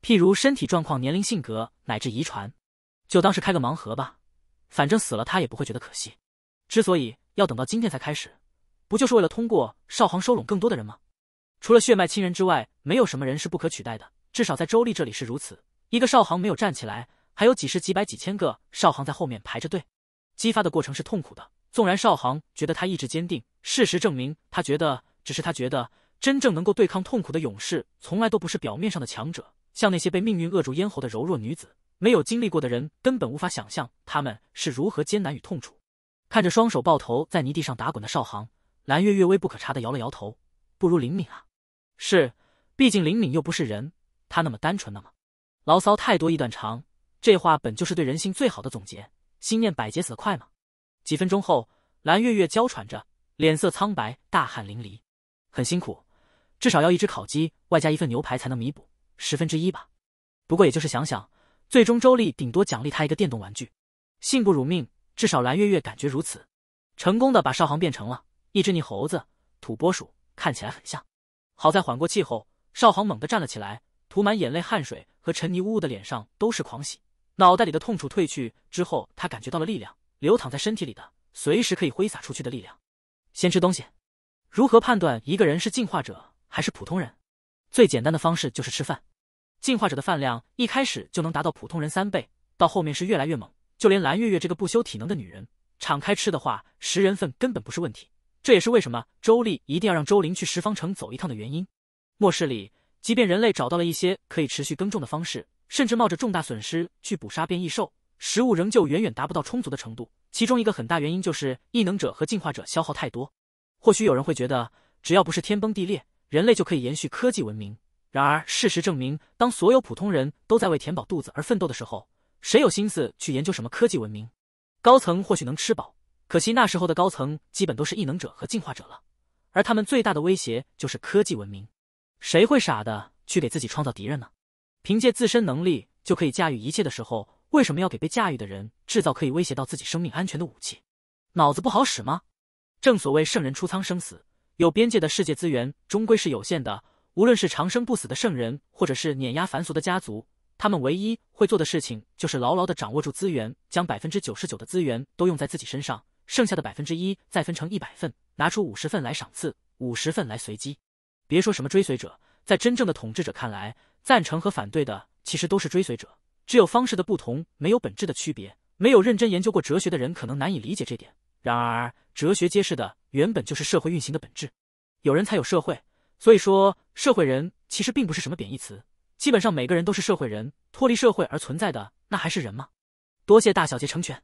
譬如身体状况、年龄、性格乃至遗传，就当是开个盲盒吧，反正死了她也不会觉得可惜。之所以要等到今天才开始。不就是为了通过少航收拢更多的人吗？除了血脉亲人之外，没有什么人是不可取代的。至少在周丽这里是如此。一个少航没有站起来，还有几十、几百、几千个少航在后面排着队。激发的过程是痛苦的。纵然少航觉得他意志坚定，事实证明他觉得只是他觉得。真正能够对抗痛苦的勇士，从来都不是表面上的强者。像那些被命运扼住咽喉的柔弱女子，没有经历过的人根本无法想象他们是如何艰难与痛楚。看着双手抱头在泥地上打滚的少航，蓝月月微不可察地摇了摇头，不如林敏啊。是，毕竟林敏又不是人，他那么单纯的吗？牢骚太多易断肠，这话本就是对人性最好的总结。心念百结死得快吗？几分钟后，蓝月月娇喘着，脸色苍白，大汗淋漓，很辛苦，至少要一只烤鸡外加一份牛排才能弥补十分之一吧。不过也就是想想，最终周丽顶多奖励他一个电动玩具。幸不辱命，至少蓝月月感觉如此。成功的把少航变成了。一只泥猴子，土拨鼠看起来很像。好在缓过气后，少航猛地站了起来，涂满眼泪、汗水和尘泥污污的脸上都是狂喜。脑袋里的痛楚褪去之后，他感觉到了力量流淌在身体里的，随时可以挥洒出去的力量。先吃东西。如何判断一个人是进化者还是普通人？最简单的方式就是吃饭。进化者的饭量一开始就能达到普通人三倍，到后面是越来越猛。就连蓝月月这个不修体能的女人，敞开吃的话，十人份根本不是问题。这也是为什么周丽一定要让周林去十方城走一趟的原因。末世里，即便人类找到了一些可以持续耕种的方式，甚至冒着重大损失去捕杀变异兽，食物仍旧远远达不到充足的程度。其中一个很大原因就是异能者和进化者消耗太多。或许有人会觉得，只要不是天崩地裂，人类就可以延续科技文明。然而，事实证明，当所有普通人都在为填饱肚子而奋斗的时候，谁有心思去研究什么科技文明？高层或许能吃饱。可惜那时候的高层基本都是异能者和进化者了，而他们最大的威胁就是科技文明。谁会傻的去给自己创造敌人呢？凭借自身能力就可以驾驭一切的时候，为什么要给被驾驭的人制造可以威胁到自己生命安全的武器？脑子不好使吗？正所谓圣人出仓生死有边界的世界资源终归是有限的。无论是长生不死的圣人，或者是碾压凡俗的家族，他们唯一会做的事情就是牢牢的掌握住资源，将百分之九十九的资源都用在自己身上。剩下的百分之一再分成一百份，拿出五十份来赏赐，五十份来随机。别说什么追随者，在真正的统治者看来，赞成和反对的其实都是追随者，只有方式的不同，没有本质的区别。没有认真研究过哲学的人可能难以理解这点。然而，哲学揭示的原本就是社会运行的本质。有人才有社会，所以说社会人其实并不是什么贬义词。基本上每个人都是社会人，脱离社会而存在的那还是人吗？多谢大小姐成全。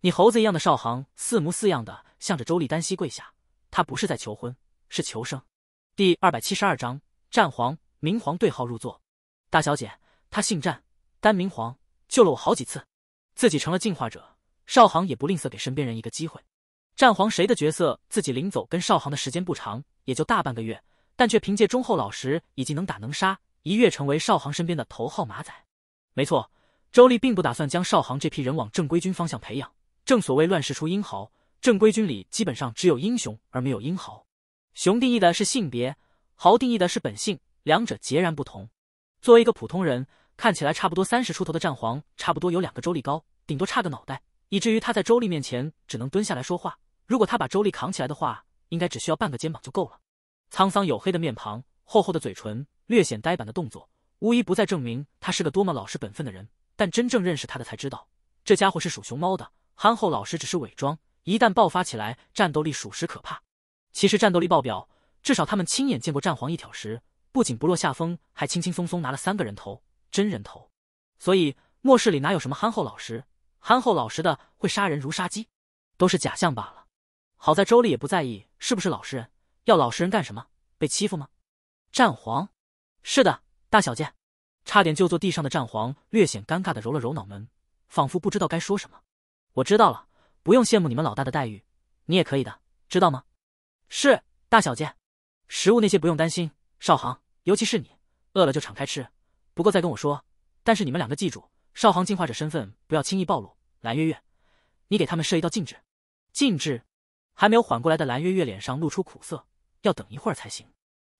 你猴子一样的少行，似模似样的向着周丽单膝跪下。他不是在求婚，是求生。第二百七十二章：战皇明皇对号入座。大小姐，他姓战，单明皇，救了我好几次，自己成了进化者。少行也不吝啬给身边人一个机会。战皇谁的角色？自己临走跟少行的时间不长，也就大半个月，但却凭借忠厚老实以及能打能杀，一跃成为少行身边的头号马仔。没错，周丽并不打算将少行这批人往正规军方向培养。正所谓乱世出英豪，正规军里基本上只有英雄而没有英豪。雄定义的是性别，豪定义的是本性，两者截然不同。作为一个普通人，看起来差不多三十出头的战皇，差不多有两个周立高，顶多差个脑袋，以至于他在周立面前只能蹲下来说话。如果他把周立扛起来的话，应该只需要半个肩膀就够了。沧桑黝黑的面庞，厚厚的嘴唇，略显呆板的动作，无一不在证明他是个多么老实本分的人。但真正认识他的才知道，这家伙是属熊猫的。憨厚老实只是伪装，一旦爆发起来，战斗力属实可怕。其实战斗力爆表，至少他们亲眼见过战皇一挑时，不仅不落下风，还轻轻松松拿了三个人头，真人头。所以末世里哪有什么憨厚老实？憨厚老实的会杀人如杀鸡，都是假象罢了。好在周丽也不在意是不是老实人，要老实人干什么？被欺负吗？战皇，是的，大小姐。差点就坐地上的战皇略显尴尬的揉了揉脑门，仿佛不知道该说什么。我知道了，不用羡慕你们老大的待遇，你也可以的，知道吗？是大小姐，食物那些不用担心，少航，尤其是你，饿了就敞开吃，不过再跟我说。但是你们两个记住，少航进化者身份不要轻易暴露。蓝月月，你给他们设一道禁制。禁制？还没有缓过来的蓝月月脸上露出苦涩，要等一会儿才行。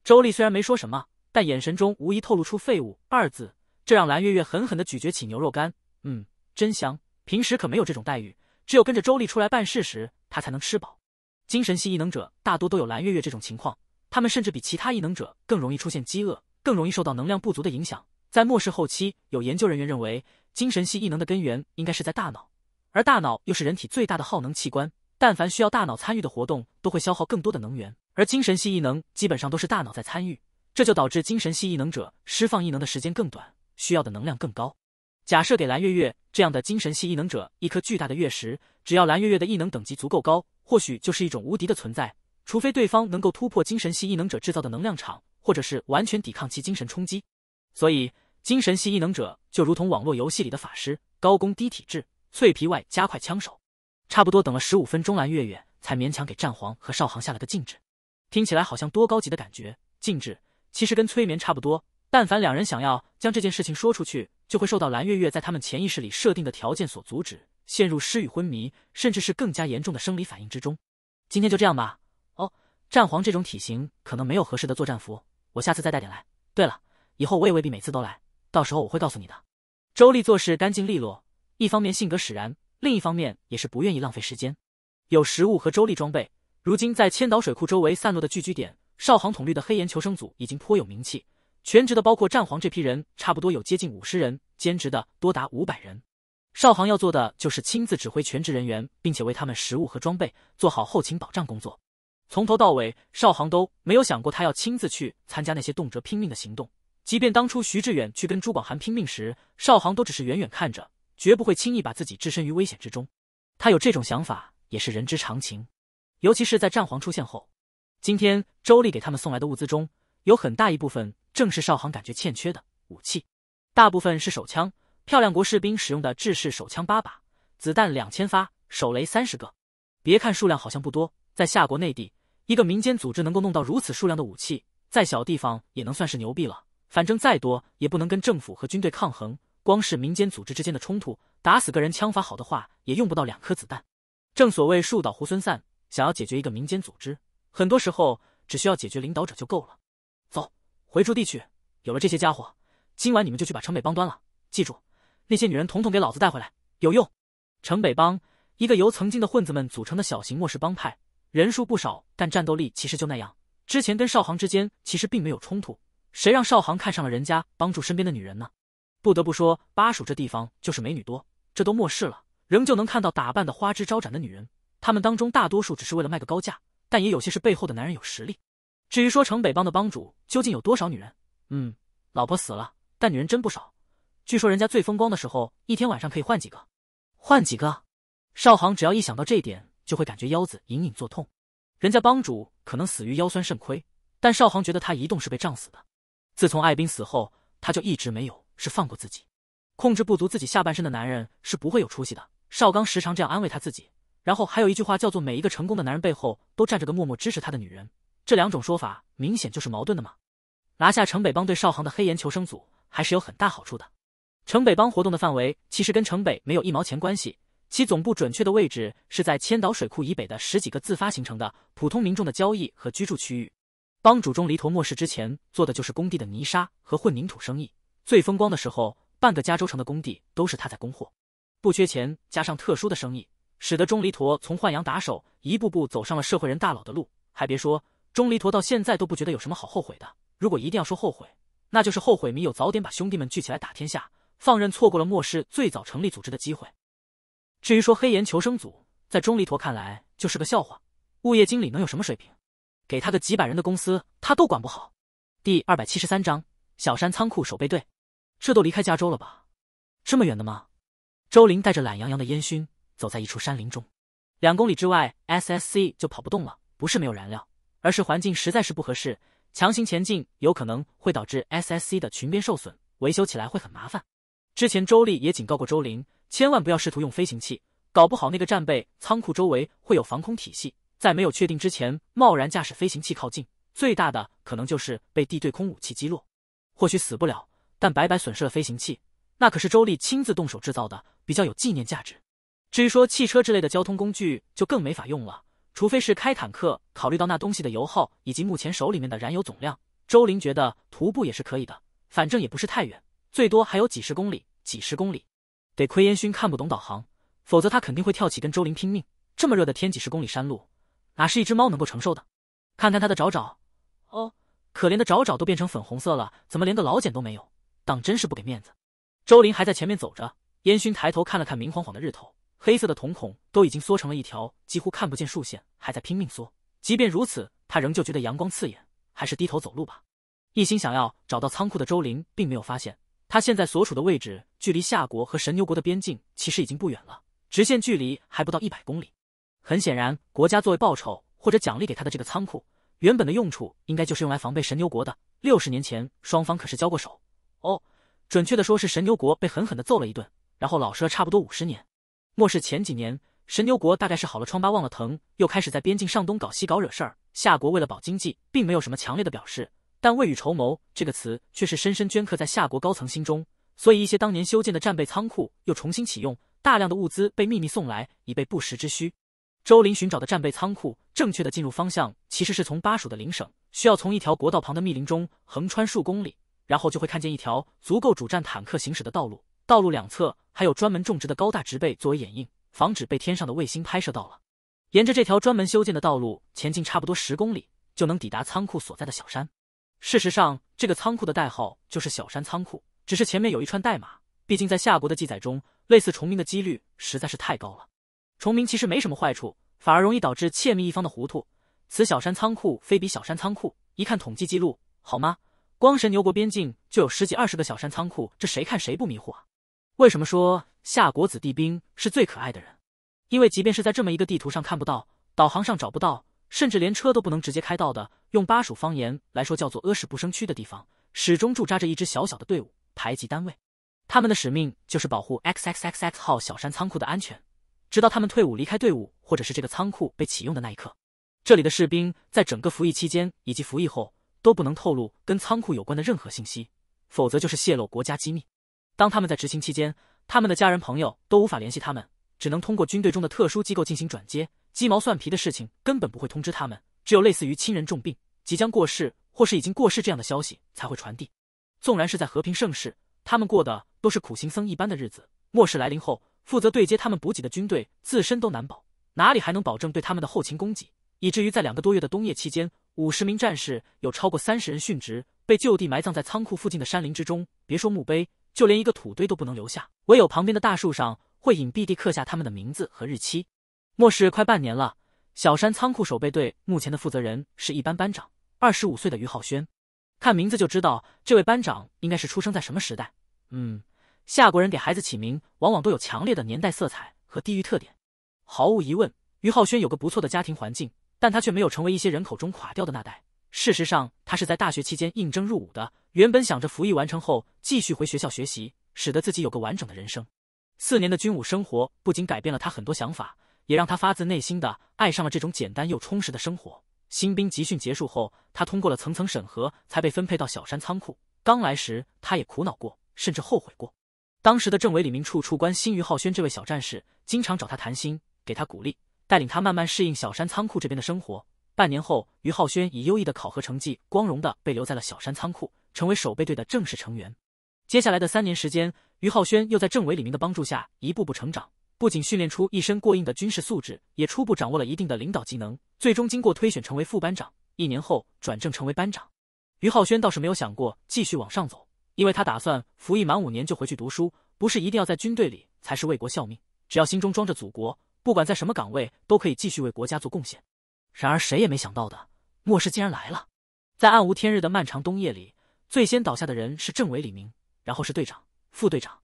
周丽虽然没说什么，但眼神中无疑透露出“废物”二字，这让蓝月月狠狠的咀嚼起牛肉干，嗯，真香。平时可没有这种待遇，只有跟着周丽出来办事时，他才能吃饱。精神系异能者大多都有蓝月月这种情况，他们甚至比其他异能者更容易出现饥饿，更容易受到能量不足的影响。在末世后期，有研究人员认为，精神系异能的根源应该是在大脑，而大脑又是人体最大的耗能器官。但凡需要大脑参与的活动，都会消耗更多的能源，而精神系异能基本上都是大脑在参与，这就导致精神系异能者释放异能的时间更短，需要的能量更高。假设给蓝月月这样的精神系异能者一颗巨大的月石，只要蓝月月的异能等级足够高，或许就是一种无敌的存在。除非对方能够突破精神系异能者制造的能量场，或者是完全抵抗其精神冲击。所以，精神系异能者就如同网络游戏里的法师，高攻低体质，脆皮外加快枪手。差不多等了十五分钟，蓝月月才勉强给战皇和少航下了个禁制。听起来好像多高级的感觉，禁制其实跟催眠差不多。但凡两人想要将这件事情说出去。就会受到蓝月月在他们潜意识里设定的条件所阻止，陷入失语、昏迷，甚至是更加严重的生理反应之中。今天就这样吧。哦，战皇这种体型可能没有合适的作战服，我下次再带点来。对了，以后我也未必每次都来，到时候我会告诉你的。周丽做事干净利落，一方面性格使然，另一方面也是不愿意浪费时间。有食物和周丽装备，如今在千岛水库周围散落的聚居点，少航统率的黑岩求生组已经颇有名气。全职的包括战皇这批人，差不多有接近五十人；兼职的多达五百人。少航要做的就是亲自指挥全职人员，并且为他们食物和装备做好后勤保障工作。从头到尾，少航都没有想过他要亲自去参加那些动辄拼命的行动。即便当初徐志远去跟朱广寒拼命时，少航都只是远远看着，绝不会轻易把自己置身于危险之中。他有这种想法也是人之常情，尤其是在战皇出现后。今天周丽给他们送来的物资中有很大一部分。正是少航感觉欠缺的武器，大部分是手枪。漂亮国士兵使用的制式手枪八把，子弹两千发，手雷三十个。别看数量好像不多，在夏国内地，一个民间组织能够弄到如此数量的武器，在小地方也能算是牛逼了。反正再多也不能跟政府和军队抗衡。光是民间组织之间的冲突，打死个人枪法好的话，也用不到两颗子弹。正所谓树倒猢狲散，想要解决一个民间组织，很多时候只需要解决领导者就够了。回驻地去，有了这些家伙，今晚你们就去把城北帮端了。记住，那些女人统统给老子带回来，有用。城北帮一个由曾经的混子们组成的小型末世帮派，人数不少，但战斗力其实就那样。之前跟少航之间其实并没有冲突，谁让少航看上了人家帮助身边的女人呢？不得不说，巴蜀这地方就是美女多，这都末世了，仍旧能看到打扮的花枝招展的女人。他们当中大多数只是为了卖个高价，但也有些是背后的男人有实力。至于说城北帮的帮主究竟有多少女人？嗯，老婆死了，但女人真不少。据说人家最风光的时候，一天晚上可以换几个，换几个。少行只要一想到这点，就会感觉腰子隐隐作痛。人家帮主可能死于腰酸肾亏，但少行觉得他一动是被胀死的。自从艾宾死后，他就一直没有是放过自己。控制不足自己下半身的男人是不会有出息的。少刚时常这样安慰他自己。然后还有一句话叫做：每一个成功的男人背后都站着个默默支持他的女人。这两种说法明显就是矛盾的嘛？拿下城北帮对少航的黑岩求生组还是有很大好处的。城北帮活动的范围其实跟城北没有一毛钱关系，其总部准确的位置是在千岛水库以北的十几个自发形成的普通民众的交易和居住区域。帮主钟离陀末世之前做的就是工地的泥沙和混凝土生意，最风光的时候，半个加州城的工地都是他在供货，不缺钱，加上特殊的生意，使得钟离陀从豢养打手一步步走上了社会人大佬的路，还别说。钟离陀到现在都不觉得有什么好后悔的。如果一定要说后悔，那就是后悔没有早点把兄弟们聚起来打天下，放任错过了末世最早成立组织的机会。至于说黑岩求生组，在钟离陀看来就是个笑话。物业经理能有什么水平？给他个几百人的公司，他都管不好。第二百七十三章小山仓库守备队。这都离开加州了吧？这么远的吗？周林带着懒洋洋的烟熏，走在一处山林中。两公里之外，SSC 就跑不动了。不是没有燃料。而是环境实在是不合适，强行前进有可能会导致 SSC 的裙边受损，维修起来会很麻烦。之前周丽也警告过周玲，千万不要试图用飞行器，搞不好那个战备仓库周围会有防空体系，在没有确定之前，贸然驾驶飞行器靠近，最大的可能就是被地对空武器击落。或许死不了，但白白损失了飞行器，那可是周丽亲自动手制造的，比较有纪念价值。至于说汽车之类的交通工具，就更没法用了。除非是开坦克，考虑到那东西的油耗以及目前手里面的燃油总量，周林觉得徒步也是可以的，反正也不是太远，最多还有几十公里。几十公里，得亏烟熏看不懂导航，否则他肯定会跳起跟周林拼命。这么热的天，几十公里山路，哪是一只猫能够承受的？看看他的爪爪，哦，可怜的爪爪都变成粉红色了，怎么连个老茧都没有？当真是不给面子。周林还在前面走着，烟熏抬头看了看明晃晃的日头。黑色的瞳孔都已经缩成了一条几乎看不见竖线，还在拼命缩。即便如此，他仍旧觉得阳光刺眼，还是低头走路吧。一心想要找到仓库的周林，并没有发现他现在所处的位置距离夏国和神牛国的边境其实已经不远了，直线距离还不到一百公里。很显然，国家作为报酬或者奖励给他的这个仓库，原本的用处应该就是用来防备神牛国的。六十年前，双方可是交过手。哦，准确的说是神牛国被狠狠的揍了一顿，然后老实了差不多五十年。末世前几年，神牛国大概是好了疮疤忘了疼，又开始在边境上东搞西搞惹事儿。夏国为了保经济，并没有什么强烈的表示，但未雨绸缪这个词却是深深镌刻在夏国高层心中。所以，一些当年修建的战备仓库又重新启用，大量的物资被秘密送来，以备不时之需。周林寻找的战备仓库正确的进入方向，其实是从巴蜀的邻省，需要从一条国道旁的密林中横穿数公里，然后就会看见一条足够主战坦克行驶的道路。道路两侧还有专门种植的高大植被作为掩映，防止被天上的卫星拍摄到了。沿着这条专门修建的道路前进，差不多十公里就能抵达仓库所在的小山。事实上，这个仓库的代号就是小山仓库，只是前面有一串代码。毕竟在夏国的记载中，类似重名的几率实在是太高了。重名其实没什么坏处，反而容易导致窃密一方的糊涂。此小山仓库非彼小山仓库，一看统计记录，好吗？光神牛国边境就有十几二十个小山仓库，这谁看谁不迷糊啊？为什么说夏国子弟兵是最可爱的人？因为即便是在这么一个地图上看不到、导航上找不到，甚至连车都不能直接开到的，用巴蜀方言来说叫做“阿屎不生区”的地方，始终驻扎着一支小小的队伍——排级单位。他们的使命就是保护 X X X X 号小山仓库的安全，直到他们退伍离开队伍，或者是这个仓库被启用的那一刻。这里的士兵在整个服役期间以及服役后都不能透露跟仓库有关的任何信息，否则就是泄露国家机密。当他们在执行期间，他们的家人朋友都无法联系他们，只能通过军队中的特殊机构进行转接。鸡毛蒜皮的事情根本不会通知他们，只有类似于亲人重病、即将过世或是已经过世这样的消息才会传递。纵然是在和平盛世，他们过的都是苦行僧一般的日子。末世来临后，负责对接他们补给的军队自身都难保，哪里还能保证对他们的后勤供给？以至于在两个多月的冬夜期间，五十名战士有超过三十人殉职，被就地埋葬在仓库附近的山林之中，别说墓碑。就连一个土堆都不能留下，唯有旁边的大树上会隐蔽地刻下他们的名字和日期。末世快半年了，小山仓库守备队目前的负责人是一班班长，二十五岁的于浩轩。看名字就知道，这位班长应该是出生在什么时代？嗯，夏国人给孩子起名往往都有强烈的年代色彩和地域特点。毫无疑问，于浩轩有个不错的家庭环境，但他却没有成为一些人口中垮掉的那代。事实上，他是在大学期间应征入伍的。原本想着服役完成后继续回学校学习，使得自己有个完整的人生。四年的军武生活不仅改变了他很多想法，也让他发自内心的爱上了这种简单又充实的生活。新兵集训结束后，他通过了层层审核，才被分配到小山仓库。刚来时，他也苦恼过，甚至后悔过。当时的政委李明处处关心于浩轩这位小战士，经常找他谈心，给他鼓励，带领他慢慢适应小山仓库这边的生活。半年后，于浩轩以优异的考核成绩，光荣的被留在了小山仓库，成为守备队的正式成员。接下来的三年时间，于浩轩又在政委李明的帮助下，一步步成长，不仅训练出一身过硬的军事素质，也初步掌握了一定的领导技能。最终，经过推选成为副班长，一年后转正成为班长。于浩轩倒是没有想过继续往上走，因为他打算服役满五年就回去读书，不是一定要在军队里才是为国效命。只要心中装着祖国，不管在什么岗位，都可以继续为国家做贡献。然而谁也没想到的，末世竟然来了。在暗无天日的漫长冬夜里，最先倒下的人是政委李明，然后是队长、副队长。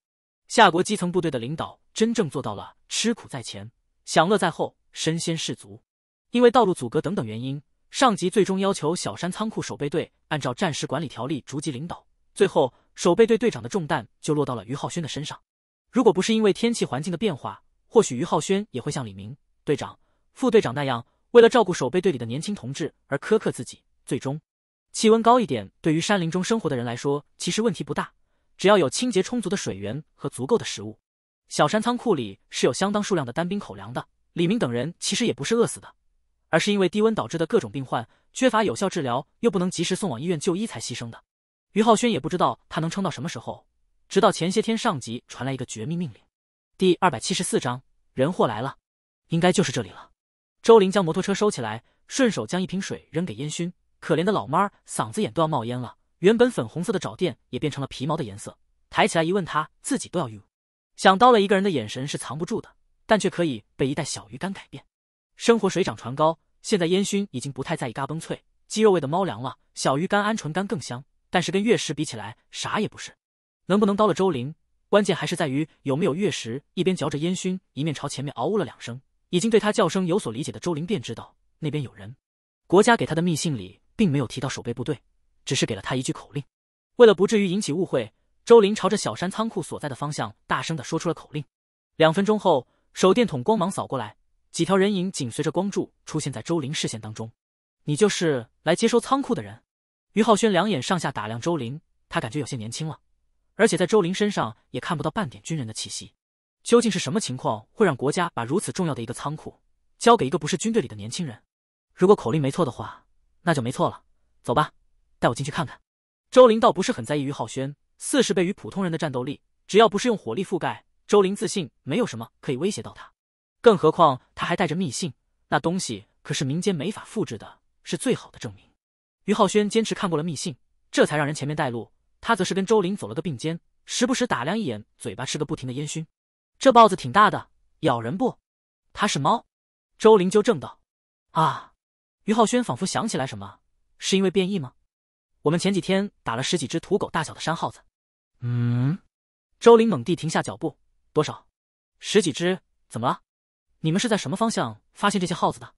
夏国基层部队的领导真正做到了吃苦在前，享乐在后，身先士卒。因为道路阻隔等等原因，上级最终要求小山仓库守备队按照战时管理条例逐级领导。最后，守备队队长的重担就落到了于浩轩的身上。如果不是因为天气环境的变化，或许于浩轩也会像李明、队长、副队长那样。为了照顾守备队里的年轻同志而苛刻自己，最终气温高一点，对于山林中生活的人来说其实问题不大，只要有清洁充足的水源和足够的食物。小山仓库里是有相当数量的单兵口粮的，李明等人其实也不是饿死的，而是因为低温导致的各种病患缺乏有效治疗，又不能及时送往医院就医才牺牲的。于浩轩也不知道他能撑到什么时候，直到前些天上级传来一个绝密命令。第二百七十四章：人祸来了，应该就是这里了。周玲将摩托车收起来，顺手将一瓶水扔给烟熏。可怜的老妈嗓子眼都要冒烟了，原本粉红色的爪垫也变成了皮毛的颜色。抬起来一问，他自己都要晕。想到了一个人的眼神是藏不住的，但却可以被一袋小鱼干改变。生活水涨船高，现在烟熏已经不太在意嘎嘣脆鸡肉味的猫粮了，小鱼干、鹌鹑干更香。但是跟月食比起来，啥也不是。能不能叨了周玲，关键还是在于有没有月食。一边嚼着烟熏，一面朝前面嗷呜了两声。已经对他叫声有所理解的周林便知道那边有人。国家给他的密信里并没有提到守备部队，只是给了他一句口令。为了不至于引起误会，周林朝着小山仓库所在的方向大声的说出了口令。两分钟后，手电筒光芒扫过来，几条人影紧随着光柱出现在周林视线当中。你就是来接收仓库的人？于浩轩两眼上下打量周林，他感觉有些年轻了，而且在周林身上也看不到半点军人的气息。究竟是什么情况会让国家把如此重要的一个仓库交给一个不是军队里的年轻人？如果口令没错的话，那就没错了。走吧，带我进去看看。周林倒不是很在意于浩轩四十倍于普通人的战斗力，只要不是用火力覆盖，周林自信没有什么可以威胁到他。更何况他还带着密信，那东西可是民间没法复制的，是最好的证明。于浩轩坚持看过了密信，这才让人前面带路，他则是跟周林走了个并肩，时不时打量一眼，嘴巴吃个不停的烟熏。这豹子挺大的，咬人不？它是猫。周林纠正道。啊，于浩轩仿佛想起来什么，是因为变异吗？我们前几天打了十几只土狗大小的山耗子。嗯。周林猛地停下脚步。多少？十几只？怎么了？你们是在什么方向发现这些耗子的？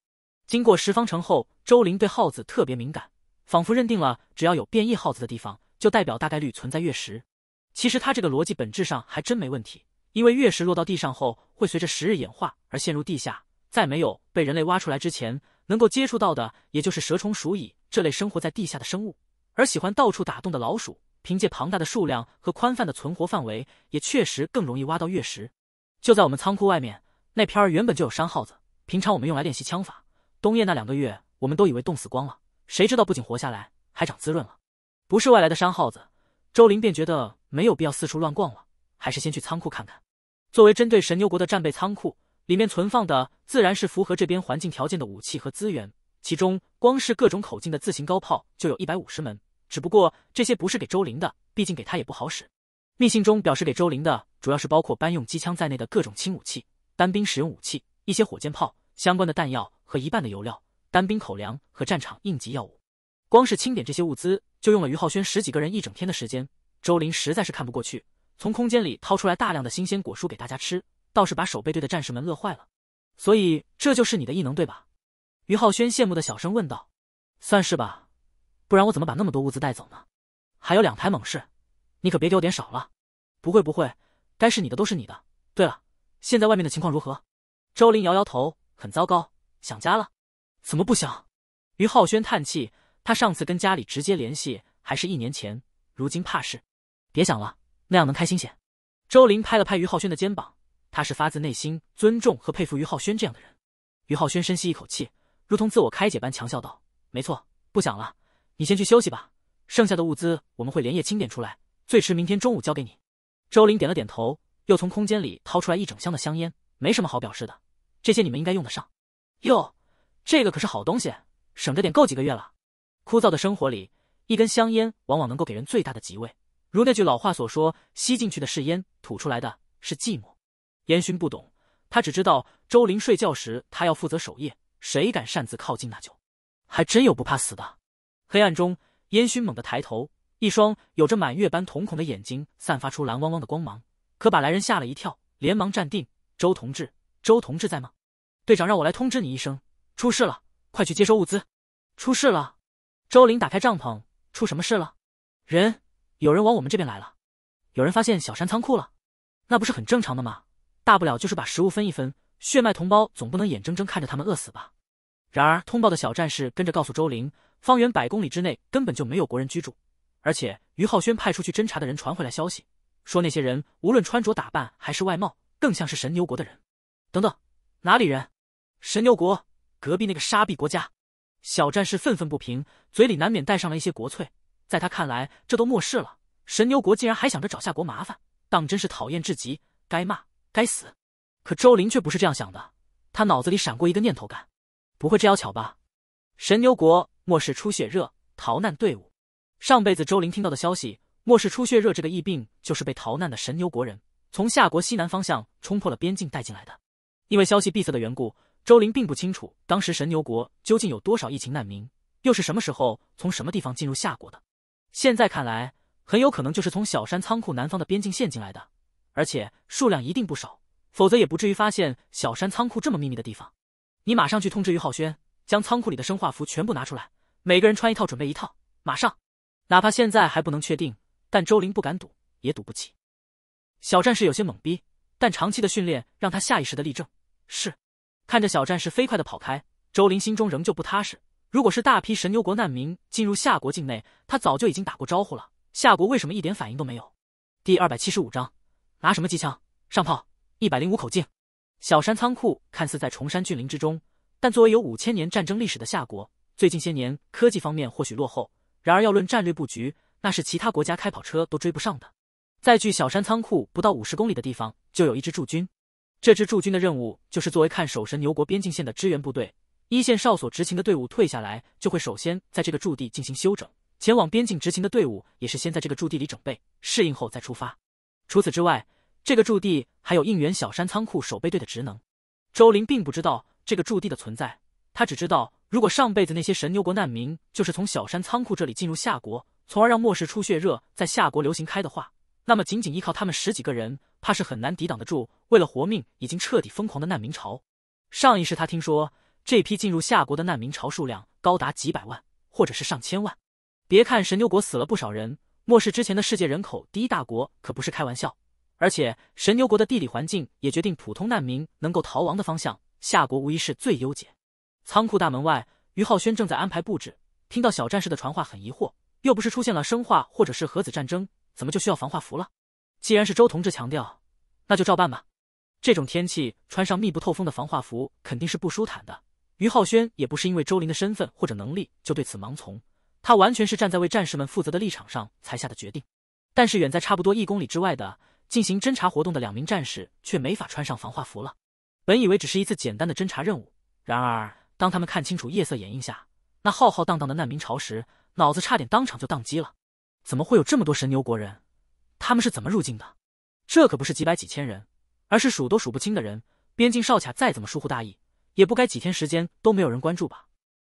经过十方城后，周林对耗子特别敏感，仿佛认定了只要有变异耗子的地方，就代表大概率存在月食。其实他这个逻辑本质上还真没问题。因为月食落到地上后，会随着时日演化而陷入地下，在没有被人类挖出来之前，能够接触到的也就是蛇虫鼠蚁这类生活在地下的生物。而喜欢到处打洞的老鼠，凭借庞大的数量和宽泛的存活范围，也确实更容易挖到月食。就在我们仓库外面那片儿原本就有山耗子，平常我们用来练习枪法。冬夜那两个月，我们都以为冻死光了，谁知道不仅活下来，还长滋润了。不是外来的山耗子，周林便觉得没有必要四处乱逛了，还是先去仓库看看。作为针对神牛国的战备仓库，里面存放的自然是符合这边环境条件的武器和资源。其中，光是各种口径的自行高炮就有一百五十门。只不过这些不是给周林的，毕竟给他也不好使。密信中表示给周林的，主要是包括班用机枪在内的各种轻武器、单兵使用武器、一些火箭炮相关的弹药和一半的油料、单兵口粮和战场应急药物。光是清点这些物资，就用了于浩轩十几个人一整天的时间。周林实在是看不过去。从空间里掏出来大量的新鲜果蔬给大家吃，倒是把守备队的战士们乐坏了。所以这就是你的异能对吧？于浩轩羡慕的小声问道。算是吧，不然我怎么把那么多物资带走呢？还有两台猛士，你可别给我点少了。不会不会，该是你的都是你的。对了，现在外面的情况如何？周林摇摇头，很糟糕，想家了。怎么不想？于浩轩叹气，他上次跟家里直接联系还是一年前，如今怕是……别想了。那样能开心些。周林拍了拍于浩轩的肩膀，他是发自内心尊重和佩服于浩轩这样的人。于浩轩深吸一口气，如同自我开解般强笑道：“没错，不想了，你先去休息吧。剩下的物资我们会连夜清点出来，最迟明天中午交给你。”周林点了点头，又从空间里掏出来一整箱的香烟，没什么好表示的，这些你们应该用得上。哟，这个可是好东西，省着点够几个月了。枯燥的生活里，一根香烟往往能够给人最大的慰藉。如那句老话所说，吸进去的是烟，吐出来的是寂寞。烟熏不懂，他只知道周林睡觉时，他要负责守夜。谁敢擅自靠近，那就还真有不怕死的。黑暗中，烟熏猛地抬头，一双有着满月般瞳孔的眼睛散发出蓝汪汪的光芒，可把来人吓了一跳，连忙站定。周同志，周同志在吗？队长让我来通知你一声，出事了，快去接收物资。出事了。周林打开帐篷，出什么事了？人。有人往我们这边来了，有人发现小山仓库了，那不是很正常的吗？大不了就是把食物分一分，血脉同胞总不能眼睁睁看着他们饿死吧？然而通报的小战士跟着告诉周玲，方圆百公里之内根本就没有国人居住，而且于浩轩派出去侦查的人传回来消息，说那些人无论穿着打扮还是外貌，更像是神牛国的人。等等，哪里人？神牛国隔壁那个沙币国家？小战士愤愤不平，嘴里难免带上了一些国粹。在他看来，这都末世了，神牛国竟然还想着找夏国麻烦，当真是讨厌至极，该骂，该死。可周林却不是这样想的，他脑子里闪过一个念头：感，不会这要巧吧？神牛国末世出血热逃难队伍，上辈子周林听到的消息，末世出血热这个疫病就是被逃难的神牛国人从夏国西南方向冲破了边境带进来的。因为消息闭塞的缘故，周林并不清楚当时神牛国究竟有多少疫情难民，又是什么时候从什么地方进入夏国的。现在看来，很有可能就是从小山仓库南方的边境线进来的，而且数量一定不少，否则也不至于发现小山仓库这么秘密的地方。你马上去通知于浩轩，将仓库里的生化服全部拿出来，每个人穿一套，准备一套。马上，哪怕现在还不能确定，但周林不敢赌，也赌不起。小战士有些懵逼，但长期的训练让他下意识的立正。是，看着小战士飞快的跑开，周林心中仍旧不踏实。如果是大批神牛国难民进入夏国境内，他早就已经打过招呼了。夏国为什么一点反应都没有？第二百七十五章，拿什么机枪上炮？一百零五口径。小山仓库看似在崇山峻岭之中，但作为有五千年战争历史的夏国，最近些年科技方面或许落后，然而要论战略布局，那是其他国家开跑车都追不上的。在距小山仓库不到五十公里的地方，就有一支驻军。这支驻军的任务就是作为看守神牛国边境线的支援部队。一线哨所执勤的队伍退下来，就会首先在这个驻地进行休整；前往边境执勤的队伍也是先在这个驻地里整备、适应后再出发。除此之外，这个驻地还有应援小山仓库守备队的职能。周林并不知道这个驻地的存在，他只知道，如果上辈子那些神牛国难民就是从小山仓库这里进入夏国，从而让末世出血热在夏国流行开的话，那么仅仅依靠他们十几个人，怕是很难抵挡得住为了活命已经彻底疯狂的难民潮。上一世他听说。这批进入夏国的难民潮数量高达几百万，或者是上千万。别看神牛国死了不少人，末世之前的世界人口第一大国可不是开玩笑。而且神牛国的地理环境也决定普通难民能够逃亡的方向，夏国无疑是最优解。仓库大门外，于浩轩正在安排布置，听到小战士的传话很疑惑：又不是出现了生化或者是核子战争，怎么就需要防化服了？既然是周同志强调，那就照办吧。这种天气穿上密不透风的防化服肯定是不舒坦的。于浩轩也不是因为周林的身份或者能力就对此盲从，他完全是站在为战士们负责的立场上才下的决定。但是远在差不多一公里之外的进行侦查活动的两名战士却没法穿上防化服了。本以为只是一次简单的侦查任务，然而当他们看清楚夜色掩映下那浩浩荡荡的难民潮时，脑子差点当场就宕机了。怎么会有这么多神牛国人？他们是怎么入境的？这可不是几百几千人，而是数都数不清的人。边境哨卡再怎么疏忽大意。也不该几天时间都没有人关注吧？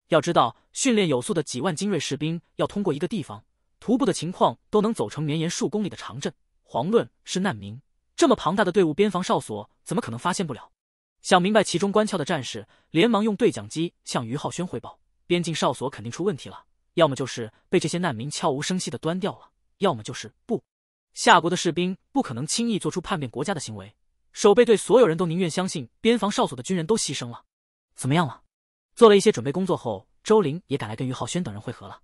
要知道，训练有素的几万精锐士兵要通过一个地方，徒步的情况都能走成绵延数公里的长阵，遑论是难民这么庞大的队伍。边防哨所怎么可能发现不了？想明白其中关窍的战士连忙用对讲机向于浩轩汇报：边境哨所肯定出问题了，要么就是被这些难民悄无声息的端掉了，要么就是不。夏国的士兵不可能轻易做出叛变国家的行为。守备队所有人都宁愿相信边防哨所的军人都牺牲了。怎么样了？做了一些准备工作后，周玲也赶来跟于浩轩等人会合了。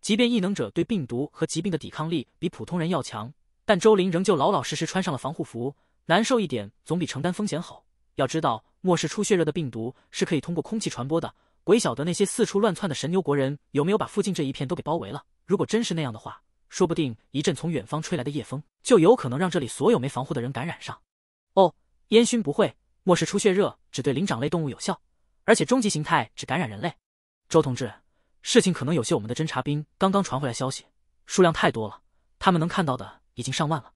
即便异能者对病毒和疾病的抵抗力比普通人要强，但周玲仍旧老老实实穿上了防护服。难受一点总比承担风险好。要知道，末世出血热的病毒是可以通过空气传播的。鬼晓得那些四处乱窜的神牛国人有没有把附近这一片都给包围了？如果真是那样的话，说不定一阵从远方吹来的夜风就有可能让这里所有没防护的人感染上。哦，烟熏不会，末世出血热只对灵长类动物有效，而且终极形态只感染人类。周同志，事情可能有些我们的侦察兵刚刚传回来消息，数量太多了，他们能看到的已经上万了。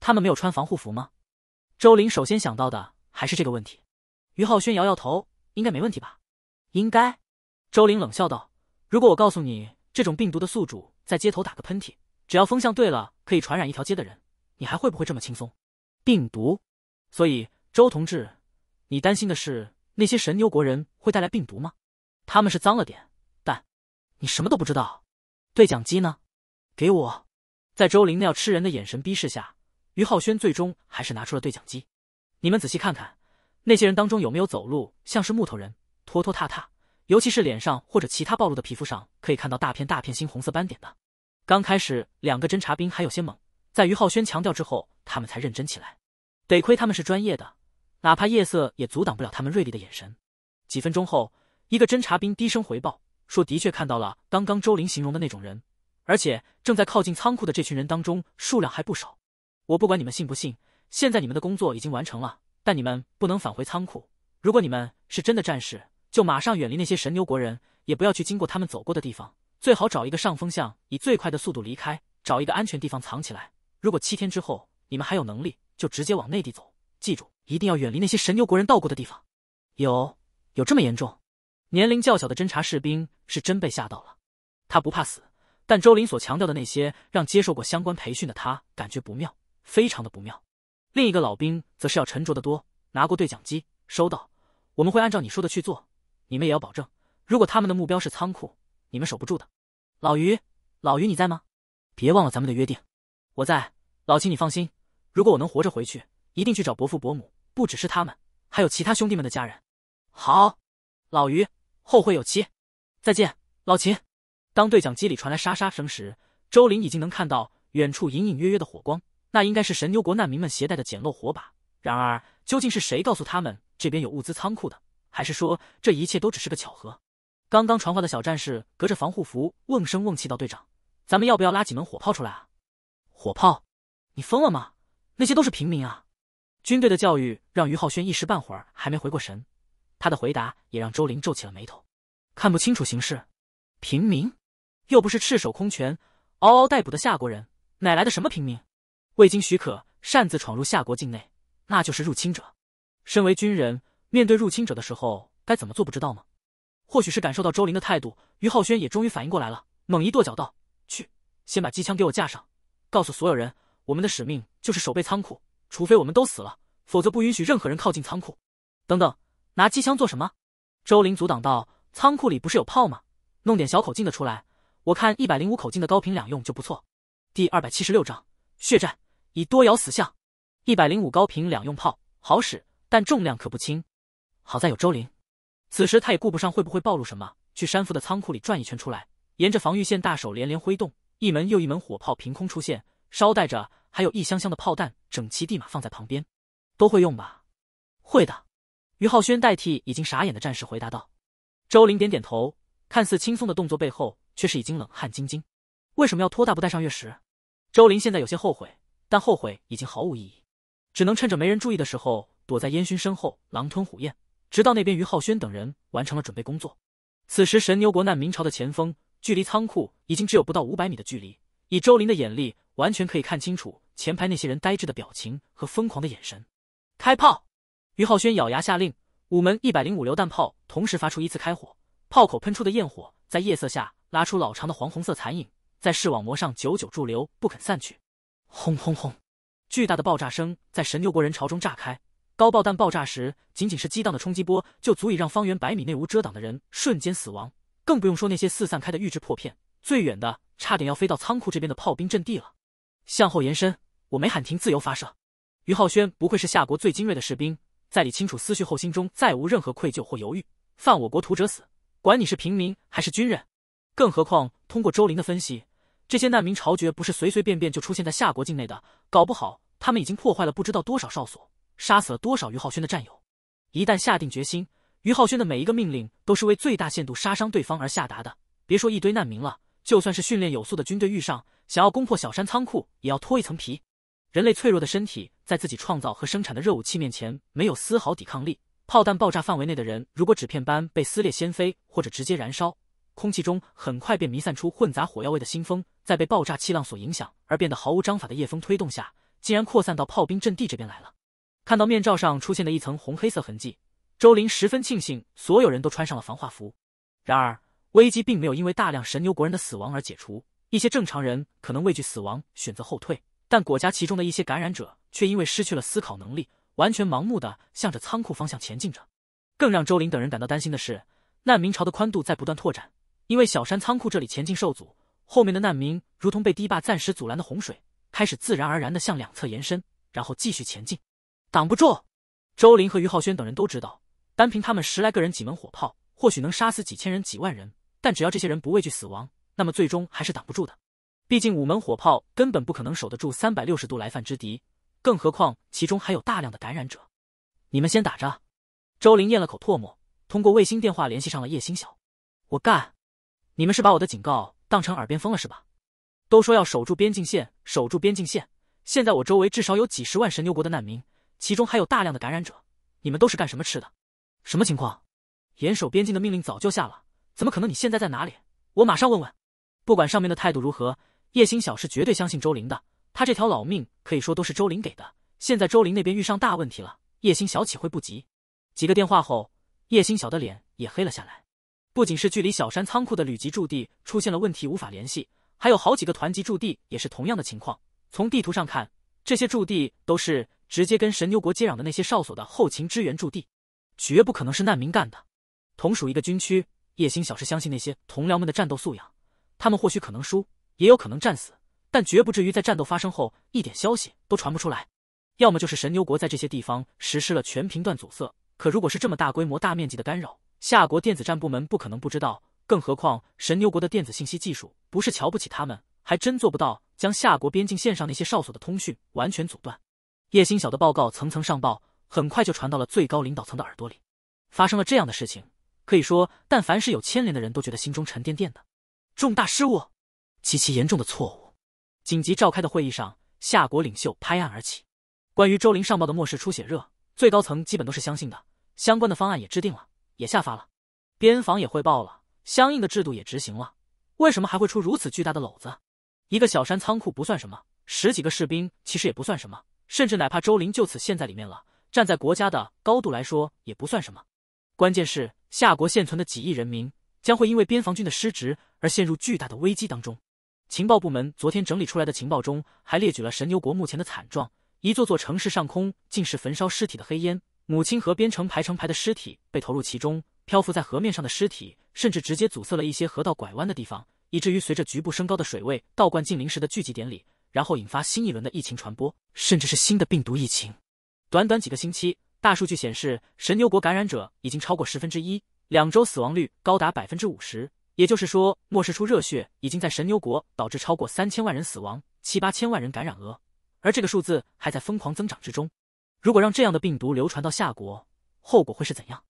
他们没有穿防护服吗？周林首先想到的还是这个问题。于浩轩摇摇头，应该没问题吧？应该。周林冷笑道：“如果我告诉你，这种病毒的宿主在街头打个喷嚏，只要风向对了，可以传染一条街的人，你还会不会这么轻松？”病毒。所以，周同志，你担心的是那些神牛国人会带来病毒吗？他们是脏了点，但你什么都不知道。对讲机呢？给我。在周林那要吃人的眼神逼视下，于浩轩最终还是拿出了对讲机。你们仔细看看，那些人当中有没有走路像是木头人，拖拖踏踏，尤其是脸上或者其他暴露的皮肤上可以看到大片大片猩红色斑点的？刚开始，两个侦察兵还有些懵，在于浩轩强调之后，他们才认真起来。得亏他们是专业的，哪怕夜色也阻挡不了他们锐利的眼神。几分钟后，一个侦察兵低声回报说：“的确看到了刚刚周林形容的那种人，而且正在靠近仓库的这群人当中数量还不少。”我不管你们信不信，现在你们的工作已经完成了，但你们不能返回仓库。如果你们是真的战士，就马上远离那些神牛国人，也不要去经过他们走过的地方，最好找一个上风向，以最快的速度离开，找一个安全地方藏起来。如果七天之后你们还有能力。就直接往内地走，记住，一定要远离那些神牛国人到过的地方。有有这么严重？年龄较小的侦察士兵是真被吓到了，他不怕死，但周林所强调的那些让接受过相关培训的他感觉不妙，非常的不妙。另一个老兵则是要沉着的多，拿过对讲机，收到，我们会按照你说的去做，你们也要保证，如果他们的目标是仓库，你们守不住的。老于，老于你在吗？别忘了咱们的约定。我在，老秦你放心。如果我能活着回去，一定去找伯父伯母，不只是他们，还有其他兄弟们的家人。好，老于，后会有期，再见，老秦。当对讲机里传来沙沙声时，周林已经能看到远处隐隐约约的火光，那应该是神牛国难民们携带的简陋火把。然而，究竟是谁告诉他们这边有物资仓库的，还是说这一切都只是个巧合？刚刚传话的小战士隔着防护服瓮声瓮气道：“队长，咱们要不要拉几门火炮出来啊？”火炮？你疯了吗？那些都是平民啊！军队的教育让于浩轩一时半会儿还没回过神，他的回答也让周林皱起了眉头。看不清楚形势，平民？又不是赤手空拳、嗷嗷待哺的夏国人，哪来的什么平民？未经许可擅自闯入夏国境内，那就是入侵者。身为军人，面对入侵者的时候该怎么做不知道吗？或许是感受到周林的态度，于浩轩也终于反应过来了，猛一跺脚道：“去，先把机枪给我架上，告诉所有人。”我们的使命就是守备仓库，除非我们都死了，否则不允许任何人靠近仓库。等等，拿机枪做什么？周林阻挡道：“仓库里不是有炮吗？弄点小口径的出来，我看一百零五口径的高频两用就不错。”第二百七十六章血战，以多咬死象。一百零五高频两用炮好使，但重量可不轻。好在有周林，此时他也顾不上会不会暴露什么，去山腹的仓库里转一圈出来，沿着防御线，大手连连挥动，一门又一门火炮凭空出现。捎带着还有一箱箱的炮弹，整齐地码放在旁边，都会用吧？会的。于浩轩代替已经傻眼的战士回答道。周林点点头，看似轻松的动作背后却是已经冷汗津津。为什么要拖大不带上月石？周林现在有些后悔，但后悔已经毫无意义，只能趁着没人注意的时候躲在烟熏身后狼吞虎咽，直到那边于浩轩等人完成了准备工作。此时神牛国难民朝的前锋距离仓库已经只有不到五百米的距离，以周林的眼力。完全可以看清楚前排那些人呆滞的表情和疯狂的眼神。开炮！于浩轩咬牙下令，五门一百零五榴弹炮同时发出一次开火，炮口喷出的焰火在夜色下拉出老长的黄红色残影，在视网膜上久久驻留，不肯散去。轰轰轰！巨大的爆炸声在神牛国人潮中炸开，高爆弹爆炸时，仅仅是激荡的冲击波就足以让方圆百米内无遮挡的人瞬间死亡，更不用说那些四散开的预制破片，最远的差点要飞到仓库这边的炮兵阵地了。向后延伸，我没喊停，自由发射。于浩轩不愧是夏国最精锐的士兵，在理清楚思绪后，心中再无任何愧疚或犹豫。犯我国土者死，管你是平民还是军人。更何况通过周林的分析，这些难民巢穴不是随随便便就出现在夏国境内的，搞不好他们已经破坏了不知道多少哨所，杀死了多少于浩轩的战友。一旦下定决心，于浩轩的每一个命令都是为最大限度杀伤对方而下达的。别说一堆难民了，就算是训练有素的军队遇上。想要攻破小山仓库，也要脱一层皮。人类脆弱的身体在自己创造和生产的热武器面前没有丝毫抵抗力。炮弹爆炸范围内的人，如果纸片般被撕裂掀飞，或者直接燃烧，空气中很快便弥散出混杂火药味的腥风。在被爆炸气浪所影响而变得毫无章法的夜风推动下，竟然扩散到炮兵阵地这边来了。看到面罩上出现的一层红黑色痕迹，周林十分庆幸所有人都穿上了防化服。然而，危机并没有因为大量神牛国人的死亡而解除。一些正常人可能畏惧死亡，选择后退，但果家其中的一些感染者却因为失去了思考能力，完全盲目的向着仓库方向前进着。更让周林等人感到担心的是，难民潮的宽度在不断拓展，因为小山仓库这里前进受阻，后面的难民如同被堤坝暂时阻拦的洪水，开始自然而然的向两侧延伸，然后继续前进。挡不住。周林和于浩轩等人都知道，单凭他们十来个人几门火炮，或许能杀死几千人、几万人，但只要这些人不畏惧死亡。那么最终还是挡不住的，毕竟五门火炮根本不可能守得住三百六十度来犯之敌，更何况其中还有大量的感染者。你们先打着。周林咽了口唾沫，通过卫星电话联系上了叶星晓：“我干，你们是把我的警告当成耳边风了是吧？都说要守住边境线，守住边境线。现在我周围至少有几十万神牛国的难民，其中还有大量的感染者。你们都是干什么吃的？什么情况？严守边境的命令早就下了，怎么可能？你现在在哪里？我马上问问。”不管上面的态度如何，叶星晓是绝对相信周林的。他这条老命可以说都是周林给的。现在周林那边遇上大问题了，叶星晓岂会不急？几个电话后，叶星晓的脸也黑了下来。不仅是距离小山仓库的旅级驻地出现了问题，无法联系，还有好几个团级驻地也是同样的情况。从地图上看，这些驻地都是直接跟神牛国接壤的那些哨所的后勤支援驻地，绝不可能是难民干的。同属一个军区，叶星晓是相信那些同僚们的战斗素养。他们或许可能输，也有可能战死，但绝不至于在战斗发生后一点消息都传不出来。要么就是神牛国在这些地方实施了全频段阻塞。可如果是这么大规模、大面积的干扰，夏国电子战部门不可能不知道。更何况神牛国的电子信息技术不是瞧不起他们，还真做不到将夏国边境线上那些哨所的通讯完全阻断。叶星晓的报告层层上报，很快就传到了最高领导层的耳朵里。发生了这样的事情，可以说，但凡是有牵连的人都觉得心中沉甸甸的。重大失误，极其严重的错误。紧急召开的会议上，夏国领袖拍案而起。关于周林上报的末世出血热，最高层基本都是相信的，相关的方案也制定了，也下发了，边防也汇报了，相应的制度也执行了。为什么还会出如此巨大的篓子？一个小山仓库不算什么，十几个士兵其实也不算什么，甚至哪怕周林就此陷在里面了，站在国家的高度来说也不算什么。关键是夏国现存的几亿人民。将会因为边防军的失职而陷入巨大的危机当中。情报部门昨天整理出来的情报中，还列举了神牛国目前的惨状：一座座城市上空尽是焚烧尸体的黑烟，母亲河边成排成排的尸体被投入其中，漂浮在河面上的尸体甚至直接阻塞了一些河道拐弯的地方，以至于随着局部升高的水位倒灌进临时的聚集点里，然后引发新一轮的疫情传播，甚至是新的病毒疫情。短短几个星期，大数据显示，神牛国感染者已经超过十分之一。两周死亡率高达百分之五十，也就是说，末世出热血已经在神牛国导致超过三千万人死亡，七八千万人感染额，而这个数字还在疯狂增长之中。如果让这样的病毒流传到夏国，后果会是怎样？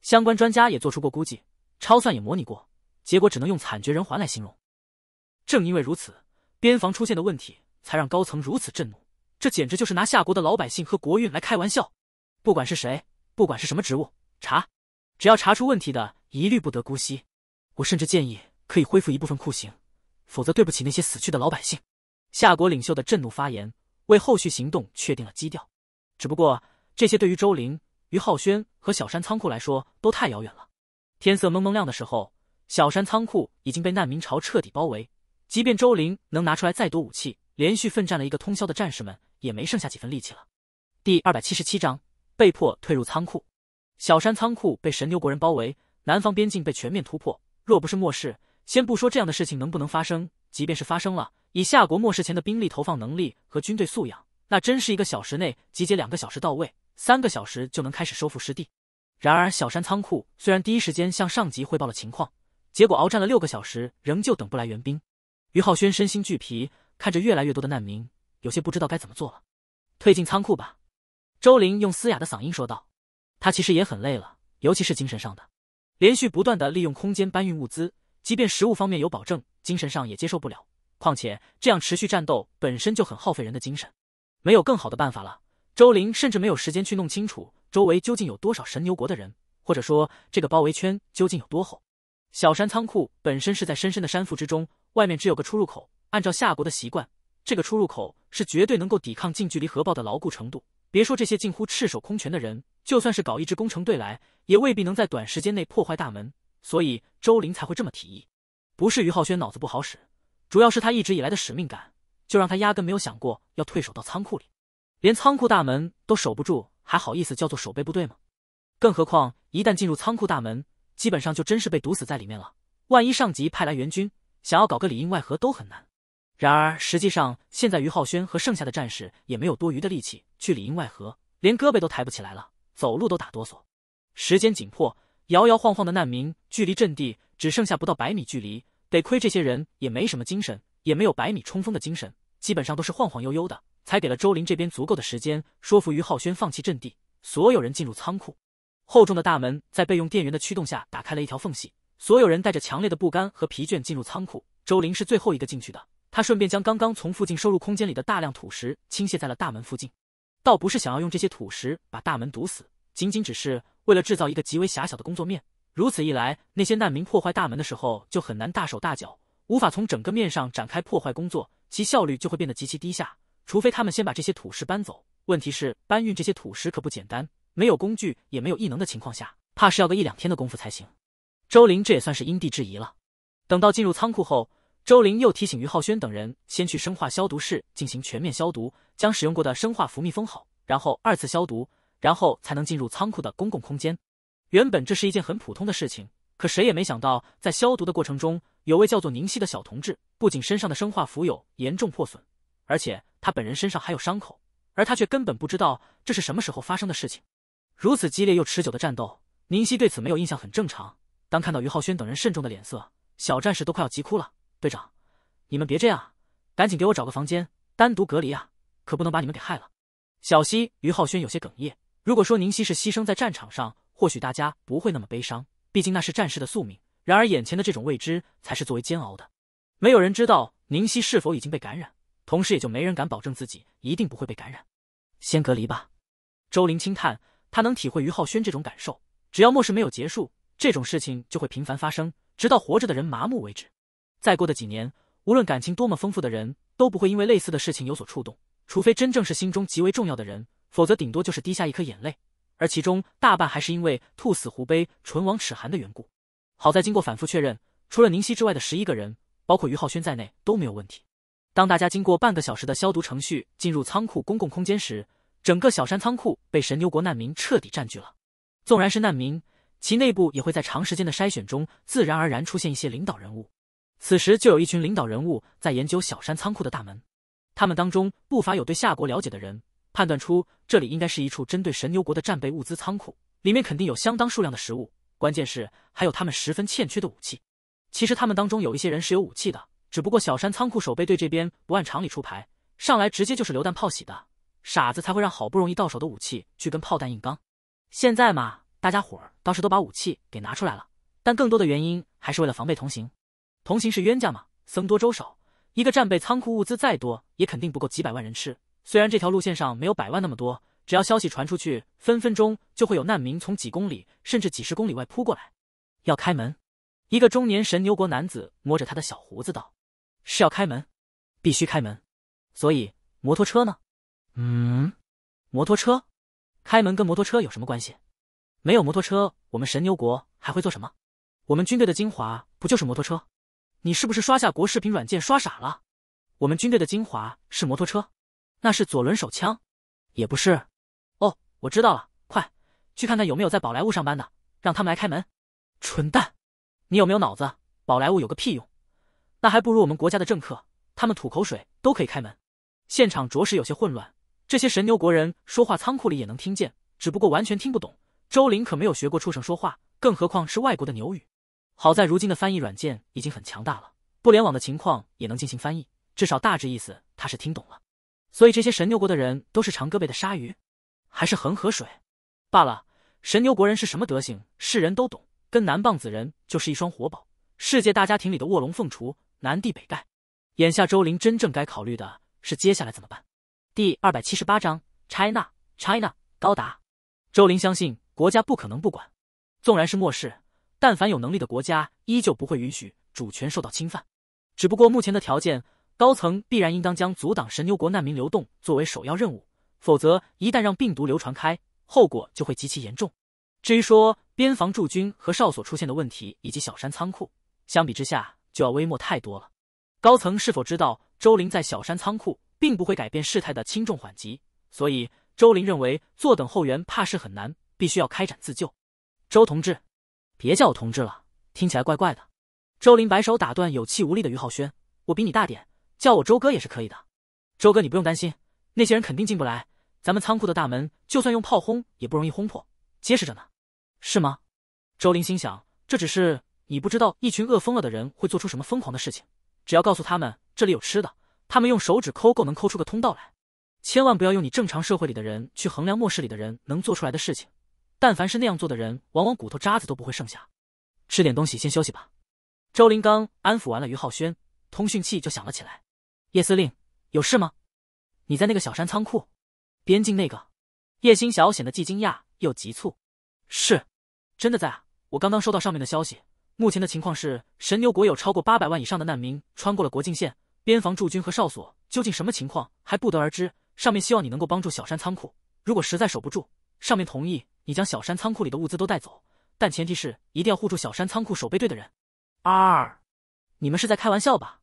相关专家也做出过估计，超算也模拟过，结果只能用惨绝人寰来形容。正因为如此，边防出现的问题才让高层如此震怒，这简直就是拿夏国的老百姓和国运来开玩笑。不管是谁，不管是什么职务，查。只要查出问题的，一律不得姑息。我甚至建议可以恢复一部分酷刑，否则对不起那些死去的老百姓。夏国领袖的震怒发言，为后续行动确定了基调。只不过这些对于周林、于浩轩和小山仓库来说，都太遥远了。天色蒙蒙亮的时候，小山仓库已经被难民潮彻底包围。即便周林能拿出来再多武器，连续奋战了一个通宵的战士们，也没剩下几分力气了。第二百七十七章：被迫退入仓库。小山仓库被神牛国人包围，南方边境被全面突破。若不是末世，先不说这样的事情能不能发生，即便是发生了，以夏国末世前的兵力投放能力和军队素养，那真是一个小时内集结，两个小时到位，三个小时就能开始收复失地。然而，小山仓库虽然第一时间向上级汇报了情况，结果鏖战了六个小时，仍旧等不来援兵。于浩轩身心俱疲，看着越来越多的难民，有些不知道该怎么做了。退进仓库吧，周林用嘶哑的嗓音说道。他其实也很累了，尤其是精神上的，连续不断的利用空间搬运物资，即便食物方面有保证，精神上也接受不了。况且这样持续战斗本身就很耗费人的精神，没有更好的办法了。周林甚至没有时间去弄清楚周围究竟有多少神牛国的人，或者说这个包围圈究竟有多厚。小山仓库本身是在深深的山腹之中，外面只有个出入口。按照夏国的习惯，这个出入口是绝对能够抵抗近距离核爆的牢固程度。别说这些近乎赤手空拳的人，就算是搞一支工程队来，也未必能在短时间内破坏大门。所以周林才会这么提议。不是于浩轩脑子不好使，主要是他一直以来的使命感，就让他压根没有想过要退守到仓库里。连仓库大门都守不住，还好意思叫做守备部队吗？更何况一旦进入仓库大门，基本上就真是被堵死在里面了。万一上级派来援军，想要搞个里应外合都很难。然而，实际上现在于浩轩和剩下的战士也没有多余的力气去里应外合，连胳膊都抬不起来了，走路都打哆嗦。时间紧迫，摇摇晃晃的难民距离阵地只剩下不到百米距离。得亏这些人也没什么精神，也没有百米冲锋的精神，基本上都是晃晃悠悠的，才给了周林这边足够的时间说服于浩轩放弃阵地，所有人进入仓库。厚重的大门在备用电源的驱动下打开了一条缝隙，所有人带着强烈的不甘和疲倦进入仓库。周林是最后一个进去的。他顺便将刚刚从附近收入空间里的大量土石倾泻在了大门附近，倒不是想要用这些土石把大门堵死，仅仅只是为了制造一个极为狭小的工作面。如此一来，那些难民破坏大门的时候就很难大手大脚，无法从整个面上展开破坏工作，其效率就会变得极其低下。除非他们先把这些土石搬走。问题是搬运这些土石可不简单，没有工具也没有异能的情况下，怕是要个一两天的功夫才行。周林这也算是因地制宜了。等到进入仓库后。周林又提醒于浩轩等人，先去生化消毒室进行全面消毒，将使用过的生化服密封好，然后二次消毒，然后才能进入仓库的公共空间。原本这是一件很普通的事情，可谁也没想到，在消毒的过程中，有位叫做宁熙的小同志，不仅身上的生化服有严重破损，而且他本人身上还有伤口，而他却根本不知道这是什么时候发生的事情。如此激烈又持久的战斗，宁熙对此没有印象，很正常。当看到于浩轩等人慎重的脸色，小战士都快要急哭了。队长，你们别这样赶紧给我找个房间，单独隔离啊！可不能把你们给害了。小西、于浩轩有些哽咽。如果说宁夕是牺牲在战场上，或许大家不会那么悲伤，毕竟那是战士的宿命。然而，眼前的这种未知才是最为煎熬的。没有人知道宁夕是否已经被感染，同时也就没人敢保证自己一定不会被感染。先隔离吧。周林轻叹，他能体会于浩轩这种感受。只要末世没有结束，这种事情就会频繁发生，直到活着的人麻木为止。再过的几年，无论感情多么丰富的人都不会因为类似的事情有所触动，除非真正是心中极为重要的人，否则顶多就是滴下一颗眼泪，而其中大半还是因为兔死狐悲、唇亡齿寒的缘故。好在经过反复确认，除了宁夕之外的十一个人，包括于浩轩在内都没有问题。当大家经过半个小时的消毒程序进入仓库公共空间时，整个小山仓库被神牛国难民彻底占据了。纵然是难民，其内部也会在长时间的筛选中自然而然出现一些领导人物。此时就有一群领导人物在研究小山仓库的大门，他们当中不乏有对夏国了解的人，判断出这里应该是一处针对神牛国的战备物资仓库，里面肯定有相当数量的食物，关键是还有他们十分欠缺的武器。其实他们当中有一些人是有武器的，只不过小山仓库守备队这边不按常理出牌，上来直接就是榴弹炮洗的，傻子才会让好不容易到手的武器去跟炮弹硬刚。现在嘛，大家伙儿倒是都把武器给拿出来了，但更多的原因还是为了防备同行。同行是冤家嘛？僧多粥少，一个战备仓库物资再多，也肯定不够几百万人吃。虽然这条路线上没有百万那么多，只要消息传出去，分分钟就会有难民从几公里甚至几十公里外扑过来。要开门。一个中年神牛国男子摸着他的小胡子道：“是要开门，必须开门。所以摩托车呢？嗯，摩托车？开门跟摩托车有什么关系？没有摩托车，我们神牛国还会做什么？我们军队的精华不就是摩托车？”你是不是刷下国视频软件刷傻了？我们军队的精华是摩托车，那是左轮手枪，也不是。哦，我知道了，快去看看有没有在宝莱坞上班的，让他们来开门。蠢蛋，你有没有脑子？宝莱坞有个屁用，那还不如我们国家的政客，他们吐口水都可以开门。现场着实有些混乱，这些神牛国人说话，仓库里也能听见，只不过完全听不懂。周林可没有学过畜生说话，更何况是外国的牛语。好在如今的翻译软件已经很强大了，不联网的情况也能进行翻译，至少大致意思他是听懂了。所以这些神牛国的人都是长胳膊的鲨鱼，还是恒河水罢了。神牛国人是什么德行，世人都懂，跟南棒子人就是一双活宝，世界大家庭里的卧龙凤雏，南帝北丐。眼下周林真正该考虑的是接下来怎么办。第二百七十八章 China China 高达。周林相信国家不可能不管，纵然是末世。但凡有能力的国家，依旧不会允许主权受到侵犯。只不过目前的条件，高层必然应当将阻挡神牛国难民流动作为首要任务，否则一旦让病毒流传开，后果就会极其严重。至于说边防驻军和哨所出现的问题，以及小山仓库，相比之下就要微末太多了。高层是否知道周林在小山仓库，并不会改变事态的轻重缓急，所以周林认为坐等后援怕是很难，必须要开展自救。周同志。别叫我同志了，听起来怪怪的。周林摆手打断有气无力的于浩轩：“我比你大点，叫我周哥也是可以的。周哥，你不用担心，那些人肯定进不来。咱们仓库的大门就算用炮轰也不容易轰破，结实着呢。是吗？”周林心想，这只是你不知道，一群饿疯了的人会做出什么疯狂的事情。只要告诉他们这里有吃的，他们用手指抠，够能抠出个通道来。千万不要用你正常社会里的人去衡量末世里的人能做出来的事情。但凡是那样做的人，往往骨头渣子都不会剩下。吃点东西，先休息吧。周林刚安抚完了于浩轩，通讯器就响了起来。叶司令，有事吗？你在那个小山仓库，边境那个？叶星晓显得既惊讶又急促。是，真的在。啊！我刚刚收到上面的消息，目前的情况是，神牛国有超过八百万以上的难民穿过了国境线，边防驻军和哨所究竟什么情况还不得而知。上面希望你能够帮助小山仓库，如果实在守不住，上面同意。你将小山仓库里的物资都带走，但前提是一定要护住小山仓库守备队的人。二，你们是在开玩笑吧？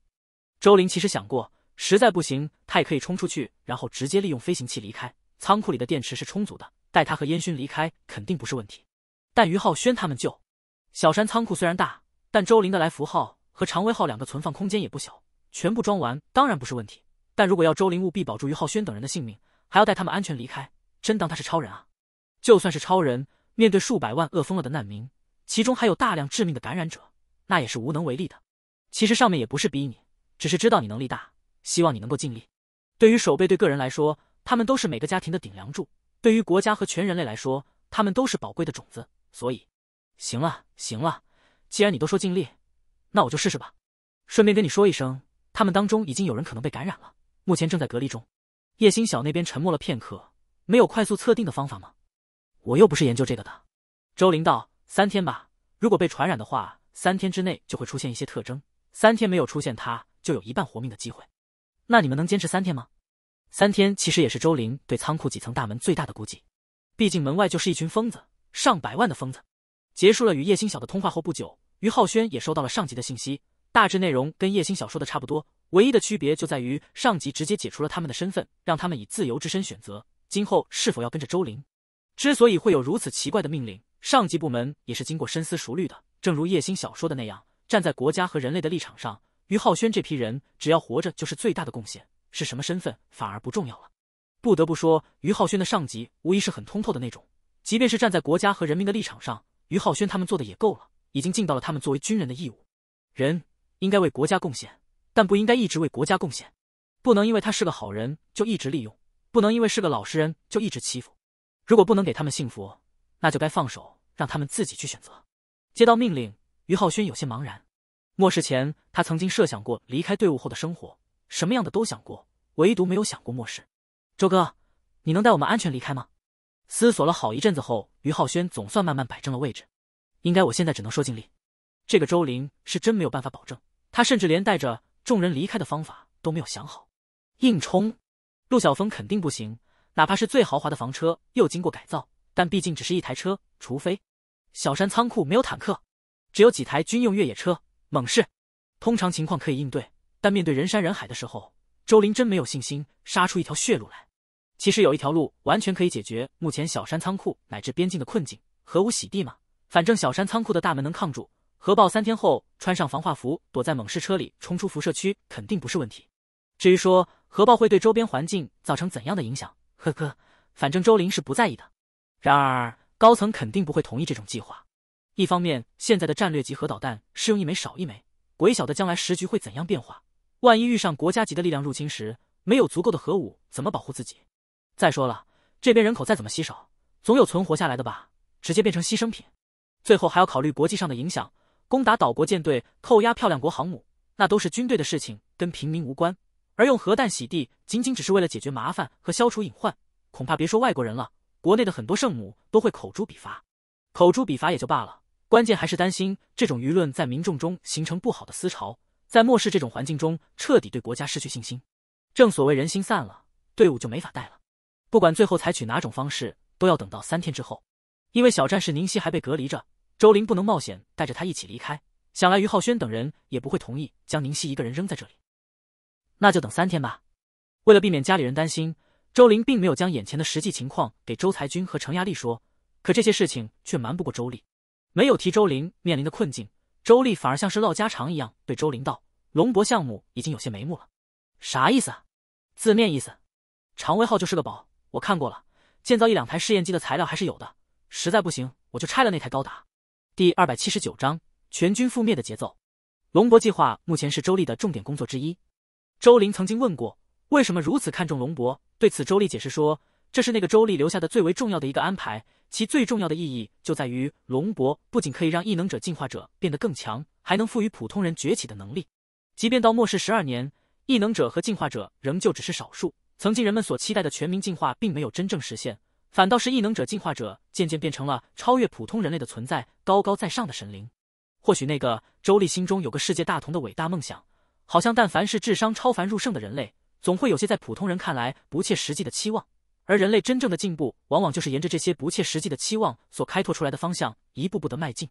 周林其实想过，实在不行他也可以冲出去，然后直接利用飞行器离开。仓库里的电池是充足的，带他和烟熏离开肯定不是问题。但于浩轩他们就，小山仓库虽然大，但周林的来福号和长威号两个存放空间也不小，全部装完当然不是问题。但如果要周林务必保住于浩轩等人的性命，还要带他们安全离开，真当他是超人啊？就算是超人，面对数百万饿疯了的难民，其中还有大量致命的感染者，那也是无能为力的。其实上面也不是逼你，只是知道你能力大，希望你能够尽力。对于守备，对个人来说，他们都是每个家庭的顶梁柱；对于国家和全人类来说，他们都是宝贵的种子。所以，行了，行了，既然你都说尽力，那我就试试吧。顺便跟你说一声，他们当中已经有人可能被感染了，目前正在隔离中。叶星晓那边沉默了片刻，没有快速测定的方法吗？我又不是研究这个的，周林道三天吧，如果被传染的话，三天之内就会出现一些特征，三天没有出现，他就有一半活命的机会。那你们能坚持三天吗？三天其实也是周林对仓库几层大门最大的估计，毕竟门外就是一群疯子，上百万的疯子。结束了与叶星晓的通话后不久，于浩轩也收到了上级的信息，大致内容跟叶星晓说的差不多，唯一的区别就在于上级直接解除了他们的身份，让他们以自由之身选择今后是否要跟着周林。之所以会有如此奇怪的命令，上级部门也是经过深思熟虑的。正如叶星小说的那样，站在国家和人类的立场上，于浩轩这批人只要活着就是最大的贡献，是什么身份反而不重要了。不得不说，于浩轩的上级无疑是很通透的那种。即便是站在国家和人民的立场上，于浩轩他们做的也够了，已经尽到了他们作为军人的义务。人应该为国家贡献，但不应该一直为国家贡献，不能因为他是个好人就一直利用，不能因为是个老实人就一直欺负。如果不能给他们幸福，那就该放手，让他们自己去选择。接到命令，于浩轩有些茫然。末世前，他曾经设想过离开队伍后的生活，什么样的都想过，唯独没有想过末世。周哥，你能带我们安全离开吗？思索了好一阵子后，于浩轩总算慢慢摆正了位置。应该我现在只能说尽力。这个周林是真没有办法保证，他甚至连带着众人离开的方法都没有想好。硬冲，陆小峰肯定不行。哪怕是最豪华的房车又经过改造，但毕竟只是一台车。除非小山仓库没有坦克，只有几台军用越野车猛士，通常情况可以应对。但面对人山人海的时候，周林真没有信心杀出一条血路来。其实有一条路完全可以解决目前小山仓库乃至边境的困境：核武洗地嘛，反正小山仓库的大门能抗住核爆。三天后穿上防化服，躲在猛士车里冲出辐射区，肯定不是问题。至于说核爆会对周边环境造成怎样的影响？呵呵，反正周玲是不在意的。然而，高层肯定不会同意这种计划。一方面，现在的战略级核导弹是用一枚少一枚，鬼晓得将来时局会怎样变化。万一遇上国家级的力量入侵时，没有足够的核武，怎么保护自己？再说了，这边人口再怎么稀少，总有存活下来的吧？直接变成牺牲品，最后还要考虑国际上的影响。攻打岛国舰队，扣押漂亮国航母，那都是军队的事情，跟平民无关。而用核弹洗地，仅仅只是为了解决麻烦和消除隐患，恐怕别说外国人了，国内的很多圣母都会口诛笔伐。口诛笔伐也就罢了，关键还是担心这种舆论在民众中形成不好的思潮，在漠视这种环境中彻底对国家失去信心。正所谓人心散了，队伍就没法带了。不管最后采取哪种方式，都要等到三天之后，因为小战士宁夕还被隔离着，周林不能冒险带着他一起离开。想来于浩轩等人也不会同意将宁夕一个人扔在这里。那就等三天吧。为了避免家里人担心，周林并没有将眼前的实际情况给周才军和程亚丽说。可这些事情却瞒不过周丽。没有提周林面临的困境，周丽反而像是唠家常一样对周林道：“龙博项目已经有些眉目了，啥意思？啊？字面意思，常威号就是个宝，我看过了，建造一两台试验机的材料还是有的。实在不行，我就拆了那台高达。”第二百七十九章全军覆灭的节奏。龙博计划目前是周丽的重点工作之一。周林曾经问过，为什么如此看重龙伯？对此，周丽解释说，这是那个周丽留下的最为重要的一个安排。其最重要的意义就在于，龙伯不仅可以让异能者、进化者变得更强，还能赋予普通人崛起的能力。即便到末世十二年，异能者和进化者仍旧只是少数。曾经人们所期待的全民进化并没有真正实现，反倒是异能者、进化者渐渐变成了超越普通人类的存在，高高在上的神灵。或许那个周丽心中有个世界大同的伟大梦想。好像，但凡是智商超凡入圣的人类，总会有些在普通人看来不切实际的期望。而人类真正的进步，往往就是沿着这些不切实际的期望所开拓出来的方向一步步的迈进。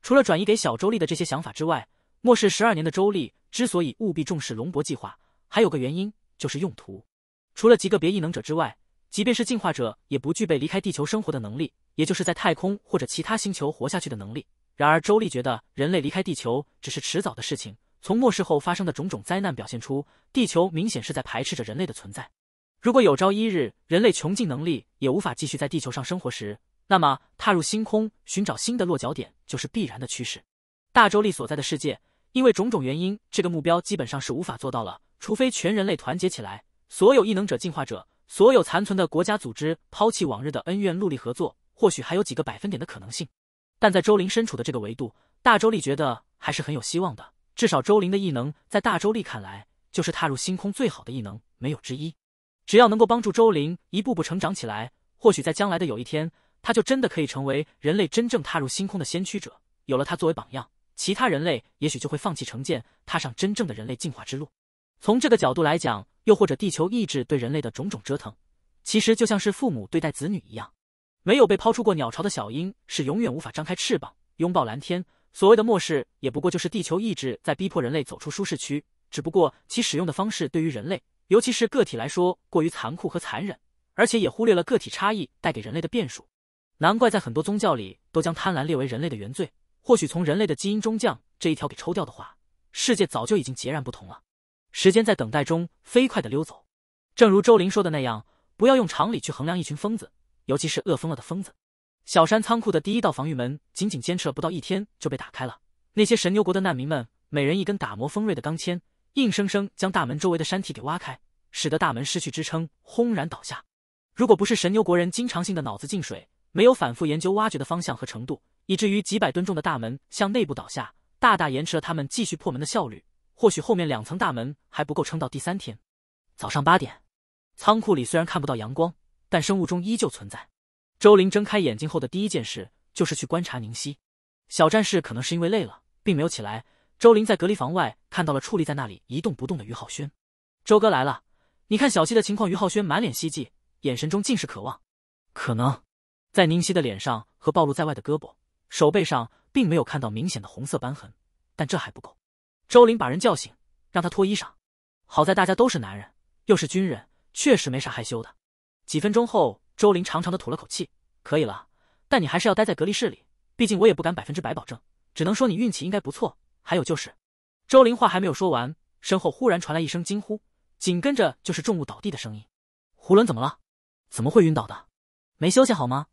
除了转移给小周丽的这些想法之外，末世十二年的周丽之所以务必重视龙博计划，还有个原因就是用途。除了极个别异能者之外，即便是进化者，也不具备离开地球生活的能力，也就是在太空或者其他星球活下去的能力。然而，周丽觉得人类离开地球只是迟早的事情。从末世后发生的种种灾难表现出，地球明显是在排斥着人类的存在。如果有朝一日人类穷尽能力也无法继续在地球上生活时，那么踏入星空寻找新的落脚点就是必然的趋势。大周丽所在的世界，因为种种原因，这个目标基本上是无法做到了。除非全人类团结起来，所有异能者、进化者，所有残存的国家组织抛弃往日的恩怨，戮力合作，或许还有几个百分点的可能性。但在周林身处的这个维度，大周丽觉得还是很有希望的。至少周林的异能在大周立看来，就是踏入星空最好的异能，没有之一。只要能够帮助周林一步步成长起来，或许在将来的有一天，他就真的可以成为人类真正踏入星空的先驱者。有了他作为榜样，其他人类也许就会放弃成见，踏上真正的人类进化之路。从这个角度来讲，又或者地球意志对人类的种种折腾，其实就像是父母对待子女一样。没有被抛出过鸟巢的小鹰，是永远无法张开翅膀拥抱蓝天。所谓的末世，也不过就是地球意志在逼迫人类走出舒适区，只不过其使用的方式对于人类，尤其是个体来说过于残酷和残忍，而且也忽略了个体差异带给人类的变数。难怪在很多宗教里都将贪婪列为人类的原罪。或许从人类的基因中将这一条给抽掉的话，世界早就已经截然不同了。时间在等待中飞快的溜走，正如周林说的那样，不要用常理去衡量一群疯子，尤其是饿疯了的疯子。小山仓库的第一道防御门仅仅坚持了不到一天，就被打开了。那些神牛国的难民们每人一根打磨锋锐的钢钎，硬生生将大门周围的山体给挖开，使得大门失去支撑，轰然倒下。如果不是神牛国人经常性的脑子进水，没有反复研究挖掘的方向和程度，以至于几百吨重的大门向内部倒下，大大延迟了他们继续破门的效率。或许后面两层大门还不够撑到第三天。早上八点，仓库里虽然看不到阳光，但生物钟依旧存在。周林睁开眼睛后的第一件事就是去观察宁熙，小战士可能是因为累了，并没有起来。周林在隔离房外看到了矗立在那里一动不动的于浩轩，周哥来了，你看小溪的情况。于浩轩满脸希冀，眼神中尽是渴望。可能在宁熙的脸上和暴露在外的胳膊、手背上，并没有看到明显的红色斑痕，但这还不够。周琳把人叫醒，让他脱衣裳。好在大家都是男人，又是军人，确实没啥害羞的。几分钟后。周林长长的吐了口气，可以了，但你还是要待在隔离室里，毕竟我也不敢百分之百保证，只能说你运气应该不错。还有就是，周林话还没有说完，身后忽然传来一声惊呼，紧跟着就是重物倒地的声音。胡伦怎么了？怎么会晕倒的？没休息好吗？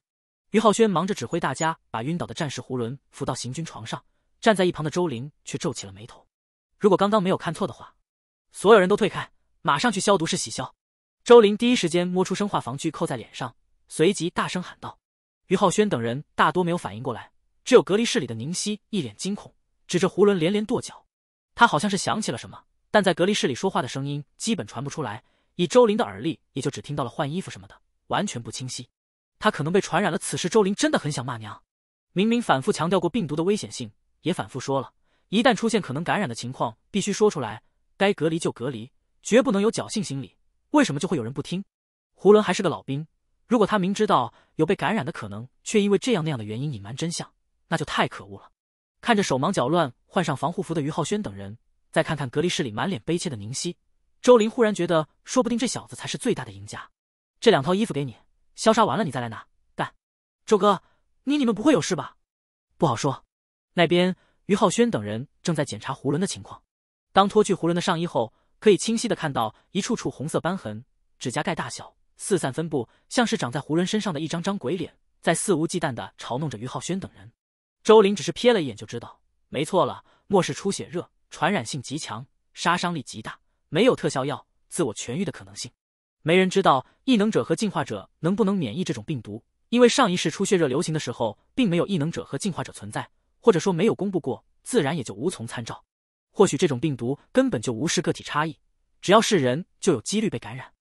于浩轩忙着指挥大家把晕倒的战士胡伦扶到行军床上，站在一旁的周林却皱起了眉头。如果刚刚没有看错的话，所有人都退开，马上去消毒室洗消。周林第一时间摸出生化防具扣在脸上，随即大声喊道：“于浩轩等人大多没有反应过来，只有隔离室里的宁溪一脸惊恐，指着胡伦连连跺脚。他好像是想起了什么，但在隔离室里说话的声音基本传不出来，以周林的耳力，也就只听到了换衣服什么的，完全不清晰。他可能被传染了。此时，周林真的很想骂娘，明明反复强调过病毒的危险性，也反复说了，一旦出现可能感染的情况，必须说出来，该隔离就隔离，绝不能有侥幸心理。”为什么就会有人不听？胡伦还是个老兵，如果他明知道有被感染的可能，却因为这样那样的原因隐瞒真相，那就太可恶了。看着手忙脚乱换上防护服的于浩轩等人，再看看隔离室里满脸悲切的宁溪，周林忽然觉得，说不定这小子才是最大的赢家。这两套衣服给你，消杀完了你再来拿。干，周哥，你你们不会有事吧？不好说。那边，于浩轩等人正在检查胡伦的情况。当脱去胡伦的上衣后，可以清晰的看到一处处红色斑痕，指甲盖大小，四散分布，像是长在胡人身上的一张张鬼脸，在肆无忌惮的嘲弄着于浩轩等人。周林只是瞥了一眼就知道，没错了。末世出血热，传染性极强，杀伤力极大，没有特效药，自我痊愈的可能性。没人知道异能者和进化者能不能免疫这种病毒，因为上一世出血热流行的时候，并没有异能者和进化者存在，或者说没有公布过，自然也就无从参照。或许这种病毒根本就无视个体差异，只要是人就有几率被感染。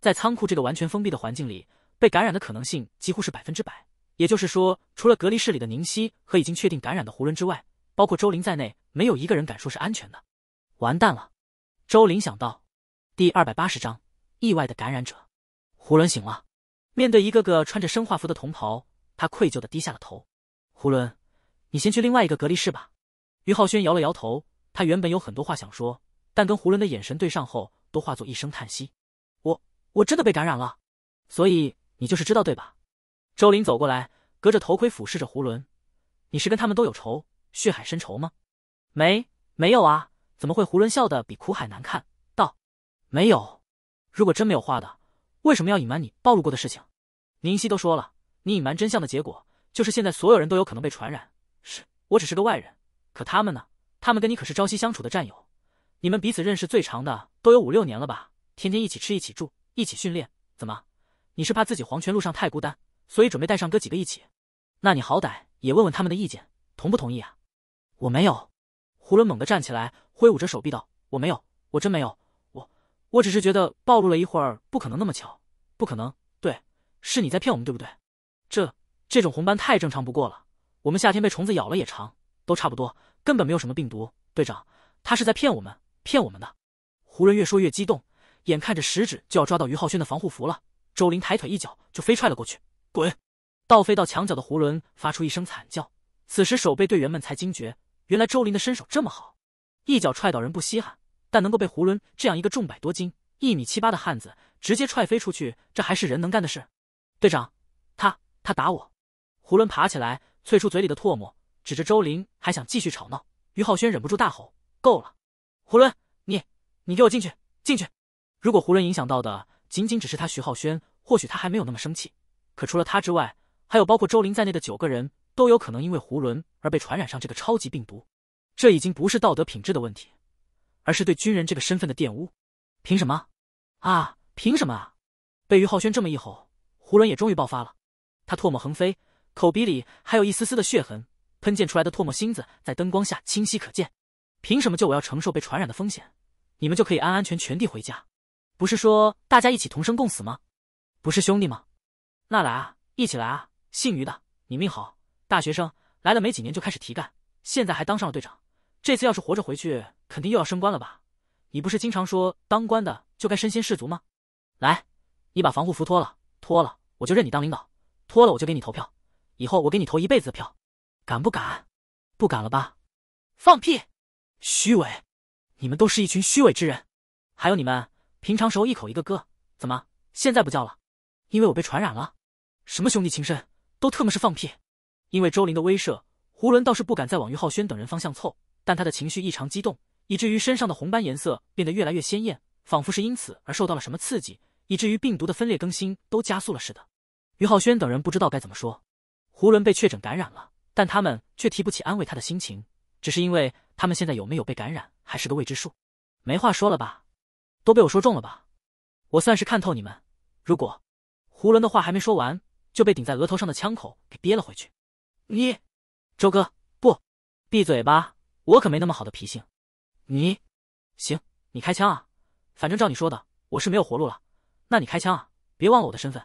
在仓库这个完全封闭的环境里，被感染的可能性几乎是百分之百。也就是说，除了隔离室里的宁溪和已经确定感染的胡伦之外，包括周林在内，没有一个人敢说是安全的。完蛋了，周林想到。第二百八十章意外的感染者。胡伦醒了，面对一个个穿着生化服的同袍，他愧疚的低下了头。胡伦，你先去另外一个隔离室吧。于浩轩摇了摇头。他原本有很多话想说，但跟胡伦的眼神对上后，都化作一声叹息。我我真的被感染了，所以你就是知道对吧？周林走过来，隔着头盔俯视着胡伦：“你是跟他们都有仇，血海深仇吗？”“没，没有啊，怎么会？”胡伦笑得比苦海难看，道：“没有。如果真没有话的，为什么要隐瞒你暴露过的事情？”宁溪都说了，你隐瞒真相的结果就是现在所有人都有可能被传染。是我只是个外人，可他们呢？他们跟你可是朝夕相处的战友，你们彼此认识最长的都有五六年了吧？天天一起吃，一起住，一起训练，怎么？你是怕自己黄泉路上太孤单，所以准备带上哥几个一起？那你好歹也问问他们的意见，同不同意啊？我没有。胡伦猛地站起来，挥舞着手臂道：“我没有，我真没有，我我只是觉得暴露了一会儿，不可能那么巧，不可能。对，是你在骗我们，对不对？这这种红斑太正常不过了，我们夏天被虫子咬了也长，都差不多。”根本没有什么病毒，队长，他是在骗我们，骗我们的。胡伦越说越激动，眼看着食指就要抓到于浩轩的防护服了，周林抬腿一脚就飞踹了过去，滚！倒飞到墙角的胡伦发出一声惨叫。此时守备队员们才惊觉，原来周林的身手这么好，一脚踹倒人不稀罕，但能够被胡伦这样一个重百多斤、一米七八的汉子直接踹飞出去，这还是人能干的事？队长，他他打我！胡伦爬起来，啐出嘴里的唾沫。指着周林，还想继续吵闹，于浩轩忍不住大吼：“够了，胡伦，你你给我进去进去！如果胡伦影响到的仅仅只是他徐浩轩，或许他还没有那么生气。可除了他之外，还有包括周林在内的九个人都有可能因为胡伦而被传染上这个超级病毒。这已经不是道德品质的问题，而是对军人这个身份的玷污。凭什么啊？凭什么啊？被于浩轩这么一吼，胡伦也终于爆发了，他唾沫横飞，口鼻里还有一丝丝的血痕。”喷溅出来的唾沫星子在灯光下清晰可见，凭什么就我要承受被传染的风险，你们就可以安安全全地回家？不是说大家一起同生共死吗？不是兄弟吗？那来啊，一起来啊！姓于的，你命好，大学生来了没几年就开始提干，现在还当上了队长。这次要是活着回去，肯定又要升官了吧？你不是经常说当官的就该身先士卒吗？来，你把防护服脱了，脱了我就认你当领导，脱了我就给你投票，以后我给你投一辈子的票。敢不敢？不敢了吧？放屁！虚伪！你们都是一群虚伪之人！还有你们，平常时候一口一个哥，怎么现在不叫了？因为我被传染了！什么兄弟情深，都特么是放屁！因为周林的威慑，胡伦倒是不敢再往于浩轩等人方向凑，但他的情绪异常激动，以至于身上的红斑颜色变得越来越鲜艳，仿佛是因此而受到了什么刺激，以至于病毒的分裂更新都加速了似的。于浩轩等人不知道该怎么说，胡伦被确诊感染了。但他们却提不起安慰他的心情，只是因为他们现在有没有被感染还是个未知数。没话说了吧？都被我说中了吧？我算是看透你们。如果胡伦的话还没说完，就被顶在额头上的枪口给憋了回去。你，周哥不，闭嘴吧，我可没那么好的脾性。你，行，你开枪啊，反正照你说的，我是没有活路了。那你开枪啊，别忘了我的身份，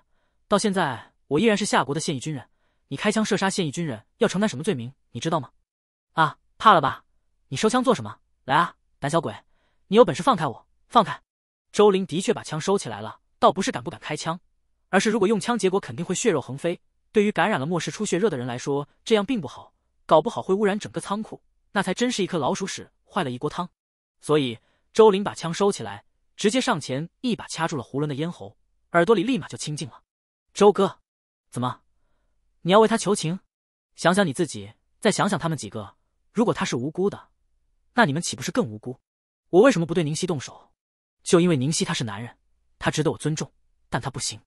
到现在我依然是夏国的现役军人。你开枪射杀现役军人要承担什么罪名？你知道吗？啊，怕了吧？你收枪做什么？来啊，胆小鬼！你有本事放开我，放开！周林的确把枪收起来了，倒不是敢不敢开枪，而是如果用枪，结果肯定会血肉横飞。对于感染了末世出血热的人来说，这样并不好，搞不好会污染整个仓库，那才真是一颗老鼠屎坏了一锅汤。所以，周林把枪收起来，直接上前一把掐住了胡伦的咽喉，耳朵里立马就清静了。周哥，怎么？你要为他求情？想想你自己，再想想他们几个。如果他是无辜的，那你们岂不是更无辜？我为什么不对宁熙动手？就因为宁熙他是男人，他值得我尊重，但他不行。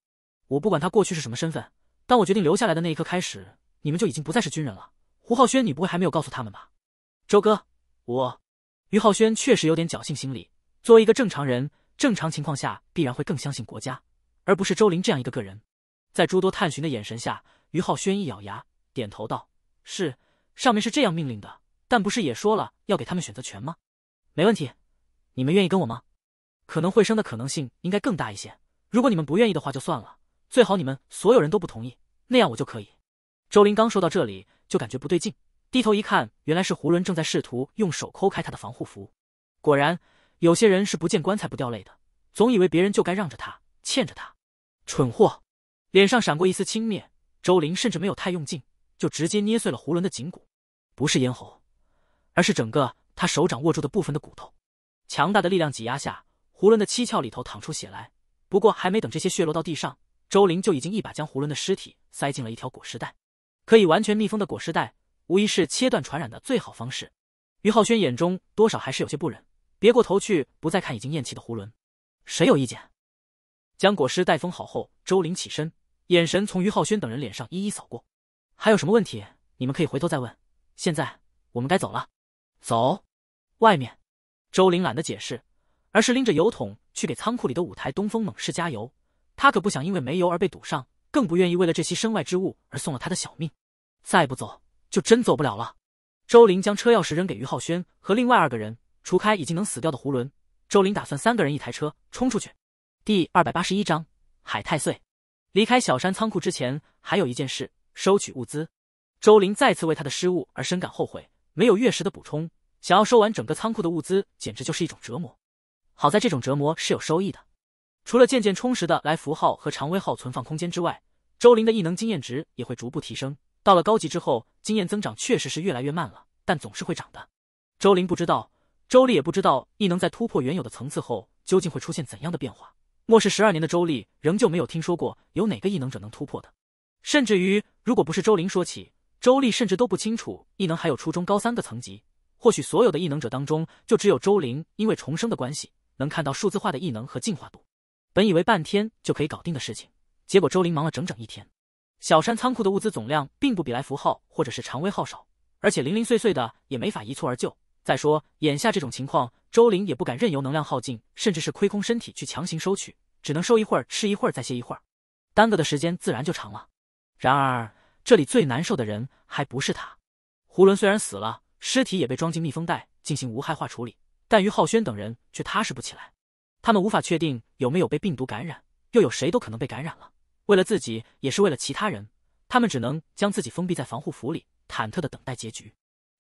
我不管他过去是什么身份，当我决定留下来的那一刻开始，你们就已经不再是军人了。胡浩轩，你不会还没有告诉他们吧？周哥，我于浩轩确实有点侥幸心理。作为一个正常人，正常情况下必然会更相信国家，而不是周林这样一个个人。在诸多探寻的眼神下。于浩轩一咬牙，点头道：“是，上面是这样命令的，但不是也说了要给他们选择权吗？没问题，你们愿意跟我吗？可能会生的可能性应该更大一些。如果你们不愿意的话，就算了。最好你们所有人都不同意，那样我就可以。”周林刚说到这里，就感觉不对劲，低头一看，原来是胡伦正在试图用手抠开他的防护服。果然，有些人是不见棺材不掉泪的，总以为别人就该让着他，欠着他。蠢货！脸上闪过一丝轻蔑。周林甚至没有太用劲，就直接捏碎了胡伦的颈骨，不是咽喉，而是整个他手掌握住的部分的骨头。强大的力量挤压下，胡伦的七窍里头淌出血来。不过还没等这些血落到地上，周林就已经一把将胡伦的尸体塞进了一条裹尸袋，可以完全密封的裹尸袋，无疑是切断传染的最好方式。于浩轩眼中多少还是有些不忍，别过头去，不再看已经咽气的胡伦。谁有意见？将裹尸袋封好后，周林起身。眼神从于浩轩等人脸上一一扫过，还有什么问题？你们可以回头再问。现在我们该走了。走，外面。周玲懒得解释，而是拎着油桶去给仓库里的五台东风猛士加油。他可不想因为没油而被堵上，更不愿意为了这些身外之物而送了他的小命。再不走，就真走不了了。周玲将车钥匙扔给于浩轩和另外二个人，除开已经能死掉的胡伦，周玲打算三个人一台车冲出去。第二百八十一章海太岁。离开小山仓库之前，还有一件事：收取物资。周林再次为他的失误而深感后悔。没有月食的补充，想要收完整个仓库的物资，简直就是一种折磨。好在这种折磨是有收益的，除了渐渐充实的来符号和常威号存放空间之外，周林的异能经验值也会逐步提升。到了高级之后，经验增长确实是越来越慢了，但总是会涨的。周林不知道，周丽也不知道，异能在突破原有的层次后，究竟会出现怎样的变化。末世十二年的周丽仍旧没有听说过有哪个异能者能突破的，甚至于如果不是周林说起，周丽甚至都不清楚异能还有初中、高三个层级。或许所有的异能者当中，就只有周灵因为重生的关系，能看到数字化的异能和进化度。本以为半天就可以搞定的事情，结果周琳忙了整整一天。小山仓库的物资总量并不比来福号或者是常威号少，而且零零碎碎的也没法一蹴而就。再说，眼下这种情况，周玲也不敢任由能量耗尽，甚至是亏空身体去强行收取，只能收一会儿，吃一会儿，再歇一会儿，耽搁的时间自然就长了。然而，这里最难受的人还不是他。胡伦虽然死了，尸体也被装进密封袋进行无害化处理，但于浩轩等人却踏实不起来。他们无法确定有没有被病毒感染，又有谁都可能被感染了。为了自己，也是为了其他人，他们只能将自己封闭在防护服里，忐忑地等待结局。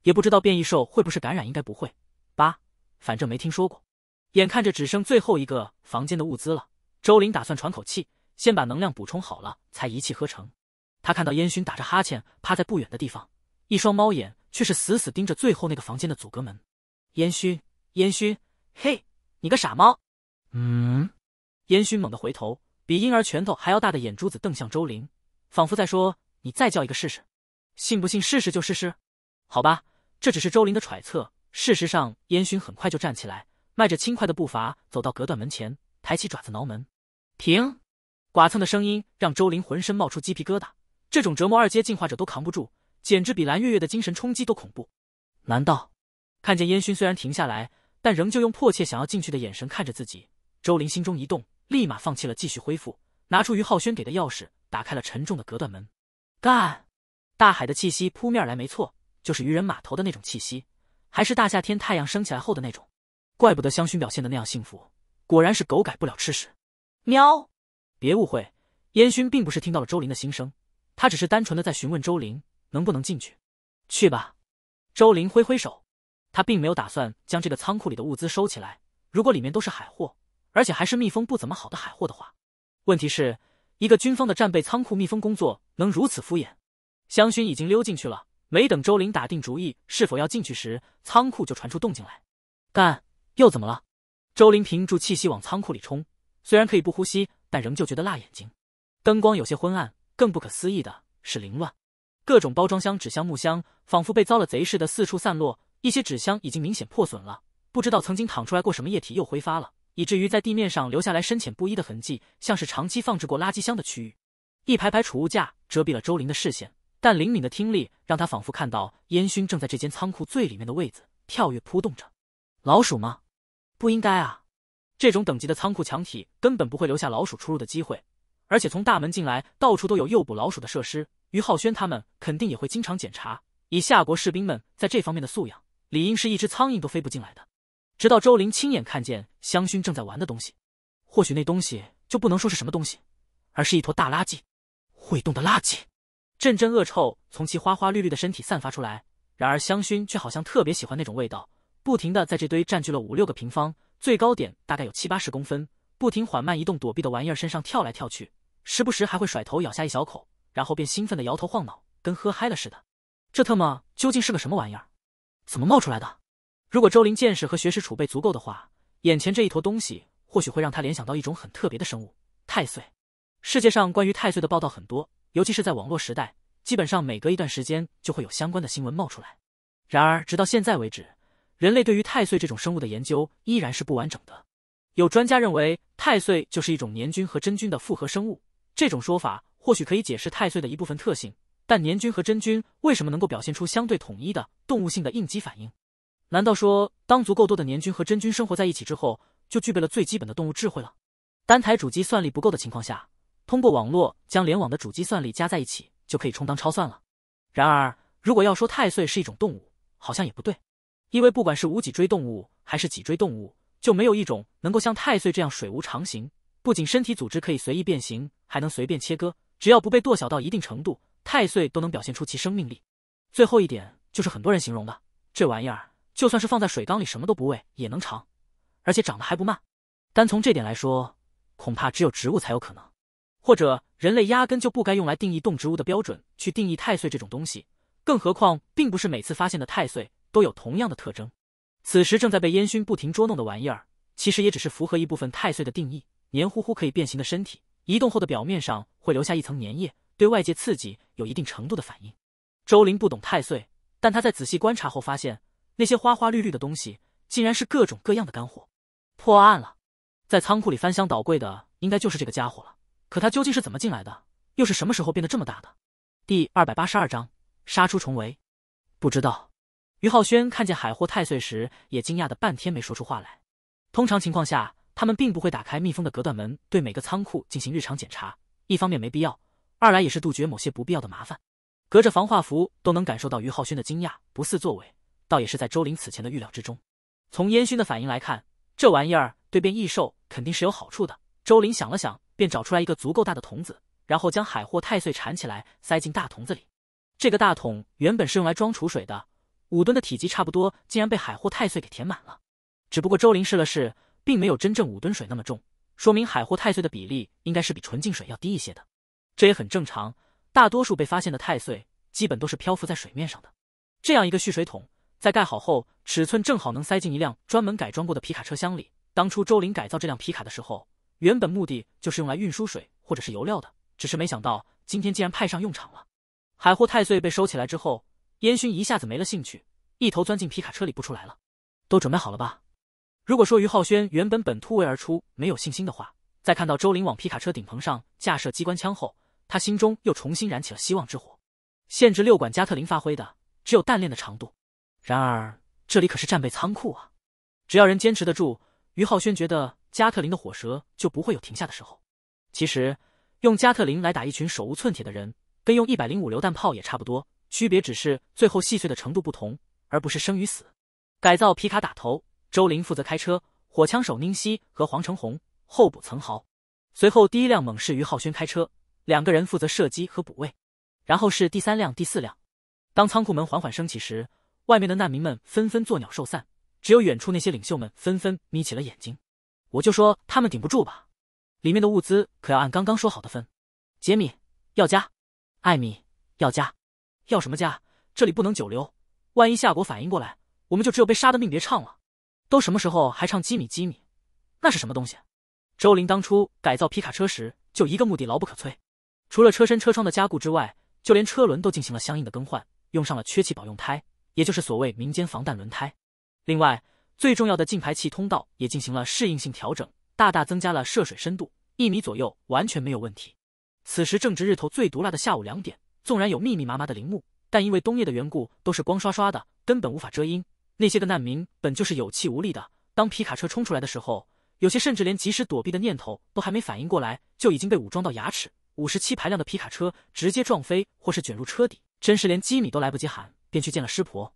也不知道变异兽会不会感染，应该不会。八，反正没听说过。眼看着只剩最后一个房间的物资了，周林打算喘口气，先把能量补充好了，才一气呵成。他看到烟熏打着哈欠趴在不远的地方，一双猫眼却是死死盯着最后那个房间的阻隔门。烟熏，烟熏，嘿，你个傻猫！嗯。烟熏猛地回头，比婴儿拳头还要大的眼珠子瞪向周林，仿佛在说：“你再叫一个试试，信不信试试就试试？”好吧。这只是周林的揣测。事实上，烟熏很快就站起来，迈着轻快的步伐走到隔断门前，抬起爪子挠门。停！剐蹭的声音让周林浑身冒出鸡皮疙瘩，这种折磨二阶进化者都扛不住，简直比蓝月月的精神冲击都恐怖。难道？看见烟熏虽然停下来，但仍旧用迫切想要进去的眼神看着自己，周林心中一动，立马放弃了继续恢复，拿出于浩轩给的钥匙，打开了沉重的隔断门。干！大海的气息扑面来，没错。就是渔人码头的那种气息，还是大夏天太阳升起来后的那种，怪不得香薰表现的那样幸福，果然是狗改不了吃屎。喵！别误会，烟熏并不是听到了周林的心声，他只是单纯的在询问周林能不能进去。去吧，周林挥挥手，他并没有打算将这个仓库里的物资收起来。如果里面都是海货，而且还是密封不怎么好的海货的话，问题是一个军方的战备仓库密封工作能如此敷衍？香薰已经溜进去了。没等周林打定主意是否要进去时，仓库就传出动静来。干又怎么了？周林屏住气息往仓库里冲，虽然可以不呼吸，但仍旧觉得辣眼睛。灯光有些昏暗，更不可思议的是凌乱，各种包装箱、纸箱、木箱仿佛被遭了贼似的四处散落。一些纸箱已经明显破损了，不知道曾经淌出来过什么液体又挥发了，以至于在地面上留下来深浅不一的痕迹，像是长期放置过垃圾箱的区域。一排排储物架遮蔽了周林的视线。但灵敏的听力让他仿佛看到烟熏正在这间仓库最里面的位子跳跃扑动着，老鼠吗？不应该啊！这种等级的仓库墙体根本不会留下老鼠出入的机会，而且从大门进来到处都有诱捕老鼠的设施。于浩轩他们肯定也会经常检查。以夏国士兵们在这方面的素养，理应是一只苍蝇都飞不进来的。直到周林亲眼看见香薰正在玩的东西，或许那东西就不能说是什么东西，而是一坨大垃圾，会动的垃圾。阵阵恶臭从其花花绿绿的身体散发出来，然而香薰却好像特别喜欢那种味道，不停的在这堆占据了五六个平方、最高点大概有七八十公分、不停缓慢移动躲避的玩意儿身上跳来跳去，时不时还会甩头咬下一小口，然后便兴奋的摇头晃脑，跟喝嗨了似的。这特么究竟是个什么玩意儿？怎么冒出来的？如果周林见识和学识储备足够的话，眼前这一坨东西或许会让他联想到一种很特别的生物——太岁。世界上关于太岁的报道很多。尤其是在网络时代，基本上每隔一段时间就会有相关的新闻冒出来。然而，直到现在为止，人类对于太岁这种生物的研究依然是不完整的。有专家认为，太岁就是一种年菌和真菌的复合生物。这种说法或许可以解释太岁的一部分特性，但年菌和真菌为什么能够表现出相对统一的动物性的应激反应？难道说，当足够多的年菌和真菌生活在一起之后，就具备了最基本的动物智慧了？单台主机算力不够的情况下。通过网络将联网的主机算力加在一起，就可以充当超算了。然而，如果要说太岁是一种动物，好像也不对，因为不管是无脊椎动物还是脊椎动物，就没有一种能够像太岁这样水无常形，不仅身体组织可以随意变形，还能随便切割，只要不被剁小到一定程度，太岁都能表现出其生命力。最后一点就是很多人形容的，这玩意儿就算是放在水缸里什么都不喂也能长，而且长得还不慢。单从这点来说，恐怕只有植物才有可能。或者人类压根就不该用来定义动植物的标准去定义太岁这种东西，更何况并不是每次发现的太岁都有同样的特征。此时正在被烟熏不停捉弄的玩意儿，其实也只是符合一部分太岁的定义：黏糊糊、可以变形的身体，移动后的表面上会留下一层粘液，对外界刺激有一定程度的反应。周林不懂太岁，但他在仔细观察后发现，那些花花绿绿的东西竟然是各种各样的干货。破案了，在仓库里翻箱倒柜的应该就是这个家伙了。可他究竟是怎么进来的？又是什么时候变得这么大的？第二百八十二章杀出重围。不知道。于浩轩看见海货太岁时，也惊讶的半天没说出话来。通常情况下，他们并不会打开密封的隔断门，对每个仓库进行日常检查。一方面没必要，二来也是杜绝某些不必要的麻烦。隔着防化服都能感受到于浩轩的惊讶，不似作为，倒也是在周林此前的预料之中。从烟熏的反应来看，这玩意儿对变异兽肯定是有好处的。周林想了想。便找出来一个足够大的桶子，然后将海货太岁缠起来塞进大桶子里。这个大桶原本是用来装储水的，五吨的体积差不多，竟然被海货太岁给填满了。只不过周林试了试，并没有真正五吨水那么重，说明海货太岁的比例应该是比纯净水要低一些的。这也很正常，大多数被发现的太岁基本都是漂浮在水面上的。这样一个蓄水桶，在盖好后尺寸正好能塞进一辆专门改装过的皮卡车厢里。当初周林改造这辆皮卡的时候。原本目的就是用来运输水或者是油料的，只是没想到今天竟然派上用场了。海货太岁被收起来之后，烟熏一下子没了兴趣，一头钻进皮卡车里不出来了。都准备好了吧？如果说于浩轩原本本突围而出没有信心的话，在看到周林往皮卡车顶棚上架设机关枪后，他心中又重新燃起了希望之火。限制六管加特林发挥的只有弹链的长度，然而这里可是战备仓库啊！只要人坚持得住，于浩轩觉得。加特林的火舌就不会有停下的时候。其实用加特林来打一群手无寸铁的人，跟用一百零五榴弹炮也差不多，区别只是最后细碎的程度不同，而不是生与死。改造皮卡打头，周林负责开车，火枪手宁熙和黄成红候补曾豪。随后第一辆猛士于浩轩开车，两个人负责射击和补位，然后是第三辆、第四辆。当仓库门缓缓升起时，外面的难民们纷纷作鸟兽散，只有远处那些领袖们纷纷眯起了眼睛。我就说他们顶不住吧，里面的物资可要按刚刚说好的分。杰米要加，艾米要加，要什么加？这里不能久留，万一夏国反应过来，我们就只有被杀的命。别唱了，都什么时候还唱基米基米？那是什么东西？周林当初改造皮卡车时，就一个目的，牢不可摧。除了车身车窗的加固之外，就连车轮都进行了相应的更换，用上了缺气保用胎，也就是所谓民间防弹轮胎。另外。最重要的进排气通道也进行了适应性调整，大大增加了涉水深度，一米左右完全没有问题。此时正值日头最毒辣的下午两点，纵然有密密麻麻的林木，但因为冬夜的缘故，都是光刷刷的，根本无法遮阴。那些个难民本就是有气无力的，当皮卡车冲出来的时候，有些甚至连及时躲避的念头都还没反应过来，就已经被武装到牙齿。五十七排量的皮卡车直接撞飞，或是卷入车底，真是连基米都来不及喊，便去见了师婆。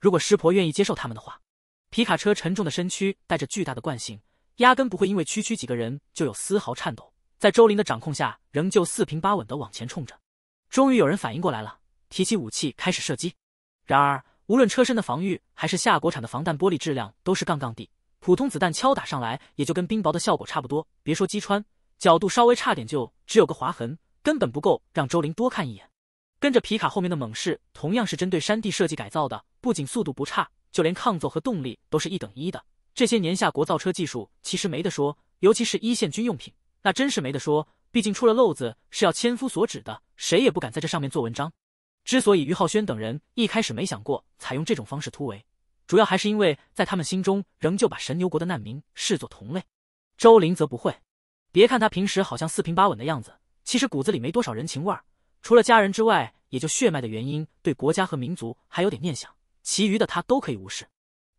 如果师婆愿意接受他们的话。皮卡车沉重的身躯带着巨大的惯性，压根不会因为区区几个人就有丝毫颤抖，在周林的掌控下，仍旧四平八稳地往前冲着。终于有人反应过来了，提起武器开始射击。然而，无论车身的防御还是下国产的防弹玻璃质量都是杠杠的，普通子弹敲打上来也就跟冰雹的效果差不多，别说击穿，角度稍微差点就只有个划痕，根本不够让周林多看一眼。跟着皮卡后面的猛士同样是针对山地设计改造的，不仅速度不差。就连抗揍和动力都是一等一的。这些年下国造车技术其实没得说，尤其是一线军用品，那真是没得说。毕竟出了漏子是要千夫所指的，谁也不敢在这上面做文章。之所以于浩轩等人一开始没想过采用这种方式突围，主要还是因为在他们心中仍旧把神牛国的难民视作同类。周林则不会，别看他平时好像四平八稳的样子，其实骨子里没多少人情味儿。除了家人之外，也就血脉的原因，对国家和民族还有点念想。其余的他都可以无视，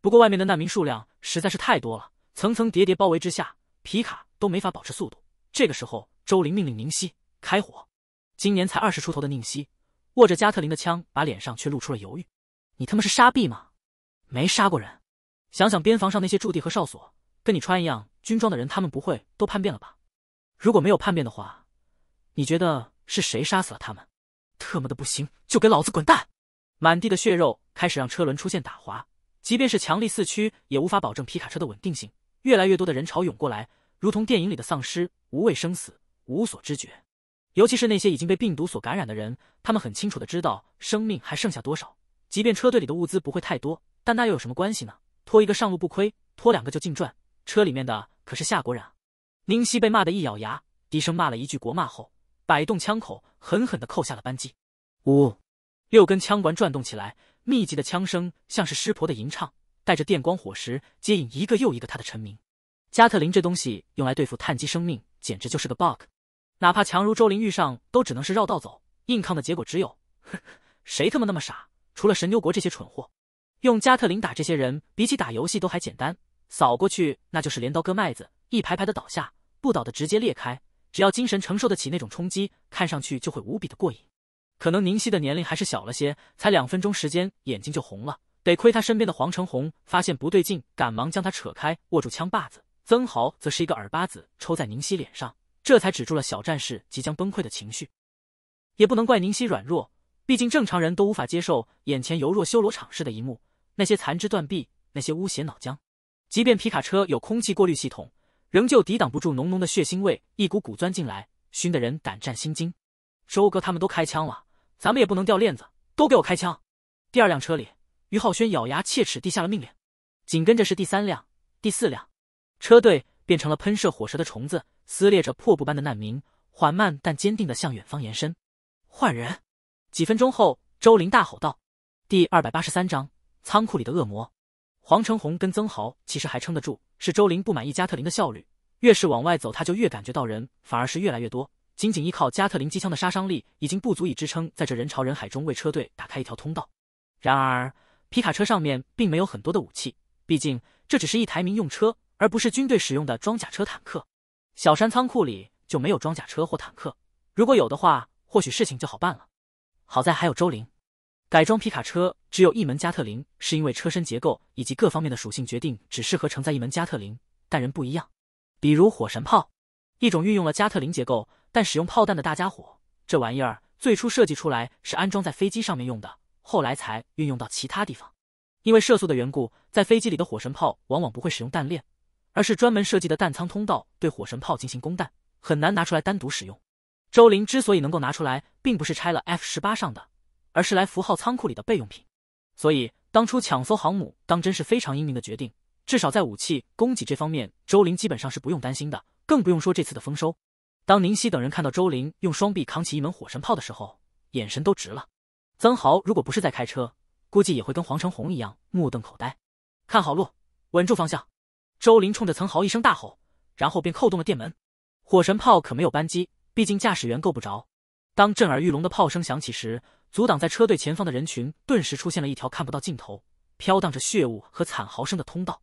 不过外面的难民数量实在是太多了，层层叠叠包围之下，皮卡都没法保持速度。这个时候，周林命令宁溪开火。今年才二十出头的宁溪握着加特林的枪，把脸上却露出了犹豫。你他妈是沙币吗？没杀过人？想想边防上那些驻地和哨所，跟你穿一样军装的人，他们不会都叛变了吧？如果没有叛变的话，你觉得是谁杀死了他们？特么的不行，就给老子滚蛋！满地的血肉开始让车轮出现打滑，即便是强力四驱也无法保证皮卡车的稳定性。越来越多的人潮涌过来，如同电影里的丧尸，无畏生死，无所知觉。尤其是那些已经被病毒所感染的人，他们很清楚的知道生命还剩下多少。即便车队里的物资不会太多，但那又有什么关系呢？拖一个上路不亏，拖两个就净赚。车里面的可是夏国人啊！宁熙被骂得一咬牙，低声骂了一句国骂后，摆动枪口，狠狠地扣下了扳机。呜。六根枪管转动起来，密集的枪声像是湿婆的吟唱，带着电光火石，接引一个又一个他的臣民。加特林这东西用来对付碳基生命，简直就是个 bug。哪怕强如周林遇上，都只能是绕道走。硬抗的结果只有，谁他妈那么傻？除了神牛国这些蠢货，用加特林打这些人，比起打游戏都还简单。扫过去，那就是镰刀割麦子，一排排的倒下，不倒的直接裂开。只要精神承受得起那种冲击，看上去就会无比的过瘾。可能宁熙的年龄还是小了些，才两分钟时间，眼睛就红了。得亏他身边的黄成红发现不对劲，赶忙将他扯开，握住枪把子。曾豪则是一个耳巴子抽在宁熙脸上，这才止住了小战士即将崩溃的情绪。也不能怪宁熙软弱，毕竟正常人都无法接受眼前犹若修罗场似的一幕。那些残肢断臂，那些污血脑浆，即便皮卡车有空气过滤系统，仍旧抵挡不住浓浓的血腥味，一股股钻进来，熏得人胆战心惊。周哥他们都开枪了。咱们也不能掉链子，都给我开枪！第二辆车里，于浩轩咬牙切齿地下了命令。紧跟着是第三辆、第四辆，车队变成了喷射火舌的虫子，撕裂着破布般的难民，缓慢但坚定地向远方延伸。换人！几分钟后，周林大吼道。第二百八十三章仓库里的恶魔。黄成红跟曾豪其实还撑得住，是周林不满意加特林的效率，越是往外走，他就越感觉到人反而是越来越多。仅仅依靠加特林机枪的杀伤力已经不足以支撑在这人潮人海中为车队打开一条通道。然而，皮卡车上面并没有很多的武器，毕竟这只是一台民用车，而不是军队使用的装甲车、坦克。小山仓库里就没有装甲车或坦克，如果有的话，或许事情就好办了。好在还有周玲，改装皮卡车只有一门加特林，是因为车身结构以及各方面的属性决定只适合承载一门加特林。但人不一样，比如火神炮，一种运用了加特林结构。但使用炮弹的大家伙，这玩意儿最初设计出来是安装在飞机上面用的，后来才运用到其他地方。因为射速的缘故，在飞机里的火神炮往往不会使用弹链，而是专门设计的弹仓通道对火神炮进行供弹，很难拿出来单独使用。周林之所以能够拿出来，并不是拆了 F 十八上的，而是来符号仓库里的备用品。所以当初抢艘航母，当真是非常英明的决定。至少在武器供给这方面，周林基本上是不用担心的，更不用说这次的丰收。当宁溪等人看到周林用双臂扛起一门火神炮的时候，眼神都直了。曾豪如果不是在开车，估计也会跟黄成红一样目瞪口呆。看好路，稳住方向！周林冲着曾豪一声大吼，然后便扣动了电门。火神炮可没有扳机，毕竟驾驶员够不着。当震耳欲聋的炮声响起时，阻挡在车队前方的人群顿时出现了一条看不到尽头、飘荡着血雾和惨嚎声的通道。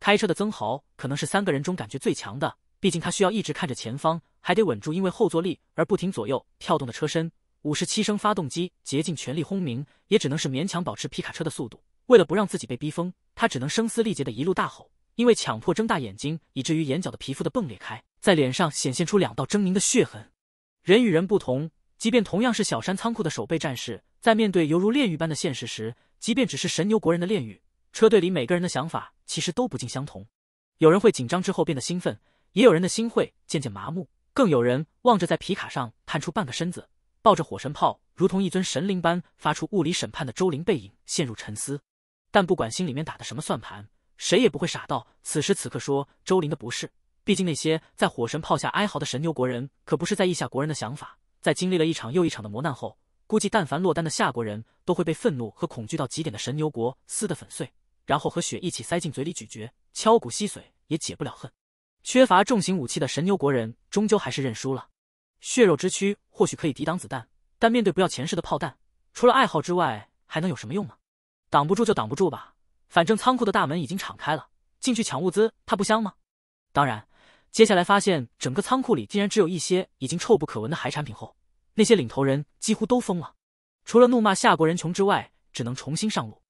开车的曾豪可能是三个人中感觉最强的。毕竟他需要一直看着前方，还得稳住因为后坐力而不停左右跳动的车身。五十七升发动机竭尽全力轰鸣，也只能是勉强保持皮卡车的速度。为了不让自己被逼疯，他只能声嘶力竭地一路大吼，因为强迫睁大眼睛，以至于眼角的皮肤的崩裂开，在脸上显现出两道狰狞的血痕。人与人不同，即便同样是小山仓库的守备战士，在面对犹如炼狱般的现实时，即便只是神牛国人的炼狱，车队里每个人的想法其实都不尽相同。有人会紧张之后变得兴奋。也有人的心会渐渐麻木，更有人望着在皮卡上探出半个身子，抱着火神炮，如同一尊神灵般发出物理审判的周林背影，陷入沉思。但不管心里面打的什么算盘，谁也不会傻到此时此刻说周林的不是。毕竟那些在火神炮下哀嚎的神牛国人，可不是在意下国人的想法。在经历了一场又一场的磨难后，估计但凡落单的夏国人都会被愤怒和恐惧到极点的神牛国撕得粉碎，然后和血一起塞进嘴里咀嚼，敲骨吸髓也解不了恨。缺乏重型武器的神牛国人终究还是认输了。血肉之躯或许可以抵挡子弹，但面对不要钱似的炮弹，除了爱好之外，还能有什么用吗？挡不住就挡不住吧，反正仓库的大门已经敞开了，进去抢物资，它不香吗？当然，接下来发现整个仓库里竟然只有一些已经臭不可闻的海产品后，那些领头人几乎都疯了，除了怒骂夏国人穷之外，只能重新上路。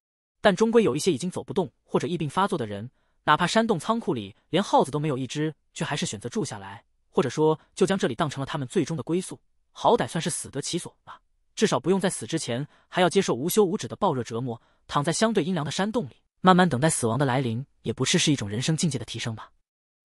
但终归有一些已经走不动或者疫病发作的人。哪怕山洞仓库里连耗子都没有一只，却还是选择住下来，或者说就将这里当成了他们最终的归宿。好歹算是死得其所吧，至少不用在死之前还要接受无休无止的暴热折磨，躺在相对阴凉的山洞里，慢慢等待死亡的来临，也不是是一种人生境界的提升吧？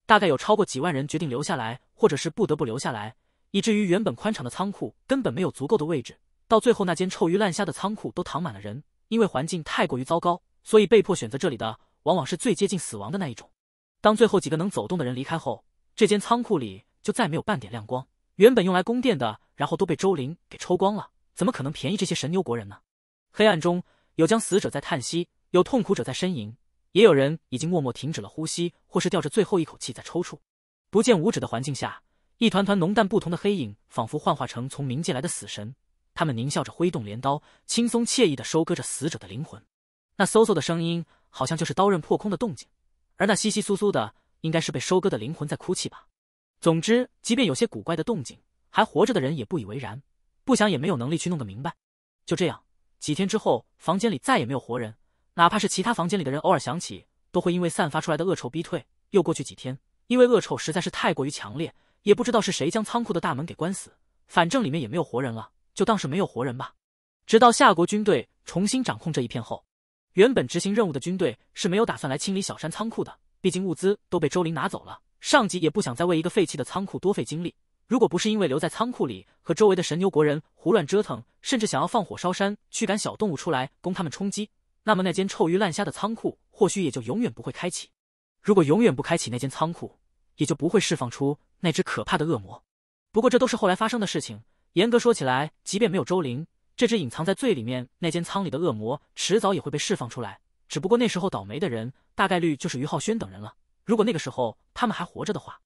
大概有超过几万人决定留下来，或者是不得不留下来，以至于原本宽敞的仓库根本没有足够的位置，到最后那间臭鱼烂虾的仓库都躺满了人。因为环境太过于糟糕，所以被迫选择这里的。往往是最接近死亡的那一种。当最后几个能走动的人离开后，这间仓库里就再没有半点亮光。原本用来供电的，然后都被周林给抽光了，怎么可能便宜这些神牛国人呢？黑暗中有将死者在叹息，有痛苦者在呻吟，也有人已经默默停止了呼吸，或是吊着最后一口气在抽搐。不见五指的环境下，一团团浓淡不同的黑影，仿佛幻化成从冥界来的死神，他们狞笑着挥动镰刀，轻松惬意的收割着死者的灵魂。那嗖嗖的声音。好像就是刀刃破空的动静，而那稀稀疏疏的，应该是被收割的灵魂在哭泣吧。总之，即便有些古怪的动静，还活着的人也不以为然，不想也没有能力去弄个明白。就这样，几天之后，房间里再也没有活人，哪怕是其他房间里的人偶尔想起，都会因为散发出来的恶臭逼退。又过去几天，因为恶臭实在是太过于强烈，也不知道是谁将仓库的大门给关死，反正里面也没有活人了，就当是没有活人吧。直到夏国军队重新掌控这一片后。原本执行任务的军队是没有打算来清理小山仓库的，毕竟物资都被周林拿走了，上级也不想再为一个废弃的仓库多费精力。如果不是因为留在仓库里和周围的神牛国人胡乱折腾，甚至想要放火烧山驱赶小动物出来供他们充饥，那么那间臭鱼烂虾的仓库或许也就永远不会开启。如果永远不开启那间仓库，也就不会释放出那只可怕的恶魔。不过这都是后来发生的事情，严格说起来，即便没有周林。这只隐藏在最里面那间舱里的恶魔，迟早也会被释放出来。只不过那时候倒霉的人，大概率就是于浩轩等人了。如果那个时候他们还活着的话，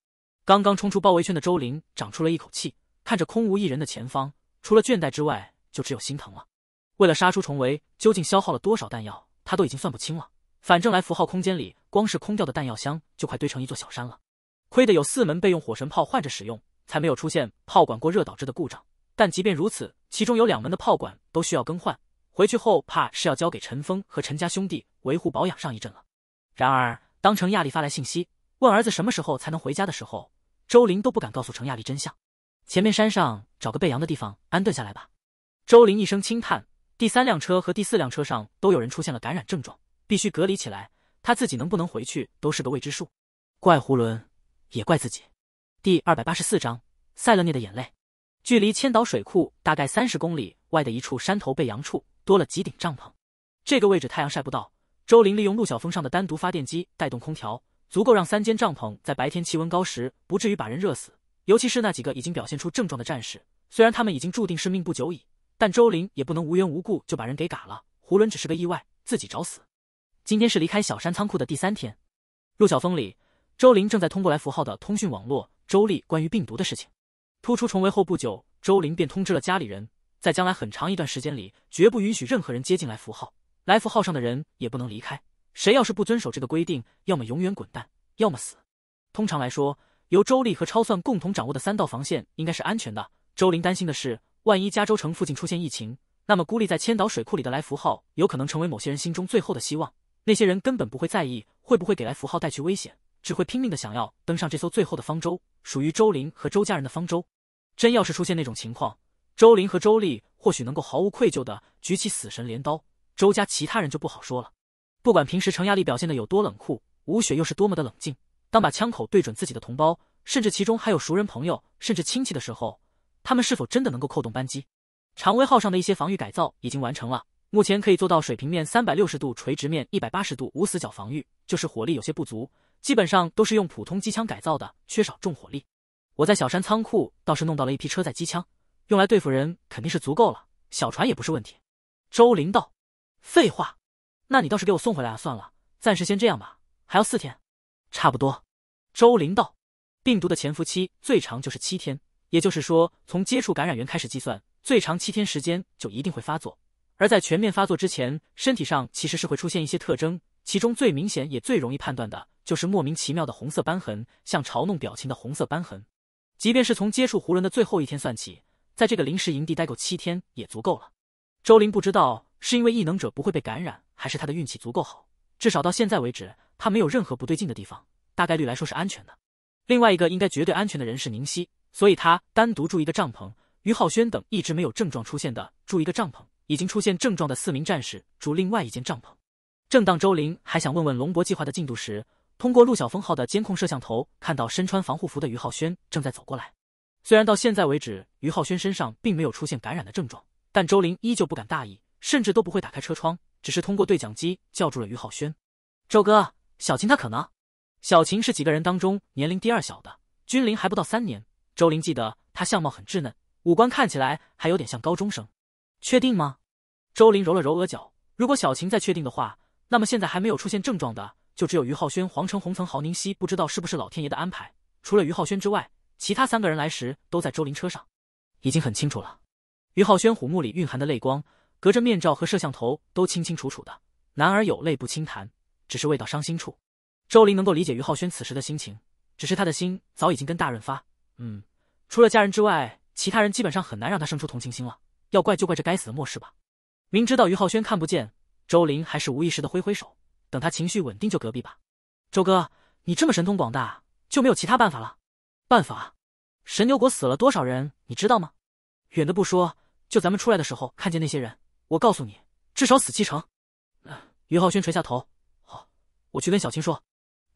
刚刚冲出包围圈的周凌长出了一口气，看着空无一人的前方，除了倦怠之外，就只有心疼了。为了杀出重围，究竟消耗了多少弹药，他都已经算不清了。反正来符号空间里，光是空掉的弹药箱就快堆成一座小山了。亏得有四门备用火神炮换着使用，才没有出现炮管过热导致的故障。但即便如此，其中有两门的炮管都需要更换，回去后怕是要交给陈峰和陈家兄弟维护保养上一阵了。然而，当程亚丽发来信息，问儿子什么时候才能回家的时候，周林都不敢告诉程亚丽真相。前面山上找个背阳的地方安顿下来吧。周林一声轻叹，第三辆车和第四辆车上都有人出现了感染症状，必须隔离起来。他自己能不能回去都是个未知数，怪胡伦，也怪自己。第二百八十四章：塞勒涅的眼泪。距离千岛水库大概三十公里外的一处山头背阳处，多了几顶帐篷。这个位置太阳晒不到。周林利用陆小峰上的单独发电机带动空调，足够让三间帐篷在白天气温高时不至于把人热死。尤其是那几个已经表现出症状的战士，虽然他们已经注定是命不久矣，但周林也不能无缘无故就把人给嘎了。胡伦只是个意外，自己找死。今天是离开小山仓库的第三天。陆小峰里，周林正在通过来符号的通讯网络周立关于病毒的事情。突出重围后不久，周林便通知了家里人，在将来很长一段时间里，绝不允许任何人接近来福号，来福号上的人也不能离开。谁要是不遵守这个规定，要么永远滚蛋，要么死。通常来说，由周丽和超算共同掌握的三道防线应该是安全的。周林担心的是，万一加州城附近出现疫情，那么孤立在千岛水库里的来福号有可能成为某些人心中最后的希望。那些人根本不会在意会不会给来福号带去危险，只会拼命的想要登上这艘最后的方舟，属于周林和周家人的方舟。真要是出现那种情况，周林和周丽或许能够毫无愧疚的举起死神镰刀，周家其他人就不好说了。不管平时程亚丽表现的有多冷酷，吴雪又是多么的冷静，当把枪口对准自己的同胞，甚至其中还有熟人、朋友，甚至亲戚的时候，他们是否真的能够扣动扳机？长威号上的一些防御改造已经完成了，目前可以做到水平面三百六十度、垂直面一百八十度无死角防御，就是火力有些不足，基本上都是用普通机枪改造的，缺少重火力。我在小山仓库倒是弄到了一批车载机枪，用来对付人肯定是足够了。小船也不是问题。周林道：“废话，那你倒是给我送回来啊！算了，暂时先这样吧。还要四天，差不多。”周林道：“病毒的潜伏期最长就是七天，也就是说，从接触感染源开始计算，最长七天时间就一定会发作。而在全面发作之前，身体上其实是会出现一些特征，其中最明显也最容易判断的就是莫名其妙的红色斑痕，像嘲弄表情的红色斑痕。”即便是从接触胡伦的最后一天算起，在这个临时营地待够七天也足够了。周林不知道是因为异能者不会被感染，还是他的运气足够好，至少到现在为止他没有任何不对劲的地方，大概率来说是安全的。另外一个应该绝对安全的人是宁夕，所以他单独住一个帐篷。于浩轩等一直没有症状出现的住一个帐篷，已经出现症状的四名战士住另外一间帐篷。正当周林还想问问龙博计划的进度时，通过陆小峰号的监控摄像头，看到身穿防护服的于浩轩正在走过来。虽然到现在为止，于浩轩身上并没有出现感染的症状，但周林依旧不敢大意，甚至都不会打开车窗，只是通过对讲机叫住了于浩轩：“周哥，小琴她可能……小琴是几个人当中年龄第二小的，军龄还不到三年。周林记得她相貌很稚嫩，五官看起来还有点像高中生。确定吗？”周林揉了揉额角，如果小琴再确定的话，那么现在还没有出现症状的。就只有于浩轩、黄成红、曾豪、宁熙，不知道是不是老天爷的安排。除了于浩轩之外，其他三个人来时都在周林车上，已经很清楚了。于浩轩虎目里蕴含的泪光，隔着面罩和摄像头都清清楚楚的。男儿有泪不轻弹，只是未到伤心处。周林能够理解于浩轩此时的心情，只是他的心早已经跟大润发……嗯，除了家人之外，其他人基本上很难让他生出同情心了。要怪就怪这该死的末世吧。明知道于浩轩看不见，周林还是无意识的挥挥手。等他情绪稳定就隔壁吧，周哥，你这么神通广大就没有其他办法了？办法？神牛国死了多少人你知道吗？远的不说，就咱们出来的时候看见那些人，我告诉你，至少死七成。嗯，于浩轩垂下头，好，我去跟小青说。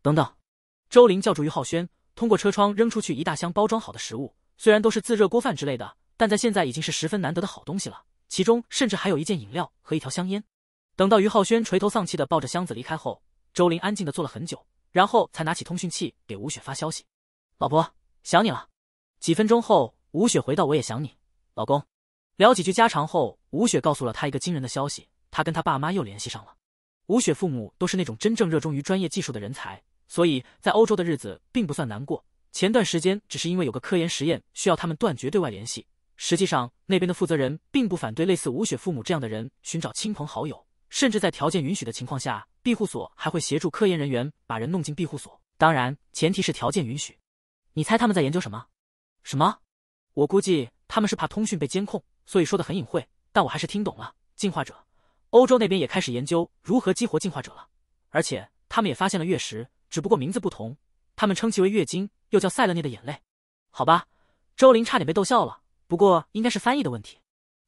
等等，周林叫住于浩轩，通过车窗扔出去一大箱包装好的食物，虽然都是自热锅饭之类的，但在现在已经是十分难得的好东西了，其中甚至还有一件饮料和一条香烟。等到于浩轩垂头丧气的抱着箱子离开后，周林安静的坐了很久，然后才拿起通讯器给吴雪发消息：“老婆，想你了。”几分钟后，吴雪回到：“我也想你，老公。”聊几句家常后，吴雪告诉了他一个惊人的消息：他跟他爸妈又联系上了。吴雪父母都是那种真正热衷于专业技术的人才，所以在欧洲的日子并不算难过。前段时间只是因为有个科研实验需要他们断绝对外联系，实际上那边的负责人并不反对类似吴雪父母这样的人寻找亲朋好友。甚至在条件允许的情况下，庇护所还会协助科研人员把人弄进庇护所。当然，前提是条件允许。你猜他们在研究什么？什么？我估计他们是怕通讯被监控，所以说的很隐晦。但我还是听懂了。进化者，欧洲那边也开始研究如何激活进化者了，而且他们也发现了月食，只不过名字不同，他们称其为月经，又叫塞勒涅的眼泪。好吧，周林差点被逗笑了。不过应该是翻译的问题。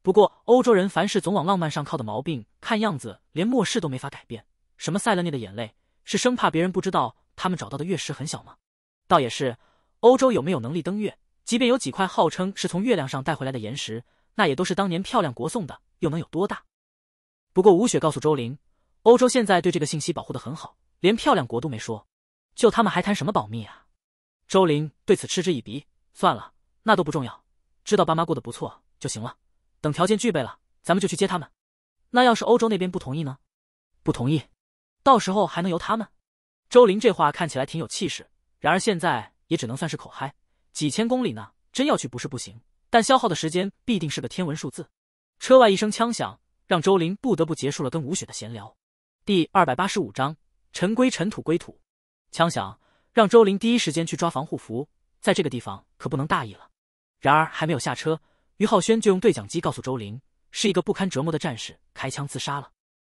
不过，欧洲人凡事总往浪漫上靠的毛病，看样子连末世都没法改变。什么塞勒涅的眼泪，是生怕别人不知道他们找到的月食很小吗？倒也是，欧洲有没有能力登月？即便有几块号称是从月亮上带回来的岩石，那也都是当年漂亮国送的，又能有多大？不过吴雪告诉周玲，欧洲现在对这个信息保护的很好，连漂亮国都没说，就他们还谈什么保密啊？周玲对此嗤之以鼻，算了，那都不重要，知道爸妈过得不错就行了。等条件具备了，咱们就去接他们。那要是欧洲那边不同意呢？不同意，到时候还能由他们？周林这话看起来挺有气势，然而现在也只能算是口嗨。几千公里呢，真要去不是不行，但消耗的时间必定是个天文数字。车外一声枪响，让周林不得不结束了跟吴雪的闲聊。第二百八十五章尘归尘土归土。枪响，让周林第一时间去抓防护服，在这个地方可不能大意了。然而还没有下车。于浩轩就用对讲机告诉周玲，是一个不堪折磨的战士开枪自杀了。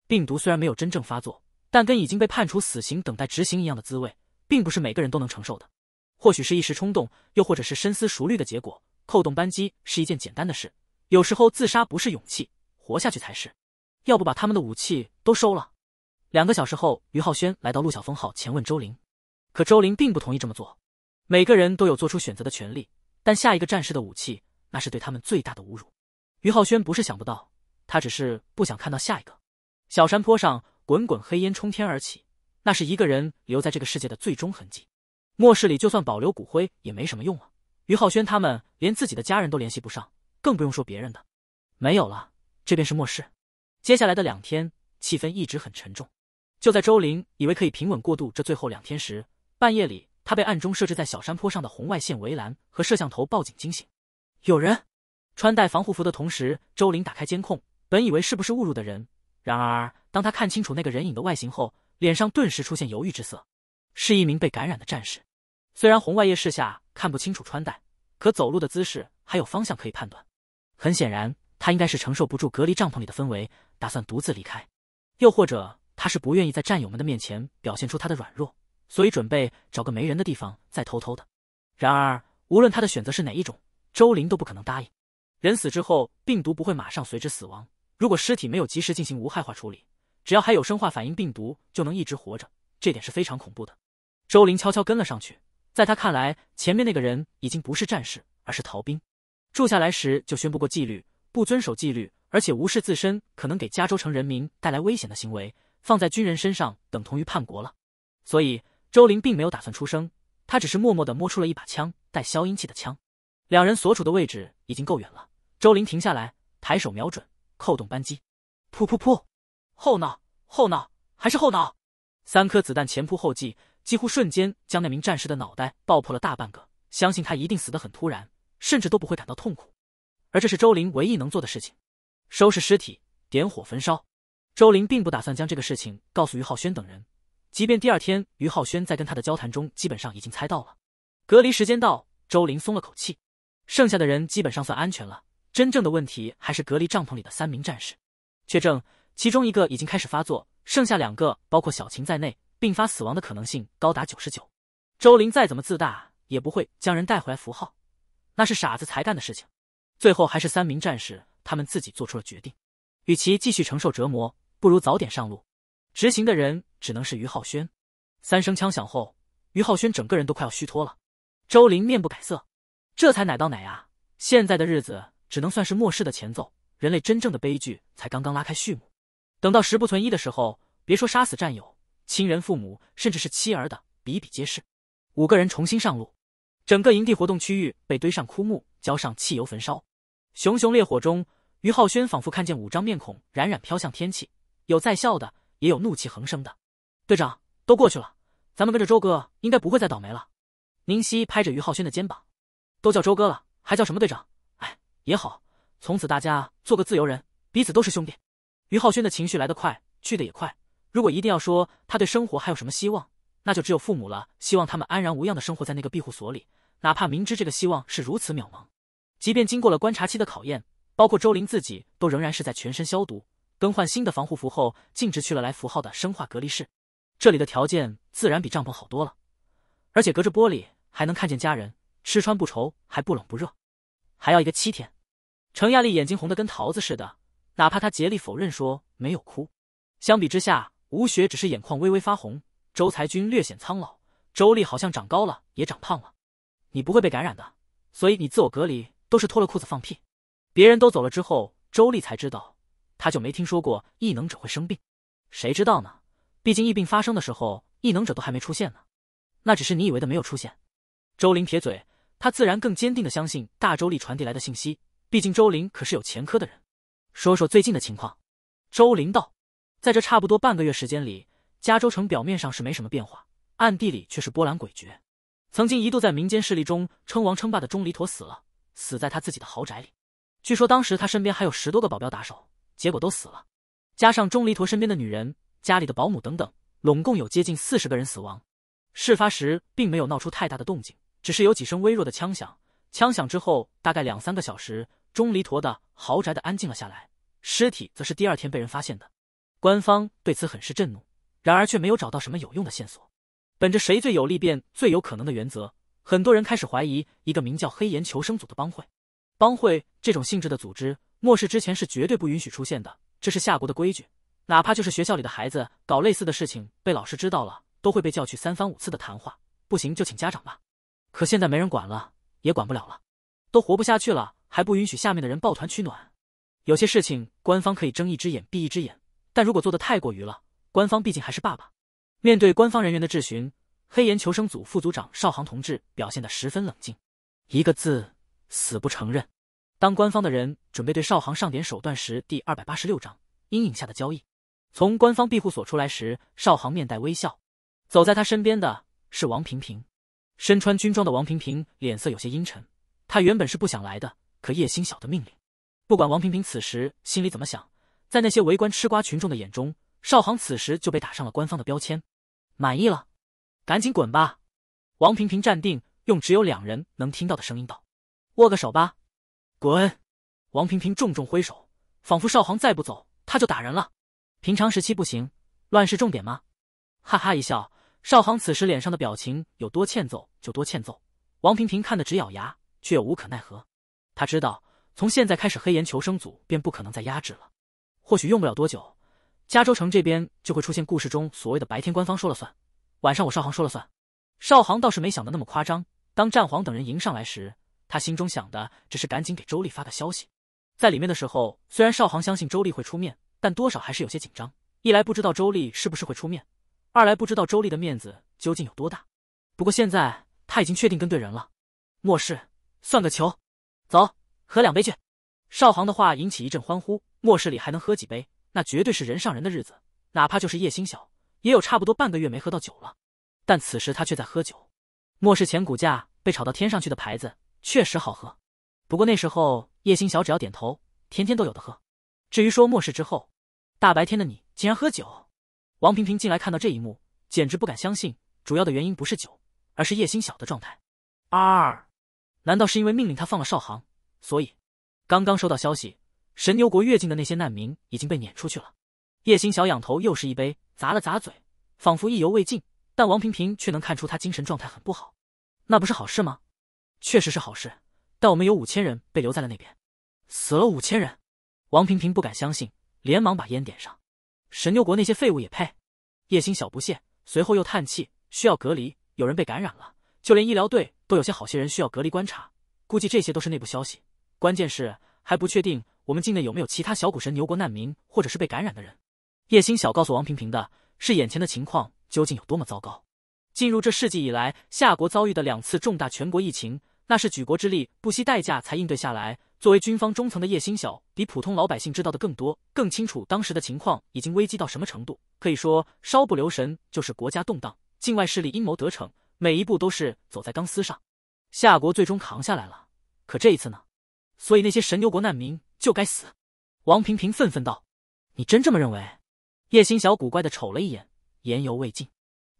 病毒虽然没有真正发作，但跟已经被判处死刑等待执行一样的滋味，并不是每个人都能承受的。或许是一时冲动，又或者是深思熟虑的结果。扣动扳机是一件简单的事，有时候自杀不是勇气，活下去才是。要不把他们的武器都收了。两个小时后，于浩轩来到陆小峰号前问周玲，可周玲并不同意这么做。每个人都有做出选择的权利，但下一个战士的武器。那是对他们最大的侮辱。于浩轩不是想不到，他只是不想看到下一个。小山坡上滚滚黑烟冲天而起，那是一个人留在这个世界的最终痕迹。末世里就算保留骨灰也没什么用了。于浩轩他们连自己的家人都联系不上，更不用说别人的。没有了，这便是末世。接下来的两天，气氛一直很沉重。就在周玲以为可以平稳过渡这最后两天时，半夜里她被暗中设置在小山坡上的红外线围栏和摄像头报警惊醒。有人，穿戴防护服的同时，周玲打开监控，本以为是不是误入的人，然而当他看清楚那个人影的外形后，脸上顿时出现犹豫之色。是一名被感染的战士，虽然红外夜视下看不清楚穿戴，可走路的姿势还有方向可以判断。很显然，他应该是承受不住隔离帐篷里的氛围，打算独自离开，又或者他是不愿意在战友们的面前表现出他的软弱，所以准备找个没人的地方再偷偷的。然而，无论他的选择是哪一种。周林都不可能答应。人死之后，病毒不会马上随之死亡。如果尸体没有及时进行无害化处理，只要还有生化反应，病毒就能一直活着。这点是非常恐怖的。周林悄悄跟了上去，在他看来，前面那个人已经不是战士，而是逃兵。住下来时就宣布过纪律，不遵守纪律，而且无视自身可能给加州城人民带来危险的行为，放在军人身上等同于叛国了。所以周林并没有打算出声，他只是默默地摸出了一把枪，带消音器的枪。两人所处的位置已经够远了。周林停下来，抬手瞄准，扣动扳机，噗噗噗，后脑，后脑，还是后脑，三颗子弹前仆后继，几乎瞬间将那名战士的脑袋爆破了大半个。相信他一定死得很突然，甚至都不会感到痛苦。而这是周林唯一能做的事情：收拾尸体，点火焚烧。周林并不打算将这个事情告诉于浩轩等人，即便第二天于浩轩在跟他的交谈中，基本上已经猜到了。隔离时间到，周林松了口气。剩下的人基本上算安全了。真正的问题还是隔离帐篷里的三名战士，确证，其中一个已经开始发作，剩下两个，包括小琴在内，并发死亡的可能性高达九十九。周林再怎么自大，也不会将人带回来。符号，那是傻子才干的事情。最后还是三名战士，他们自己做出了决定。与其继续承受折磨，不如早点上路。执行的人只能是于浩轩。三声枪响后，于浩轩整个人都快要虚脱了。周林面不改色。这才哪到哪呀！现在的日子只能算是末世的前奏，人类真正的悲剧才刚刚拉开序幕。等到十不存一的时候，别说杀死战友、亲人、父母，甚至是妻儿的比比皆是。五个人重新上路，整个营地活动区域被堆上枯木，浇上汽油焚烧。熊熊烈火中，于浩轩仿佛看见五张面孔冉冉飘向天际，有在笑的，也有怒气横生的。队长，都过去了，咱们跟着周哥应该不会再倒霉了。宁溪拍着于浩轩的肩膀。都叫周哥了，还叫什么队长？哎，也好，从此大家做个自由人，彼此都是兄弟。于浩轩的情绪来得快，去得也快。如果一定要说他对生活还有什么希望，那就只有父母了。希望他们安然无恙的生活在那个庇护所里，哪怕明知这个希望是如此渺茫。即便经过了观察期的考验，包括周林自己都仍然是在全身消毒、更换新的防护服后，径直去了来福号的生化隔离室。这里的条件自然比帐篷好多了，而且隔着玻璃还能看见家人。吃穿不愁，还不冷不热，还要一个七天。程亚丽眼睛红得跟桃子似的，哪怕她竭力否认说没有哭。相比之下，吴雪只是眼眶微微发红，周才军略显苍老，周丽好像长高了，也长胖了。你不会被感染的，所以你自我隔离都是脱了裤子放屁。别人都走了之后，周丽才知道，他就没听说过异能者会生病，谁知道呢？毕竟疫病发生的时候，异能者都还没出现呢。那只是你以为的没有出现。周林撇嘴。他自然更坚定的相信大周立传递来的信息，毕竟周林可是有前科的人。说说最近的情况，周林道，在这差不多半个月时间里，加州城表面上是没什么变化，暗地里却是波澜诡谲。曾经一度在民间势力中称王称霸的钟离陀死了，死在他自己的豪宅里。据说当时他身边还有十多个保镖打手，结果都死了。加上钟离陀身边的女人、家里的保姆等等，拢共有接近四十个人死亡。事发时并没有闹出太大的动静。只是有几声微弱的枪响，枪响之后大概两三个小时，钟离陀的豪宅的安静了下来，尸体则是第二天被人发现的。官方对此很是震怒，然而却没有找到什么有用的线索。本着谁最有利便最有可能的原则，很多人开始怀疑一个名叫“黑岩求生组”的帮会。帮会这种性质的组织，末世之前是绝对不允许出现的，这是夏国的规矩。哪怕就是学校里的孩子搞类似的事情，被老师知道了，都会被叫去三番五次的谈话，不行就请家长吧。可现在没人管了，也管不了了，都活不下去了，还不允许下面的人抱团取暖。有些事情官方可以睁一只眼闭一只眼，但如果做的太过于了，官方毕竟还是爸爸。面对官方人员的质询，黑岩求生组副组长邵航同志表现得十分冷静，一个字，死不承认。当官方的人准备对邵航上点手段时，第二百八十六章阴影下的交易。从官方庇护所出来时，邵航面带微笑，走在他身边的是王平平。身穿军装的王平平脸色有些阴沉，他原本是不想来的，可叶心晓的命令。不管王平平此时心里怎么想，在那些围观吃瓜群众的眼中，少航此时就被打上了官方的标签。满意了，赶紧滚吧！王平平站定，用只有两人能听到的声音道：“握个手吧。”滚！王平平重重挥手，仿佛少航再不走，他就打人了。平常时期不行，乱世重点吗？哈哈一笑。少航此时脸上的表情有多欠揍就多欠揍，王平平看得直咬牙，却又无可奈何。他知道从现在开始黑岩求生组便不可能再压制了，或许用不了多久，加州城这边就会出现故事中所谓的白天官方说了算，晚上我少航说了算。少航倒是没想的那么夸张。当战皇等人迎上来时，他心中想的只是赶紧给周丽发个消息。在里面的时候，虽然少航相信周丽会出面，但多少还是有些紧张。一来不知道周丽是不是会出面。二来不知道周丽的面子究竟有多大，不过现在他已经确定跟对人了。末世算个球，走，喝两杯去。少航的话引起一阵欢呼。末世里还能喝几杯，那绝对是人上人的日子。哪怕就是叶星晓，也有差不多半个月没喝到酒了。但此时他却在喝酒。末世前股价被炒到天上去的牌子确实好喝，不过那时候叶星晓只要点头，天天都有的喝。至于说末世之后，大白天的你竟然喝酒。王平平进来看到这一幕，简直不敢相信。主要的原因不是酒，而是叶星晓的状态。二，难道是因为命令他放了少航，所以刚刚收到消息，神牛国越境的那些难民已经被撵出去了？叶星晓仰头又是一杯，咂了咂嘴，仿佛意犹未尽。但王平平却能看出他精神状态很不好。那不是好事吗？确实是好事，但我们有五千人被留在了那边，死了五千人。王平平不敢相信，连忙把烟点上。神牛国那些废物也配？叶星晓不屑，随后又叹气。需要隔离，有人被感染了，就连医疗队都有些好些人需要隔离观察。估计这些都是内部消息，关键是还不确定我们境内有没有其他小股神牛国难民，或者是被感染的人。叶星晓告诉王平平的，是眼前的情况究竟有多么糟糕。进入这世纪以来，夏国遭遇的两次重大全国疫情，那是举国之力不惜代价才应对下来。作为军方中层的叶星晓，比普通老百姓知道的更多，更清楚当时的情况已经危机到什么程度。可以说，稍不留神就是国家动荡，境外势力阴谋得逞，每一步都是走在钢丝上。夏国最终扛下来了，可这一次呢？所以那些神牛国难民就该死！王平平愤愤道：“你真这么认为？”叶星晓古怪的瞅了一眼，言犹未尽：“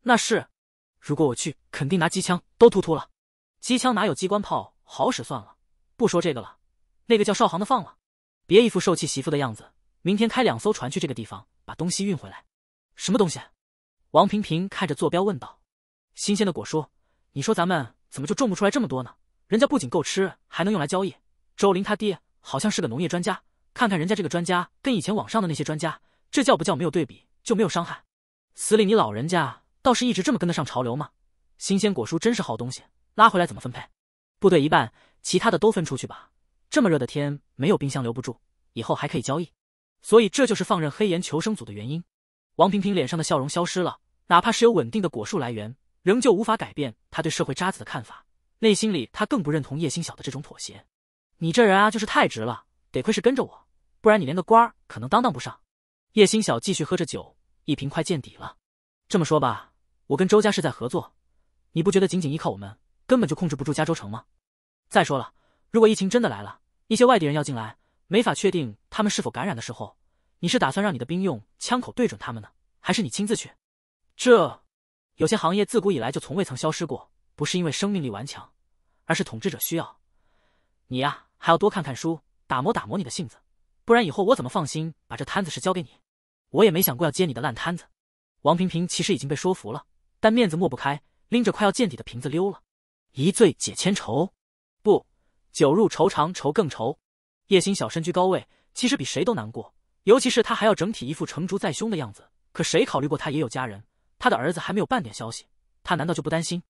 那是，如果我去，肯定拿机枪都突突了。机枪哪有机关炮好使？算了，不说这个了。”那个叫少航的放了，别一副受气媳妇的样子。明天开两艘船去这个地方，把东西运回来。什么东西？王平平看着坐标问道。新鲜的果蔬，你说咱们怎么就种不出来这么多呢？人家不仅够吃，还能用来交易。周林他爹好像是个农业专家，看看人家这个专家，跟以前网上的那些专家，这叫不叫没有对比就没有伤害？司令，你老人家倒是一直这么跟得上潮流吗？新鲜果蔬真是好东西，拉回来怎么分配？部队一半，其他的都分出去吧。这么热的天，没有冰箱留不住，以后还可以交易，所以这就是放任黑岩求生组的原因。王平平脸上的笑容消失了，哪怕是有稳定的果树来源，仍旧无法改变他对社会渣子的看法。内心里，他更不认同叶星晓的这种妥协。你这人啊，就是太直了，得亏是跟着我，不然你连个官儿可能当当不上。叶星晓继续喝着酒，一瓶快见底了。这么说吧，我跟周家是在合作，你不觉得仅仅依靠我们根本就控制不住加州城吗？再说了。如果疫情真的来了，一些外地人要进来，没法确定他们是否感染的时候，你是打算让你的兵用枪口对准他们呢，还是你亲自去？这有些行业自古以来就从未曾消失过，不是因为生命力顽强，而是统治者需要。你呀，还要多看看书，打磨打磨你的性子，不然以后我怎么放心把这摊子事交给你？我也没想过要接你的烂摊子。王平平其实已经被说服了，但面子抹不开，拎着快要见底的瓶子溜了。一醉解千愁。酒入愁肠，愁更愁。叶心小身居高位，其实比谁都难过。尤其是他还要整体一副成竹在胸的样子，可谁考虑过他也有家人？他的儿子还没有半点消息，他难道就不担心？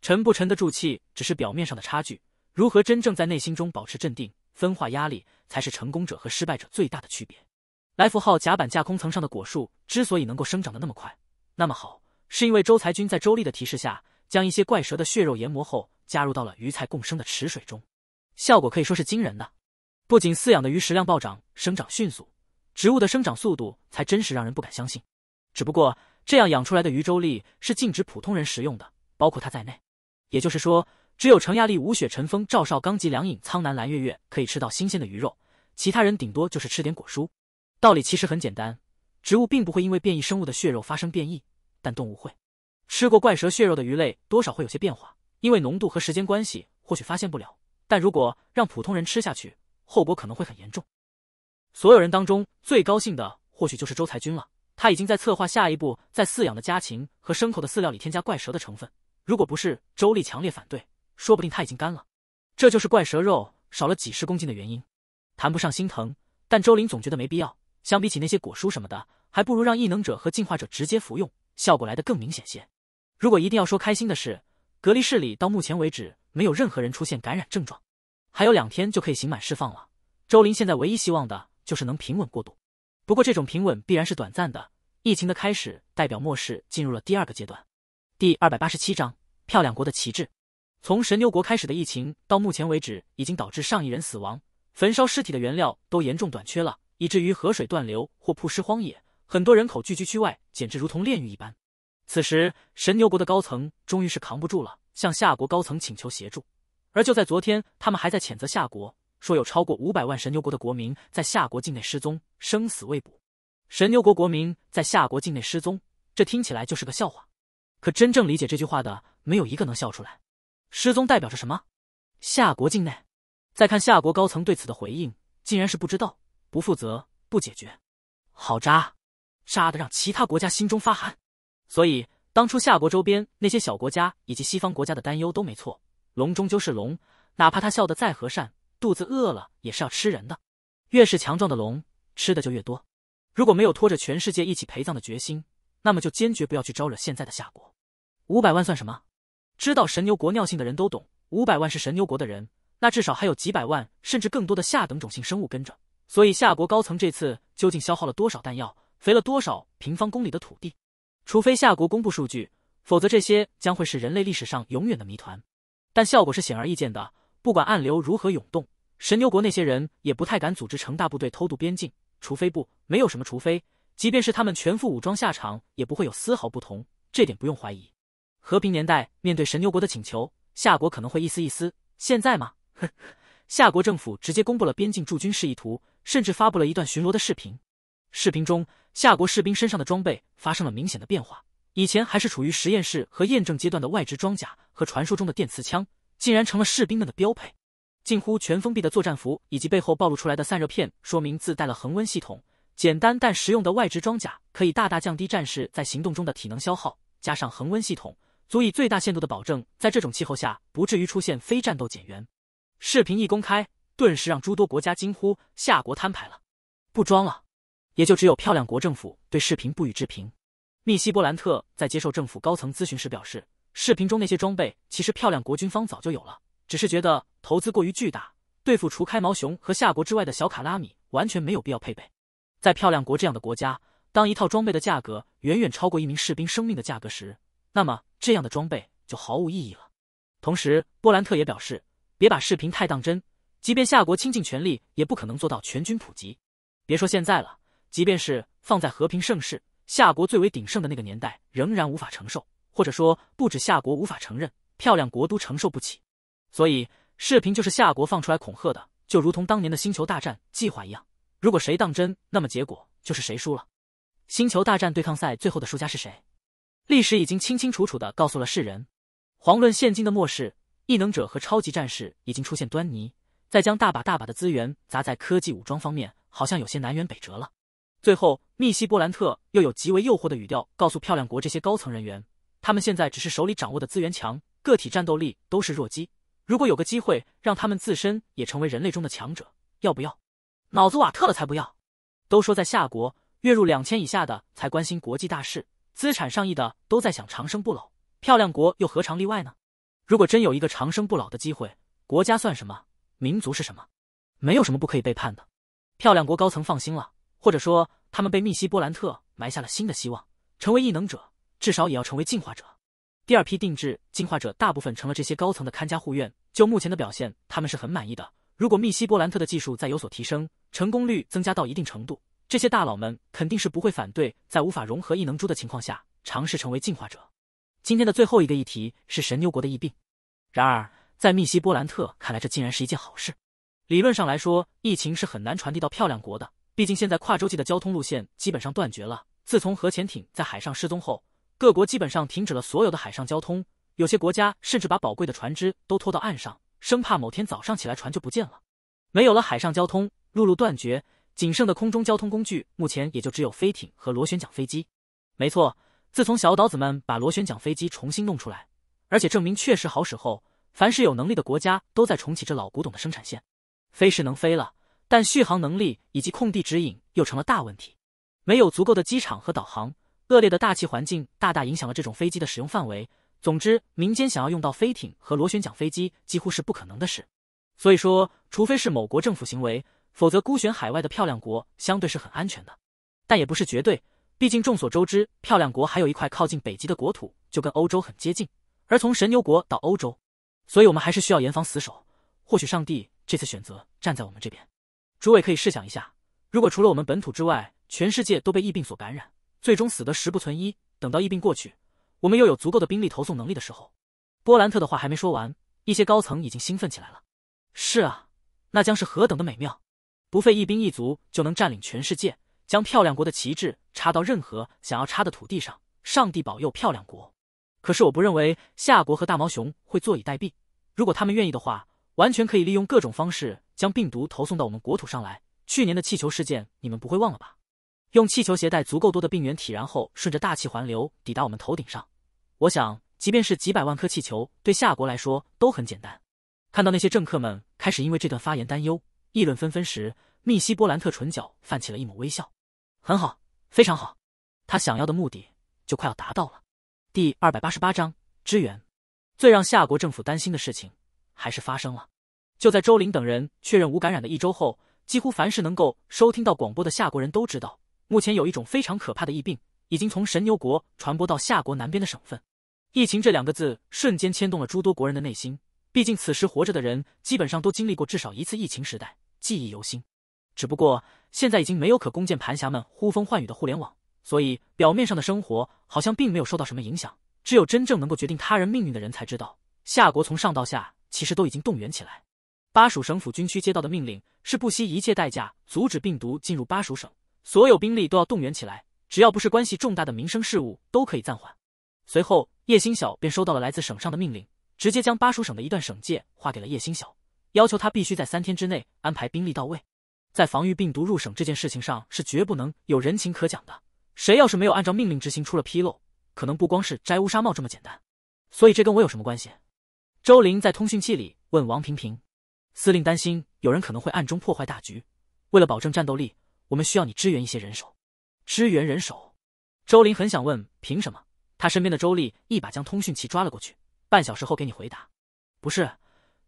沉不沉得住气，只是表面上的差距。如何真正在内心中保持镇定，分化压力，才是成功者和失败者最大的区别。来福号甲板架空层上的果树之所以能够生长的那么快，那么好，是因为周才军在周丽的提示下，将一些怪蛇的血肉研磨后加入到了鱼菜共生的池水中。效果可以说是惊人的，不仅饲养的鱼食量暴涨，生长迅速，植物的生长速度才真是让人不敢相信。只不过这样养出来的鱼周粒是禁止普通人食用的，包括他在内。也就是说，只有程亚丽、吴雪、陈峰、赵少刚及梁颖、苍南、蓝月月可以吃到新鲜的鱼肉，其他人顶多就是吃点果蔬。道理其实很简单，植物并不会因为变异生物的血肉发生变异，但动物会。吃过怪蛇血肉的鱼类多少会有些变化，因为浓度和时间关系，或许发现不了。但如果让普通人吃下去，后果可能会很严重。所有人当中最高兴的或许就是周才军了，他已经在策划下一步在饲养的家禽和牲口的饲料里添加怪蛇的成分。如果不是周丽强烈反对，说不定他已经干了。这就是怪蛇肉少了几十公斤的原因。谈不上心疼，但周林总觉得没必要。相比起那些果蔬什么的，还不如让异能者和进化者直接服用，效果来得更明显些。如果一定要说开心的是，隔离室里到目前为止没有任何人出现感染症状。还有两天就可以刑满释放了。周林现在唯一希望的就是能平稳过渡，不过这种平稳必然是短暂的。疫情的开始代表末世进入了第二个阶段。第二百八十七章：漂亮国的旗帜。从神牛国开始的疫情，到目前为止已经导致上亿人死亡，焚烧尸体的原料都严重短缺了，以至于河水断流或曝尸荒野，很多人口聚居区外简直如同炼狱一般。此时，神牛国的高层终于是扛不住了，向夏国高层请求协助。而就在昨天，他们还在谴责夏国，说有超过五百万神牛国的国民在夏国境内失踪，生死未卜。神牛国国民在夏国境内失踪，这听起来就是个笑话。可真正理解这句话的，没有一个能笑出来。失踪代表着什么？夏国境内。再看夏国高层对此的回应，竟然是不知道、不负责、不解决，好渣，渣的让其他国家心中发寒。所以，当初夏国周边那些小国家以及西方国家的担忧都没错。龙终究是龙，哪怕他笑得再和善，肚子饿了也是要吃人的。越是强壮的龙，吃的就越多。如果没有拖着全世界一起陪葬的决心，那么就坚决不要去招惹现在的夏国。五百万算什么？知道神牛国尿性的人都懂，五百万是神牛国的人，那至少还有几百万甚至更多的下等种性生物跟着。所以夏国高层这次究竟消耗了多少弹药，肥了多少平方公里的土地？除非夏国公布数据，否则这些将会是人类历史上永远的谜团。但效果是显而易见的，不管暗流如何涌动，神牛国那些人也不太敢组织成大部队偷渡边境，除非不，没有什么除非，即便是他们全副武装下场，也不会有丝毫不同，这点不用怀疑。和平年代面对神牛国的请求，夏国可能会一丝一丝，现在吗？夏国政府直接公布了边境驻军示意图，甚至发布了一段巡逻的视频，视频中夏国士兵身上的装备发生了明显的变化。以前还是处于实验室和验证阶段的外置装甲和传说中的电磁枪，竟然成了士兵们的标配。近乎全封闭的作战服以及背后暴露出来的散热片，说明自带了恒温系统。简单但实用的外置装甲，可以大大降低战士在行动中的体能消耗。加上恒温系统，足以最大限度的保证在这种气候下不至于出现非战斗减员。视频一公开，顿时让诸多国家惊呼：“夏国摊牌了，不装了。”也就只有漂亮国政府对视频不予置评。密西波兰特在接受政府高层咨询时表示：“视频中那些装备其实漂亮国军方早就有了，只是觉得投资过于巨大，对付除开毛熊和夏国之外的小卡拉米完全没有必要配备。在漂亮国这样的国家，当一套装备的价格远远超过一名士兵生命的价格时，那么这样的装备就毫无意义了。”同时，波兰特也表示：“别把视频太当真，即便夏国倾尽全力，也不可能做到全军普及。别说现在了，即便是放在和平盛世。”夏国最为鼎盛的那个年代，仍然无法承受，或者说，不止夏国无法承认，漂亮国都承受不起。所以，视频就是夏国放出来恐吓的，就如同当年的星球大战计划一样。如果谁当真，那么结果就是谁输了。星球大战对抗赛最后的输家是谁？历史已经清清楚楚的告诉了世人。遑论现今的末世，异能者和超级战士已经出现端倪，再将大把大把的资源砸在科技武装方面，好像有些南辕北辙了。最后，密西波兰特又有极为诱惑的语调告诉漂亮国这些高层人员：他们现在只是手里掌握的资源强，个体战斗力都是弱鸡。如果有个机会让他们自身也成为人类中的强者，要不要？脑子瓦特了才不要！都说在夏国，月入两千以下的才关心国际大事，资产上亿的都在想长生不老。漂亮国又何尝例外呢？如果真有一个长生不老的机会，国家算什么？民族是什么？没有什么不可以背叛的。漂亮国高层放心了。或者说，他们被密西波兰特埋下了新的希望，成为异能者，至少也要成为进化者。第二批定制进化者大部分成了这些高层的看家护院，就目前的表现，他们是很满意的。如果密西波兰特的技术再有所提升，成功率增加到一定程度，这些大佬们肯定是不会反对在无法融合异能珠的情况下尝试成为进化者。今天的最后一个议题是神牛国的疫病，然而在密西波兰特看来，这竟然是一件好事。理论上来说，疫情是很难传递到漂亮国的。毕竟现在跨洲际的交通路线基本上断绝了。自从核潜艇在海上失踪后，各国基本上停止了所有的海上交通。有些国家甚至把宝贵的船只都拖到岸上，生怕某天早上起来船就不见了。没有了海上交通，陆路断绝，仅剩的空中交通工具目前也就只有飞艇和螺旋桨飞机。没错，自从小岛子们把螺旋桨飞机重新弄出来，而且证明确实好使后，凡是有能力的国家都在重启这老古董的生产线。飞是能飞了。但续航能力以及空地指引又成了大问题，没有足够的机场和导航，恶劣的大气环境大大影响了这种飞机的使用范围。总之，民间想要用到飞艇和螺旋桨飞机几乎是不可能的事。所以说，除非是某国政府行为，否则孤悬海外的漂亮国相对是很安全的。但也不是绝对，毕竟众所周知，漂亮国还有一块靠近北极的国土，就跟欧洲很接近。而从神牛国到欧洲，所以我们还是需要严防死守。或许上帝这次选择站在我们这边。诸位可以试想一下，如果除了我们本土之外，全世界都被疫病所感染，最终死得十不存一，等到疫病过去，我们又有足够的兵力投送能力的时候，波兰特的话还没说完，一些高层已经兴奋起来了。是啊，那将是何等的美妙，不费一兵一卒就能占领全世界，将漂亮国的旗帜插到任何想要插的土地上。上帝保佑漂亮国。可是我不认为夏国和大毛熊会坐以待毙，如果他们愿意的话，完全可以利用各种方式。将病毒投送到我们国土上来。去年的气球事件，你们不会忘了吧？用气球携带足够多的病原体，然后顺着大气环流抵达我们头顶上。我想，即便是几百万颗气球，对夏国来说都很简单。看到那些政客们开始因为这段发言担忧、议论纷纷时，密西波兰特唇角泛起了一抹微笑。很好，非常好，他想要的目的就快要达到了。第二百八十八章支援。最让夏国政府担心的事情，还是发生了。就在周玲等人确认无感染的一周后，几乎凡是能够收听到广播的夏国人都知道，目前有一种非常可怕的疫病已经从神牛国传播到夏国南边的省份。疫情这两个字瞬间牵动了诸多国人的内心。毕竟此时活着的人基本上都经历过至少一次疫情时代，记忆犹新。只不过现在已经没有可攻键盘侠们呼风唤雨的互联网，所以表面上的生活好像并没有受到什么影响。只有真正能够决定他人命运的人才知道，夏国从上到下其实都已经动员起来。巴蜀省府军区接到的命令是不惜一切代价阻止病毒进入巴蜀省，所有兵力都要动员起来。只要不是关系重大的民生事务，都可以暂缓。随后，叶星晓便收到了来自省上的命令，直接将巴蜀省的一段省界划给了叶星晓，要求他必须在三天之内安排兵力到位。在防御病毒入省这件事情上，是绝不能有人情可讲的。谁要是没有按照命令执行，出了纰漏，可能不光是摘乌纱帽这么简单。所以这跟我有什么关系？周林在通讯器里问王平平。司令担心有人可能会暗中破坏大局，为了保证战斗力，我们需要你支援一些人手。支援人手？周林很想问，凭什么？他身边的周丽一把将通讯器抓了过去，半小时后给你回答。不是，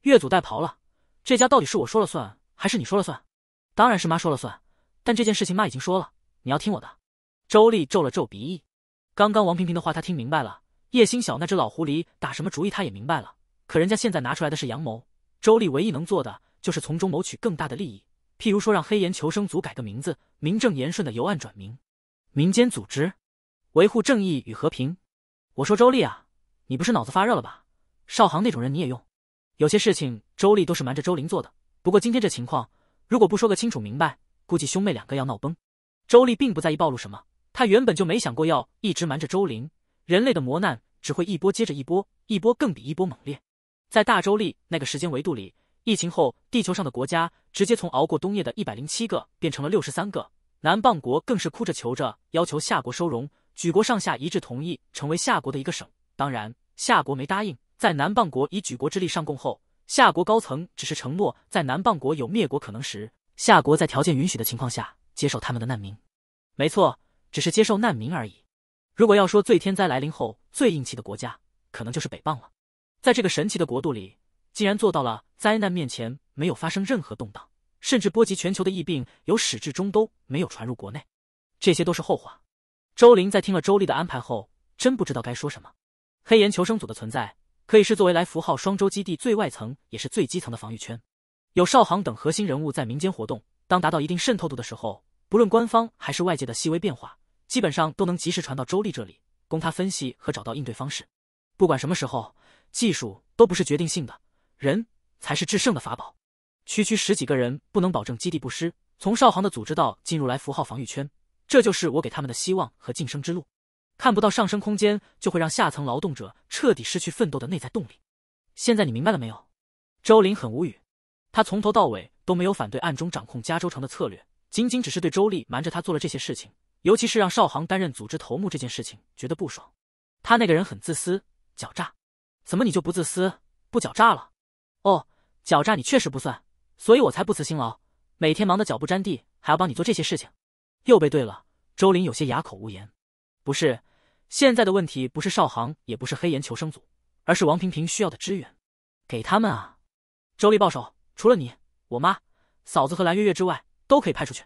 越俎代庖了，这家到底是我说了算，还是你说了算？当然是妈说了算，但这件事情妈已经说了，你要听我的。周丽皱了皱鼻翼，刚刚王平平的话她听明白了，叶星晓那只老狐狸打什么主意她也明白了，可人家现在拿出来的是阳谋。周丽唯一能做的就是从中谋取更大的利益，譬如说让黑岩求生组改个名字，名正言顺的由暗转明，民间组织，维护正义与和平。我说周丽啊，你不是脑子发热了吧？少航那种人你也用？有些事情周丽都是瞒着周林做的，不过今天这情况，如果不说个清楚明白，估计兄妹两个要闹崩。周丽并不在意暴露什么，她原本就没想过要一直瞒着周林。人类的磨难只会一波接着一波，一波更比一波猛烈。在大周历那个时间维度里，疫情后地球上的国家直接从熬过冬夜的一百零七个变成了六十三个，南棒国更是哭着求着要求夏国收容，举国上下一致同意成为夏国的一个省。当然，夏国没答应。在南棒国以举国之力上贡后，夏国高层只是承诺在南棒国有灭国可能时，夏国在条件允许的情况下接受他们的难民。没错，只是接受难民而已。如果要说最天灾来临后最硬气的国家，可能就是北棒了。在这个神奇的国度里，竟然做到了灾难面前没有发生任何动荡，甚至波及全球的疫病，由始至终都没有传入国内。这些都是后话。周林在听了周丽的安排后，真不知道该说什么。黑岩求生组的存在，可以是作为来福号双周基地最外层也是最基层的防御圈。有少航等核心人物在民间活动，当达到一定渗透度的时候，不论官方还是外界的细微变化，基本上都能及时传到周丽这里，供他分析和找到应对方式。不管什么时候。技术都不是决定性的，人才是制胜的法宝。区区十几个人不能保证基地不失。从少航的组织到进入来符号防御圈，这就是我给他们的希望和晋升之路。看不到上升空间，就会让下层劳动者彻底失去奋斗的内在动力。现在你明白了没有？周林很无语，他从头到尾都没有反对暗中掌控加州城的策略，仅仅只是对周丽瞒着他做了这些事情，尤其是让少航担任组织头目这件事情觉得不爽。他那个人很自私、狡诈。怎么你就不自私不狡诈了？哦，狡诈你确实不算，所以我才不辞辛劳，每天忙得脚不沾地，还要帮你做这些事情。又被对了，周林有些哑口无言。不是，现在的问题不是少航，也不是黑岩求生组，而是王平平需要的支援，给他们啊。周丽抱手，除了你、我妈、嫂子和蓝月月之外，都可以派出去。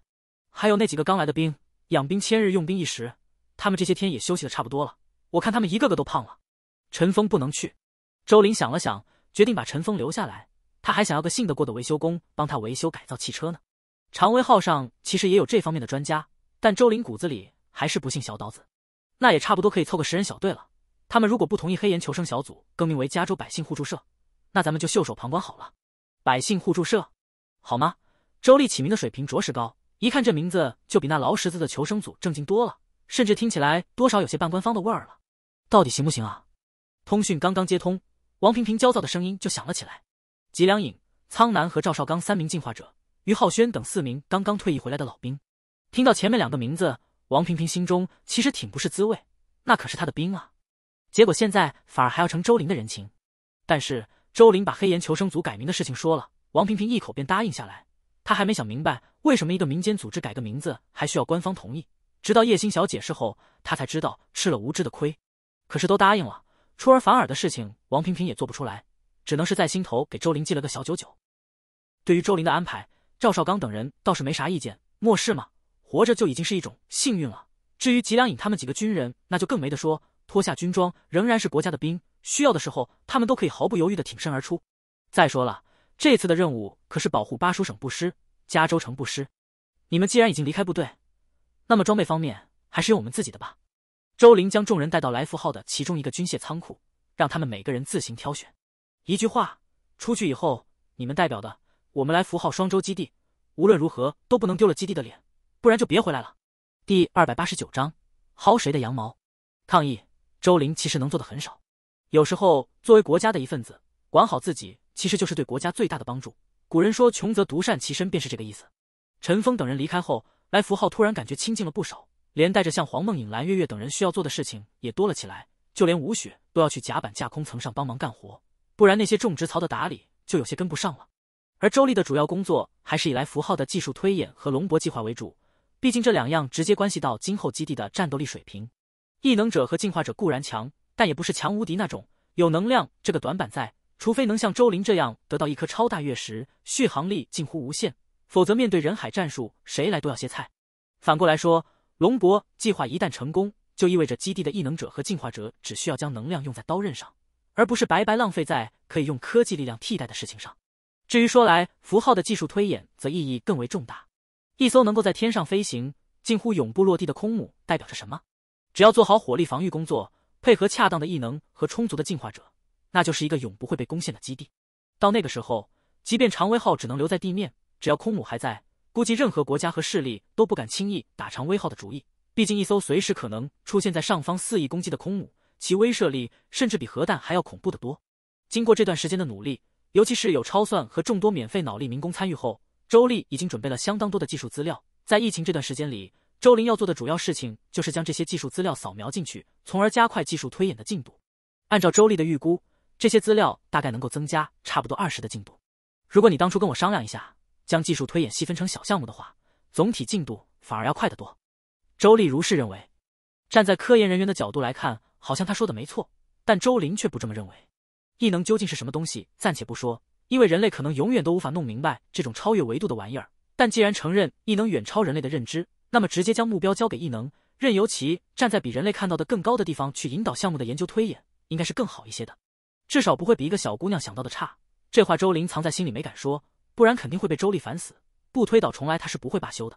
还有那几个刚来的兵，养兵千日，用兵一时，他们这些天也休息的差不多了，我看他们一个个都胖了。陈峰不能去。周林想了想，决定把陈峰留下来。他还想要个信得过的维修工帮他维修改造汽车呢。常威号上其实也有这方面的专家，但周林骨子里还是不信小刀子。那也差不多可以凑个十人小队了。他们如果不同意黑岩求生小组更名为加州百姓互助社，那咱们就袖手旁观好了。百姓互助社，好吗？周丽起名的水平着实高，一看这名字就比那劳什子的求生组正经多了，甚至听起来多少有些半官方的味儿了。到底行不行啊？通讯刚刚接通。王平平焦躁的声音就响了起来。吉良影、苍南和赵少刚三名进化者，于浩轩等四名刚刚退役回来的老兵，听到前面两个名字，王平平心中其实挺不是滋味。那可是他的兵啊！结果现在反而还要成周林的人情。但是周林把黑岩求生组改名的事情说了，王平平一口便答应下来。他还没想明白为什么一个民间组织改个名字还需要官方同意，直到叶星晓解释后，他才知道吃了无知的亏。可是都答应了。出尔反尔的事情，王平平也做不出来，只能是在心头给周林记了个小九九。对于周林的安排，赵少刚等人倒是没啥意见。末世嘛，活着就已经是一种幸运了。至于吉良影他们几个军人，那就更没得说，脱下军装仍然是国家的兵，需要的时候他们都可以毫不犹豫的挺身而出。再说了，这次的任务可是保护巴蜀省不失，加州城不失。你们既然已经离开部队，那么装备方面还是用我们自己的吧。周林将众人带到来福号的其中一个军械仓库，让他们每个人自行挑选。一句话，出去以后，你们代表的我们来福号双周基地，无论如何都不能丢了基地的脸，不然就别回来了。第二百八十九章薅谁的羊毛？抗议！周林其实能做的很少，有时候作为国家的一份子，管好自己其实就是对国家最大的帮助。古人说穷则独善其身，便是这个意思。陈峰等人离开后，来福号突然感觉清静了不少。连带着像黄梦影、蓝月月等人需要做的事情也多了起来，就连吴雪都要去甲板架空层上帮忙干活，不然那些种植槽的打理就有些跟不上了。而周丽的主要工作还是以来福号的技术推演和龙博计划为主，毕竟这两样直接关系到今后基地的战斗力水平。异能者和进化者固然强，但也不是强无敌那种，有能量这个短板在，除非能像周林这样得到一颗超大月石，续航力近乎无限，否则面对人海战术，谁来都要些菜。反过来说。龙博计划一旦成功，就意味着基地的异能者和进化者只需要将能量用在刀刃上，而不是白白浪费在可以用科技力量替代的事情上。至于说来，符号的技术推演则意义更为重大。一艘能够在天上飞行、近乎永不落地的空母代表着什么？只要做好火力防御工作，配合恰当的异能和充足的进化者，那就是一个永不会被攻陷的基地。到那个时候，即便长威号只能留在地面，只要空母还在。估计任何国家和势力都不敢轻易打长威号的主意，毕竟一艘随时可能出现在上方肆意攻击的空母，其威慑力甚至比核弹还要恐怖得多。经过这段时间的努力，尤其是有超算和众多免费脑力民工参与后，周丽已经准备了相当多的技术资料。在疫情这段时间里，周林要做的主要事情就是将这些技术资料扫描进去，从而加快技术推演的进度。按照周丽的预估，这些资料大概能够增加差不多二十的进度。如果你当初跟我商量一下。将技术推演细分成小项目的话，总体进度反而要快得多。周丽如是认为。站在科研人员的角度来看，好像他说的没错。但周林却不这么认为。异能究竟是什么东西，暂且不说，因为人类可能永远都无法弄明白这种超越维度的玩意儿。但既然承认异能远超人类的认知，那么直接将目标交给异能，任由其站在比人类看到的更高的地方去引导项目的研究推演，应该是更好一些的。至少不会比一个小姑娘想到的差。这话周林藏在心里没敢说。不然肯定会被周丽烦死，不推倒重来他是不会罢休的。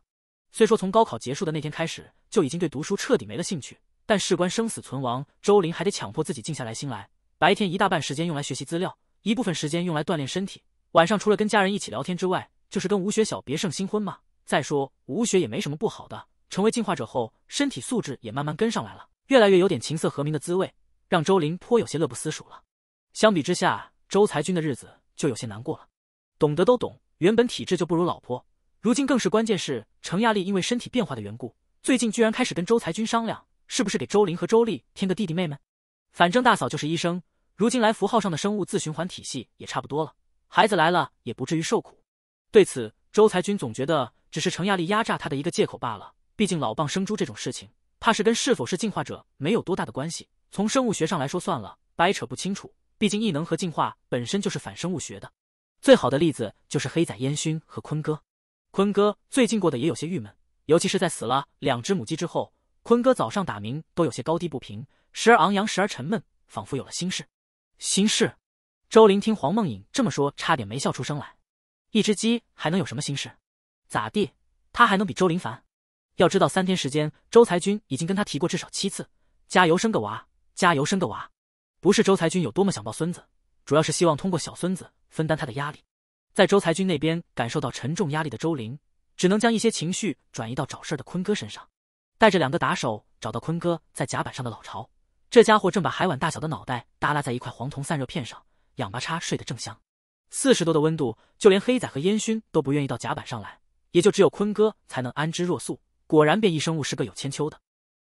虽说从高考结束的那天开始就已经对读书彻底没了兴趣，但事关生死存亡，周林还得强迫自己静下来心来。白天一大半时间用来学习资料，一部分时间用来锻炼身体。晚上除了跟家人一起聊天之外，就是跟吴雪小别胜新婚嘛。再说吴雪也没什么不好的，成为进化者后，身体素质也慢慢跟上来了，越来越有点琴瑟和鸣的滋味，让周林颇有些乐不思蜀了。相比之下，周才军的日子就有些难过了。懂得都懂，原本体质就不如老婆，如今更是关键。是程亚丽因为身体变化的缘故，最近居然开始跟周才军商量，是不是给周林和周丽添个弟弟妹妹。反正大嫂就是医生，如今来符号上的生物自循环体系也差不多了，孩子来了也不至于受苦。对此，周才军总觉得只是程亚丽压榨他的一个借口罢了。毕竟老蚌生珠这种事情，怕是跟是否是进化者没有多大的关系。从生物学上来说，算了，掰扯不清楚。毕竟异能和进化本身就是反生物学的。最好的例子就是黑仔烟熏和坤哥。坤哥最近过得也有些郁闷，尤其是在死了两只母鸡之后，坤哥早上打鸣都有些高低不平，时而昂扬，时而沉闷，仿佛有了心事。心事？周林听黄梦影这么说，差点没笑出声来。一只鸡还能有什么心事？咋地？他还能比周林烦？要知道，三天时间，周才军已经跟他提过至少七次，加油生个娃，加油生个娃。不是周才军有多么想抱孙子。主要是希望通过小孙子分担他的压力，在周才军那边感受到沉重压力的周玲，只能将一些情绪转移到找事儿的坤哥身上，带着两个打手找到坤哥在甲板上的老巢。这家伙正把海碗大小的脑袋耷拉在一块黄铜散热片上，仰巴叉睡得正香。四十多的温度，就连黑仔和烟熏都不愿意到甲板上来，也就只有坤哥才能安之若素。果然，变异生物是个有千秋的。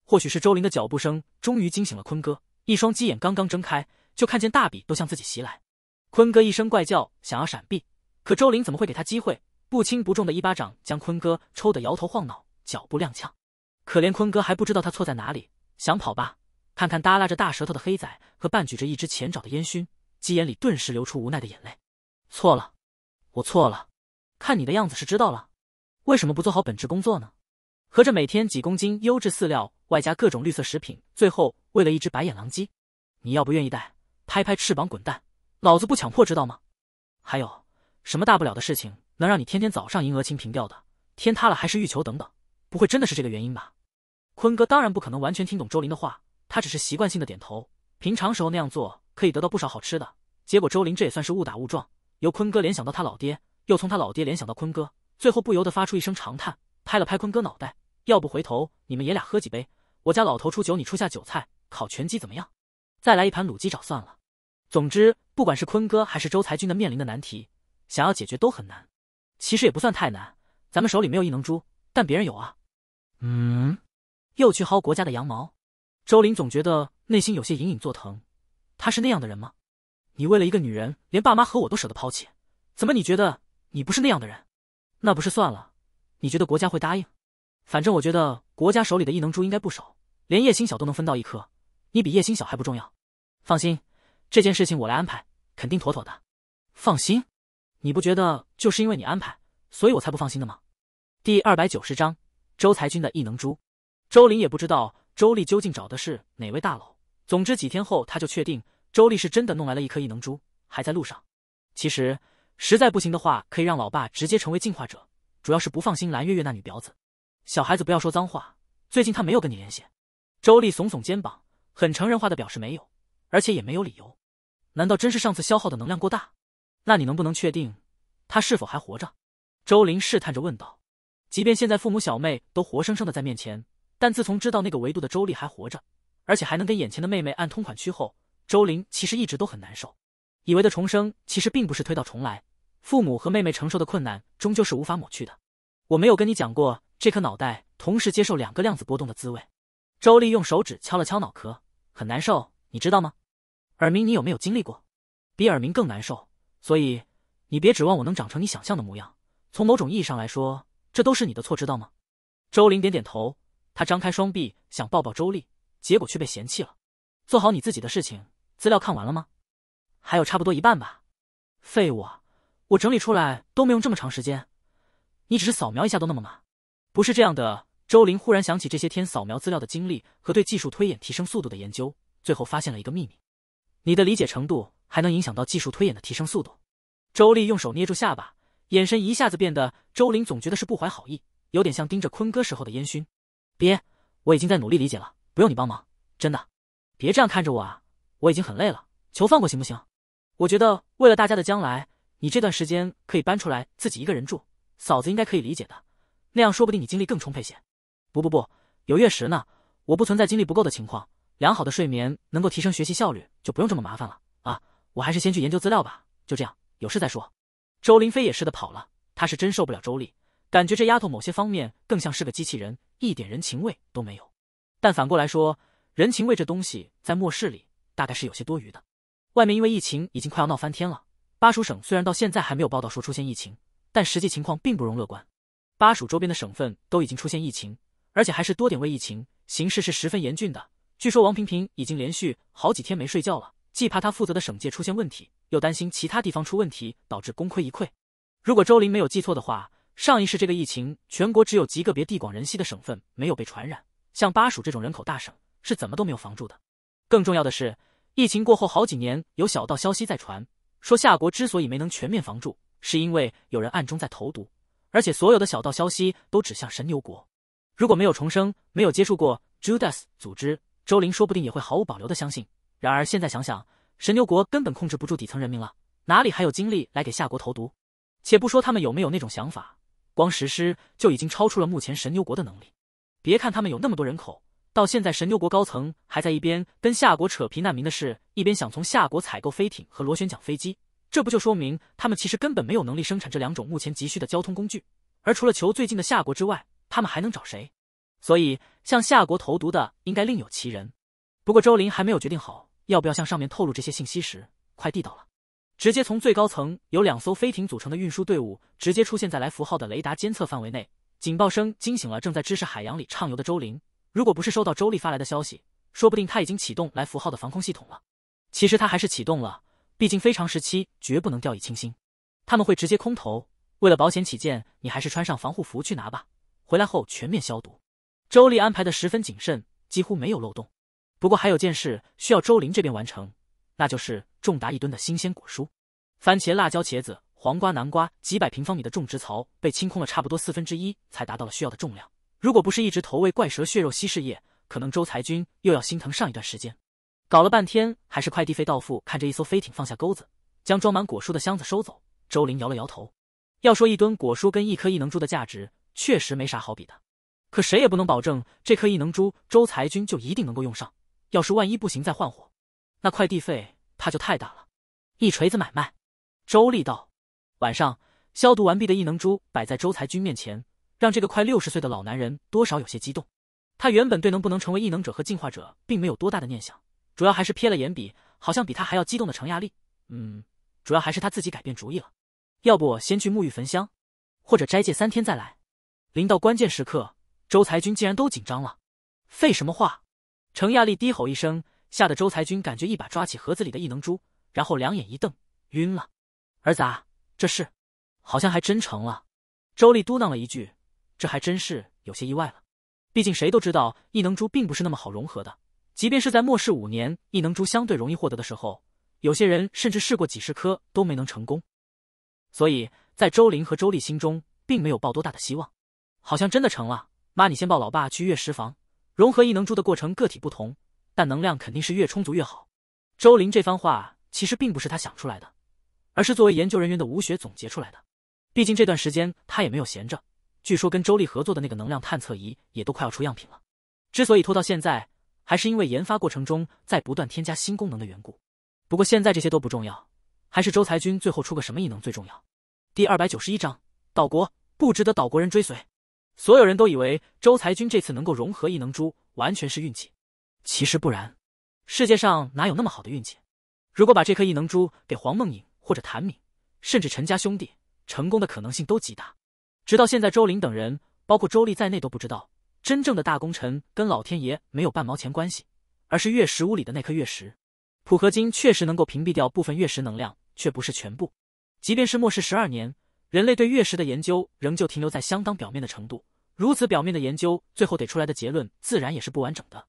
或许是周玲的脚步声终于惊醒了坤哥，一双鸡眼刚刚睁开。就看见大笔都向自己袭来，坤哥一声怪叫，想要闪避，可周林怎么会给他机会？不轻不重的一巴掌，将坤哥抽得摇头晃脑，脚步踉跄。可怜坤哥还不知道他错在哪里，想跑吧？看看耷拉着大舌头的黑仔和半举着一只前爪的烟熏鸡，眼里顿时流出无奈的眼泪。错了，我错了。看你的样子是知道了，为什么不做好本职工作呢？合着每天几公斤优质饲料，外加各种绿色食品，最后喂了一只白眼狼鸡，你要不愿意带？拍拍翅膀滚蛋，老子不强迫，知道吗？还有什么大不了的事情能让你天天早上赢额清平调的？天塌了还是欲求等等，不会真的是这个原因吧？坤哥当然不可能完全听懂周林的话，他只是习惯性的点头。平常时候那样做可以得到不少好吃的。结果周林这也算是误打误撞，由坤哥联想到他老爹，又从他老爹联想到坤哥，最后不由得发出一声长叹，拍了拍坤哥脑袋。要不回头你们爷俩喝几杯？我家老头出酒，你出下酒菜，烤全鸡怎么样？再来一盘卤鸡爪算了。总之，不管是坤哥还是周才军的面临的难题，想要解决都很难。其实也不算太难，咱们手里没有异能珠，但别人有啊。嗯，又去薅国家的羊毛。周林总觉得内心有些隐隐作疼。他是那样的人吗？你为了一个女人，连爸妈和我都舍得抛弃，怎么你觉得你不是那样的人？那不是算了。你觉得国家会答应？反正我觉得国家手里的异能珠应该不少，连叶星小都能分到一颗，你比叶星小还不重要。放心。这件事情我来安排，肯定妥妥的。放心，你不觉得就是因为你安排，所以我才不放心的吗？第二百九十章周才军的异能珠。周林也不知道周丽究竟找的是哪位大佬。总之几天后他就确定周丽是真的弄来了一颗异能珠，还在路上。其实实在不行的话，可以让老爸直接成为进化者。主要是不放心蓝月月那女婊子。小孩子不要说脏话。最近他没有跟你联系。周丽耸耸肩膀，很成人化的表示没有，而且也没有理由。难道真是上次消耗的能量过大？那你能不能确定他是否还活着？周林试探着问道。即便现在父母、小妹都活生生的在面前，但自从知道那个维度的周丽还活着，而且还能跟眼前的妹妹按通款区后，周林其实一直都很难受。以为的重生其实并不是推到重来，父母和妹妹承受的困难终究是无法抹去的。我没有跟你讲过这颗脑袋同时接受两个量子波动的滋味。周丽用手指敲了敲脑壳，很难受，你知道吗？耳鸣，你有没有经历过？比耳鸣更难受。所以你别指望我能长成你想象的模样。从某种意义上来说，这都是你的错，知道吗？周林点点头，他张开双臂想抱抱周丽，结果却被嫌弃了。做好你自己的事情。资料看完了吗？还有差不多一半吧。废物啊！我整理出来都没用这么长时间，你只是扫描一下都那么慢。不是这样的。周林忽然想起这些天扫描资料的经历和对技术推演提升速度的研究，最后发现了一个秘密。你的理解程度还能影响到技术推演的提升速度。周丽用手捏住下巴，眼神一下子变得。周林总觉得是不怀好意，有点像盯着坤哥时候的烟熏。别，我已经在努力理解了，不用你帮忙，真的。别这样看着我啊，我已经很累了，求放过行不行？我觉得为了大家的将来，你这段时间可以搬出来自己一个人住，嫂子应该可以理解的。那样说不定你精力更充沛些。不不不，有月食呢，我不存在精力不够的情况。良好的睡眠能够提升学习效率，就不用这么麻烦了啊！我还是先去研究资料吧。就这样，有事再说。周林飞也似的，跑了。他是真受不了周丽，感觉这丫头某些方面更像是个机器人，一点人情味都没有。但反过来说，人情味这东西在末世里大概是有些多余的。外面因为疫情已经快要闹翻天了。巴蜀省虽然到现在还没有报道说出现疫情，但实际情况并不容乐观。巴蜀周边的省份都已经出现疫情，而且还是多点位疫情，形势是十分严峻的。据说王平平已经连续好几天没睡觉了，既怕他负责的省界出现问题，又担心其他地方出问题导致功亏一篑。如果周林没有记错的话，上一世这个疫情全国只有极个别地广人稀的省份没有被传染，像巴蜀这种人口大省是怎么都没有防住的。更重要的是，疫情过后好几年，有小道消息在传说夏国之所以没能全面防住，是因为有人暗中在投毒，而且所有的小道消息都指向神牛国。如果没有重生，没有接触过 Judas 组织。周林说不定也会毫无保留的相信。然而现在想想，神牛国根本控制不住底层人民了，哪里还有精力来给夏国投毒？且不说他们有没有那种想法，光实施就已经超出了目前神牛国的能力。别看他们有那么多人口，到现在神牛国高层还在一边跟夏国扯皮难民的事，一边想从夏国采购飞艇和螺旋桨飞机，这不就说明他们其实根本没有能力生产这两种目前急需的交通工具？而除了求最近的夏国之外，他们还能找谁？所以向夏国投毒的应该另有其人，不过周林还没有决定好要不要向上面透露这些信息时，快递到了，直接从最高层由两艘飞艇组成的运输队伍直接出现在来福号的雷达监测范围内，警报声惊醒了正在知识海洋里畅游的周林。如果不是收到周丽发来的消息，说不定他已经启动来福号的防空系统了。其实他还是启动了，毕竟非常时期绝不能掉以轻心。他们会直接空投，为了保险起见，你还是穿上防护服去拿吧，回来后全面消毒。周丽安排的十分谨慎，几乎没有漏洞。不过还有件事需要周林这边完成，那就是重达一吨的新鲜果蔬：番茄、辣椒、茄子、黄瓜、南瓜。几百平方米的种植槽被清空了差不多四分之一，才达到了需要的重量。如果不是一直投喂怪蛇血肉稀释液，可能周才军又要心疼上一段时间。搞了半天，还是快递费到付。看着一艘飞艇放下钩子，将装满果蔬的箱子收走，周林摇了摇头。要说一吨果蔬跟一颗异能珠的价值，确实没啥好比的。可谁也不能保证这颗异能珠周才军就一定能够用上。要是万一不行再换货，那快递费怕就太大了。一锤子买卖，周丽道。晚上消毒完毕的异能珠摆在周才军面前，让这个快六十岁的老男人多少有些激动。他原本对能不能成为异能者和进化者并没有多大的念想，主要还是瞥了眼比好像比他还要激动的程亚丽。嗯，主要还是他自己改变主意了。要不先去沐浴焚香，或者斋戒三天再来。临到关键时刻。周才军竟然都紧张了，废什么话！程亚丽低吼一声，吓得周才军感觉一把抓起盒子里的异能珠，然后两眼一瞪，晕了。儿子，这事好像还真成了。周丽嘟囔了一句：“这还真是有些意外了。毕竟谁都知道异能珠并不是那么好融合的，即便是在末世五年异能珠相对容易获得的时候，有些人甚至试过几十颗都没能成功。所以在周林和周丽心中，并没有抱多大的希望。好像真的成了。”妈，你先抱老爸去月食房融合异能珠的过程，个体不同，但能量肯定是越充足越好。周林这番话其实并不是他想出来的，而是作为研究人员的吴雪总结出来的。毕竟这段时间他也没有闲着，据说跟周丽合作的那个能量探测仪也都快要出样品了。之所以拖到现在，还是因为研发过程中在不断添加新功能的缘故。不过现在这些都不重要，还是周才军最后出个什么异能最重要。第二百九十一章，岛国不值得岛国人追随。所有人都以为周才军这次能够融合异能珠完全是运气，其实不然。世界上哪有那么好的运气？如果把这颗异能珠给黄梦颖或者谭敏，甚至陈家兄弟，成功的可能性都极大。直到现在，周林等人，包括周丽在内，都不知道真正的大功臣跟老天爷没有半毛钱关系，而是月石屋里的那颗月石。普合金确实能够屏蔽掉部分月石能量，却不是全部。即便是末世十二年，人类对月石的研究仍旧停留在相当表面的程度。如此表面的研究，最后得出来的结论自然也是不完整的。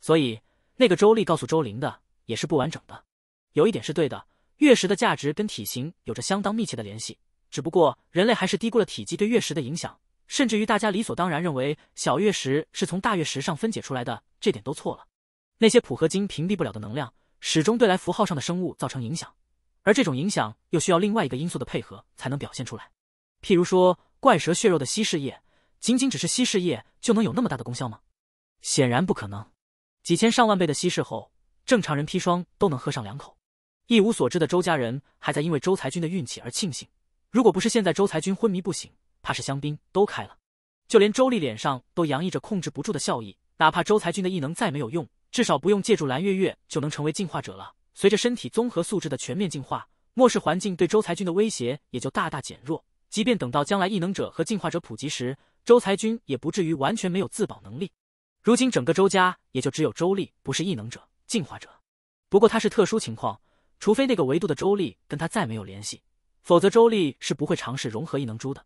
所以，那个周丽告诉周玲的也是不完整的。有一点是对的，月食的价值跟体型有着相当密切的联系。只不过人类还是低估了体积对月食的影响，甚至于大家理所当然认为小月食是从大月食上分解出来的，这点都错了。那些普合金屏蔽不了的能量，始终对来符号上的生物造成影响，而这种影响又需要另外一个因素的配合才能表现出来。譬如说，怪蛇血肉的稀释液。仅仅只是稀释液就能有那么大的功效吗？显然不可能。几千上万倍的稀释后，正常人砒霜都能喝上两口。一无所知的周家人还在因为周才军的运气而庆幸，如果不是现在周才军昏迷不醒，怕是香槟都开了。就连周丽脸上都洋溢着控制不住的笑意，哪怕周才军的异能再没有用，至少不用借助蓝月月就能成为进化者了。随着身体综合素质的全面进化，末世环境对周才军的威胁也就大大减弱。即便等到将来异能者和进化者普及时，周才军也不至于完全没有自保能力。如今整个周家也就只有周丽不是异能者、进化者，不过他是特殊情况，除非那个维度的周丽跟他再没有联系，否则周丽是不会尝试融合异能珠的。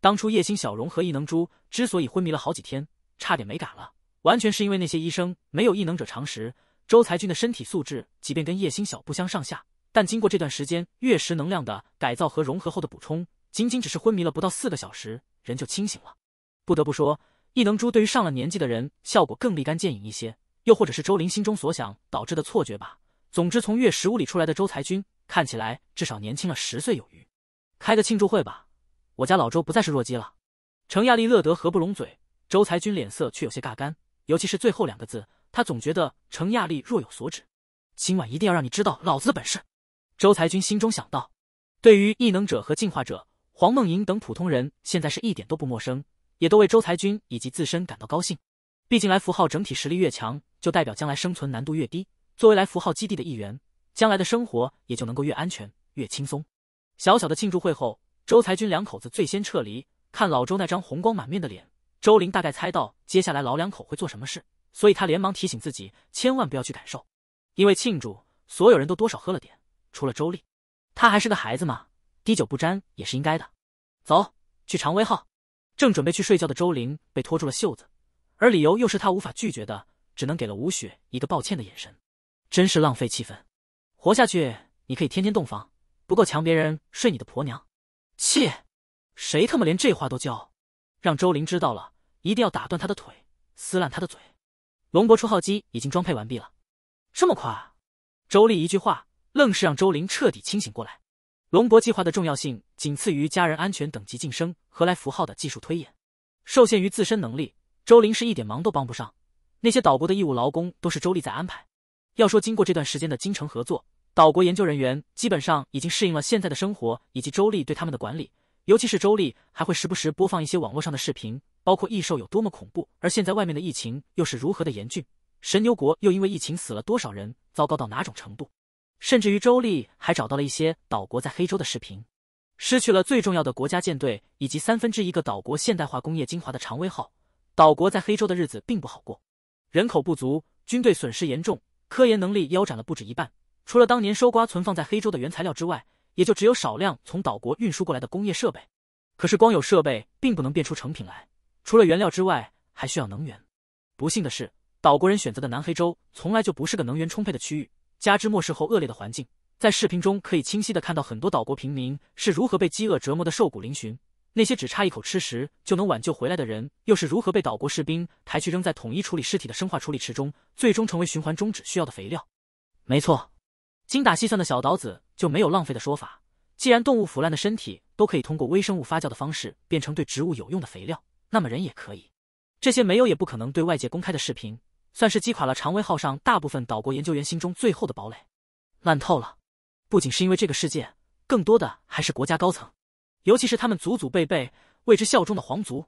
当初叶星晓融合异能珠之所以昏迷了好几天，差点没嘎了，完全是因为那些医生没有异能者常识。周才军的身体素质即便跟叶星晓不相上下，但经过这段时间月食能量的改造和融合后的补充，仅仅只是昏迷了不到四个小时，人就清醒了。不得不说，异能珠对于上了年纪的人效果更立竿见影一些，又或者是周林心中所想导致的错觉吧。总之，从月十五里出来的周才军看起来至少年轻了十岁有余。开个庆祝会吧，我家老周不再是弱鸡了。程亚丽乐得合不拢嘴，周才军脸色却有些尬尴，尤其是最后两个字，他总觉得程亚丽若有所指。今晚一定要让你知道老子的本事！周才军心中想到。对于异能者和进化者，黄梦莹等普通人现在是一点都不陌生。也都为周才军以及自身感到高兴，毕竟来福号整体实力越强，就代表将来生存难度越低。作为来福号基地的一员，将来的生活也就能够越安全越轻松。小小的庆祝会后，周才军两口子最先撤离。看老周那张红光满面的脸，周林大概猜到接下来老两口会做什么事，所以他连忙提醒自己千万不要去感受，因为庆祝所有人都多少喝了点，除了周丽，她还是个孩子嘛，滴酒不沾也是应该的。走去常威号。正准备去睡觉的周玲被拖住了袖子，而理由又是他无法拒绝的，只能给了吴雪一个抱歉的眼神，真是浪费气氛。活下去，你可以天天洞房，不够强别人睡你的婆娘。切，谁他妈连这话都叫？让周玲知道了，一定要打断他的腿，撕烂他的嘴。龙博出号机已经装配完毕了，这么快？周丽一句话，愣是让周玲彻底清醒过来。龙博计划的重要性仅次于家人安全等级晋升，何来符号的技术推演？受限于自身能力，周林是一点忙都帮不上。那些岛国的义务劳工都是周丽在安排。要说经过这段时间的精诚合作，岛国研究人员基本上已经适应了现在的生活以及周丽对他们的管理。尤其是周丽还会时不时播放一些网络上的视频，包括异兽有多么恐怖，而现在外面的疫情又是如何的严峻，神牛国又因为疫情死了多少人，糟糕到哪种程度。甚至于周丽还找到了一些岛国在黑洲的视频，失去了最重要的国家舰队以及三分之一个岛国现代化工业精华的常威号，岛国在黑洲的日子并不好过，人口不足，军队损失严重，科研能力腰斩了不止一半。除了当年收刮存放在黑洲的原材料之外，也就只有少量从岛国运输过来的工业设备。可是光有设备并不能变出成品来，除了原料之外，还需要能源。不幸的是，岛国人选择的南黑洲从来就不是个能源充沛的区域。加之末世后恶劣的环境，在视频中可以清晰的看到很多岛国平民是如何被饥饿折磨的瘦骨嶙峋；那些只差一口吃食就能挽救回来的人，又是如何被岛国士兵抬去扔在统一处理尸体的生化处理池中，最终成为循环终止需要的肥料。没错，精打细算的小岛子就没有浪费的说法。既然动物腐烂的身体都可以通过微生物发酵的方式变成对植物有用的肥料，那么人也可以。这些没有也不可能对外界公开的视频。算是击垮了长威号上大部分岛国研究员心中最后的堡垒，烂透了！不仅是因为这个世界，更多的还是国家高层，尤其是他们祖祖辈辈为之效忠的皇族。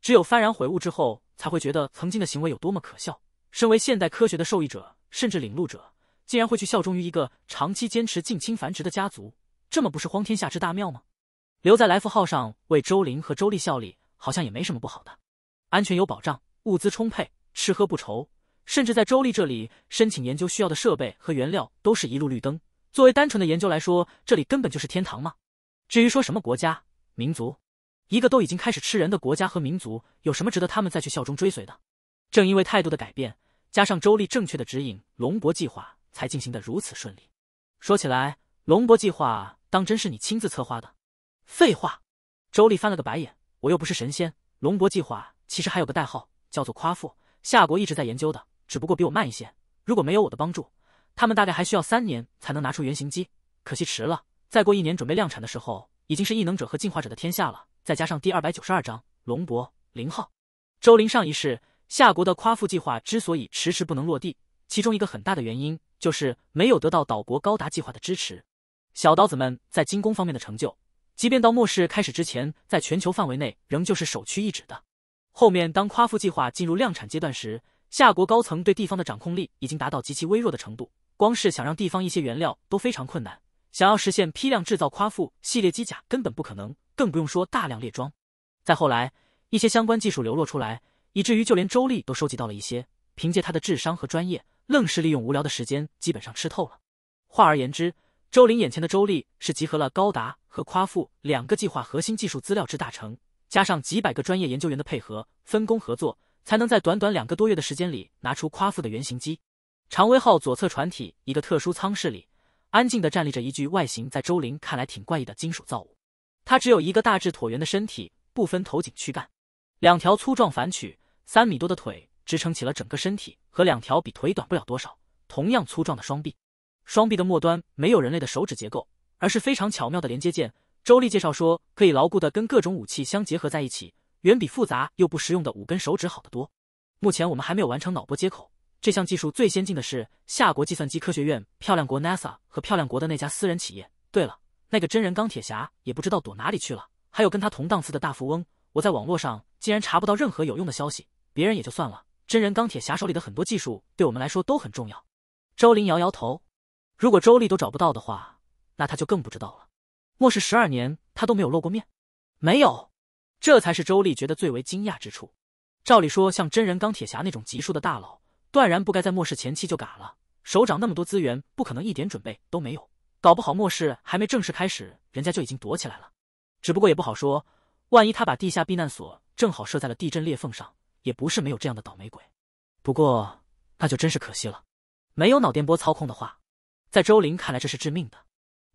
只有幡然悔悟之后，才会觉得曾经的行为有多么可笑。身为现代科学的受益者，甚至领路者，竟然会去效忠于一个长期坚持近亲繁殖的家族，这么不是荒天下之大妙吗？留在来福号上为周林和周丽效力，好像也没什么不好的，安全有保障，物资充沛，吃喝不愁。甚至在周丽这里申请研究需要的设备和原料都是一路绿灯。作为单纯的研究来说，这里根本就是天堂嘛。至于说什么国家、民族，一个都已经开始吃人的国家和民族，有什么值得他们再去效忠追随的？正因为态度的改变，加上周丽正确的指引，龙博计划才进行的如此顺利。说起来，龙博计划当真是你亲自策划的？废话！周丽翻了个白眼，我又不是神仙。龙博计划其实还有个代号，叫做夸父。夏国一直在研究的。只不过比我慢一些。如果没有我的帮助，他们大概还需要三年才能拿出原型机。可惜迟了，再过一年准备量产的时候，已经是异能者和进化者的天下了。再加上第二百九十二章龙博零号，周林上一世夏国的夸父计划之所以迟迟不能落地，其中一个很大的原因就是没有得到岛国高达计划的支持。小刀子们在精工方面的成就，即便到末世开始之前，在全球范围内仍旧是首屈一指的。后面当夸父计划进入量产阶段时，夏国高层对地方的掌控力已经达到极其微弱的程度，光是想让地方一些原料都非常困难。想要实现批量制造夸父系列机甲根本不可能，更不用说大量列装。再后来，一些相关技术流落出来，以至于就连周立都收集到了一些。凭借他的智商和专业，愣是利用无聊的时间基本上吃透了。换而言之，周林眼前的周立是集合了高达和夸父两个计划核心技术资料之大成，加上几百个专业研究员的配合分工合作。才能在短短两个多月的时间里拿出夸父的原型机。长威号左侧船体一个特殊舱室里，安静地站立着一具外形在周林看来挺怪异的金属造物。它只有一个大致椭圆的身体，不分头颈躯干，两条粗壮反曲三米多的腿支撑起了整个身体，和两条比腿短不了多少、同样粗壮的双臂。双臂的末端没有人类的手指结构，而是非常巧妙的连接件。周立介绍说，可以牢固的跟各种武器相结合在一起。远比复杂又不实用的五根手指好得多。目前我们还没有完成脑波接口这项技术。最先进的，是夏国计算机科学院、漂亮国 NASA 和漂亮国的那家私人企业。对了，那个真人钢铁侠也不知道躲哪里去了。还有跟他同档次的大富翁，我在网络上竟然查不到任何有用的消息。别人也就算了，真人钢铁侠手里的很多技术对我们来说都很重要。周林摇摇头，如果周丽都找不到的话，那他就更不知道了。末世十二年，他都没有露过面，没有。这才是周丽觉得最为惊讶之处。照理说，像真人钢铁侠那种级数的大佬，断然不该在末世前期就嘎了。首长那么多资源，不可能一点准备都没有。搞不好末世还没正式开始，人家就已经躲起来了。只不过也不好说，万一他把地下避难所正好设在了地震裂缝上，也不是没有这样的倒霉鬼。不过，那就真是可惜了。没有脑电波操控的话，在周琳看来这是致命的。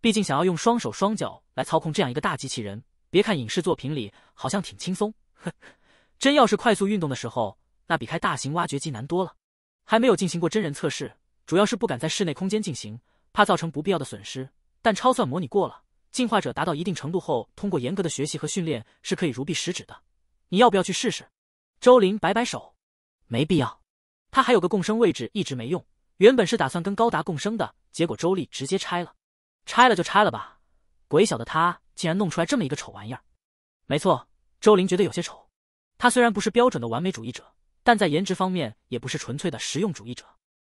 毕竟想要用双手双脚来操控这样一个大机器人。别看影视作品里好像挺轻松，真要是快速运动的时候，那比开大型挖掘机难多了。还没有进行过真人测试，主要是不敢在室内空间进行，怕造成不必要的损失。但超算模拟过了，进化者达到一定程度后，通过严格的学习和训练是可以如臂使指的。你要不要去试试？周林摆摆手，没必要。他还有个共生位置一直没用，原本是打算跟高达共生的，结果周丽直接拆了。拆了就拆了吧，鬼晓得他。竟然弄出来这么一个丑玩意儿，没错，周玲觉得有些丑。他虽然不是标准的完美主义者，但在颜值方面也不是纯粹的实用主义者。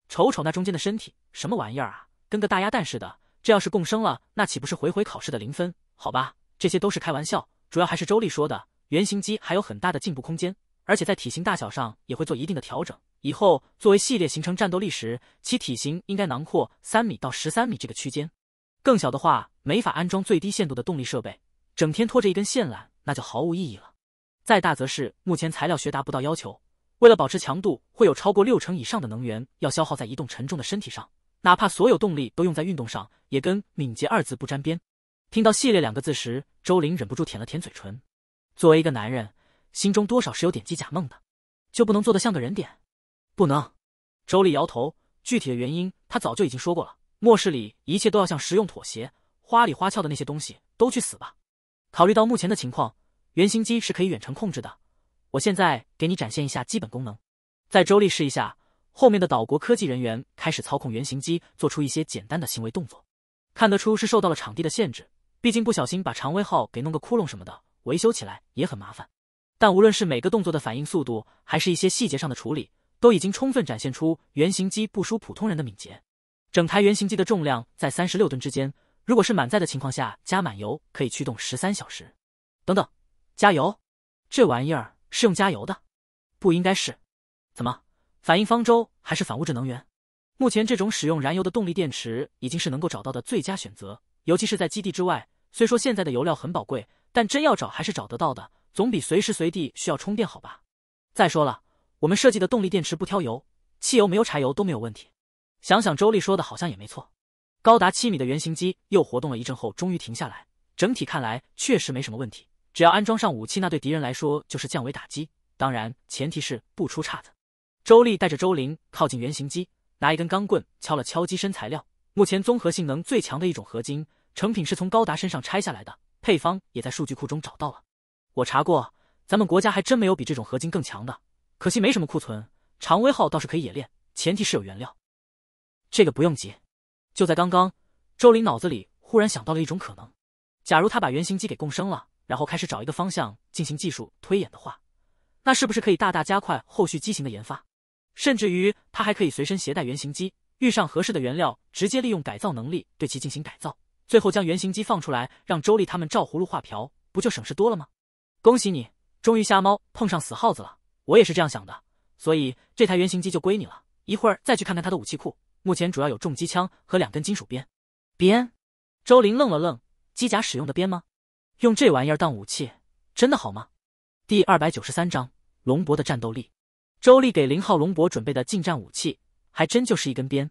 瞅瞅那中间的身体，什么玩意儿啊，跟个大鸭蛋似的。这要是共生了，那岂不是回回考试的零分？好吧，这些都是开玩笑。主要还是周丽说的，原型机还有很大的进步空间，而且在体型大小上也会做一定的调整。以后作为系列形成战斗力时，其体型应该囊括三米到十三米这个区间。更小的话。没法安装最低限度的动力设备，整天拖着一根线缆，那就毫无意义了。再大则是目前材料学达不到要求，为了保持强度，会有超过六成以上的能源要消耗在移动沉重的身体上，哪怕所有动力都用在运动上，也跟敏捷二字不沾边。听到“系列”两个字时，周林忍不住舔了舔嘴唇。作为一个男人，心中多少是有点机甲梦的，就不能做得像个人点？不能。周丽摇头，具体的原因他早就已经说过了。末世里一切都要向实用妥协。花里花俏的那些东西都去死吧！考虑到目前的情况，原型机是可以远程控制的。我现在给你展现一下基本功能。在周丽示意下，后面的岛国科技人员开始操控原型机，做出一些简单的行为动作。看得出是受到了场地的限制，毕竟不小心把长威号给弄个窟窿什么的，维修起来也很麻烦。但无论是每个动作的反应速度，还是一些细节上的处理，都已经充分展现出原型机不输普通人的敏捷。整台原型机的重量在三十六吨之间。如果是满载的情况下，加满油可以驱动十三小时。等等，加油？这玩意儿是用加油的？不应该是？怎么？反应方舟还是反物质能源？目前这种使用燃油的动力电池已经是能够找到的最佳选择，尤其是在基地之外。虽说现在的油料很宝贵，但真要找还是找得到的，总比随时随地需要充电好吧？再说了，我们设计的动力电池不挑油，汽油、没油、柴油都没有问题。想想周丽说的，好像也没错。高达七米的原型机又活动了一阵后，终于停下来。整体看来确实没什么问题，只要安装上武器，那对敌人来说就是降维打击。当然，前提是不出岔子。周丽带着周林靠近原型机，拿一根钢棍敲了敲机身材料。目前综合性能最强的一种合金，成品是从高达身上拆下来的，配方也在数据库中找到了。我查过，咱们国家还真没有比这种合金更强的，可惜没什么库存。长威号倒是可以冶炼，前提是有原料。这个不用急。就在刚刚，周林脑子里忽然想到了一种可能：，假如他把原型机给共生了，然后开始找一个方向进行技术推演的话，那是不是可以大大加快后续机型的研发？甚至于他还可以随身携带原型机，遇上合适的原料，直接利用改造能力对其进行改造，最后将原型机放出来，让周丽他们照葫芦画瓢，不就省事多了吗？恭喜你，终于瞎猫碰上死耗子了！我也是这样想的，所以这台原型机就归你了。一会儿再去看看他的武器库。目前主要有重机枪和两根金属鞭。鞭？周林愣了愣，机甲使用的鞭吗？用这玩意儿当武器，真的好吗？第二百九十三章龙伯的战斗力。周丽给零号龙伯准备的近战武器，还真就是一根鞭。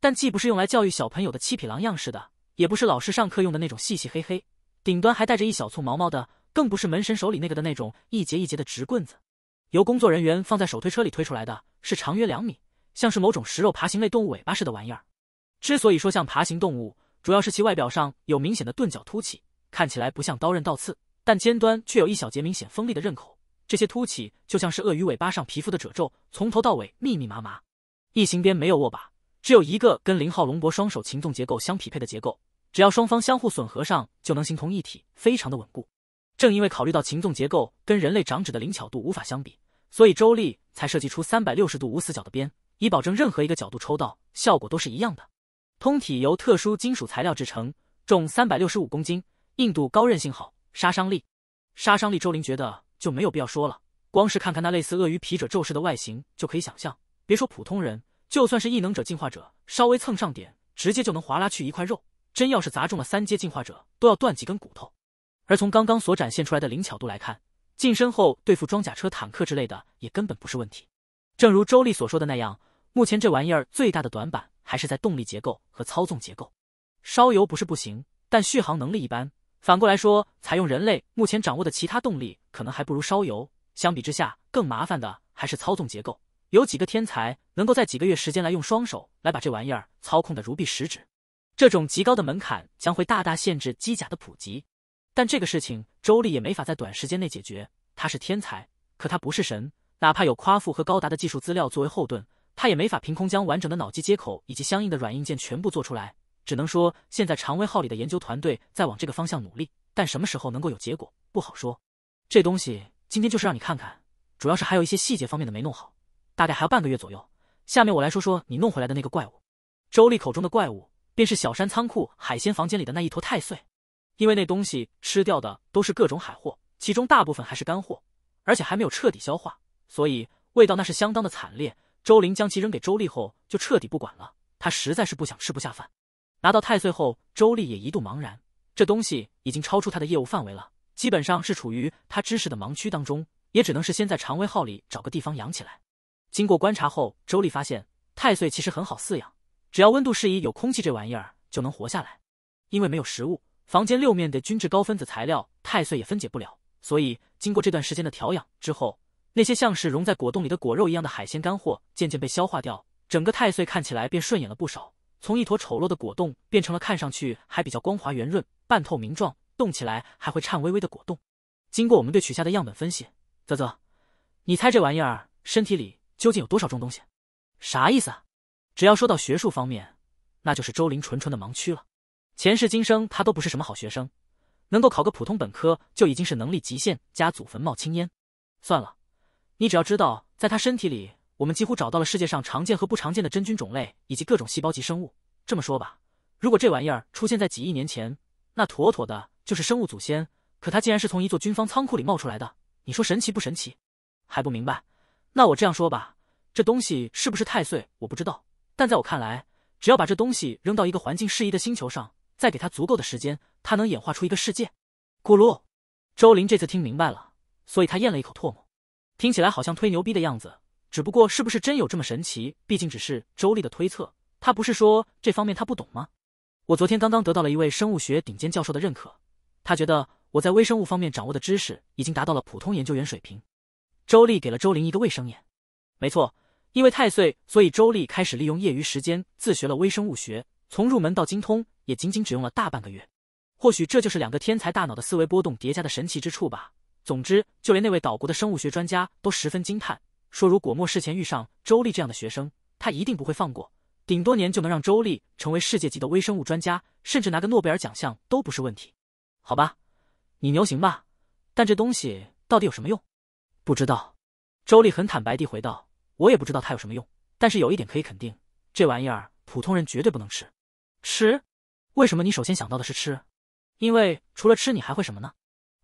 但既不是用来教育小朋友的七匹狼样式的，也不是老师上课用的那种细细黑黑，顶端还带着一小簇毛毛的，更不是门神手里那个的那种一节一节的直棍子。由工作人员放在手推车里推出来的，是长约两米。像是某种食肉爬行类动物尾巴似的玩意儿，之所以说像爬行动物，主要是其外表上有明显的钝角凸起，看起来不像刀刃倒刺，但尖端却有一小截明显锋利的刃口。这些凸起就像是鳄鱼尾巴上皮肤的褶皱，从头到尾密密麻麻。异形鞭没有握把，只有一个跟零号龙博双手擒纵结构相匹配的结构，只要双方相互损合上，就能形同一体，非常的稳固。正因为考虑到擒纵结构跟人类掌指的灵巧度无法相比，所以周丽才设计出三百六十度无死角的鞭。以保证任何一个角度抽到效果都是一样的。通体由特殊金属材料制成，重三百六十五公斤，硬度高，韧性好，杀伤力。杀伤力周林觉得就没有必要说了，光是看看那类似鳄鱼皮褶皱似的外形就可以想象。别说普通人，就算是异能者、进化者，稍微蹭上点，直接就能划拉去一块肉。真要是砸中了三阶进化者，都要断几根骨头。而从刚刚所展现出来的灵巧度来看，近身后对付装甲车、坦克之类的也根本不是问题。正如周丽所说的那样。目前这玩意儿最大的短板还是在动力结构和操纵结构，烧油不是不行，但续航能力一般。反过来说，采用人类目前掌握的其他动力，可能还不如烧油。相比之下，更麻烦的还是操纵结构。有几个天才能够在几个月时间来用双手来把这玩意儿操控的如臂使指？这种极高的门槛将会大大限制机甲的普及。但这个事情周立也没法在短时间内解决。他是天才，可他不是神。哪怕有夸父和高达的技术资料作为后盾。他也没法凭空将完整的脑机接口以及相应的软硬件全部做出来，只能说现在常威号里的研究团队在往这个方向努力，但什么时候能够有结果不好说。这东西今天就是让你看看，主要是还有一些细节方面的没弄好，大概还要半个月左右。下面我来说说你弄回来的那个怪物。周丽口中的怪物，便是小山仓库海鲜房间里的那一坨太岁。因为那东西吃掉的都是各种海货，其中大部分还是干货，而且还没有彻底消化，所以味道那是相当的惨烈。周玲将其扔给周丽后，就彻底不管了。他实在是不想吃不下饭。拿到太岁后，周丽也一度茫然，这东西已经超出他的业务范围了，基本上是处于他知识的盲区当中，也只能是先在常威号里找个地方养起来。经过观察后，周丽发现太岁其实很好饲养，只要温度适宜、有空气，这玩意儿就能活下来。因为没有食物，房间六面的均质高分子材料太岁也分解不了，所以经过这段时间的调养之后。那些像是融在果冻里的果肉一样的海鲜干货渐渐被消化掉，整个太岁看起来便顺眼了不少。从一坨丑陋的果冻变成了看上去还比较光滑圆润、半透明状、动起来还会颤巍巍的果冻。经过我们对取下的样本分析，泽泽，你猜这玩意儿身体里究竟有多少种东西？啥意思？啊？只要说到学术方面，那就是周林纯纯的盲区了。前世今生他都不是什么好学生，能够考个普通本科就已经是能力极限加祖坟冒青烟。算了。你只要知道，在他身体里，我们几乎找到了世界上常见和不常见的真菌种类，以及各种细胞级生物。这么说吧，如果这玩意儿出现在几亿年前，那妥妥的就是生物祖先。可它竟然是从一座军方仓库里冒出来的，你说神奇不神奇？还不明白？那我这样说吧，这东西是不是太岁我不知道，但在我看来，只要把这东西扔到一个环境适宜的星球上，再给它足够的时间，它能演化出一个世界。咕噜，周林这次听明白了，所以他咽了一口唾沫。听起来好像吹牛逼的样子，只不过是不是真有这么神奇？毕竟只是周丽的推测，他不是说这方面他不懂吗？我昨天刚刚得到了一位生物学顶尖教授的认可，他觉得我在微生物方面掌握的知识已经达到了普通研究员水平。周丽给了周玲一个卫生眼。没错，因为太岁，所以周丽开始利用业余时间自学了微生物学，从入门到精通也仅仅只用了大半个月。或许这就是两个天才大脑的思维波动叠加的神奇之处吧。总之，就连那位岛国的生物学专家都十分惊叹，说如果莫事前遇上周丽这样的学生，他一定不会放过，顶多年就能让周丽成为世界级的微生物专家，甚至拿个诺贝尔奖项都不是问题。好吧，你牛行吧？但这东西到底有什么用？不知道。周丽很坦白地回道：“我也不知道它有什么用，但是有一点可以肯定，这玩意儿普通人绝对不能吃。吃？为什么你首先想到的是吃？因为除了吃，你还会什么呢？”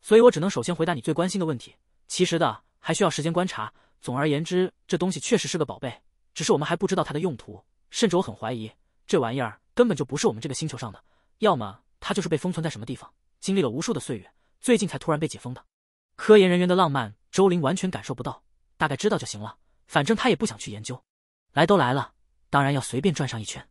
所以我只能首先回答你最关心的问题。其实的还需要时间观察。总而言之，这东西确实是个宝贝，只是我们还不知道它的用途。甚至我很怀疑，这玩意儿根本就不是我们这个星球上的，要么它就是被封存在什么地方，经历了无数的岁月，最近才突然被解封的。科研人员的浪漫，周林完全感受不到，大概知道就行了。反正他也不想去研究。来都来了，当然要随便转上一圈。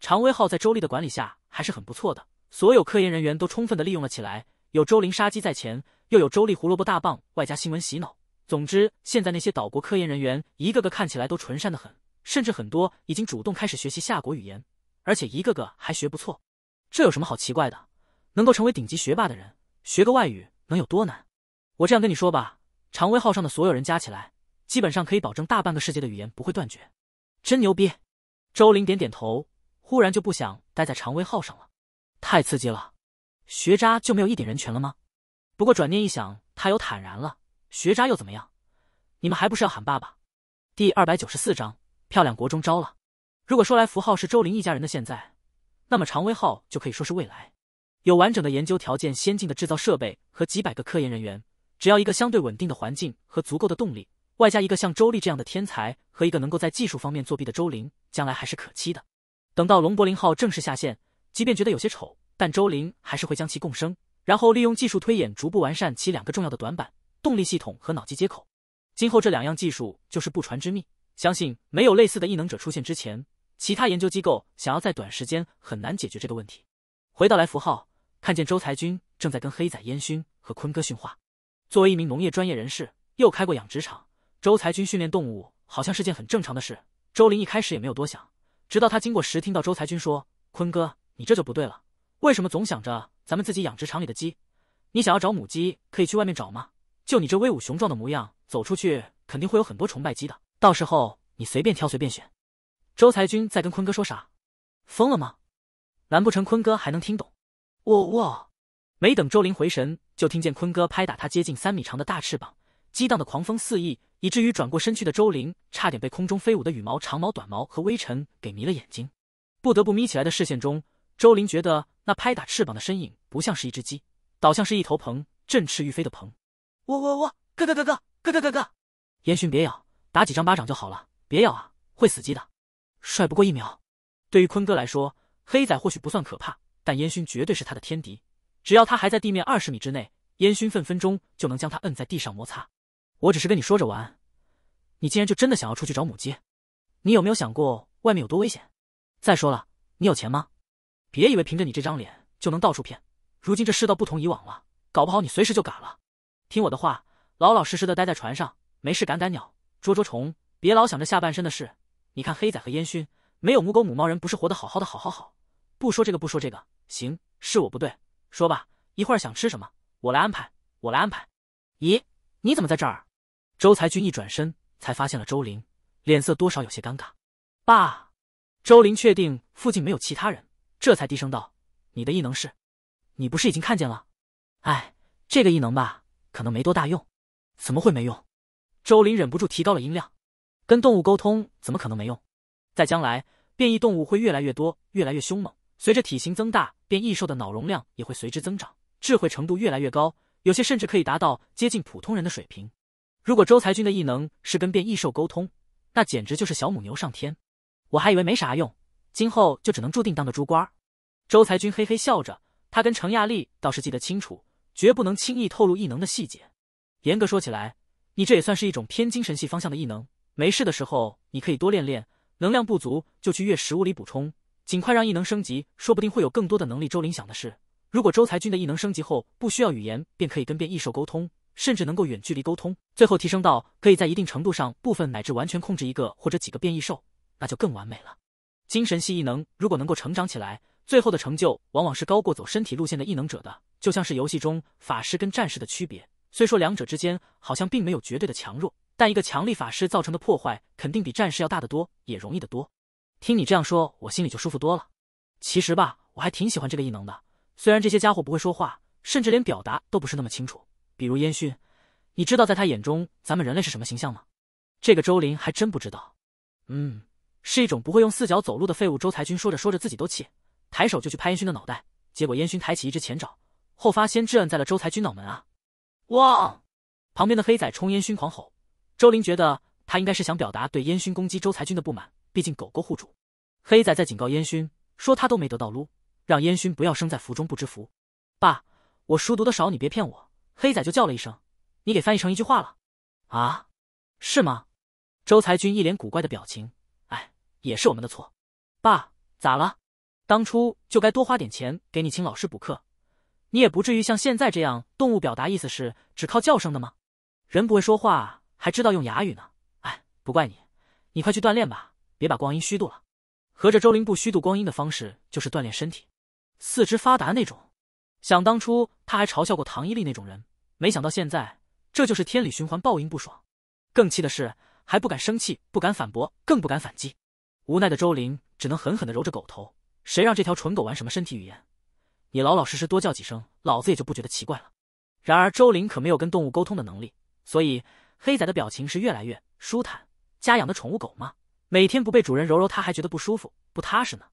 长威号在周丽的管理下还是很不错的，所有科研人员都充分的利用了起来。有周林杀鸡在前，又有周丽胡萝卜大棒，外加新闻洗脑。总之，现在那些岛国科研人员一个个看起来都纯善的很，甚至很多已经主动开始学习夏国语言，而且一个个还学不错。这有什么好奇怪的？能够成为顶级学霸的人，学个外语能有多难？我这样跟你说吧，长威号上的所有人加起来，基本上可以保证大半个世界的语言不会断绝。真牛逼！周林点点头，忽然就不想待在长威号上了，太刺激了。学渣就没有一点人权了吗？不过转念一想，他又坦然了。学渣又怎么样？你们还不是要喊爸爸？第二百九十四章漂亮国中招了。如果说来符号是周林一家人的现在，那么常威号就可以说是未来。有完整的研究条件、先进的制造设备和几百个科研人员，只要一个相对稳定的环境和足够的动力，外加一个像周丽这样的天才和一个能够在技术方面作弊的周林，将来还是可期的。等到龙柏林号正式下线，即便觉得有些丑。但周林还是会将其共生，然后利用技术推演，逐步完善其两个重要的短板：动力系统和脑机接口。今后这两样技术就是不传之秘。相信没有类似的异能者出现之前，其他研究机构想要在短时间很难解决这个问题。回到来福号，看见周才军正在跟黑仔、烟熏和坤哥训话。作为一名农业专业人士，又开过养殖场，周才军训练动物好像是件很正常的事。周林一开始也没有多想，直到他经过时听到周才军说：“坤哥，你这就不对了。”为什么总想着咱们自己养殖场里的鸡？你想要找母鸡，可以去外面找吗？就你这威武雄壮的模样，走出去肯定会有很多崇拜鸡的。到时候你随便挑，随便选。周才军在跟坤哥说啥？疯了吗？难不成坤哥还能听懂？我我……没等周林回神，就听见坤哥拍打他接近三米长的大翅膀，激荡的狂风肆意，以至于转过身去的周林差点被空中飞舞的羽毛、长毛、短毛和微尘给迷了眼睛。不得不眯起来的视线中，周林觉得。那拍打翅膀的身影不像是一只鸡，倒像是一头鹏振翅欲飞的鹏。我我我，咯咯咯咯，咯咯咯咯。烟熏别咬，打几张巴掌就好了，别咬啊，会死鸡的。帅不过一秒。对于坤哥来说，黑仔或许不算可怕，但烟熏绝对是他的天敌。只要他还在地面二十米之内，烟熏分分钟就能将他摁在地上摩擦。我只是跟你说着玩，你竟然就真的想要出去找母鸡？你有没有想过外面有多危险？再说了，你有钱吗？别以为凭着你这张脸就能到处骗，如今这世道不同以往了，搞不好你随时就嘎了。听我的话，老老实实的待在船上，没事赶赶鸟，捉捉虫，别老想着下半身的事。你看黑仔和烟熏，没有母狗母猫，人不是活得好好的？好好好，不说这个，不说这个。行，是我不对，说吧，一会儿想吃什么，我来安排，我来安排。咦，你怎么在这儿？周才俊一转身，才发现了周玲，脸色多少有些尴尬。爸，周玲确定附近没有其他人。这才低声道：“你的异能是，你不是已经看见了？哎，这个异能吧，可能没多大用。怎么会没用？”周林忍不住提高了音量：“跟动物沟通怎么可能没用？在将来，变异动物会越来越多，越来越凶猛。随着体型增大，变异兽的脑容量也会随之增长，智慧程度越来越高。有些甚至可以达到接近普通人的水平。如果周才军的异能是跟变异兽沟通，那简直就是小母牛上天。我还以为没啥用，今后就只能注定当个猪官。”周才军嘿嘿笑着，他跟程亚丽倒是记得清楚，绝不能轻易透露异能的细节。严格说起来，你这也算是一种偏精神系方向的异能。没事的时候，你可以多练练，能量不足就去月食物里补充，尽快让异能升级，说不定会有更多的能力。周林想的是，如果周才军的异能升级后不需要语言，便可以跟变异兽沟通，甚至能够远距离沟通，最后提升到可以在一定程度上部分乃至完全控制一个或者几个变异兽，那就更完美了。精神系异能如果能够成长起来。最后的成就往往是高过走身体路线的异能者的，就像是游戏中法师跟战士的区别。虽说两者之间好像并没有绝对的强弱，但一个强力法师造成的破坏肯定比战士要大得多，也容易得多。听你这样说，我心里就舒服多了。其实吧，我还挺喜欢这个异能的。虽然这些家伙不会说话，甚至连表达都不是那么清楚。比如烟熏，你知道在他眼中咱们人类是什么形象吗？这个周林还真不知道。嗯，是一种不会用四脚走路的废物。周才军说着说着自己都气。抬手就去拍烟熏的脑袋，结果烟熏抬起一只前爪，后发先制摁在了周才军脑门啊！哇！旁边的黑仔冲烟熏狂吼。周林觉得他应该是想表达对烟熏攻击周才军的不满，毕竟狗狗护主。黑仔在警告烟熏，说他都没得到撸，让烟熏不要生在福中不知福。爸，我书读的少，你别骗我。黑仔就叫了一声，你给翻译成一句话了啊？是吗？周才军一脸古怪的表情。哎，也是我们的错。爸，咋了？当初就该多花点钱给你请老师补课，你也不至于像现在这样动物表达意思是只靠叫声的吗？人不会说话还知道用哑语呢。哎，不怪你，你快去锻炼吧，别把光阴虚度了。合着周林不虚度光阴的方式就是锻炼身体，四肢发达那种。想当初他还嘲笑过唐一丽那种人，没想到现在这就是天理循环，报应不爽。更气的是还不敢生气，不敢反驳，更不敢反击。无奈的周林只能狠狠的揉着狗头。谁让这条蠢狗玩什么身体语言？你老老实实多叫几声，老子也就不觉得奇怪了。然而周林可没有跟动物沟通的能力，所以黑仔的表情是越来越舒坦。家养的宠物狗嘛，每天不被主人揉揉，它还觉得不舒服、不踏实呢。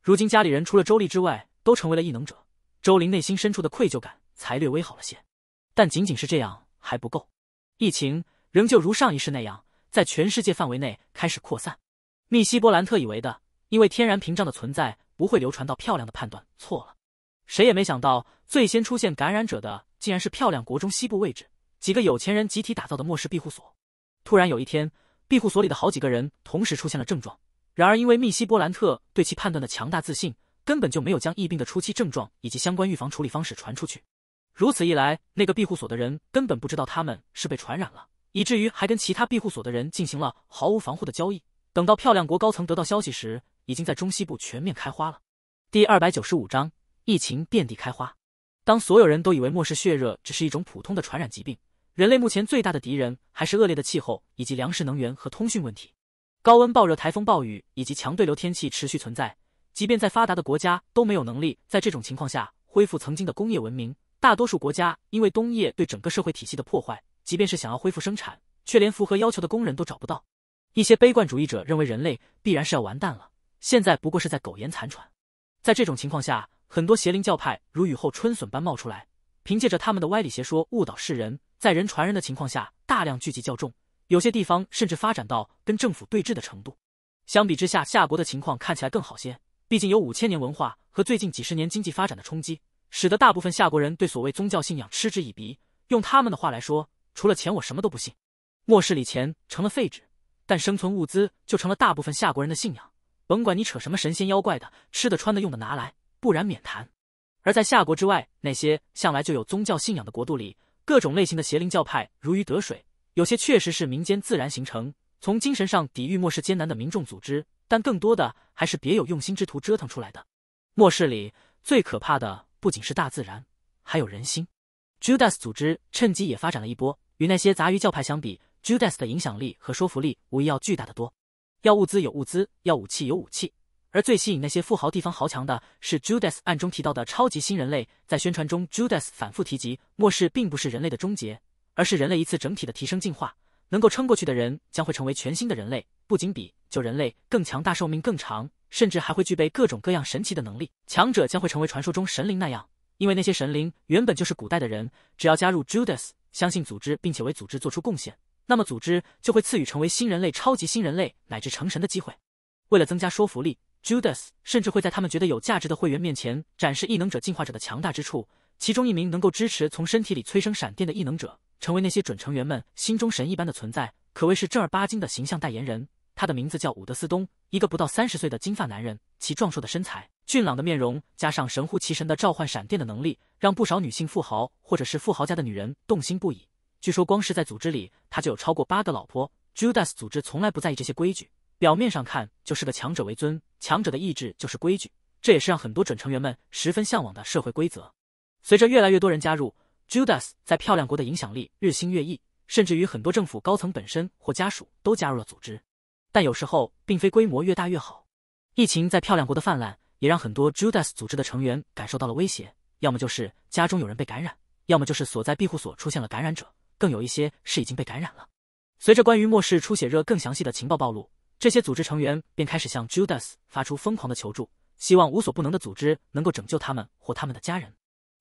如今家里人除了周丽之外，都成为了异能者，周林内心深处的愧疚感才略微好了些。但仅仅是这样还不够，疫情仍旧如上一世那样，在全世界范围内开始扩散。密西波兰特以为的。因为天然屏障的存在，不会流传到漂亮的判断错了。谁也没想到，最先出现感染者的竟然是漂亮国中西部位置几个有钱人集体打造的末世庇护所。突然有一天，庇护所里的好几个人同时出现了症状。然而，因为密西波兰特对其判断的强大自信，根本就没有将疫病的初期症状以及相关预防处理方式传出去。如此一来，那个庇护所的人根本不知道他们是被传染了，以至于还跟其他庇护所的人进行了毫无防护的交易。等到漂亮国高层得到消息时，已经在中西部全面开花了。第二百九十五章，疫情遍地开花。当所有人都以为末世血热只是一种普通的传染疾病，人类目前最大的敌人还是恶劣的气候以及粮食、能源和通讯问题。高温、暴热、台风、暴雨以及强对流天气持续存在，即便在发达的国家都没有能力在这种情况下恢复曾经的工业文明。大多数国家因为冬夜对整个社会体系的破坏，即便是想要恢复生产，却连符合要求的工人都找不到。一些悲观主义者认为人类必然是要完蛋了。现在不过是在苟延残喘，在这种情况下，很多邪灵教派如雨后春笋般冒出来，凭借着他们的歪理邪说误导世人，在人传人的情况下大量聚集教众，有些地方甚至发展到跟政府对峙的程度。相比之下，夏国的情况看起来更好些，毕竟有五千年文化和最近几十年经济发展的冲击，使得大部分夏国人对所谓宗教信仰嗤之以鼻。用他们的话来说，除了钱，我什么都不信。末世里钱成了废纸，但生存物资就成了大部分夏国人的信仰。甭管你扯什么神仙妖怪的，吃的穿的用的拿来，不然免谈。而在夏国之外，那些向来就有宗教信仰的国度里，各种类型的邪灵教派如鱼得水。有些确实是民间自然形成，从精神上抵御末世艰难的民众组织，但更多的还是别有用心之徒折腾出来的。末世里最可怕的不仅是大自然，还有人心。Judas 组织趁机也发展了一波，与那些杂鱼教派相比，Judas 的影响力和说服力无疑要巨大的多。要物资有物资，要武器有武器，而最吸引那些富豪地方豪强的是 Judas 暗中提到的超级新人类。在宣传中，Judas 反复提及末世并不是人类的终结，而是人类一次整体的提升进化。能够撑过去的人将会成为全新的人类，不仅比旧人类更强大，寿命更长，甚至还会具备各种各样神奇的能力。强者将会成为传说中神灵那样，因为那些神灵原本就是古代的人。只要加入 Judas，相信组织，并且为组织做出贡献。那么，组织就会赐予成为新人类、超级新人类乃至成神的机会。为了增加说服力，Judas 甚至会在他们觉得有价值的会员面前展示异能者进化者的强大之处。其中一名能够支持从身体里催生闪电的异能者，成为那些准成员们心中神一般的存在，可谓是正儿八经的形象代言人。他的名字叫伍德斯东，一个不到三十岁的金发男人，其壮硕的身材、俊朗的面容，加上神乎其神的召唤闪电的能力，让不少女性富豪或者是富豪家的女人动心不已。据说光是在组织里，他就有超过八个老婆。Judas 组织从来不在意这些规矩，表面上看就是个强者为尊，强者的意志就是规矩，这也是让很多准成员们十分向往的社会规则。随着越来越多人加入，Judas 在漂亮国的影响力日新月异，甚至于很多政府高层本身或家属都加入了组织。但有时候并非规模越大越好，疫情在漂亮国的泛滥也让很多 Judas 组织的成员感受到了威胁，要么就是家中有人被感染，要么就是所在庇护所出现了感染者。更有一些是已经被感染了。随着关于末世出血热更详细的情报暴露，这些组织成员便开始向 Judas 发出疯狂的求助，希望无所不能的组织能够拯救他们或他们的家人。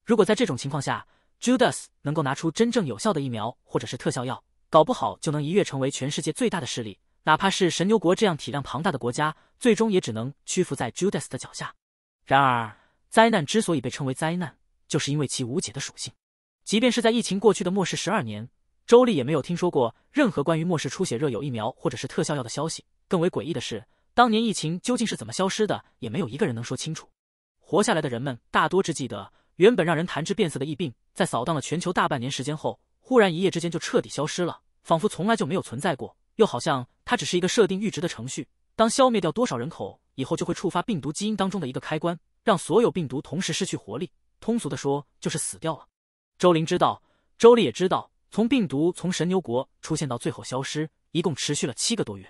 如果在这种情况下，Judas 能够拿出真正有效的疫苗或者是特效药，搞不好就能一跃成为全世界最大的势力，哪怕是神牛国这样体量庞大的国家，最终也只能屈服在 Judas 的脚下。然而，灾难之所以被称为灾难，就是因为其无解的属性。即便是在疫情过去的末世十二年，周丽也没有听说过任何关于末世出血热有疫苗或者是特效药的消息。更为诡异的是，当年疫情究竟是怎么消失的，也没有一个人能说清楚。活下来的人们大多只记得，原本让人谈之变色的疫病，在扫荡了全球大半年时间后，忽然一夜之间就彻底消失了，仿佛从来就没有存在过。又好像它只是一个设定阈值的程序，当消灭掉多少人口以后，就会触发病毒基因当中的一个开关，让所有病毒同时失去活力。通俗的说，就是死掉了。周林知道，周丽也知道。从病毒从神牛国出现到最后消失，一共持续了七个多月，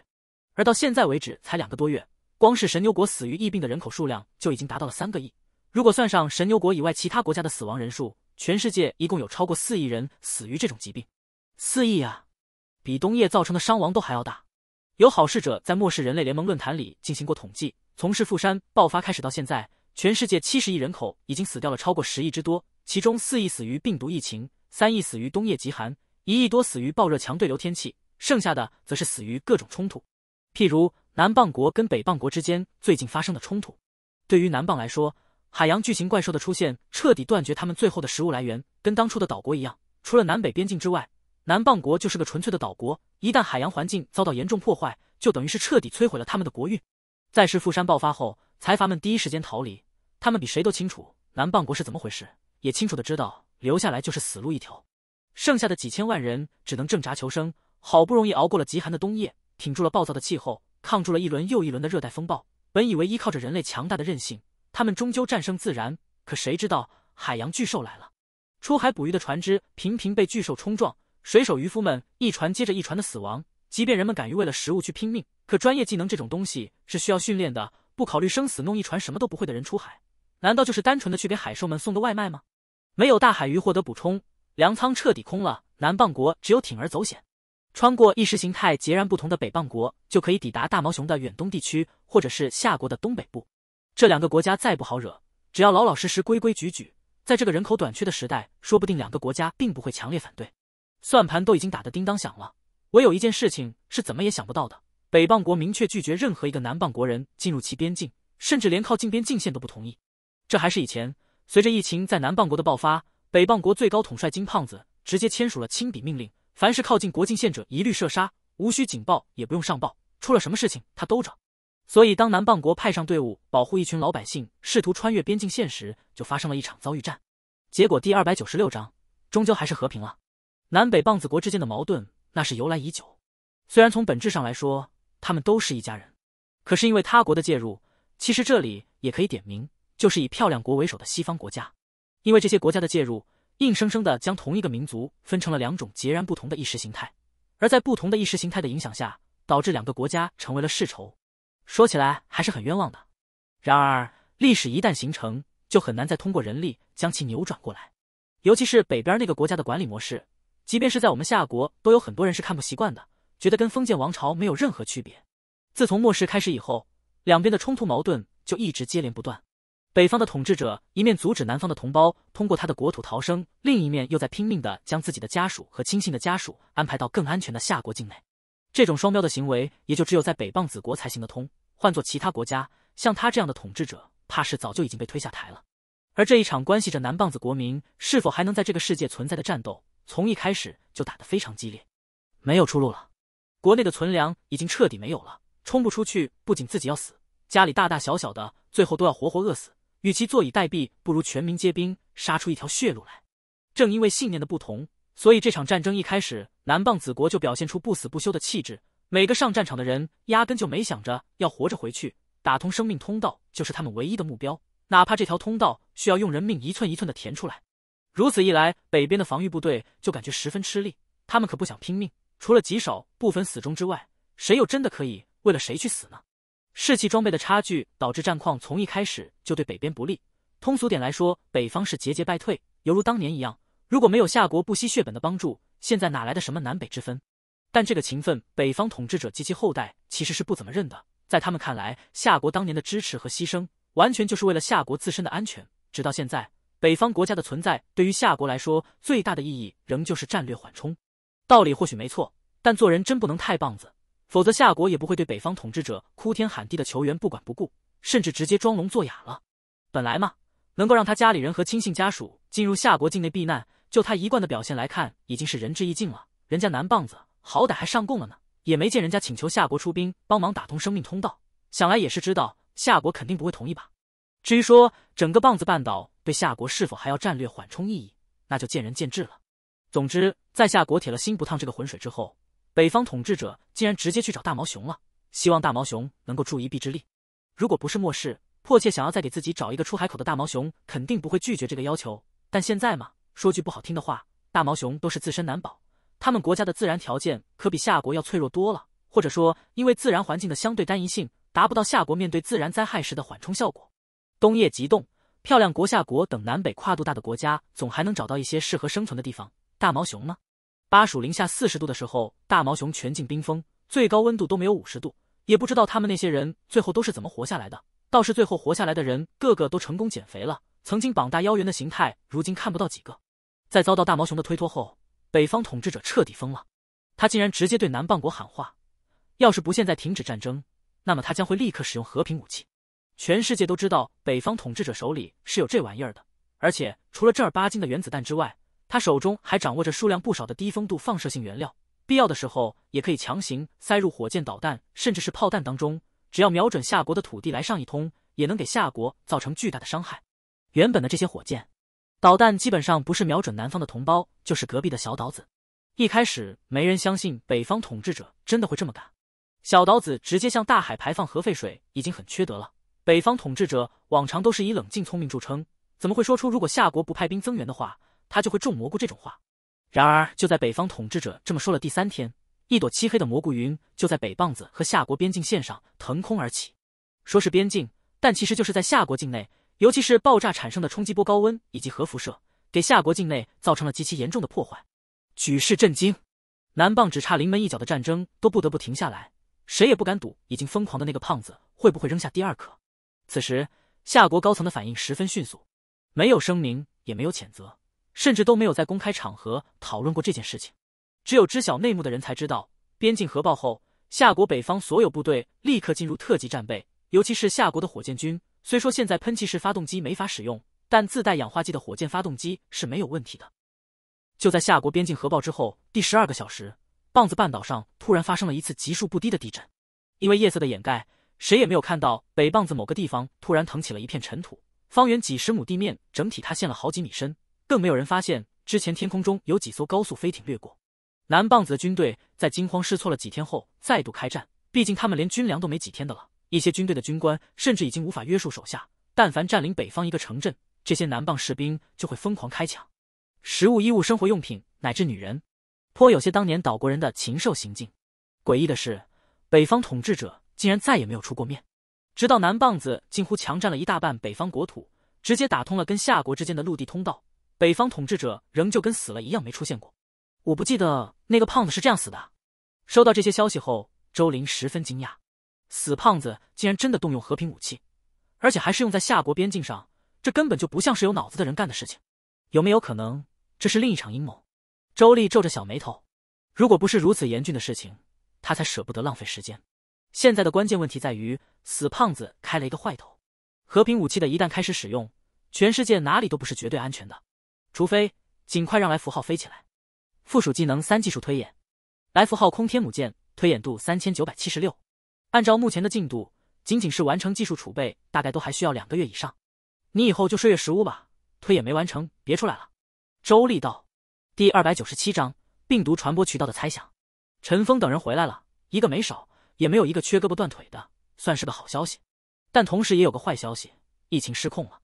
而到现在为止才两个多月。光是神牛国死于疫病的人口数量就已经达到了三个亿。如果算上神牛国以外其他国家的死亡人数，全世界一共有超过四亿人死于这种疾病。四亿啊，比东叶造成的伤亡都还要大。有好事者在末世人类联盟论坛里进行过统计，从是富山爆发开始到现在，全世界七十亿人口已经死掉了超过十亿之多。其中四亿死于病毒疫情，三亿死于冬夜极寒，一亿多死于暴热强对流天气，剩下的则是死于各种冲突，譬如南棒国跟北棒国之间最近发生的冲突。对于南棒来说，海洋巨型怪兽的出现彻底断绝他们最后的食物来源，跟当初的岛国一样，除了南北边境之外，南棒国就是个纯粹的岛国。一旦海洋环境遭到严重破坏，就等于是彻底摧毁了他们的国运。在富山爆发后，财阀们第一时间逃离，他们比谁都清楚南棒国是怎么回事。也清楚的知道，留下来就是死路一条。剩下的几千万人只能挣扎求生，好不容易熬过了极寒的冬夜，挺住了暴躁的气候，抗住了一轮又一轮的热带风暴。本以为依靠着人类强大的韧性，他们终究战胜自然，可谁知道海洋巨兽来了？出海捕鱼的船只频频被巨兽冲撞，水手渔夫们一船接着一船的死亡。即便人们敢于为了食物去拼命，可专业技能这种东西是需要训练的。不考虑生死，弄一船什么都不会的人出海，难道就是单纯的去给海兽们送个外卖吗？没有大海鱼获得补充，粮仓彻底空了。南棒国只有铤而走险，穿过意识形态截然不同的北棒国，就可以抵达大毛熊的远东地区，或者是夏国的东北部。这两个国家再不好惹，只要老老实实、规规矩矩，在这个人口短缺的时代，说不定两个国家并不会强烈反对。算盘都已经打得叮当响了，唯有一件事情是怎么也想不到的：北棒国明确拒绝任何一个南棒国人进入其边境，甚至连靠近边境线都不同意。这还是以前。随着疫情在南棒国的爆发，北棒国最高统帅金胖子直接签署了亲笔命令：凡是靠近国境线者，一律射杀，无需警报，也不用上报。出了什么事情，他兜着。所以，当南棒国派上队伍保护一群老百姓试图穿越边境线时，就发生了一场遭遇战。结果第二百九十六章终究还是和平了。南北棒子国之间的矛盾那是由来已久，虽然从本质上来说他们都是一家人，可是因为他国的介入，其实这里也可以点名。就是以漂亮国为首的西方国家，因为这些国家的介入，硬生生的将同一个民族分成了两种截然不同的意识形态，而在不同的意识形态的影响下，导致两个国家成为了世仇。说起来还是很冤枉的，然而历史一旦形成，就很难再通过人力将其扭转过来。尤其是北边那个国家的管理模式，即便是在我们夏国，都有很多人是看不习惯的，觉得跟封建王朝没有任何区别。自从末世开始以后，两边的冲突矛盾就一直接连不断。北方的统治者一面阻止南方的同胞通过他的国土逃生，另一面又在拼命的将自己的家属和亲信的家属安排到更安全的夏国境内。这种双标的行为也就只有在北棒子国才行得通，换做其他国家，像他这样的统治者，怕是早就已经被推下台了。而这一场关系着南棒子国民是否还能在这个世界存在的战斗，从一开始就打得非常激烈。没有出路了，国内的存粮已经彻底没有了，冲不出去，不仅自己要死，家里大大小小的最后都要活活饿死。与其坐以待毙，不如全民皆兵，杀出一条血路来。正因为信念的不同，所以这场战争一开始，南棒子国就表现出不死不休的气质。每个上战场的人，压根就没想着要活着回去，打通生命通道就是他们唯一的目标，哪怕这条通道需要用人命一寸一寸的填出来。如此一来，北边的防御部队就感觉十分吃力。他们可不想拼命，除了极少部分死忠之外，谁又真的可以为了谁去死呢？士气、装备的差距导致战况从一开始就对北边不利。通俗点来说，北方是节节败退，犹如当年一样。如果没有夏国不惜血本的帮助，现在哪来的什么南北之分？但这个情分，北方统治者及其后代其实是不怎么认的。在他们看来，夏国当年的支持和牺牲，完全就是为了夏国自身的安全。直到现在，北方国家的存在对于夏国来说，最大的意义仍旧是战略缓冲。道理或许没错，但做人真不能太棒子。否则，夏国也不会对北方统治者哭天喊地的求援不管不顾，甚至直接装聋作哑了。本来嘛，能够让他家里人和亲信家属进入夏国境内避难，就他一贯的表现来看，已经是仁至义尽了。人家南棒子好歹还上贡了呢，也没见人家请求夏国出兵帮忙打通生命通道。想来也是知道夏国肯定不会同意吧。至于说整个棒子半岛对夏国是否还要战略缓冲意义，那就见仁见智了。总之，在夏国铁了心不趟这个浑水之后。北方统治者竟然直接去找大毛熊了，希望大毛熊能够助一臂之力。如果不是末世迫切想要再给自己找一个出海口的大毛熊，肯定不会拒绝这个要求。但现在嘛，说句不好听的话，大毛熊都是自身难保。他们国家的自然条件可比夏国要脆弱多了，或者说因为自然环境的相对单一性，达不到夏国面对自然灾害时的缓冲效果。冬夜极冻，漂亮国、夏国等南北跨度大的国家总还能找到一些适合生存的地方，大毛熊呢？巴蜀零下四十度的时候，大毛熊全境冰封，最高温度都没有五十度，也不知道他们那些人最后都是怎么活下来的。倒是最后活下来的人，个个都成功减肥了，曾经膀大腰圆的形态，如今看不到几个。在遭到大毛熊的推脱后，北方统治者彻底疯了，他竟然直接对南棒国喊话：要是不现在停止战争，那么他将会立刻使用和平武器。全世界都知道，北方统治者手里是有这玩意儿的，而且除了正儿八经的原子弹之外。他手中还掌握着数量不少的低风度放射性原料，必要的时候也可以强行塞入火箭、导弹甚至是炮弹当中。只要瞄准夏国的土地来上一通，也能给夏国造成巨大的伤害。原本的这些火箭、导弹基本上不是瞄准南方的同胞，就是隔壁的小岛子。一开始没人相信北方统治者真的会这么干。小岛子直接向大海排放核废水已经很缺德了，北方统治者往常都是以冷静聪明著称，怎么会说出如果夏国不派兵增援的话？他就会种蘑菇这种话。然而，就在北方统治者这么说了第三天，一朵漆黑的蘑菇云就在北棒子和夏国边境线上腾空而起。说是边境，但其实就是在夏国境内。尤其是爆炸产生的冲击波、高温以及核辐射，给夏国境内造成了极其严重的破坏，举世震惊。南棒只差临门一脚的战争都不得不停下来，谁也不敢赌已经疯狂的那个胖子会不会扔下第二颗。此时，夏国高层的反应十分迅速，没有声明，也没有谴责。甚至都没有在公开场合讨论过这件事情，只有知晓内幕的人才知道。边境核爆后，夏国北方所有部队立刻进入特级战备，尤其是夏国的火箭军。虽说现在喷气式发动机没法使用，但自带氧化剂的火箭发动机是没有问题的。就在夏国边境核爆之后第十二个小时，棒子半岛上突然发生了一次级数不低的地震。因为夜色的掩盖，谁也没有看到北棒子某个地方突然腾起了一片尘土，方圆几十亩地面整体塌陷了好几米深。更没有人发现，之前天空中有几艘高速飞艇掠过。南棒子的军队在惊慌失措了几天后，再度开战。毕竟他们连军粮都没几天的了。一些军队的军官甚至已经无法约束手下，但凡占领北方一个城镇，这些南棒士兵就会疯狂开抢，食物、衣物、生活用品，乃至女人，颇有些当年岛国人的禽兽行径。诡异的是，北方统治者竟然再也没有出过面，直到南棒子近乎强占了一大半北方国土，直接打通了跟夏国之间的陆地通道。北方统治者仍旧跟死了一样没出现过，我不记得那个胖子是这样死的。收到这些消息后，周林十分惊讶，死胖子竟然真的动用和平武器，而且还是用在夏国边境上，这根本就不像是有脑子的人干的事情。有没有可能这是另一场阴谋？周丽皱着小眉头，如果不是如此严峻的事情，他才舍不得浪费时间。现在的关键问题在于，死胖子开了一个坏头，和平武器的一旦开始使用，全世界哪里都不是绝对安全的。除非尽快让来福号飞起来，附属技能三技术推演，来福号空天母舰推演度三千九百七十六，按照目前的进度，仅仅是完成技术储备，大概都还需要两个月以上。你以后就睡月十屋吧，推演没完成，别出来了。周丽道。第二百九十七章病毒传播渠道的猜想。陈峰等人回来了，一个没少，也没有一个缺胳膊断腿的，算是个好消息。但同时也有个坏消息，疫情失控了，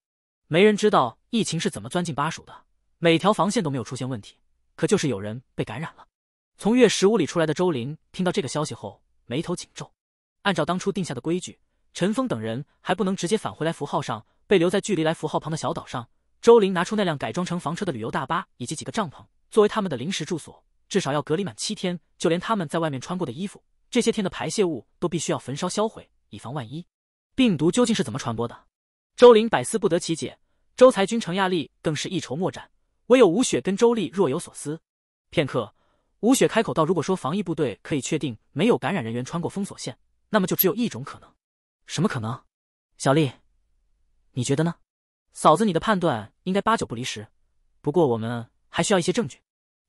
没人知道疫情是怎么钻进巴蜀的。每条防线都没有出现问题，可就是有人被感染了。从月食屋里出来的周林听到这个消息后，眉头紧皱。按照当初定下的规矩，陈峰等人还不能直接返回来符号上，被留在距离来符号旁的小岛上。周林拿出那辆改装成房车的旅游大巴以及几个帐篷，作为他们的临时住所，至少要隔离满七天。就连他们在外面穿过的衣服，这些天的排泄物都必须要焚烧销毁，以防万一。病毒究竟是怎么传播的？周林百思不得其解，周才军、程亚丽更是一筹莫展。唯有吴雪跟周丽若有所思。片刻，吴雪开口道：“如果说防疫部队可以确定没有感染人员穿过封锁线，那么就只有一种可能。什么可能？小丽，你觉得呢？嫂子，你的判断应该八九不离十。不过我们还需要一些证据。”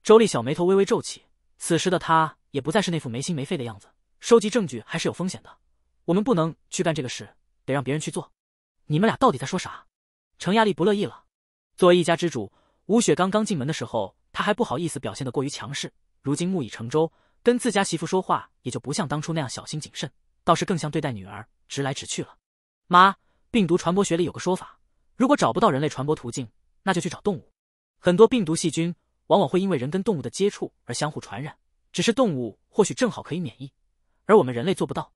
周丽小眉头微微皱起，此时的她也不再是那副没心没肺的样子。收集证据还是有风险的，我们不能去干这个事，得让别人去做。你们俩到底在说啥？程亚丽不乐意了。作为一家之主。吴雪刚刚进门的时候，他还不好意思表现得过于强势。如今木已成舟，跟自家媳妇说话也就不像当初那样小心谨慎，倒是更像对待女儿，直来直去了。妈，病毒传播学里有个说法，如果找不到人类传播途径，那就去找动物。很多病毒细菌往往会因为人跟动物的接触而相互传染，只是动物或许正好可以免疫，而我们人类做不到。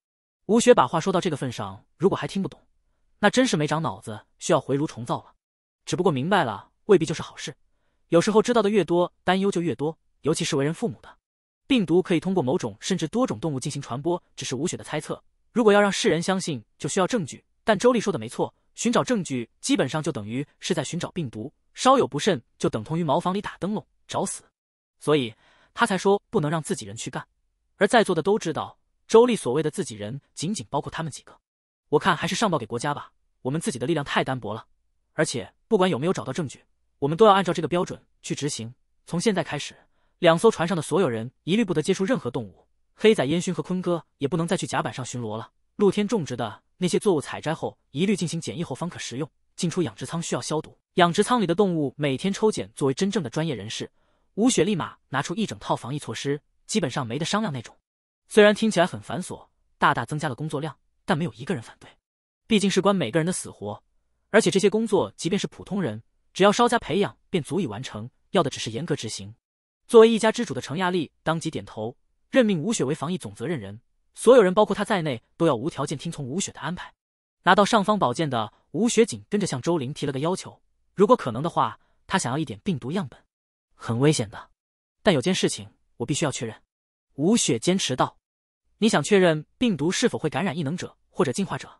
吴雪把话说到这个份上，如果还听不懂，那真是没长脑子，需要回炉重造了。只不过明白了。未必就是好事，有时候知道的越多，担忧就越多。尤其是为人父母的，病毒可以通过某种甚至多种动物进行传播，只是吴雪的猜测。如果要让世人相信，就需要证据。但周丽说的没错，寻找证据基本上就等于是在寻找病毒，稍有不慎就等同于茅房里打灯笼找死。所以他才说不能让自己人去干。而在座的都知道，周丽所谓的自己人，仅仅包括他们几个。我看还是上报给国家吧，我们自己的力量太单薄了，而且不管有没有找到证据。我们都要按照这个标准去执行。从现在开始，两艘船上的所有人一律不得接触任何动物。黑仔、烟熏和坤哥也不能再去甲板上巡逻了。露天种植的那些作物采摘后，一律进行检疫后方可食用。进出养殖仓需要消毒，养殖仓里的动物每天抽检。作为真正的专业人士，吴雪立马拿出一整套防疫措施，基本上没得商量那种。虽然听起来很繁琐，大大增加了工作量，但没有一个人反对，毕竟事关每个人的死活。而且这些工作，即便是普通人。只要稍加培养，便足以完成。要的只是严格执行。作为一家之主的程亚丽当即点头，任命吴雪为防疫总责任人。所有人，包括他在内，都要无条件听从吴雪的安排。拿到尚方宝剑的吴雪紧跟着向周玲提了个要求：如果可能的话，他想要一点病毒样本。很危险的，但有件事情我必须要确认。吴雪坚持道：“你想确认病毒是否会感染异能者或者进化者？”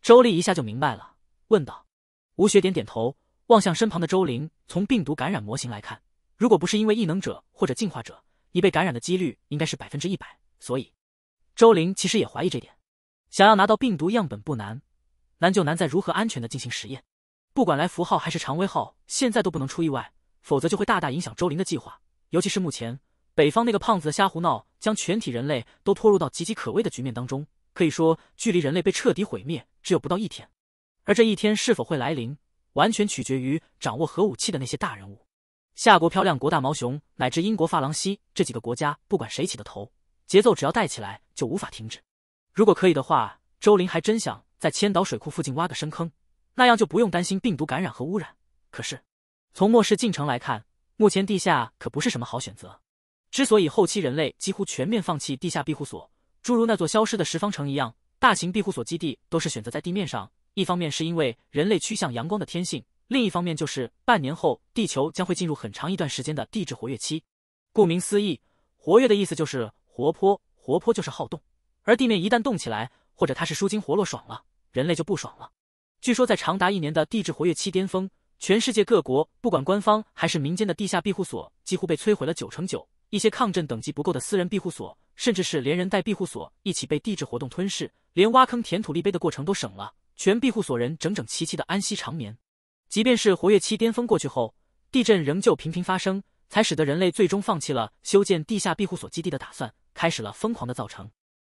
周丽一下就明白了，问道：“吴雪点点头。”望向身旁的周玲，从病毒感染模型来看，如果不是因为异能者或者进化者，你被感染的几率应该是百分之一百。所以，周玲其实也怀疑这点。想要拿到病毒样本不难，难就难在如何安全的进行实验。不管来福号还是常威号，现在都不能出意外，否则就会大大影响周玲的计划。尤其是目前北方那个胖子的瞎胡闹，将全体人类都拖入到岌岌可危的局面当中。可以说，距离人类被彻底毁灭只有不到一天，而这一天是否会来临？完全取决于掌握核武器的那些大人物，夏国、漂亮国、大毛熊，乃至英国、发廊西这几个国家，不管谁起的头，节奏只要带起来就无法停止。如果可以的话，周林还真想在千岛水库附近挖个深坑，那样就不用担心病毒感染和污染。可是，从末世进程来看，目前地下可不是什么好选择。之所以后期人类几乎全面放弃地下庇护所，诸如那座消失的十方城一样，大型庇护所基地都是选择在地面上。一方面是因为人类趋向阳光的天性，另一方面就是半年后地球将会进入很长一段时间的地质活跃期。顾名思义，活跃的意思就是活泼，活泼就是好动。而地面一旦动起来，或者它是舒筋活络爽了，人类就不爽了。据说在长达一年的地质活跃期巅峰，全世界各国不管官方还是民间的地下庇护所几乎被摧毁了九成九。一些抗震等级不够的私人庇护所，甚至是连人带庇护所一起被地质活动吞噬，连挖坑填土立碑的过程都省了。全庇护所人整整齐齐的安息长眠，即便是活跃期巅峰过去后，地震仍旧频频发生，才使得人类最终放弃了修建地下庇护所基地的打算，开始了疯狂的造城。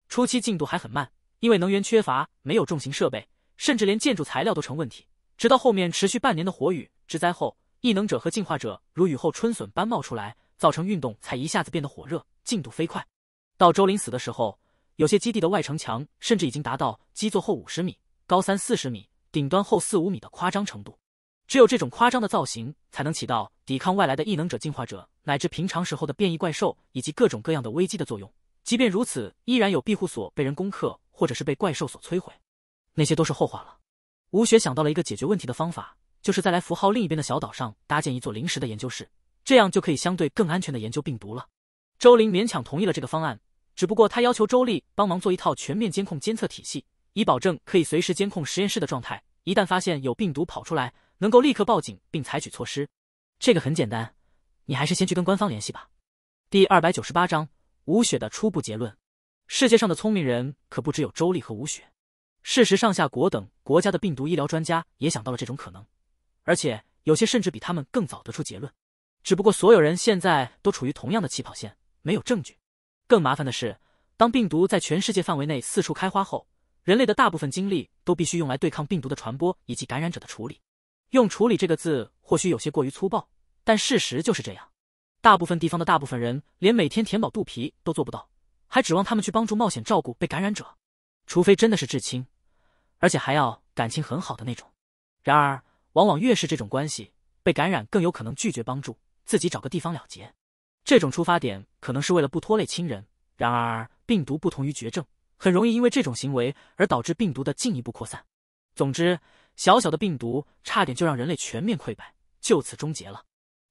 初期进度还很慢，因为能源缺乏，没有重型设备，甚至连建筑材料都成问题。直到后面持续半年的火雨之灾后，异能者和进化者如雨后春笋般冒出来，造成运动才一下子变得火热，进度飞快。到周林死的时候，有些基地的外城墙甚至已经达到基座后五十米。高三四十米，顶端厚四五米的夸张程度，只有这种夸张的造型才能起到抵抗外来的异能者、进化者，乃至平常时候的变异怪兽以及各种各样的危机的作用。即便如此，依然有庇护所被人攻克，或者是被怪兽所摧毁，那些都是后话了。吴雪想到了一个解决问题的方法，就是在来符号另一边的小岛上搭建一座临时的研究室，这样就可以相对更安全的研究病毒了。周林勉强同意了这个方案，只不过他要求周丽帮忙做一套全面监控监测体系。以保证可以随时监控实验室的状态，一旦发现有病毒跑出来，能够立刻报警并采取措施。这个很简单，你还是先去跟官方联系吧。第二百九十八章吴雪的初步结论。世界上的聪明人可不只有周丽和吴雪，事实上下国等国家的病毒医疗专家也想到了这种可能，而且有些甚至比他们更早得出结论。只不过所有人现在都处于同样的起跑线，没有证据。更麻烦的是，当病毒在全世界范围内四处开花后。人类的大部分精力都必须用来对抗病毒的传播以及感染者的处理。用“处理”这个字或许有些过于粗暴，但事实就是这样。大部分地方的大部分人连每天填饱肚皮都做不到，还指望他们去帮助冒险照顾被感染者，除非真的是至亲，而且还要感情很好的那种。然而，往往越是这种关系，被感染更有可能拒绝帮助，自己找个地方了结。这种出发点可能是为了不拖累亲人，然而病毒不同于绝症。很容易因为这种行为而导致病毒的进一步扩散。总之，小小的病毒差点就让人类全面溃败，就此终结了。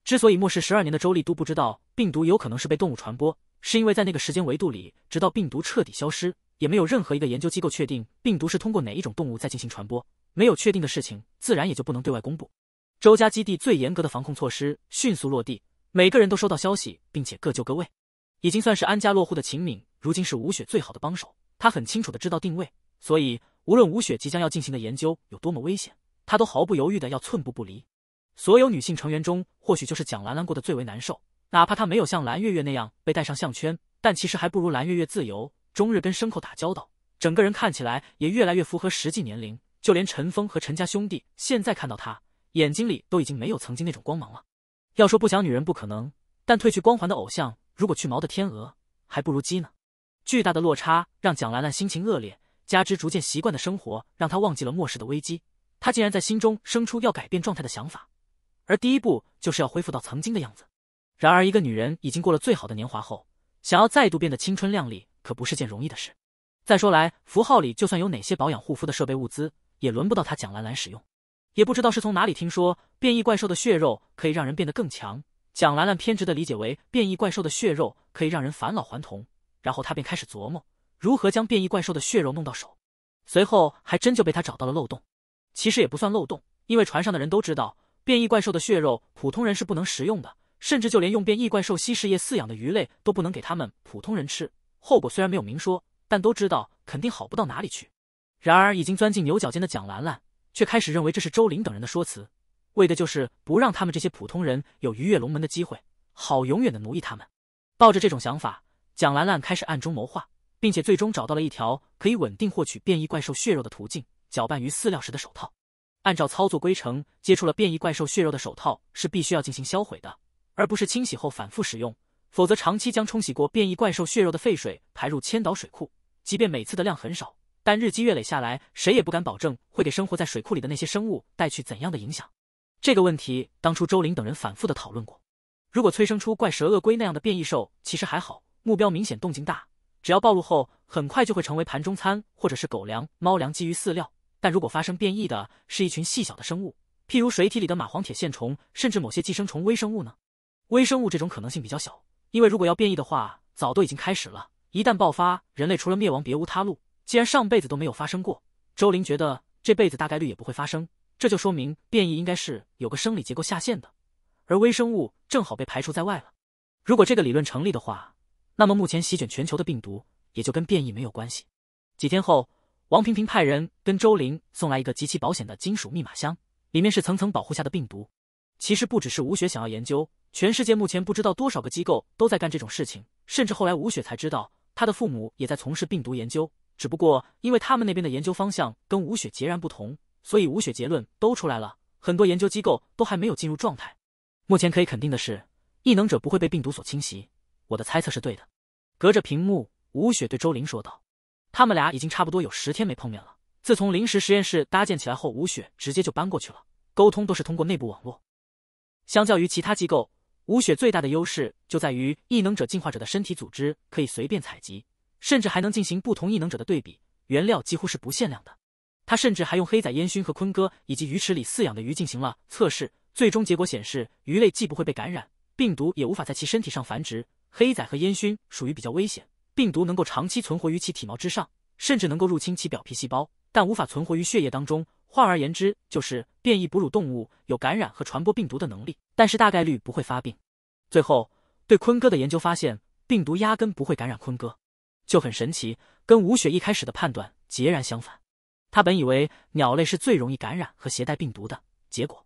之所以末世十二年的周丽都不知道病毒有可能是被动物传播，是因为在那个时间维度里，直到病毒彻底消失，也没有任何一个研究机构确定病毒是通过哪一种动物在进行传播。没有确定的事情，自然也就不能对外公布。周家基地最严格的防控措施迅速落地，每个人都收到消息，并且各就各位。已经算是安家落户的秦敏，如今是吴雪最好的帮手。他很清楚的知道定位，所以无论吴雪即将要进行的研究有多么危险，他都毫不犹豫的要寸步不离。所有女性成员中，或许就是蒋兰兰过得最为难受。哪怕她没有像蓝月月那样被戴上项圈，但其实还不如蓝月月自由，终日跟牲口打交道，整个人看起来也越来越符合实际年龄。就连陈峰和陈家兄弟现在看到她，眼睛里都已经没有曾经那种光芒了。要说不想女人不可能，但褪去光环的偶像，如果去毛的天鹅，还不如鸡呢。巨大的落差让蒋兰兰心情恶劣，加之逐渐习惯的生活让她忘记了末世的危机，她竟然在心中生出要改变状态的想法，而第一步就是要恢复到曾经的样子。然而，一个女人已经过了最好的年华后，想要再度变得青春靓丽可不是件容易的事。再说来，符号里就算有哪些保养护肤的设备物资，也轮不到她蒋兰兰使用。也不知道是从哪里听说，变异怪兽的血肉可以让人变得更强。蒋兰兰偏执的理解为，变异怪兽的血肉可以让人返老还童。然后他便开始琢磨如何将变异怪兽的血肉弄到手，随后还真就被他找到了漏洞。其实也不算漏洞，因为船上的人都知道，变异怪兽的血肉普通人是不能食用的，甚至就连用变异怪兽稀释液饲养的鱼类都不能给他们普通人吃。后果虽然没有明说，但都知道肯定好不到哪里去。然而已经钻进牛角尖的蒋兰兰却开始认为这是周林等人的说辞，为的就是不让他们这些普通人有鱼跃龙门的机会，好永远的奴役他们。抱着这种想法。蒋兰兰开始暗中谋划，并且最终找到了一条可以稳定获取变异怪兽血肉的途径。搅拌于饲料时的手套，按照操作规程，接触了变异怪兽血肉的手套是必须要进行销毁的，而不是清洗后反复使用。否则，长期将冲洗过变异怪兽血肉的废水排入千岛水库，即便每次的量很少，但日积月累下来，谁也不敢保证会给生活在水库里的那些生物带去怎样的影响。这个问题，当初周林等人反复的讨论过。如果催生出怪蛇鳄龟那样的变异兽，其实还好。目标明显动静大，只要暴露后，很快就会成为盘中餐或者是狗粮、猫粮、鸡鱼饲料。但如果发生变异的是一群细小的生物，譬如水体里的蚂蝗、铁线虫，甚至某些寄生虫微生物呢？微生物这种可能性比较小，因为如果要变异的话，早都已经开始了。一旦爆发，人类除了灭亡别无他路。既然上辈子都没有发生过，周林觉得这辈子大概率也不会发生。这就说明变异应该是有个生理结构下限的，而微生物正好被排除在外了。如果这个理论成立的话，那么目前席卷全球的病毒也就跟变异没有关系。几天后，王平平派人跟周玲送来一个极其保险的金属密码箱，里面是层层保护下的病毒。其实不只是吴雪想要研究，全世界目前不知道多少个机构都在干这种事情。甚至后来吴雪才知道，她的父母也在从事病毒研究，只不过因为他们那边的研究方向跟吴雪截然不同，所以吴雪结论都出来了，很多研究机构都还没有进入状态。目前可以肯定的是，异能者不会被病毒所侵袭。我的猜测是对的。隔着屏幕，吴雪对周林说道：“他们俩已经差不多有十天没碰面了。自从临时实验室搭建起来后，吴雪直接就搬过去了，沟通都是通过内部网络。相较于其他机构，吴雪最大的优势就在于异能者进化者的身体组织可以随便采集，甚至还能进行不同异能者的对比，原料几乎是不限量的。他甚至还用黑仔烟熏和坤哥以及鱼池里饲养的鱼进行了测试，最终结果显示，鱼类既不会被感染，病毒也无法在其身体上繁殖。”黑仔和烟熏属于比较危险，病毒能够长期存活于其体毛之上，甚至能够入侵其表皮细胞，但无法存活于血液当中。换而言之，就是变异哺乳动物有感染和传播病毒的能力，但是大概率不会发病。最后，对坤哥的研究发现，病毒压根不会感染坤哥，就很神奇，跟吴雪一开始的判断截然相反。他本以为鸟类是最容易感染和携带病毒的，结果，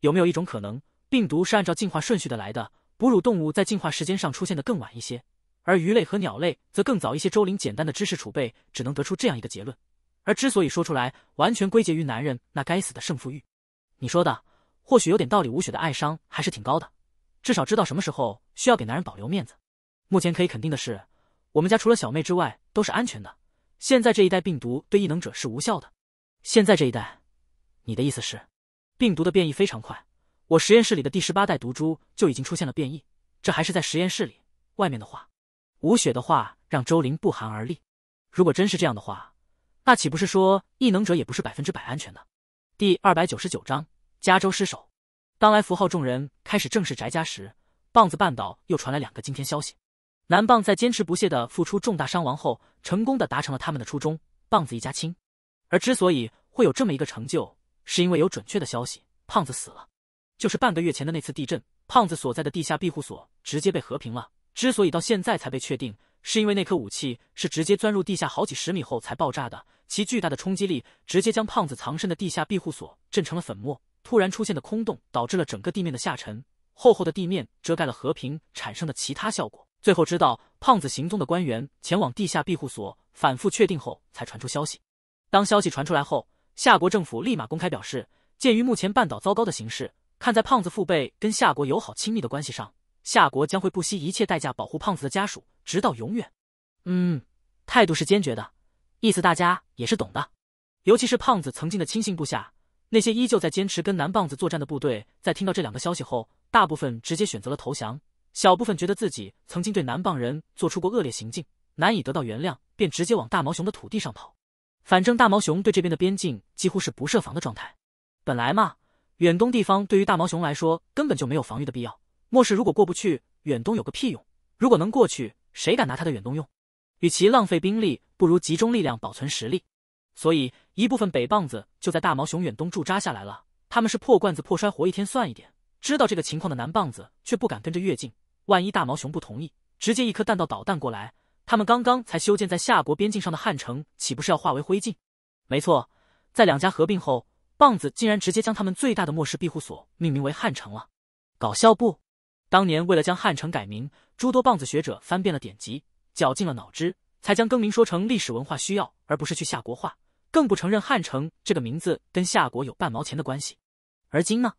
有没有一种可能，病毒是按照进化顺序的来的？哺乳动物在进化时间上出现的更晚一些，而鱼类和鸟类则更早一些。周凌简单的知识储备只能得出这样一个结论，而之所以说出来，完全归结于男人那该死的胜负欲。你说的或许有点道理，吴雪的爱伤还是挺高的，至少知道什么时候需要给男人保留面子。目前可以肯定的是，我们家除了小妹之外都是安全的。现在这一代病毒对异能者是无效的。现在这一代，你的意思是，病毒的变异非常快。我实验室里的第十八代毒株就已经出现了变异，这还是在实验室里。外面的话，吴雪的话让周玲不寒而栗。如果真是这样的话，那岂不是说异能者也不是百分之百安全的？第二百九十九章加州失守。当来符号众人开始正式宅家时，棒子半岛又传来两个惊天消息。南棒在坚持不懈的付出重大伤亡后，成功的达成了他们的初衷——棒子一家亲。而之所以会有这么一个成就，是因为有准确的消息：胖子死了。就是半个月前的那次地震，胖子所在的地下庇护所直接被和平了。之所以到现在才被确定，是因为那颗武器是直接钻入地下好几十米后才爆炸的，其巨大的冲击力直接将胖子藏身的地下庇护所震成了粉末。突然出现的空洞导致了整个地面的下沉，厚厚的地面遮盖了和平产生的其他效果。最后，知道胖子行踪的官员前往地下庇护所反复确定后，才传出消息。当消息传出来后，夏国政府立马公开表示，鉴于目前半岛糟糕的形势。看在胖子父辈跟夏国友好亲密的关系上，夏国将会不惜一切代价保护胖子的家属，直到永远。嗯，态度是坚决的，意思大家也是懂的。尤其是胖子曾经的亲信部下，那些依旧在坚持跟南棒子作战的部队，在听到这两个消息后，大部分直接选择了投降，小部分觉得自己曾经对南棒人做出过恶劣行径，难以得到原谅，便直接往大毛熊的土地上跑。反正大毛熊对这边的边境几乎是不设防的状态。本来嘛。远东地方对于大毛熊来说根本就没有防御的必要，末世如果过不去，远东有个屁用！如果能过去，谁敢拿他的远东用？与其浪费兵力，不如集中力量保存实力。所以一部分北棒子就在大毛熊远东驻扎下来了，他们是破罐子破摔，活一天算一天。知道这个情况的南棒子却不敢跟着越境，万一大毛熊不同意，直接一颗弹道导弹过来，他们刚刚才修建在夏国边境上的汉城岂不是要化为灰烬？没错，在两家合并后。棒子竟然直接将他们最大的末世庇护所命名为汉城了，搞笑不？当年为了将汉城改名，诸多棒子学者翻遍了典籍，绞尽了脑汁，才将更名说成历史文化需要，而不是去夏国化，更不承认汉城这个名字跟夏国有半毛钱的关系。而今呢，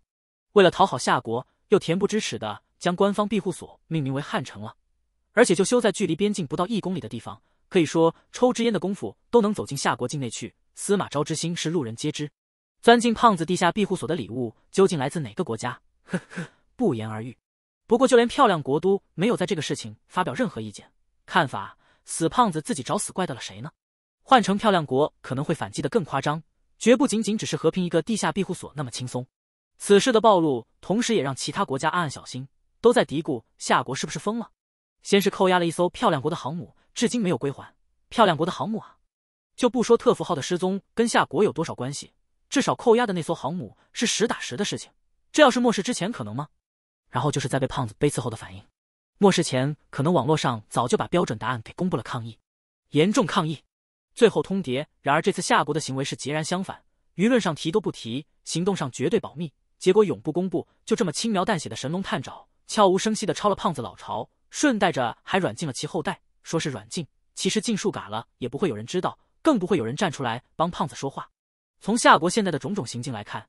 为了讨好夏国，又恬不知耻的将官方庇护所命名为汉城了，而且就修在距离边境不到一公里的地方，可以说抽支烟的功夫都能走进夏国境内去。司马昭之心是路人皆知。钻进胖子地下庇护所的礼物究竟来自哪个国家？呵呵，不言而喻。不过，就连漂亮国都没有在这个事情发表任何意见、看法。死胖子自己找死，怪得了谁呢？换成漂亮国，可能会反击的更夸张，绝不仅仅只是和平一个地下庇护所那么轻松。此事的暴露，同时也让其他国家暗暗小心，都在嘀咕：夏国是不是疯了？先是扣押了一艘漂亮国的航母，至今没有归还。漂亮国的航母啊，就不说特福号的失踪跟夏国有多少关系。至少扣押的那艘航母是实打实的事情，这要是末世之前可能吗？然后就是在被胖子背刺后的反应，末世前可能网络上早就把标准答案给公布了，抗议，严重抗议，最后通牒。然而这次夏国的行为是截然相反，舆论上提都不提，行动上绝对保密，结果永不公布，就这么轻描淡写的神龙探爪，悄无声息的抄了胖子老巢，顺带着还软禁了其后代，说是软禁，其实禁术嘎了也不会有人知道，更不会有人站出来帮胖子说话。从夏国现在的种种行径来看，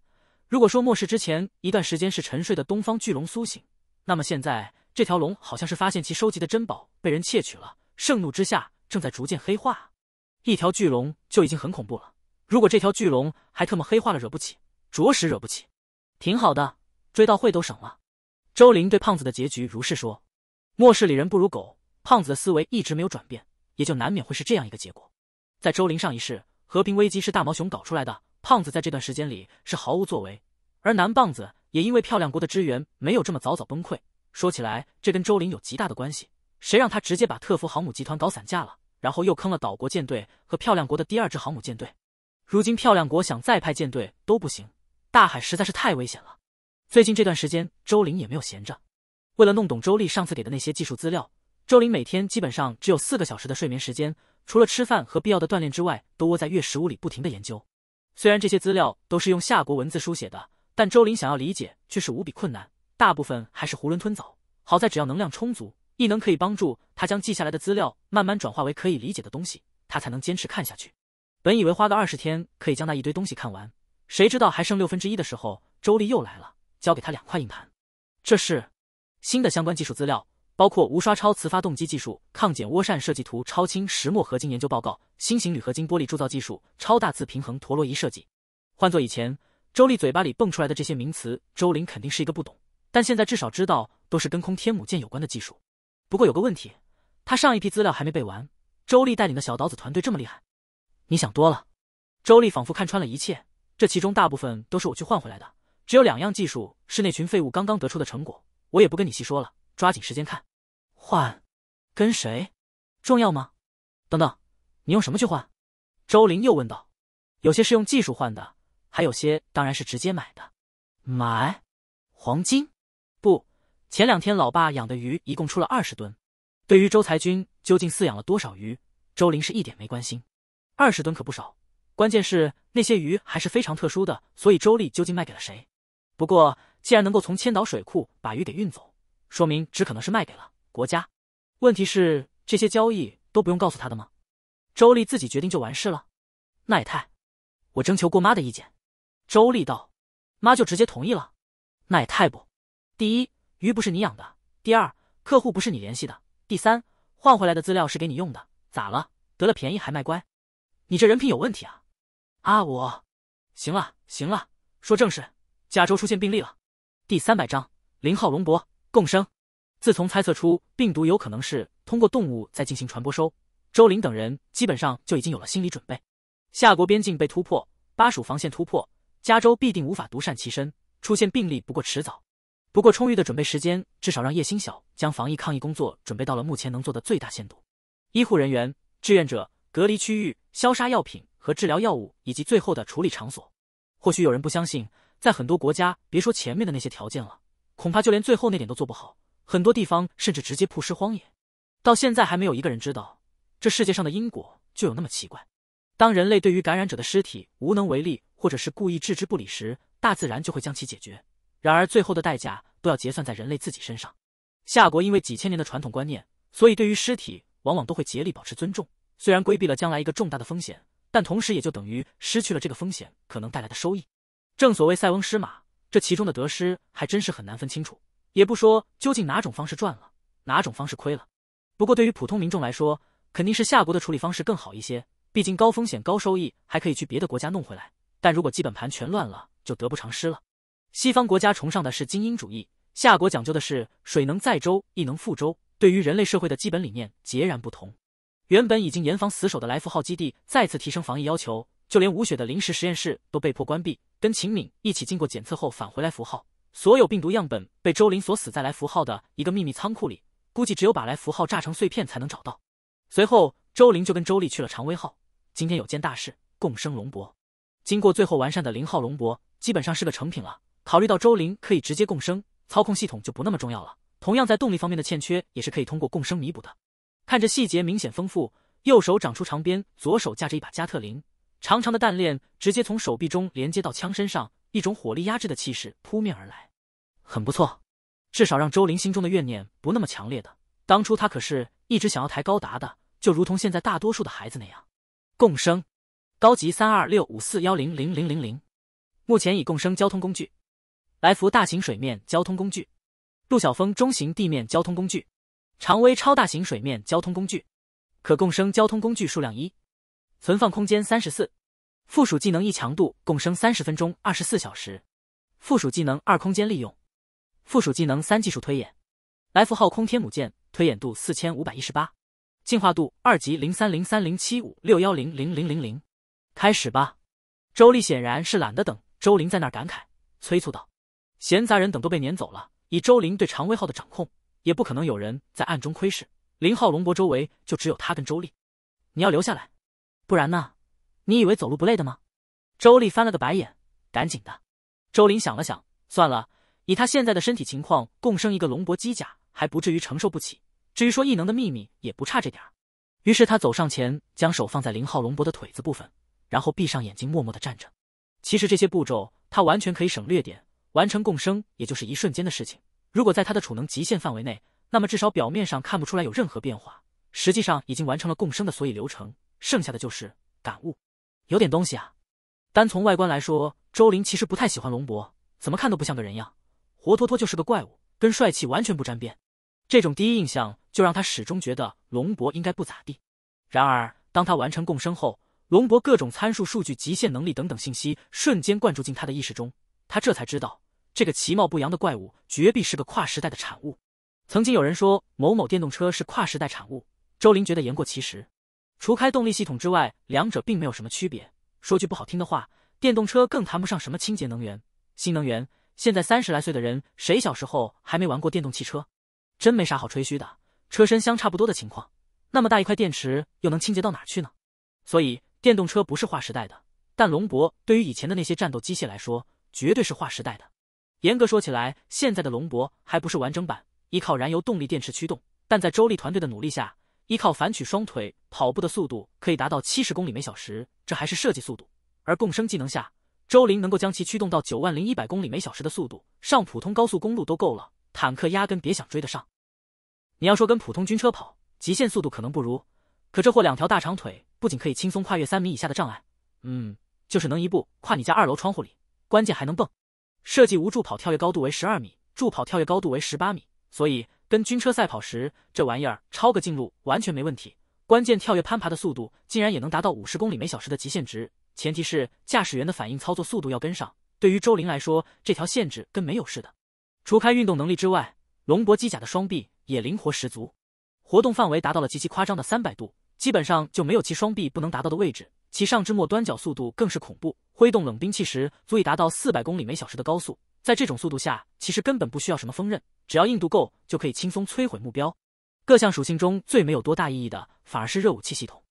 如果说末世之前一段时间是沉睡的东方巨龙苏醒，那么现在这条龙好像是发现其收集的珍宝被人窃取了，盛怒之下正在逐渐黑化。一条巨龙就已经很恐怖了，如果这条巨龙还特么黑化了，惹不起，着实惹不起。挺好的，追悼会都省了。周林对胖子的结局如是说。末世里人不如狗，胖子的思维一直没有转变，也就难免会是这样一个结果。在周林上一世。和平危机是大毛熊搞出来的，胖子在这段时间里是毫无作为，而南棒子也因为漂亮国的支援没有这么早早崩溃。说起来，这跟周林有极大的关系，谁让他直接把特福航母集团搞散架了，然后又坑了岛国舰队和漂亮国的第二支航母舰队。如今漂亮国想再派舰队都不行，大海实在是太危险了。最近这段时间，周林也没有闲着，为了弄懂周丽上次给的那些技术资料，周林每天基本上只有四个小时的睡眠时间。除了吃饭和必要的锻炼之外，都窝在月食屋里不停的研究。虽然这些资料都是用夏国文字书写的，但周林想要理解却是无比困难，大部分还是囫囵吞枣。好在只要能量充足，异能可以帮助他将记下来的资料慢慢转化为可以理解的东西，他才能坚持看下去。本以为花个二十天可以将那一堆东西看完，谁知道还剩六分之一的时候，周丽又来了，交给他两块硬盘，这是新的相关技术资料。包括无刷超磁发动机技术、抗剪涡扇设计图、超轻石墨合金研究报告、新型铝合金玻璃铸造技术、超大自平衡陀螺仪设计。换做以前，周丽嘴巴里蹦出来的这些名词，周林肯定是一个不懂。但现在至少知道都是跟空天母舰有关的技术。不过有个问题，他上一批资料还没背完。周丽带领的小岛子团队这么厉害，你想多了。周丽仿佛看穿了一切，这其中大部分都是我去换回来的，只有两样技术是那群废物刚刚得出的成果，我也不跟你细说了，抓紧时间看。换，跟谁，重要吗？等等，你用什么去换？周林又问道。有些是用技术换的，还有些当然是直接买的。买？黄金？不，前两天老爸养的鱼一共出了二十吨。对于周才军究竟饲养了多少鱼，周林是一点没关心。二十吨可不少，关键是那些鱼还是非常特殊的。所以周丽究竟卖给了谁？不过既然能够从千岛水库把鱼给运走，说明只可能是卖给了。国家，问题是这些交易都不用告诉他的吗？周丽自己决定就完事了，那也太……我征求过妈的意见，周丽道，妈就直接同意了，那也太不……第一，鱼不是你养的；第二，客户不是你联系的；第三，换回来的资料是给你用的，咋了？得了便宜还卖乖？你这人品有问题啊！啊，我……行了行了，说正事，加州出现病例了。第三百章：林浩龙博共生。自从猜测出病毒有可能是通过动物在进行传播收，周林等人基本上就已经有了心理准备。夏国边境被突破，巴蜀防线突破，加州必定无法独善其身，出现病例不过迟早。不过充裕的准备时间，至少让叶星晓将防疫抗疫工作准备到了目前能做的最大限度。医护人员、志愿者、隔离区域、消杀药品和治疗药物，以及最后的处理场所。或许有人不相信，在很多国家，别说前面的那些条件了，恐怕就连最后那点都做不好。很多地方甚至直接曝尸荒野，到现在还没有一个人知道，这世界上的因果就有那么奇怪。当人类对于感染者的尸体无能为力，或者是故意置之不理时，大自然就会将其解决。然而最后的代价都要结算在人类自己身上。夏国因为几千年的传统观念，所以对于尸体往往都会竭力保持尊重。虽然规避了将来一个重大的风险，但同时也就等于失去了这个风险可能带来的收益。正所谓塞翁失马，这其中的得失还真是很难分清楚。也不说究竟哪种方式赚了，哪种方式亏了。不过对于普通民众来说，肯定是夏国的处理方式更好一些，毕竟高风险高收益，还可以去别的国家弄回来。但如果基本盘全乱了，就得不偿失了。西方国家崇尚的是精英主义，夏国讲究的是水能载舟亦能覆舟，对于人类社会的基本理念截然不同。原本已经严防死守的来福号基地再次提升防疫要求，就连吴雪的临时实验室都被迫关闭，跟秦敏一起经过检测后返回来福号。所有病毒样本被周林锁死在来福号的一个秘密仓库里，估计只有把来福号炸成碎片才能找到。随后，周林就跟周丽去了长威号。今天有件大事，共生龙博。经过最后完善的零号龙博，基本上是个成品了。考虑到周林可以直接共生，操控系统就不那么重要了。同样，在动力方面的欠缺也是可以通过共生弥补的。看着细节明显丰富，右手长出长鞭，左手架着一把加特林，长长的弹链直接从手臂中连接到枪身上。一种火力压制的气势扑面而来，很不错，至少让周林心中的怨念不那么强烈。的，当初他可是一直想要抬高达的，就如同现在大多数的孩子那样。共生，高级三二六五四幺零零零零零，目前已共生交通工具，来福大型水面交通工具，陆小峰中型地面交通工具，长威超大型水面交通工具，可共生交通工具数量一，存放空间三十四。附属技能一强度共生三十分钟二十四小时，附属技能二空间利用，附属技能三技术推演，来福号空天母舰推演度四千五百一十八，进化度二级零三零三零七五六幺零零零零零，开始吧。周丽显然是懒得等周林在那儿感慨，催促道：“闲杂人等都被撵走了，以周林对长威号的掌控，也不可能有人在暗中窥视。林浩龙博周围就只有他跟周丽，你要留下来，不然呢？”你以为走路不累的吗？周丽翻了个白眼，赶紧的。周林想了想，算了，以他现在的身体情况，共生一个龙博机甲还不至于承受不起。至于说异能的秘密，也不差这点儿。于是他走上前，将手放在林浩龙博的腿子部分，然后闭上眼睛，默默的站着。其实这些步骤他完全可以省略点，完成共生也就是一瞬间的事情。如果在他的储能极限范围内，那么至少表面上看不出来有任何变化，实际上已经完成了共生的所以流程，剩下的就是感悟。有点东西啊，单从外观来说，周林其实不太喜欢龙博，怎么看都不像个人样，活脱脱就是个怪物，跟帅气完全不沾边。这种第一印象就让他始终觉得龙博应该不咋地。然而，当他完成共生后，龙博各种参数、数据、极限能力等等信息瞬间灌注进他的意识中，他这才知道，这个其貌不扬的怪物绝壁是个跨时代的产物。曾经有人说某某电动车是跨时代产物，周林觉得言过其实。除开动力系统之外，两者并没有什么区别。说句不好听的话，电动车更谈不上什么清洁能源、新能源。现在三十来岁的人，谁小时候还没玩过电动汽车？真没啥好吹嘘的。车身相差不多的情况，那么大一块电池，又能清洁到哪去呢？所以电动车不是划时代的，但龙博对于以前的那些战斗机械来说，绝对是划时代的。严格说起来，现在的龙博还不是完整版，依靠燃油动力、电池驱动，但在周立团队的努力下。依靠反曲双腿跑步的速度可以达到七十公里每小时，这还是设计速度。而共生技能下，周林能够将其驱动到九万零一百公里每小时的速度，上普通高速公路都够了，坦克压根别想追得上。你要说跟普通军车跑，极限速度可能不如，可这货两条大长腿不仅可以轻松跨越三米以下的障碍，嗯，就是能一步跨你家二楼窗户里，关键还能蹦。设计无助跑跳跃高度为十二米，助跑跳跃高度为十八米，所以。跟军车赛跑时，这玩意儿超个近路完全没问题。关键跳跃攀爬的速度竟然也能达到五十公里每小时的极限值，前提是驾驶员的反应操作速度要跟上。对于周林来说，这条限制跟没有似的。除开运动能力之外，龙博机甲的双臂也灵活十足，活动范围达到了极其夸张的三百度，基本上就没有其双臂不能达到的位置。其上肢末端角速度更是恐怖，挥动冷兵器时足以达到四百公里每小时的高速。在这种速度下，其实根本不需要什么锋刃，只要硬度够就可以轻松摧毁目标。各项属性中最没有多大意义的，反而是热武器系统。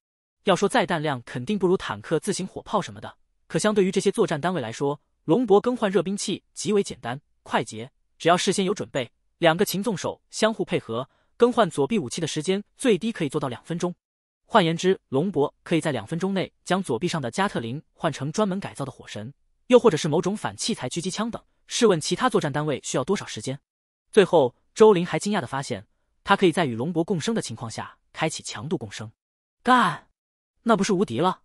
要说载弹量，肯定不如坦克、自行火炮什么的。可相对于这些作战单位来说，龙博更换热兵器极为简单快捷，只要事先有准备，两个擒纵手相互配合，更换左臂武器的时间最低可以做到两分钟。换言之，龙博可以在两分钟内将左臂上的加特林换成专门改造的火神，又或者是某种反器材狙击枪等。试问其他作战单位需要多少时间？最后，周林还惊讶的发现，他可以在与龙伯共生的情况下开启强度共生，干，那不是无敌了？